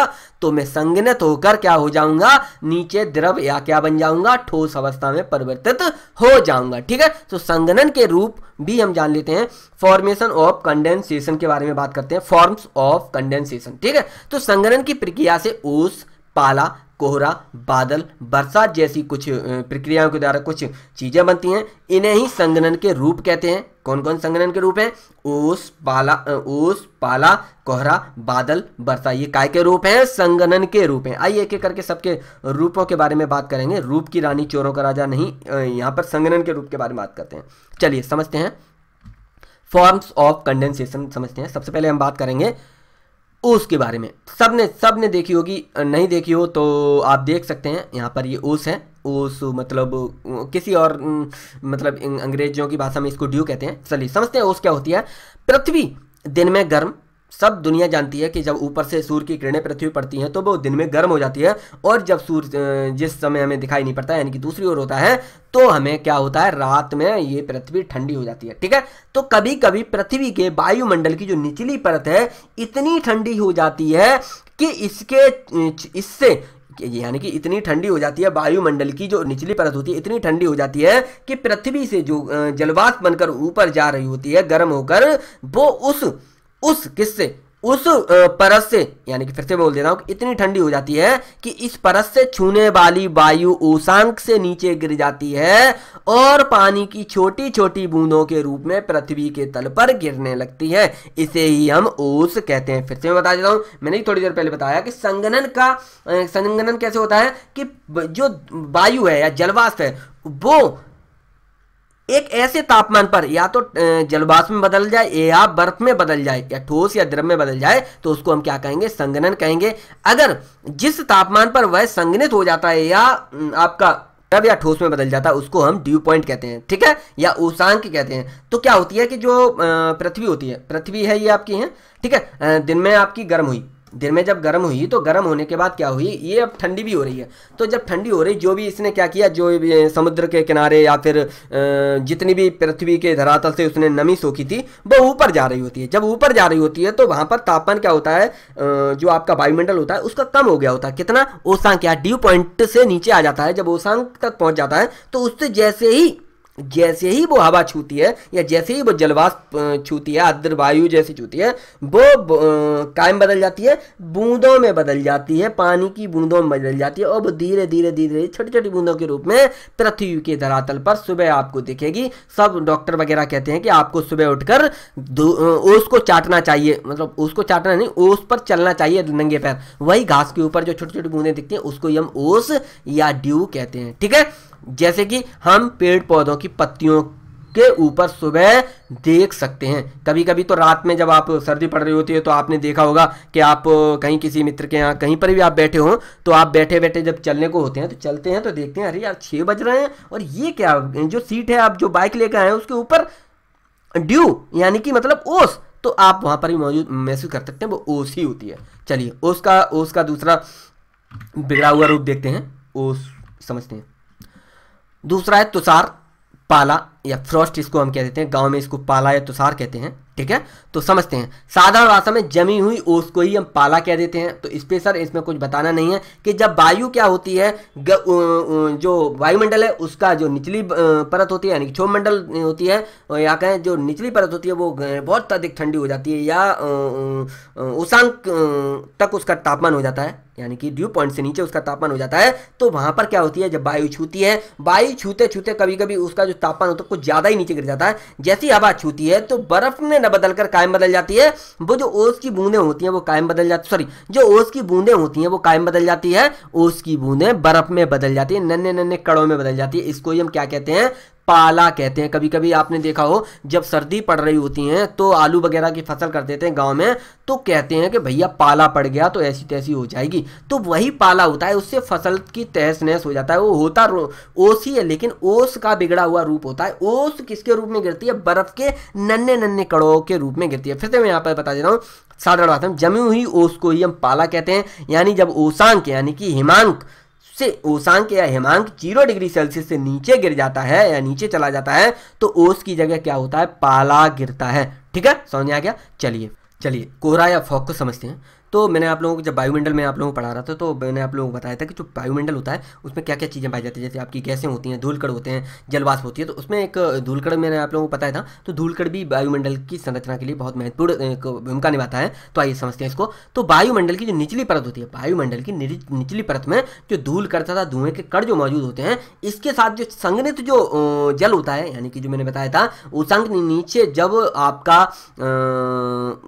तो मैं संगनित होकर क्या हो जाऊंगा नीचे द्रव या क्या बन जाऊंगा ठोस अवस्था में परिवर्तित हो जाऊंगा ठीक है तो संगनन के रूप भी हम जान लेते हैं फॉर्मेशन ऑफ कंडेंसेशन के बारे में बात करते हैं फॉर्म्स ऑफ कंडेंसेशन ठीक है तो संगनन की प्रक्रिया से ओस पाला कोहरा बादल बरसात जैसी कुछ प्रक्रियाओं के द्वारा कुछ चीज़ें बनती हैं इन्हें ही संगनन के रूप कहते हैं कौन कौन संगनन के रूप हैं ओस पाला ओस पाला कोहरा बादल बरसात ये काय के रूप हैं संगनन के रूप हैं आइए एक एक करके सबके रूपों के बारे में बात करेंगे रूप की रानी चोरों का राजा नहीं यहाँ पर संगनन के रूप के बारे में बात करते हैं चलिए समझते हैं फॉर्म्स ऑफ कंडेंसेशन समझते हैं सबसे पहले हम बात करेंगे ओस के बारे में सबने सबने देखी होगी नहीं देखी हो तो आप देख सकते हैं यहाँ पर ये ओस है ओस मतलब किसी और मतलब अंग्रेजों की भाषा में इसको ड्यू कहते हैं चलिए समझते हैं ओस क्या होती है पृथ्वी दिन में गर्म सब दुनिया जानती है कि जब ऊपर से सूर्य की किरणें पृथ्वी पड़ती हैं तो वो दिन में गर्म हो जाती है और जब सूर्य जिस समय हमें दिखाई नहीं पड़ता यानी कि दूसरी ओर होता है तो हमें क्या होता है रात में ये पृथ्वी ठंडी हो जाती है ठीक है तो कभी कभी पृथ्वी के वायुमंडल की जो निचली परत है इतनी ठंडी हो जाती है कि इसके इससे यानी कि इतनी ठंडी हो जाती है वायुमंडल की जो निचली परत होती है इतनी ठंडी हो जाती है कि पृथ्वी से जो जलवास बनकर ऊपर जा रही होती है गर्म होकर वो उस उस किससे उस परस से यानी कि फिर से बोल दे रहा हूँ कि इतनी ठंडी हो जाती है कि इस परस से छूने वाली वायु ओसांक से नीचे गिर जाती है और पानी की छोटी छोटी बूंदों के रूप में पृथ्वी के तल पर गिरने लगती है इसे ही हम ओस कहते हैं फिर से मैं बता देता हूँ मैंने थोड़ी देर पहले बताया कि संगनन का संगनन कैसे होता है कि जो वायु है या जलवाष्प है वो एक ऐसे तापमान पर या तो जलवाष्प में बदल जाए या बर्फ में बदल जाए या ठोस या द्रव में बदल जाए तो उसको हम क्या कहेंगे संगनन कहेंगे अगर जिस तापमान पर वह संगनित हो जाता है या आपका द्रव या ठोस में बदल जाता है उसको हम ड्यू पॉइंट कहते हैं ठीक है या ओसांक कहते हैं तो क्या होती है कि जो पृथ्वी होती है पृथ्वी है ये आपकी है ठीक है दिन में आपकी गर्म हुई दिन में जब गर्म हुई तो गर्म होने के बाद क्या हुई ये अब ठंडी भी हो रही है तो जब ठंडी हो रही जो भी इसने क्या किया जो समुद्र के किनारे या फिर जितनी भी पृथ्वी के धरातल से उसने नमी सोखी थी वो ऊपर जा रही होती है जब ऊपर जा रही होती है तो वहाँ पर तापमान क्या होता है जो आपका वायुमंडल होता है उसका कम हो गया होता है कितना ओसांग क्या ड्यू पॉइंट से नीचे आ जाता है जब ओसांग तक पहुँच जाता है तो उससे जैसे ही जैसे ही वो हवा छूती है या जैसे ही वो जलवास छूती है आर्द्र वायु जैसी छूती है वो कायम बदल जाती है बूंदों में बदल जाती है पानी की बूंदों में बदल जाती है और वो धीरे धीरे धीरे धीरे छोटी छोटी बूंदों के रूप में पृथ्वी के धरातल पर सुबह आपको दिखेगी सब डॉक्टर वगैरह कहते हैं कि आपको सुबह उठकर ओस को चाटना चाहिए मतलब उसको चाटना नहीं ओस पर चलना चाहिए नंगे पैर वही घास के ऊपर जो छोटी छोटी बूंदें दिखती हैं उसको हम ओस या ड्यू कहते हैं ठीक है जैसे कि हम पेड़ पौधों की पत्तियों के ऊपर सुबह देख सकते हैं कभी कभी तो रात में जब आप सर्दी पड़ रही होती है तो आपने देखा होगा कि आप कहीं किसी मित्र के यहाँ कहीं पर भी आप बैठे हो तो आप बैठे बैठे जब चलने को होते हैं तो चलते हैं तो देखते हैं अरे यार छः बज रहे हैं और ये क्या जो सीट है आप जो बाइक लेकर आए हैं उसके ऊपर ड्यू यानी कि मतलब ओस तो आप वहाँ पर भी मौजूद महसूस कर सकते हैं वो ओस ही होती है चलिए ओस का ओस का दूसरा बिगड़ा हुआ रूप देखते हैं ओस समझते हैं दूसरा है तुषार पाला या फ्रॉस्ट इसको हम कह देते हैं गांव में इसको पाला या तुषार कहते हैं ठीक है तो समझते हैं साधारण भाषा में जमी हुई ओस को ही हम पाला कह देते हैं तो स्पेशल इसमें कुछ बताना नहीं है कि जब वायु क्या होती है ग, उ, उ, जो वायुमंडल है उसका जो निचली परत होती है यानी क्षोभ मंडल होती है या कहें जो निचली परत होती है वो बहुत अधिक ठंडी हो जाती है या उषांक तक उसका तापमान हो जाता है यानी कि ड्यू पॉइंट से नीचे उसका तापमान हो जाता है तो वहां पर क्या होती है जब वायु छूती है वायु छूते छूते कभी कभी उसका जो तापमान होता है कुछ ज़्यादा ही नीचे गिर जाता है जैसी हवा छूती है तो बर्फ में न बदलकर कायम बदल जाती है वो जो ओस की बूंदे होती है वो कायम बदल जाती सॉरी जो ओस की बूंदे होती है वो कायम बदल जाती है ओस की बूंदे बर्फ में बदल जाती है नन्हे नन्हे कड़ों में बदल जाती है इसको ही हम क्या कहते हैं पाला कहते हैं कभी कभी आपने देखा हो जब सर्दी पड़ रही होती है तो आलू वगैरह की फसल कर देते हैं गांव में तो कहते हैं कि भैया पाला पड़ गया तो ऐसी तैसी हो जाएगी तो वही पाला होता है उससे फसल की तहस नहस हो जाता है वो होता ओस ही है लेकिन ओस का बिगड़ा हुआ रूप होता है ओस किसके रूप में गिरती है बर्फ के नन्हे नन्हे कड़ों के रूप में गिरती है फिर से मैं यहाँ पर बता देता हूँ साधारण बात हम जमी हुई ओस को ही हम पाला कहते हैं यानी जब ओसांक यानी कि हिमांक से ओसांक या हिमांक जीरो डिग्री सेल्सियस से नीचे गिर जाता है या नीचे चला जाता है तो ओस की जगह क्या होता है पाला गिरता है ठीक है समझ आ गया चलिए चलिए कोहरा या फॉक को समझते हैं तो मैंने आप लोगों को जब वायुमंडल में आप लोगों को पढ़ा रहा था तो मैंने आप लोगों को बताया था कि जो वायुमंडल होता है उसमें क्या क्या चीज़ें पाई जाती है जैसे आपकी गैसें होती हैं धूलकड़ होते हैं जलवास होती है तो उसमें एक धूलकड़ मैंने आप लोगों को बताया था तो धूलकड़ भी वायुमंडल की संरचना के लिए बहुत महत्वपूर्ण भूमिका निभाता है तो आइए समझते हैं इसको तो वायुमंडल की जो निचली परत होती है वायुमंडल की निचली परत में जो धूल करता था धुएं के कड़ जो मौजूद होते हैं इसके साथ जो संगनित जो जल होता है यानी कि जो मैंने बताया था उसंग नीचे जब आपका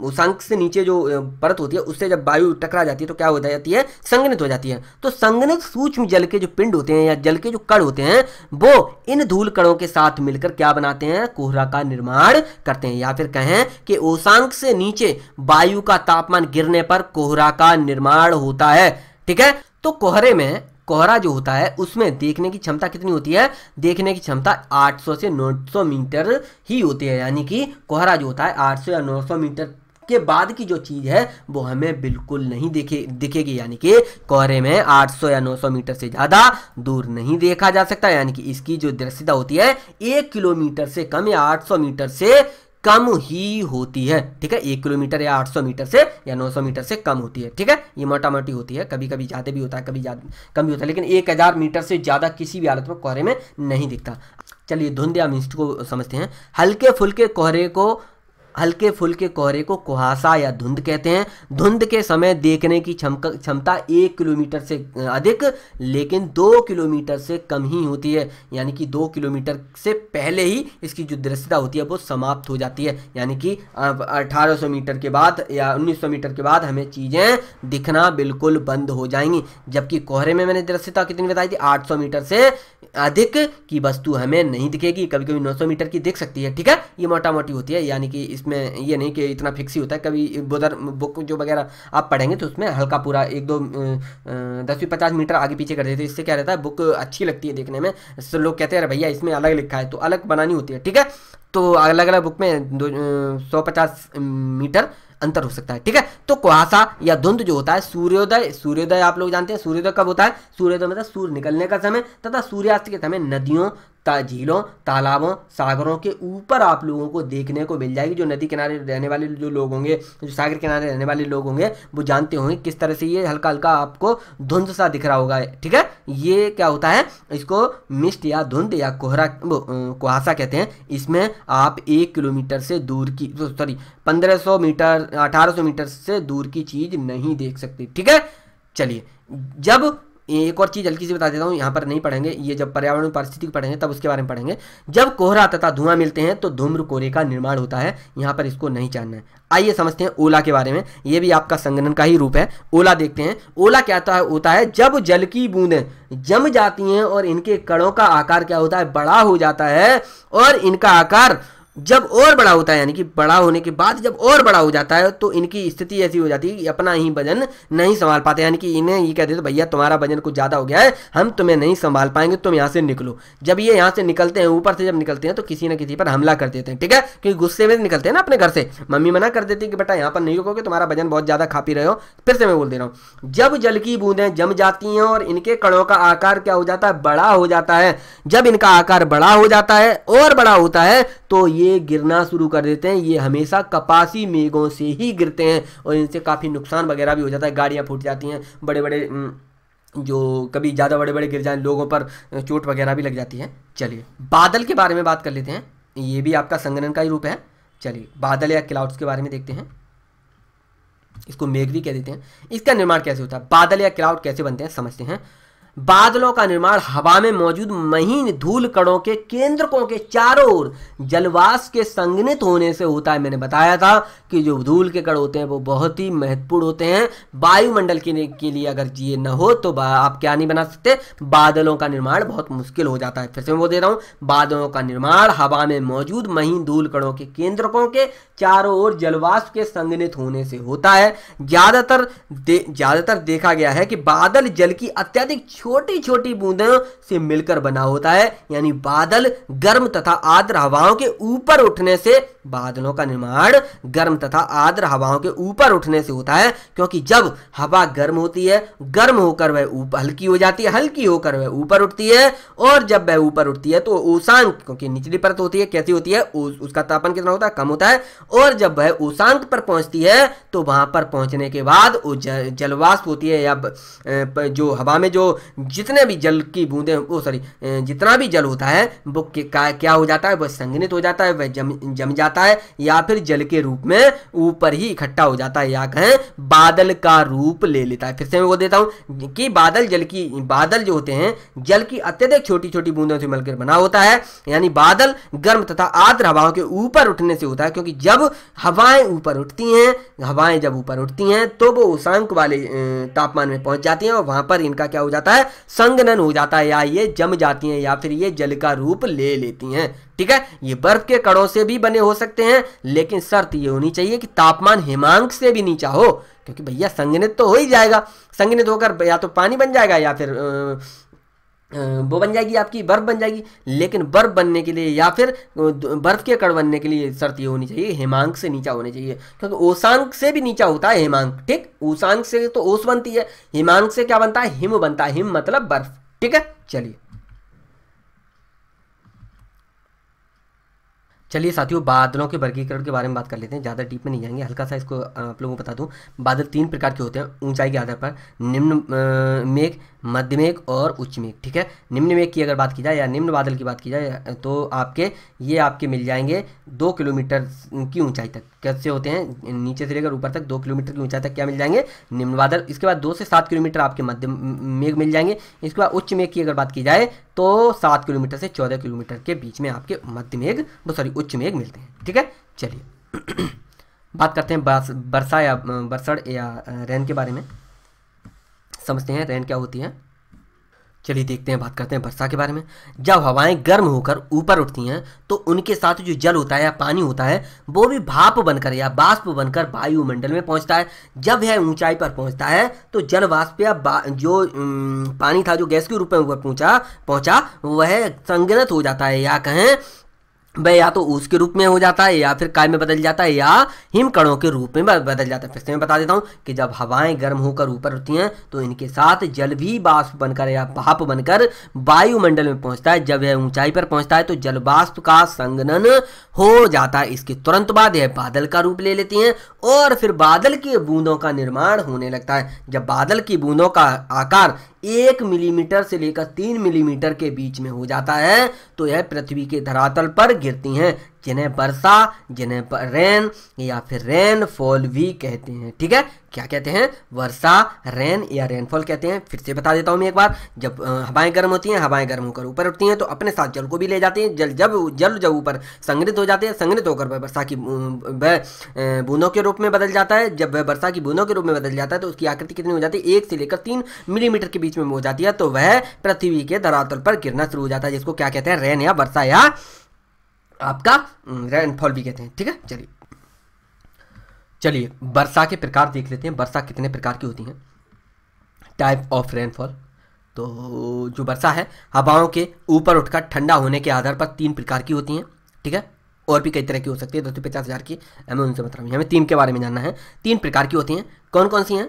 उशंक से नीचे जो परत होती है उससे जब वायु टकरा जाती है तो क्या हो जाती है संगनित हो जाती है तो संगनित सूक्ष्म जल के जो पिंड होते हैं या जल के जो कण होते हैं वो इन धूल कणों के साथ मिलकर क्या बनाते हैं कोहरा का निर्माण करते हैं या फिर कहें कि ओसांक से नीचे वायु का तापमान गिरने पर कोहरा का निर्माण होता है ठीक है तो कोहरे में कोहरा जो होता है उसमें देखने की क्षमता कितनी होती है देखने की क्षमता 800 से 900 मीटर ही होती है यानी कि कोहरा जो होता है 800 या 900 मीटर के बाद की जो चीज़ है वो हमें बिल्कुल नहीं देखे दिखेगी यानी कि कोहरे में 800 या 900 मीटर से ज़्यादा दूर नहीं देखा जा सकता यानी कि इसकी जो दृश्यता होती है एक किलोमीटर से कम या 800 मीटर से कम ही होती है ठीक है एक किलोमीटर या 800 मीटर से या 900 मीटर से कम होती है ठीक है ये मोटा मोटी होती है कभी कभी ज़्यादा भी होता है कभी ज़्यादा कम भी होता है लेकिन 1000 मीटर से ज़्यादा किसी भी हालत में कोहरे में नहीं दिखता चलिए धुंध या मिस्ट को समझते हैं हल्के फुल्के कोहरे को हल्के फुल्के कोहरे को कुहासा या धुंध कहते हैं धुंध के समय देखने की क्षमता एक किलोमीटर से अधिक लेकिन दो किलोमीटर से कम ही होती है यानी कि दो किलोमीटर से पहले ही इसकी जो दृश्यता होती है वो समाप्त हो जाती है यानी कि 1800 मीटर के बाद या 1900 मीटर के बाद हमें चीज़ें दिखना बिल्कुल बंद हो जाएंगी जबकि कोहरे में मैंने दृश्यता कितनी बताई थी आठ मीटर से अधिक की वस्तु हमें नहीं दिखेगी कभी कभी नौ मीटर की दिख सकती है ठीक है ये मोटा मोटी होती है यानी कि इस इसमें ये नहीं कि इतना फिक्स ही होता है कभी बोधर बुक जो वगैरह आप पढ़ेंगे तो उसमें हल्का पूरा एक दो दस भी पचास मीटर आगे पीछे कर देते हैं इससे क्या रहता है बुक अच्छी लगती है देखने में लोग कहते हैं अरे भैया इसमें अलग लिखा है तो अलग बनानी होती है ठीक है तो अलग अलग बुक में दो सौ पचास मीटर अंतर हो सकता है ठीक है तो कुहासा या धुंध जो होता है सूर्योदय सूर्योदय आप लोग जानते हैं सूर्योदय कब होता है सूर्योदय मतलब सूर्य निकलने का समय तथा सूर्यास्त के समय नदियों झीलों तालाबों सागरों के ऊपर आप लोगों को देखने को मिल जाएगी जो नदी किनारे रहने वाले जो लोग होंगे जो सागर किनारे रहने वाले लोग होंगे वो जानते होंगे किस तरह से ये हल्का हल्का आपको धुंध सा दिख रहा होगा ठीक है ये क्या होता है इसको मिस्ट या धुंध या कोहरा कुहासा कहते हैं इसमें आप एक किलोमीटर से दूर की सॉरी 1500 मीटर 1800 मीटर से दूर की चीज़ नहीं देख सकते ठीक है चलिए जब एक और चीज़ हल्की सी बता देता हूँ यहाँ पर नहीं पढ़ेंगे ये जब पर्यावरण परिस्थिति पढ़ेंगे तब उसके बारे में पढ़ेंगे जब कोहरा तथा धुआं मिलते हैं तो धूम्र कोहरे का निर्माण होता है यहाँ पर इसको नहीं जानना है आइए समझते हैं ओला के बारे में यह भी आपका संगठन का ही रूप है ओला देखते हैं ओला क्या होता है जब जल की बूंदें जम जाती हैं और इनके कणों का आकार क्या होता है बड़ा हो जाता है और इनका आकार जब और बड़ा होता है यानी कि बड़ा होने के बाद जब और बड़ा हो जाता है तो इनकी स्थिति ऐसी हो जाती है कि अपना ही वजन नहीं संभाल पाते यानी कि इन्हें ये कहते तो भैया तुम्हारा वजन कुछ ज़्यादा हो गया है हम तुम्हें नहीं संभाल पाएंगे तुम यहाँ से निकलो जब ये यहाँ से निकलते हैं ऊपर से जब निकलते हैं तो किसी ना किसी पर हमला कर देते हैं ठीक है क्योंकि गुस्से में निकलते हैं ना अपने घर से मम्मी मना कर देती है कि बेटा यहाँ पर नहीं रुकोगे तुम्हारा वजन बहुत ज़्यादा खा पी रहे हो फिर से मैं बोल दे रहा हूँ जब जल की बूंदें जम जाती हैं और इनके कणों का आकार क्या हो जाता है बड़ा हो जाता है जब इनका आकार बड़ा हो जाता है और बड़ा होता है तो ये ये गिरना शुरू कर देते हैं ये हमेशा कपासी मेघों से ही गिरते हैं और इनसे काफ़ी नुकसान वगैरह भी हो जाता है गाड़ियाँ फूट जाती हैं बड़े बड़े जो कभी ज़्यादा बड़े बड़े गिर जाए लोगों पर चोट वगैरह भी लग जाती है चलिए बादल के बारे में बात कर लेते हैं ये भी आपका संगठन का ही रूप है चलिए बादल या क्लाउड्स के बारे में देखते हैं इसको मेघ भी कह देते हैं इसका निर्माण कैसे होता है बादल या क्लाउड कैसे बनते हैं समझते हैं बादलों का निर्माण हवा में मौजूद महीन धूल कणों के केंद्रकों के चारों ओर जलवास के संगनित होने से होता है मैंने बताया था कि जो धूल के कण होते हैं वो बहुत ही महत्वपूर्ण होते हैं वायुमंडल के, के लिए अगर ये न हो तो आप क्या नहीं बना सकते बादलों का निर्माण बहुत मुश्किल हो जाता है फिर से मैं वो दे रहा हूँ बादलों का निर्माण हवा में मौजूद महीन धूल कणों के केंद्रकों के चारों ओर जलवास के संगनित होने से होता है ज़्यादातर दे, ज़्यादातर देखा गया है कि बादल जल की अत्यधिक छोटी छोटी बूंदों से मिलकर बना होता है यानी बादल गर्म तथा आर्द्र हवाओं के ऊपर उठने से बादलों का निर्माण गर्म तथा आर्द्र हवाओं के ऊपर उठने से होता है क्योंकि जब हवा गर्म होती है गर्म होकर वह हल्की हो जाती है हल्की होकर वह ऊपर उठती है और जब वह ऊपर उठती है तो ओसांक क्योंकि निचली परत होती है कैसी होती है उस, उसका तापमान कितना होता है कम होता है और जब वह ओसांक पर पहुंचती है तो वहां पर पहुंचने के बाद वो जलवाष्प होती है या जो हवा में जो जितने भी जल की बूंदे वो सॉरी जितना भी जल होता है वो क्या हो जाता है वह संघनित हो जाता है वह जम जम जाता जाता है या फिर जल के रूप में ऊपर ही इकट्ठा हो जाता है या कहें बादल का रूप ले लेता है फिर से मैं वो देता हूँ कि बादल जल की बादल जो होते हैं जल की अत्यधिक छोटी छोटी बूंदों से मिलकर बना होता है यानी बादल गर्म तथा आर्द्र हवाओं के ऊपर उठने से होता है क्योंकि जब हवाएं ऊपर उठती हैं हवाएं जब ऊपर उठती हैं तो वो उषांक वाले तापमान में पहुंच जाती हैं और वहां पर इनका क्या हो जाता है संगनन हो जाता है या ये जम जाती हैं या फिर ये जल का रूप ले लेती हैं ठीक है ये बर्फ के कणों से भी बने हो सकते हैं लेकिन शर्त ये होनी चाहिए कि तापमान हिमांक से भी नीचा हो क्योंकि भैया संगनित तो हो ही जाएगा संगनित होकर या तो पानी बन जाएगा या फिर वो बन जाएगी आपकी बर्फ़ बन जाएगी लेकिन बर्फ़ बनने के लिए या फिर बर्फ़ के कण बनने के लिए शर्त ये होनी चाहिए हिमांक से नीचा होने चाहिए क्योंकि ओसांक से भी नीचा होता है हिमांक ठीक ओसांक से तो ओस बनती है हिमांक से क्या बनता है हिम बनता है हिम मतलब बर्फ़ ठीक है चलिए चलिए साथियों बादलों के वर्गीकरण के बारे में बात कर लेते हैं ज़्यादा डीप में नहीं जाएंगे हल्का सा इसको आप लोगों को बता दूँ बादल तीन प्रकार के होते हैं ऊंचाई के आधार पर निम्न मेघ मध्यमेघ और उच्च मेघ ठीक है निम्न मेघ की अगर बात की जाए या निम्न बादल की बात की जाए तो आपके ये आपके मिल जाएंगे दो किलोमीटर की ऊंचाई तक कैसे होते हैं नीचे से लेकर ऊपर तक दो किलोमीटर की ऊंचाई तक क्या मिल जाएंगे निम्न बादल इसके बाद दो से सात किलोमीटर आपके मध्य मेघ मिल जाएंगे इसके बाद उच्च मेघ की अगर बात की जाए तो सात किलोमीटर से चौदह किलोमीटर के बीच में आपके मध्य मेघ सॉरी उच्च मेघ मिलते हैं ठीक है चलिए बात करते हैं बरसा या बरसड़ या रैन के बारे में समझते हैं रेन क्या होती है चलिए देखते हैं बात करते हैं वर्षा के बारे में जब हवाएं गर्म होकर ऊपर उठती हैं तो उनके साथ जो जल होता है या पानी होता है वो भी भाप बनकर या बाष्प बनकर वायुमंडल में पहुंचता है जब यह ऊंचाई पर पहुंचता है तो जल वाष्प या जो पानी था जो गैस के रूप में पहुंचा पहुंचा वह संगनत हो जाता है या कहें वह या तो ऊस के रूप में हो जाता है या फिर काय में बदल जाता है या हिमकणों के रूप में बदल जाता है फिर से मैं बता देता हूँ कि जब हवाएं गर्म होकर ऊपर उठती हैं तो इनके साथ जल भी बाष्प बनकर या भाप बनकर वायुमंडल में पहुंचता है जब यह ऊंचाई पर पहुंचता है तो जल बाष्प का संगनन हो जाता है इसके तुरंत बाद यह बादल का रूप ले लेती हैं और फिर बादल की बूंदों का निर्माण होने लगता है जब बादल की बूंदों का आकार एक मिलीमीटर से लेकर तीन मिलीमीटर के बीच में हो जाता है तो यह पृथ्वी के धरातल पर गिरती हैं जिन्हें वर्षा जिन्हें रेन या फिर रेनफॉल भी कहते हैं ठीक है क्या कहते हैं वर्षा रेन या रेनफॉल कहते हैं फिर से बता देता हूँ मैं एक बार जब हवाएं गर्म होती हैं हवाएं गर्म होकर ऊपर उठती हैं तो अपने साथ जल को भी ले जाती हैं जल जब जल जब ऊपर संग्रहित हो जाते हैं संग्रहित होकर वह वर्षा की वह बूंदों के रूप में बदल जाता है जब वह वर्षा की बूंदों के रूप में बदल जाता है तो उसकी आकृति कितनी हो जाती है एक से लेकर तीन मिलीमीटर के बीच में हो जाती है तो वह पृथ्वी के धरातल पर गिरना शुरू हो जाता है जिसको क्या कहते हैं रेन या वर्षा या आपका रेनफॉल भी कहते हैं ठीक है चलिए चलिए वर्षा के प्रकार देख लेते हैं वर्षा कितने प्रकार की होती है टाइप ऑफ रेनफॉल तो जो वर्षा है हवाओं के ऊपर उठकर ठंडा होने के आधार पर तीन प्रकार की होती हैं ठीक है और भी कई तरह की हो सकती है दस पचास हज़ार की मैं उनसे बता रहा हूँ हमें तीन के बारे में जानना है तीन प्रकार की होती हैं कौन कौन सी हैं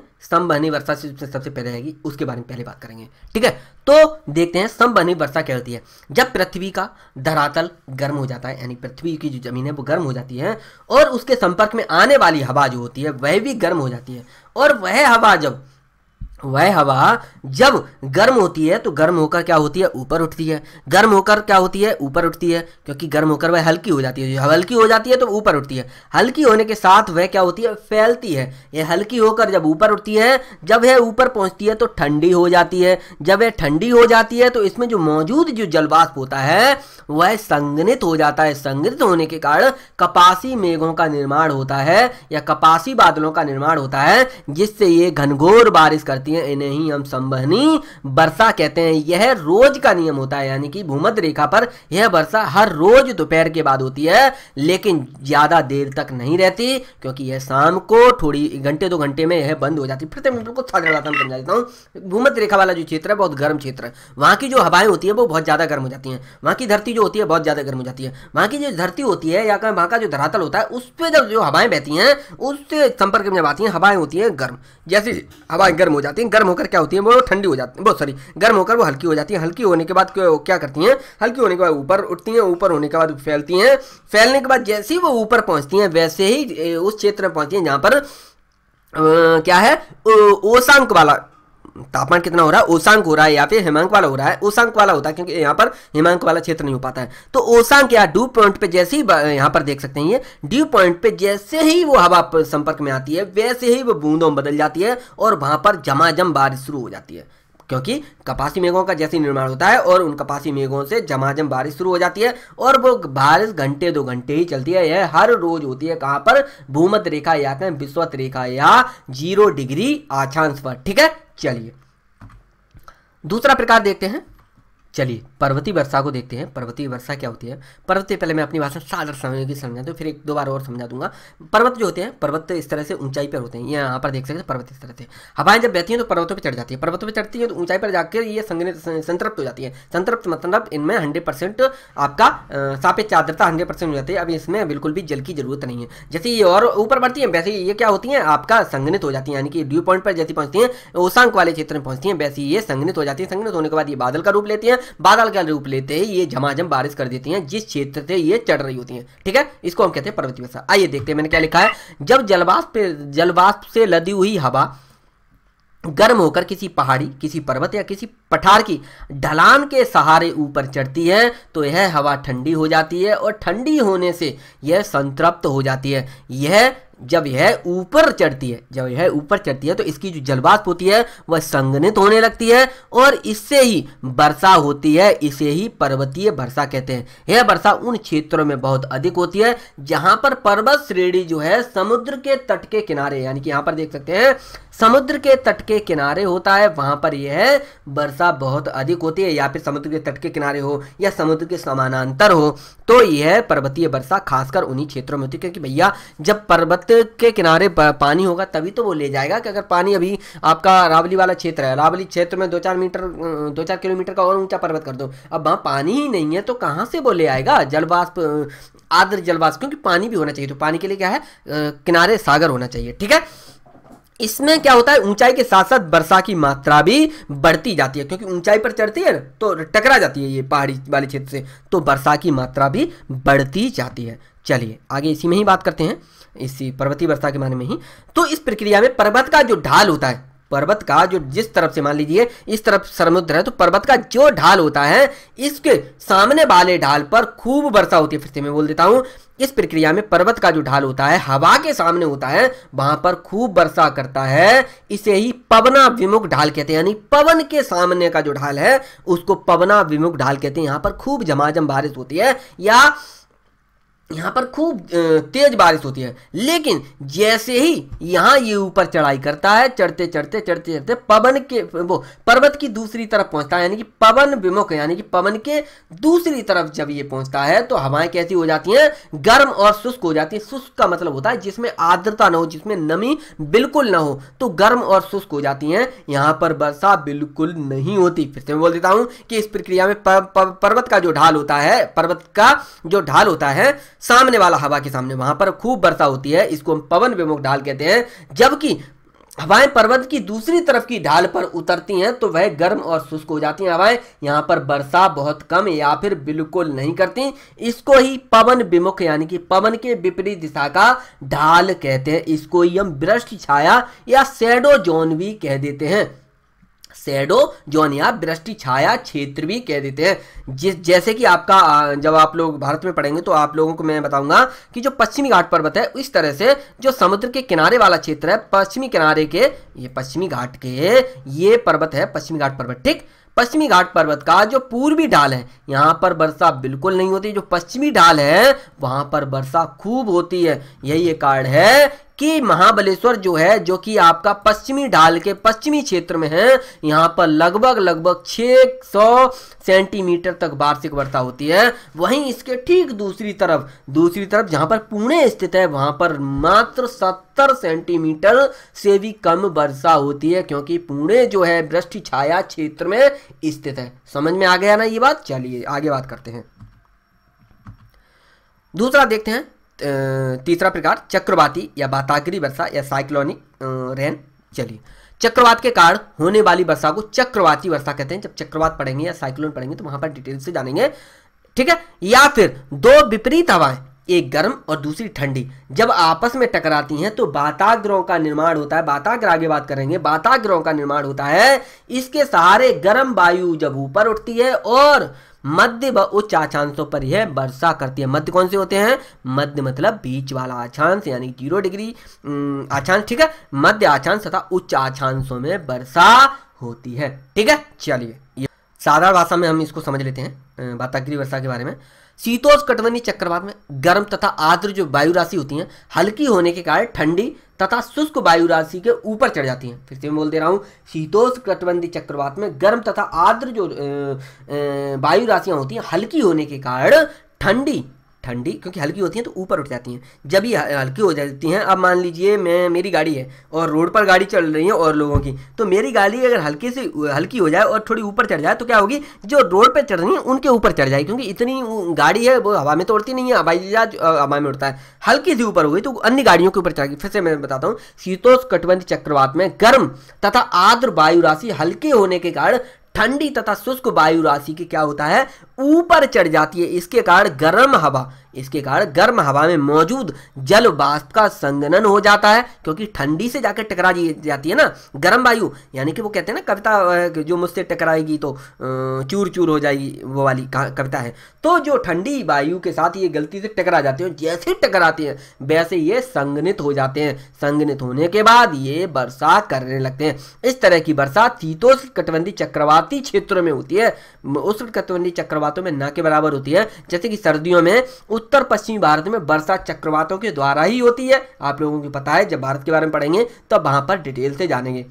बहनी वर्षा से सबसे पहले आएगी उसके बारे में पहले बात करेंगे ठीक है तो देखते हैं सम बहनी वर्षा क्या होती है जब पृथ्वी का धरातल गर्म हो जाता है यानी पृथ्वी की जो जमीन है वो गर्म हो जाती है और उसके संपर्क में आने वाली हवा जो होती है वह भी गर्म हो जाती है और वह हवा जब वह हवा जब गर्म होती है तो गर्म होकर क्या होती है ऊपर उठती है गर्म होकर क्या होती है ऊपर उठती है क्योंकि गर्म होकर वह हल्की हो जाती है जो हल्की हो जाती है तो ऊपर उठती है हल्की होने के साथ वह क्या होती है फैलती है यह हल्की होकर जब ऊपर उठती है जब यह ऊपर पहुंचती है तो ठंडी हो जाती है जब यह ठंडी हो जाती है तो इसमें जो मौजूद जो जलवाष्प होता है वह संगनित हो जाता है संगनित होने के कारण कपासी मेघों का निर्माण होता है या कपासी बादलों का निर्माण होता है जिससे ये घनघोर बारिश करती पड़ती हैं इन्हें ही हम संवहनी वर्षा कहते हैं यह रोज का नियम होता है यानी कि भूमध्य रेखा पर यह वर्षा हर रोज दोपहर के बाद होती है लेकिन ज़्यादा देर तक नहीं रहती क्योंकि यह शाम को थोड़ी घंटे दो घंटे में यह बंद हो जाती फिर से मैं बिल्कुल साढ़े हूँ समझा देता हूँ भूमध्य रेखा वाला जो क्षेत्र है बहुत गर्म क्षेत्र है वहाँ की जो हवाएं होती है वो बहुत ज़्यादा गर्म हो जाती है वहाँ की धरती जो होती है बहुत ज़्यादा गर्म हो जाती है वहाँ की जो धरती होती है या वहाँ का जो धरातल होता है उस पर जब जो हवाएं बहती हैं उससे संपर्क में जब आती हैं हवाएं होती हैं गर्म जैसे हवाएं गर्म हो जाती जाती हैं गर्म होकर क्या होती हैं वो ठंडी हो जाती हैं बहुत सॉरी गर्म होकर वो हल्की हो जाती हैं हल्की होने के बाद क्या करती हैं हल्की होने के बाद ऊपर उठती हैं ऊपर होने के बाद फैलती हैं फैलने के बाद जैसे ही वो ऊपर पहुँचती हैं वैसे ही उस क्षेत्र में पहुँचती हैं जहाँ पर आ, क्या है ओसांक वाला तापमान कितना हो रहा है ओसांक हो रहा है या फिर हिमांक वाला हो रहा है ओसांक वाला होता है क्योंकि यहाँ पर हिमांक वाला क्षेत्र नहीं हो पाता है तो ओसांक या ड्यू पॉइंट पे जैसे ही यहाँ पर देख सकते हैं ये ड्यू पॉइंट पे जैसे ही वो हवा संपर्क में आती है वैसे ही वो बूंदों में बदल जाती है और वहाँ पर जमाजम बारिश शुरू हो जाती है क्योंकि कपासी मेघों का जैसे निर्माण होता है और उन कपासी मेघों से जमाजम बारिश शुरू हो जाती है और वो बारिश घंटे दो घंटे ही चलती है यह हर रोज होती है कहां पर भूमध्य रेखा या कहें विश्वत रेखा या जीरो डिग्री आछांश पर ठीक है चलिए दूसरा प्रकार देखते हैं चलिए पर्वतीय वर्षा को देखते हैं पर्वतीय वर्षा क्या होती है पर्वत पहले मैं अपनी भाषा सादर समय की समझा दूँ फिर एक दो बार और समझा दूंगा पर्वत जो होते हैं पर्वत इस तरह से ऊंचाई पर होते हैं यहाँ पर देख सकते हैं पर्वत इस तरह से हवाएं जब बहती हैं तो पर्वतों पर चढ़ जाती है पर्वतों पर चढ़ती है तो ऊंचाई पर जाकर ये संतृप्त हो जाती है संतृप्त मतलब इनमें हंड्रेड आपका सापेक्ष आर्द्रता हंड्रेड हो जाती है अब इसमें बिल्कुल भी जल की जरूरत नहीं है जैसे ये और ऊपर बढ़ती है वैसे ये क्या होती है आपका संगनित हो जाती है यानी कि ड्यू पॉइंट पर जैसी पहुंचती है ओसांक वाले क्षेत्र में पहुंचती है वैसे ये संगनित हो जाती है संगनित होने के बाद ये बादल का रूप लेती है बादल का रूप लेते हैं ये झमाझम बारिश कर देती हैं जिस क्षेत्र से ये चढ़ रही होती हैं ठीक है इसको हम कहते हैं पर्वतीय वर्षा आइए देखते हैं मैंने क्या लिखा है जब जलवाष्प जलवाष्प से लदी हुई हवा गर्म होकर किसी पहाड़ी किसी पर्वत या किसी पठार की ढलान के सहारे ऊपर चढ़ती है तो यह हवा ठंडी हो जाती है और ठंडी होने से यह संतृप्त हो जाती है यह जब यह ऊपर चढ़ती है जब यह ऊपर चढ़ती है तो इसकी जो जलवाष्प होती है वह संगनित होने लगती है और इससे ही वर्षा होती है इसे ही पर्वतीय वर्षा कहते हैं यह वर्षा उन क्षेत्रों में बहुत अधिक होती है जहां पर पर्वत श्रेणी जो है समुद्र के तट के किनारे यानी कि यहां पर देख सकते हैं समुद्र के तट के किनारे होता है वहां पर यह है वर्षा बहुत अधिक होती है या फिर समुद्र के तट के किनारे हो या समुद्र के समानांतर हो तो यह पर्वतीय वर्षा खासकर उन्हीं क्षेत्रों में होती है क्योंकि भैया जब पर्वत के किनारे पानी होगा तभी तो वो ले जाएगा कि अगर पानी अभी आपका रावली वाला क्षेत्र है रावली क्षेत्र में दो चार मीटर दो चार किलोमीटर का और ऊंचा पर्वत कर दो अब वहां पानी ही नहीं है तो कहाँ से वो ले आएगा जलवाष्प आर्द्र जलवाष्प क्योंकि पानी भी होना चाहिए तो पानी के लिए क्या है किनारे सागर होना चाहिए ठीक है इसमें क्या होता है ऊंचाई के साथ साथ वर्षा की मात्रा भी बढ़ती जाती है क्योंकि ऊंचाई पर चढ़ती है तो टकरा जाती है ये पहाड़ी वाले क्षेत्र से तो वर्षा की मात्रा भी बढ़ती जाती है चलिए आगे इसी में ही बात करते हैं इसी पर्वतीय वर्षा के बारे में ही तो इस प्रक्रिया में पर्वत का जो ढाल होता है पर्वत का जो जिस तरफ से मान लीजिए इस तरफ समुद्र है तो पर्वत का जो ढाल होता है इसके सामने वाले ढाल पर खूब वर्षा होती है फिर से मैं बोल देता हूँ इस प्रक्रिया में पर्वत का जो ढाल होता है हवा के सामने होता है वहां पर खूब वर्षा करता है इसे ही पवना विमुख ढाल कहते हैं यानी पवन के सामने का जो ढाल है उसको पवना विमुख ढाल कहते हैं यहाँ पर खूब झमाझम बारिश होती है या यहाँ पर खूब तेज बारिश होती है लेकिन जैसे ही यहाँ ये ऊपर चढ़ाई करता है चढ़ते चढ़ते चढ़ते चढ़ते पवन के वो पर्वत की दूसरी तरफ पहुँचता है यानी कि पवन विमुख यानी कि पवन के दूसरी तरफ जब ये पहुँचता है तो हवाएं कैसी हो जाती हैं गर्म और शुष्क हो जाती है शुष्क का मतलब होता है जिसमें आर्द्रता ना हो जिसमें नमी बिल्कुल ना हो तो गर्म और शुष्क हो जाती हैं यहाँ पर वर्षा बिल्कुल नहीं होती फिर से मैं बोल देता हूँ कि इस प्रक्रिया में पर्वत का जो ढाल होता है पर्वत का जो ढाल होता है सामने वाला हवा के सामने वहां पर खूब वर्षा होती है इसको हम पवन विमुख ढाल कहते हैं जबकि हवाएं पर्वत की दूसरी तरफ की ढाल पर उतरती हैं तो वह गर्म और शुष्क हो जाती हैं हवाएं यहाँ पर वर्षा बहुत कम या फिर बिल्कुल नहीं करती इसको ही पवन विमुख यानी कि पवन के विपरीत दिशा का ढाल कहते हैं इसको ही हम ब्रष्ट छाया या सेडो जोन भी कह देते हैं शेडो जोन या दृष्टि छाया क्षेत्र भी कह देते हैं जैसे कि आपका जब आप लोग भारत में पढ़ेंगे तो आप लोगों को मैं बताऊंगा कि जो पश्चिमी घाट पर्वत है इस तरह से जो समुद्र के किनारे वाला क्षेत्र है पश्चिमी किनारे के ये पश्चिमी घाट के ये पर्वत है पश्चिमी घाट पर्वत ठीक पश्चिमी घाट पर्वत का जो पूर्वी ढाल है यहाँ पर वर्षा बिल्कुल नहीं होती जो पश्चिमी ढाल है वहां पर वर्षा खूब होती है यही एक कारण है कि महाबलेश्वर जो है जो कि आपका पश्चिमी ढाल के पश्चिमी क्षेत्र में है यहाँ पर लगभग लगभग 600 सेंटीमीटर तक वार्षिक वर्षा होती है वहीं इसके ठीक दूसरी तरफ दूसरी तरफ जहाँ पर पुणे स्थित है वहाँ पर मात्र सत्तर सेंटीमीटर से भी कम वर्षा होती है क्योंकि पुणे जो है वृष्टि छाया क्षेत्र में स्थित है समझ में आ गया ना ये बात चलिए आगे बात करते हैं दूसरा देखते हैं तीसरा प्रकार चक्रवाती या बातागरी वर्षा या साइक्लोनिक रेन चलिए चक्रवात के कारण होने वाली वर्षा को चक्रवाती वर्षा कहते हैं जब चक्रवात पड़ेंगे या साइक्लोन पड़ेंगे तो वहां पर डिटेल से जानेंगे ठीक है या फिर दो विपरीत हवाएं एक गर्म और दूसरी ठंडी जब आपस में टकराती हैं तो बाताग्रहों का निर्माण होता है बाताग्र आगे बात करेंगे बाताग्रहों का निर्माण होता है इसके सहारे गर्म वायु जब ऊपर उठती है और मध्य व उच्च अक्षांशों पर यह वर्षा करती है मध्य कौन से होते हैं मध्य मतलब बीच वाला अक्षांश यानी जीरो डिग्री अक्षांश ठीक है मध्य अक्षांश तथा उच्च अक्षांशों में वर्षा होती है ठीक है चलिए साधारण भाषा में हम इसको समझ लेते हैं बातागिरी वर्षा के बारे में कटवनी चक्रवात में गर्म तथा आर्द्र जो वायु राशि होती है हल्की होने के कारण ठंडी तथा शुष्क वायु राशि के ऊपर चढ़ जाती हैं फिर से मैं बोल दे रहा हूँ कटबंधी चक्रवात में गर्म तथा आर्द्र जो वायु राशियाँ होती हैं हल्की होने के कारण ठंडी ठंडी क्योंकि हल्की होती हैं तो ऊपर उठ जाती हैं जब ही हल्की हो जाती हैं अब मान लीजिए मैं मेरी गाड़ी है और रोड पर गाड़ी चल रही है और लोगों की तो मेरी गाड़ी अगर हल्की से हल्की हो जाए और थोड़ी ऊपर चढ़ जाए तो क्या होगी जो रोड पर चढ़ रही है उनके ऊपर चढ़ जाएगी क्योंकि इतनी गाड़ी है वो हवा में तो उड़ती नहीं है हवाई जहाज हवा में उड़ता है हल्की सी ऊपर हो गई तो अन्य गाड़ियों के ऊपर चढ़ गई फिर से मैं बताता हूँ शीतोष कटबंध चक्रवात में गर्म तथा आर्द्र वायु राशि हल्के होने के कारण ठंडी तथा शुष्क वायु राशि के क्या होता है ऊपर चढ़ जाती है इसके कारण गर्म हवा इसके कारण गर्म हवा में मौजूद जल वाष्प का संगनन हो जाता है क्योंकि ठंडी से जाकर टकरा जाती है ना गर्म वायु यानी कि वो कहते हैं ना कविता जो मुझसे टकराएगी तो चूर चूर हो जाएगी वो वाली कविता है तो जो ठंडी वायु के साथ ये गलती से टकरा जाते हैं जैसे टकराते हैं वैसे ये संगनित हो जाते हैं संगनित होने के बाद ये बरसात करने लगते हैं इस तरह की बरसात शीतोष्ण कटबंदी चक्रवाती क्षेत्रों में होती है उष्ण कटबंदी चक्रवातों में ना के बराबर होती है जैसे कि सर्दियों में उच्च उत्तर पश्चिमी भारत में वर्षा चक्रवातों के द्वारा ही होती है आप लोगों को पता है जब भारत के बारे में पढ़ेंगे तब वहां पर डिटेल से जानेंगे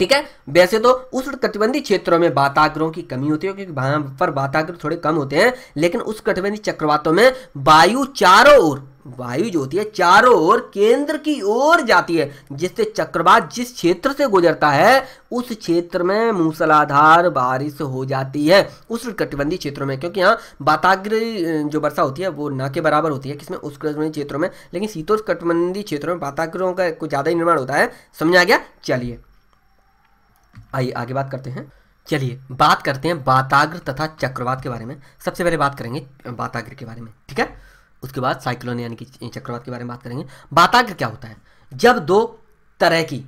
ठीक है वैसे तो उस कटिबंधीय क्षेत्रों में वाताग्रहों की कमी होती है क्योंकि वहां पर वाताग्रह थोड़े कम होते हैं लेकिन उस कटिबंधीय चक्रवातों में वायु चारों ओर वायु जो होती है चारों ओर केंद्र की ओर जाती है जिससे चक्रवात जिस क्षेत्र से गुजरता है उस क्षेत्र में मूसलाधार बारिश हो जाती है उस कटिबंधी क्षेत्रों में क्योंकि यहाँ वाताग्री जो वर्षा होती है वो ना के बराबर होती है किसमें उस कटिबंधी क्षेत्रों में लेकिन शीतोष कटिबंधी क्षेत्रों में वाताग्रहों का कुछ ज़्यादा ही निर्माण होता है समझा गया चलिए आइए आगे बात करते हैं चलिए बात करते हैं बाताग्र तथा चक्रवात के बारे में सबसे पहले बात करेंगे बाताग्र के बारे में ठीक है उसके बाद साइक्लोन यानी कि चक्रवात के बारे में बात करेंगे बाताग्र क्या होता है जब दो तरह की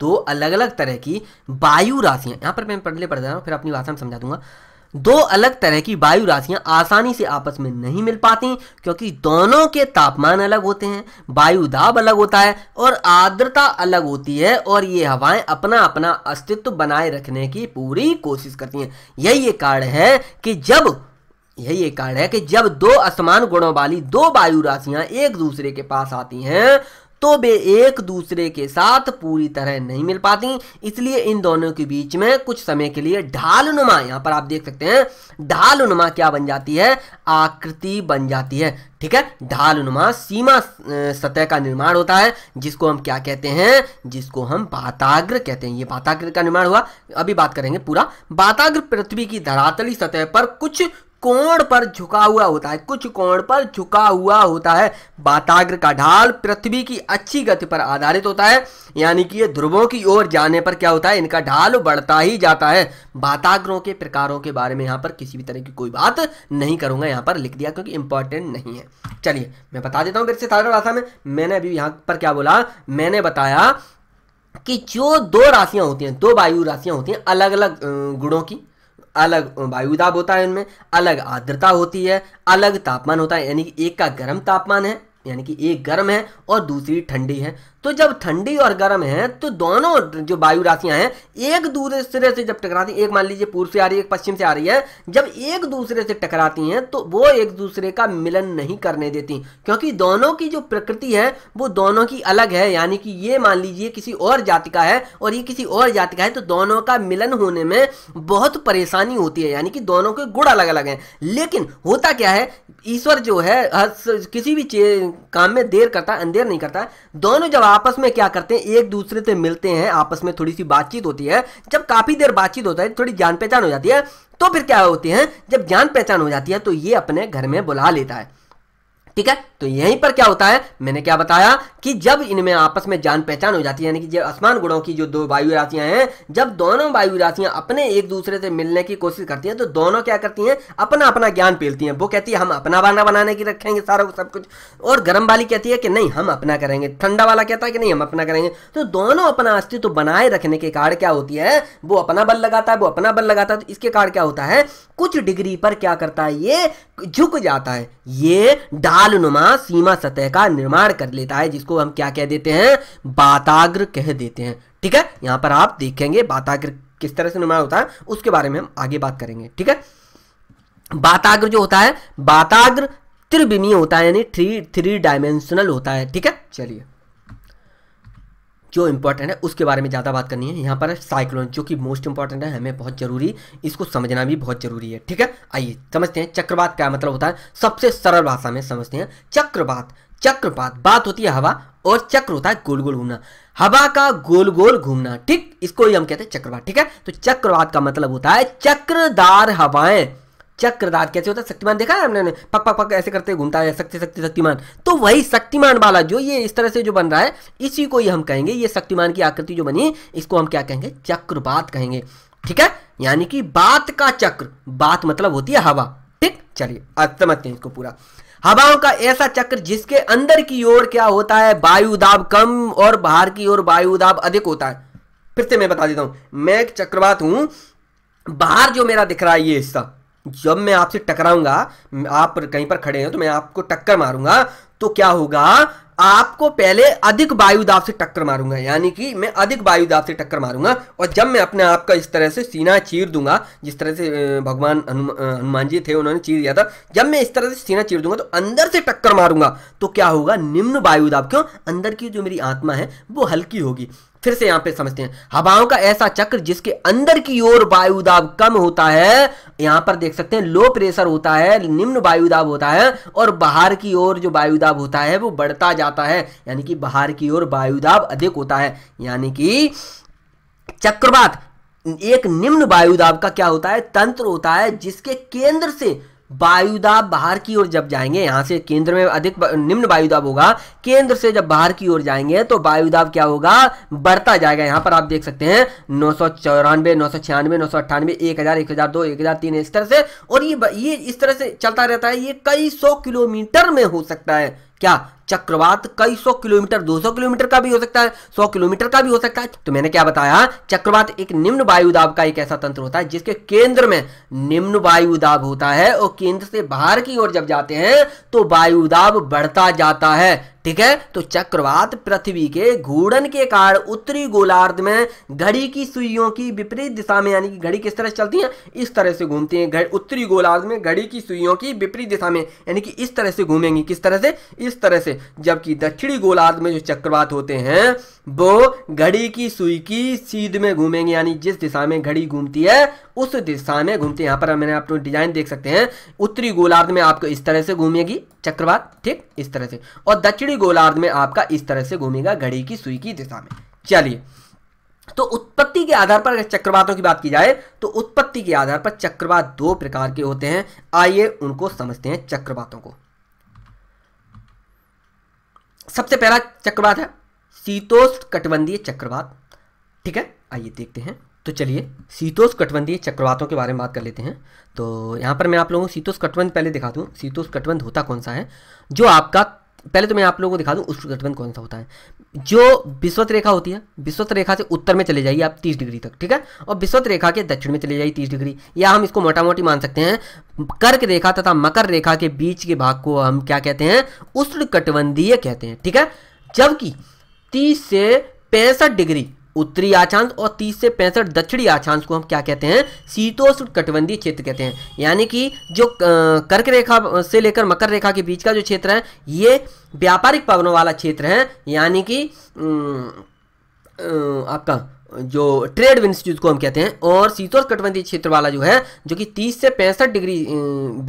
दो अलग अलग तरह की वायु राशियां यहां पर मैं पहले पढ़ रहा हूं फिर अपनी भाषा में समझा दूंगा दो अलग तरह की वायु राशियां आसानी से आपस में नहीं मिल पाती क्योंकि दोनों के तापमान अलग होते हैं वायु दाब अलग होता है और आर्द्रता अलग होती है और ये हवाएं अपना अपना अस्तित्व बनाए रखने की पूरी कोशिश करती हैं यही ये कारण है कि जब यही एक कारण है कि जब दो असमान गुणों वाली दो वायु राशियां एक दूसरे के पास आती हैं तो वे एक दूसरे के साथ पूरी तरह नहीं मिल पाती इसलिए इन दोनों के बीच में कुछ समय के लिए ढाल नुमा यहाँ पर आप देख सकते हैं ढाल नुमा क्या बन जाती है आकृति बन जाती है ठीक है ढाल नुमा सीमा सतह का निर्माण होता है जिसको हम क्या कहते हैं जिसको हम बाताग्र कहते हैं ये बाताग्र का निर्माण हुआ अभी बात करेंगे पूरा बाताग्र पृथ्वी की धरातली सतह पर कुछ कोण पर झुका हुआ होता है कुछ कोण पर झुका हुआ होता है बाताग्र का ढाल पृथ्वी की अच्छी गति पर आधारित होता है यानी कि ये ध्रुवों की ओर जाने पर क्या होता है इनका ढाल बढ़ता ही जाता है बाताग्रों के प्रकारों के बारे में यहां पर किसी भी तरह की कोई बात नहीं करूंगा यहां पर लिख दिया क्योंकि इंपॉर्टेंट नहीं है चलिए मैं बता देता हूं फिर से साधारण भाषा में मैंने अभी यहां पर क्या बोला मैंने बताया कि जो दो राशियां होती हैं दो वायु राशियां होती हैं अलग अलग गुणों की अलग वायुदाब होता है उनमें अलग आर्द्रता होती है अलग तापमान होता है यानी कि एक का गर्म तापमान है यानी कि एक गर्म है और दूसरी ठंडी है तो जब ठंडी और गर्म है तो दोनों जो वायु राशियां हैं एक दूसरे से जब टकराती एक मान लीजिए पूर्व से आ रही है एक पश्चिम से आ रही है जब एक दूसरे से टकराती हैं तो वो एक दूसरे का मिलन नहीं करने देती क्योंकि दोनों की जो प्रकृति है वो दोनों की अलग है यानी कि ये मान लीजिए किसी और जाति का है और ये किसी और जाति का है तो दोनों का मिलन होने में बहुत परेशानी होती है यानी कि दोनों के गुण अलग अलग हैं लेकिन होता क्या है ईश्वर जो है किसी भी काम में देर करता अंधेर नहीं करता दोनों जब आपस में क्या करते हैं एक दूसरे से मिलते हैं आपस में थोड़ी सी बातचीत होती है जब काफ़ी देर बातचीत होता है थोड़ी जान पहचान हो जाती है तो फिर क्या होती है जब जान पहचान हो जाती है तो ये अपने घर में बुला लेता है ठीक है तो यहीं पर क्या होता है मैंने क्या बताया कि जब इनमें आपस में जान पहचान हो जाती है यानी कि जब आसमान गुणों की जो दो वायु राशियां हैं जब दोनों वायु राशियां अपने एक दूसरे से मिलने की कोशिश करती हैं तो दोनों क्या करती हैं अपना अपना ज्ञान पेलती हैं वो कहती है हम अपना वाना बनाने की रखेंगे सारा सब कुछ और गर्म वाली कहती है कि नहीं हम अपना करेंगे ठंडा वाला कहता है कि नहीं हम अपना करेंगे तो दोनों अपना अस्तित्व बनाए रखने के कारण क्या होती है वो अपना बल लगाता है वो अपना बल लगाता है तो इसके कारण क्या होता है कुछ डिग्री पर क्या करता है ये झुक जाता है ये डाल जालनुमा सीमा सतह का निर्माण कर लेता है जिसको हम क्या कह देते हैं बाताग्र कह देते हैं ठीक है यहां पर आप देखेंगे बाताग्र किस तरह से निर्माण होता है उसके बारे में हम आगे बात करेंगे ठीक है बाताग्र जो होता है बाताग्र त्रिविमीय होता है यानी थ्री थ्री डायमेंशनल होता है ठीक है चलिए जो इंपॉर्टेंट है उसके बारे में ज़्यादा बात करनी है यहाँ पर साइक्लोन जो कि मोस्ट इंपॉर्टेंट है हमें बहुत जरूरी इसको समझना भी बहुत जरूरी है ठीक है आइए समझते हैं चक्रवात क्या मतलब होता है सबसे सरल भाषा में समझते हैं चक्रवात चक्रपात बात होती है हवा और चक्र होता है गोल गोल घूमना हवा का गोल गोल घूमना ठीक इसको ही हम कहते हैं चक्रवात ठीक है तो चक्रवात का मतलब होता है चक्रदार हवाएं चक्रदात कैसे होता है शक्तिमान देखा है हमने पक पक पक ऐसे करते घूमता है शक्ति शक्ति शक्तिमान तो वही शक्तिमान वाला जो ये इस तरह से जो बन रहा है इसी को ही हम कहेंगे ये शक्तिमान की आकृति जो बनी इसको हम क्या कहेंगे चक्रवात कहेंगे ठीक है यानी कि बात का चक्र बात मतलब होती है हवा ठीक चलिए अब समझते हैं इसको पूरा हवाओं का ऐसा चक्र जिसके अंदर की ओर क्या होता है वायु दाब कम और बाहर की ओर वायु दाब अधिक होता है फिर से मैं बता देता हूं मैं एक चक्रवात हूं बाहर जो मेरा दिख रहा है ये हिस्सा जब मैं आपसे टकराऊंगा आप कहीं पर खड़े हैं तो मैं आपको टक्कर मारूंगा तो क्या होगा आपको पहले अधिक वायुदाब से टक्कर मारूंगा यानी कि मैं अधिक वायुदाब से टक्कर मारूंगा और जब मैं अपने आप का इस तरह से सीना चीर दूंगा जिस तरह से भगवान हनुमान जी थे उन्होंने चीर दिया था जब मैं इस तरह से सीना चीर दूंगा तो अंदर से टक्कर मारूंगा तो क्या होगा निम्न वायुदाब क्यों अंदर की जो मेरी आत्मा है वो हल्की होगी फिर से यहां पे समझते हैं हवाओं का ऐसा चक्र जिसके अंदर की ओर वायुदाब कम होता है यहां पर देख सकते हैं लो प्रेशर होता है निम्न वायुदाब होता है और बाहर की ओर जो वायुदाब होता है वो बढ़ता जाता है यानी कि बाहर की ओर वायुदाब अधिक होता है यानी कि चक्रवात एक निम्न वायुदाब का क्या होता है तंत्र होता है जिसके केंद्र से वायुदाब बाहर की ओर जब जाएंगे यहां से केंद्र में अधिक निम्न वायुदाब होगा केंद्र से जब बाहर की ओर जाएंगे तो वायुदाब क्या होगा बढ़ता जाएगा यहां पर आप देख सकते हैं नौ सौ चौरानवे नौ सौ छियानवे नौ सौ अट्ठानवे एक हज़ार एक हज़ार दो एक हज़ार तीन इस तरह से और ये ये इस तरह से चलता रहता है ये कई सौ किलोमीटर में हो सकता है क्या चक्रवात कई सौ किलोमीटर 200 किलोमीटर का भी हो सकता है 100 किलोमीटर का भी हो सकता है तो मैंने क्या बताया चक्रवात एक निम्न वायु दाब का एक ऐसा तंत्र होता है जिसके केंद्र में निम्न वायु दाब होता है और केंद्र से बाहर की ओर जब जाते हैं तो वायु दाब बढ़ता जाता है ठीक है तो चक्रवात पृथ्वी के घूर्णन के कारण उत्तरी गोलार्ध में घड़ी की सुइयों की विपरीत दिशा में यानी कि घड़ी किस तरह से चलती है इस तरह से घूमती है उत्तरी गोलार्ध में घड़ी की सुइयों की विपरीत दिशा में यानी कि इस तरह से घूमेंगी किस तरह से इस तरह से जबकि दक्षिणी गोलार्ध में जो चक्रवात होते हैं वो घड़ी की सुई की सीध में घूमेंगे यानी जिस दिशा में घड़ी घूमती है उस दिशा में घूमती है यहाँ पर मैंने आप डिजाइन देख सकते हैं उत्तरी गोलार्ध में आपको इस तरह से घूमेगी चक्रवात ठीक इस तरह से और दक्षिणी गोलार्ध में आपका इस तरह से घूमेगा घड़ी की सुई की दिशा में चलिए तो उत्पत्ति के आधार पर अगर चक्रवातों की बात की जाए तो उत्पत्ति के आधार पर चक्रवात दो प्रकार के होते हैं आइए उनको समझते हैं चक्रवातों को सबसे पहला चक्रवात है शीतोष कटबंधीय चक्रवात ठीक है आइए देखते हैं तो चलिए शीतोष कटबंधीय चक्रवातों के बारे में बात कर लेते हैं तो यहाँ पर मैं आप लोगों को शीतोष कटबंध पहले दिखा दूँ शीतोष कटबंध होता कौन सा है जो आपका पहले तो मैं आप लोगों को दिखा दूँ उष्ण कटबंध कौन सा होता है जो विश्वत रेखा होती है विश्वत रेखा से उत्तर में चले जाइए आप तीस डिग्री तक ठीक है और विश्वत रेखा के दक्षिण में चले जाइए तीस डिग्री या हम इसको मोटा मोटी मान सकते हैं कर्क रेखा तथा मकर रेखा के बीच के भाग को हम क्या कहते हैं उष्ण कटबंधीय कहते हैं ठीक है जबकि तीस से पैंसठ डिग्री उत्तरी आचांश और 30 से पैंसठ दक्षिणी आचांश को हम क्या कहते हैं शीतोष्ण कटबंधीय क्षेत्र कहते हैं यानी कि जो कर्क रेखा से लेकर मकर रेखा के बीच का जो क्षेत्र है ये व्यापारिक पवनों वाला क्षेत्र है यानी कि आपका जो ट्रेड विंड को हम कहते हैं और शीतोष कटबंधीय क्षेत्र वाला जो है जो कि 30 से पैंसठ डिग्री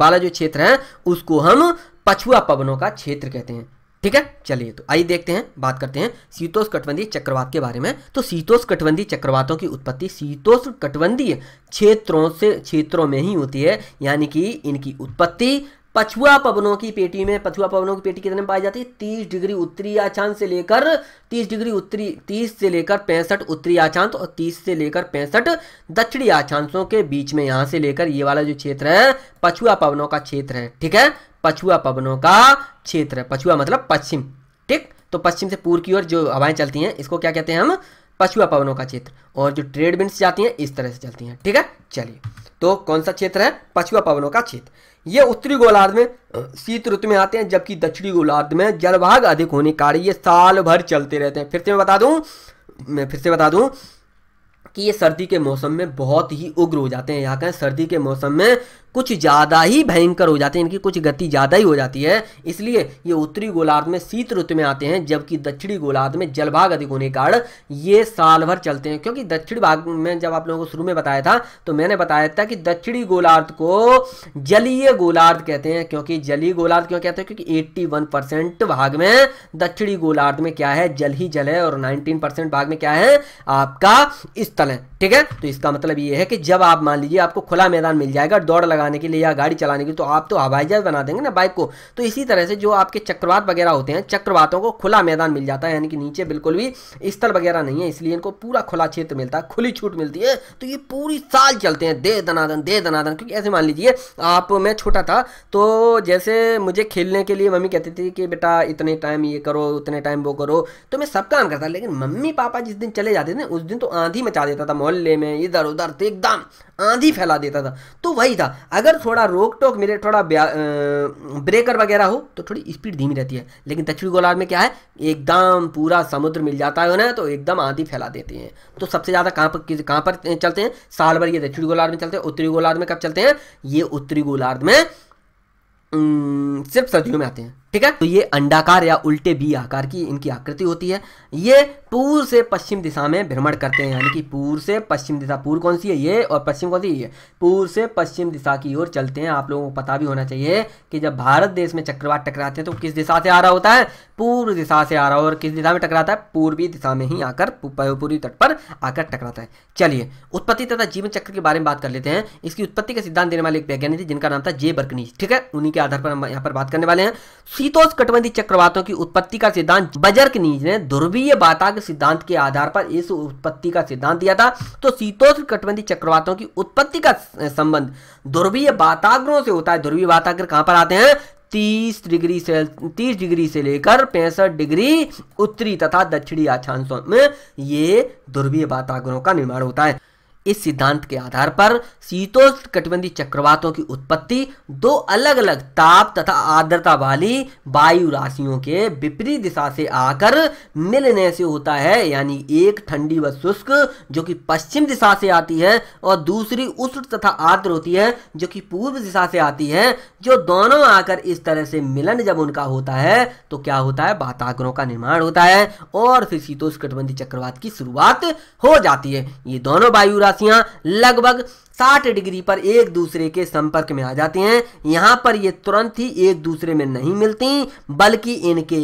वाला जो क्षेत्र है उसको हम पछुआ पवनों का क्षेत्र कहते हैं ठीक है चलिए तो आइए देखते हैं बात करते हैं शीतोष कटबंधी चक्रवात के बारे में तो शीतोष कटबंधी चक्रवातों की उत्पत्ति शीतोष कटबंधी क्षेत्रों से क्षेत्रों में ही होती है यानी कि इनकी उत्पत्ति पछुआ पवनों की पेटी में पछुआ पवनों की पेटी कितने में पाई जाती है तीस डिग्री उत्तरी आचांत से लेकर तीस डिग्री उत्तरी तीस से लेकर पैंसठ उत्तरी आचांत तो और तीस से लेकर पैंसठ दक्षिणी आचांतों के बीच में यहां से लेकर ये वाला जो क्षेत्र है पछुआ पवनों का क्षेत्र है ठीक है पछुआ पवनों का क्षेत्र है पछुआ मतलब पश्चिम ठीक तो पश्चिम से पूर्व की ओर जो हवाएं चलती हैं इसको क्या कहते हैं हम पछुआ पवनों का क्षेत्र और जो ट्रेड विंड जाती हैं इस तरह से चलती हैं ठीक है चलिए तो कौन सा क्षेत्र है पछुआ पवनों का क्षेत्र ये उत्तरी गोलार्ध में शीत ऋतु में आते हैं जबकि दक्षिणी गोलार्ध में जलभाग अधिक होने के कारण ये साल भर चलते रहते हैं फिर से मैं बता दूं मैं फिर से बता दूं कि ये सर्दी के मौसम में बहुत ही उग्र हो जाते हैं यहाँ कहें सर्दी के मौसम में कुछ ज़्यादा ही भयंकर हो जाते हैं इनकी कुछ गति ज़्यादा ही हो जाती है इसलिए ये उत्तरी गोलार्ध में शीत ऋतु में आते हैं जबकि दक्षिणी गोलार्ध में जलभाग अधिक होने के कारण ये साल भर चलते हैं क्योंकि दक्षिण भाग में जब आप लोगों को शुरू में बताया था तो मैंने बताया था कि दक्षिणी गोलार्ध को जलीय गोलार्ध कहते हैं क्योंकि जलीय गोलार्ध क्यों कहते हैं क्योंकि एट्टी भाग में दक्षिणी गोलार्ध में क्या है जल ही जल है और नाइनटीन भाग में क्या है आपका स्थल है ठीक है तो इसका मतलब ये है कि जब आप मान लीजिए आपको खुला मैदान मिल जाएगा दौड़ लगाने चलाने के लिए या गाड़ी चलाने के लिए तो आप तो हवाई जहाज बना देंगे ना बाइक को तो इसी तरह से जो आपके चक्रवात वगैरह होते हैं चक्रवातों को खुला मैदान मिल जाता है यानी कि नीचे बिल्कुल भी स्थल वगैरह नहीं है इसलिए इनको पूरा खुला क्षेत्र मिलता है खुली छूट मिलती है तो ये पूरी साल चलते हैं दे दनादन दे दनादन क्योंकि ऐसे मान लीजिए आप मैं छोटा था तो जैसे मुझे खेलने के लिए मम्मी कहती थी कि बेटा इतने टाइम ये करो उतने टाइम वो करो तो मैं सब काम करता लेकिन मम्मी पापा जिस दिन चले जाते थे उस दिन तो आंधी मचा देता था मोहल्ले में इधर उधर तो एकदम आंधी फैला देता था तो वही था अगर थोड़ा रोक टोक मिले थोड़ा ब्रेकर वगैरह हो तो थोड़ी स्पीड धीमी रहती है लेकिन दक्षिणी गोलार्ध में क्या है एकदम पूरा समुद्र मिल जाता है उन्हें तो एकदम आंधी फैला देते हैं तो सबसे ज़्यादा कहाँ पर कहाँ पर चलते हैं साल भर ये दक्षिणी गोलार्ध में चलते हैं उत्तरी गोलार्ध में कब चलते हैं ये उत्तरी गोलार्ध में सिर्फ सर्दियों में आते हैं ठीक है तो ये अंडाकार या उल्टे बी आकार की इनकी आकृति होती है ये पूर्व से पश्चिम दिशा में भ्रमण करते हैं यानी कि पूर्व से पश्चिम दिशा पूर्व कौन सी है ये और पश्चिम कौन सी है पूर्व से पश्चिम दिशा की ओर चलते हैं आप लोगों को पता भी होना चाहिए कि जब भारत देश में चक्रवात टकराते हैं तो किस दिशा से आ रहा होता है पूर्व दिशा से आ रहा और किस दिशा में टकराता है पूर्वी दिशा में ही आकर पूर्वी तट पर आकर टकराता है चलिए उत्पत्ति तथा जीवन चक्र के बारे में बात कर लेते हैं इसकी उत्पत्ति का सिद्धांत देने वाले एक वैज्ञानिक थे जिनका नाम था जे बर्कनीज ठीक है उन्हीं के आधार पर हम यहाँ पर बात करने वाले हैं शीतोष कटबंधी चक्रवातों की उत्पत्ति का सिद्धांत बजर नीज ने ध्रुवीय बाता के सिद्धांत के आधार पर इस उत्पत्ति का सिद्धांत दिया था तो शीतोष कटबंधी चक्रवातों की उत्पत्ति का संबंध ध्रुवीय वाताग्रों से होता है ध्रुवीय बाताग्र कहां पर आते हैं तीस डिग्री से तीस डिग्री से लेकर पैंसठ डिग्री उत्तरी तथा दक्षिणी अक्षांशों में ये ध्रुवीय वाताग्रहों का निर्माण होता है इस सिद्धांत के आधार पर शीतोष्णकटिबंधीय चक्रवातों की उत्पत्ति दो अलग अलग ताप तथा आर्द्रता वाली वायु राशियों के विपरीत दिशा से आकर मिलने से होता है यानी एक ठंडी व शुष्क जो कि पश्चिम दिशा से आती है और दूसरी उष्ण तथा आर्द्र होती है जो कि पूर्व दिशा से आती है जो दोनों आकर इस तरह से मिलन जब उनका होता है तो क्या होता है वाताग्रों का निर्माण होता है और फिर शीतोष्णकटिबंधीय चक्रवात की शुरुआत हो जाती है ये दोनों वायु राशि साथियां लगभग साठ डिग्री पर एक दूसरे के संपर्क में आ जाते हैं यहाँ पर ये तुरंत ही एक दूसरे में नहीं मिलती बल्कि इनके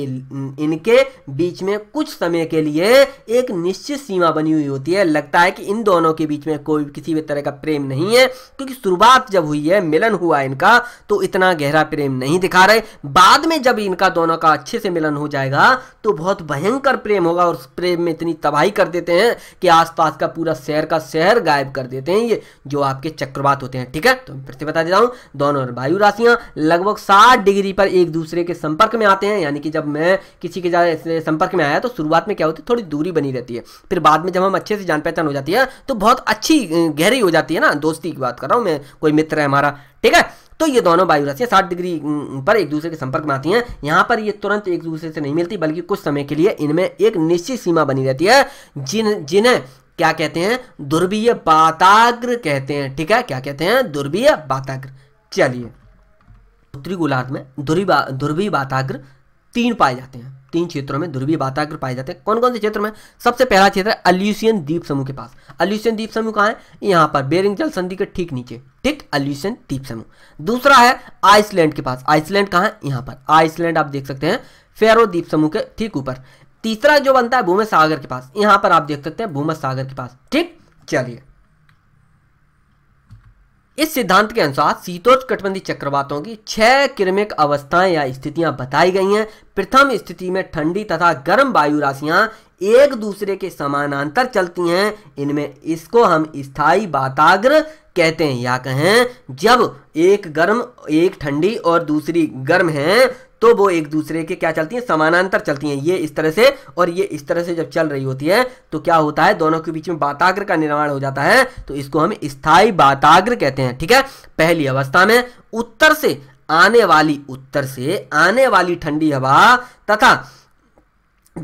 इनके बीच में कुछ समय के लिए एक निश्चित सीमा बनी हुई होती है लगता है कि इन दोनों के बीच में कोई किसी भी तरह का प्रेम नहीं है क्योंकि शुरुआत जब हुई है मिलन हुआ इनका तो इतना गहरा प्रेम नहीं दिखा रहे बाद में जब इनका दोनों का अच्छे से मिलन हो जाएगा तो बहुत भयंकर प्रेम होगा और उस प्रेम में इतनी तबाही कर देते हैं कि आसपास का पूरा शहर का शहर गायब कर देते हैं ये जो आपके चक्रवात होते हैं ठीक है तो फिर से बता देता हूँ दोनों और वायु राशियाँ लगभग साठ डिग्री पर एक दूसरे के संपर्क में आते हैं यानी कि जब मैं किसी के संपर्क में आया तो शुरुआत में क्या होती है थोड़ी दूरी बनी रहती है फिर बाद में जब हम अच्छे से जान पहचान हो जाती है तो बहुत अच्छी गहरी हो जाती है ना दोस्ती की बात कर रहा हूँ मैं कोई मित्र है हमारा ठीक है तो ये दोनों वायु राशियाँ साठ डिग्री पर एक दूसरे के संपर्क में आती हैं यहाँ पर ये तुरंत एक दूसरे से नहीं मिलती बल्कि कुछ समय के लिए इनमें एक निश्चित सीमा बनी रहती है जिन जिन्हें क्या कहते हैं दुर्बीय बाताग्र कहते हैं ठीक है क्या कहते हैं दुर्बीय बाताग्र चलिए उत्तरी गोलार्ध में दुर्बी बाताग्र तीन पाए जाते हैं तीन क्षेत्रों में ध्रुवीय बाताग्र पाए जाते हैं कौन कौन से क्षेत्र में सबसे पहला क्षेत्र है अल्यूसियन द्वीप समूह के पास अल्यूसियन द्वीप समूह कहा है यहां पर बेरिंग जल संधि के ठीक नीचे ठीक अल्यूसियन द्वीप समूह दूसरा है आइसलैंड के पास आइसलैंड कहा है यहां पर आइसलैंड आप देख सकते हैं फेरो द्वीप समूह के ठीक ऊपर तीसरा जो बनता है भूमि सागर के पास यहां पर आप देख सकते हैं भूमि सागर के पास ठीक चलिए इस सिद्धांत के अनुसार शीतोष कटबंधी चक्रवातों की छह किरमिक अवस्थाएं या स्थितियां बताई गई हैं प्रथम स्थिति में ठंडी तथा गर्म वायु राशियां एक दूसरे के समानांतर चलती हैं इनमें इसको हम स्थायी वाताग्र कहते हैं या कहें जब एक गर्म एक ठंडी और दूसरी गर्म है तो वो एक दूसरे के क्या चलती हैं समानांतर चलती हैं ये इस तरह से और ये इस तरह से जब चल रही होती है तो क्या होता है दोनों के बीच में बाताग्र का निर्माण हो जाता है तो इसको हम स्थायी बाताग्र कहते हैं ठीक है पहली अवस्था में उत्तर से आने वाली उत्तर से आने वाली ठंडी हवा तथा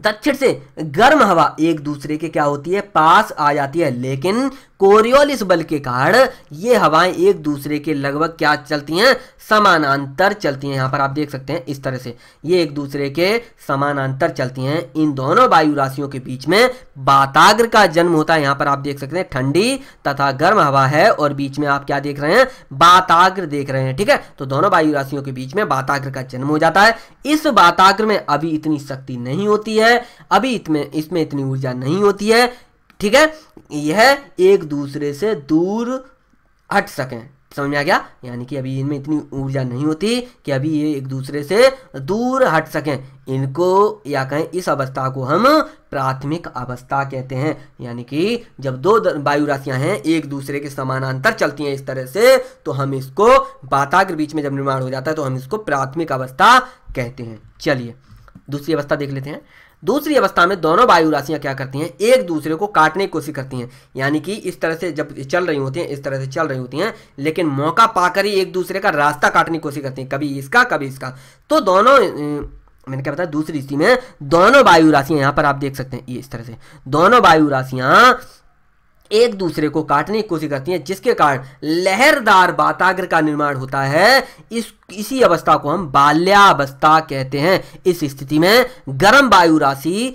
दक्षिण से गर्म हवा एक दूसरे के क्या होती है पास आ जाती है लेकिन कोरियोलिस बल के कारण ये हवाएं एक दूसरे के लगभग क्या चलती हैं समानांतर चलती हैं यहाँ पर आप देख सकते हैं इस तरह से ये एक दूसरे के समानांतर चलती हैं इन दोनों वायु राशियों के बीच में बाताग्र का जन्म होता है यहाँ पर आप देख सकते हैं ठंडी तथा गर्म हवा है और बीच में आप क्या देख रहे हैं बाताग्र देख रहे हैं ठीक है तो दोनों वायु राशियों के बीच में बाताग्र का जन्म हो जाता है इस बाताग्र में अभी इतनी शक्ति नहीं होती है अभी इसमें इतनी ऊर्जा नहीं होती है ठीक है यह एक दूसरे से दूर हट सकें समझ में आ गया यानी कि अभी इनमें इतनी ऊर्जा नहीं होती कि अभी ये एक दूसरे से दूर हट सकें इनको या कहें इस अवस्था को हम प्राथमिक अवस्था कहते हैं यानी कि जब दो वायु राशियां हैं एक दूसरे के समानांतर चलती हैं इस तरह से तो हम इसको बाताग्र के बीच में जब निर्माण हो जाता है तो हम इसको प्राथमिक अवस्था कहते हैं चलिए दूसरी अवस्था देख लेते हैं दूसरी अवस्था में दोनों वायु राशियां क्या करती हैं एक दूसरे को काटने की कोशिश करती हैं यानी कि इस तरह से जब चल रही होती हैं इस तरह से चल रही होती हैं लेकिन मौका पाकर ही एक दूसरे का रास्ता काटने की कोशिश करती हैं कभी इसका कभी इसका तो दोनों मैंने क्या बताया दूसरी स्थिति में दोनों वायु राशियां यहां पर आप देख सकते हैं इस तरह से दोनों वायु राशियां एक दूसरे को काटने की कोशिश करती हैं जिसके कारण लहरदार बाताग्र का निर्माण होता है इस इसी अवस्था को हम बाल्यावस्था कहते हैं इस स्थिति में गर्म वायु राशि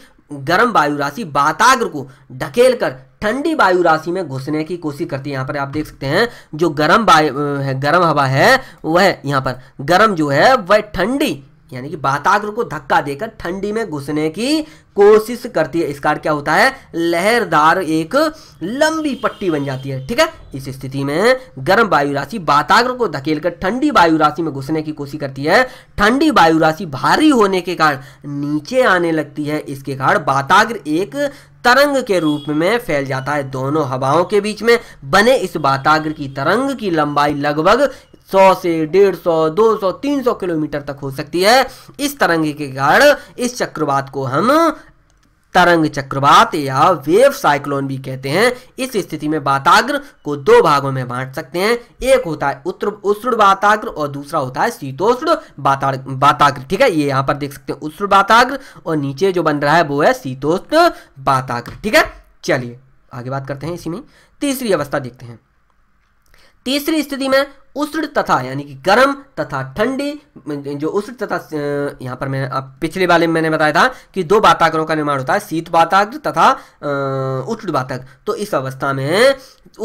गर्म वायु राशि बाताग्र को ढकेल कर ठंडी वायु राशि में घुसने की कोशिश करती है यहाँ पर आप देख सकते हैं जो गर्म वायु है गर्म हवा है वह यहाँ पर गर्म जो है वह ठंडी यानी कि वाताग्र को धक्का देकर ठंडी में घुसने की कोशिश करती है इस कारण क्या होता है लहरदार एक लंबी पट्टी बन जाती है ठीक है इस स्थिति में गर्म वायु राशि वाताग्र को धकेलकर ठंडी वायु राशि में घुसने की कोशिश करती है ठंडी वायु राशि भारी होने के कारण नीचे आने लगती है इसके कारण वाताग्र एक तरंग के रूप में फैल जाता है दोनों हवाओं के बीच में बने इस वाताग्र की तरंग की लंबाई लगभग सौ से डेढ़ सौ दो सौ तीन सौ किलोमीटर तक हो सकती है इस तरंग के कारण इस चक्रवात को हम तरंग चक्रवात या वेव साइक्लोन भी कहते हैं इस स्थिति में वाताग्र को दो भागों में बांट सकते हैं एक होता है उत्तर उष्ण वाताग्र और दूसरा होता है शीतोष्ण वाताग्र ठीक है ये यहाँ पर देख सकते हैं उष्ण वाताग्र और नीचे जो बन रहा है वो है शीतोष्ण वाताग्र ठीक है चलिए आगे बात करते हैं इसी में तीसरी अवस्था देखते हैं तीसरी स्थिति में उष्ण तथा यानी कि गर्म तथा ठंडी जो उष्ण तथा यहाँ पर मैं आप पिछले वाले में मैंने बताया था कि दो बाताग्रों का निर्माण होता है शीत वाताग्र तथा उष्ण वाताग्र तो इस अवस्था में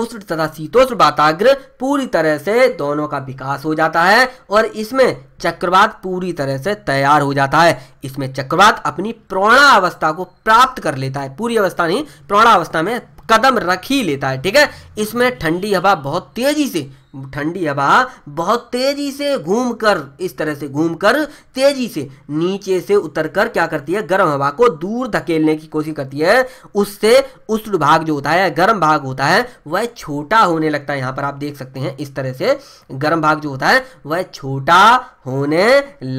उष्ण तथा शीतोष्ण वाताग्र पूरी तरह से दोनों का विकास हो जाता है और इसमें चक्रवात पूरी तरह से तैयार हो जाता है इसमें चक्रवात अपनी प्रौणा अवस्था को प्राप्त कर लेता है पूरी अवस्था नहीं प्रौणा अवस्था में कदम रख ही लेता है ठीक है इसमें ठंडी हवा बहुत तेजी से ठंडी हवा बहुत तेजी से घूमकर इस तरह से घूमकर तेजी से नीचे से उतरकर क्या करती है गर्म हवा को दूर धकेलने की कोशिश करती है उससे उष्ण भाग जो होता है गर्म भाग होता है वह छोटा होने लगता है यहाँ पर आप देख सकते हैं इस तरह से गर्म भाग जो होता है वह छोटा होने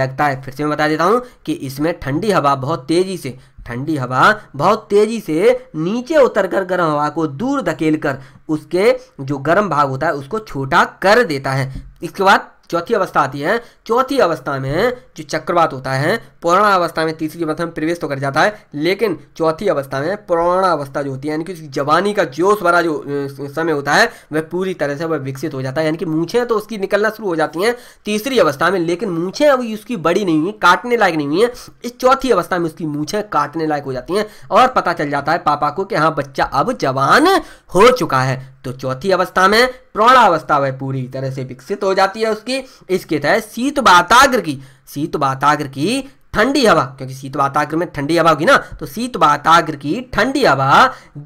लगता है फिर से मैं बता देता हूँ कि इसमें ठंडी हवा बहुत तेजी से ठंडी हवा बहुत तेजी से नीचे उतरकर गर्म हवा को दूर धकेल कर उसके जो गर्म भाग होता है उसको छोटा कर देता है इसके बाद चौथी अवस्था आती है चौथी अवस्था में जो चक्रवात होता है पुराना अवस्था में तीसरी अवस्था में प्रवेश तो कर जाता है लेकिन चौथी अवस्था में पुराना अवस्था जो होती है यानी कि उसकी जवानी का जोश भरा जो समय होता है वह पूरी तरह से वह विकसित हो जाता है यानी कि मूछें तो उसकी निकलना शुरू हो जाती हैं तीसरी अवस्था में लेकिन मूछें अभी उसकी बड़ी नहीं हुई काटने लायक नहीं हुई है इस चौथी अवस्था में उसकी मूछें काटने लायक हो जाती हैं और पता चल जाता है पापा को कि हाँ बच्चा अब जवान हो चुका है तो चौथी अवस्था में अवस्था वह पूरी तरह से विकसित हो जाती है उसकी इसके तहत शीत वाताग्र की शीत वाताग्र की ठंडी हवा क्योंकि शीत वाताग्र में ठंडी हवा होगी ना तो शीत वाताग्र की ठंडी हवा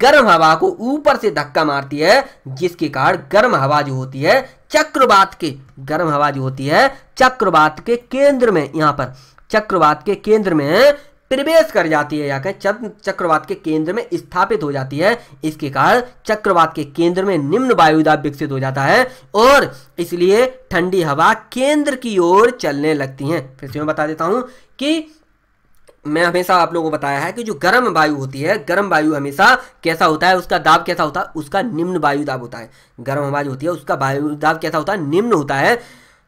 गर्म हवा को ऊपर से धक्का मारती है जिसके कारण गर्म हवा जो होती है चक्रवात के गर्म हवा जो होती है चक्रवात के केंद्र में यहाँ पर चक्रवात के केंद्र में प्रवेश कर जाती है जाकर चक्रवात के केंद्र में स्थापित हो जाती है इसके कारण चक्रवात के केंद्र में निम्न वायुदाब विकसित हो जाता है और इसलिए ठंडी हवा केंद्र की ओर चलने लगती है फिर से मैं बता देता हूं कि मैं हमेशा आप लोगों को बताया है कि जो गर्म वायु होती है गर्म वायु हमेशा कैसा होता है उसका दाब कैसा होता है उसका निम्न वायु दाब होता है गर्म हवा जो होती है उसका वायु दाब कैसा होता है निम्न होता है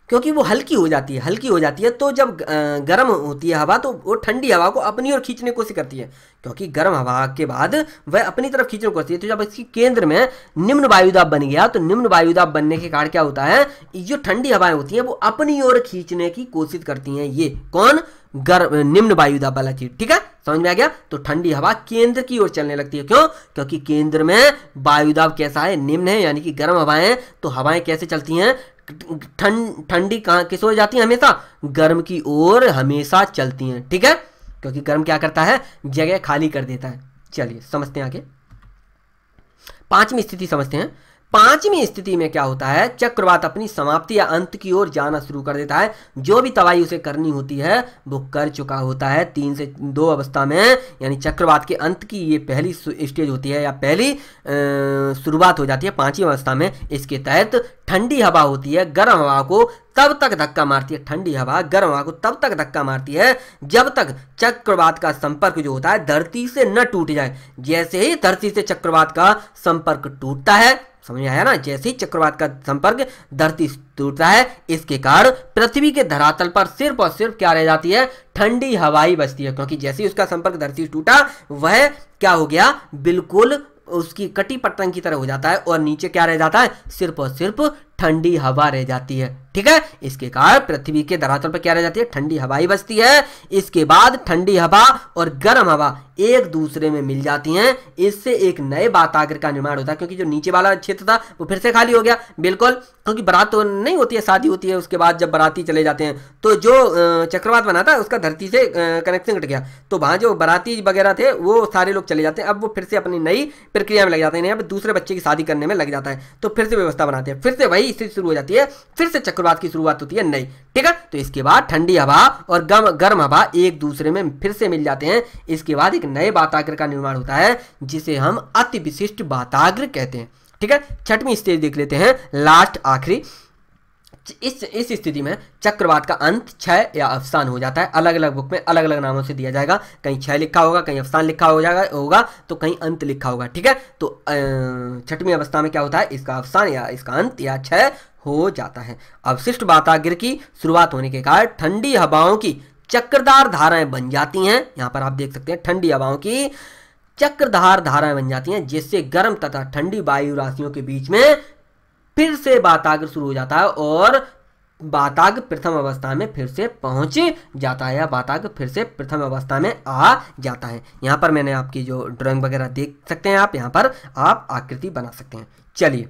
क्योंकि वो हल्की हो जाती है हल्की हो जाती है तो जब गर्म होती है हवा तो वो ठंडी हवा को अपनी ओर खींचने की कोशिश करती है क्योंकि गर्म हवा के बाद वह अपनी तरफ खींचने की कोशिश है तो जब इसकी केंद्र में निम्न वायुदाब बन गया तो निम्न वायुदाब बनने के कारण क्या होता है जो ठंडी हवाएं होती हैं वो अपनी ओर खींचने की कोशिश करती हैं ये कौन गर्म निम्न वायुदाब वाला चीज ठीक है समझ में आ गया तो ठंडी हवा केंद्र की ओर चलने लगती है क्यों क्योंकि केंद्र में वायुदाब कैसा है निम्न है यानी कि गर्म हवाएं तो हवाएं कैसे चलती हैं ठंड ठंडी कहाँ किस ओर जाती है हमेशा गर्म की ओर हमेशा चलती हैं ठीक है क्योंकि गर्म क्या करता है जगह खाली कर देता है चलिए समझते हैं आगे पांचवी स्थिति समझते हैं पांचवी स्थिति में क्या होता है चक्रवात अपनी समाप्ति या अंत की ओर जाना शुरू कर देता है जो भी तबाही उसे करनी होती है वो कर चुका होता है तीन से दो अवस्था में यानी चक्रवात के अंत की ये पहली स्टेज होती है या पहली शुरुआत हो जाती है पांचवी अवस्था में इसके तहत ठंडी हवा होती है गर्म हवा को तब तक धक्का मारती है ठंडी हवा गर्म हवा को तब तक धक्का मारती है जब तक चक्रवात का संपर्क जो होता है धरती से न टूट जाए जैसे ही धरती से चक्रवात का संपर्क टूटता है समझ में आया ना जैसे ही चक्रवात का संपर्क धरती टूटता है इसके कारण पृथ्वी के धरातल पर सिर्फ और सिर्फ क्या रह जाती है ठंडी हवाई बचती है क्योंकि जैसे ही उसका संपर्क धरती टूटा वह क्या हो गया बिल्कुल उसकी कटी पटरंग की तरह हो जाता है और नीचे क्या रह जाता है सिर्फ और सिर्फ ठंडी हवा रह जाती है ठीक है इसके कारण पृथ्वी के धरातल पर क्या रह जाती है ठंडी हवा ही बचती है इसके बाद ठंडी हवा और गर्म हवा एक दूसरे में मिल जाती हैं इससे एक नए वातागर का निर्माण होता है क्योंकि जो नीचे वाला क्षेत्र था वो फिर से खाली हो गया बिल्कुल क्योंकि बरात तो नहीं होती है शादी होती है उसके बाद जब बराती चले जाते हैं तो जो चक्रवात बना था उसका धरती से कनेक्शन कट गया तो वहाँ जो बराती वगैरह थे वो सारे लोग चले जाते हैं अब वो फिर से अपनी नई प्रक्रिया में लग जाते हैं दूसरे बच्चे की शादी करने में लग जाता है तो फिर से व्यवस्था बनाते हैं फिर से वही वही स्थिति शुरू हो जाती है फिर से चक्रवात की शुरुआत होती है नहीं ठीक है तो इसके बाद ठंडी हवा और गर्म गर्म हवा एक दूसरे में फिर से मिल जाते हैं इसके बाद एक नए वाताग्र का निर्माण होता है जिसे हम अति विशिष्ट वाताग्र कहते हैं ठीक है छठवीं स्टेज देख लेते हैं लास्ट आखिरी इस इस स्थिति में चक्रवात का अंत क्षय या अफसान हो जाता है अलग अलग बुक में अलग अलग नामों से दिया जाएगा कहीं क्षय लिखा होगा कहीं अफसान लिखा हो जाएगा होगा तो कहीं अंत लिखा होगा ठीक है तो छठवीं अवस्था में क्या होता है इसका अफसान या इसका अंत या क्षय हो जाता है अवशिष्ट वातागिर की शुरुआत होने के कारण ठंडी हवाओं की चक्रदार धाराएं बन जाती हैं यहाँ पर आप देख सकते हैं ठंडी हवाओं की चक्रधार धाराएं बन जाती हैं जिससे गर्म तथा ठंडी वायु राशियों के बीच में फिर से बाताग शुरू हो जाता है और बाताग प्रथम अवस्था में फिर से पहुंच जाता है या बाताग फिर से प्रथम अवस्था में आ जाता है यहाँ पर मैंने आपकी जो ड्राइंग वगैरह देख सकते हैं आप यहाँ पर आप आकृति बना सकते हैं चलिए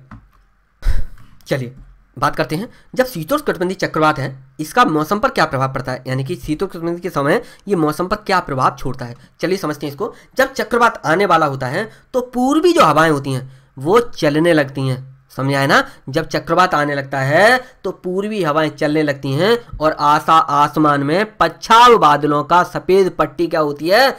चलिए बात करते हैं जब कटबंधी चक्रवात है इसका मौसम पर क्या प्रभाव पड़ता है यानी कि शीतोष्णकटिबंध के समय ये मौसम पर क्या प्रभाव छोड़ता है चलिए समझते हैं इसको जब चक्रवात आने वाला होता है तो पूर्वी जो हवाएं होती हैं वो चलने लगती हैं समझ आए ना जब चक्रवात आने लगता है तो पूर्वी हवाएं चलने लगती हैं और आसा आसमान में पच्छाव बादलों का सफ़ेद पट्टी क्या होती है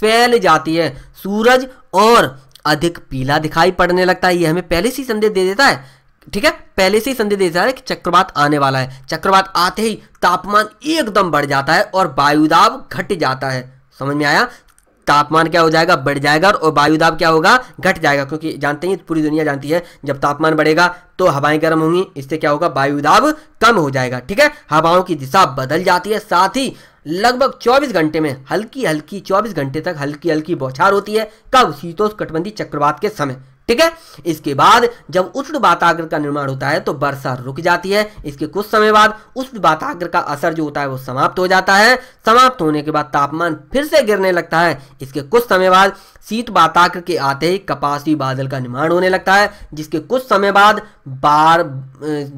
फैल जाती है सूरज और अधिक पीला दिखाई पड़ने लगता है ये हमें पहले से संदेश दे देता है ठीक है पहले से ही संदेश देता है कि चक्रवात आने वाला है चक्रवात आते ही तापमान एकदम बढ़ जाता है और वायुदाब घट जाता है समझ में आया तापमान क्या हो जाएगा बढ़ जाएगा और वायुदाब क्या होगा घट जाएगा क्योंकि जानते हैं पूरी दुनिया जानती है जब तापमान बढ़ेगा तो हवाएं गर्म होंगी इससे क्या होगा वायुदाब कम हो जाएगा ठीक है हवाओं की दिशा बदल जाती है साथ ही लगभग 24 घंटे में हल्की हल्की 24 घंटे तक हल्की हल्की बौछार होती है कब शीतोष कटबंदी चक्रवात के समय ठीक है इसके बाद जब उष्ण वाताग्र का निर्माण होता है तो वर्षा रुक जाती है इसके कुछ समय बाद उष्ण वाताग्र का असर जो होता है वो समाप्त हो जाता है समाप्त होने के बाद तापमान फिर से गिरने लगता है इसके कुछ समय बाद शीत बाताक के आते ही कपासी बादल का निर्माण होने लगता है जिसके कुछ समय बाद बार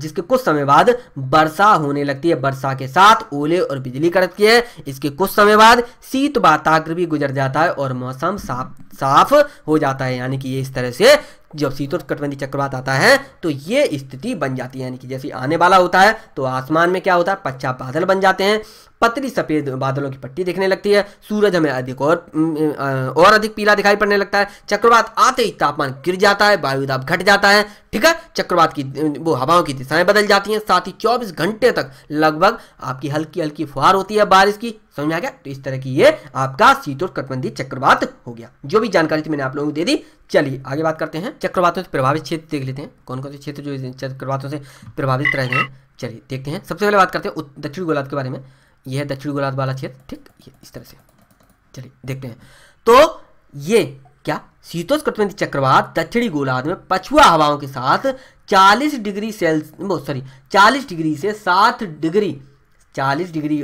जिसके कुछ समय बाद वर्षा होने लगती है वर्षा के साथ ओले और बिजली कड़कती है इसके कुछ समय बाद शीत बाताक भी गुजर जाता है और मौसम साफ साफ हो जाता है यानी कि ये इस तरह से जब शीतोष्कटबंधी चक्रवात आता है तो ये स्थिति बन जाती है यानी कि जैसे आने वाला होता है तो आसमान में क्या होता है पच्चा बादल बन जाते हैं पतली सफ़ेद बादलों की पट्टी दिखने लगती है सूरज हमें अधिक और और अधिक पीला दिखाई पड़ने लगता है चक्रवात आते ही तापमान गिर जाता है वायुदाब घट जाता है ठीक है चक्रवात की वो हवाओं की दिशाएं बदल जाती हैं साथ ही 24 घंटे तक लगभग आपकी हल्की हल्की फुहार होती है बारिश की समझ आ गया तो इस तरह की ये आपका कटबंधी चक्रवात हो गया जो भी जानकारी थी मैंने आप लोगों को दे दी चलिए आगे बात करते हैं चक्रवातों से प्रभावित क्षेत्र देख लेते हैं कौन कौन से क्षेत्र जो चक्रवातों से प्रभावित रहे हैं चलिए देखते हैं सबसे पहले बात करते हैं दक्षिण गोलाद के बारे में यह है दक्षिण गोलाद वाला क्षेत्र ठीक इस तरह से चलिए देखते हैं तो ये क्या शीतोष्ण चक्रवात दक्षिणी गोलार्ध में पछुआ हवाओं के साथ 40 डिग्री सेल्सियस सॉरी 40 डिग्री से 7 डिग्री 40 डिग्री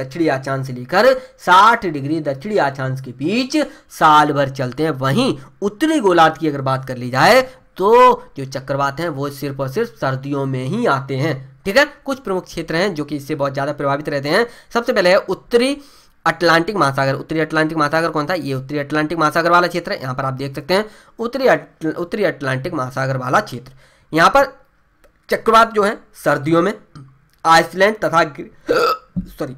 दक्षिणी आचांश से लेकर 60 डिग्री दक्षिणी आचांश के बीच साल भर चलते हैं वहीं उत्तरी गोलार्ध की अगर बात कर ली जाए तो जो चक्रवात हैं वो सिर्फ और सिर्फ सर्दियों में ही आते हैं ठीक है कुछ प्रमुख क्षेत्र हैं जो कि इससे बहुत ज़्यादा प्रभावित रहते हैं सबसे पहले है उत्तरी अटलांटिक महासागर उत्तरी अटलांटिक महासागर कौन था ये उत्तरी अटलांटिक महासागर वाला क्षेत्र है यहाँ पर आप देख सकते हैं उत्तरी उत्तरी अटलांटिक महासागर वाला क्षेत्र यहाँ पर चक्रवात जो है सर्दियों में आइसलैंड तथा सॉरी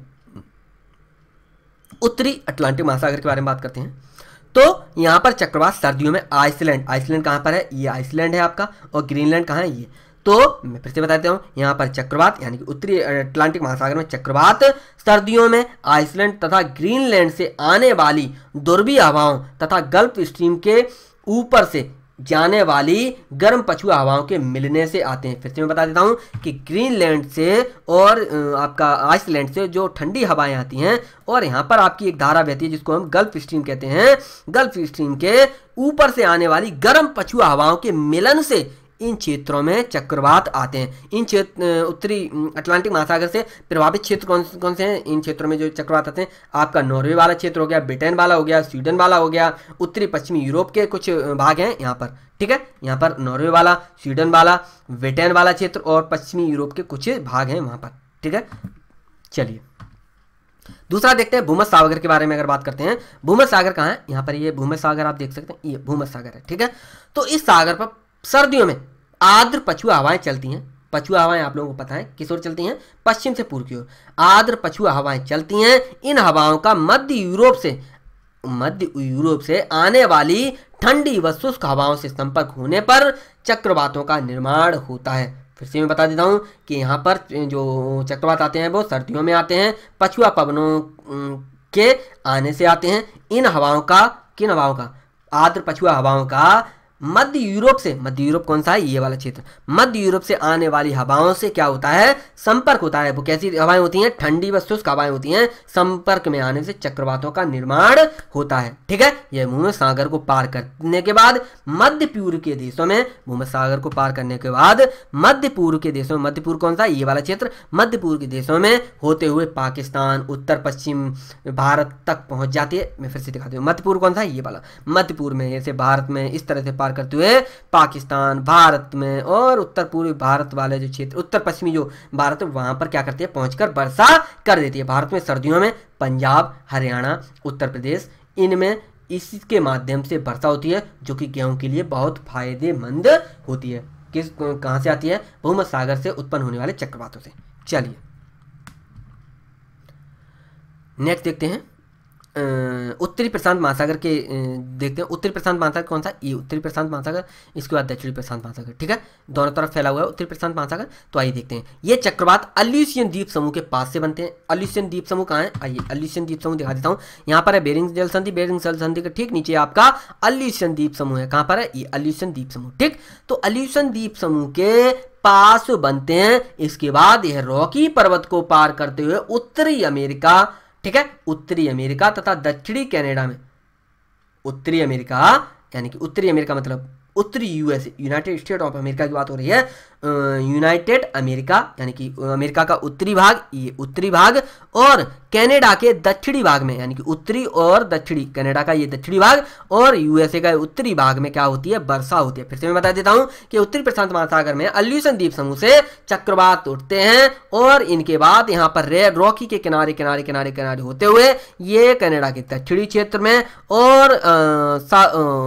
उत्तरी अटलांटिक महासागर के बारे में बात करते हैं तो यहाँ पर चक्रवात सर्दियों में आइसलैंड आइसलैंड कहाँ पर है ये आइसलैंड है आपका और ग्रीनलैंड कहाँ है ये तो मैं फिर से बताते हूँ यहाँ पर चक्रवात यानी कि उत्तरी अटलांटिक महासागर में चक्रवात सर्दियों में आइसलैंड तथा ग्रीनलैंड से आने वाली दुर्बी हवाओं तथा गल्फ स्ट्रीम के ऊपर से जाने वाली गर्म पछुआ हवाओं के मिलने से आते हैं फिर से मैं बता देता हूँ कि ग्रीनलैंड से और आपका आइसलैंड से जो ठंडी हवाएं आती हैं और यहाँ पर आपकी एक धारा बहती है जिसको हम गल्फ स्ट्रीम कहते हैं गल्फ स्ट्रीम के ऊपर से आने वाली गर्म पछुआ हवाओं के मिलन से इन क्षेत्रों में चक्रवात आते हैं इन क्षेत्र उत्तरी अटलांटिक महासागर से प्रभावित क्षेत्र कौन कौन से हैं इन क्षेत्रों में जो चक्रवात आते हैं आपका नॉर्वे वाला क्षेत्र हो गया ब्रिटेन वाला हो गया स्वीडन वाला हो गया उत्तरी पश्चिमी यूरोप के कुछ भाग हैं यहाँ पर ठीक है यहाँ पर नॉर्वे वाला स्वीडन वाला ब्रिटेन वाला क्षेत्र और पश्चिमी यूरोप के कुछ भाग हैं वहाँ पर ठीक है चलिए दूसरा देखते हैं भूमध सागर के बारे में अगर बात करते हैं भूमत सागर कहाँ है यहाँ पर ये भूमत सागर आप देख सकते हैं ये भूमत सागर है ठीक है तो इस सागर पर सर्दियों में आर्द्र पछुआ हवाएं चलती हैं पछुआ हवाएं आप लोगों को पता है किस ओर चलती हैं पश्चिम से पूर्व की ओर आर्द्र पछुआ हवाएं चलती हैं इन हवाओं का मध्य यूरोप से मध्य यूरोप से आने वाली ठंडी व शुष्क हवाओं से संपर्क होने पर चक्रवातों का निर्माण होता है फिर से मैं बता देता हूँ कि यहाँ पर जो चक्रवात आते हैं वो सर्दियों में आते हैं पछुआ पवनों के आने से आते हैं इन हवाओं का किन हवाओं का आर्द्र पछुआ हवाओं का मध्य यूरोप से मध्य यूरोप कौन सा है ये वाला क्षेत्र मध्य यूरोप से आने वाली हवाओं से क्या होता है संपर्क होता है वो कैसी हवाएं होती हैं ठंडी व शुष्क हवाएं होती हैं संपर्क में आने से चक्रवातों का निर्माण होता है ठीक है यह भूमि सागर को पार करने के बाद मध्य पूर्व के देशों में भूमि सागर को पार करने के बाद मध्य पूर्व के देशों में मध्य पूर्व कौन सा ये वाला क्षेत्र मध्य पूर्व के देशों में होते हुए पाकिस्तान उत्तर पश्चिम भारत तक पहुंच जाती है मैं फिर से दिखाती हूँ मध्य पूर्व कौन सा ये वाला मध्य पूर्व में जैसे भारत में इस तरह से पार करते हुए पाकिस्तान भारत में और उत्तर पूर्वी भारत वाले जो क्षेत्र उत्तर पश्चिमी जो भारत है पर क्या करती है पहुंचकर वर्षा कर देती है भारत में सर्दियों में पंजाब हरियाणा उत्तर प्रदेश इनमें इसके माध्यम से वर्षा होती है जो कि गेहूं के लिए बहुत फायदेमंद होती है किस कहाँ से आती है भूमध्य सागर से उत्पन्न होने वाले चक्रवातों से चलिए नेक्स्ट देखते हैं उत्तरी प्रशांत महासागर के देखते हैं उत्तरी प्रशांत महासागर कौन सा ये उत्तरी प्रशांत महासागर इसके बाद दक्षिणी प्रशांत महासागर ठीक है दोनों तरफ फैला हुआ है उत्तरी प्रशांत महासागर तो आइए देखते हैं ये चक्रवात अल्यूशियन द्वीप समूह के पास से बनते हैं अल्यूशियन द्वीप समूह कहाँ है आइए अल्यूशियन द्वीप समूह दिखा देता हूँ यहाँ पर है बेरिंग जल संधि बेरिंग जल संधि का ठीक नीचे आपका अल्यूशियन द्वीप समूह है कहाँ पर है ये अल्यूशियन द्वीप समूह ठीक तो अल्यूशियन द्वीप समूह के पास बनते हैं इसके बाद यह रॉकी पर्वत को पार करते हुए उत्तरी अमेरिका ठीक है उत्तरी अमेरिका तथा दक्षिणी कैनेडा में उत्तरी अमेरिका यानी कि उत्तरी अमेरिका मतलब उत्तरी US United State of America की बात हो रही है यूनाइटेड अमेरिका यानी कि अमेरिका का उत्तरी भाग ये उत्तरी भाग और कनाडा के दक्षिणी भाग में यानी कि उत्तरी और दक्षिणी कनाडा का ये दक्षिणी भाग और यूएसए का उत्तरी भाग में क्या होती है वर्षा होती है फिर से मैं बता देता हूँ कि उत्तरी प्रशांत महासागर में अल्यूसन द्वीप समूह से चक्रवात उठते हैं और इनके बाद यहाँ पर रे रॉकी के किनारे किनारे किनारे किनारे होते हुए ये कनेडा के दक्षिणी क्षेत्र में और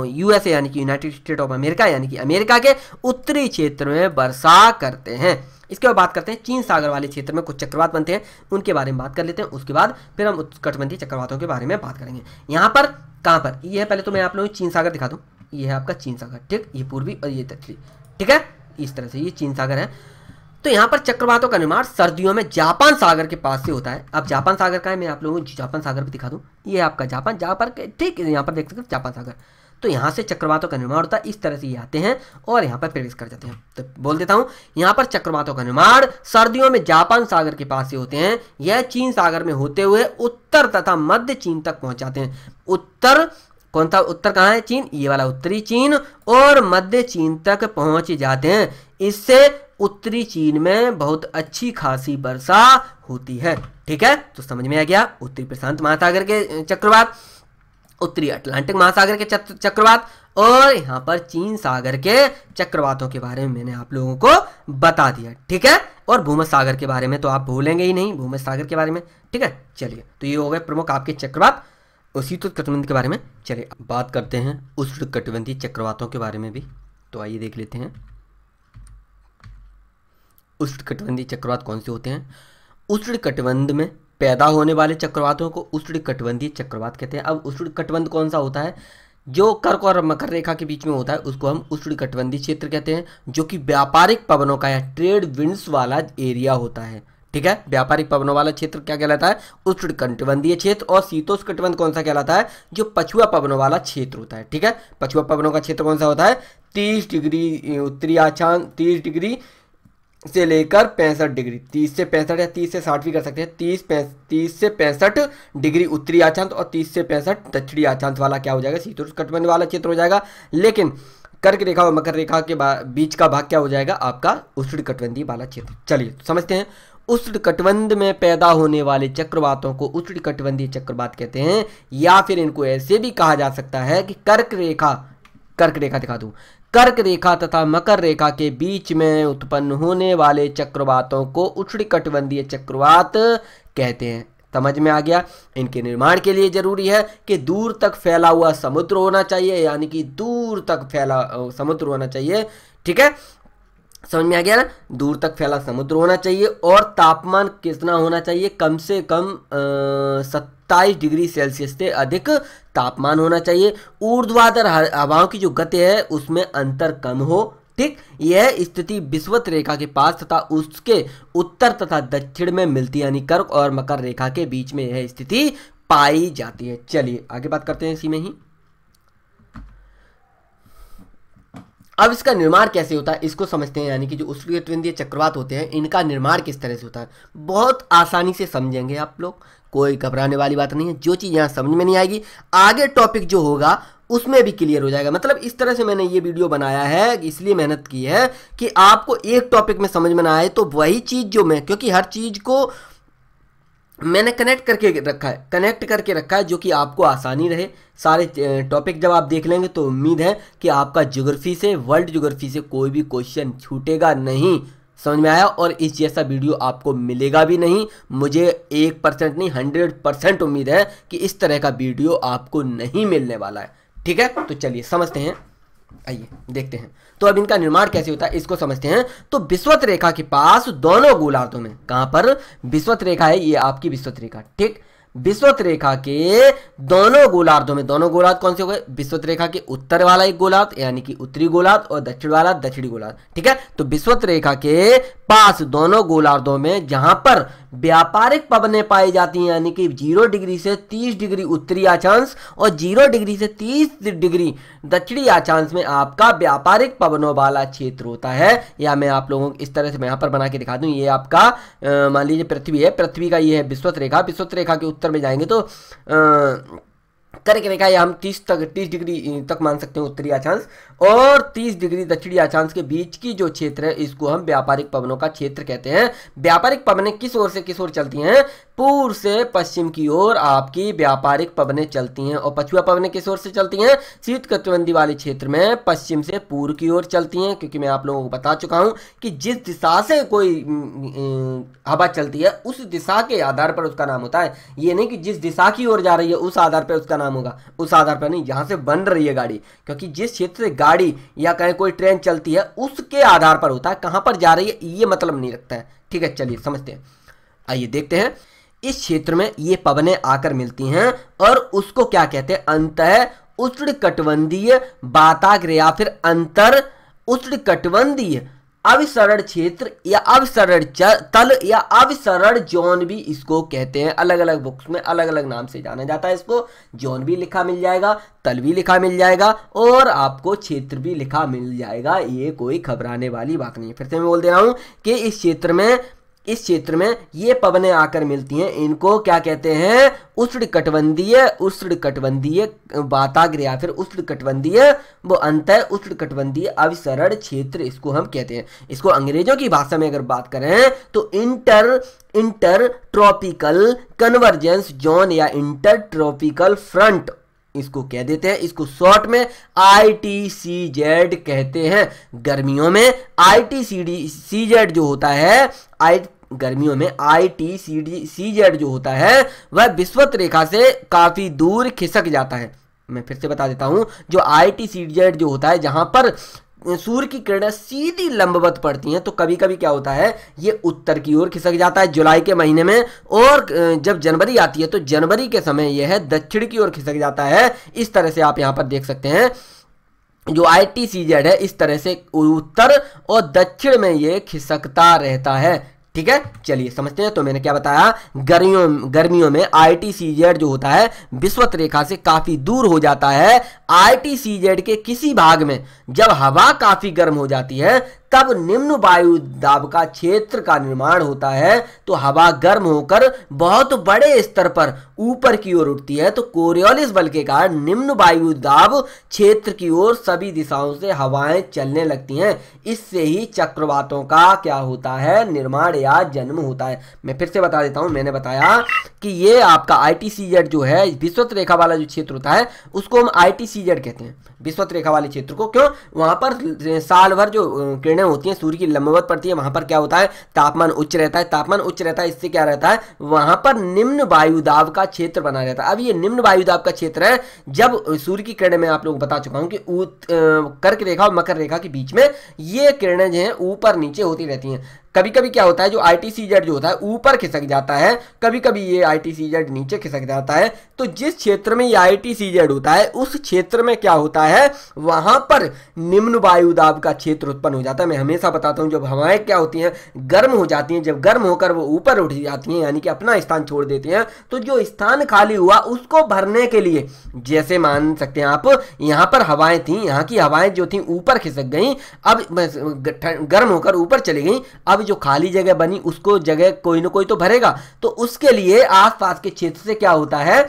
यूएसए यानी कि यूनाइटेड स्टेट ऑफ अमेरिका यानी कि अमेरिका के उत्तरी क्षेत्र में वर्षा बसा करते हैं इसके बाद बात करते हैं चीन सागर वाले क्षेत्र में कुछ चक्रवात बनते हैं उनके बारे में बात कर लेते हैं उसके बाद फिर हम उत्कटबंधी चक्रवातों के बारे में बात करेंगे यहाँ पर कहाँ पर ये है पहले तो मैं आप लोगों को चीन सागर दिखा दूँ ये है आपका चीन सागर ठीक ये पूर्वी और ये दक्षिणी ठीक है इस तरह से ये चीन सागर है तो यहाँ पर चक्रवातों का निर्माण सर्दियों में जापान सागर के पास से होता है अब जापान सागर का है मैं आप लोगों को जापान सागर भी दिखा दूँ ये आपका जापान जापान के ठीक यहाँ पर देख सकते हैं जापान सागर तो यहाँ से चक्रवातों का निर्माण होता है इस तरह से ये आते हैं और यहाँ पर प्रवेश कर जाते हैं तो बोल देता हूँ यहाँ पर चक्रवातों का निर्माण सर्दियों में जापान सागर के पास से होते हैं यह चीन सागर में होते हुए उत्तर तथा मध्य चीन तक पहुँच जाते हैं उत्तर कौन था उत्तर कहाँ है चीन ये वाला उत्तरी चीन और मध्य चीन तक पहुँच जाते हैं इससे उत्तरी चीन में बहुत अच्छी खासी वर्षा होती है ठीक है तो समझ में आ गया उत्तरी प्रशांत महासागर के चक्रवात उत्तरी अटलांटिक महासागर के चक्रवात और यहां पर चीन सागर के चक्रवातों के बारे में मैंने आप लोगों को बता दिया ठीक है और भूमि सागर के बारे में तो आप भूलेंगे ही नहीं भूमि सागर के बारे में ठीक है चलिए तो ये हो गए प्रमुख आपके चक्रवात उसी तो कटबंधी के बारे में चलिए बात करते हैं उष्ण कटबंधी चक्रवातों के बारे में भी तो आइए देख लेते हैं उष्ण कटबंधी चक्रवात कौन से होते हैं उष्ण कटबंध में पैदा होने वाले चक्रवातों को उष्ण कटबंधी चक्रवात कहते हैं अब उष्ण कटबंध कौन सा होता है जो कर्क और मकर रेखा के बीच में होता है उसको हम उष्ण कटबंधी क्षेत्र कहते हैं जो कि व्यापारिक पवनों का या ट्रेड विंड्स वाला एरिया होता है ठीक है व्यापारिक पवनों वाला क्षेत्र क्या कहलाता है उष्ण कटबंधीय क्षेत्र और शीतोष कटबंध कौन सा कहलाता है जो पछुआ पवनों वाला क्षेत्र होता है ठीक है पछुआ पवनों का क्षेत्र कौन सा होता है तीस डिग्री उत्तरी आचांक तीस डिग्री से लेकर पैंसठ डिग्री तीस से पैंसठ या तीस से साठ भी कर सकते हैं तीस तीस से पैंसठ डिग्री उत्तरी आचांत और तीस से पैंसठ दक्षिणी आचांत वाला क्या हो जाएगा कटबंध वाला क्षेत्र हो जाएगा लेकिन कर्क रेखा और मकर रेखा के बीच का भाग क्या हो जाएगा आपका उष्ण कटबंधी वाला क्षेत्र चलिए तो समझते हैं उष्ण कटबंध में पैदा होने वाले चक्रवातों को उष्ण कटबंधी चक्रवात कहते हैं या फिर इनको ऐसे भी कहा जा सकता है कि कर्क रेखा कर्क रेखा दिखा दू कर्क रेखा तथा मकर रेखा के बीच में उत्पन्न होने वाले चक्रवातों को उष्ण चक्रवात कहते हैं समझ में आ गया इनके निर्माण के लिए जरूरी है कि दूर तक फैला हुआ समुद्र होना चाहिए यानी कि दूर तक फैला समुद्र होना चाहिए ठीक है समझ में आ गया ना दूर तक फैला समुद्र होना चाहिए और तापमान कितना होना चाहिए कम से कम सत्तर सत्ताईस डिग्री सेल्सियस से अधिक तापमान होना चाहिए ऊर्ध्वाधर हवाओं की जो गति है उसमें अंतर कम हो ठीक यह स्थिति विश्वत रेखा के पास तथा उसके उत्तर तथा दक्षिण में मिलती यानी कर्क और मकर रेखा के बीच में यह स्थिति पाई जाती है चलिए आगे बात करते हैं इसी में ही अब इसका निर्माण कैसे होता है इसको समझते हैं यानी कि जो उष्णीय चक्रवात होते हैं इनका निर्माण किस तरह से होता है बहुत आसानी से समझेंगे आप लोग कोई घबराने वाली बात नहीं है जो चीज़ यहाँ समझ में नहीं आएगी आगे टॉपिक जो होगा उसमें भी क्लियर हो जाएगा मतलब इस तरह से मैंने ये वीडियो बनाया है इसलिए मेहनत की है कि आपको एक टॉपिक में समझ में ना आए तो वही चीज़ जो मैं क्योंकि हर चीज़ को मैंने कनेक्ट करके रखा है कनेक्ट करके रखा है जो कि आपको आसानी रहे सारे टॉपिक जब आप देख लेंगे तो उम्मीद है कि आपका ज्योग्राफी से वर्ल्ड ज्योग्राफी से कोई भी क्वेश्चन छूटेगा नहीं समझ में आया और इस जैसा वीडियो आपको मिलेगा भी नहीं मुझे एक परसेंट नहीं हंड्रेड परसेंट उम्मीद है कि इस तरह का वीडियो आपको नहीं मिलने वाला है ठीक है तो चलिए समझते हैं आइए देखते हैं तो अब इनका निर्माण कैसे होता है इसको समझते हैं तो विश्वत रेखा के पास दोनों गोलार्धों में कहां पर विश्वत रेखा है ये आपकी विश्वत रेखा ठीक विश्वत रेखा के दोनों गोलार्धों में दोनों गोलार्ध कौन से हो गए विश्वत रेखा के उत्तर वाला एक गोलार्ध यानी कि उत्तरी गोलार्ध और दक्षिण वाला दक्षिणी गोलार्ध ठीक है तो विश्वत रेखा के पास दोनों गोलार्धों में जहां पर व्यापारिक पवने पाई जाती हैं यानी कि जीरो डिग्री से तीस डिग्री उत्तरी आचांश और जीरो डिग्री से तीस डिग्री दक्षिणी आचांश में आपका व्यापारिक पवनों वाला क्षेत्र होता है या मैं आप लोगों को इस तरह से यहां पर बना के दिखा दू ये आपका मान लीजिए पृथ्वी है पृथ्वी का ये है विश्वत रेखा विश्वत रेखा के उत्तर में जाएंगे तो करके रेखा या हम 30 तक 30 डिग्री तक मान सकते हैं उत्तरी अक्षांश और 30 डिग्री दक्षिणी अक्षांश के बीच की जो क्षेत्र है इसको हम व्यापारिक पवनों का क्षेत्र कहते हैं व्यापारिक पवनें किस ओर से किस ओर चलती हैं पूर्व से पश्चिम की ओर आपकी व्यापारिक पवनें चलती हैं और पछुआ पवनें किस ओर से चलती हैं शीत कटबंदी वाले क्षेत्र में पश्चिम से पूर्व की ओर चलती हैं क्योंकि मैं आप लोगों को बता चुका हूं कि जिस दिशा से कोई हवा चलती है उस दिशा के आधार पर उसका नाम होता है ये नहीं कि जिस दिशा की ओर जा रही है उस आधार पर उसका नाम होगा उस आधार पर नहीं यहां से बन रही है गाड़ी क्योंकि जिस क्षेत्र से गाड़ी या कहीं कोई ट्रेन चलती है उसके आधार पर होता है कहां पर जा रही है ये मतलब नहीं रखता है ठीक है चलिए समझते हैं आइए देखते हैं इस क्षेत्र में ये पवने आकर मिलती हैं और उसको क्या कहते हैं अंत उष्ण कटबंधीय बाताग्र या फिर अंतर उष्ण कटबंधीय अविसरण क्षेत्र या अविसरण तल या अविसरण जोन भी इसको कहते हैं अलग अलग बुक्स में अलग अलग नाम से जाना जाता है इसको जोन भी लिखा मिल जाएगा तल भी लिखा मिल जाएगा और आपको क्षेत्र भी लिखा मिल जाएगा ये कोई घबराने वाली बात नहीं है फिर से मैं बोल दे रहा हूँ कि इस क्षेत्र में इस क्षेत्र में ये पवने आकर मिलती हैं इनको क्या कहते हैं उष्ण कटबंधीय उष्ण कटबंधीय वाताग्र या फिर उष्ण कटबंधीय वो अंत उष्ण कटबंधीय अविसरण क्षेत्र इसको हम कहते हैं इसको अंग्रेजों की भाषा में अगर बात करें तो inter intertropical convergence zone या इंटर ट्रॉपिकल फ्रंट इसको कह देते हैं इसको शॉर्ट में आई टी सी जेड कहते हैं गर्मियों में I T C D C Z जो होता है आई गर्मियों में I T C D C Z जो होता है वह विश्वत रेखा से काफ़ी दूर खिसक जाता है मैं फिर से बता देता हूं जो आई टी सी जेड जो होता है जहां पर सूर्य की किरणें सीधी लंबवत पड़ती हैं तो कभी कभी क्या होता है ये उत्तर की ओर खिसक जाता है जुलाई के महीने में और जब जनवरी आती है तो जनवरी के समय यह है दक्षिण की ओर खिसक जाता है इस तरह से आप यहां पर देख सकते हैं जो आई टी सी जेड है इस तरह से उत्तर और दक्षिण में ये खिसकता रहता है ठीक है चलिए समझते हैं तो मैंने क्या बताया गर्मियों गर्मियों में आई टी सी जेड जो होता है विश्वत रेखा से काफ़ी दूर हो जाता है आई टी सी जेड के किसी भाग में जब हवा काफ़ी गर्म हो जाती है तब निम्न वायु दाब का क्षेत्र का निर्माण होता है तो हवा गर्म होकर बहुत बड़े स्तर पर ऊपर की ओर उठती है तो कोरियोलिस बल के कारण निम्न वायु दाब क्षेत्र की ओर सभी दिशाओं से हवाएं चलने लगती हैं इससे ही चक्रवातों का क्या होता है निर्माण या जन्म होता है मैं फिर से बता देता हूं मैंने बताया कि ये आपका आई जो है विश्वत रेखा वाला जो क्षेत्र होता है उसको हम आई कहते हैं विश्वत रेखा वाले क्षेत्र को क्यों वहां पर साल भर जो किरण किरणें होती हैं सूर्य की लंबवत पड़ती है वहां पर क्या होता है तापमान उच्च रहता है तापमान उच्च रहता है इससे क्या रहता है वहां पर निम्न वायु दाब का क्षेत्र बना रहता है अब ये निम्न वायु दाब का क्षेत्र है जब सूर्य की किरणें मैं आप लोग बता चुका हूं कि कर्क रेखा और मकर रेखा के बीच में ये किरणें जो है ऊपर नीचे होती रहती हैं कभी कभी क्या होता है जो आई टी सी जेड जो होता है ऊपर खिसक जाता है कभी कभी ये आई टी सी जेड नीचे खिसक जाता है तो जिस क्षेत्र में ये आई टी सी जेड होता है उस क्षेत्र में क्या होता है वहां पर निम्न वायु दाब का क्षेत्र उत्पन्न हो जाता है मैं हमेशा बताता हूँ जब हवाएं क्या होती हैं गर्म हो जाती हैं जब गर्म होकर वो ऊपर उठ जाती हैं यानी कि अपना स्थान छोड़ देती हैं तो जो स्थान खाली हुआ उसको भरने के लिए जैसे मान सकते हैं आप यहाँ पर हवाएं थी यहाँ की हवाएं जो थी ऊपर खिसक गई अब गर्म होकर ऊपर चली गई अब जो खाली जगह बनी उसको जगह कोई ना कोई तो भरेगा तो उसके लिए आसपास के क्षेत्र से क्या होता है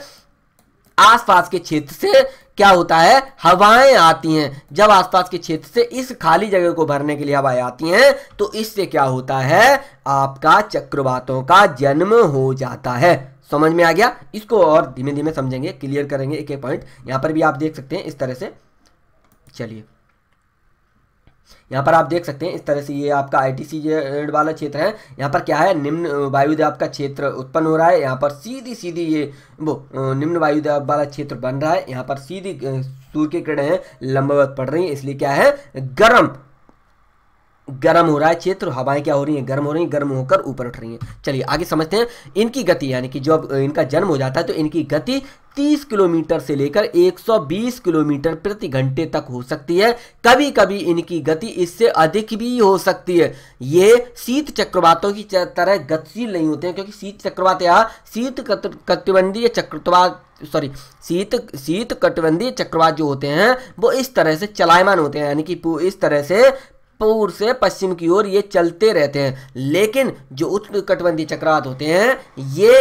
आसपास के क्षेत्र से क्या होता है हवाएं आती हैं जब आसपास के क्षेत्र से इस खाली जगह को भरने के लिए हवाएं आती हैं तो इससे क्या होता है आपका चक्रवातों का जन्म हो जाता है समझ में आ गया इसको और धीमे धीमे समझेंगे क्लियर करेंगे एक एक पॉइंट यहां पर भी आप देख सकते हैं इस तरह से चलिए यहाँ पर आप देख सकते हैं इस तरह से ये आपका आई टी वाला क्षेत्र है यहाँ पर क्या है निम्न वायुदाब का क्षेत्र उत्पन्न हो रहा है यहाँ पर सीधी सीधी ये वो निम्न वायुदाब वाला क्षेत्र बन रहा है यहाँ पर सीधी सूर्य की किरण है लंबवत पड़ रही है इसलिए क्या है गर्म गर्म हो रहा है क्षेत्र हवाएं क्या हो रही हैं गर्म हो रही हैं गर्म होकर ऊपर उठ रही हैं चलिए आगे समझते हैं इनकी गति यानी कि जब इनका जन्म हो जाता है तो इनकी गति 30 किलोमीटर से लेकर 120 किलोमीटर प्रति घंटे तक हो सकती है कभी कभी इनकी गति इससे अधिक भी हो सकती है ये शीत चक्रवातों की तरह गतिशील नहीं होते हैं क्योंकि शीत चक्रवात या शीत कटिबंधीय चक्रवात सॉरी शीत शीत कटिबंधीय चक्रवात जो होते हैं वो इस तरह से चलायमान होते हैं यानी कि इस तरह से पूर्व से पश्चिम की ओर ये चलते रहते हैं लेकिन जो उत्तर कटबंधी चक्रवात होते हैं ये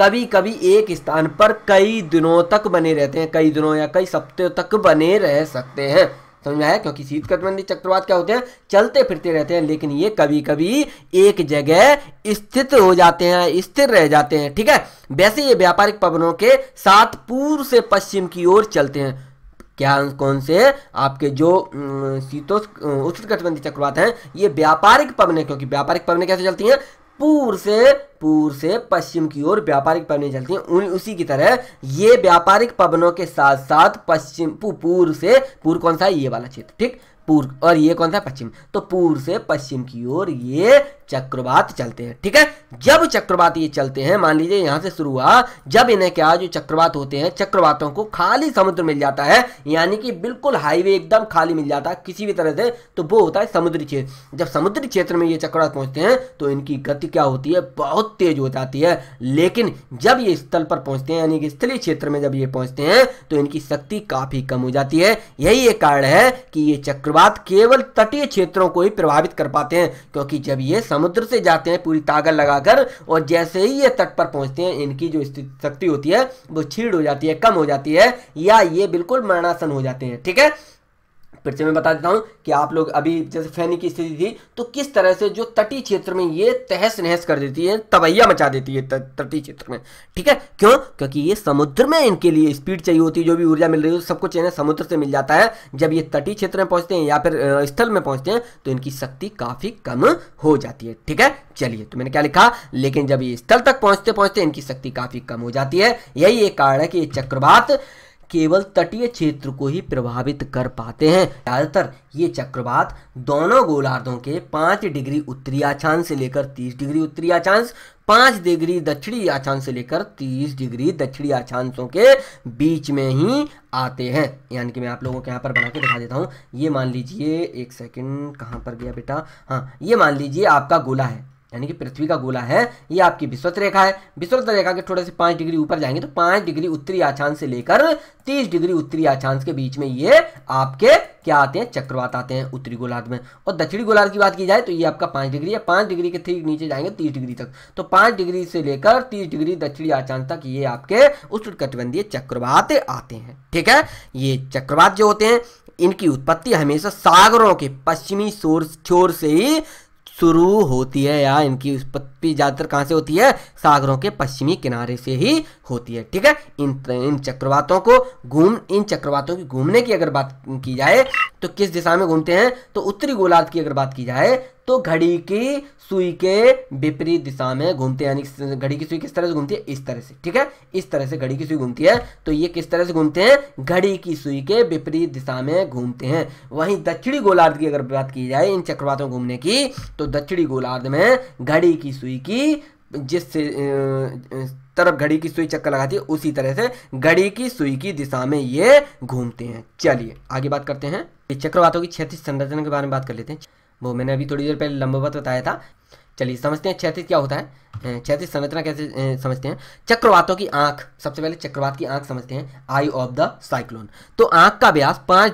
कभी कभी एक स्थान पर कई दिनों तक बने रहते हैं कई दिनों या कई सप्ताह तक बने रह सकते हैं समझा है क्योंकि शीतकटबंधी चक्रवात क्या होते हैं चलते फिरते रहते हैं लेकिन ये कभी कभी एक जगह स्थित हो जाते हैं स्थिर रह जाते हैं ठीक है वैसे ये व्यापारिक पवनों के साथ पूर्व से पश्चिम की ओर चलते हैं क्या कौन से आपके जो शीतोष उष्णकटिबंधीय चक्रवात हैं ये व्यापारिक पवन है क्योंकि व्यापारिक पवन कैसे चलती हैं पूर्व से पूर्व से पश्चिम की ओर व्यापारिक पवने चलती हैं उन उसी की तरह ये व्यापारिक पवनों के साथ साथ पश्चिम पूर्व से पूर्व कौन सा है ये वाला क्षेत्र ठीक पूर्व और ये कौन सा पश्चिम तो पूर्व से पश्चिम की ओर ये चक्रवात चलते हैं ठीक है जब चक्रवात ये चलते हैं मान लीजिए यहां से शुरू हुआ जब इन्हें क्या जो चक्रवात होते हैं चक्रवातों को खाली समुद्र मिल जाता है यानी कि बिल्कुल हाईवे एकदम खाली मिल जाता है किसी भी तरह से तो वो होता है समुद्री क्षेत्र जब समुद्री क्षेत्र में ये चक्रवात पहुंचते हैं तो इनकी गति क्या होती है बहुत तेज हो जाती है लेकिन जब ये स्थल पर पहुंचते हैं यानी कि स्थलीय क्षेत्र में जब ये पहुंचते हैं तो इनकी शक्ति काफ़ी कम हो जाती है यही एक कारण है कि ये चक्रवात केवल तटीय क्षेत्रों को ही प्रभावित कर पाते हैं क्योंकि जब ये समुद्र से जाते हैं पूरी ताकत लगाकर और जैसे ही ये तट पर पहुंचते हैं इनकी जो शक्ति होती है वो छीड़ हो जाती है कम हो जाती है या ये बिल्कुल मरणासन हो जाते हैं ठीक है फिर से मैं बता देता हूँ कि आप लोग अभी जैसे फैनी की स्थिति थी तो किस तरह से जो तटीय क्षेत्र में ये तहस नहस कर देती है तबैया मचा देती है तटीय क्षेत्र में ठीक है क्यों क्योंकि ये समुद्र में इनके लिए स्पीड चाहिए होती है जो भी ऊर्जा मिल रही है सब कुछ इन्हें समुद्र से मिल जाता है जब ये तटीय क्षेत्र में पहुँचते हैं या फिर स्थल में पहुँचते हैं तो इनकी शक्ति काफ़ी कम हो जाती है ठीक है चलिए तो मैंने क्या लिखा लेकिन जब ये स्थल तक पहुँचते पहुँचते इनकी शक्ति काफ़ी कम हो जाती है यही एक कारण है कि ये चक्रवात केवल तटीय क्षेत्र को ही प्रभावित कर पाते हैं ज़्यादातर ये चक्रवात दोनों गोलार्धों के पांच डिग्री उत्तरी आचांश से लेकर तीस डिग्री उत्तरी आचांश पांच डिग्री दक्षिणी आचांश से लेकर तीस डिग्री दक्षिणी आचांशों के बीच में ही आते हैं यानी कि मैं आप लोगों को यहाँ पर बना के दिखा देता हूँ ये मान लीजिए एक सेकेंड कहाँ पर गया बेटा हाँ ये मान लीजिए आपका गोला है यानी कि पृथ्वी का गोला है ये आपकी विश्वत रेखा है विश्वत रेखा के थोड़े से पांच डिग्री ऊपर जाएंगे तो पांच डिग्री उत्तरी आछांश से लेकर तीस डिग्री उत्तरी आछांश के बीच में ये आपके क्या आते हैं चक्रवात आते हैं उत्तरी गोलार्ध में और दक्षिणी गोलार्ध की बात की जाए तो ये आपका पांच डिग्री है पांच डिग्री के ठीक नीचे जाएंगे तीस डिग्री तक तो पांच डिग्री से लेकर तीस डिग्री दक्षिणी आचान तक ये आपके उष्णकटिबंधीय चक्रवात आते हैं ठीक है ये चक्रवात जो होते हैं इनकी उत्पत्ति हमेशा सागरों के पश्चिमी छोर से ही शुरू होती है या इनकी उत्पत्ति ज़्यादातर कहां से होती है सागरों के पश्चिमी किनारे से ही होती है ठीक है इन इन चक्रवातों को घूम इन चक्रवातों की घूमने की अगर बात की जाए तो किस दिशा में घूमते हैं तो उत्तरी गोलार्ध की अगर बात की जाए तो घड़ी की सुई के विपरीत दिशा में घूमते हैं यानी घड़ी की सुई किस तरह से घूमती है इस तरह से ठीक है इस तरह से घड़ी की सुई घूमती है तो ये किस तरह से घूमते हैं घड़ी की सुई के विपरीत दिशा में घूमते हैं वहीं दक्षिणी गोलार्ध की अगर बात की जाए इन चक्रवातों में घूमने की तो दक्षिणी गोलार्ध में घड़ी की सुई की जिस तरफ घड़ी की सुई चक्कर लगाती है उसी तरह से घड़ी की सुई की दिशा में ये घूमते हैं चलिए आगे बात करते हैं चक्रवातों की क्षेत्र संरचना के बारे में बात कर लेते हैं वो मैंने अभी थोड़ी देर पहले लंबवत बताया था चलिए समझते हैं क्षैतिज क्या होता है क्षैतिज संरचना कैसे समझते हैं चक्रवातों की आंख सबसे पहले चक्रवात की आंख समझते हैं आई ऑफ द साइक्लोन तो आंख का व्यास पांच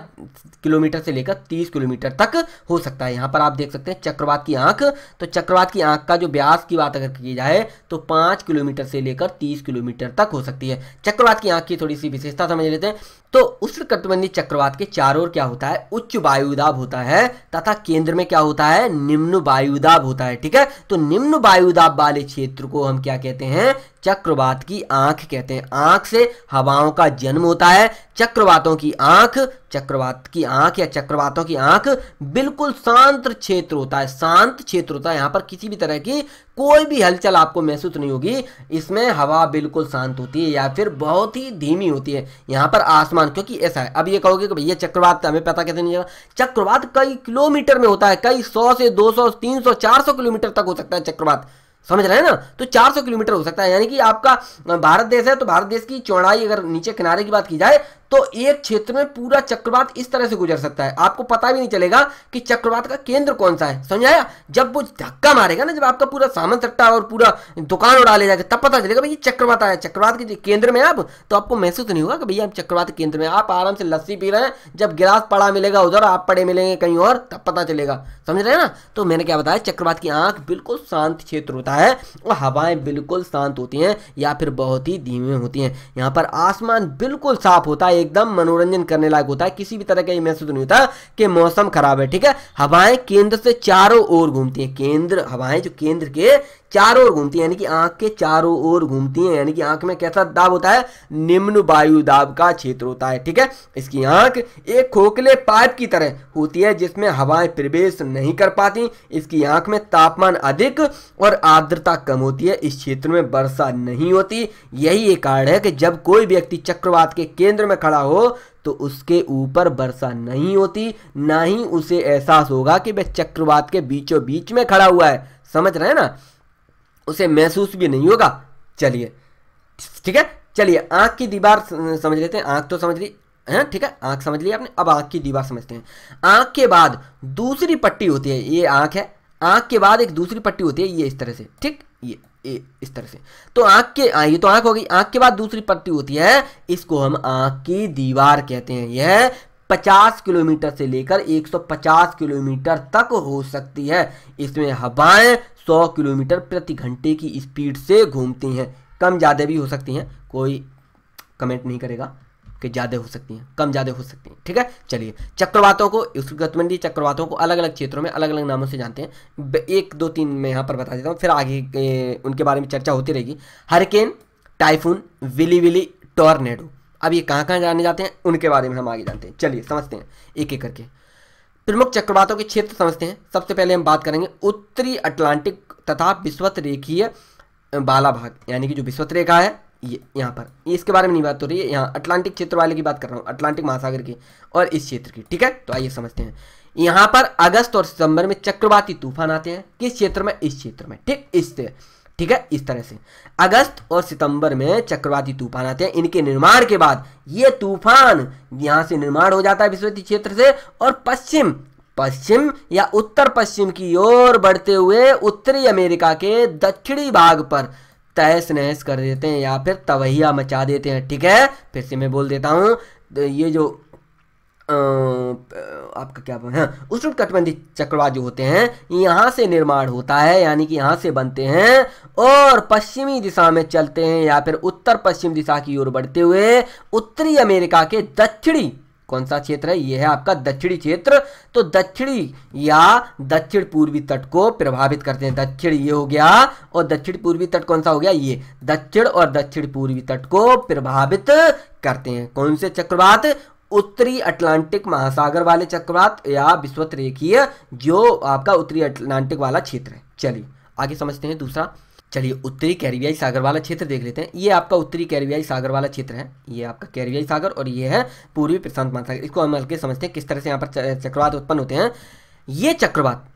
किलोमीटर से लेकर तीस किलोमीटर तक हो सकता है यहां पर आप देख सकते हैं चक्रवात की आंख तो चक्रवात की आंख का जो व्यास की बात अगर की जाए तो पांच किलोमीटर से लेकर तीस किलोमीटर तक हो सकती है चक्रवात की आंख की थोड़ी सी विशेषता समझ लेते हैं तो उष्ण चक्रवात के चारों ओर क्या होता है उच्च वायुदाब होता है तथा केंद्र में क्या होता है निम्न वायुदाब होता है ठीक है तो निम्न वायुदाब वाले क्षेत्र को हम क्या कहते हैं चक्रवात की आंख कहते हैं आंख से हवाओं का जन्म होता है चक्रवातों की आंख चक्रवात की आंख या चक्रवातों की आंख बिल्कुल शांत क्षेत्र होता है शांत क्षेत्र होता है यहां पर किसी भी तरह की कोई भी हलचल आपको महसूस नहीं होगी इसमें हवा बिल्कुल शांत होती है या फिर बहुत ही धीमी होती है यहां पर आसमान क्योंकि ऐसा है अब ये कहोगे कि भैया चक्रवात हमें पता कैसे नहीं चला चक्रवात कई किलोमीटर में होता है कई सौ से दो सौ तीन सौ चार सौ किलोमीटर तक हो सकता है चक्रवात समझ रहे हैं ना तो 400 किलोमीटर हो सकता है यानी कि आपका भारत देश है तो भारत देश की चौड़ाई अगर नीचे किनारे की बात की जाए तो एक क्षेत्र में पूरा चक्रवात इस तरह से गुजर सकता है आपको पता भी नहीं चलेगा कि चक्रवात का केंद्र कौन सा है समझ आया जब वो धक्का मारेगा ना जब आपका पूरा सामान सट्टा और पूरा दुकान उड़ा ले जाएगा तब पता चलेगा भाई ये चक्रवात आया चक्रवात के केंद्र में आप तो आपको महसूस नहीं होगा कि भैया आप चक्रवात केंद्र में आप आराम से लस्सी पी रहे हैं जब गिलास पड़ा मिलेगा उधर आप पड़े मिलेंगे कहीं और तब पता चलेगा समझ रहे हैं ना तो मैंने क्या बताया चक्रवात की आंख बिल्कुल शांत क्षेत्र होता है और हवाएं बिल्कुल शांत होती हैं या फिर बहुत ही धीमे होती हैं यहाँ पर आसमान बिल्कुल साफ होता है एकदम मनोरंजन करने लायक होता है किसी भी तरह का ये महसूस नहीं होता कि मौसम खराब है ठीक है हवाएं केंद्र से चारों ओर घूमती हैं केंद्र हवाएं जो केंद्र के चारों ओर घूमती है यानी कि आंख के चारों ओर घूमती है यानी कि आंख में कैसा दाब होता है निम्न वायु दाब का क्षेत्र होता है ठीक है इसकी आंख एक खोखले पाइप की तरह होती है जिसमें हवाएं प्रवेश नहीं कर पाती इसकी आंख में तापमान अधिक और आर्द्रता कम होती है इस क्षेत्र में वर्षा नहीं होती यही एक कारण है कि जब कोई व्यक्ति चक्रवात के केंद्र में खड़ा हो तो उसके ऊपर वर्षा नहीं होती ना ही उसे एहसास होगा कि वह चक्रवात के बीचों बीच में खड़ा हुआ है समझ रहे हैं ना उसे महसूस भी नहीं होगा चलिए ठीक है चलिए आंख की दीवार समझ लेते हैं आंख तो समझ ली है ठीक है आंख समझ ली आपने अब आंख की दीवार समझते हैं आंख के बाद दूसरी पट्टी होती है ये आंख है आँख के बाद एक दूसरी पट्टी होती है ये इस तरह से ठीक ये ए, इस तरह से तो आँख के आ, हाँ, ये तो आंख हो गई आँख के बाद दूसरी पट्टी होती है इसको हम आंख की दीवार कहते हैं यह 50 किलोमीटर से लेकर 150 किलोमीटर तक हो सकती है इसमें हवाएं सौ किलोमीटर प्रति घंटे की स्पीड से घूमती हैं कम ज़्यादा भी हो सकती हैं कोई कमेंट नहीं करेगा कि ज़्यादा हो सकती हैं कम ज़्यादा हो सकती हैं ठीक है चलिए चक्रवातों को उसकी चक्रवातों को अलग अलग क्षेत्रों में अलग अलग नामों से जानते हैं एक दो तीन मैं यहाँ पर बता देता हूँ फिर आगे उनके बारे में चर्चा होती रहेगी hurricane typhoon willy willy tornado अब ये कहाँ कहाँ जाने जाते हैं उनके बारे में हम आगे जानते हैं चलिए समझते हैं एक एक करके प्रमुख चक्रवातों के क्षेत्र समझते हैं सबसे पहले हम बात करेंगे उत्तरी अटलांटिक तथा विश्वत रेखीय बाला भाग यानी कि जो विश्वत रेखा है ये यहाँ पर इसके बारे में नहीं बात हो रही है यहाँ अटलांटिक क्षेत्र वाले की बात कर रहा हूँ अटलांटिक महासागर की और इस क्षेत्र की ठीक है तो आइए समझते हैं यहाँ पर अगस्त और सितंबर में चक्रवाती तूफान आते हैं किस क्षेत्र में इस क्षेत्र में ठीक इससे ठीक है इस तरह से अगस्त और सितंबर में चक्रवाती तूफान आते हैं इनके निर्माण के बाद ये तूफान यहां से निर्माण हो जाता है विश्वती क्षेत्र से और पश्चिम पश्चिम या उत्तर पश्चिम की ओर बढ़ते हुए उत्तरी अमेरिका के दक्षिणी भाग पर तहस नहस कर देते हैं या फिर तवैया मचा देते हैं ठीक है फिर से मैं बोल देता हूं ये जो आपका क्या है हाँ, उष्ण कटबंधी चक्रवात जो होते हैं यहाँ से निर्माण होता है यानी कि यहाँ से बनते हैं और पश्चिमी दिशा में चलते हैं या फिर उत्तर पश्चिम दिशा की ओर बढ़ते हुए उत्तरी अमेरिका के दक्षिणी कौन सा क्षेत्र है यह है आपका दक्षिणी क्षेत्र तो दक्षिणी या दक्षिण पूर्वी तट को प्रभावित करते हैं दक्षिण ये हो गया और दक्षिण पूर्वी तट कौन सा हो गया ये दक्षिण और दक्षिण पूर्वी तट को प्रभावित करते हैं कौन से चक्रवात उत्तरी अटलांटिक महासागर वाले चक्रवात या विश्वत रेखीय जो आपका उत्तरी अटलांटिक वाला क्षेत्र है चलिए आगे समझते हैं दूसरा चलिए उत्तरी कैरिबियाई सागर वाला क्षेत्र देख लेते हैं ये आपका उत्तरी कैरिबियाई सागर वाला क्षेत्र है ये आपका कैरिबियाई सागर और ये है पूर्वी प्रशांत महासागर इसको हम हल्के समझते हैं किस तरह से यहाँ पर चक्रवात उत्पन्न होते हैं ये चक्रवात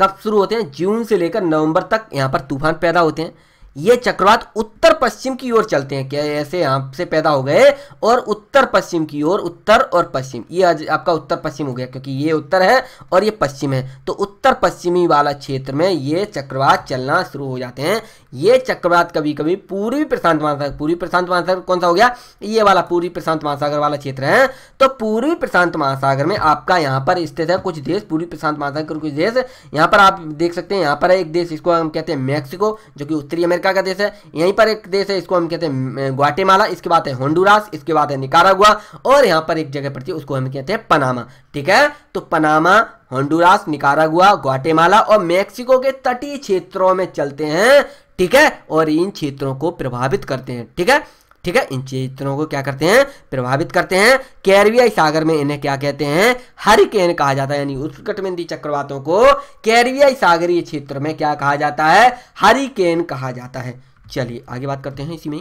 कब शुरू होते हैं जून से लेकर नवंबर तक यहाँ पर तूफान पैदा होते हैं ये चक्रवात उत्तर पश्चिम की ओर चलते हैं क्या ऐसे यहां से पैदा हो गए और उत्तर पश्चिम की ओर उत्तर और पश्चिम ये आज आपका उत्तर पश्चिम हो गया क्योंकि ये उत्तर है और ये पश्चिम है तो उत्तर पश्चिमी वाला क्षेत्र में ये चक्रवात चलना शुरू हो जाते हैं ये चक्रवात कभी कभी पूर्वी प्रशांत महासागर पूर्वी प्रशांत महासागर कौन सा हो गया ये वाला पूर्वी प्रशांत महासागर वाला क्षेत्र है तो पूर्वी प्रशांत महासागर में आपका यहाँ पर स्थित है कुछ देश पूर्वी प्रशांत महासागर कुछ देश यहाँ पर आप देख सकते हैं यहाँ पर एक देश इसको हम कहते हैं मैक्सिको जो कि उत्तरी अमेरिका अमेरिका का देश है यहीं पर एक देश है इसको हम कहते हैं ग्वाटेमाला इसके बाद है होंडुरास इसके बाद है निकारागुआ और यहां पर एक जगह पड़ती है उसको हम कहते हैं पनामा ठीक है तो पनामा होंडुरास निकारागुआ ग्वाटेमाला और मैक्सिको के तटीय क्षेत्रों में चलते हैं ठीक है और इन क्षेत्रों को प्रभावित करते हैं ठीक है ठीक है इन चेतनों को क्या करते हैं प्रभावित करते हैं कैरवियाई सागर में इन्हें क्या कहते हैं हरिकेन कहा जाता है यानी उत्कटबिंदी चक्रवातों को कैरवियाई सागरीय क्षेत्र में क्या कहा जाता है हरिकेन कहा जाता है चलिए आगे बात करते हैं इसी में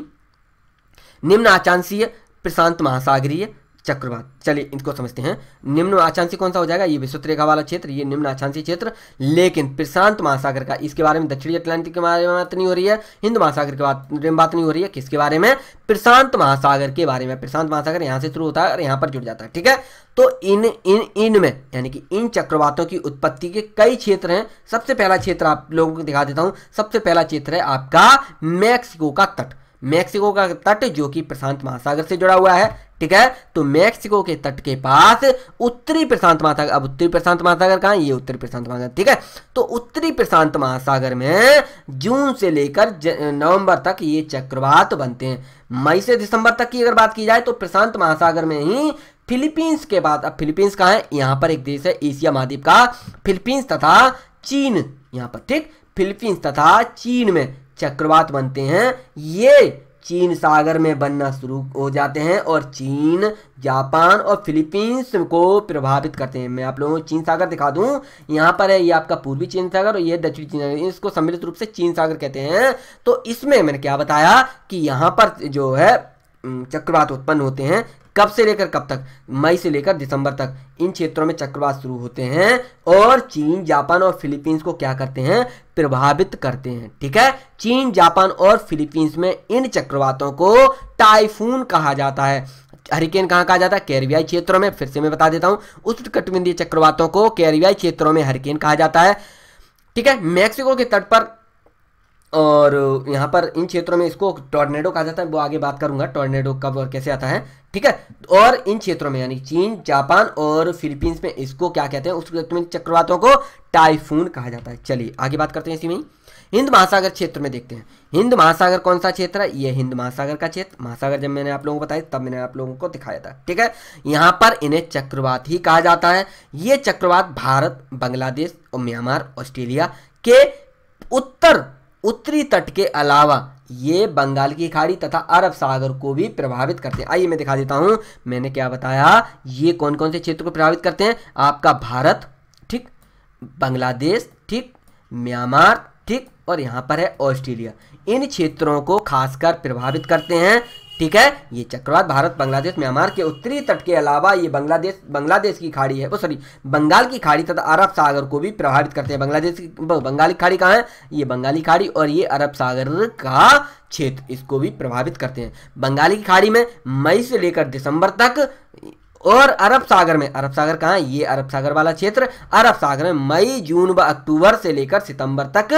निम्न आचांसीय प्रशांत महासागरीय चक्रवात चलिए इनको समझते हैं निम्न आचांसी कौन सा हो जाएगा ये विश्वत रेखा वाला क्षेत्र ये निम्न आचांसी क्षेत्र लेकिन प्रशांत महासागर का इसके बारे में दक्षिणी अटलांटिक के बारे में बात नहीं हो रही है हिंद महासागर के बारे में बात नहीं हो रही है किसके बारे में प्रशांत महासागर के बारे में प्रशांत महासागर यहाँ से शुरू होता है और यहाँ पर जुड़ जाता है ठीक है तो इन इन इन में यानी कि इन चक्रवातों की उत्पत्ति के कई क्षेत्र हैं सबसे पहला क्षेत्र आप लोगों को दिखा देता हूँ सबसे पहला क्षेत्र है आपका मैक्सिको का तट मैक्सिको का तट जो कि प्रशांत महासागर से जुड़ा हुआ है ठीक है तो मैक्सिको के तट के पास उत्तरी प्रशांत महासागर अब उत्तरी प्रशांत महासागर कहा ये उत्तरी प्रशांत महासागर ठीक है तो उत्तरी प्रशांत महासागर में जून से लेकर नवंबर तक ये चक्रवात बनते हैं मई से दिसंबर तक की अगर बात की जाए तो प्रशांत महासागर में ही फिलीपींस के बाद अब फिलीपींस कहा है यहां पर एक देश है एशिया महाद्वीप का फिलीपींस तथा चीन यहां पर ठीक फिलीपींस तथा चीन में चक्रवात बनते हैं ये चीन सागर में बनना शुरू हो जाते हैं और चीन जापान और फिलीपींस को प्रभावित करते हैं मैं आप लोगों को चीन सागर दिखा दूं यहाँ पर है ये आपका पूर्वी चीन सागर और ये दक्षिणी चीन सागर इसको सम्मिलित रूप से चीन सागर कहते हैं तो इसमें मैंने क्या बताया कि यहाँ पर जो है चक्रवात उत्पन्न होते हैं कब से लेकर कब तक मई से लेकर दिसंबर तक इन क्षेत्रों में चक्रवात शुरू होते हैं और चीन जापान और फिलीपींस को क्या करते हैं प्रभावित करते हैं ठीक है चीन जापान और फिलीपींस में इन चक्रवातों को टाइफून कहा जाता है हरिकेन कहां कहा जाता है कैरिबियाई क्षेत्रों में फिर से मैं बता देता हूं उष्णकटिबंधीय चक्रवातों को कैरिबियाई क्षेत्रों में हरिकेन कहा जाता है ठीक है मैक्सिको के तट पर और यहाँ पर इन क्षेत्रों में इसको टॉर्नेडो कहा जाता है वो आगे बात करूंगा टॉर्नेडो कब और कैसे आता है ठीक है और इन क्षेत्रों में यानी चीन जापान और फिलीपींस में इसको क्या कहते हैं उस चक्रवातों को टाइफून कहा जाता है चलिए आगे बात करते हैं इसी में हिंद महासागर क्षेत्र में देखते हैं हिंद महासागर कौन सा क्षेत्र है ये हिंद महासागर का क्षेत्र महासागर जब मैंने आप लोगों को बताया तब मैंने आप लोगों को दिखाया था ठीक है यहाँ पर इन्हें चक्रवात ही कहा जाता है ये चक्रवात भारत बांग्लादेश और म्यांमार ऑस्ट्रेलिया के उत्तर उत्तरी तट के अलावा ये बंगाल की खाड़ी तथा अरब सागर को भी प्रभावित करते हैं आइए मैं दिखा देता हूं मैंने क्या बताया ये कौन कौन से क्षेत्र को प्रभावित करते हैं आपका भारत ठीक बांग्लादेश ठीक म्यांमार ठीक और यहां पर है ऑस्ट्रेलिया इन क्षेत्रों को खासकर प्रभावित करते हैं ठीक है ये चक्रवात भारत बांग्लादेश म्यांमार के उत्तरी तट के अलावा ये बांग्लादेश बांग्लादेश की खाड़ी है वो सॉरी बंगाल की खाड़ी तथा अरब सागर को भी प्रभावित करते हैं बांग्लादेश की बंगाली खाड़ी कहाँ है ये बंगाली खाड़ी और ये अरब सागर का क्षेत्र इसको भी प्रभावित करते हैं बंगाली की खाड़ी में मई से लेकर दिसंबर तक और अरब सागर में अरब सागर कहाँ ये अरब सागर वाला क्षेत्र अरब सागर में मई जून व अक्टूबर से लेकर सितंबर तक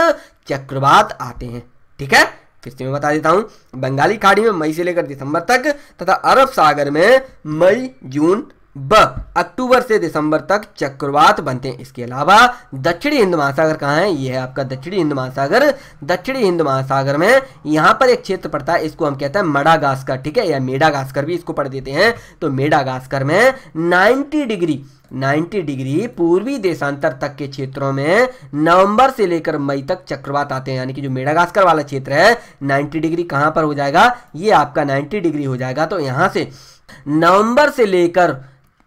चक्रवात आते हैं ठीक है फिर मैं बता देता हूँ बंगाली खाड़ी में मई से लेकर दिसंबर तक तथा अरब सागर में मई जून ब अक्टूबर से दिसंबर तक चक्रवात बनते हैं इसके अलावा दक्षिणी हिंद महासागर कहाँ है यह है आपका दक्षिणी हिंद महासागर दक्षिणी हिंद महासागर में यहाँ पर एक क्षेत्र पड़ता है इसको हम कहते हैं मडागास्कर ठीक है या मेडागास्कर भी इसको पढ़ देते हैं तो मेडागास्कर में 90 डिग्री 90 डिग्री पूर्वी देशांतर तक के क्षेत्रों में नवंबर से लेकर मई तक चक्रवात आते हैं यानी कि जो मेडागास्कर वाला क्षेत्र है 90 डिग्री कहाँ पर हो जाएगा ये आपका 90 डिग्री हो जाएगा तो यहाँ से नवंबर से लेकर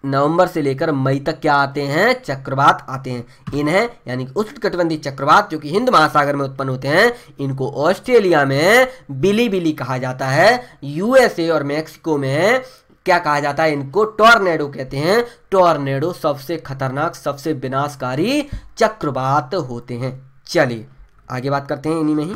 नवंबर से लेकर मई तक क्या आते हैं चक्रवात आते हैं इन्हें यानी कि उष्णकटिबंधीय चक्रवात जो कि हिंद महासागर में उत्पन्न होते हैं इनको ऑस्ट्रेलिया में बिली बिली कहा जाता है यूएसए और मैक्सिको में क्या कहा जाता है इनको टॉर्नेडो कहते हैं टॉर्नेडो सबसे खतरनाक सबसे विनाशकारी चक्रवात होते हैं चलिए आगे बात करते हैं इन्हीं में ही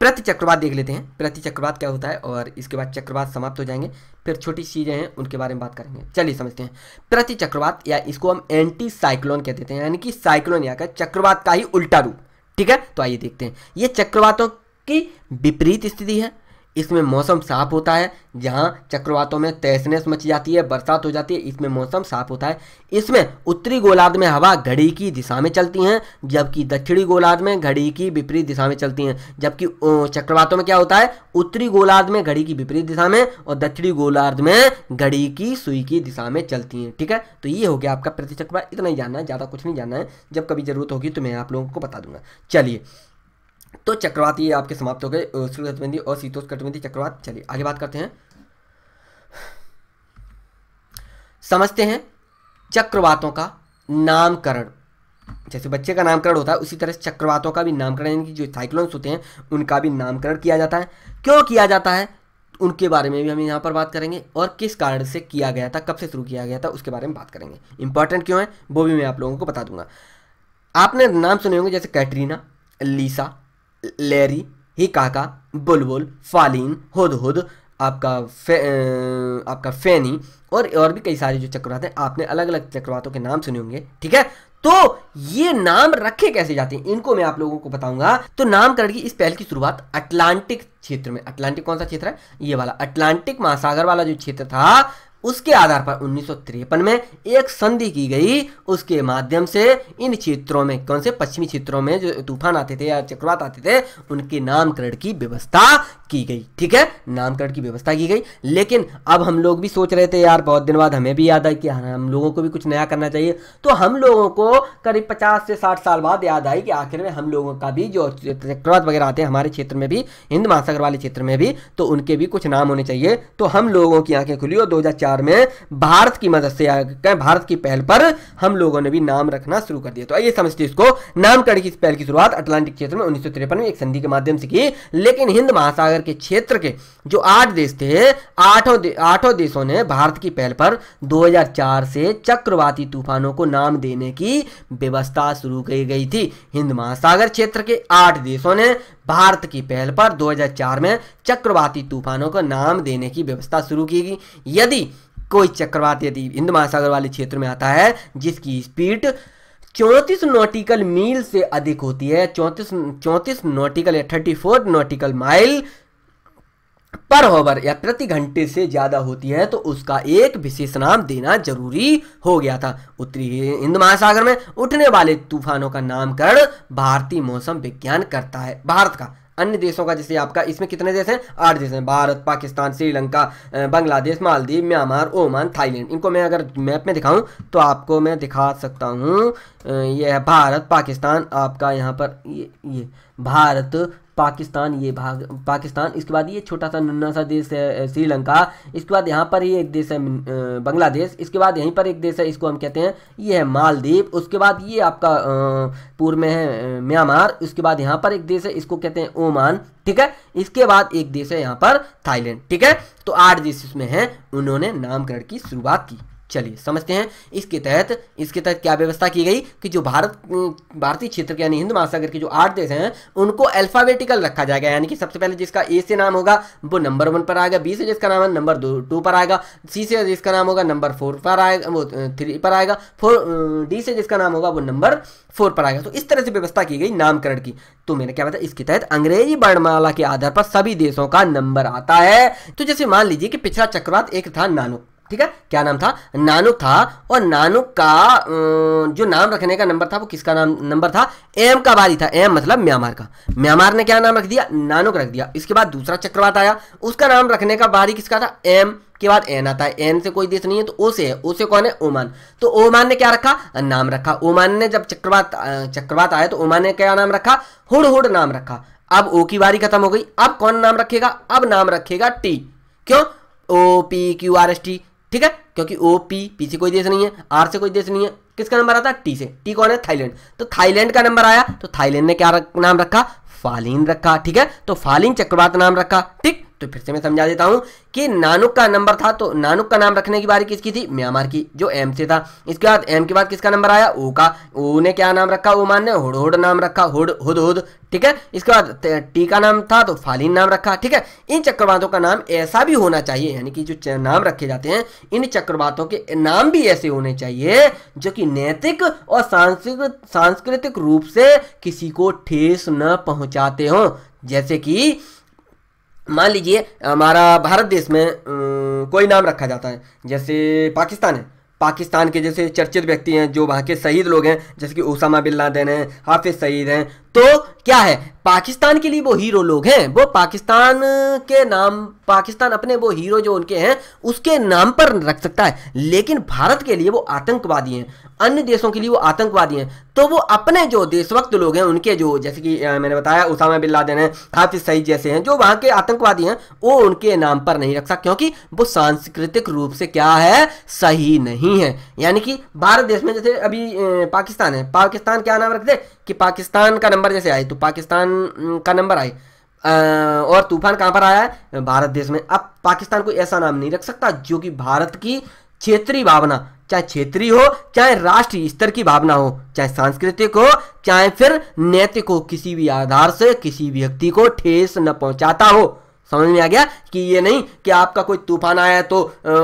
प्रति चक्रवात देख लेते हैं प्रति चक्रवात क्या होता है और इसके बाद चक्रवात समाप्त हो जाएंगे फिर छोटी चीज़ें हैं उनके बारे में बात करेंगे चलिए समझते हैं प्रति चक्रवात या इसको हम एंटी साइक्लोन कह देते हैं यानी कि साइक्लोन या चक्रवात का ही उल्टा रूप ठीक है तो आइए देखते हैं ये चक्रवातों की विपरीत स्थिति है इसमें मौसम साफ होता है जहाँ चक्रवातों में तहसनेस मच जाती है बरसात हो जाती है इसमें मौसम साफ होता है इसमें उत्तरी गोलार्ध में हवा घड़ी की दिशा में चलती हैं जबकि दक्षिणी गोलार्ध में घड़ी की विपरीत दिशा में चलती हैं जबकि चक्रवातों में क्या होता है उत्तरी गोलार्ध में घड़ी की विपरीत दिशा में और दक्षिणी गोलार्ध में घड़ी की सुई की दिशा में चलती हैं ठीक है तो ये हो गया आपका चक्रवात इतना ही जानना है ज़्यादा कुछ नहीं जानना है जब कभी ज़रूरत होगी तो मैं आप लोगों को बता दूंगा चलिए तो चक्रवात ये आपके समाप्त हो गए उष्णकटिबंधीय और शीतोष शीतोष्णकटिबंधीय चक्रवात चलिए आगे बात करते हैं समझते हैं चक्रवातों का नामकरण जैसे बच्चे का नामकरण होता है उसी तरह चक्रवातों का भी नामकरण यानी कि जो साइक्लोन्स होते हैं उनका भी नामकरण किया जाता है क्यों किया जाता है उनके बारे में भी हम यहाँ पर बात करेंगे और किस कारण से किया गया था कब से शुरू किया गया था उसके बारे में बात करेंगे इंपॉर्टेंट क्यों है वो भी मैं आप लोगों को बता दूंगा आपने नाम सुने होंगे जैसे कैटरीना लीसा लेरी काका बुलबुल फालीन हुद हुद आपका फे, आपका फैनी और और भी कई सारे जो चक्रवात हैं आपने अलग अलग चक्रवातों के नाम सुने होंगे ठीक है तो ये नाम रखे कैसे जाते हैं इनको मैं आप लोगों को बताऊंगा तो नामकरण की इस पहल की शुरुआत अटलांटिक क्षेत्र में अटलांटिक कौन सा क्षेत्र है ये वाला अटलांटिक महासागर वाला जो क्षेत्र था उसके आधार पर उन्नीस में एक संधि की गई उसके माध्यम से इन क्षेत्रों में कौन से पश्चिमी क्षेत्रों में जो तूफान आते थे या चक्रवात आते थे उनके नामकरण की व्यवस्था की गई ठीक है नामकरण की व्यवस्था की गई लेकिन अब हम लोग भी सोच रहे थे यार बहुत दिन बाद हमें भी याद आई कि हम लोगों को भी कुछ नया करना चाहिए तो हम लोगों को करीब पचास से साठ साल बाद याद आई कि आखिर में हम लोगों का भी जो चक्रवात वगैरह आते हैं हमारे क्षेत्र में भी हिंद महासागर वाले क्षेत्र में भी तो उनके भी कुछ नाम होने चाहिए तो हम लोगों की आंखें खुली और दो में भारत की मदद से भारत की पहल पर हम लोगों ने भी नाम रखना शुरू कर दिया तो आइए समझते इसको नामकरण की पहल की शुरुआत अटलांटिक क्षेत्र में उन्नीस में एक संधि के माध्यम से की लेकिन हिंद महासागर सागर के क्षेत्र के जो आठ देश थे आठों दे, आठों देशों ने भारत की पहल पर 2004 से चक्रवाती तूफानों को नाम देने की व्यवस्था शुरू की गई थी हिंद महासागर क्षेत्र के आठ देशों ने भारत की पहल पर 2004 में चक्रवाती तूफानों को नाम देने की व्यवस्था शुरू की गई यदि कोई चक्रवात यदि हिंद महासागर वाले क्षेत्र में आता है जिसकी स्पीड चौंतीस नॉटिकल मील से अधिक होती है चौंतीस चौंतीस नॉटिकल या thirty four nautical mile per hour या प्रति घंटे से ज़्यादा होती है तो उसका एक विशेष नाम देना जरूरी हो गया था उत्तरी हिंद महासागर में उठने वाले तूफानों का नामकरण भारतीय मौसम विज्ञान करता है भारत का अन्य देशों का जैसे आपका इसमें कितने देश हैं आठ देश हैं Bharat Pakistan Sri Lanka Bangladesh Maldives Myanmar Oman Thailand इनको मैं अगर मैप में दिखाऊं तो आपको मैं दिखा सकता हूं यह भारत पाकिस्तान आपका यहां पर ये ये भारत पाकिस्तान ये भाग पाकिस्तान इसके बाद ये छोटा सा नन्ना सा देश है श्रीलंका इसके बाद यहाँ पर ही एक देश है बांग्लादेश इसके बाद यहीं पर एक देश है इसको हम कहते हैं ये है मालदीप उसके बाद ये आपका पूर्व में है म्यांमार उसके बाद यहाँ पर एक देश है इसको कहते हैं ओमान ठीक है इसके बाद एक देश है यहाँ पर थाईलैंड ठीक है तो आठ देश इसमें हैं उन्होंने नामकरण की शुरुआत की चलिए समझते हैं इसके तहत इसके तहत क्या व्यवस्था की गई कि जो भारत भारतीय क्षेत्र के यानी हिंद महासागर के जो आठ देश हैं उनको अल्फाबेटिकल रखा जाएगा यानी कि सबसे पहले जिसका ए से नाम होगा वो नंबर वन पर आएगा बी से जिसका नाम है नंबर दो टू पर आएगा सी से जिसका नाम होगा नंबर फोर पर आएगा वो थ्री पर आएगा फोर डी से जिसका नाम होगा वो नंबर फोर पर आएगा तो इस तरह से व्यवस्था की गई नामकरण की तो मैंने क्या बताया इसके तहत अंग्रेजी वर्णमाला के आधार पर सभी देशों का नंबर आता है तो जैसे मान लीजिए कि पिछड़ा चक्रवात एक था नानो ठीक है क्या नाम था नानुक था और नानुक का जो नाम रखने का नंबर था वो किसका नाम नंबर था एम का बारी था एम मतलब म्यांमार का म्यांमार ने क्या नाम रख दिया नानुक रख दिया इसके बाद दूसरा चक्रवात आया उसका नाम रखने का बारी किसका था एम के बाद एन आता है एन से कोई देश नहीं है तो ओ से है ओ से कौन है ओमान तो ओमान ने क्या रखा नाम रखा ओमान ने जब चक्रवात चक्रवात आया तो ओमान ने क्या नाम रखा हुड़ हुड़ नाम रखा अब ओ की बारी खत्म हो गई अब कौन नाम रखेगा अब नाम रखेगा टी क्यों O P Q R S T ठीक है क्योंकि ओ पी पी से कोई देश नहीं है आर से कोई देश नहीं है किसका नंबर आता है टी से टी कौन है थाईलैंड तो थाईलैंड का नंबर आया तो थाईलैंड ने क्या रक, नाम रखा फालीन रखा ठीक है तो फालीन चक्रवात नाम रखा ठीक तो फिर से मैं समझा देता हूँ कि नानुक का नंबर था तो नानुक का नाम रखने की बारी किसकी थी म्यांमार की जो एम से था इसके बाद एम के बाद किसका नंबर आया ओ का ओ ने क्या नाम रखा ओमान ने हुड हुड नाम रखा हुड हुद हुद ठीक है इसके बाद टी का नाम था तो फालिन नाम रखा ठीक है इन चक्रवातों का नाम ऐसा भी होना चाहिए यानी कि जो नाम रखे जाते हैं इन चक्रवातों के नाम भी ऐसे होने चाहिए जो कि नैतिक और सांस्कृतिक सांस्कृतिक रूप से किसी को ठेस न पहुंचाते हों जैसे कि मान लीजिए हमारा भारत देश में कोई नाम रखा जाता है जैसे पाकिस्तान है पाकिस्तान के जैसे चर्चित व्यक्ति हैं जो वहाँ के शहीद लोग हैं जैसे कि ओसामा बिन लादेन हैं हाफिज सईद हैं तो क्या है पाकिस्तान के लिए वो हीरो लोग हैं वो पाकिस्तान के नाम पाकिस्तान अपने वो हीरो जो उनके हैं उसके नाम पर रख सकता है लेकिन भारत के लिए वो आतंकवादी हैं अन्य देशों के लिए वो आतंकवादी हैं तो वो अपने जो देशभक्त लोग हैं उनके जो जैसे कि मैंने बताया उसामा बिन लादेन है हाफिज सईद जैसे हैं जो वहाँ के आतंकवादी हैं वो उनके नाम पर नहीं रख सकते क्योंकि वो सांस्कृतिक रूप से क्या है सही नहीं है यानी कि भारत देश में जैसे अभी पाकिस्तान है पाकिस्तान क्या नाम रख दे कि पाकिस्तान का नंबर जैसे आए तो पाकिस्तान का नंबर आए आ, और तूफान कहाँ पर आया है भारत देश में अब पाकिस्तान को ऐसा नाम नहीं रख सकता जो कि भारत की क्षेत्रीय भावना चाहे क्षेत्रीय हो चाहे राष्ट्रीय स्तर की भावना हो चाहे सांस्कृतिक हो चाहे फिर नैतिक हो किसी भी आधार से किसी व्यक्ति को ठेस न पहुंचाता हो समझ में आ गया कि ये नहीं कि आपका कोई तूफान आया तो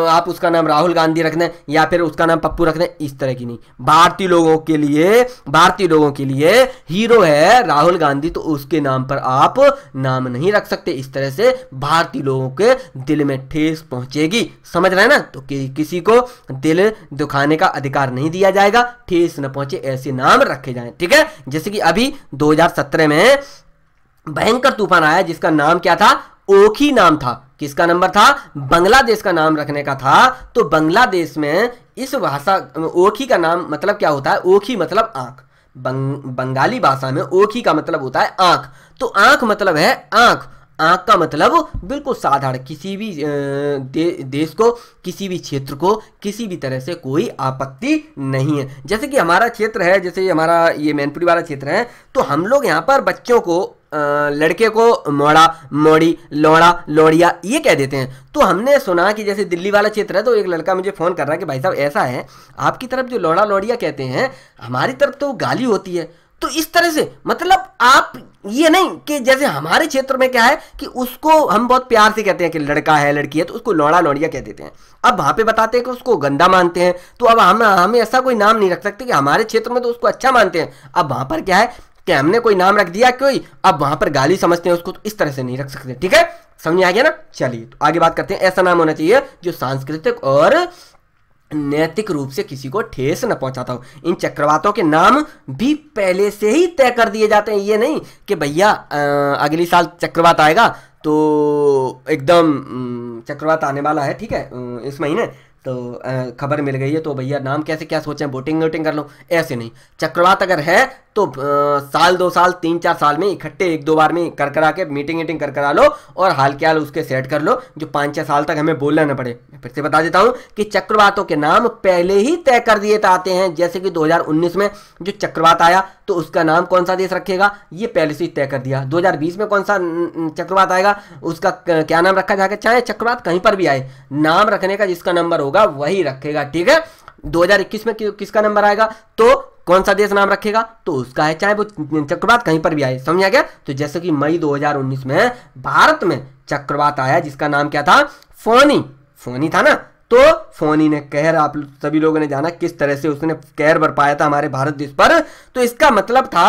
आप उसका नाम राहुल गांधी रख दें या फिर उसका नाम पप्पू रख दें इस तरह की नहीं भारतीय लोगों के लिए भारतीय लोगों के लिए हीरो है राहुल गांधी तो उसके नाम पर आप नाम नहीं रख सकते इस तरह से भारतीय लोगों के दिल में ठेस पहुंचेगी समझ रहे हैं ना तो कि, किसी को दिल दुखाने का अधिकार नहीं दिया जाएगा ठेस न पहुंचे ऐसे नाम रखे जाए ठीक है जैसे कि अभी दो में भयंकर तूफान आया जिसका नाम क्या था ओखी नाम था किसका नंबर था बांग्लादेश का नाम रखने का था तो बांग्लादेश में इस भाषा ओखी का नाम मतलब क्या होता है ओखी मतलब आंख बंगाली भाषा में ओखी का मतलब होता है आंख तो आंख मतलब है आंख आंख का मतलब बिल्कुल साधारण किसी भी दे, देश को किसी भी क्षेत्र को किसी भी तरह से कोई आपत्ति नहीं है जैसे कि हमारा क्षेत्र है जैसे हमारा ये मैनपुरी वाला क्षेत्र है तो हम लोग यहाँ पर बच्चों को लड़के को मोड़ा मोड़ी लोड़ा लोड़िया ये कह देते हैं तो हमने सुना कि जैसे दिल्ली वाला क्षेत्र है तो एक लड़का मुझे फ़ोन कर रहा है कि भाई साहब ऐसा है आपकी तरफ जो लोड़ा लोड़िया कहते हैं हमारी तरफ तो गाली होती है तो इस तरह से मतलब आप ये नहीं कि जैसे हमारे क्षेत्र में क्या है कि उसको हम बहुत प्यार से कहते हैं कि लड़का है लड़की है तो उसको लौड़ा लौड़िया कह देते हैं अब वहां पे बताते हैं कि उसको गंदा मानते हैं तो अब हम हमें ऐसा कोई नाम नहीं रख सकते कि हमारे क्षेत्र में तो उसको अच्छा मानते हैं अब वहां पर क्या है कि हमने कोई नाम रख दिया कोई अब वहां पर गाली समझते हैं उसको तो इस तरह से नहीं रख सकते ठीक है समझ आ गया ना चलिए तो आगे बात करते हैं ऐसा नाम होना चाहिए जो सांस्कृतिक और नैतिक रूप से किसी को ठेस न पहुंचाता हो इन चक्रवातों के नाम भी पहले से ही तय कर दिए जाते हैं ये नहीं कि भैया अगले साल चक्रवात आएगा तो एकदम चक्रवात आने वाला है ठीक है इस महीने तो खबर मिल गई है तो भैया नाम कैसे क्या सोचें बोटिंग वोटिंग कर लो ऐसे नहीं चक्रवात अगर है तो आ, साल दो साल तीन चार साल में इकट्ठे एक दो बार में कर करा के मीटिंग वीटिंग कर करा लो और हाल के हाल उसके सेट कर लो जो पाँच छः साल तक हमें बोलना ना पड़े मैं फिर से बता देता हूँ कि चक्रवातों के नाम पहले ही तय कर दिए जाते हैं जैसे कि दो में जो चक्रवात आया तो उसका नाम कौन सा देश रखेगा ये पहले से ही तय कर दिया 2020 में कौन सा चक्रवात आएगा उसका क्या नाम रखा जाएगा चाहे चक्रवात कहीं पर भी आए नाम रखने का जिसका नंबर होगा वही रखेगा ठीक है 2021 में कि, किसका नंबर आएगा तो कौन सा देश नाम रखेगा तो उसका है चाहे वो चक्रवात कहीं पर भी आए समझा गया तो जैसे कि मई 2019 में भारत में चक्रवात आया जिसका नाम क्या था फोनी फोनी था ना तो सोनी ने कहर आप सभी लोगों ने जाना किस तरह से उसने कहर बरपाया था हमारे भारत देश पर तो इसका मतलब था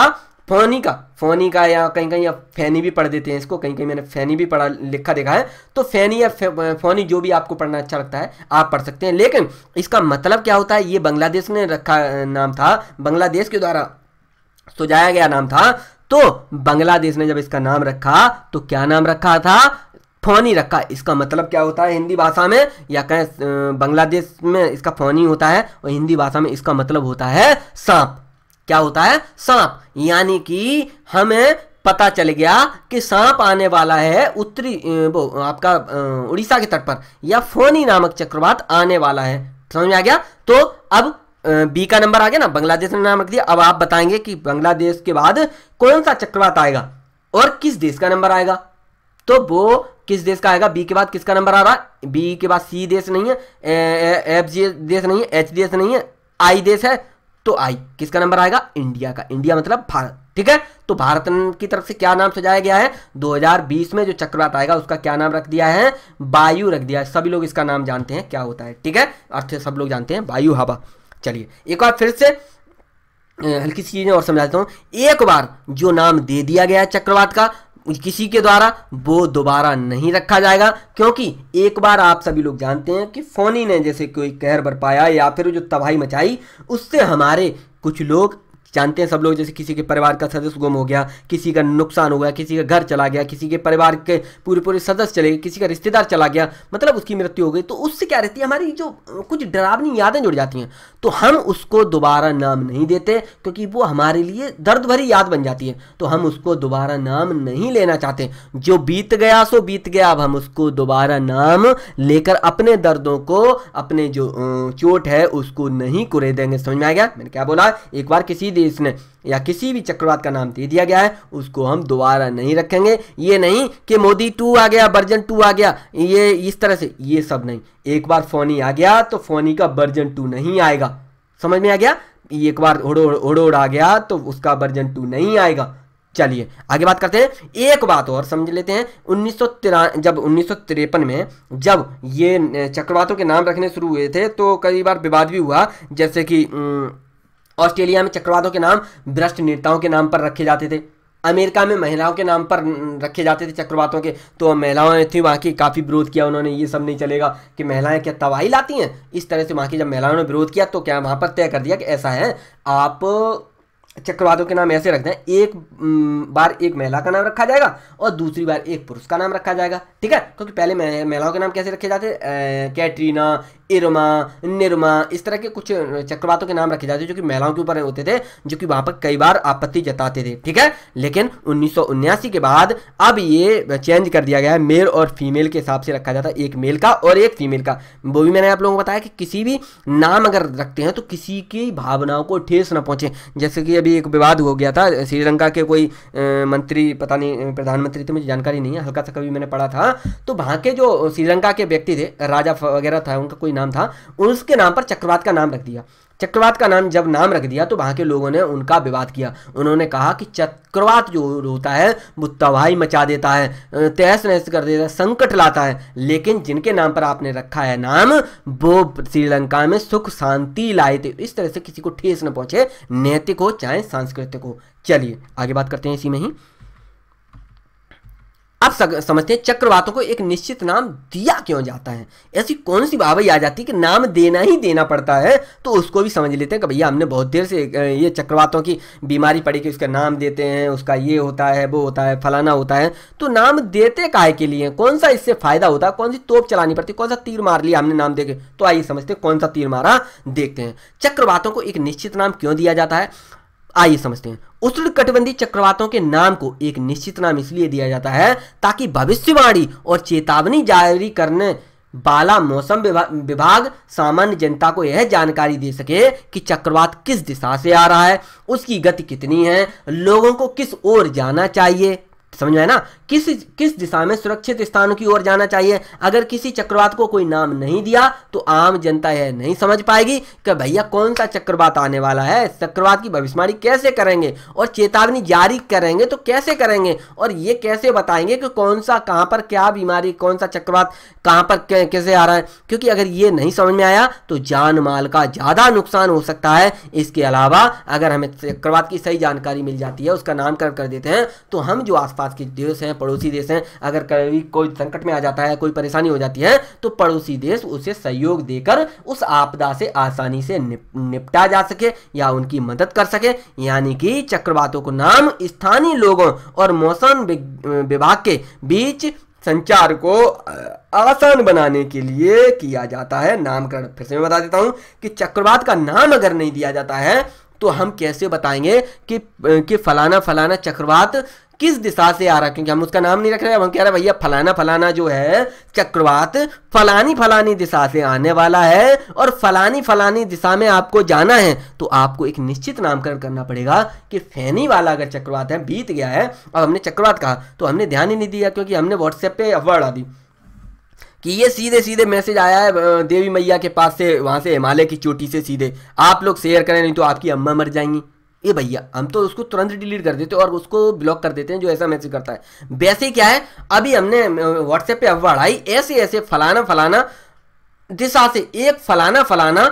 फोनी का फोनी का या कहीं कहीं अब फैनी भी पढ़ देते हैं इसको कहीं कहीं मैंने फैनी भी पढ़ा लिखा देखा है तो फैनी या फोनी जो भी आपको पढ़ना अच्छा लगता है आप पढ़ सकते हैं लेकिन इसका मतलब क्या होता है ये बांग्लादेश ने रखा नाम था बांग्लादेश के द्वारा सुझाया गया नाम था तो बांग्लादेश ने जब इसका नाम रखा तो क्या नाम रखा था फौनी रखा इसका मतलब क्या होता है हिंदी भाषा में या कहें बांग्लादेश में इसका फौनी होता है और हिंदी भाषा में इसका मतलब होता है सांप क्या होता है सांप यानी कि हमें पता चल गया कि सांप आने वाला है उत्तरी वो आपका उड़ीसा के तट पर या फोनी नामक चक्रवात आने वाला है समझ में आ गया तो अब बी का नंबर आ गया ना बांग्लादेश ने नाम रख दिया अब आप बताएंगे कि बांग्लादेश के बाद कौन सा चक्रवात आएगा और किस देश का नंबर आएगा तो वो किस देश का आएगा बी के बाद किसका नंबर आ रहा है बी के बाद सी देश नहीं है एफ जी देश नहीं है एच देश नहीं है आई देश है तो आई किसका नंबर आएगा इंडिया का इंडिया मतलब भारत ठीक है तो भारत की तरफ से क्या नाम सजाया गया है 2020 में जो चक्रवात आएगा उसका क्या नाम रख दिया है वायु रख दिया है सभी लोग इसका नाम जानते हैं क्या होता है ठीक है अर्थ सब लोग जानते हैं वायु हवा चलिए एक बार फिर से हल्की सी चीज़ें और समझाता हूँ एक बार जो नाम दे दिया गया है चक्रवात का किसी के द्वारा वो दोबारा नहीं रखा जाएगा क्योंकि एक बार आप सभी लोग जानते हैं कि फोनी ने जैसे कोई कहर बरपाया या फिर जो तबाही मचाई उससे हमारे कुछ लोग जानते हैं सब लोग जैसे किसी के परिवार का सदस्य गुम हो गया किसी का नुकसान हो गया किसी का घर चला गया किसी के परिवार के पूरे पूरे सदस्य चले गए किसी का रिश्तेदार चला गया मतलब उसकी मृत्यु हो गई तो उससे क्या रहती है हमारी जो कुछ डरावनी यादें जुड़ जाती हैं तो हम उसको दोबारा नाम नहीं देते क्योंकि वो हमारे लिए दर्द भरी याद बन जाती है तो हम उसको दोबारा नाम नहीं लेना चाहते जो बीत गया सो बीत गया अब हम उसको दोबारा नाम लेकर अपने दर्दों को अपने जो चोट है उसको नहीं कुरे देंगे समझ में आ गया मैंने क्या बोला एक बार किसी इसने या किसी भी चक्रवात का नाम दे दिया गया है उसको हम दोबारा नहीं रखेंगे ये नहीं कि मोदी टू आ गया वर्जन टू आ गया ये इस तरह से ये सब नहीं एक बार फोनी आ गया तो फोनी का वर्जन टू नहीं आएगा समझ में आ गया एक बार ओडो ओडो आ गया तो उसका वर्जन टू नहीं आएगा चलिए आगे बात करते हैं एक बात और समझ लेते हैं उन्नीस जब उन्नीस में जब ये चक्रवातों के नाम रखने शुरू हुए थे तो कई बार विवाद भी हुआ जैसे कि न, ऑस्ट्रेलिया में चक्रवादों के नाम भ्रष्ट नेताओं के नाम पर रखे जाते थे अमेरिका में महिलाओं के नाम पर रखे जाते थे चक्रवातों के तो महिलाओं ने थी वहाँ की काफ़ी विरोध किया उन्होंने ये सब नहीं चलेगा कि महिलाएं क्या तबाही लाती हैं इस तरह से वहाँ की जब महिलाओं ने विरोध किया तो क्या वहाँ पर तय कर दिया कि ऐसा है आप चक्रवातों के नाम ऐसे रख दें एक बार एक महिला का नाम रखा जाएगा और दूसरी बार एक पुरुष का नाम रखा जाएगा ठीक है क्योंकि पहले महिलाओं के नाम कैसे रखे जाते कैटरीना इरमा निरमा इस तरह के कुछ चक्रवातों के नाम रखे जाते थे जो कि महिलाओं के ऊपर होते थे जो कि वहां पर कई बार आपत्ति जताते थे ठीक है लेकिन उन्नीस के बाद अब ये चेंज कर दिया गया है मेल और फीमेल के हिसाब से रखा जाता है एक मेल का और एक फीमेल का वो भी मैंने आप लोगों को बताया कि किसी भी नाम अगर रखते हैं तो किसी की भावनाओं को ठेस ना पहुँचे जैसे कि अभी एक विवाद हो गया था श्रीलंका के कोई मंत्री पता नहीं प्रधानमंत्री थे मुझे जानकारी नहीं है हल्का सा कभी मैंने पढ़ा था तो वहाँ के जो श्रीलंका के व्यक्ति थे राजा वगैरह था उनका कोई नाम था उसके नाम पर चक्रवात का नाम रख दिया चक्रवात का नाम जब नाम रख दिया तो वहां के लोगों ने उनका विवाद किया उन्होंने कहा कि चक्रवात जो होता है वो तबाही मचा देता है तहस नहस कर देता है संकट लाता है लेकिन जिनके नाम पर आपने रखा है नाम वो श्रीलंका में सुख शांति लाए थे इस तरह से किसी को ठेस न पहुंचे नैतिक हो चाहे सांस्कृतिक हो चलिए आगे बात करते हैं इसी में ही आप सक, समझते हैं चक्रवातों को एक निश्चित नाम दिया क्यों जाता है ऐसी कौन सी बाबई आ जाती है कि नाम देना ही देना पड़ता है तो उसको भी समझ लेते हैं कि भैया हमने बहुत देर से ये चक्रवातों की बीमारी पड़ी कि उसका नाम देते हैं उसका ये होता है वो होता है फलाना होता है तो नाम देते काय के लिए कौन सा इससे फायदा होता है कौन सी तोप चलानी पड़ती कौन सा तीर मार लिया हमने नाम देखे तो आइए समझते हैं कौन सा तीर मारा देखते हैं चक्रवातों को एक निश्चित नाम क्यों दिया जाता है आइए समझते हैं कटिबंधी चक्रवातों के नाम को एक निश्चित नाम इसलिए दिया जाता है ताकि भविष्यवाणी और चेतावनी जारी करने बाला मौसम विभाग सामान्य जनता को यह जानकारी दे सके कि चक्रवात किस दिशा से आ रहा है उसकी गति कितनी है लोगों को किस ओर जाना चाहिए समझ में ना किस किस दिशा में सुरक्षित स्थानों की ओर जाना चाहिए अगर किसी चक्रवात को कोई नाम नहीं दिया तो आम जनता यह नहीं समझ पाएगी कि भैया कौन सा चक्रवात आने वाला है चक्रवात की भविष्यवाणी कैसे करेंगे और चेतावनी जारी करेंगे तो कैसे करेंगे और ये कैसे बताएंगे कि कौन सा कहां पर क्या बीमारी कौन सा चक्रवात कहां पर कैसे आ रहा है क्योंकि अगर ये नहीं समझ में आया तो जान माल का ज़्यादा नुकसान हो सकता है इसके अलावा अगर हमें चक्रवात की सही जानकारी मिल जाती है उसका नामकरण कर देते हैं तो हम जो आसपास आसपास के देश हैं पड़ोसी देश हैं अगर कभी कोई संकट में आ जाता है कोई परेशानी हो जाती है तो पड़ोसी देश उसे सहयोग देकर उस आपदा से आसानी से निप, निपटा जा सके या उनकी मदद कर सके यानी कि चक्रवातों को नाम स्थानीय लोगों और मौसम विभाग के बीच संचार को आसान बनाने के लिए किया जाता है नामकरण फिर से मैं बता देता हूँ कि चक्रवात का नाम अगर नहीं दिया जाता है तो हम हाँ। कैसे बताएंगे कि कि फलाना फलाना चक्रवात किस दिशा से आ रहा है क्योंकि हम उसका नाम नहीं रख रहे हम कह रहे हैं भैया फलाना फलाना जो है चक्रवात फलानी फलानी दिशा से आने वाला है और फलानी फलानी दिशा में आपको जाना है तो आपको एक निश्चित नामकरण करना पड़ेगा कि फैनी वाला अगर चक्रवात है बीत गया है और हमने चक्रवात कहा तो हमने ध्यान ही नहीं दिया क्योंकि हमने व्हाट्सएप पर अफवाह उड़ा दी कि ये सीधे सीधे मैसेज आया है देवी मैया के पास से वहाँ से हिमालय की चोटी से सीधे आप लोग शेयर करें नहीं तो आपकी अम्मा मर जाएंगी ये भैया हम तो उसको तुरंत डिलीट कर देते हैं और उसको ब्लॉक कर देते हैं जो ऐसा मैसेज करता है वैसे क्या है अभी हमने व्हाट्सएप पे अफवाह आई ऐसे ऐसे फलाना फलाना दिशा से एक फलाना फलाना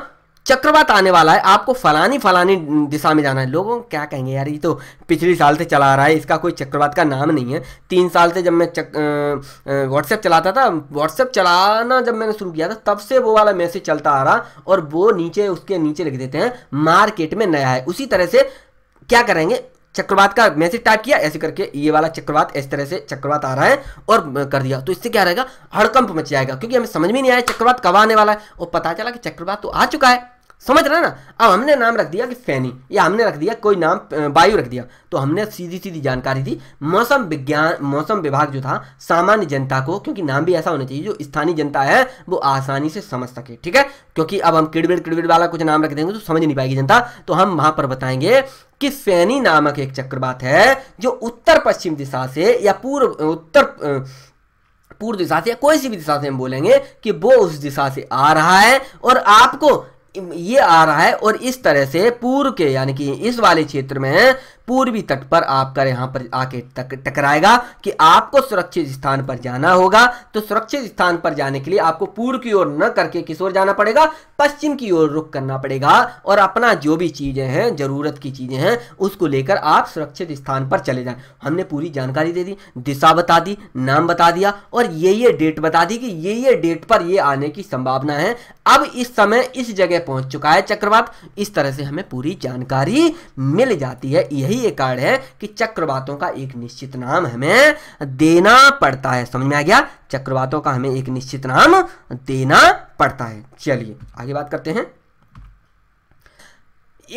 चक्रवात आने वाला है आपको फलानी फलानी दिशा में जाना है लोगों क्या कहेंगे यार ये तो पिछले साल से चला रहा है इसका कोई चक्रवात का नाम नहीं है तीन साल से जब मैं व्हाट्सएप चलाता था व्हाट्सएप चलाना जब मैंने शुरू किया था तब से वो वाला मैसेज चलता आ रहा और वो नीचे उसके नीचे लिख देते हैं मार्केट में नया है उसी तरह से क्या करेंगे चक्रवात का मैसेज टाइप किया ऐसे करके ये वाला चक्रवात इस तरह से चक्रवात आ रहा है और कर दिया तो इससे क्या रहेगा हड़कंप मच जाएगा क्योंकि हमें समझ में नहीं आया चक्रवात कब आने वाला है और पता चला कि चक्रवात तो आ चुका है समझ रहे ना अब हमने नाम रख दिया कि फैनी या हमने रख दिया कोई नाम वायु रख दिया तो हमने सीधी सीधी जानकारी दी मौसम विज्ञान मौसम विभाग जो था सामान्य जनता को क्योंकि नाम भी ऐसा होना चाहिए जो स्थानीय जनता है वो आसानी से समझ सके ठीक है क्योंकि अब हम किड़बिड़ किड़बिड़ वाला कुछ नाम रख देंगे तो समझ नहीं पाएगी जनता तो हम वहां पर बताएंगे कि फैनी नामक एक चक्रवात है जो उत्तर पश्चिम दिशा से या पूर्व उत्तर पूर्व दिशा से या कोई सी भी दिशा से हम बोलेंगे कि वो उस दिशा से आ रहा है और आपको ये आ रहा है और इस तरह से पूर्व के यानी कि इस वाले क्षेत्र में पूर्वी तट पर आपका यहाँ पर आके टकराएगा कि आपको सुरक्षित स्थान पर जाना होगा तो सुरक्षित स्थान पर जाने के लिए आपको पूर्व की ओर न करके किस ओर जाना पड़ेगा पश्चिम की ओर रुख करना पड़ेगा और अपना जो भी चीज़ें हैं ज़रूरत की चीज़ें हैं उसको लेकर आप सुरक्षित स्थान पर चले जाए हमने पूरी जानकारी दे दी दिशा बता दी नाम बता दिया और ये ये डेट बता दी कि ये ये डेट पर ये आने की संभावना है अब इस समय इस जगह पहुंच चुका है चक्रवात इस तरह से हमें पूरी जानकारी मिल जाती है यही यही एक कारण है कि चक्रवातों का एक निश्चित नाम हमें देना पड़ता है समझ में आ गया चक्रवातों का हमें एक निश्चित नाम देना पड़ता है चलिए आगे बात करते हैं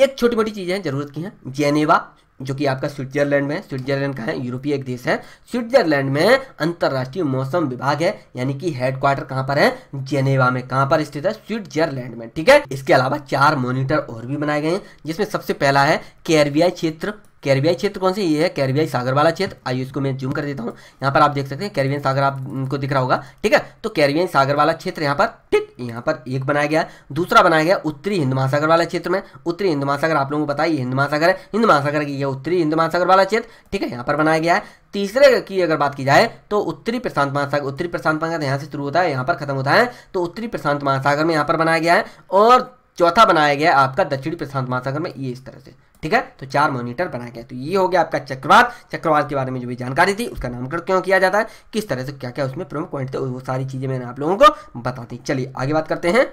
एक छोटी मोटी चीजें जरूरत की हैं जेनेवा जो कि आपका स्विट्जरलैंड में स्विट्जरलैंड का है यूरोपीय एक देश है स्विट्जरलैंड में अंतर्राष्ट्रीय मौसम विभाग है यानी कि हेडक्वार्टर कहाँ पर है जेनेवा में कहां पर स्थित है स्विट्जरलैंड में ठीक है इसके अलावा चार मॉनिटर और भी बनाए गए हैं जिसमें सबसे पहला है केरबीआई क्षेत्र कैरबियाई क्षेत्र कौन से ये है कैरबियाई सागर वाला क्षेत्र आइए इसको मैं जूम कर देता हूँ यहाँ पर आप देख सकते हैं कैरबियन सागर आपको दिख रहा होगा ठीक है तो कैरबियन सागर वाला क्षेत्र यहाँ पर ठीक यहाँ पर एक बनाया गया दूसरा बनाया गया उत्तरी हिंद महासागर वाला क्षेत्र में उत्तरी हिंद महासागर आप लोगों को बताया हिंद महासागर है हिंद महासागर की यह उत्तरी हिंद महासागर वाला क्षेत्र ठीक है यहाँ पर बनाया गया है तीसरे की अगर बात की जाए तो उत्तरी प्रशांत महासागर उत्तरी प्रशांत महासागर यहाँ से शुरू होता है यहाँ पर खत्म होता है तो उत्तरी प्रशांत महासागर में यहाँ पर बनाया गया है और चौथा बनाया गया है आपका दक्षिणी प्रशांत महासागर में ये इस तरह से ठीक है तो चार मॉनिटर बनाए गए तो ये हो गया आपका चक्रवात चक्रवात के बारे में जो भी जानकारी थी उसका नामकरण क्यों किया जाता है किस तरह से क्या क्या उसमें प्रमुख पॉइंट थे वो सारी चीज़ें मैंने आप लोगों को बता दी चलिए आगे बात करते हैं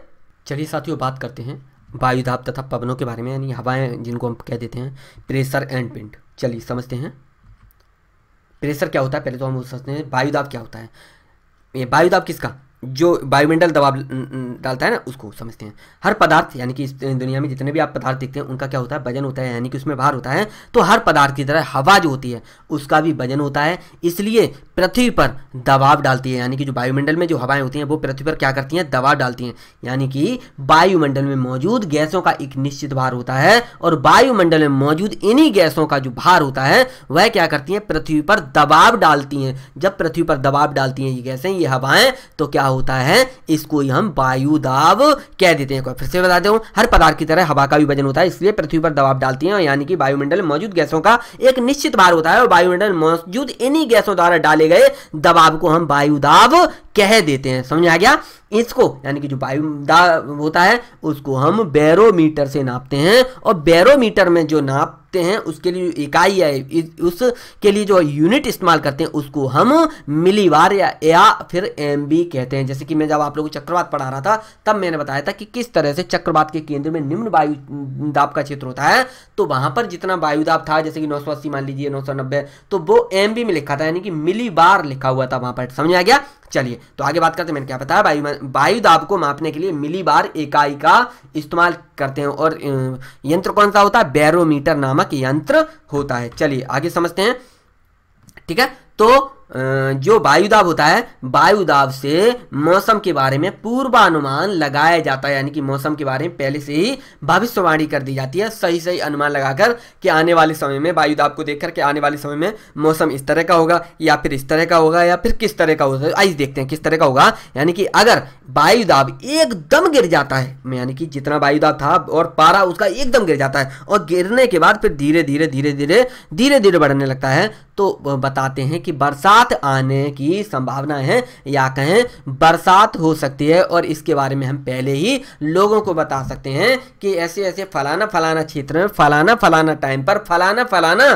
चलिए साथियों बात करते हैं वायुदाब तथा पवनों के बारे में यानी हवाएं जिनको हम कह देते हैं प्रेशर एंड पिंड चलिए समझते हैं प्रेशर क्या होता है पहले तो हम समझते हैं वायुदाब क्या होता है वायुदाब किसका जो वायुमंडल दबाव डालता है ना उसको समझते हैं हर पदार्थ यानी कि इस दुनिया में जितने भी आप पदार्थ देखते हैं उनका क्या होता है वजन होता है यानी कि उसमें भार होता है तो हर पदार्थ की तरह हवा जो होती है उसका भी वजन होता है इसलिए पृथ्वी पर दबाव डालती है यानी कि जो वायुमंडल में जो हवाएं होती हैं वो पृथ्वी पर क्या करती हैं दबाव डालती हैं यानी कि वायुमंडल में मौजूद गैसों का एक निश्चित भार होता है और वायुमंडल में मौजूद इन्हीं गैसों का जो भार होता है वह क्या करती हैं पृथ्वी पर दबाव डालती हैं जब पृथ्वी पर दबाव डालती हैं ये गैसें ये हवाएं तो क्या होता है इसको ही हम वायु दाब कह देते हैं फिर से बता दे हर पदार्थ की तरह हवा का भी वजन होता है इसलिए पृथ्वी पर दबाव डालती है यानी कि वायुमंडल में मौजूद गैसों का एक निश्चित भार होता है और वायुमंडल मौजूद इन्हीं गैसों द्वारा डाले गए दबाव को हम वायु दाब कह देते हैं समझ आ गया इसको यानी कि जो वायु दाब होता है उसको हम बैरोमीटर से नापते हैं और बैरोमीटर में जो नाप रखते हैं उसके लिए इकाई है उसके लिए जो यूनिट इस्तेमाल करते हैं उसको हम मिलीवार या, या फिर एम कहते हैं जैसे कि मैं जब आप लोगों को चक्रवात पढ़ा रहा था तब मैंने बताया था कि किस तरह से चक्रवात के केंद्र में निम्न वायु दाब का क्षेत्र होता है तो वहां पर जितना वायु दाब था जैसे कि नौ मान लीजिए नौ तो वो एम में लिखा था यानी कि मिली लिखा हुआ था वहां पर समझ आ गया चलिए तो आगे बात करते हैं मैंने क्या बताया वायु वायु दाब को मापने के लिए मिली बार इकाई का इस्तेमाल करते हैं और यंत्र कौन सा होता है बैरोमीटर नामक यंत्र होता है चलिए आगे समझते हैं ठीक है तो जो वायुदाब होता है वायुदाब से मौसम के बारे में पूर्वानुमान लगाया जाता है यानी कि मौसम के बारे में पहले से ही भविष्यवाणी कर दी जाती है सही सही अनुमान लगाकर कि आने वाले समय में वायुदाब को देखकर के आने वाले समय में मौसम इस तरह का होगा या फिर इस तरह का होगा या फिर किस तरह का होगा आइए देखते हैं किस तरह का होगा यानी कि अगर वायुदाब एकदम गिर जाता है यानी कि जितना वायुदाब था और पारा उसका एकदम गिर जाता है और गिरने के बाद फिर धीरे धीरे धीरे धीरे धीरे धीरे बढ़ने लगता है तो बताते हैं कि बरसात बरसात आने की संभावना है या कहें बरसात हो सकती है और इसके बारे में हम पहले ही लोगों को बता सकते हैं कि ऐसे ऐसे फलाना फलाना क्षेत्र में फलाना फलाना टाइम पर फलाना फलाना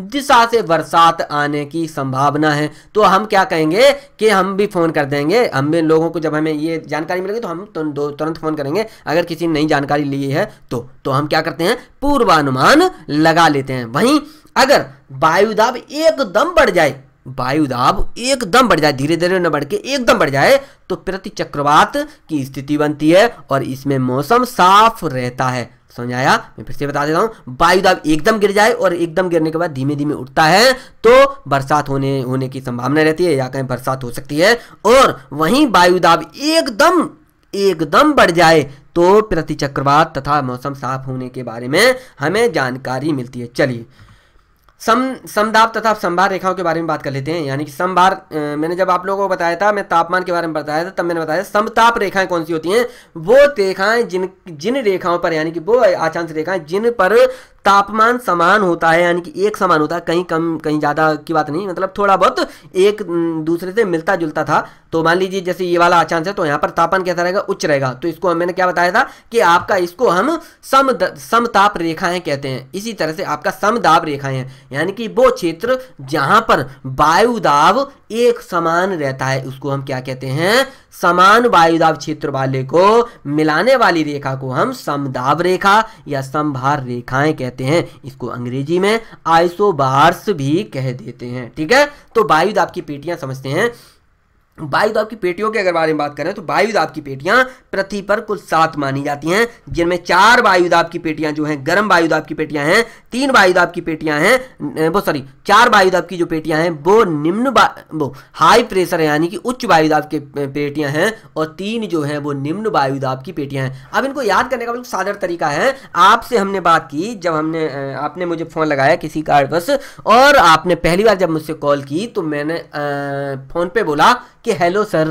दिशा से बरसात आने की संभावना है तो हम क्या कहेंगे कि हम भी फ़ोन कर देंगे हम भी लोगों को जब हमें ये जानकारी मिलेगी तो हम तो तुरंत फ़ोन करेंगे अगर किसी ने नई जानकारी ली है तो तो हम क्या करते हैं पूर्वानुमान लगा लेते हैं वहीं अगर वायुदाब एकदम बढ़ जाए वायु दाब एकदम बढ़ जाए धीरे धीरे न बढ़ के एकदम बढ़ जाए तो प्रति चक्रवात की स्थिति बनती है और इसमें मौसम साफ रहता है समझाया मैं फिर से बता देता हूँ वायु दाब एकदम गिर जाए और एकदम गिरने के बाद धीमे धीमे उठता है तो बरसात होने होने की संभावना रहती है या कहीं बरसात हो सकती है और वहीं वायु दाब एकदम एकदम बढ़ जाए तो प्रति चक्रवात तथा मौसम साफ होने के बारे में हमें जानकारी मिलती है चलिए सम समदाब तथा संभार रेखाओं के बारे में बात कर लेते हैं यानी कि संभार मैंने जब आप लोगों को बताया था मैं तापमान के बारे में बताया था तब मैंने बताया समताप रेखाएं कौन सी होती हैं वो रेखाएं जिन जिन रेखाओं पर यानी कि वो आचांश रेखाएं जिन पर तापमान समान होता है यानी कि एक समान होता है कहीं कम कहीं ज़्यादा की बात नहीं मतलब थोड़ा बहुत एक दूसरे से मिलता जुलता था तो मान लीजिए जैसे ये वाला अचांश है तो यहाँ पर तापमान कैसा रहेगा उच्च रहेगा तो इसको मैंने क्या बताया था कि आपका इसको हम सम समताप रेखाएं कहते हैं इसी तरह से आपका समदाब रेखाएं हैं यानी कि वो क्षेत्र जहाँ पर वायुदाब एक समान रहता है उसको हम क्या कहते हैं समान वायुदाब क्षेत्र वाले को मिलाने वाली रेखा को हम समदाब रेखा या संभार रेखाएं कहते हैं इसको अंग्रेजी में आइसोबार्स भी कह देते हैं ठीक है तो वायुदाब की पेटियां समझते हैं वायुदाब की पेटियों के अगर बारे में बात करें तो वायुदाब की पेटियां पृथ्वी पर कुल सात मानी जाती हैं जिनमें चार वायुदाब की पेटियां जो हैं गर्म वायुदाब की पेटियां हैं तीन वायुदाब की पेटियां हैं वो सॉरी चार वायुदाब की जो पेटियां हैं वो निम्न वो हाई प्रेशर यानी कि उच्च वायुदाब के पेटियां हैं और तीन जो हैं वो निम्न वायुदाब की पेटियां हैं अब इनको याद करने का बिल्कुल मतलब साधारण तरीका है आपसे हमने बात की जब हमने आपने मुझे फ़ोन लगाया किसी कारणवश और आपने पहली बार जब मुझसे कॉल की तो मैंने फ़ोन पर बोला कि हेलो सर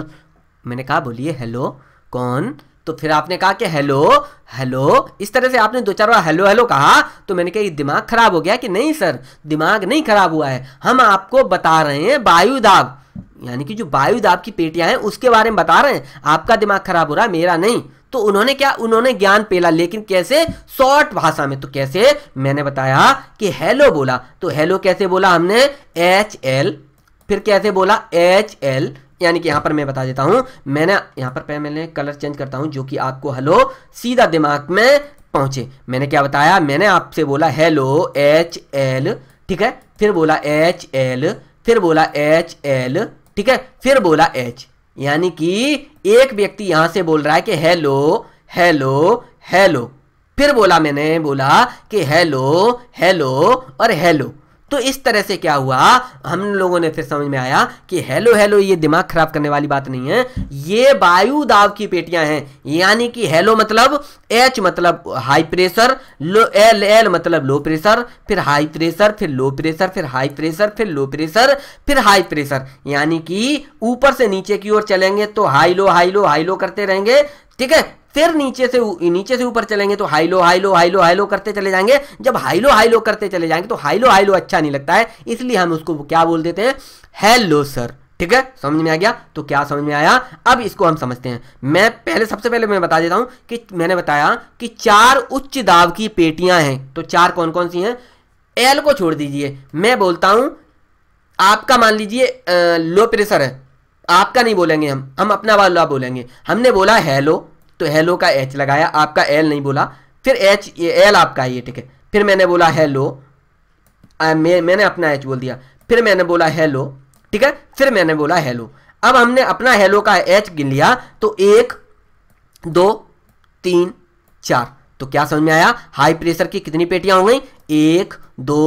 मैंने कहा बोलिए हेलो कौन तो फिर आपने कहा कि हेलो हेलो इस तरह से आपने दो चार बार हेलो हेलो कहा तो मैंने कहा ये दिमाग खराब हो गया कि नहीं सर दिमाग नहीं खराब हुआ है हम आपको बता रहे हैं वायु दाब यानी कि जो वायु दाब की पेटियां हैं उसके बारे में बता रहे हैं आपका दिमाग खराब हो रहा है मेरा नहीं तो उन्होंने क्या उन्होंने ज्ञान पेला लेकिन कैसे शॉर्ट भाषा में तो कैसे मैंने बताया कि हेलो बोला तो हेलो कैसे बोला हमने एच एल फिर कैसे बोला एच एल यानी कि यहां पर मैं बता देता हूं मैंने यहां पर पहले मैंने कलर चेंज करता हूं जो कि आपको हेलो सीधा दिमाग में पहुंचे मैंने क्या बताया मैंने आपसे बोला हेलो एच एल ठीक है फिर बोला एच एल फिर बोला एच एल ठीक है फिर बोला एच यानी कि एक व्यक्ति यहां से बोल रहा है कि हेलो हेलो हेलो फिर बोला मैंने बोला कि हेलो हेलो और हेलो तो इस तरह से क्या हुआ हम लोगों ने फिर समझ में आया कि हेलो हेलो ये दिमाग खराब करने वाली बात नहीं है ये वायु दाब की पेटियां हैं यानी कि हेलो मतलब एच मतलब high pressure low L L मतलब लो प्रेशर फिर हाई प्रेशर फिर लो प्रेशर फिर हाई प्रेशर फिर लो प्रेशर फिर हाई प्रेशर यानी कि ऊपर से नीचे की ओर चलेंगे तो high low high low high low करते रहेंगे ठीक है फिर नीचे से नीचे से ऊपर चलेंगे तो high low high low high low high low करते चले जाएंगे जब हाई लो हाई लो करते चले जाएंगे तो हाई लो हाई लो अच्छा नहीं लगता है इसलिए हम उसको क्या बोल देते हैं हेलो सर ठीक है समझ में आ गया तो क्या समझ में आया अब इसको हम समझते हैं मैं पहले सबसे पहले मैं बता देता हूं कि मैंने बताया कि चार उच्च दाब की पेटियां हैं तो चार कौन कौन सी हैं एल को छोड़ दीजिए मैं बोलता हूं आपका मान लीजिए लो प्रेशर है आपका नहीं बोलेंगे हम हम अपना वाला बोलेंगे हमने बोला हेलो तो हेलो का एच लगाया आपका एल नहीं बोला फिर एच ये एल आपका है ये ठीक है फिर मैंने बोला हेलो मैं, मैंने अपना एच बोल दिया फिर मैंने बोला हेलो ठीक है फिर मैंने बोला हेलो अब हमने अपना हेलो का एच गिन लिया तो एक दो तीन चार तो क्या समझ में आया हाई प्रेशर की कितनी पेटियां हो गई एक दो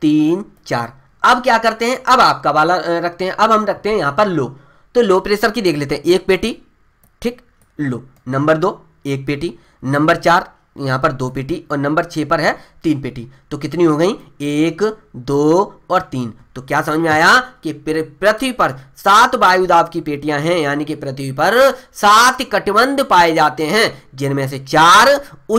तीन चार अब क्या करते हैं अब आपका वाला रखते हैं अब हम रखते हैं यहां पर लो तो लो प्रेशर की देख लेते हैं एक पेटी ठीक लो नंबर दो एक पेटी नंबर चार यहाँ पर दो पेटी और नंबर छः पर है तीन पेटी तो कितनी हो गई एक दो और तीन तो क्या समझ में आया कि पृथ्वी पर सात वायुदाब की पेटियां हैं यानी कि पृथ्वी पर सात कटबंध पाए जाते हैं जिनमें से चार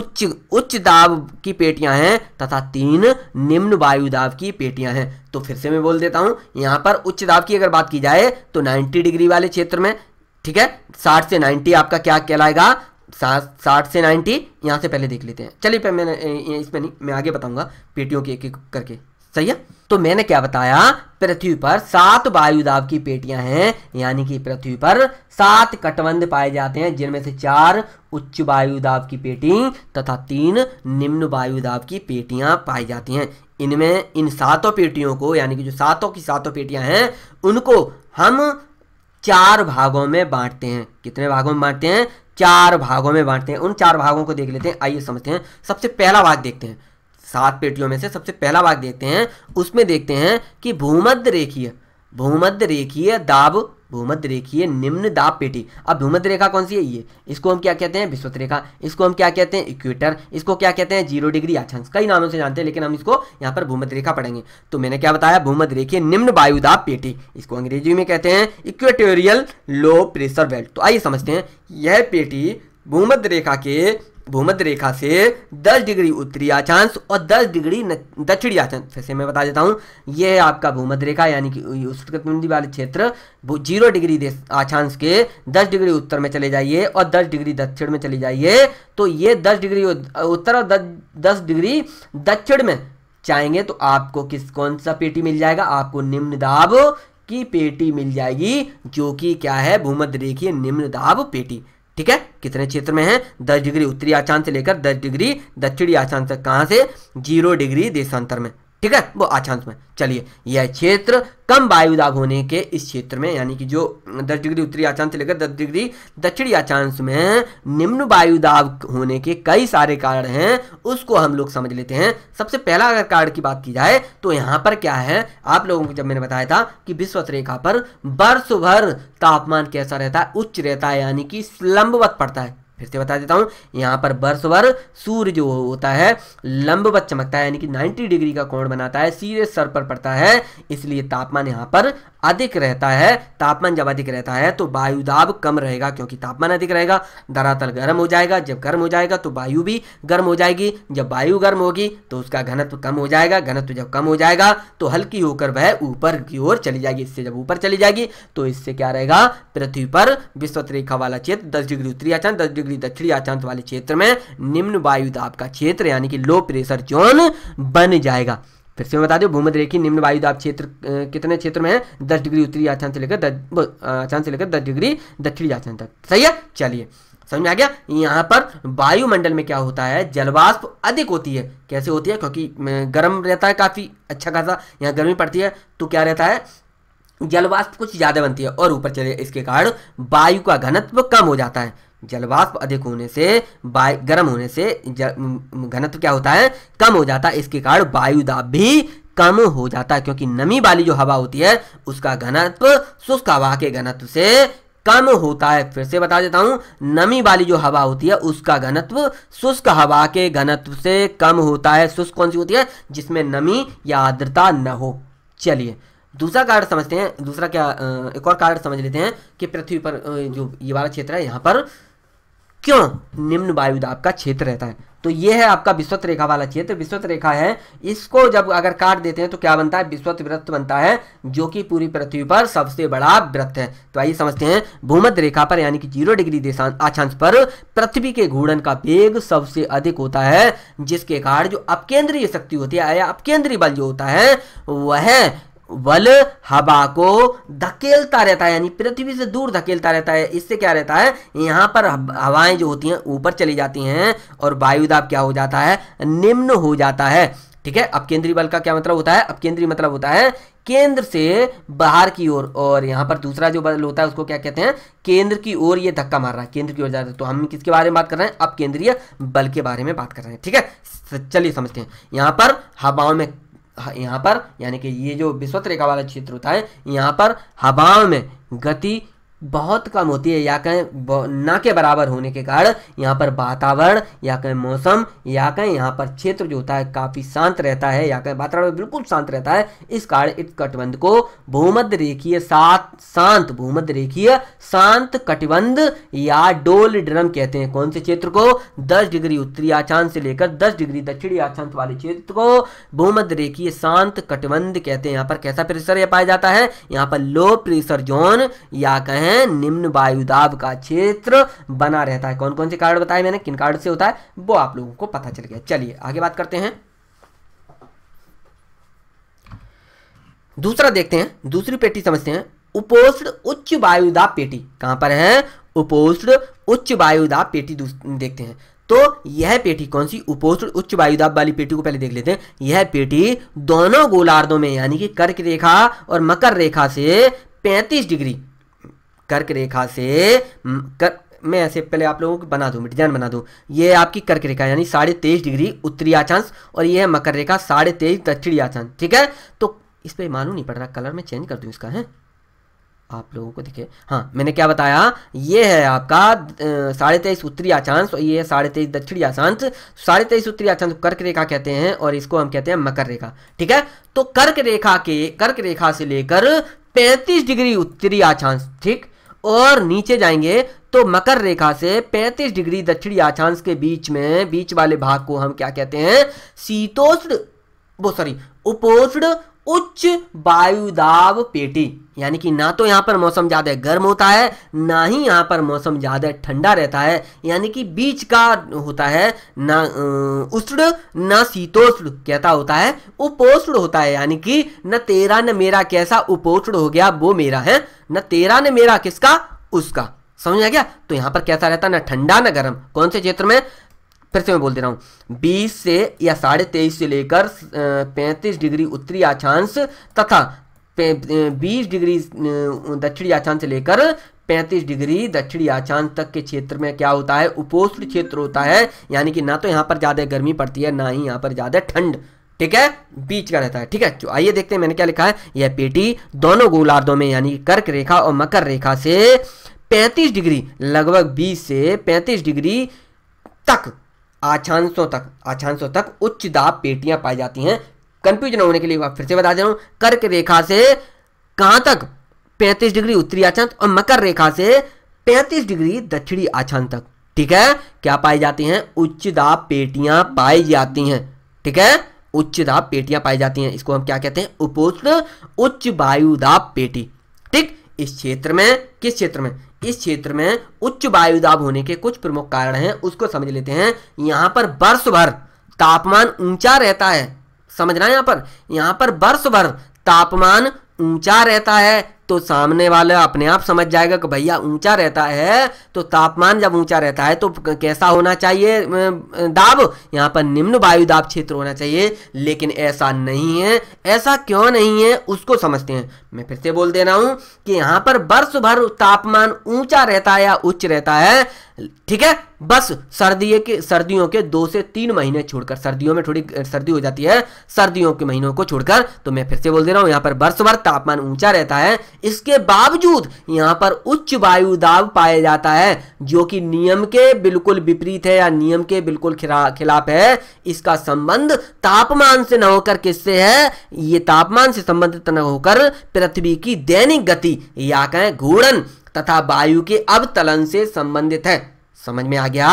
उच्च उच्च दाब की पेटियां हैं तथा तीन निम्न वायुदाब की पेटियां हैं तो फिर से मैं बोल देता हूं यहां पर उच्च दाब की अगर बात की जाए तो 90 डिग्री वाले क्षेत्र में ठीक है साठ से नाइन्टी आपका क्या कहलाएगा साठ से नाइन्टी यहां से पहले देख लेते हैं चलिए मैं इसमें नहीं मैं आगे बताऊंगा पेटियों की एक एक करके सही है तो मैंने क्या बताया पृथ्वी पर सात वायुदाब की पेटियां हैं यानी कि पृथ्वी पर सात कटबंध पाए जाते हैं जिनमें से चार उच्च वायुदाब की पेटी तथा तीन निम्न वायुदाब की पेटियां पाई जाती हैं इनमें इन सातों पेटियों को यानी कि जो सातों की सातों पेटियां हैं उनको हम चार भागों में बांटते हैं कितने भागों में बांटते हैं चार भागों में बांटते हैं उन चार भागों को देख लेते हैं आइए समझते हैं सबसे पहला भाग देखते हैं सात पेटियों में से सबसे पहला भाग देखते हैं उसमें देखते हैं कि भूमध्य रेखीय भूमध्य रेखीय दाब भूमध्य रेखीय निम्न दाब पेटी अब भूमध्य रेखा कौन सी है ये इसको हम क्या कहते हैं विश्वत रेखा इसको हम क्या कहते हैं इक्वेटर इसको क्या कहते हैं जीरो डिग्री अक्षांश कई नामों से जानते हैं लेकिन हम इसको यहाँ पर भूमध्य रेखा पढ़ेंगे तो मैंने क्या बताया भूमध्य रेखीय निम्न वायुदाब पेटी इसको अंग्रेजी में कहते हैं इक्वेटोरियल लो प्रेशर बेल्ट तो आइए समझते हैं यह पेटी भूमध्य रेखा के भूमध्य रेखा से 10 डिग्री उत्तरी अक्षांश और 10 डिग्री दक्षिणी अक्षांश फिर से मैं बता देता हूँ यह है आपका भूमध्य रेखा यानी कि उष्णकटिबंधीय वाले क्षेत्र जीरो डिग्री अक्षांश के 10 डिग्री उत्तर में चले जाइए और 10 डिग्री दक्षिण में चले जाइए तो ये 10 डिग्री उत्तर और दस डिग्री दक्षिण में चाहेंगे तो आपको किस कौन सा पेटी मिल जाएगा आपको निम्न दाब की पेटी मिल जाएगी जो कि क्या है भूमध्य रेखीय निम्न दाब पेटी ठीक है कितने क्षेत्र में है दस डिग्री उत्तरी आचान से लेकर दस डिग्री दक्षिणी आचान तक कहाँ से जीरो डिग्री देशांतर में ठीक है वो अक्षांश में चलिए यह क्षेत्र कम वायुदाब होने के इस क्षेत्र में यानी कि जो दस डिग्री उत्तरी अक्षांश से लेकर दस डिग्री दक्षिणी अक्षांश में निम्न वायुदाब होने के कई सारे कारण हैं उसको हम लोग समझ लेते हैं सबसे पहला अगर कारण की बात की जाए तो यहाँ पर क्या है आप लोगों को जब मैंने बताया था कि विश्वत रेखा पर वर्ष भर तापमान कैसा रहता है उच्च रहता है यानी कि लंबवत पड़ता है फिर से बता देता हूँ यहाँ पर वर्ष भर सूर्य जो होता है लंबवत चमकता है यानी कि 90 डिग्री का कोण बनाता है सीधे सर पर पड़ता है इसलिए तापमान यहाँ पर अधिक रहता है तापमान जब अधिक रहता है तो वायु दाब कम रहेगा क्योंकि तापमान अधिक रहेगा धरातल गर्म हो जाएगा जब गर्म हो जाएगा तो वायु भी गर्म हो जाएगी जब वायु गर्म होगी तो उसका घनत्व कम हो जाएगा घनत्व जब कम हो जाएगा तो हल्की होकर वह ऊपर की ओर चली जाएगी इससे जब ऊपर चली जाएगी तो इससे क्या रहेगा पृथ्वी पर विश्वत रेखा वाला क्षेत्र दस डिग्री उत्तरी अचानक दस डिग्री डिग्री दक्षिणी अक्षांश वाले क्षेत्र में निम्न वायु दाब का क्षेत्र यानी कि लो प्रेशर जोन बन जाएगा फिर से मैं बता दूं भूमध्य रेखी निम्न वायु दाब क्षेत्र कितने क्षेत्र में है दस डिग्री उत्तरी अक्षांश से लेकर अक्षांश से लेकर दस डिग्री दक्षिणी अक्षांश तक सही है चलिए समझ आ गया यहाँ पर वायुमंडल में क्या होता है जलवाष्प अधिक होती है कैसे होती है क्योंकि गर्म रहता है काफ़ी अच्छा खासा यहाँ गर्मी पड़ती है तो क्या रहता है जलवाष्प कुछ ज़्यादा बनती है और ऊपर चले इसके कारण वायु का घनत्व कम हो जाता है जलवाष्प अधिक होने से गर्म होने से घनत्व क्या होता है कम हो जाता है इसके कारण वायु दाब भी कम हो जाता है क्योंकि नमी वाली जो हवा होती है उसका घनत्व शुष्क हवा के घनत्व से कम होता है फिर से बता देता हूँ नमी वाली जो हवा होती है उसका घनत्व शुष्क हवा के घनत्व से कम होता है शुष्क कौन सी होती है जिसमें नमी या आर्द्रता न हो चलिए दूसरा कारण समझते हैं दूसरा क्या एक और कारण समझ लेते हैं कि पृथ्वी पर जो ये वाला क्षेत्र है यहाँ पर क्यों निम्न दाब का क्षेत्र रहता है तो ये है आपका विश्वत रेखा वाला क्षेत्र विश्वत रेखा है इसको जब अगर काट देते हैं तो क्या बनता है विश्वत वृत्त बनता है जो कि पूरी पृथ्वी पर सबसे बड़ा वृत्त है तो आइए समझते हैं भूमध्य रेखा पर यानी कि जीरो डिग्री आक्षांश पर पृथ्वी के घूर्णन का वेग सबसे अधिक होता है जिसके कारण जो अपकेंद्रीय शक्ति होती है या अपकेंद्रीय बल जो होता है वह वल हवा को धकेलता रहता है यानी पृथ्वी से दूर धकेलता रहता है इससे क्या रहता है यहाँ पर हवाएं जो होती हैं ऊपर चली जाती हैं और वायुदाब क्या हो जाता है निम्न हो जाता है ठीक है अब केंद्रीय बल का क्या मतलब होता है अब केंद्रीय मतलब होता है केंद्र से बाहर की ओर और, और यहाँ पर दूसरा जो बल होता है उसको क्या कहते हैं केंद्र की ओर ये धक्का मार रहा है केंद्र की ओर जा रहा है तो हम किसके बारे में बात कर रहे हैं अब केंद्रीय बल के बारे में बात कर रहे हैं ठीक है चलिए समझते हैं यहाँ पर हवाओं में यहाँ पर यानी कि ये जो विश्वत रेखा वाला क्षेत्र होता है यहाँ पर हवाओं में गति बहुत कम होती है या कहें ना के बराबर होने के कारण यहाँ पर वातावरण या कहें मौसम या कहें यहाँ पर क्षेत्र जो होता है काफ़ी शांत रहता है या कहें वातावरण बिल्कुल शांत रहता है इस कारण इस कटबंध को भूमध्य रेखीय सात शांत भूमध्य रेखीय शांत कटबंध या डोल ड्रम कहते हैं कौन से क्षेत्र को दस डिग्री उत्तरी आचांत से लेकर दस डिग्री दक्षिणी आचांत वाले क्षेत्र को भूमध्य रेखीय शांत कटबंध कहते हैं यहाँ पर कैसा प्रेशर यह पाया जाता है यहाँ पर लो प्रेशर जोन या कहें में निम्न वायुदाब का क्षेत्र बना रहता है कौन कौन से कारण बताए मैंने किन कारण से होता है वो आप लोगों को पता चल गया चलिए आगे बात करते हैं दूसरा देखते हैं दूसरी पेटी समझते हैं उपोष्ण उच्च वायुदाब पेटी कहां पर है उपोष्ण उच्च वायुदाब पेटी देखते हैं तो यह पेटी कौन सी उपोष्ण उच्च वायुदाब वाली पेटी को पहले देख लेते हैं यह पेटी दोनों गोलार्धों में यानी कि कर्क रेखा और मकर रेखा से 35 डिग्री कर्क रेखा से कर, मैं ऐसे पहले आप लोगों को बना दूँ डिजाइन बना दूँ ये आपकी कर्क रेखा यानी साढ़े तेईस डिग्री उत्तरी आचांश और ये है मकर रेखा साढ़े तेईस दक्षिणी आचांश ठीक है तो इस पर मालूम नहीं पड़ रहा कलर में चेंज कर दूँ इसका है आप लोगों को देखे हाँ मैंने क्या बताया ये है आपका साढ़े तेईस उत्तरी आचांश और ये है साढ़े तेईस दक्षिणी आचांश साढ़े तेईस उत्तरी आचांश कर्क रेखा कहते हैं और इसको हम कहते हैं मकर रेखा ठीक है तो कर्क रेखा के कर्क रेखा से लेकर पैंतीस डिग्री उत्तरी आचांश ठीक और नीचे जाएंगे तो मकर रेखा से 35 डिग्री दक्षिणी आचांश के बीच में बीच वाले भाग को हम क्या कहते हैं शीतोष्ण वो सॉरी उपोष्ण उच्च वायुदाब पेटी यानी कि ना तो यहाँ पर मौसम ज़्यादा गर्म होता है ना ही यहाँ पर मौसम ज़्यादा ठंडा रहता है यानी कि बीच का होता है ना उष्ण ना शीतोष्ण कहता होता है उपोष्ण होता है यानी कि न तेरा न मेरा कैसा उपोष्ण हो गया वो मेरा है न तेरा न मेरा किसका उसका समझ आ गया तो यहाँ पर कैसा रहता है ना ठंडा ना गर्म कौन से क्षेत्र में फिर से मैं बोल दे रहा हूँ बीस से या साढ़े तेईस से लेकर पैंतीस डिग्री उत्तरी अक्षांश तथा बीस डिग्री दक्षिणी अक्षांश से लेकर 35 डिग्री दक्षिणी अक्षांश तक के क्षेत्र में क्या होता है उपोष्ण क्षेत्र होता है यानी कि ना तो यहाँ पर ज़्यादा गर्मी पड़ती है ना ही यहाँ पर ज़्यादा ठंड ठीक है बीच का रहता है ठीक है आइए देखते हैं मैंने क्या लिखा है यह पेटी दोनों गोलार्धों में यानी कर्क रेखा और मकर रेखा से 35 डिग्री लगभग 20 से 35 डिग्री तक आछांसों तक आछांसों तक उच्च दाब पेटियां पाई जाती हैं कंफ्यूजन होने के लिए फिर से बता दे रहा हूं कर्क रेखा से कहां तक 35 डिग्री उत्तरी आछांत और मकर रेखा से 35 डिग्री दक्षिणी आछांत तक ठीक है क्या पाई जाती हैं उच्च दाब पेटियां पाई जाती हैं ठीक है उच्च दाब पेटियां पाई जाती हैं इसको हम क्या कहते हैं उपोष्ण उच्च वायु दाब पेटी ठीक इस क्षेत्र में किस क्षेत्र में इस क्षेत्र में उच्च वायुदाब होने के कुछ प्रमुख कारण हैं उसको समझ लेते हैं यहाँ पर वर्ष भर तापमान ऊंचा रहता है समझना यहाँ पर यहाँ पर वर्ष भर तापमान ऊंचा रहता है तो सामने वाला अपने आप समझ जाएगा कि भैया ऊंचा रहता है तो तापमान जब ऊंचा रहता है तो कैसा होना चाहिए दाब यहाँ पर निम्न वायु दाब क्षेत्र होना चाहिए लेकिन ऐसा नहीं है ऐसा क्यों नहीं है उसको समझते हैं मैं फिर से बोल दे रहा हूँ कि यहाँ पर वर्ष भर तापमान ऊंचा रहता है या उच्च रहता है ठीक है बस सर्दी के सर्दियों के दो से तीन महीने छोड़कर सर्दियों में थोड़ी सर्दी हो जाती है सर्दियों के महीनों को छोड़कर तो मैं फिर से बोल दे रहा हूं यहां पर वर्ष भर तापमान ऊंचा रहता है इसके बावजूद यहां पर उच्च वायु दाब पाया जाता है जो कि नियम के बिल्कुल विपरीत है या नियम के बिल्कुल खिलाफ है इसका संबंध तापमान से न होकर किससे है ये तापमान से संबंधित न होकर पृथ्वी की दैनिक गति या कहें घूर्णन तथा वायु के अवतलन से संबंधित है समझ में आ गया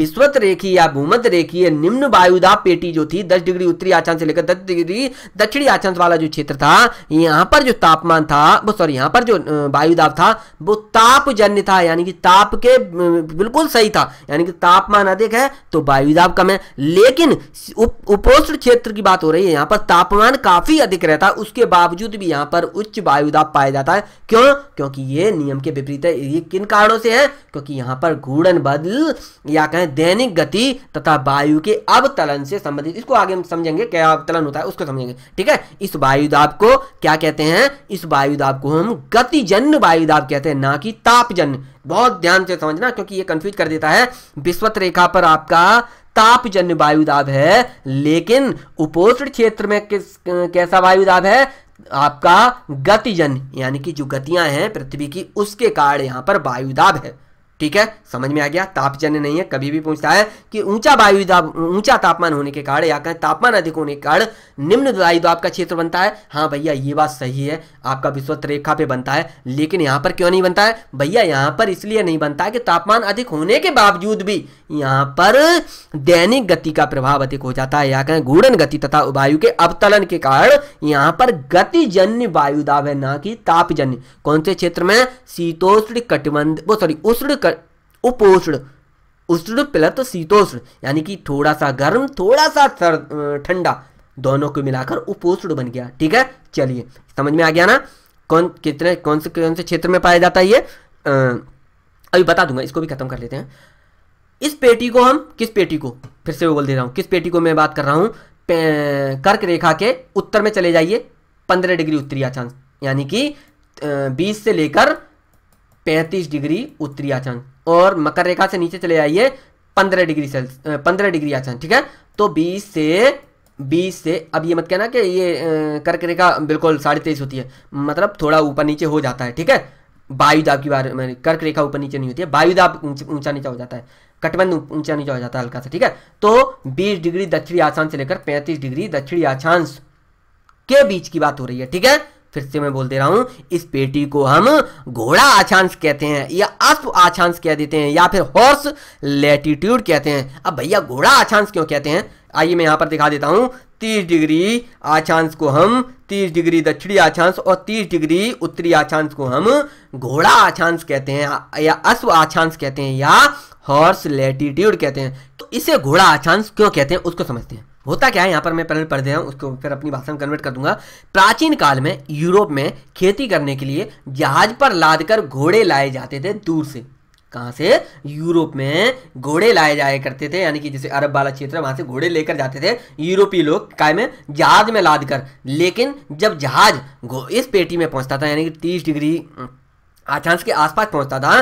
विश्वत रेखी या भूमत रेखी निम्न वायुदा पेटी जो थी 10 डिग्री उत्तरी आचांश से लेकर 10 डिग्री दक्षिणी आचांश वाला जो क्षेत्र था यहाँ पर जो तापमान था वो सॉरी यहाँ पर जो वायुदाब था वो तापजन्य था यानी कि ताप के बिल्कुल सही था यानी कि तापमान अधिक है तो वायुदाब कम है लेकिन उपोष्ण क्षेत्र की बात हो रही है यहाँ पर तापमान काफी अधिक रहता है उसके बावजूद भी यहाँ पर उच्च वायुदाब पाया जाता है क्यों क्योंकि ये नियम के विपरीत है ये किन कारणों से है क्योंकि यहाँ पर घूर्ण बदल या कहें दैनिक गति तथा वायु के अवतलन से संबंधित इसको आगे हम समझेंगे क्या अवतलन होता है उसको समझेंगे ठीक है इस वायुदाब को क्या कहते हैं इस वायुदाब को हम गतिजन्य वायुदाब कहते हैं ना कि तापजन्य बहुत ध्यान से समझना क्योंकि ये कंफ्यूज कर देता है विश्वत रेखा पर आपका तापजन्य वायुदाब है लेकिन उपोष्ण क्षेत्र में किस कैसा वायुदाब है आपका गतिजन यानी कि जो गतियां हैं पृथ्वी की उसके कारण यहां पर वायुदाब है ठीक है समझ में आ गया तापजन्य नहीं है कभी भी पूछता है कि ऊंचा वायु दाब ऊंचा तापमान होने के कारण या कहें तापमान अधिक होने के कारण निम्न वायु दाब का क्षेत्र बनता है हाँ भैया ये बात सही है आपका विश्वत रेखा पे बनता है लेकिन यहाँ पर क्यों नहीं बनता है भैया यहाँ पर इसलिए नहीं बनता है कि तापमान अधिक होने के बावजूद भी यहाँ पर दैनिक गति का प्रभाव अधिक हो जाता है या कहें घूर्णन गति तथा वायु के अवतलन के कारण यहाँ पर गतिजन्य वायु दाब है ना कि तापजन्य कौन से क्षेत्र में शीतोष्ण कटिबंध वो सॉरी उष्ण उपोष्ण उष्ण प्लत तो शीतोष्ण यानी कि थोड़ा सा गर्म थोड़ा सा ठंडा दोनों को मिलाकर उपोष्ण बन गया ठीक है चलिए समझ में आ गया ना कौन कितने कौन से कौन से क्षेत्र में पाया जाता है ये आ, अभी बता दूंगा इसको भी खत्म कर लेते हैं इस पेटी को हम किस पेटी को फिर से बोल दे रहा हूं किस पेटी को मैं बात कर रहा हूं कर्क रेखा के उत्तर में चले जाइए पंद्रह डिग्री उत्तरी अक्षांश यानी कि बीस से लेकर पैंतीस डिग्री उत्तरी अक्षांश और मकर रेखा से नीचे चले जाइए पंद्रह डिग्री सेल्सियस पंद्रह डिग्री आचरण ठीक है तो बीस से बीस से अब ये मत कहना कि ये कर्क रेखा बिल्कुल साढ़े तेईस होती है मतलब थोड़ा ऊपर नीचे हो जाता है ठीक है वायुदाब की बारे में कर्क रेखा ऊपर नीचे नहीं होती है वायुदाब ऊंचा नीचा हो जाता है कटबंध ऊंचा नीचा हो जाता है हल्का सा ठीक है तो 20 डिग्री दक्षिणी आशांश से लेकर 35 डिग्री दक्षिणी आशांश के बीच की बात हो रही है ठीक है फिर से मैं बोल दे रहा हूं इस पेटी को हम घोड़ा आछांस कहते हैं या अश्व आछांस कह देते हैं या फिर हॉर्स लेटीट्यूड कहते हैं अब भैया घोड़ा आछांस क्यों कहते हैं आइए मैं यहां पर दिखा देता हूं तीस डिग्री आछांस को हम तीस डिग्री दक्षिणी आछांस और तीस डिग्री उत्तरी आछांस को हम घोड़ा आछांस कहते हैं या अश्व आछांस कहते हैं या हॉर्स लेटीट्यूड कहते हैं तो इसे घोड़ा आछांस क्यों कहते हैं उसको समझते हैं होता क्या है यहाँ पर मैं पहले पढ़ दे रहा हूँ उसको फिर अपनी भाषा में कन्वर्ट कर दूंगा प्राचीन काल में यूरोप में खेती करने के लिए जहाज पर लादकर घोड़े लाए जाते थे दूर से कहाँ से यूरोप में घोड़े लाए जाया करते थे यानी कि जैसे अरब वाला क्षेत्र वहाँ से घोड़े लेकर जाते थे यूरोपीय लोग काय में जहाज में लाद कर लेकिन जब जहाज इस पेटी में पहुँचता था यानी कि तीस डिग्री अक्षांश के आसपास पहुंचता था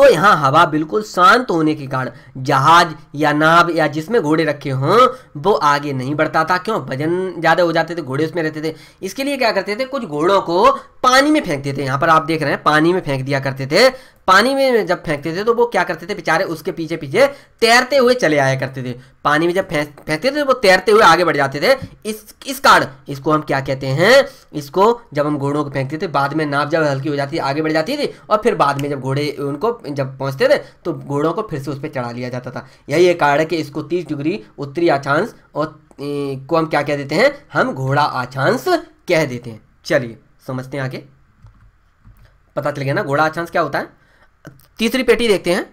तो यहाँ हवा बिल्कुल शांत होने के कारण जहाज या नाव या जिसमें घोड़े रखे हों वो आगे नहीं बढ़ता था क्यों वजन ज़्यादा हो जाते थे घोड़े उसमें रहते थे इसके लिए क्या करते थे कुछ घोड़ों को पानी में फेंकते थे यहाँ पर आप देख रहे हैं पानी में फेंक दिया करते थे पानी में जब फेंकते थे तो वो क्या करते थे बेचारे उसके पीछे पीछे तैरते हुए चले आया करते थे पानी में जब फेंकते थे तो वो तैरते हुए आगे बढ़ जाते थे इस इस कारण इसको हम क्या कहते हैं इसको जब हम घोड़ों को फेंकते थे बाद में नाप जब हल्की हो जाती थी आगे बढ़ जाती थी और फिर बाद में जब घोड़े उनको जब पहुँचते थे तो घोड़ों को फिर से उस पर चढ़ा लिया जाता था यही एक कारण है कि इसको तीस डिग्री उत्तरी अक्षांश और को हम क्या कह देते हैं हम घोड़ा अक्षांश कह देते हैं चलिए समझते हैं आगे पता चल गया ना घोड़ा अक्षांश क्या होता है तीसरी पेटी देखते हैं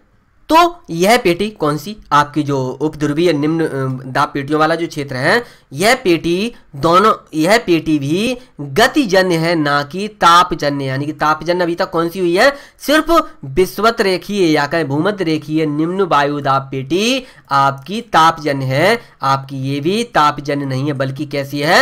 तो यह पेटी कौन सी आपकी जो उपध्रुवीय निम्न दाब पेटियों वाला जो क्षेत्र है यह पेटी दोनों यह पेटी भी गतिजन्य है ना कि तापजन्य यानी कि तापजन्य अभी तक कौन सी हुई है सिर्फ विश्वत रेखीय या कहें भूमध्य रेखीय निम्न वायु दाब पेटी आपकी तापजन्य है आपकी ये भी तापजन्य नहीं है बल्कि कैसी है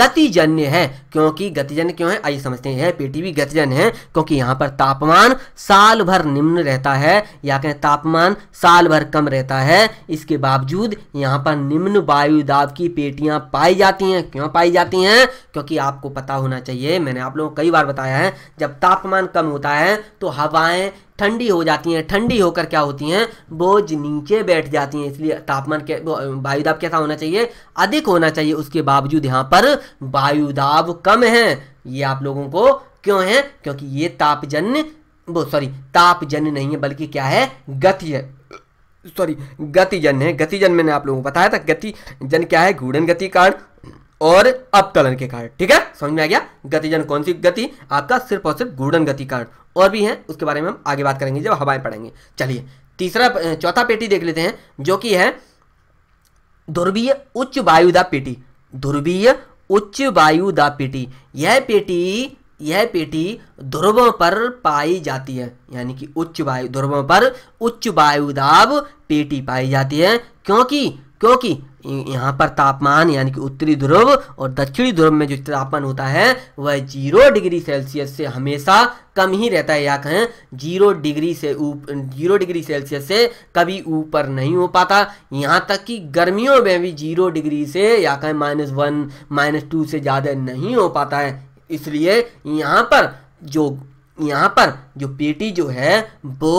गतिजन्य है क्योंकि गतिजन्य क्यों है आइए समझते हैं यह पेटी भी गतिजन्य है क्योंकि यहाँ पर तापमान साल भर निम्न रहता है या कहें ताप तापमान साल भर कम रहता है इसके बावजूद यहाँ पर निम्न वायु दाब की पेटियाँ पाई जाती हैं क्यों पाई जाती हैं क्योंकि आपको पता होना चाहिए मैंने आप लोगों को कई बार बताया है जब तापमान कम होता है तो हवाएं ठंडी हो जाती हैं ठंडी होकर क्या होती हैं बोझ नीचे बैठ जाती हैं इसलिए तापमान के वायुदाब कैसा होना चाहिए अधिक होना चाहिए उसके बावजूद यहाँ पर वायुदाब कम है ये आप लोगों को क्यों है क्योंकि ये तापजन्य वो सॉरी ताप जन्य नहीं है बल्कि क्या है गति है सॉरी गतिजन है गतिजन मैंने आप लोगों को बताया था गतिजन क्या है घूर्णन गति कारण और अपतलन के कारण ठीक है समझ में आ गया गतिजन कौन सी गति आपका सिर्फ और सिर्फ घूर्णन गति कारण और भी है उसके बारे में हम आगे बात करेंगे जब हवाएं पढ़ेंगे चलिए तीसरा चौथा पेटी देख लेते हैं जो कि है ध्रुवीय उच्च वायुदा पेटी ध्रुवीय उच्च वायुदा पेटी यह पेटी यह पेटी ध्रुवों पर पाई जाती है यानी कि उच्च वायु ध्रुवों पर उच्च वायुदाब पेटी पाई जाती है क्योंकि क्योंकि यहाँ पर तापमान यानी कि उत्तरी ध्रुव और दक्षिणी ध्रुव में जो तापमान होता है वह जीरो डिग्री सेल्सियस से हमेशा कम ही रहता है या कहें जीरो डिग्री से ऊप जीरो डिग्री सेल्सियस से कभी ऊपर नहीं हो पाता यहाँ तक कि गर्मियों में भी जीरो डिग्री से या कहें माइनस वन माइनस टू से ज़्यादा नहीं हो पाता है इसलिए यहाँ पर जो यहाँ पर जो पेटी जो है वो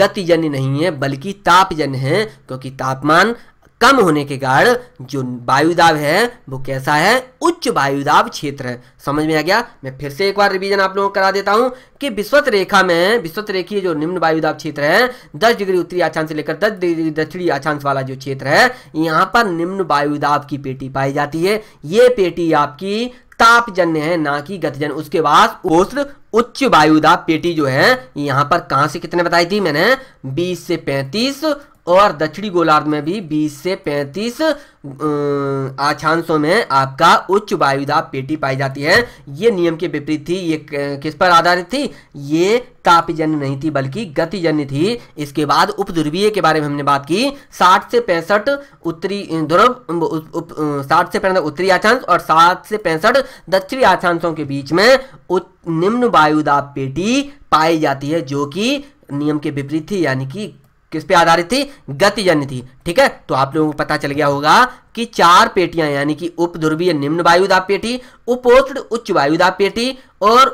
गतिजन्य नहीं है बल्कि तापजन्य है क्योंकि तापमान कम होने के कारण जो वायुदाब है वो कैसा है उच्च वायुदाब क्षेत्र है समझ में आ गया मैं फिर से एक बार रिवीजन आप लोगों को करा देता हूं कि विश्वत रेखा में विश्वत रेखीय जो निम्न वायुदाब क्षेत्र है 10 डिग्री उत्तरी अक्षांश से लेकर 10 डिग्री दक्षिणी अक्षांश वाला जो क्षेत्र है यहाँ पर निम्न वायुदाब की पेटी पाई जाती है ये पेटी आपकी तापजन्य है ना कि गतिजन उसके बाद उष्ण उच्च वायुदाब पेटी जो है यहाँ पर कहाँ से कितने बताई थी मैंने 20 से पैंतीस और दक्षिणी गोलार्ध में भी 20 से 35 अक्षांशों में आपका उच्च वायुदाब पेटी पाई जाती है ये नियम के विपरीत थी ये किस पर आधारित थी ये तापजन्य नहीं थी बल्कि गतिजन्य थी इसके बाद उपध्रुवीय के बारे में हमने बात की 60 से पैंसठ उत्तरी ध्रुव साठ से पैंसठ उत्तरी अक्षांश और 60 से पैंसठ दक्षिणी अक्षांशों के बीच में निम्न वायुदाब पेटी पाई जाती है जो कि नियम के विपरीत थी यानी कि किस पे आधारित थी गतिजन्य थी ठीक है तो आप लोगों को पता चल गया होगा कि चार पेटियां यानी कि उप ध्रुवीय निम्न वायुदाब पेटी उपोष्ण उच्च वायुदाब पेटी और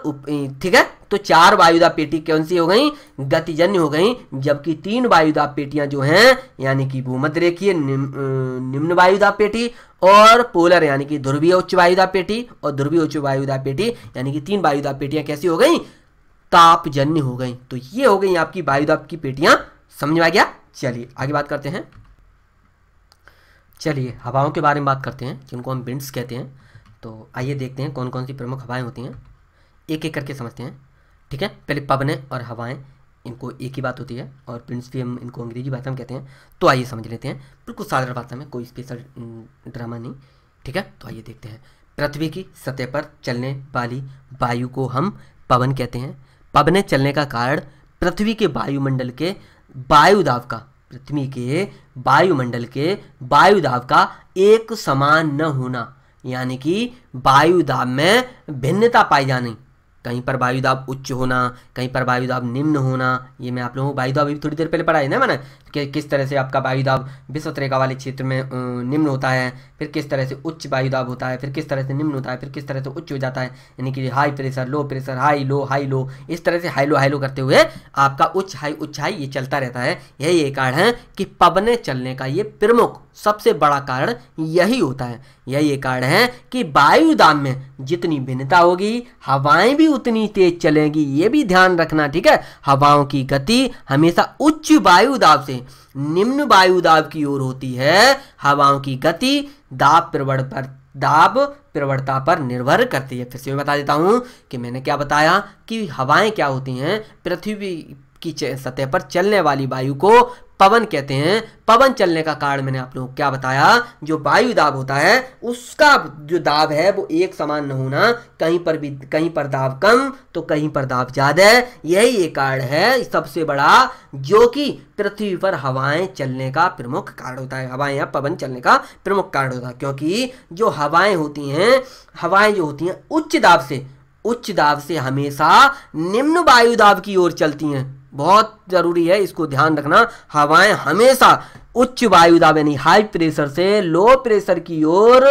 ठीक है तो चार वायुदाब पेटी कौन सी हो गई गतिजन्य हो गई जबकि तीन वायुदाब पेटियां जो हैं यानी कि भूमध्य रेखीय निम्न वायुदाब पेटी और पोलर यानी कि ध्रुवीय उच्च वायुदाब पेटी और ध्रुवीय उच्च वायुदाब पेटी यानी कि तीन वायुदाब पेटियां कैसी हो गई तापजन्य हो गई तो ये हो गई आपकी वायुदाब की पेटियां समझ में आ गया चलिए आगे बात करते हैं चलिए हवाओं के बारे में बात करते हैं जिनको हम विंड्स कहते हैं तो आइए देखते हैं कौन कौन सी प्रमुख हवाएं होती हैं एक एक करके समझते हैं ठीक है पहले पवने और हवाएं इनको एक ही बात होती है और प्रिंस भी हम इनको अंग्रेजी भाषा में कहते हैं तो आइए समझ लेते हैं बिल्कुल साधारण भाषा में कोई स्पेशल ड्रामा नहीं ठीक है तो आइए देखते हैं पृथ्वी की सतह पर चलने वाली वायु को हम पवन कहते हैं पवने चलने का कारण पृथ्वी के वायुमंडल के वायुदाब का पृथ्वी के वायुमंडल के वायुदाब का एक समान न होना यानी कि वायुदाब में भिन्नता पाई जानी कहीं पर वायुदाब उच्च होना कहीं पर वायुदाब निम्न होना ये मैं आप लोगों को वायुदाब अभी थोड़ी देर पहले पढ़ाई ना मैंने कि किस तरह से आपका वायु दाब विश्व रेखा वाले क्षेत्र में निम्न होता है फिर किस तरह से उच्च वायु दाब होता है फिर किस तरह से निम्न होता है फिर किस तरह से उच्च हो जाता है यानी कि high pressure low pressure high low high low इस तरह से हाई लो हाई लो करते हुए आपका उच्च हाई उच्च हाई ये चलता रहता है यही एक कारण है कि पवने चलने का ये प्रमुख सबसे बड़ा कारण यही होता है यही एक कारण है कि वायु दाब में जितनी भिन्नता होगी हवाएं भी उतनी तेज चलेंगी ये भी ध्यान रखना ठीक है हवाओं की गति हमेशा उच्च वायु दाब से निम्न वायु दाब की ओर होती है हवाओं की गति दाब प्रवण पर दाब प्रवणता पर निर्भर करती है फिर से मैं बता देता हूँ कि मैंने क्या बताया कि हवाएं क्या होती हैं पृथ्वी की सतह पर चलने वाली वायु को पवन कहते हैं पवन चलने का कारण मैंने आप लोगों को क्या बताया जो वायु दाब होता है उसका जो दाब है वो एक समान न होना कहीं पर भी कहीं पर दाब कम तो कहीं पर दाब ज़्यादा यही एक कारण है सबसे बड़ा जो कि पृथ्वी पर हवाएं चलने का प्रमुख कारण होता है हवाएं या पवन चलने का प्रमुख कारण होता है क्योंकि जो हवाएं होती हैं हवाएं जो होती हैं उच्च दाब से उच्च दाब से हमेशा निम्न वायु दाब की ओर चलती हैं बहुत ज़रूरी है इसको ध्यान रखना हवाएं हमेशा उच्च वायुदाब यानी हाई प्रेशर से लो प्रेशर की ओर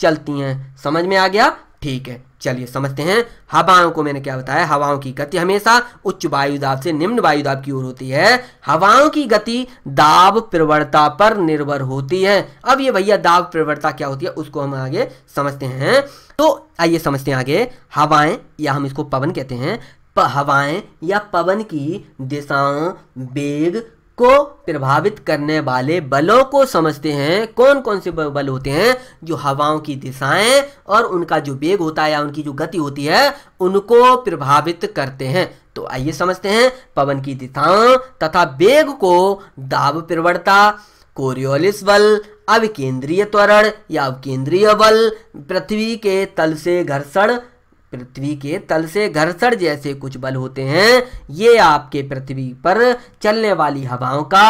चलती हैं समझ में आ गया ठीक है चलिए समझते हैं हवाओं को मैंने क्या बताया हवाओं की गति हमेशा उच्च वायुदाब से निम्न वायुदाब की ओर होती है हवाओं की गति दाब प्रवणता पर निर्भर होती है अब ये भैया दाब प्रवणता क्या होती है उसको हम आगे समझते हैं तो आइए समझते हैं आगे हवाएं या हम इसको पवन कहते हैं हवाएं या पवन की दिशाओं वेग को प्रभावित करने वाले बलों को समझते हैं कौन कौन से बल होते हैं जो हवाओं की दिशाएं और उनका जो वेग होता है या उनकी जो गति होती है उनको प्रभावित करते हैं तो आइए समझते हैं पवन की दिशाओं तथा वेग को दाब प्रवणता कोरियोलिस बल अविकेंद्रीय त्वरण या अवकेंद्रीय बल पृथ्वी के तल से घर्षण पृथ्वी के तल से घर्षण जैसे कुछ बल होते हैं ये आपके पृथ्वी पर चलने वाली हवाओं का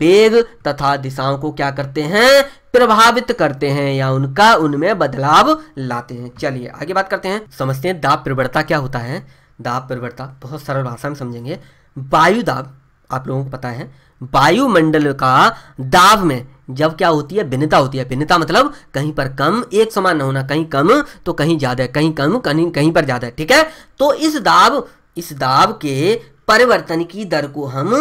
वेग तथा दिशाओं को क्या करते हैं प्रभावित करते हैं या उनका उनमें बदलाव लाते हैं चलिए आगे बात करते हैं समझते हैं दाब प्रवणता क्या होता है दाब प्रवणता बहुत सरल भाषा में समझेंगे वायु दाब आप लोगों को पता है वायुमंडल का दाब में जब क्या होती है भिन्नता होती है भिन्नता मतलब कहीं पर कम एक समान न होना कहीं कम तो कहीं ज़्यादा कहीं कम कहीं कहीं पर ज़्यादा ठीक है तो इस दाब इस दाब के परिवर्तन की दर को हम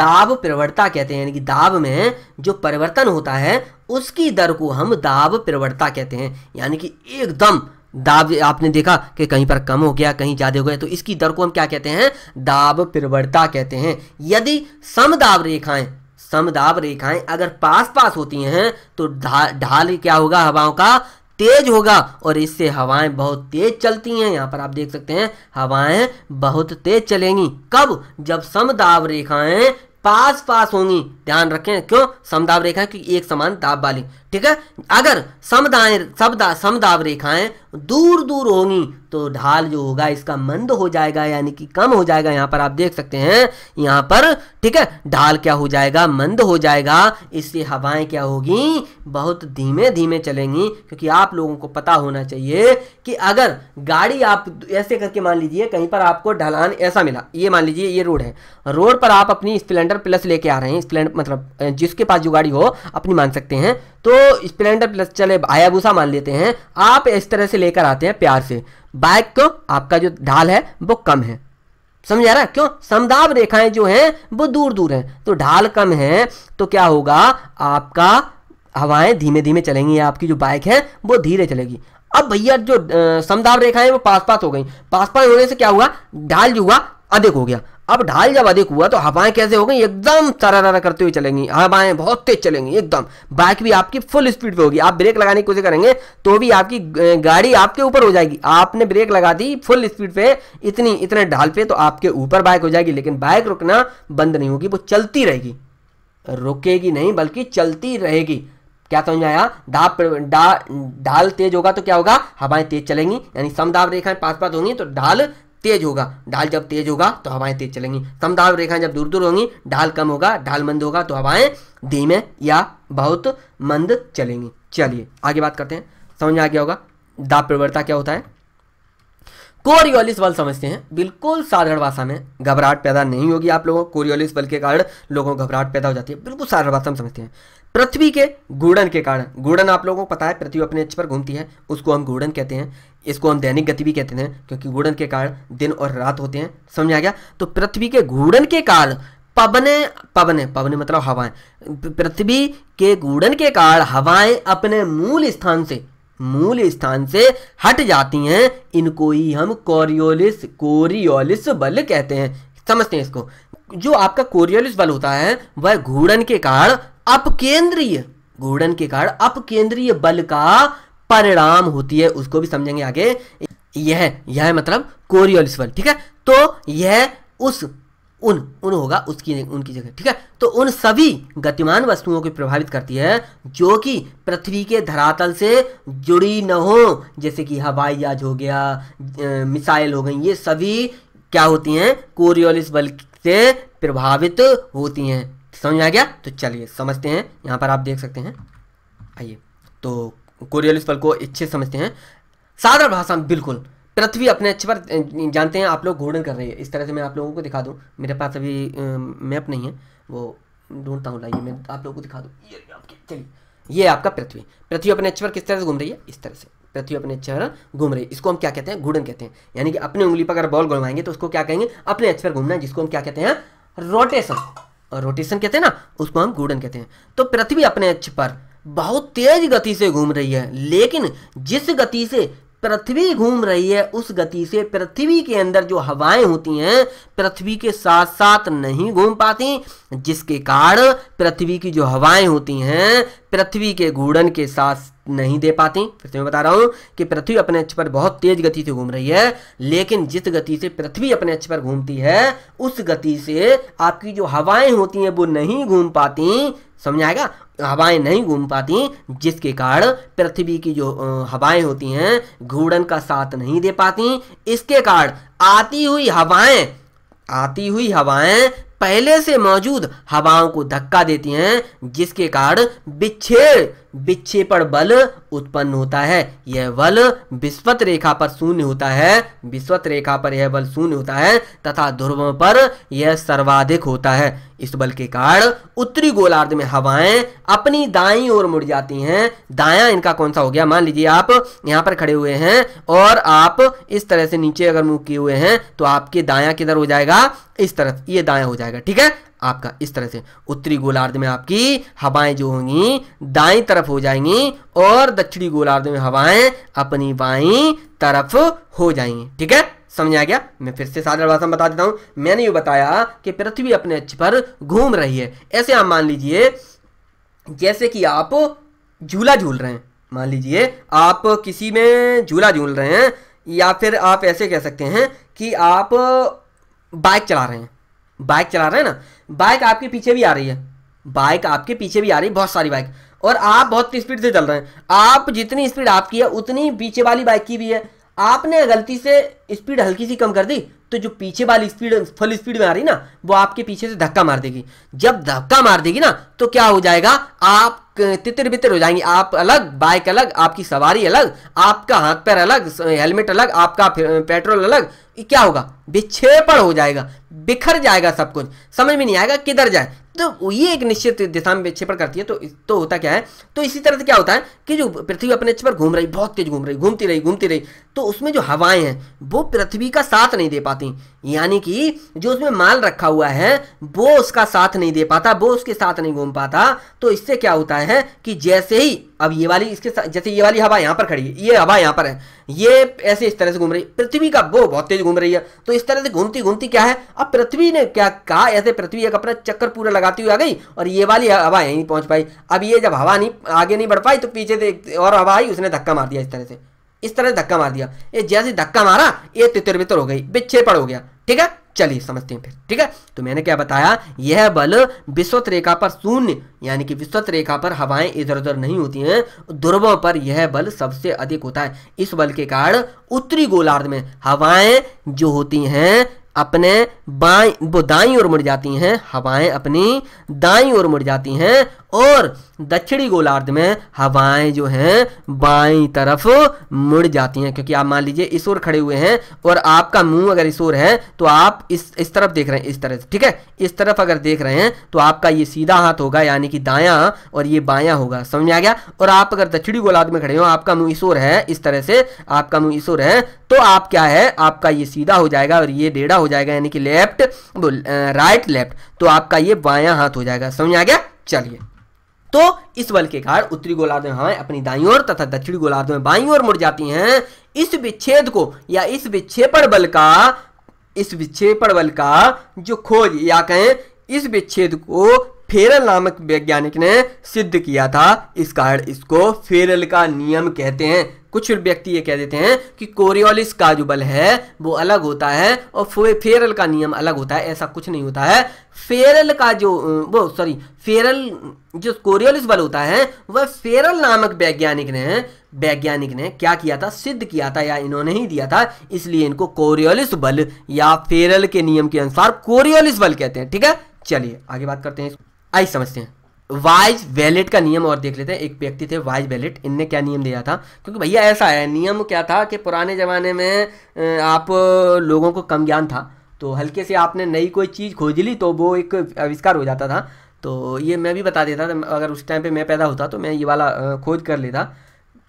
दाब प्रवणता कहते हैं यानी कि दाब में जो परिवर्तन होता है उसकी दर को हम दाब प्रवणता कहते हैं यानी कि एकदम दाब आपने देखा कि कहीं पर कम हो गया कहीं ज़्यादा हो गया तो इसकी दर को हम क्या कहते हैं दाब प्रवणता कहते हैं यदि समदाब रेखाएं समदाब रेखाएं अगर पास पास होती हैं तो ढाल धा, क्या होगा हवाओं का तेज होगा और इससे हवाएं बहुत तेज चलती हैं यहाँ पर आप देख सकते हैं हवाएं बहुत तेज चलेंगी कब जब समदाब रेखाएं पास पास होंगी ध्यान रखें क्यों समदाब रेखाएं क्योंकि एक समान दाब वाली ठीक है अगर समदाएं समदा समदाब रेखाएं दूर दूर होंगी तो ढाल जो होगा इसका मंद हो जाएगा यानी कि कम हो जाएगा यहाँ पर आप देख सकते हैं यहाँ पर ठीक है ढाल क्या हो जाएगा मंद हो जाएगा इससे हवाएं क्या होगी बहुत धीमे धीमे चलेंगी क्योंकि आप लोगों को पता होना चाहिए कि अगर गाड़ी आप ऐसे करके मान लीजिए कहीं पर आपको ढलान ऐसा मिला ये मान लीजिए ये रोड है रोड पर आप अपनी स्प्लेंडर प्लस लेके आ रहे हैं स्प्लेंडर मतलब जिसके पास जो गाड़ी हो अपनी मान सकते हैं तो स्प्लेंडर प्लस चले आयाबूसा मान लेते हैं आप इस तरह से लेकर आते हैं प्यार से बाइक क्यों आपका जो ढाल है वो कम है समझ आ रहा क्यों समदाब रेखाएं जो हैं वो दूर दूर हैं तो ढाल कम है तो क्या होगा आपका हवाएं धीमे धीमे चलेंगी आपकी जो बाइक है वो धीरे चलेगी अब भैया जो समदाब रेखाएं वो पास पास हो गई पास पास होने से क्या हुआ ढाल जो हुआ अधिक हो गया अब ढाल जब अधिक हुआ तो हवाएं कैसे हो गई एकदम तरारा करते हुए चलेंगी हवाएं बहुत तेज चलेंगी एकदम बाइक भी आपकी फुल स्पीड पे होगी आप ब्रेक लगाने की कोशिश करेंगे तो भी आपकी गाड़ी आपके ऊपर हो जाएगी आपने ब्रेक लगा दी फुल स्पीड पे इतनी इतने ढाल पे तो आपके ऊपर बाइक हो जाएगी लेकिन बाइक रुकना बंद नहीं होगी वो चलती रहेगी रुकेगी नहीं बल्कि चलती रहेगी क्या समझ में आया दाप ढाल तेज होगा तो क्या होगा हवाएं तेज चलेंगी यानी समदाब रेखाएं पास पास होंगी तो ढाल तेज होगा ढाल जब तेज होगा तो हवाएं तेज चलेंगी समदाब रेखाएं जब दूर दूर होंगी ढाल कम होगा ढाल मंद होगा तो हवाएं धीमे या बहुत मंद चलेंगी चलिए आगे बात करते हैं समझ आ गया होगा दाब प्रवणता क्या होता है कोरियोलिस बल समझते हैं बिल्कुल साधारण भाषा में घबराहट पैदा नहीं होगी आप लोगों कोरियोलिस बल के कारण लोगों को घबराहट पैदा हो जाती है बिल्कुल साधारण भाषा में समझते हैं पृथ्वी के घूर्णन के कारण घूर्णन आप लोगों को पता है पृथ्वी अपने अक्ष पर घूमती है उसको हम घूर्णन कहते हैं इसको हम दैनिक गति भी कहते हैं क्योंकि घूर्णन के कारण दिन और रात होते हैं समझ आ गया तो पृथ्वी के घूर्णन के कारण पवने पवने पवने मतलब हवाएं पृथ्वी के घूर्णन के कारण हवाएं अपने मूल स्थान से मूल स्थान से हट जाती हैं इनको ही हम कोरियोलिस कोरियोलिस बल कहते हैं समझते हैं इसको जो आपका कोरियोलिस बल होता है वह घूर्णन के कारण अपकेंद्रीय घूर्णन के कारण अपकेंद्रीय बल का परिणाम होती है उसको भी समझेंगे आगे यह यह मतलब कोरियोलिस बल ठीक है तो यह उस उन उन होगा उसकी उनकी जगह ठीक है तो उन सभी गतिमान वस्तुओं को प्रभावित करती है जो कि पृथ्वी के धरातल से जुड़ी न हो जैसे कि हवाई जहाज हो गया मिसाइल हो गई ये सभी क्या होती हैं कोरियोलिस बल से प्रभावित होती हैं समझ आ गया तो चलिए समझते हैं यहां पर आप देख सकते हैं आइए तो कोरियोलिस बल को अच्छे समझते हैं साधारण भाषा में बिल्कुल पृथ्वी अपने अच्छे पर जानते हैं आप लोग घूर्णन कर रही है इस तरह से मैं आप लोगों को दिखा दूँ मेरे पास अभी मैप नहीं है वो ढूंढता हूँ लाइए मैं आप लोगों को दिखा दूँ ये चलिए ये आपका पृथ्वी पृथ्वी अपने अच्छे पर किस तरह से घूम रही है इस तरह से पृथ्वी अपने अच्छे पर घूम रही है इसको हम क्या कहते हैं घूर्णन कहते हैं यानी कि अपनी उंगली पर अगर बॉल घुमाएंगे तो उसको क्या कहेंगे अपने अच्छे पर घूमना है जिसको हम क्या कहते हैं रोटेशन और रोटेशन कहते हैं ना उसको हम घूर्णन कहते हैं तो पृथ्वी अपने अच्छे पर बहुत तेज गति से घूम रही है लेकिन जिस गति से पृथ्वी घूम रही है उस गति से पृथ्वी के अंदर जो हवाएं होती हैं पृथ्वी के साथ साथ नहीं घूम पाती जिसके कारण पृथ्वी की जो हवाएं होती हैं पृथ्वी के घूर्णन के साथ नहीं दे पाती फिर से मैं बता रहा हूं कि पृथ्वी अपने अक्ष पर बहुत तेज गति से घूम रही है लेकिन जिस गति से पृथ्वी अपने अक्ष पर घूमती है उस गति से आपकी जो हवाएं होती हैं वो नहीं घूम पाती समझ आएगा हवाएं नहीं घूम पाती जिसके कारण पृथ्वी की जो हवाएं होती हैं घूर्णन का साथ नहीं दे पाती इसके कारण आती हुई हवाएं आती हुई हवाएं पहले से मौजूद हवाओं को धक्का देती हैं जिसके कारण विच्छेद विक्षेपण बल उत्पन्न होता है यह बल विस्वत रेखा पर शून्य होता है विस्वत रेखा पर यह बल शून्य होता है तथा ध्रुव पर यह सर्वाधिक होता है इस बल के कारण उत्तरी गोलार्ध में हवाएं अपनी दाई ओर मुड़ जाती हैं दाया इनका कौन सा हो गया मान लीजिए आप यहाँ पर खड़े हुए हैं और आप इस तरह से नीचे अगर मुंह किए हुए हैं तो आपके दाया किधर हो जाएगा इस तरफ ये दाया हो जाएगा ठीक है आपका इस तरह से उत्तरी गोलार्ध में आपकी हवाएं जो होंगी दाई तरफ हो जाएंगी और दक्षिणी गोलार्ध में हवाएं अपनी बाई तरफ हो जाएंगी ठीक है समझ आ गया मैं फिर से साधारण भाषा में बता देता हूं मैंने ये बताया कि पृथ्वी अपने अक्ष पर घूम रही है ऐसे आप मान लीजिए जैसे कि आप झूला झूल रहे हैं मान लीजिए आप किसी में झूला झूल रहे हैं या फिर आप ऐसे कह सकते हैं कि आप बाइक चला रहे हैं बाइक चला रहे हैं ना बाइक आपके पीछे भी आ रही है बाइक आपके पीछे भी आ रही है बहुत सारी बाइक और आप बहुत स्पीड से चल रहे हैं आप जितनी स्पीड आपकी है उतनी पीछे वाली बाइक की भी है आपने गलती से स्पीड हल्की सी कम कर दी तो जो पीछे वाली स्पीड फुल स्पीड में आ रही ना वो आपके पीछे से धक्का मार देगी जब धक्का मार देगी ना तो क्या हो जाएगा आप तितर बितर हो जाएंगे आप अलग बाइक अलग आपकी सवारी अलग आपका हाथ पैर अलग हेलमेट अलग आपका पेट्रोल अलग क्या होगा विक्षेपण हो जाएगा बिखर जाएगा सब कुछ समझ में नहीं आएगा किधर जाए तो ये एक निश्चित दिशा में विक्षेपण करती है तो तो होता क्या है तो इसी तरह से क्या होता है कि जो पृथ्वी अपने पर घूम रही बहुत तेज घूम रही घूमती रही घूमती रही तो उसमें जो हवाएं हैं वो पृथ्वी का साथ नहीं दे पाती यानी कि जो उसमें माल रखा हुआ है वो उसका साथ नहीं दे पाता वो उसके साथ नहीं घूम पाता तो इससे क्या होता है कि जैसे ही अब ये वाली इसके जैसे ये वाली हवा यहाँ पर खड़ी है ये हवा यहाँ पर है ये ऐसे इस तरह से घूम रही है पृथ्वी का वो बहुत तेज घूम रही है तो इस तरह से घूमती घूमती क्या है अब पृथ्वी ने क्या कहा ऐसे पृथ्वी एक अपना चक्कर पूरा लगाती हुई आ गई और ये वाली हवा यहीं पहुंच पाई अब ये जब हवा नहीं आगे नहीं बढ़ पाई तो पीछे से और हवा आई उसने धक्का मार दिया इस तरह से इस तरह से धक्का मार दिया ये जैसे धक्का मारा ये तितर बितर हो गई बिच्छेपड़ हो गया ठीक है चलिए समझते हैं फिर ठीक है तो मैंने क्या बताया यह बल विश्वत रेखा पर शून्य यानी कि विश्वत रेखा पर हवाएं इधर उधर नहीं होती हैं ध्रुवों पर यह बल सबसे अधिक होता है इस बल के कारण उत्तरी गोलार्ध में हवाएं जो होती हैं अपने बाई वो दाई ओर मुड़ जाती हैं हवाएं अपनी दाई ओर मुड़ जाती हैं और दक्षिणी गोलार्ध में हवाएं जो हैं बाई तरफ मुड़ जाती हैं क्योंकि आप मान लीजिए इस ओर खड़े हुए हैं और आपका मुंह अगर इस ओर है तो आप इस इस तरफ देख रहे हैं इस तरह से ठीक है इस तरफ अगर देख रहे हैं तो आपका ये सीधा हाथ होगा यानी कि दाया और ये बाया होगा समझ में आ गया और आप अगर दक्षिणी गोलार्ध में खड़े हो आपका मुंह ईश्वर है इस तरह से आपका मुंह ईश्वर है तो आप क्या है आपका ये सीधा हो जाएगा और ये डेढ़ा हो जाएगा यानी कि लेफ्ट राइट लेफ्ट तो आपका ये बाया हाथ हो जाएगा समझ आ गया चलिए तो इस बल के कारण उत्तरी गोलार्ध में हवाएं अपनी दाई ओर तथा दक्षिणी गोलार्ध में बाई ओर मुड़ जाती हैं इस विच्छेद को या इस विक्षेपण बल का इस विक्षेपण बल का जो खोज या कहें इस विच्छेद को फेरल नामक वैज्ञानिक ने सिद्ध किया था इस कारण इसको फेरल का नियम कहते हैं कुछ व्यक्ति ये कह देते हैं कि कोरियोलिस का जो बल है वो अलग होता है और फेरल का नियम अलग होता है ऐसा कुछ नहीं होता है फेरल का जो वो सॉरी फेरल जो कोरियोलिस बल होता है वह फेरल नामक वैज्ञानिक ने वैज्ञानिक ने क्या किया था सिद्ध किया था या इन्होंने ही दिया था इसलिए इनको कोरियोलिस बल या फेरल के नियम के अनुसार कोरियोलिस बल कहते हैं ठीक है चलिए आगे बात करते हैं आई समझते हैं वाइज वैलेट का नियम और देख लेते हैं एक व्यक्ति थे वाइज वैलेट इनने क्या नियम दिया था क्योंकि भैया ऐसा है नियम क्या था कि पुराने ज़माने में आप लोगों को कम ज्ञान था तो हल्के से आपने नई कोई चीज़ खोज ली तो वो एक आविष्कार हो जाता था तो ये मैं भी बता देता अगर उस टाइम पे मैं पैदा होता तो मैं ये वाला खोज कर लेता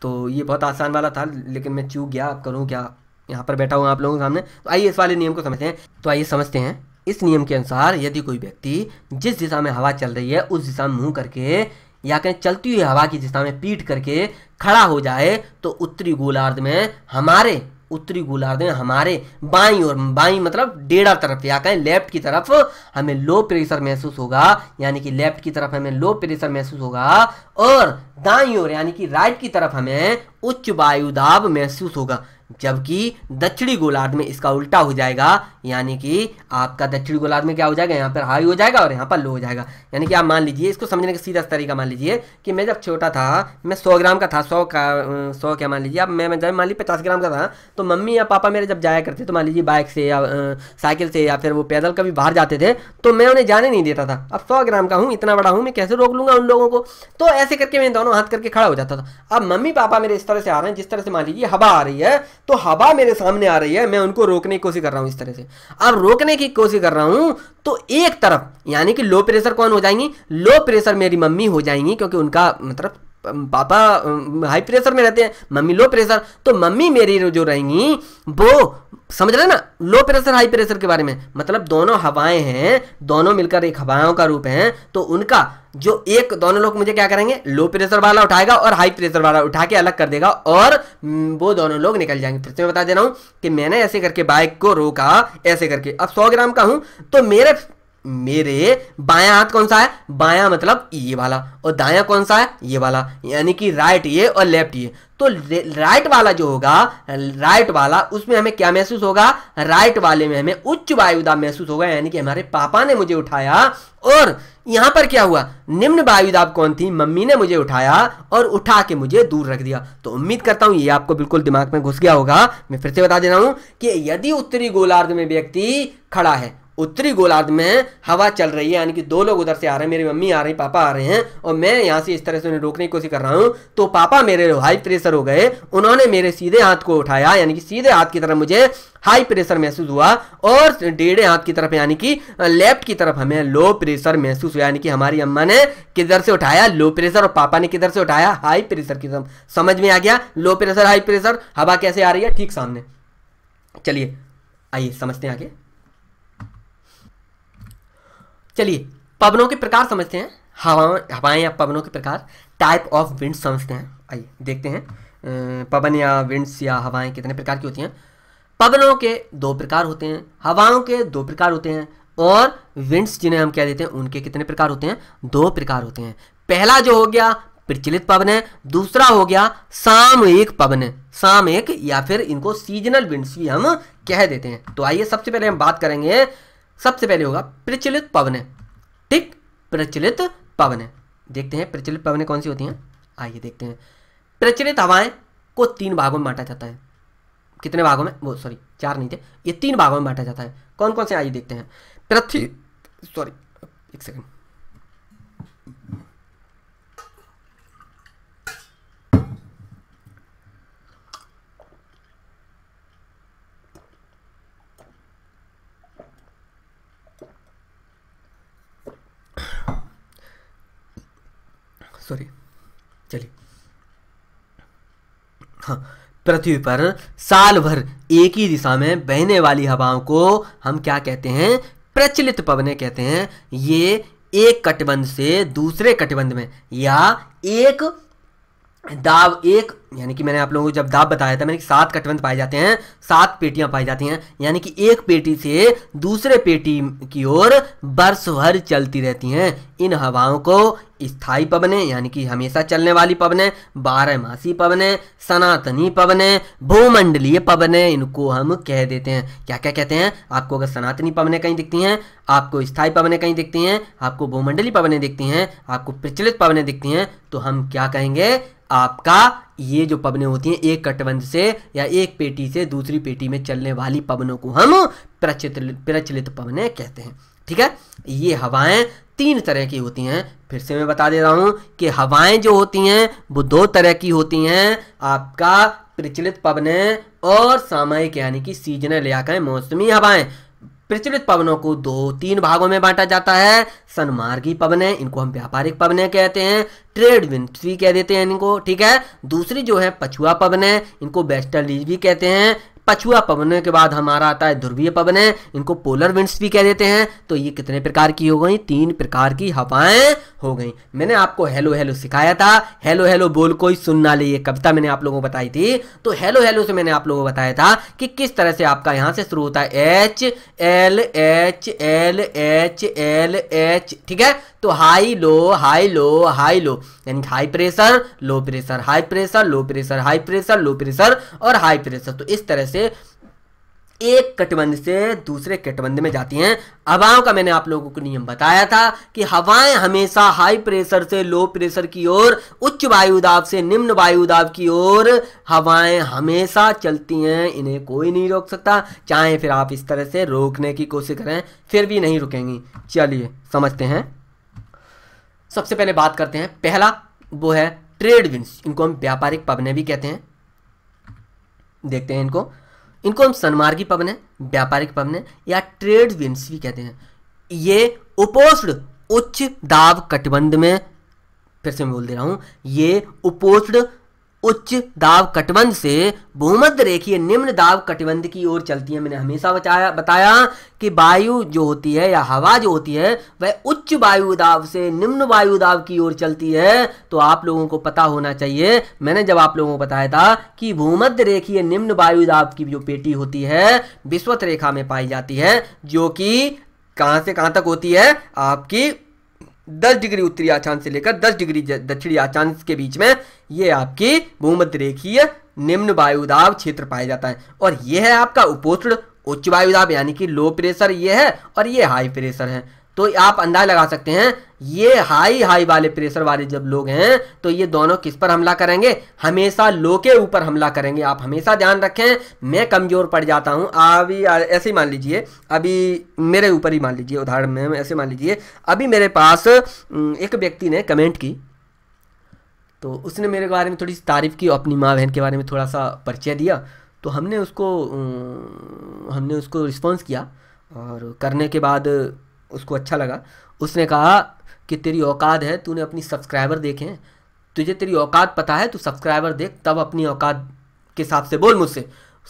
तो ये बहुत आसान वाला था लेकिन मैं चूक गया अब करूँ क्या यहाँ पर बैठा हुआ आप लोगों के सामने तो आइए इस वाले नियम को समझते हैं तो आइए समझते हैं इस नियम के अनुसार यदि कोई व्यक्ति जिस दिशा में हवा चल रही है उस दिशा में मुँह करके या कहीं चलती हुई हवा की दिशा में पीट करके खड़ा हो जाए तो उत्तरी गोलार्ध में हमारे उत्तरी गोलार्ध में हमारे बाई और बाई मतलब डेढ़ा तरफ या कहें लेफ्ट की तरफ हमें लो प्रेशर महसूस होगा यानी कि लेफ्ट की तरफ हमें लो प्रेशर महसूस होगा और दाई और यानी कि राइट की तरफ हमें उच्च वायुदाब महसूस होगा जबकि दक्षिणी गोलार्ध में इसका उल्टा हो जाएगा यानी कि आपका दक्षिणी गोलार्ध में क्या हो जाएगा यहाँ पर हाई हो जाएगा और यहाँ पर लो हो जाएगा यानी कि आप मान लीजिए इसको समझने का सीधा तरीका मान लीजिए कि मैं जब छोटा था मैं सौ ग्राम का था सौ का सौ क्या मान लीजिए अब मैं जब मान लीजिए पचास ग्राम का था तो मम्मी या पापा मेरे जब जाया करते तो मान लीजिए बाइक से या साइकिल से या फिर वो पैदल कभी बाहर जाते थे तो मैं उन्हें जाने नहीं देता था अब सौ ग्राम का हूँ इतना बड़ा हूँ मैं कैसे रोक लूँगा उन लोगों को तो ऐसे करके मैं दोनों हाथ करके खड़ा हो जाता था अब मम्मी पापा मेरे इस तरह से आ रहे हैं जिस तरह से मान लीजिए हवा आ रही है तो हवा मेरे सामने आ रही है मैं उनको रोकने की कोशिश कर रहा हूँ इस तरह से अब रोकने की कोशिश कर रहा हूँ तो एक तरफ यानी कि लो प्रेशर कौन हो जाएंगी लो प्रेशर मेरी मम्मी हो जाएंगी क्योंकि उनका मतलब पापा हाई प्रेशर में रहते हैं मम्मी लो प्रेशर तो मम्मी मेरी जो रहेंगी वो समझ रहे ना लो प्रेशर हाई प्रेशर के बारे में मतलब दोनों हवाएं हैं दोनों मिलकर एक हवाओं का रूप है तो उनका जो एक दोनों लोग मुझे क्या करेंगे लो प्रेशर वाला उठाएगा और हाई प्रेशर वाला उठा के अलग कर देगा और हम्म, वो दोनों लोग निकल जाएंगे फिर से मैं बता दे रहा हूँ कि मैंने ऐसे करके बाइक को रोका ऐसे करके अब सौ ग्राम का हूँ तो मेरे मेरे बाया हाथ कौन सा है बाया मतलब ये वाला और दाया कौन सा है ये वाला यानी कि राइट ये और लेफ्ट ये तो राइट वाला जो होगा राइट वाला उसमें हमें क्या महसूस होगा राइट वाले में हमें उच्च वायुदाब महसूस होगा यानी कि हमारे पापा ने मुझे उठाया और यहां पर क्या हुआ निम्न वायुदाब कौन थी मम्मी ने मुझे उठाया और उठा के मुझे दूर रख दिया तो उम्मीद करता हूं ये आपको बिल्कुल दिमाग में घुस गया होगा मैं फिर से बता दे रहा हूं कि यदि उत्तरी गोलार्ध में व्यक्ति खड़ा है उत्तरी गोलार्ध में हवा चल रही है यानी कि दो लोग उधर से आ रहे हैं मेरी मम्मी आ रही पापा आ रहे हैं और मैं यहाँ से इस तरह से उन्हें रोकने की कोशिश कर रहा हूँ तो पापा मेरे हाई प्रेशर हो गए उन्होंने मेरे सीधे हाथ को उठाया यानी कि सीधे हाथ की तरफ मुझे हाई प्रेशर महसूस हुआ और डेढ़े हाथ की तरफ यानी कि लेफ्ट की तरफ हमें लो प्रेशर महसूस हुआ यानी कि हमारी अम्मा ने किधर से उठाया लो प्रेशर और पापा ने किधर से उठाया हाई प्रेशर की तरफ समझ में आ गया लो प्रेशर हाई प्रेशर हवा कैसे आ रही है ठीक सामने चलिए आइए समझते हैं आगे चलिए पवनों के प्रकार समझते हैं हवा हवाएं या पवनों के प्रकार टाइप ऑफ विंड समझते हैं आइए देखते हैं पवन या विंड्स या हवाएं कितने प्रकार की होती हैं पवनों के दो प्रकार होते हैं हवाओं के दो प्रकार होते हैं और विंड्स जिन्हें हम कह देते हैं उनके कितने प्रकार होते हैं दो प्रकार होते हैं पहला जो हो गया प्रचलित पवन है दूसरा हो गया सामयिक पवन है सामयिक या फिर इनको सीजनल विंड्स भी हम कह देते हैं तो आइए सबसे पहले हम बात करेंगे सबसे पहले होगा प्रचलित पवन ठीक प्रचलित पवने देखते हैं प्रचलित पवन कौन सी होती हैं आइए देखते हैं प्रचलित हवाएं को तीन भागों में बांटा जाता है कितने भागों में वो सॉरी चार नहीं थे ये तीन भागों में बांटा जाता है कौन कौन से आइए देखते हैं पृथ्वी सॉरी एक सेकंड सॉरी चलिए हाँ पृथ्वी पर साल भर एक ही दिशा में बहने वाली हवाओं को हम क्या कहते हैं प्रचलित पवने कहते हैं ये एक कटबंध से दूसरे कटबंध में या एक दाब एक यानी कि मैंने आप लोगों को जब दाब बताया था मैंने कि सात कटवंत पाए जाते हैं सात पेटियां पाई जाती हैं यानी कि एक पेटी से दूसरे पेटी की ओर वर्ष भर चलती रहती हैं इन हवाओं को स्थायी पवने यानी कि हमेशा चलने वाली पवने बारहमासी पवने सनातनी पवने भूमंडलीय पवने इनको हम कह देते हैं क्या क्या कहते हैं आपको अगर सनातनी पवने कहीं दिखती हैं आपको स्थायी पवने कहीं दिखती हैं आपको भूमंडली पवने दिखती हैं आपको प्रचलित पवने दिखती हैं तो हम क्या कहेंगे आपका ये जो पवने होती हैं एक कटबंध से या एक पेटी से दूसरी पेटी में चलने वाली पवनों को हम प्रचित प्रचलित पवने कहते हैं ठीक है ये हवाएं तीन तरह की होती हैं फिर से मैं बता दे रहा हूँ कि हवाएं जो होती हैं वो दो तरह की होती हैं आपका प्रचलित पवनें और सामयिक यानी कि सीजनल या कहें मौसमी हवाएं प्रचलित पवनों को दो तीन भागों में बांटा जाता है पवन है इनको हम व्यापारिक पवनें कहते हैं ट्रेड विंड भी कह देते हैं इनको ठीक है दूसरी जो है पछुआ है इनको लीज भी कहते हैं पछुआ पवनों के बाद हमारा आता है ध्रुवीय पवन है इनको पोलर विंड्स भी कह देते हैं तो ये कितने प्रकार की हो गई तीन प्रकार की हवाएं हो गई मैंने आपको हेलो हेलो सिखाया था हेलो हेलो बोल कोई सुन ना ली ये कविता मैंने आप लोगों को बताई थी तो हेलो हेलो से मैंने आप लोगों को बताया था कि किस तरह से आपका यहां से शुरू होता है H L H L H L H ठीक है तो high low high low high low यानी high pressure low pressure high pressure low pressure high pressure low pressure और हाई प्रेशर तो इस तरह से से एक कटबंध से दूसरे कटबंध में जाती हैं हवाओं का मैंने आप लोगों को नियम बताया था कि हवाएं हमेशा हाई प्रेशर से लो प्रेशर की ओर उच्च वायु दाब से निम्न वायु दाब की ओर हवाएं हमेशा चलती हैं इन्हें कोई नहीं रोक सकता चाहे फिर आप इस तरह से रोकने की कोशिश करें फिर भी नहीं रुकेंगी चलिए समझते हैं सबसे पहले बात करते हैं पहला वो है ट्रेड विंस इनको हम व्यापारिक पवने भी कहते हैं देखते हैं इनको इनको हम सन्मार्गी है व्यापारिक पवन है या ट्रेड विंस भी कहते हैं ये उपोष्ण उच्च दाब कटबंध में फिर से मैं बोल दे रहा हूं ये उपोष्ण उच्च दाब कटबंध से भूमध्य रेखीय निम्न दाब कटबंध की ओर चलती है मैंने हमेशा बताया बताया कि वायु जो होती है या हवा जो होती है वह उच्च वायु दाब से निम्न वायु दाब की ओर चलती है तो आप लोगों को पता होना चाहिए मैंने जब आप लोगों को बताया था कि भूमध्य रेखीय निम्न वायु दाब की जो पेटी होती है विश्वत रेखा में पाई जाती है जो कि कहाँ से कहाँ तक होती है आपकी 10 डिग्री उत्तरी अक्षांश से लेकर 10 डिग्री दक्षिणी अक्षांश के बीच में ये आपकी भूमध्य रेखीय निम्न वायुदाब क्षेत्र पाया जाता है और यह है आपका उपोष्ण उच्च वायुदाब यानी कि लो प्रेशर ये है और ये हाई प्रेशर है तो आप अंदाज लगा सकते हैं ये हाई हाई वाले प्रेशर वाले जब लोग हैं तो ये दोनों किस पर हमला करेंगे हमेशा लो के ऊपर हमला करेंगे आप हमेशा ध्यान रखें मैं कमज़ोर पड़ जाता हूँ अभी ऐसे मान लीजिए अभी मेरे ऊपर ही मान लीजिए उदाहरण में ऐसे मान लीजिए अभी मेरे पास एक व्यक्ति ने कमेंट की तो उसने मेरे बारे में थोड़ी सी तारीफ़ की अपनी माँ बहन के बारे में थोड़ा सा परिचय दिया तो हमने उसको हमने उसको रिस्पॉन्स किया और करने के बाद उसको अच्छा लगा उसने कहा कि तेरी औकात है तूने अपनी सब्सक्राइबर देखे तुझे तेरी औकात पता है तू सब्सक्राइबर देख तब अपनी औकात के हिसाब से बोल मुझसे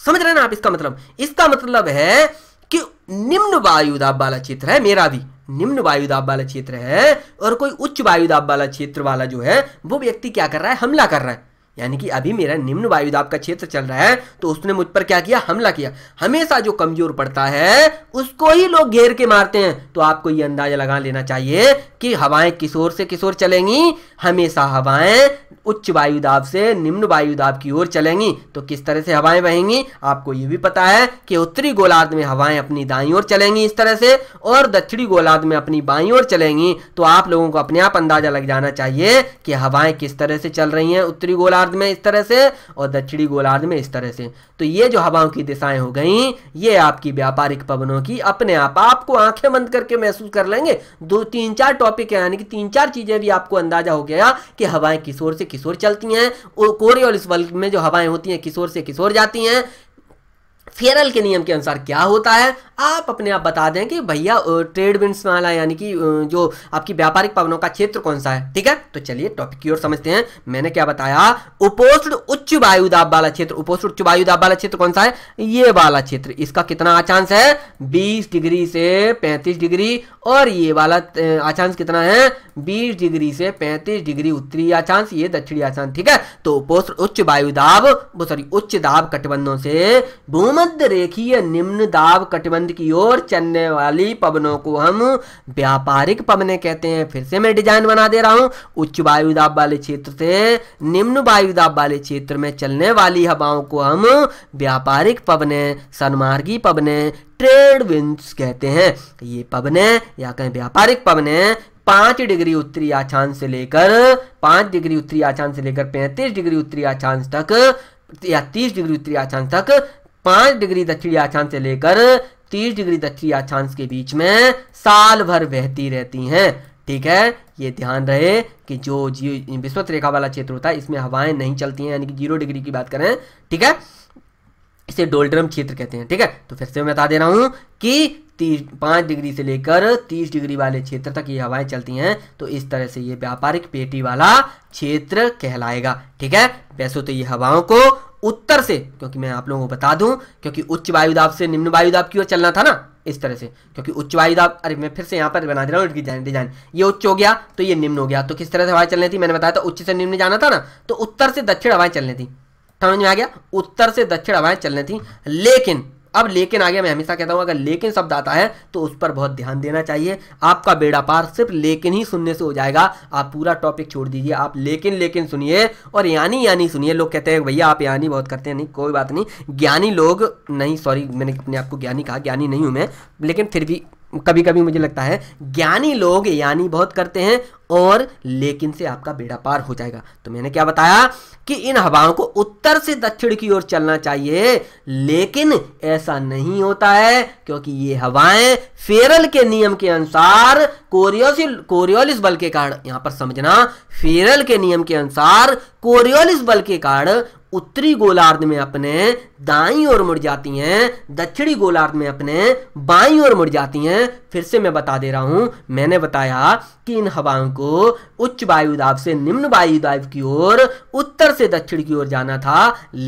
समझ रहे ना आप इसका मतलब इसका मतलब है कि निम्न वायुदाब वाला क्षेत्र है मेरा भी निम्न वायुदाब वाला क्षेत्र है और कोई उच्च वायुदाब वाला क्षेत्र वाला जो है वो व्यक्ति क्या कर रहा है हमला कर रहा है यानी कि अभी मेरा निम्न वायुदाब का क्षेत्र चल रहा है तो उसने मुझ पर क्या किया हमला किया हमेशा जो कमजोर पड़ता है उसको ही लोग घेर के मारते हैं तो आपको ये अंदाजा लगा लेना चाहिए कि हवाएं किशोर से किशोर चलेंगी हमेशा हवाएं उच्च वायुदाब से निम्न वायुदाब की ओर चलेंगी तो किस तरह से हवाएं बहेंगी आपको ये भी पता है कि उत्तरी गोलार्ध में हवाएं अपनी दाई ओर चलेंगी इस तरह से और दक्षिणी गोलार्ध में अपनी बाई ओर चलेंगी तो आप लोगों को अपने आप अंदाजा लग जाना चाहिए कि हवाएं किस तरह से चल रही हैं उत्तरी गोलार्ध गोलार्ध में इस तरह से और दक्षिणी गोलार्ध में इस तरह से तो ये जो हवाओं की दिशाएं हो गई ये आपकी व्यापारिक पवनों की अपने आप आपको आंखें बंद करके महसूस कर लेंगे दो तीन चार टॉपिक है यानी कि तीन चार चीजें भी आपको अंदाजा हो गया कि हवाएं किशोर से किशोर चलती हैं और कोरे इस बल्ब में जो हवाएं होती हैं किशोर से किशोर जाती हैं फेरल के नियम के अनुसार क्या होता है आप अपने आप बता दें कि भैया ट्रेड विंस वाला यानी कि जो आपकी व्यापारिक पवनों का क्षेत्र कौन सा है ठीक है तो चलिए टॉपिक की ओर समझते हैं मैंने क्या बताया उपोष्ण उच्च वायु दाब वाला क्षेत्र उपोष्ण उच्च वायु दाब वाला क्षेत्र कौन सा है ये वाला क्षेत्र इसका कितना आचांश है बीस डिग्री से पैंतीस डिग्री और ये वाला आचांश कितना है बीस डिग्री से पैंतीस डिग्री उत्तरी आचांश ये दक्षिणी आचांश ठीक है तो उपोष्ण उच्च वायु दाब सॉरी उच्च दाब कटबंधों से भूमध्य रेखीय निम्न दाब कटबंध बंद की ओर चलने वाली पवनों को हम व्यापारिक पवने कहते हैं फिर से मैं डिजाइन बना दे रहा हूँ उच्च वायुदाब वाले क्षेत्र से निम्न वायुदाब वाले क्षेत्र में चलने वाली हवाओं को हम व्यापारिक पवने सनमार्गी पवने ट्रेड विंड्स कहते हैं ये पवने या कहें व्यापारिक पवने पाँच डिग्री उत्तरी आछान से लेकर पाँच डिग्री उत्तरी आछान से लेकर पैंतीस डिग्री उत्तरी आछान तक या तीस डिग्री उत्तरी आछान तक पाँच डिग्री दक्षिणी आछान से लेकर 30 डिग्री दक्षिणी अक्षांश के बीच में साल भर बहती रहती हैं ठीक है ये ध्यान रहे कि जो जीव विश्वत रेखा वाला क्षेत्र होता है इसमें हवाएं नहीं चलती हैं यानी कि जीरो डिग्री की बात करें ठीक है इसे डोल्ड्रम क्षेत्र कहते हैं ठीक है तो फिर से मैं बता दे रहा हूँ कि तीस पाँच डिग्री से लेकर तीस डिग्री वाले क्षेत्र तक ये हवाएं चलती हैं तो इस तरह से ये व्यापारिक पेटी वाला क्षेत्र कहलाएगा ठीक है वैसे तो ये हवाओं को उत्तर से क्योंकि मैं आप लोगों को बता दूं क्योंकि उच्च वायुदाब से निम्न वायुदाब की ओर चलना था ना इस तरह से क्योंकि उच्च वायुदाब अरे मैं फिर से यहाँ पर बना दे रहा हूँ डिजाइन डिजाइन ये उच्च हो गया तो ये निम्न हो गया तो किस तरह से हवाएं चलने थी मैंने बताया था उच्च से निम्न जाना था ना तो उत्तर से दक्षिण हवाएं चलने थी समझ में आ गया उत्तर से दक्षिण हवाएं चलने थी लेकिन अब लेकिन आगे मैं हमेशा कहता हूँ अगर लेकिन शब्द आता है तो उस पर बहुत ध्यान देना चाहिए आपका बेड़ा पार सिर्फ लेकिन ही सुनने से हो जाएगा आप पूरा टॉपिक छोड़ दीजिए आप लेकिन लेकिन सुनिए और यानी यानी सुनिए लोग कहते हैं भैया आप यानी बहुत करते हैं नहीं कोई बात नहीं ज्ञानी लोग नहीं सॉरी मैंने अपने आपको ज्ञानी कहा ज्ञानी नहीं हूँ मैं लेकिन फिर भी कभी कभी मुझे लगता है ज्ञानी लोग यानी बहुत करते हैं और लेकिन से आपका बेड़ा पार हो जाएगा तो मैंने क्या बताया कि इन हवाओं को उत्तर से दक्षिण की ओर चलना चाहिए लेकिन ऐसा नहीं होता है क्योंकि ये हवाएं फेरल के नियम के अनुसार कोरियोसिल कोरियोलिस बल के कारण यहां पर समझना फेरल के नियम के अनुसार कोरियोलिस बल के कारण उत्तरी गोलार्ध में अपने दाई ओर मुड़ जाती हैं दक्षिणी गोलार्ध में अपने बाई ओर मुड़ जाती हैं फिर से मैं बता दे रहा हूं मैंने बताया कि इन हवाओं को उच्च दाब से निम्न दाब की ओर उत्तर से दक्षिण की ओर जाना था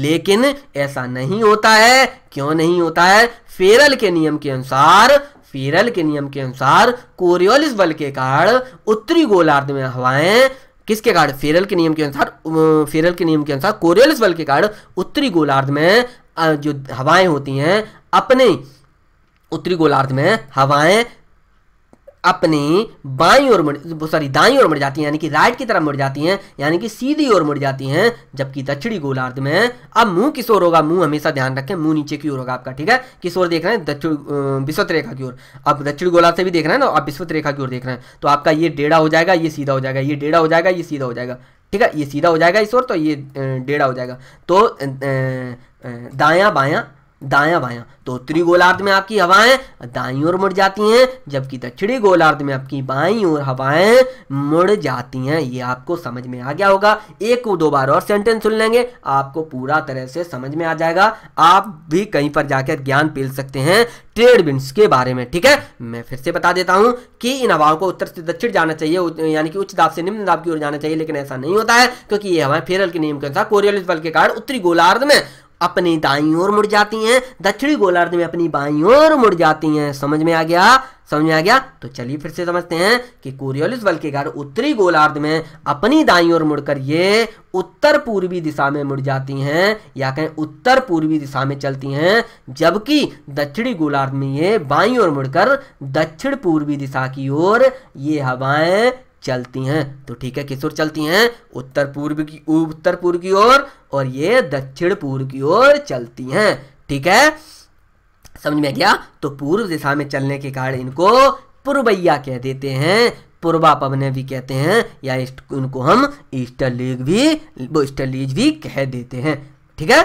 लेकिन ऐसा नहीं होता है क्यों नहीं होता है फेरल के नियम के अनुसार फेरल के नियम के अनुसार कोरियोलिस बल के कारण उत्तरी गोलार्ध में हवाएं किसके कारण फेरल के नियम के अनुसार फेरल के नियम के अनुसार कोरियलिस बल के कारण उत्तरी गोलार्ध में जो हवाएं होती हैं अपने उत्तरी गोलार्ध में हवाएं अपने बाई ओर मुड़ सॉरी दाई ओर मुड़ जाती हैं यानी कि राइट की तरफ मुड़ जाती हैं यानी कि सीधी ओर मुड़ जाती हैं जबकि दक्षिणी गोलार्ध में अब मुंह किस ओर होगा मुंह हमेशा ध्यान रखें मुंह नीचे की ओर होगा आपका ठीक है किस ओर देख रहे हैं दक्षिण विश्वत रेखा की ओर अब दक्षिण गोलार्ध से भी देख रहे हैं ना आप विश्वत रेखा की ओर देख रहे हैं तो आपका ये डेढ़ा हो जाएगा ये सीधा हो जाएगा ये डेढ़ा हो जाएगा ये सीधा हो जाएगा ठीक है ये सीधा हो जाएगा इस ओर तो ये डेढ़ा हो जाएगा तो दाया बाया दाया बाया तो उत्तरी गोलार्ध में आपकी हवाएं दाई ओर मुड़ जाती हैं जबकि दक्षिणी गोलार्ध में आपकी बाई ओर हवाएं मुड़ जाती हैं ये आपको समझ में आ गया होगा एक दो बार और सेंटेंस सुन लेंगे आपको पूरा तरह से समझ में आ जाएगा आप भी कहीं पर जाकर ज्ञान पेल सकते हैं ट्रेड विंड्स के बारे में ठीक है मैं फिर से बता देता हूँ कि इन हवाओं को उत्तर से दक्षिण जाना चाहिए यानी कि उच्च दाब से निम्न दाब की ओर जाना चाहिए लेकिन ऐसा नहीं होता है क्योंकि ये हवाएं फेरल के नियम के अनुसार कोरियल बल के कारण उत्तरी गोलार्ध में अपनी दाई ओर मुड़ जाती हैं दक्षिणी गोलार्ध में अपनी बाई ओर मुड़ जाती हैं समझ में आ गया समझ में आ गया तो चलिए फिर से समझते हैं कि कोरियोलिस बल के कारण उत्तरी गोलार्ध में अपनी दाई ओर मुड़कर ये उत्तर पूर्वी दिशा में मुड़ जाती हैं या कहें उत्तर पूर्वी दिशा में चलती हैं जबकि दक्षिणी गोलार्ध में ये बाई ओर मुड़कर दक्षिण पूर्वी दिशा की ओर ये हवाएं चलती हैं तो ठीक है किस ओर चलती हैं उत्तर पूर्व की उत्तर पूर्व की ओर और ये दक्षिण पूर्व की ओर चलती हैं ठीक है समझ में गया तो पूर्व दिशा में चलने के कारण इनको पूर्वैया कह देते हैं पूर्वा पवन भी कहते हैं या इनको हम ईस्टर भी वो लीज भी कह देते हैं ठीक है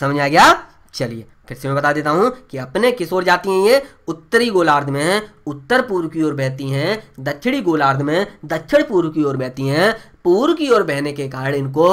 समझ आ गया चलिए फिर से मैं बता देता हूँ कि अपने किस ओर जाती हैं ये उत्तरी गोलार्ध में उत्तर पूर्व की ओर बहती हैं दक्षिणी गोलार्ध में दक्षिण पूर्व की ओर बहती हैं पूर्व की ओर बहने के कारण इनको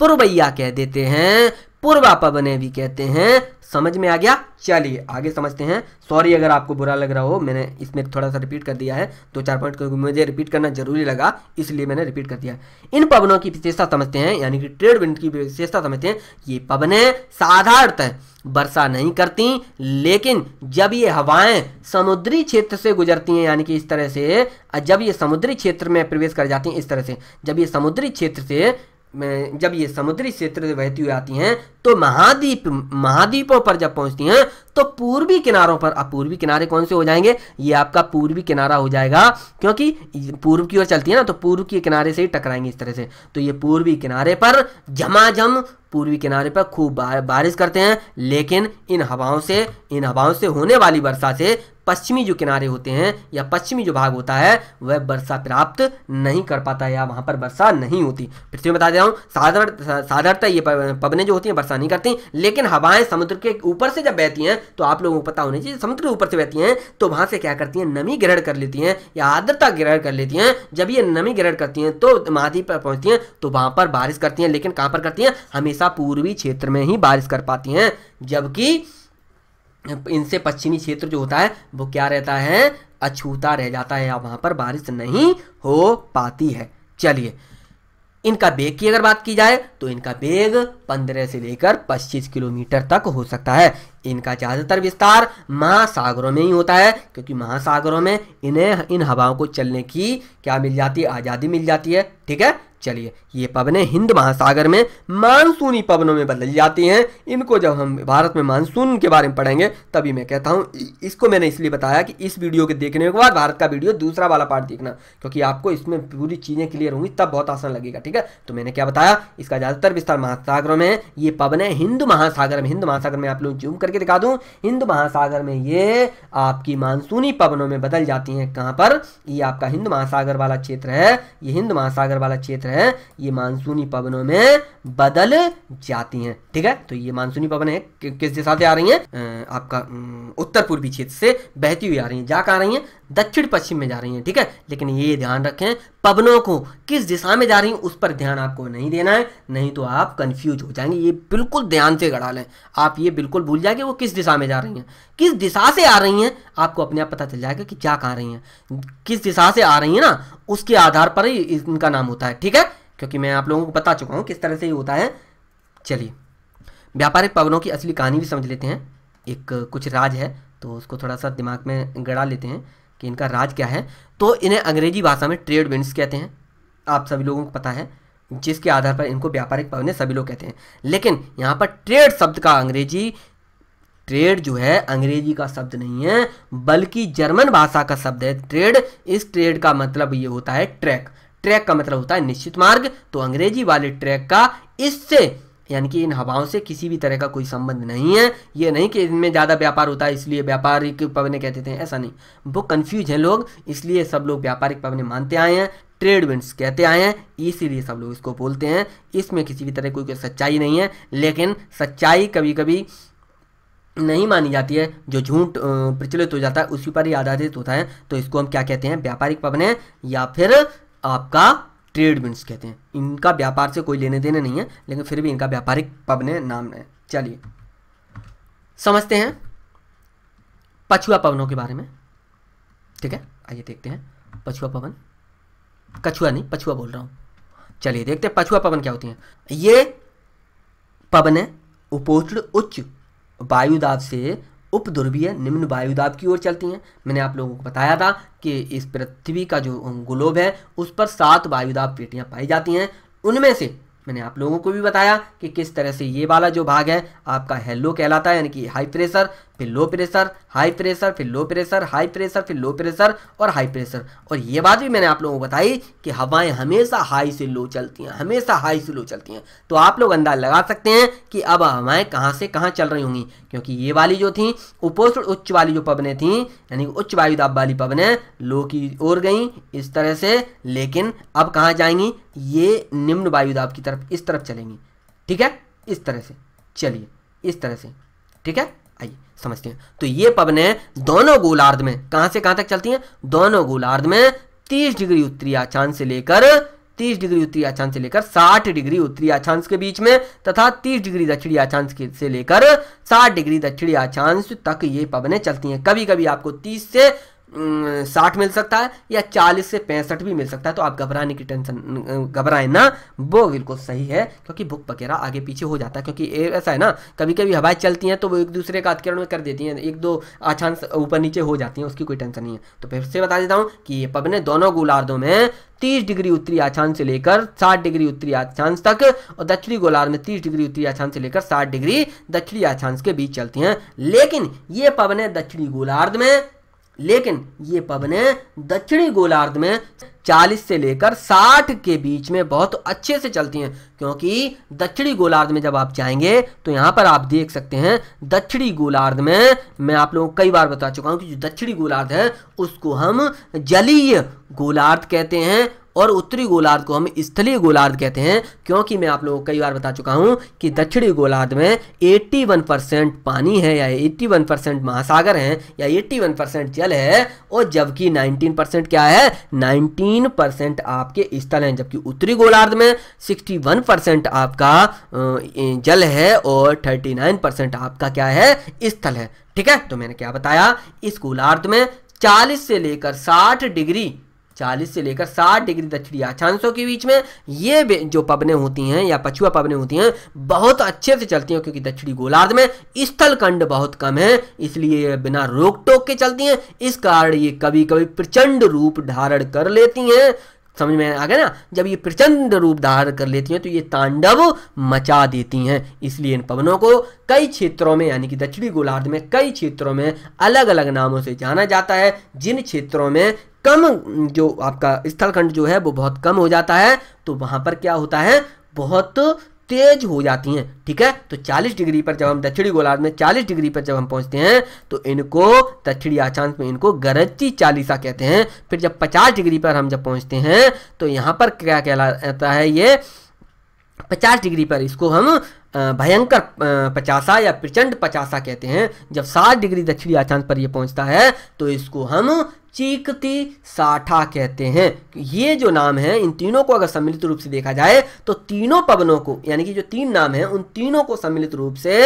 पूर्वैया कह देते हैं पूर्वापा भी कहते हैं समझ में आ गया चलिए आगे समझते हैं सॉरी अगर आपको बुरा लग रहा हो मैंने इसमें थोड़ा सा रिपीट कर दिया है दो चार पॉइंट क्योंकि मुझे रिपीट करना जरूरी लगा इसलिए मैंने रिपीट कर दिया इन पवनों की विशेषता समझते हैं यानी कि ट्रेड विंड की विशेषता समझते हैं ये पवनें साधारणतः वर्षा नहीं करती लेकिन जब ये हवाएं समुद्री क्षेत्र से गुजरती हैं यानी कि इस तरह से जब ये समुद्री क्षेत्र में प्रवेश कर जाती हैं इस तरह से जब ये समुद्री क्षेत्र से में जब ये समुद्री क्षेत्र से बहती हुई आती हैं तो महाद्वीप महाद्वीपों पर जब पहुंचती हैं तो पूर्वी किनारों पर अब पूर्वी किनारे कौन से हो जाएंगे ये आपका पूर्वी किनारा हो जाएगा क्योंकि पूर्व की ओर चलती है ना तो पूर्व के किनारे से ही टकराएंगे इस तरह से तो ये पूर्वी किनारे पर झमाझम पूर्वी किनारे पर खूब बारिश करते हैं लेकिन इन हवाओं से इन हवाओं से होने वाली वर्षा से पश्चिमी जो किनारे होते हैं या पश्चिमी जो भाग होता है वह वर्षा प्राप्त नहीं कर पाता या वहाँ पर वर्षा नहीं होती फिर से बता दे रहा हूँ साधारण साधारणतः ये पबने जो होती हैं वर्षा नहीं करती लेकिन हवाएं समुद्र के ऊपर से जब बहती हैं तो आप लोगों को पता होना चाहिए समुद्र के ऊपर से बहती हैं तो वहाँ से क्या करती हैं नमी ग्रहण कर लेती हैं या आर्द्रता ग्रहण कर लेती हैं जब ये नमी ग्रहण करती हैं तो महाद्वीप पर पहुँचती हैं तो वहाँ पर बारिश करती हैं लेकिन कहाँ पर करती हैं हमेशा पूर्वी क्षेत्र में ही बारिश कर पाती हैं जबकि इनसे पश्चिमी क्षेत्र जो होता है वो क्या रहता है अछूता रह जाता है या वहाँ पर बारिश नहीं हो पाती है चलिए इनका बेग की अगर बात की जाए तो इनका बेग 15 से लेकर 25 किलोमीटर तक हो सकता है इनका ज़्यादातर विस्तार महासागरों में ही होता है क्योंकि महासागरों में इन्हें इन हवाओं को चलने की क्या मिल जाती है आज़ादी मिल जाती है ठीक है चलिए ये पवनें हिंद महासागर में मानसूनी पवनों में बदल जाती हैं इनको जब हम भारत में मानसून के बारे में पढ़ेंगे तभी मैं कहता हूँ इसको मैंने इसलिए बताया कि इस वीडियो के देखने के बाद भारत का वीडियो दूसरा वाला पार्ट देखना क्योंकि आपको इसमें पूरी चीज़ें क्लियर होंगी तब बहुत आसान लगेगा ठीक है तो मैंने क्या बताया इसका ज़्यादातर विस्तार महासागरों में है ये पवनें हिंद महासागर में हिंद महासागर में आप लोग जूम करके दिखा दूँ हिंद महासागर में ये आपकी मानसूनी पवनों में बदल जाती हैं कहाँ पर ये आपका हिंद महासागर वाला क्षेत्र है ये हिंद महासागर वाला क्षेत्र हैं ये मानसूनी पवनों में बदल जाती हैं ठीक है तो ये मानसूनी पवन है किस दिशा से आ रही हैं आपका उत्तर पूर्वी क्षेत्र से बहती हुई आ रही हैं जा आ रही हैं दक्षिण पश्चिम में जा रही हैं ठीक है लेकिन ये ध्यान रखें पवनों को किस दिशा में जा रही हैं उस पर ध्यान आपको नहीं देना है नहीं तो आप कंफ्यूज हो जाएंगे ये बिल्कुल ध्यान से गढ़ा लें आप ये बिल्कुल भूल जाएंगे वो किस दिशा में जा रही हैं किस दिशा से आ रही हैं आपको अपने आप पता चल जाएगा कि क्या कहाँ रही हैं किस दिशा से आ रही हैं ना उसके आधार पर ही इनका नाम होता है ठीक है क्योंकि मैं आप लोगों को बता चुका हूँ किस तरह से ये होता है चलिए व्यापारिक पवनों की असली कहानी भी समझ लेते हैं एक कुछ राज है तो उसको थोड़ा सा दिमाग में गड़ा लेते हैं कि इनका राज क्या है तो इन्हें अंग्रेजी भाषा में ट्रेड विंड्स कहते हैं आप सभी लोगों को पता है जिसके आधार पर इनको व्यापारिक पवन सभी लोग कहते हैं लेकिन यहाँ पर ट्रेड शब्द का अंग्रेजी ट्रेड जो है अंग्रेजी का शब्द नहीं है बल्कि जर्मन भाषा का शब्द है ट्रेड इस ट्रेड का मतलब ये होता है ट्रैक ट्रैक का मतलब होता है निश्चित मार्ग तो अंग्रेजी वाले ट्रैक का इससे यानी कि इन हवाओं से किसी भी तरह का कोई संबंध नहीं है ये नहीं कि इनमें ज़्यादा व्यापार होता है इसलिए व्यापारिक पवने कहते थे ऐसा नहीं वो कन्फ्यूज हैं लोग इसलिए सब लोग व्यापारिक पवने मानते आए हैं ट्रेड विंड्स कहते आए हैं इसीलिए सब लोग इसको बोलते हैं इसमें किसी भी तरह कोई कोई सच्चाई नहीं है लेकिन सच्चाई कभी कभी नहीं मानी जाती है जो झूठ प्रचलित हो जाता है उसी पर ही आधारित होता है तो इसको हम क्या कहते हैं व्यापारिक पवने या फिर आपका ट्रेड बिन्स कहते हैं इनका व्यापार से कोई लेने देने नहीं है लेकिन फिर भी इनका व्यापारिक पब ने नाम है चलिए समझते हैं पछुआ पवनों के बारे में ठीक है आइए देखते हैं पछुआ पवन कछुआ नहीं पछुआ बोल रहा हूँ चलिए देखते हैं पछुआ पवन क्या होती हैं ये पवन उपोष्ण उच्च वायुदाब से उपद्रवीय निम्न वायुदाब की ओर चलती हैं मैंने आप लोगों को बताया था कि इस पृथ्वी का जो ग्लोब है उस पर सात वायुदाब पेटियां पाई जाती हैं उनमें से मैंने आप लोगों को भी बताया कि किस तरह से ये वाला जो भाग है आपका हेलो कहलाता है यानी कि हाई प्रेशर फिर लो प्रेशर हाई प्रेशर फिर लो प्रेशर हाई प्रेशर फिर लो प्रेशर और हाई प्रेशर और ये बात भी मैंने आप लोगों को बताई कि हवाएं हमेशा हाई से लो चलती हैं हमेशा हाई से लो चलती हैं तो आप लोग अंदाज लगा सकते हैं कि अब हवाएं कहाँ से कहाँ चल रही होंगी क्योंकि ये वाली जो थी उपोषण उच्च वाली जो पवनें थी यानी उच्च वायुदाब वाली पवनें लो की ओर गई इस तरह से लेकिन अब कहाँ जाएंगी ये निम्न वायुदाब की तरफ इस तरफ चलेंगी ठीक है इस तरह से चलिए इस तरह से ठीक है समझते हैं तो ये पवने दोनों गोलार्ध में कहां से कहां तक चलती हैं दोनों गोलार्ध में तीस डिग्री उत्तरी आचांश से लेकर तीस डिग्री उत्तरी अक्षांश से लेकर साठ डिग्री उत्तरी आचांश के बीच में तथा तीस डिग्री दक्षिणी आचांश से लेकर साठ डिग्री दक्षिणी आचांश तक ये पवने चलती हैं कभी कभी आपको तीस से साठ मिल सकता है या चालीस से पैंसठ भी मिल सकता है तो आप घबराने की टेंशन घबराए ना वो बिल्कुल सही है क्योंकि बुक वगैरह आगे पीछे हो जाता है क्योंकि ऐसा है ना कभी कभी हवाएं चलती हैं तो वो एक दूसरे का अतिक्रमण कर देती हैं एक दो आछान ऊपर नीचे हो जाती हैं उसकी कोई टेंशन नहीं है तो फिर से बता देता हूँ कि ये पब ने दोनों गोलार्धों में तीस डिग्री उत्तरी आछान से लेकर साठ डिग्री उत्तरी आछांश तक और दक्षिणी गोलार्ध में तीस डिग्री उत्तरी आछांश से लेकर साठ डिग्री दक्षिणी आछांश के बीच चलती हैं लेकिन ये पवन दक्षिणी गोलार्ध में लेकिन ये पवनें दक्षिणी गोलार्ध में 40 से लेकर 60 के बीच में बहुत अच्छे से चलती हैं क्योंकि दक्षिणी गोलार्ध में जब आप जाएंगे तो यहाँ पर आप देख सकते हैं दक्षिणी गोलार्ध में मैं आप लोगों को कई बार बता चुका हूँ कि जो दक्षिणी गोलार्ध है उसको हम जलीय गोलार्ध कहते हैं और उत्तरी गोलार्ध को हम स्थलीय गोलार्ध कहते हैं क्योंकि मैं आप लोगों को कई बार बता चुका हूं कि दक्षिणी गोलार्ध में 81 परसेंट पानी है या 81 परसेंट महासागर है या 81 परसेंट जल है और जबकि 19 परसेंट क्या है 19 परसेंट आपके स्थल हैं जबकि उत्तरी गोलार्ध में 61 परसेंट आपका जल है और 39 परसेंट आपका क्या है स्थल है ठीक है तो मैंने क्या बताया इस गोलार्ध में 40 से लेकर 60 डिग्री चालीस से लेकर साठ डिग्री दक्षिणी अक्षांशों के बीच में ये जो पवने होती हैं या पछुआ पवने होती हैं बहुत अच्छे से चलती हैं क्योंकि दक्षिणी गोलार्ध में स्थलखंड बहुत कम है इसलिए बिना रोक टोक के चलती हैं इस कारण ये कभी कभी प्रचंड रूप धारण कर लेती हैं समझ में आ गया ना जब ये प्रचंड रूप धारण कर लेती हैं तो ये तांडव मचा देती हैं इसलिए इन पवनों को कई क्षेत्रों में यानी कि दक्षिणी गोलार्ध में कई क्षेत्रों में अलग अलग नामों से जाना जाता है जिन क्षेत्रों में कम जो आपका स्थलखंड जो है वो बहुत कम हो जाता है तो वहाँ पर क्या होता है बहुत तेज हो जाती हैं ठीक है तो 40 डिग्री पर जब हम दक्षिणी गोलार्ध में 40 डिग्री पर जब हम पहुंचते हैं तो इनको दक्षिणी आचांत में इनको गरजी चालीसा कहते हैं फिर जब 50 डिग्री पर हम जब पहुंचते हैं तो यहाँ पर क्या कहलाता है ये 50 डिग्री पर इसको हम भयंकर पचासा या प्रचंड पचासा कहते हैं जब 60 डिग्री दक्षिणी आचांत पर यह पहुंचता है तो इसको हम चीकती साठा कहते हैं ये जो नाम है इन तीनों को अगर सम्मिलित रूप से देखा जाए तो तीनों पवनों को यानी कि जो तीन नाम है उन तीनों को सम्मिलित रूप से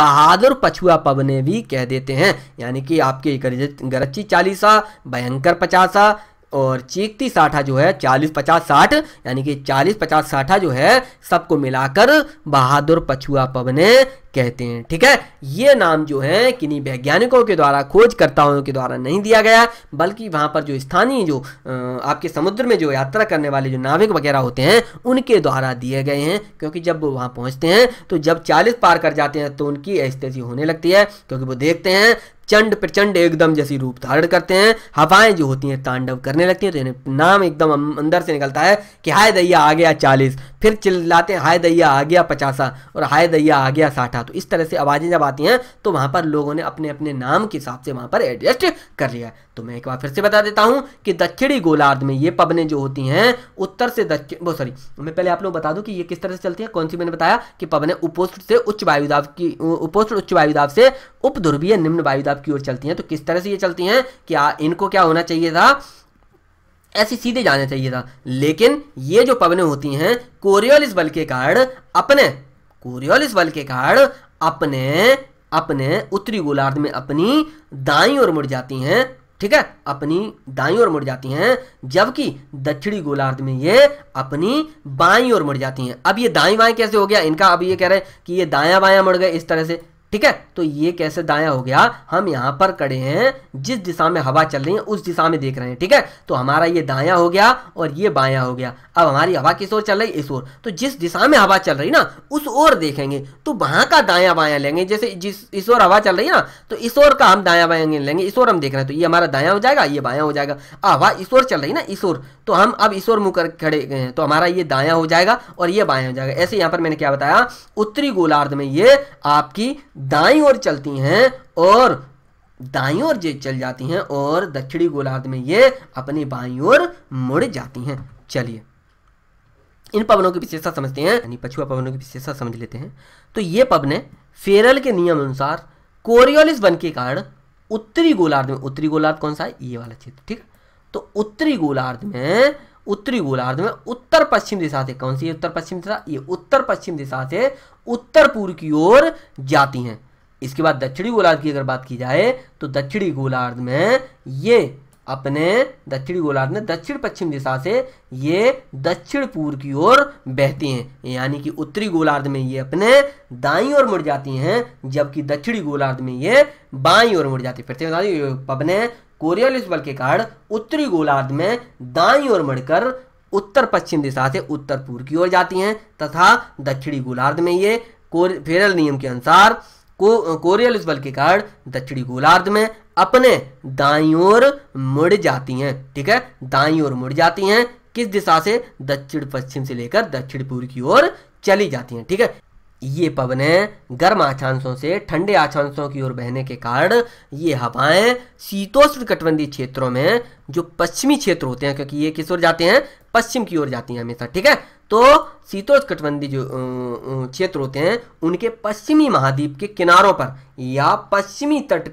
बहादुर पछुआ पवने भी कह देते हैं यानी कि आपके गरज गरच्ची चालीसा भयंकर पचासा और चीकती साठा जो है चालीस पचास साठ यानी कि चालीस पचास साठा जो है सबको मिलाकर बहादुर पछुआ पवने कहते हैं ठीक है ये नाम जो है किन्हीं वैज्ञानिकों के द्वारा खोजकर्ताओं के द्वारा नहीं दिया गया बल्कि वहाँ पर जो स्थानीय जो आपके समुद्र में जो यात्रा करने वाले जो नाविक वगैरह होते हैं उनके द्वारा दिए गए हैं क्योंकि जब वो वहाँ पहुँचते हैं तो जब चालीस पार कर जाते हैं तो उनकी ऐसी होने लगती है क्योंकि वो देखते हैं चंड प्रचंड एकदम जैसी रूप धारण करते हैं हवाएं जो होती हैं तांडव करने लगती हैं तो नाम एकदम अं-, अंदर से निकलता है कि हाय दैया आ गया चालीस फिर चिल्लाते हैं हाय दैया आ गया पचासा और हाय दैया आ गया साठा तो इस तरह से आवाज़ें जब आती हैं तो वहाँ पर लोगों ने अपने अपने नाम के हिसाब से वहाँ पर एडजस्ट कर लिया तो मैं एक बार फिर से बता देता हूं कि दक्षिणी गोलार्ध में ये पवनें जो होती हैं उत्तर से दक्षिण वो सॉरी मैं पहले आप लोग बता दूं कि ये किस तरह से चलती है कौन सी मैंने बताया कि पवनें उपोष्ण से उच्च वायुदाब की उपोष्ण उच्च वायुदाब से उपध्रुवीय निम्न वायुदाब की ओर चलती हैं तो किस तरह से ये चलती हैं क्या इनको क्या होना चाहिए था ऐसे सीधे जाने चाहिए था लेकिन ये जो पवनें होती हैं कोरियोलिस बल के कारण अपने कोरियोलिस बल के कारण अपने अपने उत्तरी गोलार्ध में अपनी दाई ओर मुड़ जाती हैं ठीक है अपनी दाई ओर मुड़ जाती हैं जबकि दक्षिणी गोलार्ध में ये अपनी बाई ओर मुड़ जाती हैं अब ये दाई बाएं कैसे हो गया इनका अब ये कह रहे हैं कि ये दाया बाया मुड़ गए इस तरह से ठीक है तो ये कैसे दाया हो गया हम यहां पर खड़े हैं जिस दिशा में हवा चल रही है उस दिशा में देख रहे हैं ठीक है तो हमारा ये दाया हो गया और ये बाया हो गया अब हमारी हवा किस ओर चल रही इस ओर तो जिस दिशा में हवा चल रही ना उस ओर देखेंगे तो वहां का दाया बाया लेंगे जैसे जिस इस ओर हवा चल रही है ना तो इस ओर का हम दाया बाया लेंगे इस ओर हम देख रहे हैं तो ये हमारा दाया हो जाएगा ये बाया हो जाएगा हवा इस ओर चल रही ना इस ओर तो हम अब इस ओर मुंह कर खड़े गए हैं तो हमारा ये दाया हो जाएगा और ये बाया हो जाएगा ऐसे यहां पर मैंने क्या बताया उत्तरी गोलार्ध में ये आपकी दाई ओर चलती हैं और दाई ओर चल जाती हैं और दक्षिणी गोलार्ध में ये अपनी बाई ओर मुड़ जाती हैं चलिए इन पवनों की विशेषता समझते हैं यानी पछुआ पवनों की विशेषता समझ लेते हैं तो ये पवने फेरल के नियम अनुसार कोरियोलिस वन के कारण उत्तरी गोलार्ध में उत्तरी गोलार्ध कौन सा है ये वाला क्षेत्र ठीक तो उत्तरी गोलार्ध में उत्तरी गोलार्ध में उत्तर पश्चिम दिशा से कौन सी है उत्तर पश्चिम दिशा ये उत्तर पश्चिम दिशा से उत्तर पूर्व की ओर जाती हैं इसके बाद दक्षिणी गोलार्ध की अगर बात की जाए तो दक्षिणी गोलार्ध में ये अपने दक्षिणी गोलार्ध में दक्षिण पश्चिम दिशा से ये दक्षिण पूर्व की ओर बहती हैं यानी कि उत्तरी गोलार्ध में ये अपने दाई ओर मुड़ जाती हैं जबकि दक्षिणी गोलार्ध में ये बाई ओर मुड़ जाती है फिर से बता दें अपने कोरियालिस बल के कारण उत्तरी गोलार्ध में दाई ओर मड़कर उत्तर पश्चिम दिशा से उत्तर पूर्व की ओर जाती हैं तथा दक्षिणी गोलार्ध में ये फेरल नियम के अनुसार को कोरियलिस बल के कारण दक्षिणी गोलार्ध में अपने दाई ओर मुड़ जाती हैं ठीक है दाई ओर मुड़ जाती हैं किस दिशा से दक्षिण पश्चिम से लेकर दक्षिण पूर्व की ओर चली जाती हैं ठीक है ये पवने गर्म आछांशों से ठंडे आछांशों की ओर बहने के कारण ये हवाएं शीतोष्ण कटबंधी क्षेत्रों में जो पश्चिमी क्षेत्र होते हैं क्योंकि ये किस ओर जाते हैं पश्चिम की ओर जाती हैं हमेशा ठीक है तो कटबंधी जो क्षेत्र होते हैं उनके पश्चिमी महाद्वीप के किनारों पर या पश्चिमी तट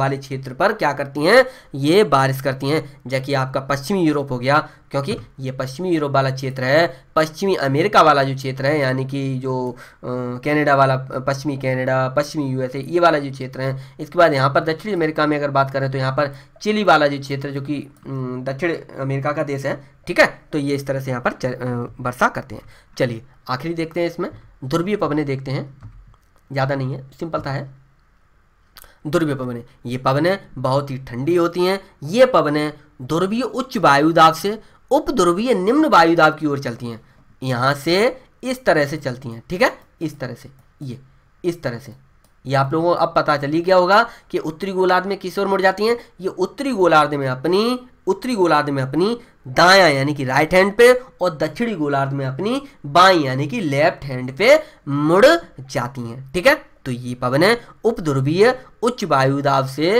वाले क्षेत्र पर क्या करती हैं ये बारिश करती हैं जबकि आपका पश्चिमी यूरोप हो गया क्योंकि ये पश्चिमी यूरोप वाला क्षेत्र है पश्चिमी अमेरिका वाला जो क्षेत्र है यानी कि जो कनाडा वाला पश्चिमी कनाडा पश्चिमी यूएसए ये वाला जो क्षेत्र है इसके बाद यहाँ पर दक्षिण अमेरिका में अगर बात करें तो यहाँ पर चिली वाला जो क्षेत्र जो कि दक्षिण अमेरिका का देश है ठीक है तो ये इस तरह से यहाँ पर वर्षा करते हैं चलिए आखिरी देखते हैं इसमें ध्रुवीय पवने देखते हैं ज़्यादा नहीं है सिंपल था है ध्रुवीय पवने ये पवने बहुत ही ठंडी होती हैं ये पवने ध्रुवीय उच्च वायुदाब से उप ध्रुवीय निम्न वायु की ओर चलती हैं यहाँ से इस तरह से चलती हैं ठीक है इस तरह से ये इस तरह से ये आप लोगों को अब पता चली क्या होगा कि उत्तरी गोलार्ध में किस ओर मुड़ जाती हैं ये उत्तरी गोलार्ध में अपनी उत्तरी गोलार्ध में अपनी दाया यानी कि राइट हैंड पे और दक्षिणी गोलार्ध में अपनी बाई यानी कि लेफ्ट हैंड पे मुड़ जाती हैं ठीक है तो ये पवन है उपध्रुवीय उच्च वायुदाब से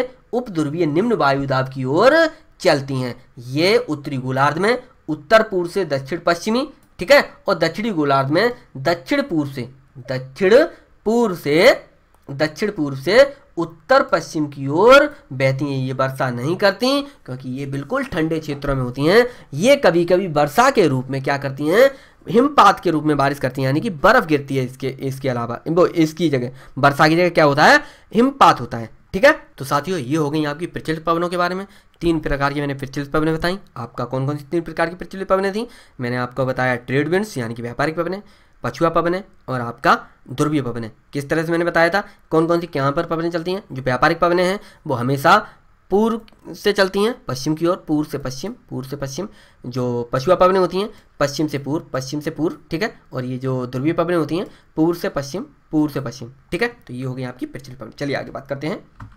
उपध्रुवीय निम्न वायुदाब की ओर चलती हैं ये उत्तरी गोलार्ध में उत्तर पूर्व से दक्षिण पश्चिमी ठीक है और दक्षिणी गोलार्ध में दक्षिण पूर्व से दक्षिण पूर्व से दक्षिण पूर्व से उत्तर पश्चिम की ओर बहती हैं ये वर्षा नहीं करती क्योंकि ये बिल्कुल ठंडे क्षेत्रों में होती हैं ये कभी कभी वर्षा के रूप में क्या करती हैं हिमपात के रूप में बारिश करती है यानी कि बर्फ गिरती है इसके इसके अलावा वो इसकी जगह वर्षा की जगह क्या होता है हिमपात होता है ठीक है तो साथियों ये हो गई आपकी प्रचलित पवनों के बारे में तीन प्रकार की मैंने प्रचलित पवने बताई आपका कौन कौन सी तीन प्रकार की प्रचलित पवने थी मैंने आपको बताया ट्रेड विंड्स यानी कि व्यापारिक पवने पछुआ पवन है और आपका ध्रुवीय पवन है किस तरह से मैंने बताया था कौन कौन सी कहाँ पर पवनें चलती हैं जो व्यापारिक पवनें हैं वो हमेशा पूर्व से चलती हैं पश्चिम की ओर पूर्व से पश्चिम पूर्व से पश्चिम जो पछुआ पवनें होती हैं पश्चिम से पूर्व पश्चिम से पूर्व ठीक है और ये जो ध्रुवीय पवनें होती हैं पूर्व से पश्चिम पूर्व से पश्चिम ठीक है तो ये हो गई आपकी प्रचलित पवन चलिए आगे बात करते हैं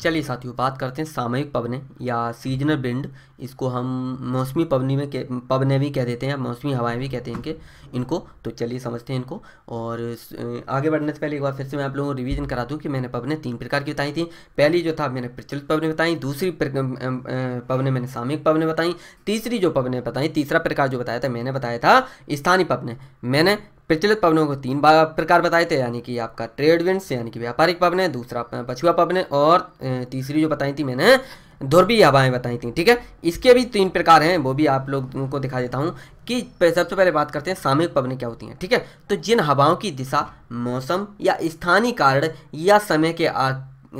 चलिए साथियों बात करते हैं सामयिक पवने या सीजनल विंड इसको हम मौसमी पवनी में पवने भी कह देते हैं मौसमी हवाएं भी कहते हैं इनके इनको तो चलिए समझते हैं इनको और आगे बढ़ने से पहले एक बार फिर से मैं आप लोगों को रिवीजन करा दूँ कि मैंने पवने तीन प्रकार की बताई थी पहली जो था मैंने प्रचलित पवने बताई दूसरी पवने मैंने सामयिक पवने बताई तीसरी जो पवने बताई तीसरा प्रकार जो बताया था मैंने बताया था स्थानीय पवने मैंने प्रचलित पवनों को तीन प्रकार बताए थे यानी कि आपका ट्रेड विंड्स यानी कि व्यापारिक पवन है दूसरा पछुआ पवन है और तीसरी जो बताई थी मैंने ध्रुवी हवाएं बताई थी ठीक है इसके भी तीन प्रकार हैं वो भी आप लोगों को दिखा देता हूँ कि सबसे पहले बात करते हैं सामयिक पवन क्या होती हैं ठीक है थीके? तो जिन हवाओं की दिशा मौसम या स्थानीय कारण या समय के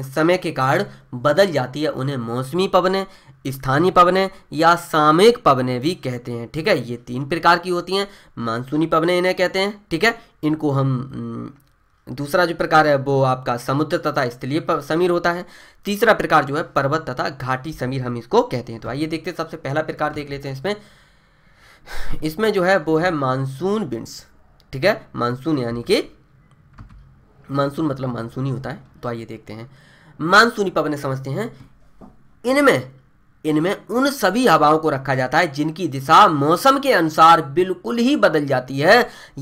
समय के कारण बदल जाती है उन्हें मौसमी पवन स्थानीय पवने या सामयिक पवने भी कहते हैं ठीक है ये तीन प्रकार की होती हैं मानसूनी पवने इन्हें कहते हैं ठीक है इनको हम दूसरा जो प्रकार है वो आपका समुद्र तथा स्थलीय समीर होता है तीसरा प्रकार जो है पर्वत तथा घाटी समीर हम इसको कहते हैं तो आइए देखते हैं सबसे पहला प्रकार देख लेते हैं इसमें इसमें जो है वो है मानसून बिन्स ठीक है मानसून यानी कि मानसून मतलब मानसून ही होता है तो आइए देखते हैं मानसूनी पवने समझते हैं इनमें इनमें उन सभी हवाओं को रखा जाता है जिनकी दिशा मौसम के अनुसार बिल्कुल ही बदल जाती है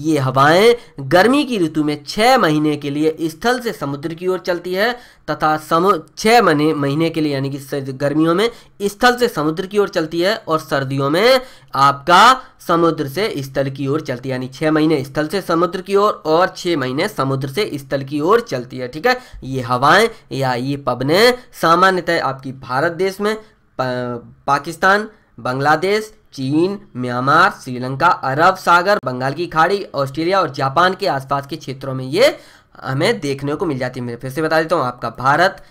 ये हवाएं गर्मी की ऋतु में छः महीने के लिए स्थल से समुद्र की ओर चलती है तथा सम छः महीने महीने के लिए यानी कि गर्मियों में स्थल से समुद्र की ओर चलती है और सर्दियों में आपका समुद्र से स्थल की ओर चलती है यानी छः महीने स्थल से समुद्र की ओर और छः महीने समुद्र से स्थल की ओर चलती है ठीक है ये हवाएं या ये पबने सामान्यतः आपकी भारत देश में पाकिस्तान बांग्लादेश चीन म्यांमार श्रीलंका अरब सागर बंगाल की खाड़ी ऑस्ट्रेलिया और जापान के आसपास के क्षेत्रों में ये हमें देखने को मिल जाती है मैं फिर से बता देता हूँ आपका भारत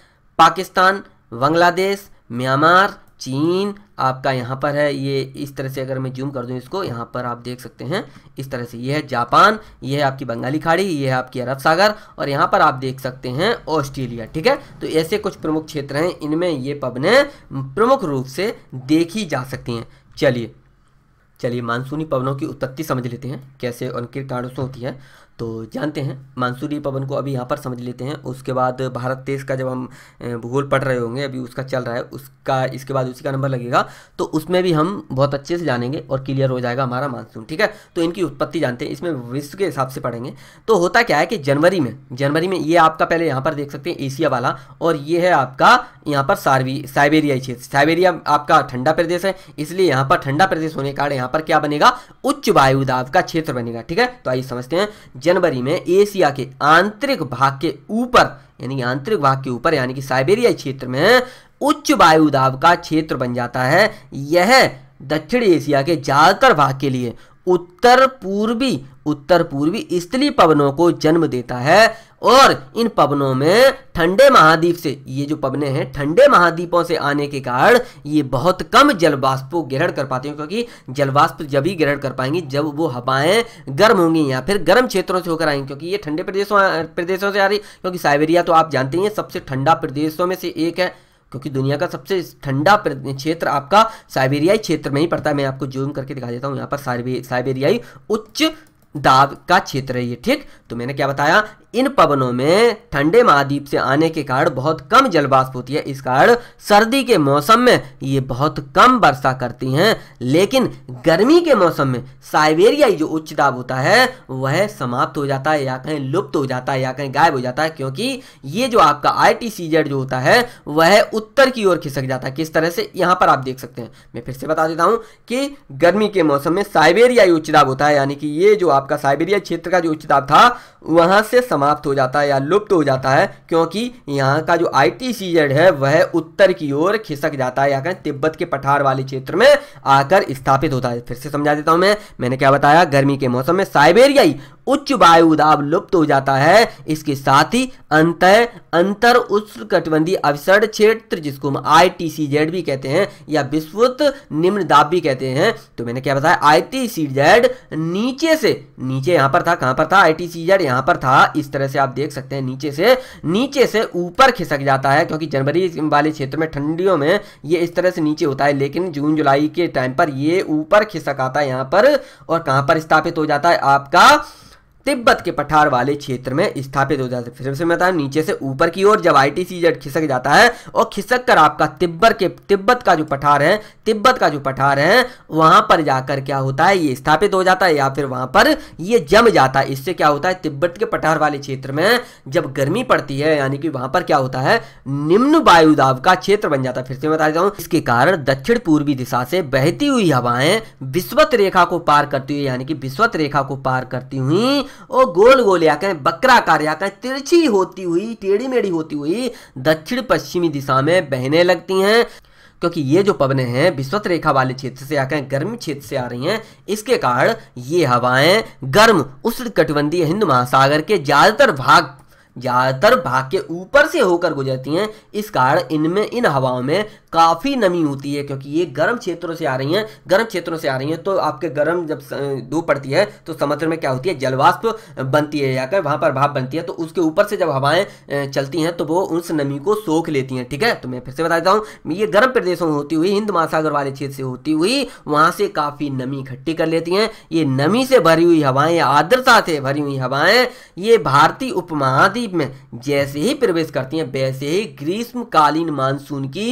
पाकिस्तान बांग्लादेश म्यांमार चीन आपका यहाँ पर है ये इस तरह से अगर मैं जूम कर दूँ इसको यहाँ पर आप देख सकते हैं इस तरह से ये है जापान ये है आपकी बंगाली खाड़ी ये है आपकी अरब सागर और यहाँ पर आप देख सकते हैं ऑस्ट्रेलिया ठीक है तो ऐसे कुछ प्रमुख क्षेत्र हैं इनमें ये पवनें प्रमुख रूप से देखी जा सकती हैं चलिए चलिए मानसूनी पवनों की उत्पत्ति समझ लेते हैं कैसे उनके कारणों से होती है तो जानते हैं मानसूनी पवन को अभी यहाँ पर समझ लेते हैं उसके बाद भारत देश का जब हम भूगोल पढ़ रहे होंगे अभी उसका चल रहा है उसका इसके बाद उसी का नंबर लगेगा तो उसमें भी हम बहुत अच्छे से जानेंगे और क्लियर हो जाएगा हमारा मानसून ठीक है तो इनकी उत्पत्ति जानते हैं इसमें विश्व के हिसाब से पढ़ेंगे तो होता क्या है कि जनवरी में जनवरी में ये आपका पहले यहाँ पर देख सकते हैं एशिया वाला और ये है आपका यहाँ पर सार्वी साइबेरियाई क्षेत्र साइबेरिया आपका ठंडा प्रदेश है इसलिए यहाँ पर ठंडा प्रदेश होने के कारण यहाँ पर क्या बनेगा उच्च वायुदाब का क्षेत्र बनेगा ठीक है तो आइए समझते हैं जनवरी में एशिया के आंतरिक भाग के ऊपर यानी आंतरिक भाग के ऊपर यानी कि साइबेरिया क्षेत्र में उच्च वायु दाब का क्षेत्र बन जाता है यह दक्षिण एशिया के ज़्यादातर भाग के लिए उत्तर पूर्वी उत्तर पूर्वी स्थली पवनों को जन्म देता है और इन पवनों में ठंडे महाद्वीप से ये जो पवने हैं ठंडे महाद्वीपों से आने के कारण ये बहुत कम जलवाष्प ग्रहण कर पाते हैं क्योंकि जलवाष्प जब ही ग्रहण कर पाएंगी जब वो हवाएं गर्म होंगी या फिर गर्म क्षेत्रों से होकर आएंगी क्योंकि ये ठंडे प्रदेशों प्रदेशों से आ रही क्योंकि साइबेरिया तो आप जानते ही हैं सबसे ठंडा प्रदेशों में से एक है क्योंकि दुनिया का सबसे ठंडा क्षेत्र आपका साइबेरियाई क्षेत्र में ही पड़ता है मैं आपको जूम करके दिखा देता हूँ यहाँ पर साइबेरियाई उच्च दाब का क्षेत्र है ये ठीक तो मैंने क्या बताया इन पवनों में ठंडे महाद्वीप से आने के कारण बहुत कम जलवाष्प होती है इस कारण सर्दी के मौसम में ये बहुत कम वर्षा करती हैं लेकिन गर्मी के मौसम में साइबेरिया जो उच्च दाब होता है वह समाप्त हो जाता है या कहीं लुप्त हो जाता है या कहीं गायब हो जाता है क्योंकि ये जो आपका आई टी जो होता है वह उत्तर की ओर खिसक जाता है किस तरह से यहाँ पर आप देख सकते हैं मैं फिर से बता देता हूँ कि गर्मी के मौसम में साइबेरिया उच्च दाब होता है यानी कि ये जो आपका साइबेरिया क्षेत्र का जो उच्च दाब था वहाँ से समाप्त हो जाता है या लुप्त हो जाता है क्योंकि यहाँ का जो आई टी है वह उत्तर की ओर खिसक जाता है या कहें तिब्बत के पठार वाले क्षेत्र में आकर स्थापित होता है फिर से समझा देता हूँ मैं मैंने क्या बताया गर्मी के मौसम में साइबेरियाई उच्च वायु दाब लुप्त हो जाता है इसके साथ ही अंत अंतर उष्ण कटबंधी अवसर क्षेत्र जिसको हम आई टी सी जेड भी कहते हैं या विस्तृत निम्न दाब भी कहते हैं तो मैंने क्या बताया आई टी सी जेड नीचे से नीचे यहां पर था कहां पर था आई टी सी जेड यहाँ पर था इस तरह से आप देख सकते हैं नीचे से नीचे से ऊपर खिसक जाता है क्योंकि जनवरी वाले क्षेत्र में ठंडियों में ये इस तरह से नीचे होता है लेकिन जून जुलाई के टाइम पर ये ऊपर खिसक आता है यहां पर और कहां पर स्थापित हो जाता है आपका तिब्बत के पठार वाले क्षेत्र में स्थापित हो जाते फिर से मैं नीचे से ऊपर की ओर जब आई टी सी खिसक जाता है और खिसक कर आपका तिब्बत के तिब्बत का जो पठार है तिब्बत का जो पठार है वहां पर जाकर क्या होता है ये स्थापित हो जाता है या फिर वहां पर ये जम जाता है इससे क्या होता है तिब्बत के पठार वाले क्षेत्र में जब गर्मी पड़ती है यानी कि वहां पर क्या होता है निम्न वायुदाव का क्षेत्र बन जाता है फिर से बता देता हूँ इसके कारण दक्षिण पूर्वी दिशा से बहती हुई हवाएं विश्वत रेखा को पार करती हुई यानी कि विश्वत रेखा को पार करती हुई और गोल गोल या कहें बकराकार या कहें तिरछी होती हुई टेढ़ी मेढ़ी होती हुई दक्षिण पश्चिमी दिशा में बहने लगती हैं क्योंकि ये जो पवने हैं विश्वत रेखा वाले क्षेत्र से आकर गर्म क्षेत्र से आ रही हैं इसके कारण ये हवाएं गर्म उष्ण कटिबंधीय हिंद महासागर के ज़्यादातर भाग ज़्यादातर भाग के ऊपर से होकर गुजरती हैं इस कारण इनमें इन हवाओं में काफ़ी नमी होती है क्योंकि ये गर्म क्षेत्रों से आ रही हैं गर्म क्षेत्रों से आ रही हैं तो आपके गर्म जब धूप पड़ती है तो समुद्र में क्या होती है जलवाष्प बनती है जाकर वहाँ पर भाप बनती है तो उसके ऊपर से जब हवाएं चलती हैं तो वो उस नमी को सोख लेती हैं ठीक है तो मैं फिर से बता देता हूँ ये गर्म प्रदेशों में होती हुई हिंद महासागर वाले क्षेत्र से होती हुई वहाँ से काफ़ी नमी इकट्ठी कर लेती हैं ये नमी से भरी हुई हवाएं आर्द्रता से भरी हुई हवाएं ये भारतीय उपमहाद्वीप में जैसे ही प्रवेश करती हैं वैसे ही ग्रीष्मकालीन मानसून की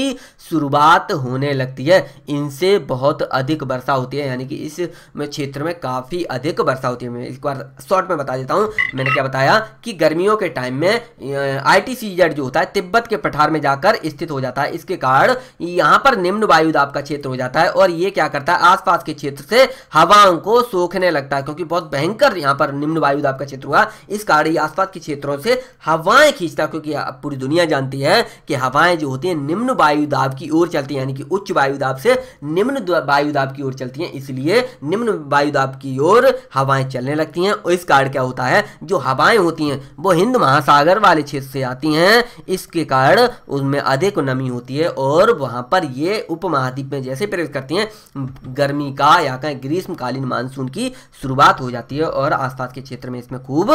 शुरुआत होने लगती है इनसे बहुत अधिक वर्षा होती है यानी कि इस में क्षेत्र में काफ़ी अधिक वर्षा होती है मैं एक बार शॉर्ट में बता देता हूँ मैंने क्या बताया कि गर्मियों के टाइम में आई जो होता है तिब्बत के पठार में जाकर स्थित हो जाता है इसके कारण यहाँ पर निम्न वायुदाब का क्षेत्र हो जाता है और ये क्या करता है आसपास के क्षेत्र से हवाओं को सोखने लगता है क्योंकि बहुत भयंकर यहाँ पर निम्न वायुदाब का क्षेत्र हुआ इस कारण ये आसपास के क्षेत्रों से हवाएं खींचता क्योंकि पूरी दुनिया जानती है कि हवाएं जो होती हैं निम्न वायुदाब की ओर चलती है यानी कि उच्च वायुदाब से निम्न वायुदाब की ओर चलती है इसलिए निम्न वायुदाब की ओर हवाएं चलने लगती हैं और इस कारण क्या होता है जो हवाएं होती हैं वो हिंद महासागर वाले क्षेत्र से आती हैं इसके कारण उनमें अधिक नमी होती है और वहाँ पर ये उपमहाद्वीप में जैसे प्रवेश करती हैं गर्मी का या कहें ग्रीष्मकालीन मानसून की शुरुआत हो जाती है और आसपास के क्षेत्र में इसमें खूब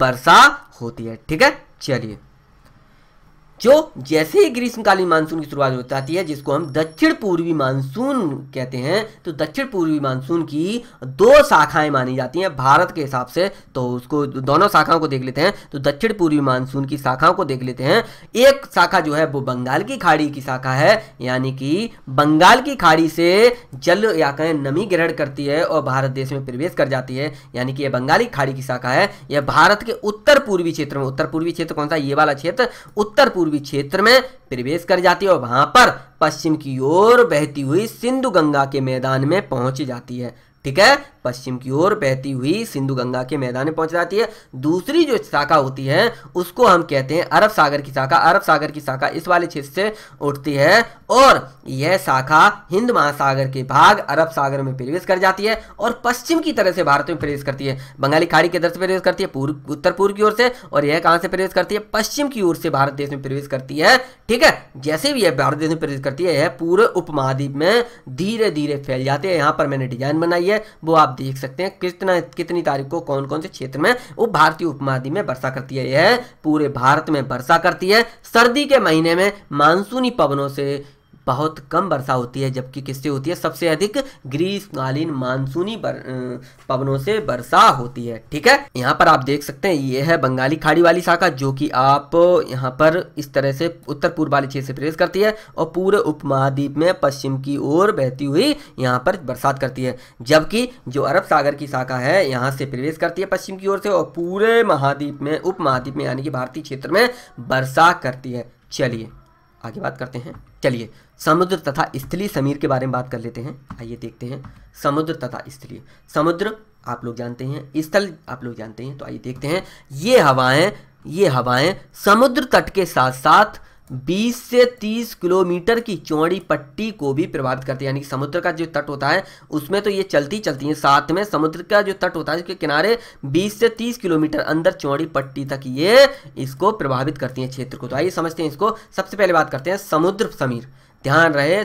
वर्षा होती है ठीक है चलिए जो जैसे ही ग्रीष्मकालीन मानसून की शुरुआत हो जाती है जिसको हम दक्षिण पूर्वी मानसून कहते हैं तो दक्षिण पूर्वी मानसून की दो शाखाएं मानी जाती हैं भारत के हिसाब से तो उसको दोनों शाखाओं को देख लेते हैं तो दक्षिण पूर्वी मानसून की शाखाओं को देख लेते हैं एक शाखा जो है वो बंगाल की खाड़ी की शाखा है यानी कि बंगाल की खाड़ी से जल या कहें नमी ग्रहण करती है और भारत देश में प्रवेश कर जाती है यानी कि यह बंगाली खाड़ी की शाखा है यह भारत के उत्तर पूर्वी क्षेत्र में उत्तर पूर्वी क्षेत्र कौन सा ये वाला क्षेत्र उत्तर पूर्वी पूर्वी क्षेत्र में प्रवेश कर जाती है और वहां पर पश्चिम की ओर बहती हुई सिंधु गंगा के मैदान में पहुंच जाती है ठीक है पश्चिम की ओर बहती हुई सिंधु गंगा के मैदान में पहुंच जाती है दूसरी जो शाखा होती है उसको हम कहते हैं अरब सागर की शाखा अरब सागर की शाखा इस वाले क्षेत्र से उठती है और यह शाखा हिंद महासागर के भाग अरब सागर में प्रवेश कर जाती है और पश्चिम की तरह से भारत में प्रवेश करती है बंगाली खाड़ी के से प्रवेश करती है पूर्व उत्तर पूर्व की ओर से और यह कहां से प्रवेश करती है पश्चिम की ओर से भारत देश में प्रवेश करती है ठीक है जैसे भी यह भारत देश में प्रवेश करती है यह पूरे उपमहाद्वीप में धीरे धीरे फैल जाती है यहां पर मैंने डिजाइन बनाई है वो आप देख सकते हैं कितना कितनी तारीख को कौन कौन से क्षेत्र में वो भारतीय उपमहाद्वीप में वर्षा करती है यह पूरे भारत में वर्षा करती है सर्दी के महीने में मानसूनी पवनों से बहुत कम वर्षा होती है जबकि किससे होती है सबसे अधिक ग्रीष्मकालीन मानसूनी पवनों से वर्षा होती है ठीक है यहाँ पर आप देख सकते हैं ये है बंगाली खाड़ी वाली शाखा जो कि आप यहाँ पर इस तरह से उत्तर पूर्व वाले क्षेत्र से प्रवेश करती है और पूरे उप महाद्वीप में पश्चिम की ओर बहती हुई यहाँ पर बरसात करती है जबकि जो अरब सागर की शाखा है यहाँ से प्रवेश करती है पश्चिम की ओर से और पूरे महाद्वीप में उप महाद्वीप में यानी कि भारतीय क्षेत्र में वर्षा करती है चलिए आगे बात करते हैं चलिए समुद्र तथा स्थलीय समीर के बारे में बात कर लेते हैं आइए देखते हैं समुद्र तथा स्थलीय समुद्र आप लोग जानते हैं स्थल आप लोग जानते हैं तो आइए देखते हैं ये हवाएं ये हवाएं समुद्र तट के साथ साथ 20 से 30 किलोमीटर की चौड़ी पट्टी को भी प्रभावित करती है यानी कि समुद्र का जो तट होता है उसमें तो ये चलती चलती है साथ में समुद्र का जो तट होता है उसके किनारे 20 से 30 किलोमीटर अंदर चौड़ी पट्टी तक ये इसको प्रभावित करती है क्षेत्र को तो आइए समझते हैं इसको सबसे पहले बात करते हैं समुद्र समीर ध्यान रहे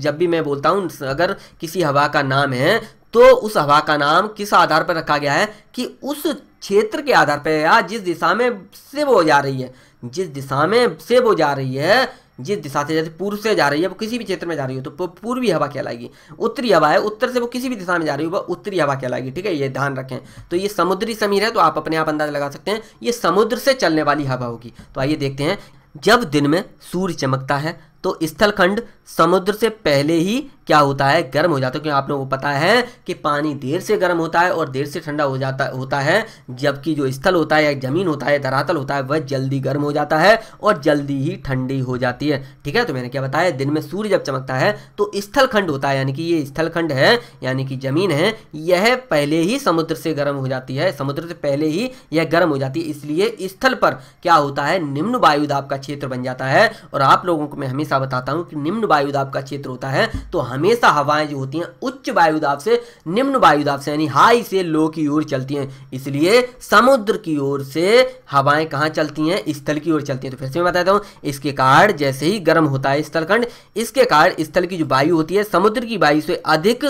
जब भी मैं बोलता हूँ अगर किसी हवा का नाम है तो उस हवा का नाम किस आधार पर रखा गया है कि उस क्षेत्र के आधार पर या जिस दिशा में से वो जा रही है जिस दिशा में से वो जा रही है जिस दिशा से जैसे पूर्व से जा रही है वो किसी भी क्षेत्र में जा रही हो तो पूर्वी हवा कहलाएगी उत्तरी हवा है उत्तर से वो किसी भी दिशा में जा रही हो वो उत्तरी हवा कहलाएगी ठीक है ये ध्यान रखें तो ये समुद्री समीर है तो आप अपने आप अंदाज लगा सकते हैं ये समुद्र से चलने वाली हवा होगी तो आइए देखते हैं जब दिन में सूर्य चमकता है तो स्थलखंड समुद्र से पहले ही क्या होता है गर्म हो जाता है क्योंकि आप लोगों को पता है कि पानी देर से गर्म होता है और देर से ठंडा हो जाता होता है जबकि जो स्थल होता है या जमीन होता है धरातल होता है वह जल्दी गर्म हो जाता है और जल्दी ही ठंडी हो जाती है ठीक है तो मैंने क्या बताया दिन में सूर्य जब चमकता है तो स्थलखंड होता है यानी कि ये स्थलखंड है यानी कि जमीन है यह पहले ही समुद्र से गर्म हो जाती है समुद्र से पहले ही यह गर्म हो जाती है इसलिए स्थल पर क्या होता है निम्न वायुदाब का क्षेत्र बन जाता है और आप लोगों को मैं हमेशा बताता हूँ कि निम्न वायुदाब का क्षेत्र होता है तो हम हमेशा हवाएं जो होती हैं उच्च वायु दाब से निम्न वायु दाब से यानी हाई से लो की ओर चलती हैं इसलिए समुद्र की ओर से हवाएं कहाँ चलती हैं स्थल की ओर चलती हैं तो फिर से मैं बताता हूँ इसके कारण जैसे ही गर्म होता है स्थलखंड इसके कारण स्थल की जो वायु होती है समुद्र की वायु से अधिक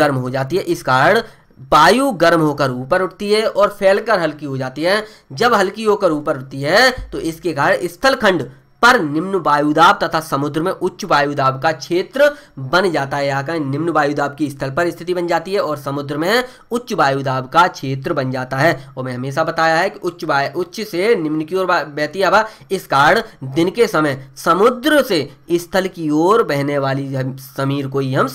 गर्म हो जाती है इस कारण वायु गर्म होकर ऊपर उठती है और फैलकर हल्की हो जाती है जब हल्की होकर ऊपर उठती है तो इसके कारण स्थलखंड पर निम्न वायुदाब तथा समुद्र में उच्च वायुदाब का क्षेत्र बन जाता है यहाँ का निम्न वायुदाब की स्थल पर स्थिति बन जाती है और समुद्र में उच्च वायुदाब का क्षेत्र बन जाता है और मैं हमेशा बताया है कि उच्च वायु उच्च से निम्न की ओर बहती हवा इस कारण दिन के समय समुद्र से स्थल की ओर बहने वाली समीर को ही हम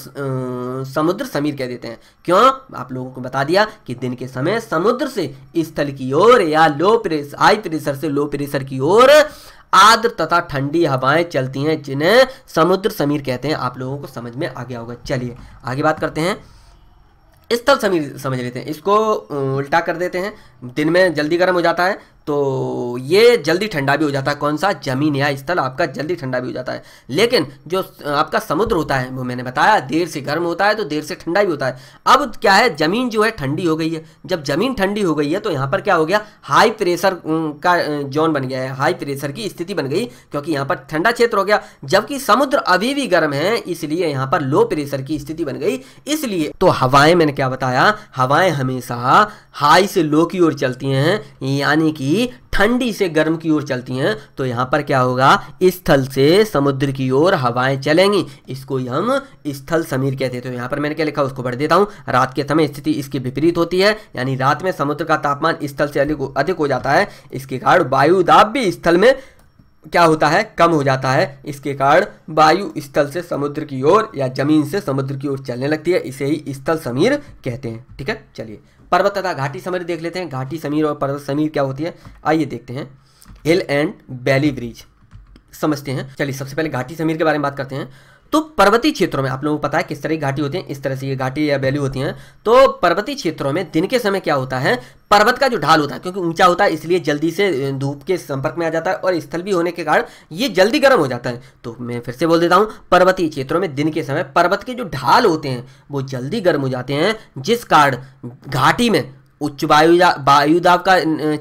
समुद्र समीर कह देते हैं क्यों आप लोगों को बता दिया कि दिन के समय समुद्र से स्थल की ओर या लो प्रेस हाई प्रेशर से लो प्रेशर की ओर आद्र तथा ठंडी हवाएं चलती हैं जिन्हें समुद्र समीर कहते हैं आप लोगों को समझ में आ गया होगा चलिए आगे बात करते हैं स्थल समीर समझ लेते हैं इसको उल्टा कर देते हैं दिन में जल्दी गर्म हो जाता है तो ये जल्दी ठंडा भी हो जाता है कौन सा जमीन या स्थल आपका जल्दी ठंडा भी हो जाता है लेकिन जो आपका समुद्र होता है वो मैंने बताया देर से गर्म होता है तो देर से ठंडा भी होता है अब क्या है ज़मीन जो है ठंडी हो गई है जब ज़मीन ठंडी हो गई है तो यहाँ पर क्या हो गया हाई प्रेशर का जोन बन गया है हाई प्रेशर की स्थिति बन गई क्योंकि यहाँ पर ठंडा क्षेत्र हो गया जबकि समुद्र अभी भी गर्म है इसलिए यहाँ पर लो प्रेशर की स्थिति बन गई इसलिए तो हवाएं मैंने क्या बताया हवाएं हमेशा हाई से लो की ओर चलती हैं यानी कि नदी ठंडी से गर्म की ओर चलती हैं तो यहाँ पर क्या होगा स्थल से समुद्र की ओर हवाएं चलेंगी इसको हम स्थल समीर कहते हैं तो यहाँ पर मैंने क्या लिखा उसको बढ़ देता हूँ रात के समय स्थिति इसके विपरीत होती है यानी रात में समुद्र का तापमान स्थल से अधिक हो जाता है इसके कारण वायुदाब भी स्थल में क्या होता है कम हो जाता है इसके कारण वायु स्थल से समुद्र की ओर या जमीन से समुद्र की ओर चलने लगती है इसे ही स्थल समीर कहते हैं ठीक है चलिए पर्वत तथा घाटी समीर देख लेते हैं घाटी समीर और पर्वत समीर क्या होती है आइए देखते हैं हिल एंड वैली ब्रिज समझते हैं चलिए सबसे पहले घाटी समीर के बारे में बात करते हैं तो पर्वतीय क्षेत्रों में आप लोगों को पता है किस तरह की घाटी होती है इस तरह से ये घाटी या वैली होती हैं तो पर्वतीय क्षेत्रों में दिन के समय क्या होता है पर्वत का जो ढाल होता है क्योंकि ऊंचा होता है इसलिए जल्दी से धूप के संपर्क में आ जाता है और स्थल भी होने के कारण ये जल्दी गर्म हो जाता है तो मैं फिर से बोल देता हूँ पर्वतीय क्षेत्रों में दिन के समय पर्वत के जो ढाल होते हैं वो जल्दी गर्म हो जाते हैं जिस कारण घाटी में उच्च वायु वायु दाब का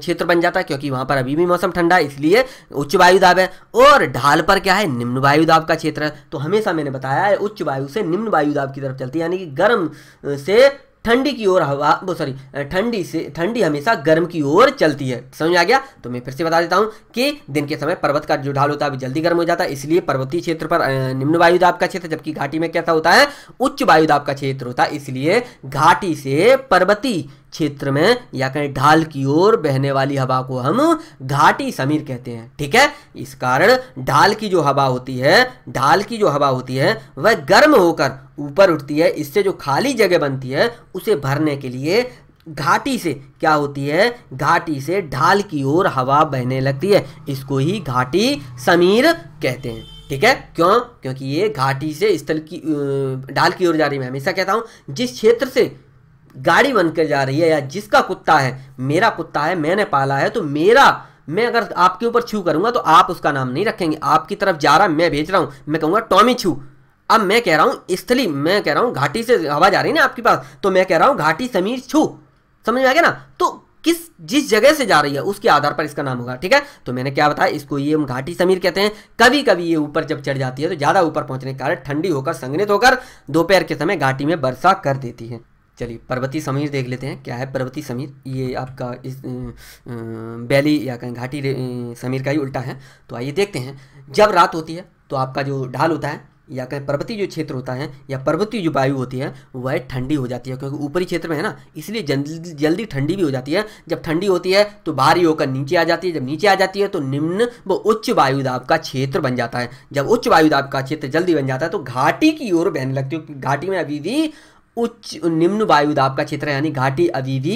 क्षेत्र बन जाता है क्योंकि वहां पर अभी भी मौसम ठंडा है इसलिए उच्च वायु दाब है और ढाल पर क्या है निम्न वायु दाब का क्षेत्र है तो हमेशा मैंने बताया है उच्च वायु से निम्न वायु दाब की तरफ चलती है यानी कि गर्म से ठंडी की ओर हवा वो सॉरी ठंडी से ठंडी हमेशा गर्म की ओर चलती है समझ आ गया तो मैं फिर से बता देता हूँ कि दिन के समय पर्वत का जो ढाल होता है जल्दी गर्म हो जाता है इसलिए पर्वतीय क्षेत्र पर निम्न वायु दाब का क्षेत्र जबकि घाटी में कैसा होता है उच्च वायु दाब का क्षेत्र होता है इसलिए घाटी से पर्वतीय क्षेत्र में या कहीं ढाल की ओर बहने वाली हवा को हम घाटी समीर कहते हैं ठीक है इस कारण ढाल की जो हवा होती है ढाल की जो हवा होती है वह गर्म होकर ऊपर उठती है इससे जो खाली जगह बनती है उसे भरने के लिए घाटी से क्या होती है घाटी से ढाल की ओर हवा बहने लगती है इसको ही घाटी समीर कहते हैं ठीक है क्यों क्योंकि ये घाटी से स्थल की ढाल की ओर जा रही मैं हमेशा कहता हूँ जिस क्षेत्र से गाड़ी बनकर जा रही है या जिसका कुत्ता है मेरा कुत्ता है मैंने पाला है तो मेरा मैं अगर आपके ऊपर छू करूंगा तो आप उसका नाम नहीं रखेंगे आपकी तरफ जा रहा मैं भेज रहा हूं मैं कहूंगा टॉमी छू अब मैं कह रहा हूं स्थली मैं कह रहा हूं घाटी से हवा जा रही है ना आपके पास तो मैं कह रहा हूं घाटी समीर छू समझ में आ गया ना तो किस जिस जगह से जा रही है उसके आधार पर इसका नाम होगा ठीक है तो मैंने क्या बताया इसको ये हम घाटी समीर कहते हैं कभी कभी ये ऊपर जब चढ़ जाती है तो ज़्यादा ऊपर पहुंचने के कारण ठंडी होकर संगनित होकर दोपहर के समय घाटी में वर्षा कर देती है चलिए पर्वती समीर देख लेते हैं क्या है पर्वती समीर ये आपका इस बैली या कहीं घाटी समीर का ही उल्टा है तो आइए देखते हैं जब रात होती है तो आपका जो ढाल होता है या कहीं पर्वतीय जो क्षेत्र होता है या पर्वतीय जो वायु होती है वह ठंडी हो जाती है क्योंकि ऊपरी क्षेत्र में है ना इसलिए जल्दी जल्दी ठंडी भी हो जाती है जब ठंडी होती है तो भारी होकर नीचे आ जाती है जब नीचे आ जाती है तो निम्न व उच्च वायुदाब का क्षेत्र बन जाता है जब उच्च वायुदाब का क्षेत्र जल्दी बन जाता है तो घाटी की ओर बहने लगती है घाटी में अभी भी उच्च निम्न वायुदाब का क्षेत्र यानी घाटी अभी भी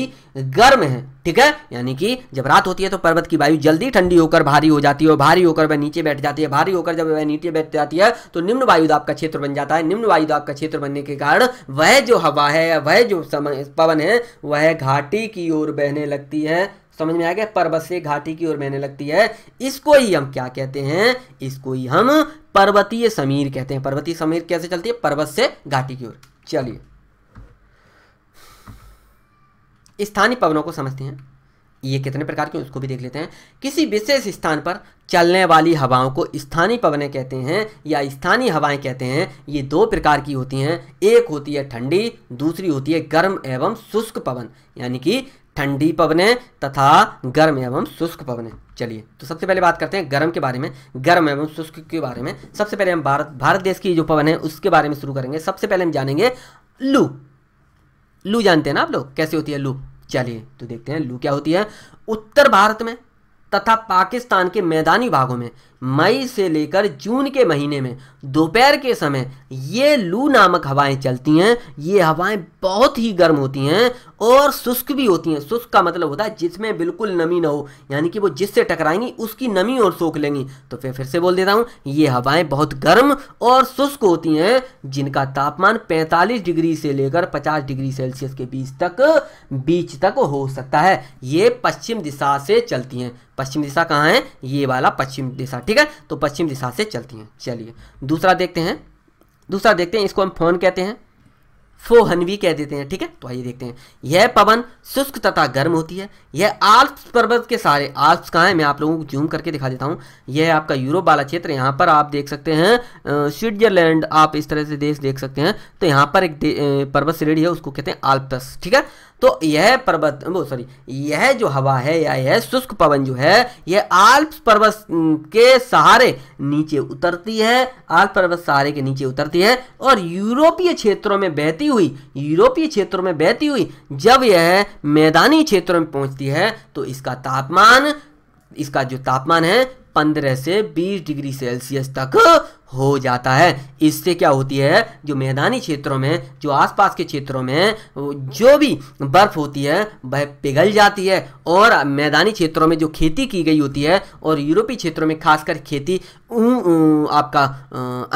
गर्म है ठीक है यानी कि जब रात होती है तो पर्वत की वायु जल्दी ठंडी होकर भारी हो जाती है और भारी होकर वह नीचे बैठ जाती है भारी होकर जब वह नीचे बैठ जाती है तो निम्न वायुदाब का क्षेत्र बन जाता है निम्न वायुदाब का क्षेत्र बनने के कारण वह जो हवा है वह जो पवन है वह घाटी की ओर बहने लगती है समझ में आ गया पर्वत से घाटी की ओर बहने लगती है इसको ही हम क्या कहते हैं इसको ही हम पर्वतीय समीर कहते हैं पर्वतीय समीर कैसे चलती है पर्वत से घाटी की ओर चलिए स्थानीय पवनों को समझते हैं ये कितने प्रकार के उसको भी देख लेते हैं किसी विशेष स्थान पर चलने वाली हवाओं को स्थानीय पवने कहते हैं या स्थानीय हवाएं कहते हैं ये दो प्रकार की होती हैं एक होती है ठंडी दूसरी होती है गर्म एवं शुष्क पवन यानी कि ठंडी पवने तथा गर्म एवं शुष्क पवने चलिए तो सबसे पहले बात करते हैं गर्म के बारे में गर्म एवं शुष्क के बारे में सबसे पहले हम भारत भारत देश की जो पवन है उसके बारे में शुरू करेंगे सबसे पहले हम जानेंगे लू लू जानते हैं ना आप लोग कैसे होती है लू चलिए तो देखते हैं लू क्या होती है उत्तर भारत में तथा पाकिस्तान के मैदानी भागों में मई से लेकर जून के महीने में दोपहर के समय ये लू नामक हवाएं चलती हैं ये हवाएं बहुत ही गर्म होती हैं और शुष्क भी होती हैं शुष्क का मतलब होता है जिसमें बिल्कुल नमी ना हो यानी कि वो जिससे टकराएंगी उसकी नमी और सोख लेंगी तो फिर फिर से बोल देता हूँ ये हवाएं बहुत गर्म और शुष्क होती हैं जिनका तापमान 45 डिग्री से लेकर 50 डिग्री सेल्सियस के बीच तक बीच तक हो सकता है ये पश्चिम दिशा से चलती हैं पश्चिम दिशा कहाँ है ये वाला पश्चिम दिशा ठीक है तो पश्चिम दिशा से चलती हैं चलिए दूसरा देखते हैं दूसरा देखते हैं इसको हम फोन कहते हैं फोहन भी कह देते हैं ठीक है तो आइए देखते हैं यह पवन शुष्क तथा गर्म होती है यह आल्प्स पर्वत के सारे आल्प्स कहाँ हैं मैं आप लोगों को जूम करके दिखा देता हूँ यह आपका यूरोप वाला क्षेत्र यहाँ पर आप देख सकते हैं स्विट्जरलैंड आप इस तरह से देश देख सकते हैं तो यहाँ पर एक पर्वत श्रेणी है उसको कहते हैं आल्पस ठीक है तो यह पर्वत वो सॉरी यह जो हवा है या यह शुष्क पवन जो है यह आल्प्स पर्वत के सहारे नीचे उतरती है आल्प पर्वत सहारे के नीचे उतरती है और यूरोपीय क्षेत्रों में बहती हुई यूरोपीय क्षेत्रों में बहती हुई जब यह मैदानी क्षेत्रों में पहुंचती है तो इसका तापमान इसका जो तापमान है पंद्रह से बीस डिग्री सेल्सियस तक हो जाता है इससे क्या होती है जो मैदानी क्षेत्रों में जो आसपास के क्षेत्रों में जो भी बर्फ़ होती है वह पिघल जाती है और मैदानी क्षेत्रों में जो खेती की गई होती है और यूरोपीय क्षेत्रों में खासकर खेती आपका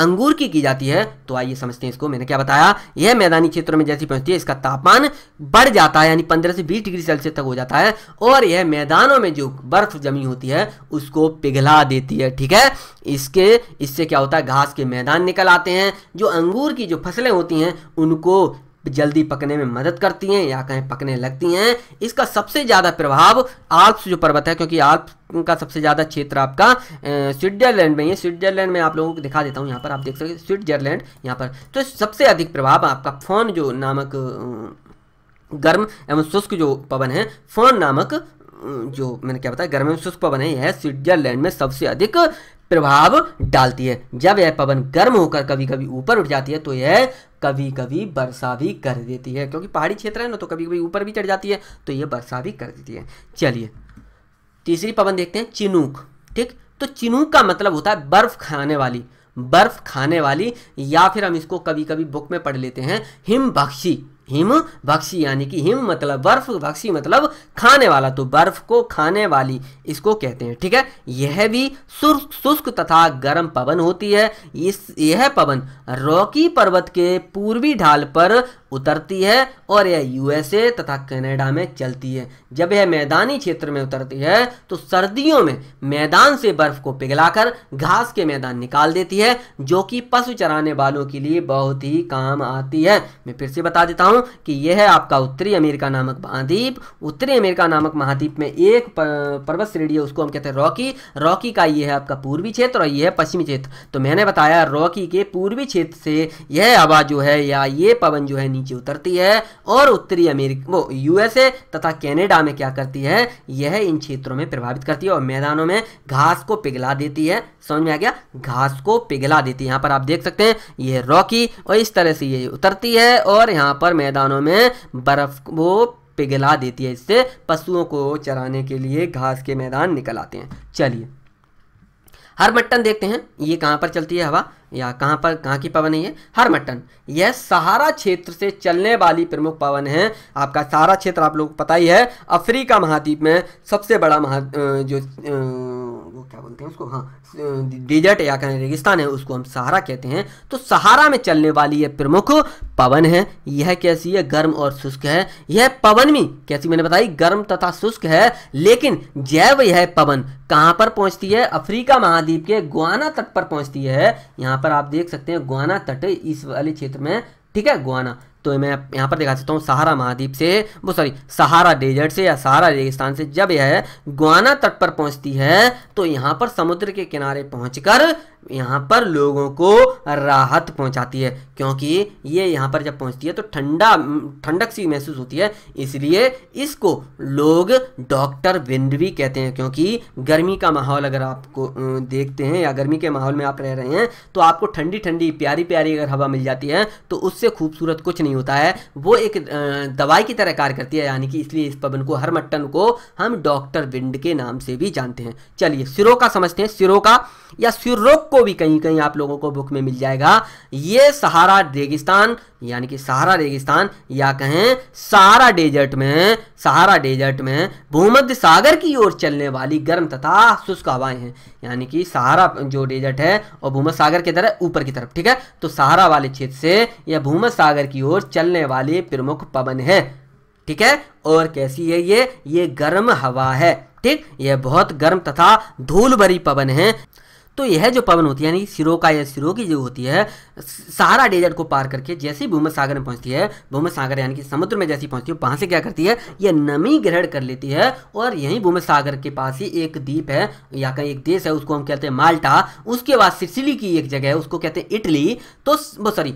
अंगूर की की जाती है तो आइए समझते हैं इसको मैंने क्या बताया यह मैदानी क्षेत्रों में जैसी पहुंचती है इसका तापमान बढ़ जाता है यानी पंद्रह से बीस डिग्री सेल्सियस तक हो जाता है और यह मैदानों में जो बर्फ जमी होती है उसको पिघला देती है ठीक है इसके इससे क्या होता है घास के मैदान निकल आते हैं जो अंगूर की जो फसलें होती हैं उनको जल्दी पकने में मदद करती हैं या कहें पकने लगती हैं इसका सबसे ज़्यादा प्रभाव आल्प्स जो पर्वत है क्योंकि आल्प्स का सबसे ज़्यादा क्षेत्र आपका स्विट्जरलैंड में ही स्विट्जरलैंड में आप लोगों को दिखा देता हूँ यहाँ पर आप देख सकते स्विट्जरलैंड यहाँ पर तो सबसे अधिक प्रभाव आपका फोन जो नामक गर्म एवं शुष्क जो पवन है फोन नामक जो मैंने क्या बताया गर्म एवं शुष्क पवन है यह स्विट्जरलैंड में सबसे अधिक प्रभाव डालती है जब यह पवन गर्म होकर कभी कभी ऊपर उठ जाती है तो यह कभी कभी वर्षा भी कर देती है क्योंकि पहाड़ी क्षेत्र है ना तो कभी कभी ऊपर भी चढ़ जाती है तो यह वर्षा भी कर देती है चलिए तीसरी पवन देखते हैं चिनूक ठीक तो चिनूक का मतलब होता है बर्फ खाने वाली बर्फ खाने वाली या फिर हम इसको कभी कभी बुक में पढ़ लेते हैं हिमबक्शी हिम भक्षी यानी कि हिम मतलब बर्फ भक्षी मतलब खाने वाला तो बर्फ को खाने वाली इसको कहते हैं ठीक है यह भी शुष्क तथा गर्म पवन होती है इस यह पवन रॉकी पर्वत के पूर्वी ढाल पर उतरती है और यह यूएसए तथा कनाडा में चलती है जब यह मैदानी क्षेत्र में उतरती है तो सर्दियों में मैदान से बर्फ को पिघलाकर घास के मैदान निकाल देती है जो कि पशु चराने वालों के लिए बहुत ही काम आती है मैं फिर से बता देता हूँ कि यह है आपका उत्तरी अमेरिका नामक महाद्वीप उत्तरी अमेरिका नामक महाद्वीप में एक पर्वत श्रेणी है उसको हम कहते हैं रॉकी रॉकी का यह है आपका पूर्वी क्षेत्र और यह है पश्चिमी क्षेत्र तो मैंने बताया रॉकी के पूर्वी क्षेत्र से यह हवा जो है या ये पवन जो है नीचे उतरती है और उत्तरी अमेरिका वो यूएसए तथा कैनेडा में क्या करती है यह इन क्षेत्रों में प्रभावित करती है और मैदानों में घास को पिघला देती है समझ में आ गया घास को पिघला देती है यहाँ पर आप देख सकते हैं यह रॉकी और इस तरह से ये उतरती है और यहाँ पर मैदानों में बर्फ वो पिघला देती है इससे पशुओं को चराने के लिए घास के मैदान निकल आते हैं चलिए हर मट्टन देखते हैं ये कहाँ पर चलती है हवा या कहाँ पर कहाँ की पवन है ये हर मट्टन यह सहारा क्षेत्र से चलने वाली प्रमुख पवन है आपका सहारा क्षेत्र आप लोग पता ही है अफ्रीका महाद्वीप में सबसे बड़ा महा जो वो क्या बोलते हैं उसको हाँ डेजर्ट या कहें रेगिस्तान है उसको हम सहारा कहते हैं तो सहारा में चलने वाली यह प्रमुख पवन है यह कैसी है गर्म और शुष्क है यह पवन भी कैसी मैंने बताई गर्म तथा शुष्क है लेकिन जैव यह पवन कहाँ पर पहुंचती है अफ्रीका महाद्वीप के गुआना तट पर पहुंचती है यहाँ पर आप देख सकते हैं गुआना तट इस वाले क्षेत्र में ठीक है गुआना तो मैं यहाँ पर दिखा सकता हूँ सहारा महाद्वीप से वो सॉरी सहारा डेजर्ट से या सहारा रेगिस्तान से जब यह गुआना तट पर पहुँचती है तो यहाँ पर समुद्र के किनारे पहुँच यहाँ पर लोगों को राहत पहुँचाती है क्योंकि ये यहाँ पर जब पहुँचती है तो ठंडा ठंडक सी महसूस होती है इसलिए इसको लोग डॉक्टर विंड भी कहते हैं क्योंकि गर्मी का माहौल अगर आपको देखते हैं या गर्मी के माहौल में आप रह रहे हैं तो आपको ठंडी ठंडी प्यारी प्यारी अगर हवा मिल जाती है तो उससे खूबसूरत कुछ नहीं होता है वो एक दवाई की तरह कार्य करती है यानी कि इसलिए इस पवन को हर मट्टन को हम डॉक्टर विंड के नाम से भी जानते हैं चलिए सिरो का समझते हैं सिरो का या सिरोक आपको भी कहीं कहीं आप लोगों को बुक में मिल जाएगा ये सहारा रेगिस्तान यानी कि सहारा रेगिस्तान या कहें सहारा डेजर्ट में सहारा डेजर्ट में भूमध्य सागर की ओर चलने वाली गर्म तथा शुष्क हवाएं हैं यानी कि सहारा जो डेजर्ट है और भूमध्य सागर की तरह ऊपर की तरफ ठीक है तो सहारा वाले क्षेत्र से यह भूमध्य सागर की ओर चलने वाले प्रमुख पवन है ठीक है और कैसी है ये ये गर्म हवा है ठीक यह बहुत गर्म तथा धूल भरी पवन है तो यह जो पवन होती है यानी सिरो का या सिरो की जो होती है सहारा डेजर्ट को पार करके जैसे ही सागर में पहुंचती है भूमध्य सागर यानी कि समुद्र में जैसी पहुंचती है वहां से क्या करती है यह नमी ग्रहण कर लेती है और यही भूमि सागर के पास ही एक द्वीप है या कहीं एक देश है उसको हम कहते हैं माल्टा उसके बाद सिसिली की एक जगह है उसको कहते हैं इटली तो सॉरी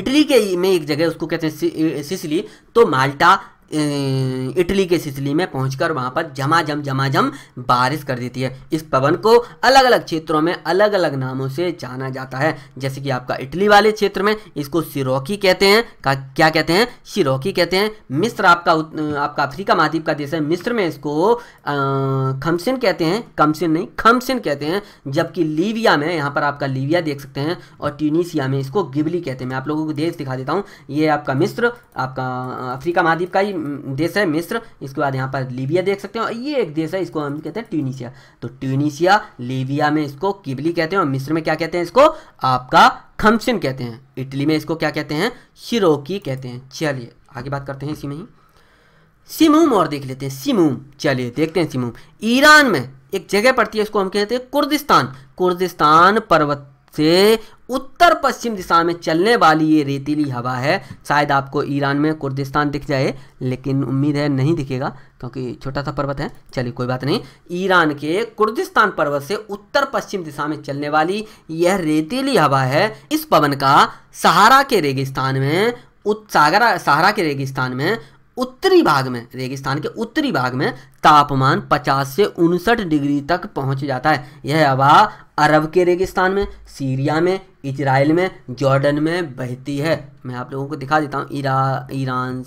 इटली के में एक जगह उसको कहते हैं सिसिली तो माल्टा इटली के सिसली में पहुंचकर वहां पर झमाझम झमाझम बारिश कर देती है इस पवन को अलग अलग क्षेत्रों में अलग अलग नामों से जाना जाता है जैसे कि आपका इटली वाले क्षेत्र में इसको सिरोकी कहते हैं का क्या कहते हैं सिरोकी कहते हैं मिस्र आपका आपका अफ्रीका महाद्वीप का देश है मिस्र में इसको खमसिन कहते हैं कमसिन नहीं खमसिन कहते हैं जबकि लीविया में यहाँ पर आपका लीविया देख सकते हैं और ट्यूनिसिया में इसको गिबली कहते हैं मैं आप लोगों को देश दिखा देता हूँ ये आपका मिस्र आपका अफ्रीका महाद्वीप का ही देश है मिस्र इसके बाद यहाँ पर लीबिया देख सकते हैं ये एक देश है इसको हम कहते हैं ट्यूनिशिया तो ट्यूनिशिया लीबिया में इसको किबली कहते हैं और मिस्र में क्या कहते हैं इसको आपका खमसिन कहते हैं इटली में इसको क्या कहते हैं शिरोकी कहते हैं चलिए आगे बात करते हैं इसी में ही सिमूम और देख लेते हैं सिमूम चलिए देखते हैं सिमूम ईरान में एक जगह पड़ती है इसको हम कहते हैं कुर्दिस्तान कुर्दिस्तान पर्वत से उत्तर पश्चिम दिशा में चलने वाली ये रेतीली हवा है शायद आपको ईरान में कुर्दिस्तान दिख जाए लेकिन उम्मीद है नहीं दिखेगा क्योंकि छोटा सा पर्वत है चलिए कोई बात नहीं ईरान के कुर्दिस्तान पर्वत से उत्तर पश्चिम दिशा में चलने वाली यह रेतीली हवा है इस पवन का सहारा के रेगिस्तान में उत्सागरा सहारा के रेगिस्तान में उत्तरी भाग में रेगिस्तान के उत्तरी भाग में तापमान 50 से उनसठ डिग्री तक पहुंच जाता है यह हवा अरब के रेगिस्तान में सीरिया में इजराइल में जॉर्डन में बहती है मैं आप लोगों को दिखा देता हूँ इरा ईरान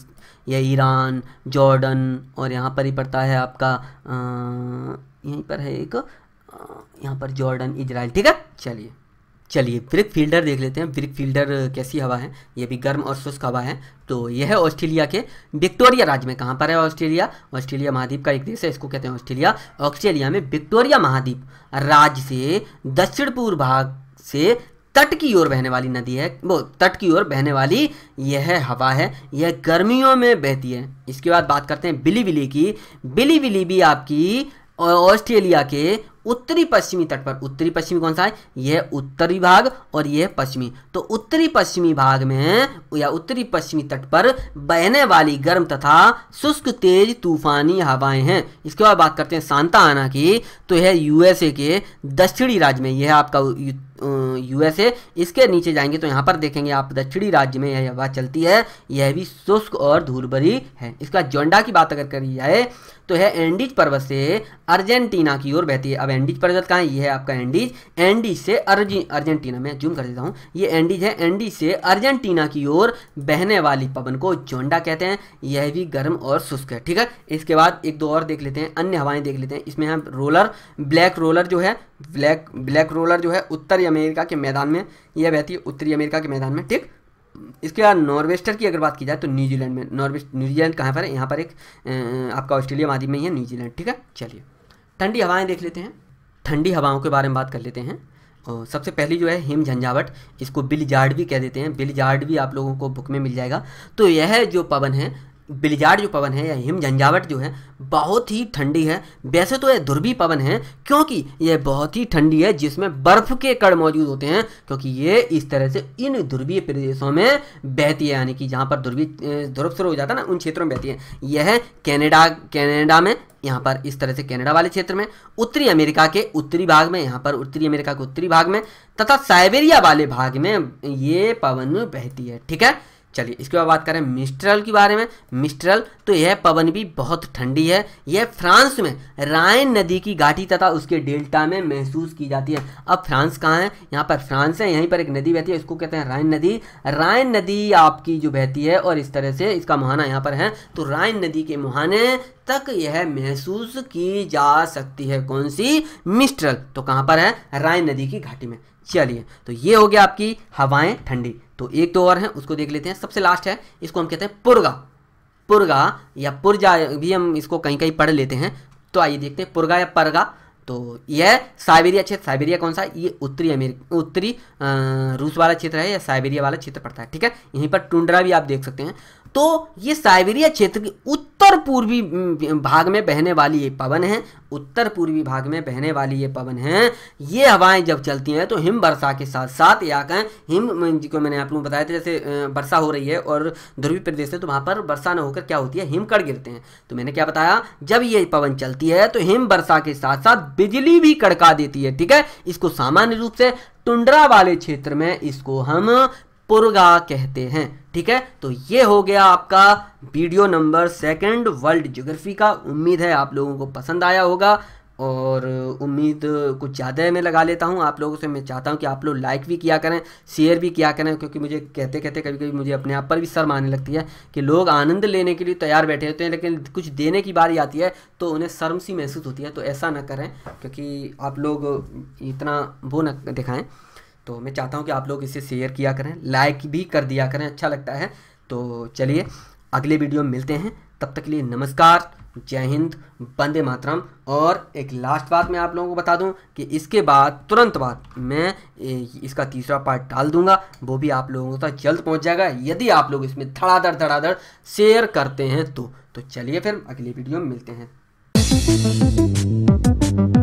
यह ईरान जॉर्डन और यहाँ पर ही पड़ता है आपका अं, यहीं पर है एक अं, यहाँ पर जॉर्डन इजराइल ठीक है चलिए चलिए ब्रिक फील्डर देख लेते हैं ब्रिक फील्डर कैसी हवा है ये भी गर्म और शुष्क हवा है तो यह है ऑस्ट्रेलिया के विक्टोरिया राज्य में कहाँ पर है ऑस्ट्रेलिया ऑस्ट्रेलिया महाद्वीप का एक देश है इसको कहते हैं ऑस्ट्रेलिया ऑस्ट्रेलिया में विक्टोरिया महाद्वीप राज्य से दक्षिण पूर्व भाग से तट की ओर बहने वाली नदी है वो तट की ओर बहने वाली यह हवा है यह गर्मियों में बहती है इसके बाद बात करते हैं बिली बिली की बिली बिली भी आपकी ऑस्ट्रेलिया के उत्तरी पश्चिमी तट पर उत्तरी पश्चिमी कौन सा है यह उत्तरी भाग और यह पश्चिमी तो उत्तरी पश्चिमी भाग में या उत्तरी पश्चिमी तट पर बहने वाली गर्म तथा शुष्क तेज तूफानी हवाएं हैं इसके बाद बात करते हैं सांता आना की तो यह यूएसए के दक्षिणी राज्य में यह आपका यूएसए इसके नीचे जाएंगे तो यहाँ पर देखेंगे आप दक्षिणी राज्य में यह हवा चलती है यह भी शुष्क और धूलभरी है इसका जोंडा की बात अगर करी जाए तो यह एंडीज पर्वत से अर्जेंटीना की ओर बहती है अब एंडीज पर्वत कहाँ है यह है आपका एंडीज एंडीज से अर्जी अर्जेंटीना में जूम कर देता हूँ ये एंडीज है एंडीज से अर्जेंटीना की ओर बहने वाली पवन को जोंडा कहते हैं यह भी गर्म और शुष्क है ठीक है इसके बाद एक दो और देख लेते हैं अन्य हवाएं देख लेते हैं इसमें हम रोलर ब्लैक रोलर जो है ब्लैक ब्लैक रोलर जो है उत्तर या अमेरिका के मैदान में यह बहती है उत्तरी अमेरिका के मैदान में ठीक इसके बाद नॉर्वेस्टर की अगर बात की जाए तो न्यूजीलैंड में नॉर्वेस्ट न्यूजीलैंड कहाँ पर है यहाँ पर एक आपका ऑस्ट्रेलिया आदि में ही है न्यूजीलैंड ठीक है चलिए ठंडी हवाएं देख लेते हैं ठंडी हवाओं के बारे में बात कर लेते हैं और सबसे पहली जो है हिम झंझावट इसको बिल जार्ड भी कह देते हैं बिल जार्ड भी आप लोगों को बुक में मिल जाएगा तो यह जो पवन है बिलजाड़ जो पवन है या हिम झंझावट जो है बहुत ही ठंडी है वैसे तो यह ध्रुवी पवन है क्योंकि यह बहुत ही ठंडी है जिसमें बर्फ के कण मौजूद होते हैं क्योंकि ये इस तरह से इन ध्रुवीय प्रदेशों में बहती है यानी कि जहाँ पर ध्रुवी ध्रुव शुरू हो जाता है ना उन क्षेत्रों में बहती है यह कैनेडा कैनेडा में यहाँ पर इस तरह से कनाडा वाले क्षेत्र में उत्तरी अमेरिका के उत्तरी भाग में यहाँ पर उत्तरी अमेरिका के उत्तरी भाग में तथा साइबेरिया वाले भाग में ये पवन बहती है ठीक है चलिए इसके बाद बात करें मिस्ट्रल के बारे में मिस्ट्रल तो यह पवन भी बहुत ठंडी है यह फ्रांस में रायन नदी की घाटी तथा उसके डेल्टा में महसूस की जाती है अब फ्रांस कहाँ है यहाँ पर फ्रांस है यहीं पर एक नदी बहती है इसको कहते हैं रायन नदी रायन नदी आपकी जो बहती है और इस तरह से इसका मुहाना यहाँ पर है तो रायन नदी के मुहाने तक यह महसूस की जा सकती है कौन सी मिस्ट्रल तो कहाँ पर है रायन नदी की घाटी में चलिए तो ये हो गया आपकी हवाएं ठंडी तो एक दो और हैं उसको देख लेते हैं सबसे लास्ट है इसको हम कहते हैं पुरगा पुरगा या पुरजा भी हम इसको कहीं कहीं पढ़ लेते हैं तो आइए देखते हैं पुरगा या परगा तो यह साइबेरिया क्षेत्र साइबेरिया कौन सा ये उत्तरी अमेरिका उत्तरी रूस वाला क्षेत्र है या साइबेरिया वाला क्षेत्र पड़ता है ठीक है यहीं पर टुंडरा भी आप देख सकते हैं तो ये साइबेरिया क्षेत्र की उत्तर पूर्वी भाग में बहने वाली ये पवन है उत्तर पूर्वी भाग में बहने वाली ये पवन है ये हवाएं जब चलती हैं तो हिम वर्षा के साथ साथ या कहें हिम जिसको मैंने आप लोगों को बताया था जैसे वर्षा हो रही है और ध्रुवी प्रदेश है तो वहाँ पर वर्षा न होकर क्या होती है हिमकड़ गिरते हैं तो मैंने क्या बताया जब ये पवन चलती है तो हिम वर्षा के साथ साथ बिजली भी कड़का देती है ठीक है इसको सामान्य रूप से टुंडरा वाले क्षेत्र में इसको हम पुरगा कहते हैं ठीक है तो ये हो गया आपका video number second world geography का उम्मीद है आप लोगों को पसंद आया होगा और उम्मीद कुछ ज़्यादा मैं लगा लेता हूँ आप लोगों से मैं चाहता हूँ कि आप लोग लाइक भी किया करें शेयर भी किया करें क्योंकि मुझे कहते कहते कभी कभी मुझे अपने आप पर भी शर्म आने लगती है कि लोग आनंद लेने के लिए तैयार बैठे होते हैं लेकिन कुछ देने की बारी आती है तो उन्हें शर्म सी महसूस होती है तो ऐसा ना करें क्योंकि आप लोग इतना वो ना दिखाएँ तो मैं चाहता हूँ कि आप लोग इसे शेयर किया करें लाइक भी कर दिया करें अच्छा लगता है तो चलिए अगले वीडियो में मिलते हैं तब तक के लिए नमस्कार जय हिंद वंदे मातरम और एक लास्ट बात मैं आप लोगों को बता दूं कि इसके बाद तुरंत बाद मैं इसका तीसरा पार्ट डाल दूंगा वो भी आप लोगों तक जल्द पहुंच जाएगा यदि आप लोग इसमें धड़ाधड़ धड़ाधड़ शेयर करते हैं तो तो चलिए फिर अगली वीडियो में मिलते हैं